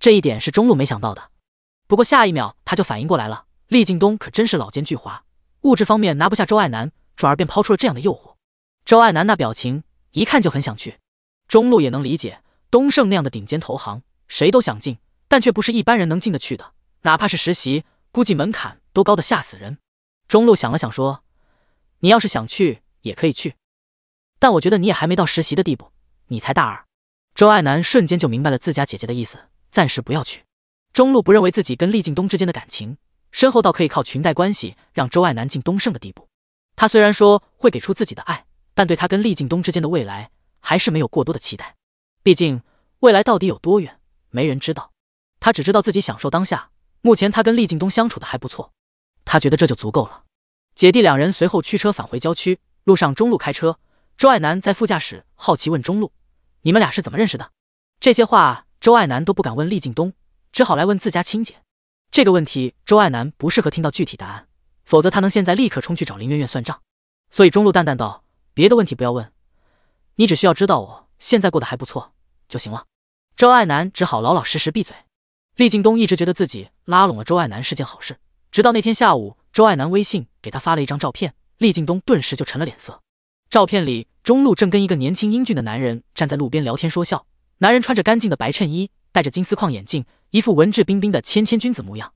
这一点是中路没想到的。不过下一秒他就反应过来了，厉敬东可真是老奸巨猾，物质方面拿不下周爱南，转而便抛出了这样的诱惑。周爱南那表情一看就很想去，中路也能理解，东盛那样的顶尖投行，谁都想进。但却不是一般人能进得去的，哪怕是实习，估计门槛都高得吓死人。中路想了想说：“你要是想去，也可以去，但我觉得你也还没到实习的地步，你才大二。”周爱南瞬间就明白了自家姐姐的意思，暂时不要去。中路不认为自己跟厉敬东之间的感情深厚到可以靠裙带关系让周爱南进东盛的地步。他虽然说会给出自己的爱，但对他跟厉敬东之间的未来，还是没有过多的期待。毕竟未来到底有多远，没人知道。他只知道自己享受当下。目前他跟厉敬东相处的还不错，他觉得这就足够了。姐弟两人随后驱车返回郊区，路上中路开车，周爱南在副驾驶，好奇问中路：“你们俩是怎么认识的？”这些话周爱南都不敢问厉敬东，只好来问自家亲姐。这个问题周爱南不适合听到具体答案，否则他能现在立刻冲去找林媛媛算账。所以中路淡淡道：“别的问题不要问，你只需要知道我现在过得还不错就行了。”周爱南只好老老实实闭嘴。厉靳东一直觉得自己拉拢了周爱南是件好事，直到那天下午，周爱南微信给他发了一张照片，厉靳东顿时就沉了脸色。照片里，中路正跟一个年轻英俊的男人站在路边聊天说笑，男人穿着干净的白衬衣，戴着金丝框眼镜，一副文质彬彬的谦谦君子模样。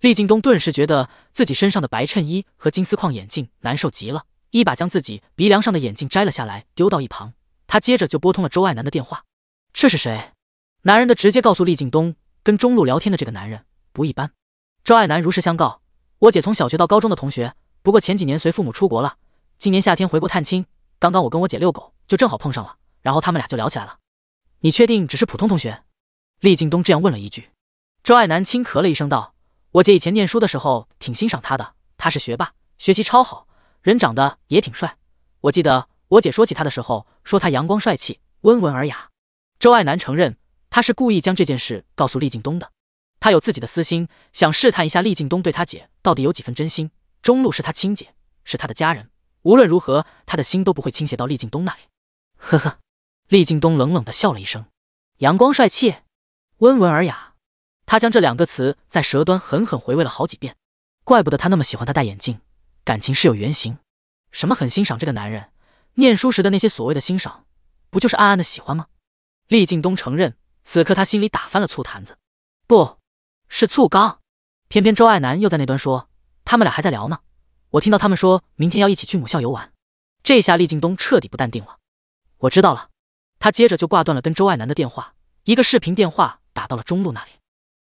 厉靳东顿时觉得自己身上的白衬衣和金丝框眼镜难受极了，一把将自己鼻梁上的眼镜摘了下来，丢到一旁。他接着就拨通了周爱南的电话：“这是谁？”男人的直接告诉厉靳东。跟中路聊天的这个男人不一般，周爱南如实相告，我姐从小学到高中的同学，不过前几年随父母出国了，今年夏天回国探亲，刚刚我跟我姐遛狗就正好碰上了，然后他们俩就聊起来了。你确定只是普通同学？厉敬东这样问了一句。周爱南轻咳了一声道，我姐以前念书的时候挺欣赏他的，他是学霸，学习超好，人长得也挺帅。我记得我姐说起他的时候，说他阳光帅气，温文尔雅。周爱南承认。他是故意将这件事告诉厉敬东的，他有自己的私心，想试探一下厉敬东对他姐到底有几分真心。中路是他亲姐，是他的家人，无论如何，他的心都不会倾斜到厉敬东那里。呵呵，厉敬东冷冷的笑了一声，阳光帅气，温文尔雅，他将这两个词在舌端狠狠回味了好几遍。怪不得他那么喜欢他戴眼镜，感情是有原型。什么很欣赏这个男人，念书时的那些所谓的欣赏，不就是暗暗的喜欢吗？厉敬东承认。此刻他心里打翻了醋坛子，不是醋缸，偏偏周爱南又在那端说，他们俩还在聊呢，我听到他们说明天要一起去母校游玩，这下厉敬东彻底不淡定了。我知道了，他接着就挂断了跟周爱南的电话，一个视频电话打到了中路那里，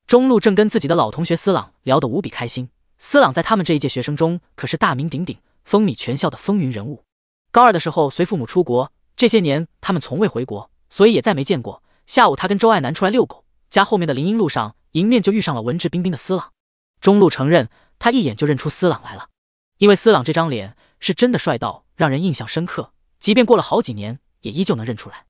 中路正跟自己的老同学斯朗聊得无比开心，斯朗在他们这一届学生中可是大名鼎鼎，风靡全校的风云人物。高二的时候随父母出国，这些年他们从未回国，所以也再没见过。下午，他跟周爱南出来遛狗，家后面的林荫路上，迎面就遇上了文质彬彬的司朗。中路承认，他一眼就认出司朗来了，因为司朗这张脸是真的帅到让人印象深刻，即便过了好几年，也依旧能认出来。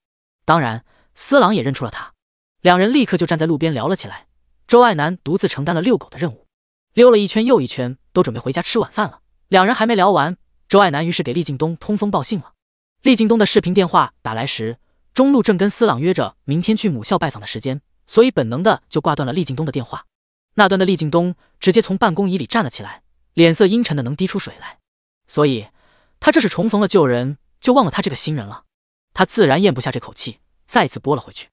当然，司朗也认出了他，两人立刻就站在路边聊了起来。周爱南独自承担了遛狗的任务，溜了一圈又一圈，都准备回家吃晚饭了。两人还没聊完，周爱南于是给厉敬东通风报信了。厉敬东的视频电话打来时。中路正跟斯朗约着明天去母校拜访的时间，所以本能的就挂断了厉敬东的电话。那端的厉敬东直接从办公椅里站了起来，脸色阴沉的能滴出水来。所以他这是重逢了旧人，就忘了他这个新人了。他自然咽不下这口气，再次拨了回去。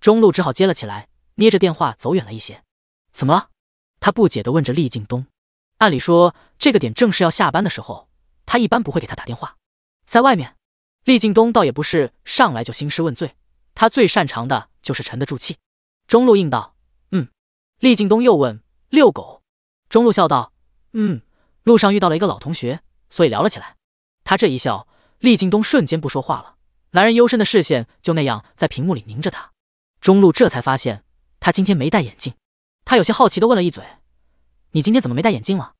中路只好接了起来，捏着电话走远了一些。怎么了？他不解的问着厉敬东。按理说这个点正是要下班的时候，他一般不会给他打电话。在外面。厉敬东倒也不是上来就兴师问罪，他最擅长的就是沉得住气。中路应道：“嗯。”厉敬东又问：“遛狗？”中路笑道：“嗯，路上遇到了一个老同学，所以聊了起来。”他这一笑，厉敬东瞬间不说话了。男人幽深的视线就那样在屏幕里凝着他。中路这才发现他今天没戴眼镜，他有些好奇的问了一嘴：“你今天怎么没戴眼镜了？”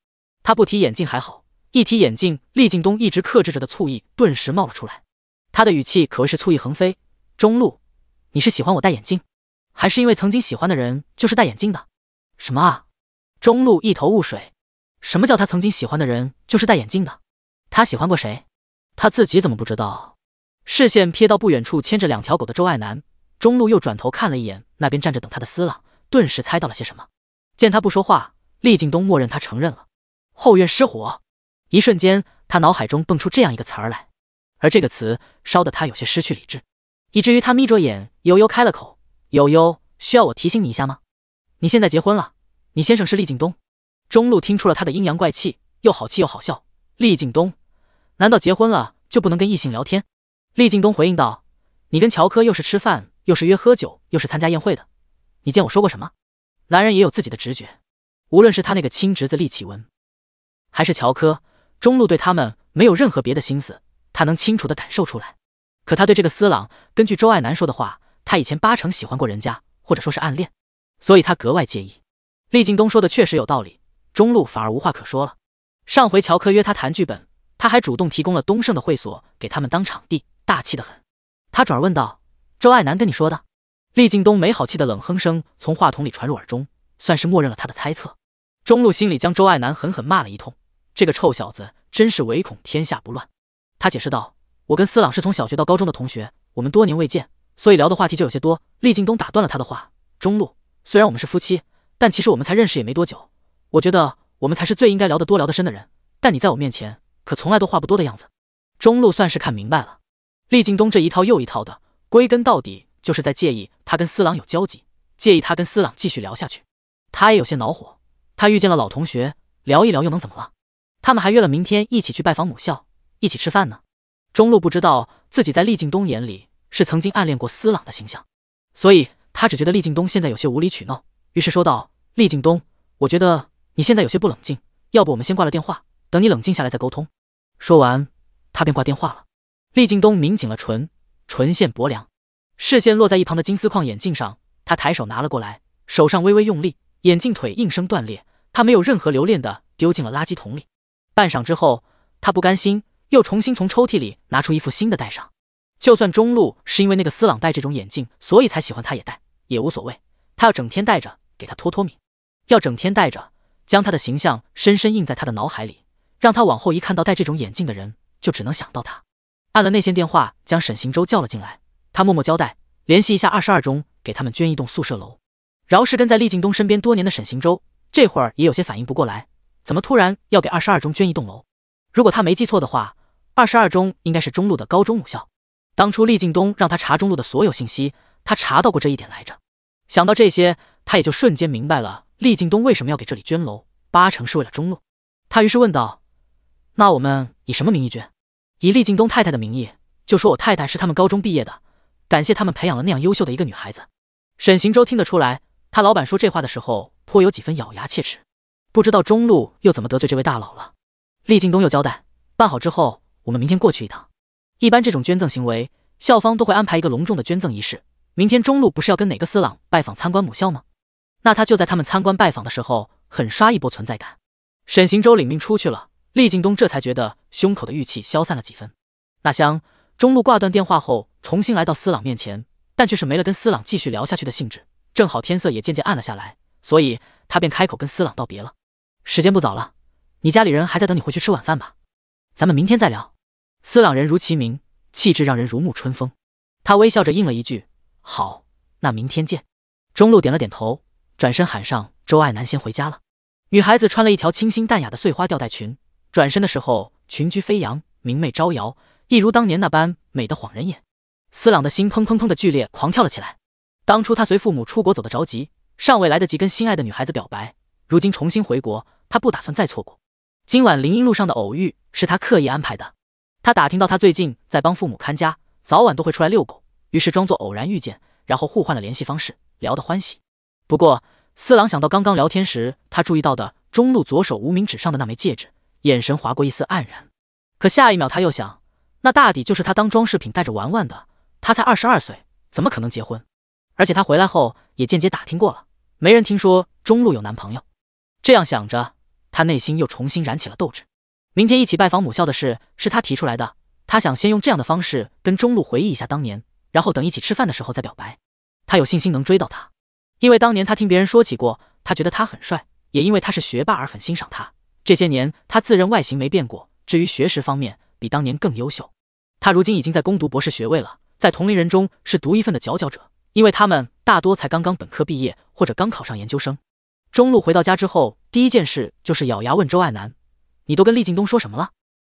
他不提眼镜还好，一提眼镜，厉敬东一直克制着的醋意顿时冒了出来。他的语气可谓是醋意横飞。中路，你是喜欢我戴眼镜，还是因为曾经喜欢的人就是戴眼镜的？什么啊！中路一头雾水。什么叫他曾经喜欢的人就是戴眼镜的？他喜欢过谁？他自己怎么不知道？视线瞥到不远处牵着两条狗的周爱男，中路又转头看了一眼那边站着等他的斯朗，顿时猜到了些什么。见他不说话，厉劲东默认他承认了。后院失火，一瞬间，他脑海中蹦出这样一个词儿来。而这个词烧得他有些失去理智，以至于他眯着眼悠悠开了口：“悠悠，需要我提醒你一下吗？你现在结婚了，你先生是厉敬东。”中路听出了他的阴阳怪气，又好气又好笑。厉敬东，难道结婚了就不能跟异性聊天？厉敬东回应道：“你跟乔科又是吃饭，又是约喝酒，又是参加宴会的，你见我说过什么？”男人也有自己的直觉，无论是他那个亲侄子厉启文，还是乔科，中路对他们没有任何别的心思。他能清楚的感受出来，可他对这个斯朗，根据周爱南说的话，他以前八成喜欢过人家，或者说是暗恋，所以他格外介意。厉劲东说的确实有道理，中路反而无话可说了。上回乔科约他谈剧本，他还主动提供了东胜的会所给他们当场地，大气的很。他转而问道：“周爱南跟你说的？”厉劲东没好气的冷哼声从话筒里传入耳中，算是默认了他的猜测。中路心里将周爱南狠狠骂了一通，这个臭小子真是唯恐天下不乱。他解释道：“我跟斯朗是从小学到高中的同学，我们多年未见，所以聊的话题就有些多。”厉敬东打断了他的话：“中路，虽然我们是夫妻，但其实我们才认识也没多久。我觉得我们才是最应该聊得多、聊得深的人。但你在我面前可从来都话不多的样子。”中路算是看明白了，厉敬东这一套又一套的，归根到底就是在介意他跟斯朗有交集，介意他跟斯朗继续聊下去。他也有些恼火，他遇见了老同学，聊一聊又能怎么了？他们还约了明天一起去拜访母校。一起吃饭呢？中路不知道自己在厉敬东眼里是曾经暗恋过斯朗的形象，所以他只觉得厉敬东现在有些无理取闹，于是说道：“厉敬东，我觉得你现在有些不冷静，要不我们先挂了电话，等你冷静下来再沟通。”说完，他便挂电话了。厉敬东抿紧了唇，唇线薄凉，视线落在一旁的金丝框眼镜上，他抬手拿了过来，手上微微用力，眼镜腿应声断裂，他没有任何留恋的丢进了垃圾桶里。半晌之后，他不甘心。又重新从抽屉里拿出一副新的戴上，就算中路是因为那个斯朗戴这种眼镜，所以才喜欢他，也戴也无所谓。他要整天戴着，给他脱脱敏；要整天戴着，将他的形象深深印在他的脑海里，让他往后一看到戴这种眼镜的人，就只能想到他。按了内线电话，将沈行舟叫了进来，他默默交代，联系一下二十二中，给他们捐一栋宿舍楼。饶是跟在厉敬东身边多年的沈行舟，这会儿也有些反应不过来，怎么突然要给二十二中捐一栋楼？如果他没记错的话。二十二中应该是中路的高中母校。当初厉敬东让他查中路的所有信息，他查到过这一点来着。想到这些，他也就瞬间明白了厉敬东为什么要给这里捐楼，八成是为了中路。他于是问道：“那我们以什么名义捐？以厉敬东太太的名义，就说我太太是他们高中毕业的，感谢他们培养了那样优秀的一个女孩子。”沈行舟听得出来，他老板说这话的时候颇有几分咬牙切齿，不知道中路又怎么得罪这位大佬了。厉敬东又交代：“办好之后。”我们明天过去一趟。一般这种捐赠行为，校方都会安排一个隆重的捐赠仪式。明天中路不是要跟哪个斯朗拜访参观母校吗？那他就在他们参观拜访的时候，狠刷一波存在感。沈行舟领命出去了，厉敬东这才觉得胸口的郁气消散了几分。那香中路挂断电话后，重新来到斯朗面前，但却是没了跟斯朗继续聊下去的兴致。正好天色也渐渐暗了下来，所以他便开口跟斯朗道别了。时间不早了，你家里人还在等你回去吃晚饭吧？咱们明天再聊。斯朗人如其名，气质让人如沐春风。他微笑着应了一句：“好，那明天见。”中路点了点头，转身喊上周爱南：“先回家了。”女孩子穿了一条清新淡雅的碎花吊带裙，转身的时候裙裾飞扬，明媚招摇，一如当年那般美得晃人眼。斯朗的心砰砰砰的剧烈狂跳了起来。当初他随父母出国走得着急，尚未来得及跟心爱的女孩子表白，如今重新回国，他不打算再错过。今晚林荫路上的偶遇是他刻意安排的。他打听到他最近在帮父母看家，早晚都会出来遛狗，于是装作偶然遇见，然后互换了联系方式，聊得欢喜。不过四郎想到刚刚聊天时他注意到的中路左手无名指上的那枚戒指，眼神划过一丝黯然。可下一秒他又想，那大抵就是他当装饰品带着玩玩的。他才二十二岁，怎么可能结婚？而且他回来后也间接打听过了，没人听说中路有男朋友。这样想着，他内心又重新燃起了斗志。明天一起拜访母校的事是他提出来的。他想先用这样的方式跟中路回忆一下当年，然后等一起吃饭的时候再表白。他有信心能追到他，因为当年他听别人说起过，他觉得他很帅，也因为他是学霸而很欣赏他。这些年他自认外形没变过，至于学识方面，比当年更优秀。他如今已经在攻读博士学位了，在同龄人中是独一份的佼佼者，因为他们大多才刚刚本科毕业或者刚考上研究生。中路回到家之后，第一件事就是咬牙问周爱南。你都跟厉敬东说什么了？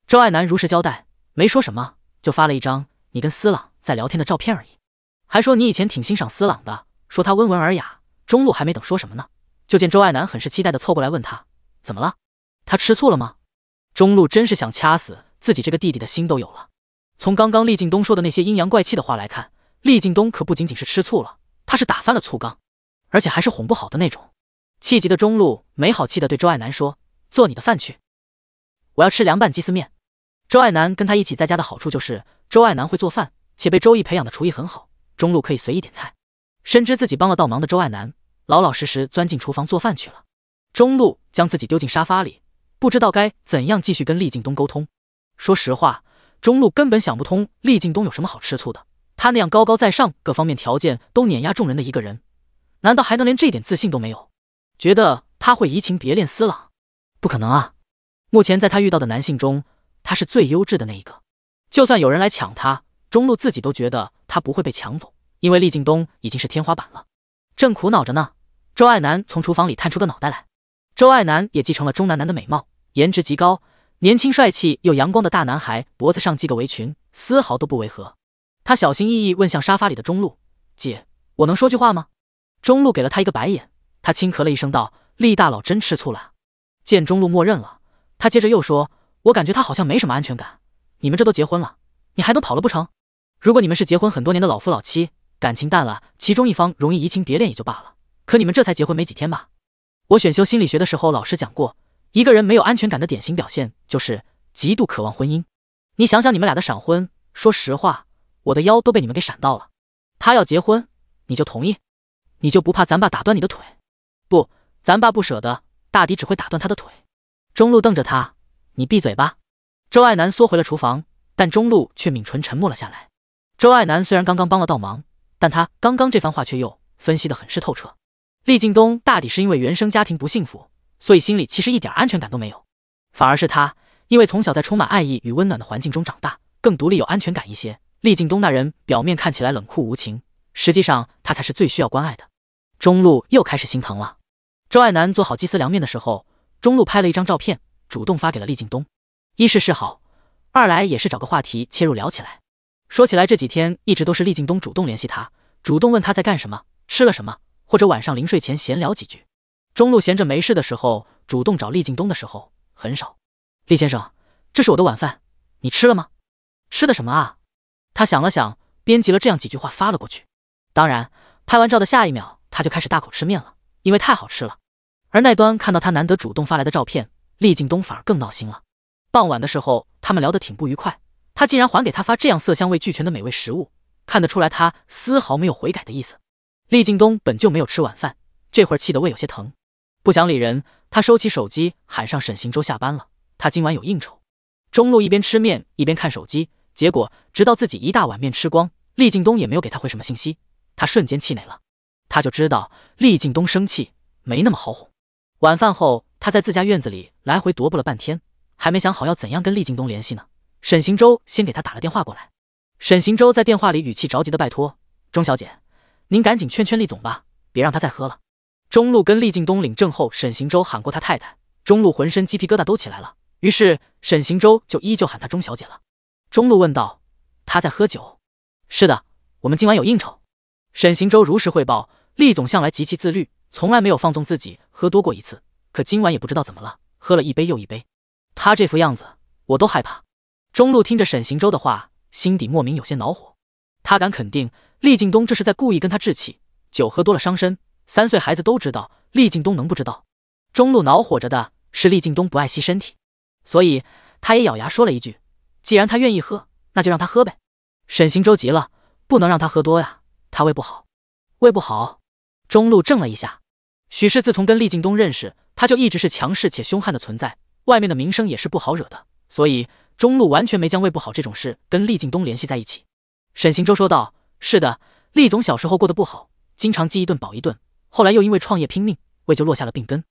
周爱南如实交代，没说什么，就发了一张你跟思朗在聊天的照片而已，还说你以前挺欣赏思朗的，说他温文尔雅。中路还没等说什么呢，就见周爱南很是期待的凑过来问他怎么了，他吃醋了吗？中路真是想掐死自己这个弟弟的心都有了。从刚刚厉敬东说的那些阴阳怪气的话来看，厉敬东可不仅仅是吃醋了，他是打翻了醋缸，而且还是哄不好的那种。气急的中路没好气的对周爱南说：“做你的饭去。”我要吃凉拌鸡丝面。周爱南跟他一起在家的好处就是，周爱南会做饭，且被周易培养的厨艺很好。中路可以随意点菜。深知自己帮了倒忙的周爱南，老老实实钻进厨房做饭去了。中路将自己丢进沙发里，不知道该怎样继续跟厉敬东沟通。说实话，中路根本想不通厉敬东有什么好吃醋的。他那样高高在上，各方面条件都碾压众人的一个人，难道还能连这点自信都没有？觉得他会移情别恋思朗？不可能啊！目前在他遇到的男性中，他是最优质的那一个。就算有人来抢他，中路自己都觉得他不会被抢走，因为厉敬东已经是天花板了。正苦恼着呢，周爱南从厨房里探出个脑袋来。周爱南也继承了钟南楠的美貌，颜值极高，年轻帅气又阳光的大男孩，脖子上系个围裙，丝毫都不违和。他小心翼翼问向沙发里的中路姐：“我能说句话吗？”中路给了他一个白眼，他轻咳了一声道：“厉大佬真吃醋了。”见中路默认了。他接着又说：“我感觉他好像没什么安全感。你们这都结婚了，你还能跑了不成？如果你们是结婚很多年的老夫老妻，感情淡了，其中一方容易移情别恋也就罢了。可你们这才结婚没几天吧？我选修心理学的时候老师讲过，一个人没有安全感的典型表现就是极度渴望婚姻。你想想你们俩的闪婚，说实话，我的腰都被你们给闪到了。他要结婚，你就同意？你就不怕咱爸打断你的腿？不，咱爸不舍得，大抵只会打断他的腿。”中路瞪着他，你闭嘴吧。周爱南缩回了厨房，但中路却抿唇沉默了下来。周爱南虽然刚刚帮了倒忙，但他刚刚这番话却又分析的很是透彻。厉敬东大抵是因为原生家庭不幸福，所以心里其实一点安全感都没有，反而是他因为从小在充满爱意与温暖的环境中长大，更独立有安全感一些。厉敬东那人表面看起来冷酷无情，实际上他才是最需要关爱的。中路又开始心疼了。周爱南做好鸡丝凉面的时候。中路拍了一张照片，主动发给了厉靳东，一是示好，二来也是找个话题切入聊起来。说起来这几天一直都是厉靳东主动联系他，主动问他在干什么，吃了什么，或者晚上临睡前闲聊几句。中路闲着没事的时候主动找厉靳东的时候很少。厉先生，这是我的晚饭，你吃了吗？吃的什么啊？他想了想，编辑了这样几句话发了过去。当然，拍完照的下一秒他就开始大口吃面了，因为太好吃了。而那端看到他难得主动发来的照片，厉敬东反而更闹心了。傍晚的时候，他们聊得挺不愉快，他竟然还给他发这样色香味俱全的美味食物，看得出来他丝毫没有悔改的意思。厉敬东本就没有吃晚饭，这会儿气得胃有些疼，不想理人，他收起手机，喊上沈行舟下班了。他今晚有应酬，中路一边吃面一边看手机，结果直到自己一大碗面吃光，厉敬东也没有给他回什么信息，他瞬间气馁了。他就知道厉敬东生气没那么好哄。晚饭后，他在自家院子里来回踱步了半天，还没想好要怎样跟厉敬东联系呢。沈行舟先给他打了电话过来。沈行舟在电话里语气着急的拜托：“钟小姐，您赶紧劝劝厉总吧，别让他再喝了。”钟路跟厉敬东领证后，沈行舟喊过他太太，钟路浑身鸡皮疙瘩都起来了。于是沈行舟就依旧喊他钟小姐了。钟路问道：“他在喝酒？”“是的，我们今晚有应酬。”沈行舟如实汇报：“厉总向来极其自律。”从来没有放纵自己喝多过一次，可今晚也不知道怎么了，喝了一杯又一杯。他这副样子，我都害怕。中路听着沈行舟的话，心底莫名有些恼火。他敢肯定，厉敬东这是在故意跟他置气。酒喝多了伤身，三岁孩子都知道，厉敬东能不知道？中路恼火着的是厉敬东不爱惜身体，所以他也咬牙说了一句：“既然他愿意喝，那就让他喝呗。”沈行舟急了，不能让他喝多呀，他胃不好，胃不好。中路怔了一下，许氏自从跟厉敬东认识，他就一直是强势且凶悍的存在，外面的名声也是不好惹的，所以中路完全没将胃不好这种事跟厉敬东联系在一起。沈行舟说道：“是的，厉总小时候过得不好，经常饥一顿饱一顿，后来又因为创业拼命，胃就落下了病根。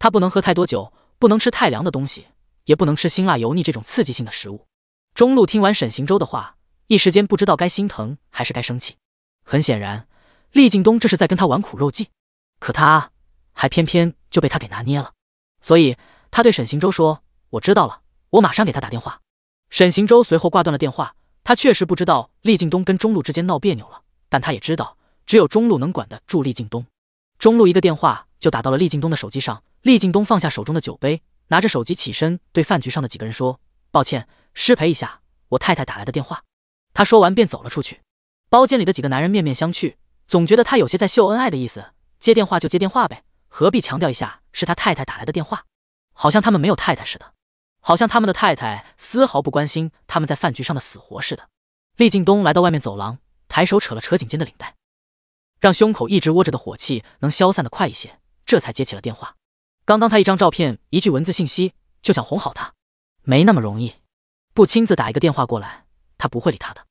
他不能喝太多酒，不能吃太凉的东西，也不能吃辛辣油腻这种刺激性的食物。”中路听完沈行舟的话，一时间不知道该心疼还是该生气。很显然。厉敬东这是在跟他玩苦肉计，可他还偏偏就被他给拿捏了，所以他对沈行舟说：“我知道了，我马上给他打电话。”沈行舟随后挂断了电话。他确实不知道厉敬东跟中路之间闹别扭了，但他也知道只有中路能管得住厉敬东。中路一个电话就打到了厉敬东的手机上。厉敬东放下手中的酒杯，拿着手机起身，对饭局上的几个人说：“抱歉，失陪一下，我太太打来的电话。”他说完便走了出去。包间里的几个男人面面相觑。总觉得他有些在秀恩爱的意思，接电话就接电话呗，何必强调一下是他太太打来的电话？好像他们没有太太似的，好像他们的太太丝毫不关心他们在饭局上的死活似的。厉劲东来到外面走廊，抬手扯了扯颈间的领带，让胸口一直窝着的火气能消散的快一些，这才接起了电话。刚刚他一张照片，一句文字信息就想哄好他，没那么容易。不亲自打一个电话过来，他不会理他的。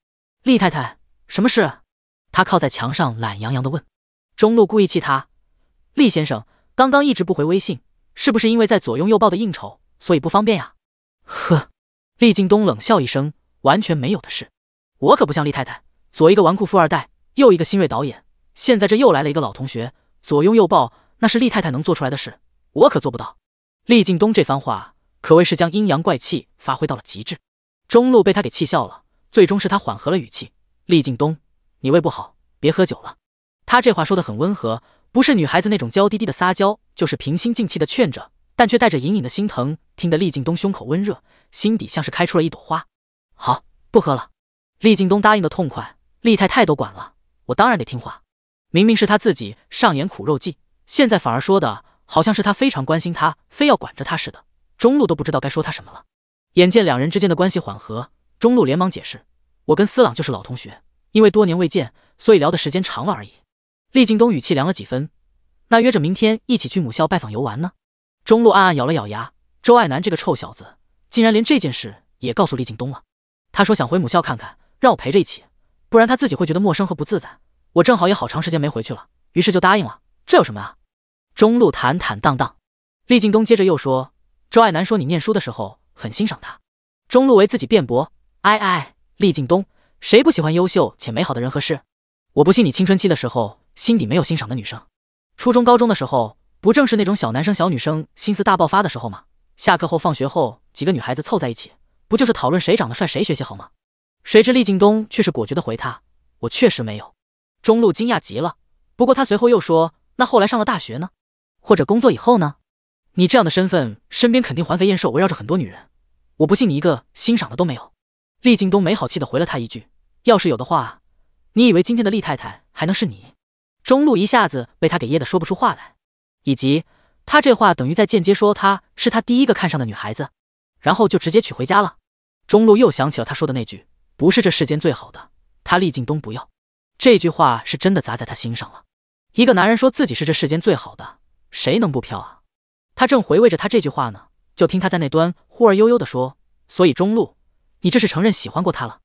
厉太太，什么事？他靠在墙上，懒洋洋的问：“中路故意气他，厉先生刚刚一直不回微信，是不是因为在左拥右抱的应酬，所以不方便呀？”呵，厉敬东冷笑一声：“完全没有的事，我可不像厉太太，左一个纨绔富二代，右一个新锐导演，现在这又来了一个老同学，左拥右抱，那是厉太太能做出来的事，我可做不到。”厉敬东这番话可谓是将阴阳怪气发挥到了极致，中路被他给气笑了，最终是他缓和了语气：“厉敬东。”你胃不好，别喝酒了。他这话说的很温和，不是女孩子那种娇滴滴的撒娇，就是平心静气的劝着，但却带着隐隐的心疼，听得厉敬东胸口温热，心底像是开出了一朵花。好，不喝了。厉敬东答应的痛快，厉太太都管了，我当然得听话。明明是他自己上演苦肉计，现在反而说的好像是他非常关心他，非要管着他似的。中路都不知道该说他什么了。眼见两人之间的关系缓和，中路连忙解释：“我跟斯朗就是老同学。”因为多年未见，所以聊的时间长了而已。厉敬东语气凉了几分。那约着明天一起去母校拜访游玩呢？中路暗暗咬了咬牙，周爱南这个臭小子竟然连这件事也告诉厉敬东了。他说想回母校看看，让我陪着一起，不然他自己会觉得陌生和不自在。我正好也好长时间没回去了，于是就答应了。这有什么啊？中路坦坦荡荡。厉敬东接着又说，周爱南说你念书的时候很欣赏他。中路为自己辩驳。哎哎，厉敬东。谁不喜欢优秀且美好的人和事？我不信你青春期的时候心底没有欣赏的女生。初中、高中的时候，不正是那种小男生、小女生心思大爆发的时候吗？下课后、放学后，几个女孩子凑在一起，不就是讨论谁长得帅、谁学习好吗？谁知厉敬东却是果决的回他：“我确实没有。”中路惊讶极了，不过他随后又说：“那后来上了大学呢？或者工作以后呢？你这样的身份，身边肯定环肥燕瘦，围绕着很多女人。我不信你一个欣赏的都没有。”厉敬东没好气的回了他一句。要是有的话，你以为今天的厉太太还能是你？中路一下子被他给噎得说不出话来，以及他这话等于在间接说他是他第一个看上的女孩子，然后就直接娶回家了。中路又想起了他说的那句“不是这世间最好的，他厉敬东不要”，这句话是真的砸在他心上了。一个男人说自己是这世间最好的，谁能不飘啊？他正回味着他这句话呢，就听他在那端忽而悠悠的说：“所以中路，你这是承认喜欢过他了？”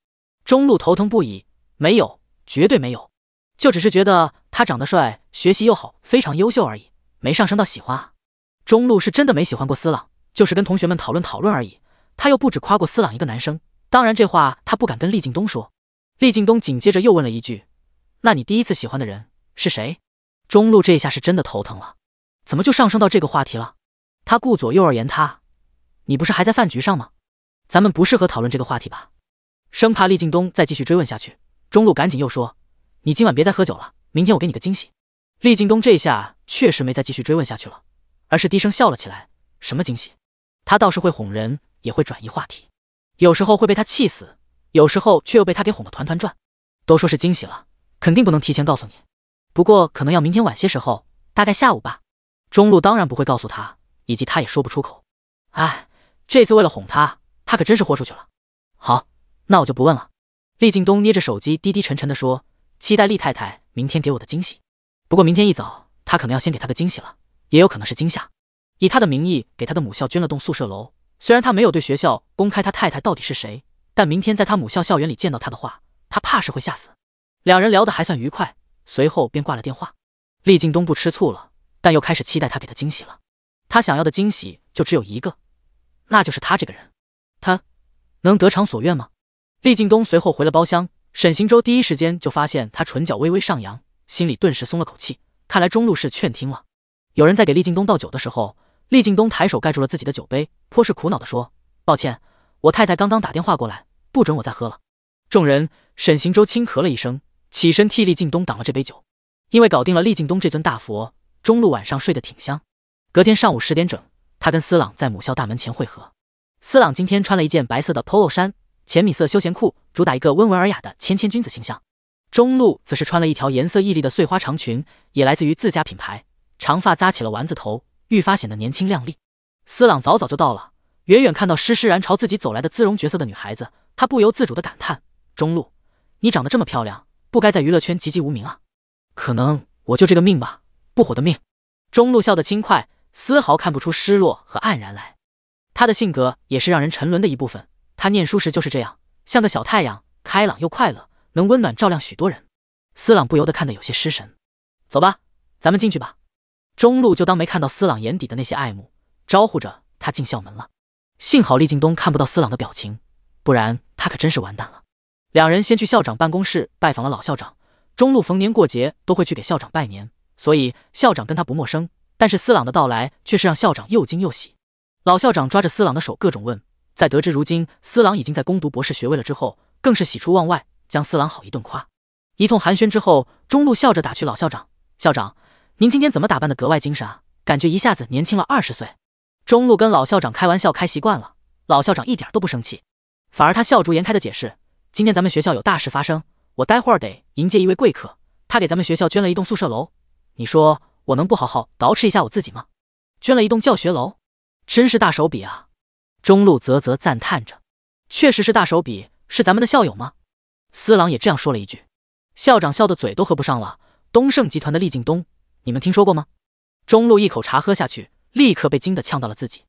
中路头疼不已，没有，绝对没有，就只是觉得他长得帅，学习又好，非常优秀而已，没上升到喜欢啊。中路是真的没喜欢过斯朗，就是跟同学们讨论讨论而已。他又不止夸过斯朗一个男生，当然这话他不敢跟厉靳东说。厉靳东紧接着又问了一句：“那你第一次喜欢的人是谁？”中路这下是真的头疼了，怎么就上升到这个话题了？他顾左右而言他：“你不是还在饭局上吗？咱们不适合讨论这个话题吧。”生怕厉敬东再继续追问下去，中路赶紧又说：“你今晚别再喝酒了，明天我给你个惊喜。”厉敬东这下确实没再继续追问下去了，而是低声笑了起来。什么惊喜？他倒是会哄人，也会转移话题，有时候会被他气死，有时候却又被他给哄得团团转。都说是惊喜了，肯定不能提前告诉你，不过可能要明天晚些时候，大概下午吧。中路当然不会告诉他，以及他也说不出口。哎，这次为了哄他，他可真是豁出去了。好。那我就不问了。厉敬东捏着手机，低低沉沉地说：“期待厉太太明天给我的惊喜。不过明天一早，他可能要先给她个惊喜了，也有可能是惊吓。以他的名义给他的母校捐了栋宿舍楼，虽然他没有对学校公开他太太到底是谁，但明天在他母校校园里见到他的话，他怕是会吓死。”两人聊得还算愉快，随后便挂了电话。厉敬东不吃醋了，但又开始期待他给的惊喜了。他想要的惊喜就只有一个，那就是他这个人。他能得偿所愿吗？厉敬东随后回了包厢，沈行舟第一时间就发现他唇角微微上扬，心里顿时松了口气，看来中路是劝听了。有人在给厉敬东倒酒的时候，厉敬东抬手盖住了自己的酒杯，颇是苦恼地说：“抱歉，我太太刚刚打电话过来，不准我再喝了。”众人，沈行舟轻咳了一声，起身替厉敬东挡了这杯酒。因为搞定了厉敬东这尊大佛，中路晚上睡得挺香。隔天上午十点整，他跟斯朗在母校大门前会合。斯朗今天穿了一件白色的 POLO 衫。浅米色休闲裤，主打一个温文尔雅的谦谦君子形象。中路则是穿了一条颜色艳丽的碎花长裙，也来自于自家品牌。长发扎起了丸子头，愈发显得年轻靓丽。斯朗早早就到了，远远看到施施然朝自己走来的姿容角色的女孩子，他不由自主的感叹：“中路，你长得这么漂亮，不该在娱乐圈籍籍无名啊！可能我就这个命吧，不火的命。”中路笑得轻快，丝毫看不出失落和黯然来。他的性格也是让人沉沦的一部分。他念书时就是这样，像个小太阳，开朗又快乐，能温暖照亮许多人。斯朗不由得看得有些失神。走吧，咱们进去吧。中路就当没看到斯朗眼底的那些爱慕，招呼着他进校门了。幸好厉敬东看不到斯朗的表情，不然他可真是完蛋了。两人先去校长办公室拜访了老校长。中路逢年过节都会去给校长拜年，所以校长跟他不陌生。但是斯朗的到来却是让校长又惊又喜。老校长抓着斯朗的手，各种问。在得知如今四朗已经在攻读博士学位了之后，更是喜出望外，将四朗好一顿夸。一通寒暄之后，中路笑着打趣老校长：“校长，您今天怎么打扮得格外精神啊？感觉一下子年轻了二十岁。”中路跟老校长开玩笑开习惯了，老校长一点都不生气，反而他笑逐颜开的解释：“今天咱们学校有大事发生，我待会儿得迎接一位贵客，他给咱们学校捐了一栋宿舍楼，你说我能不好好捯饬一下我自己吗？捐了一栋教学楼，真是大手笔啊！”中路啧啧赞叹着，确实是大手笔，是咱们的校友吗？司朗也这样说了一句，校长笑得嘴都合不上了。东盛集团的厉敬东，你们听说过吗？中路一口茶喝下去，立刻被惊得呛到了自己。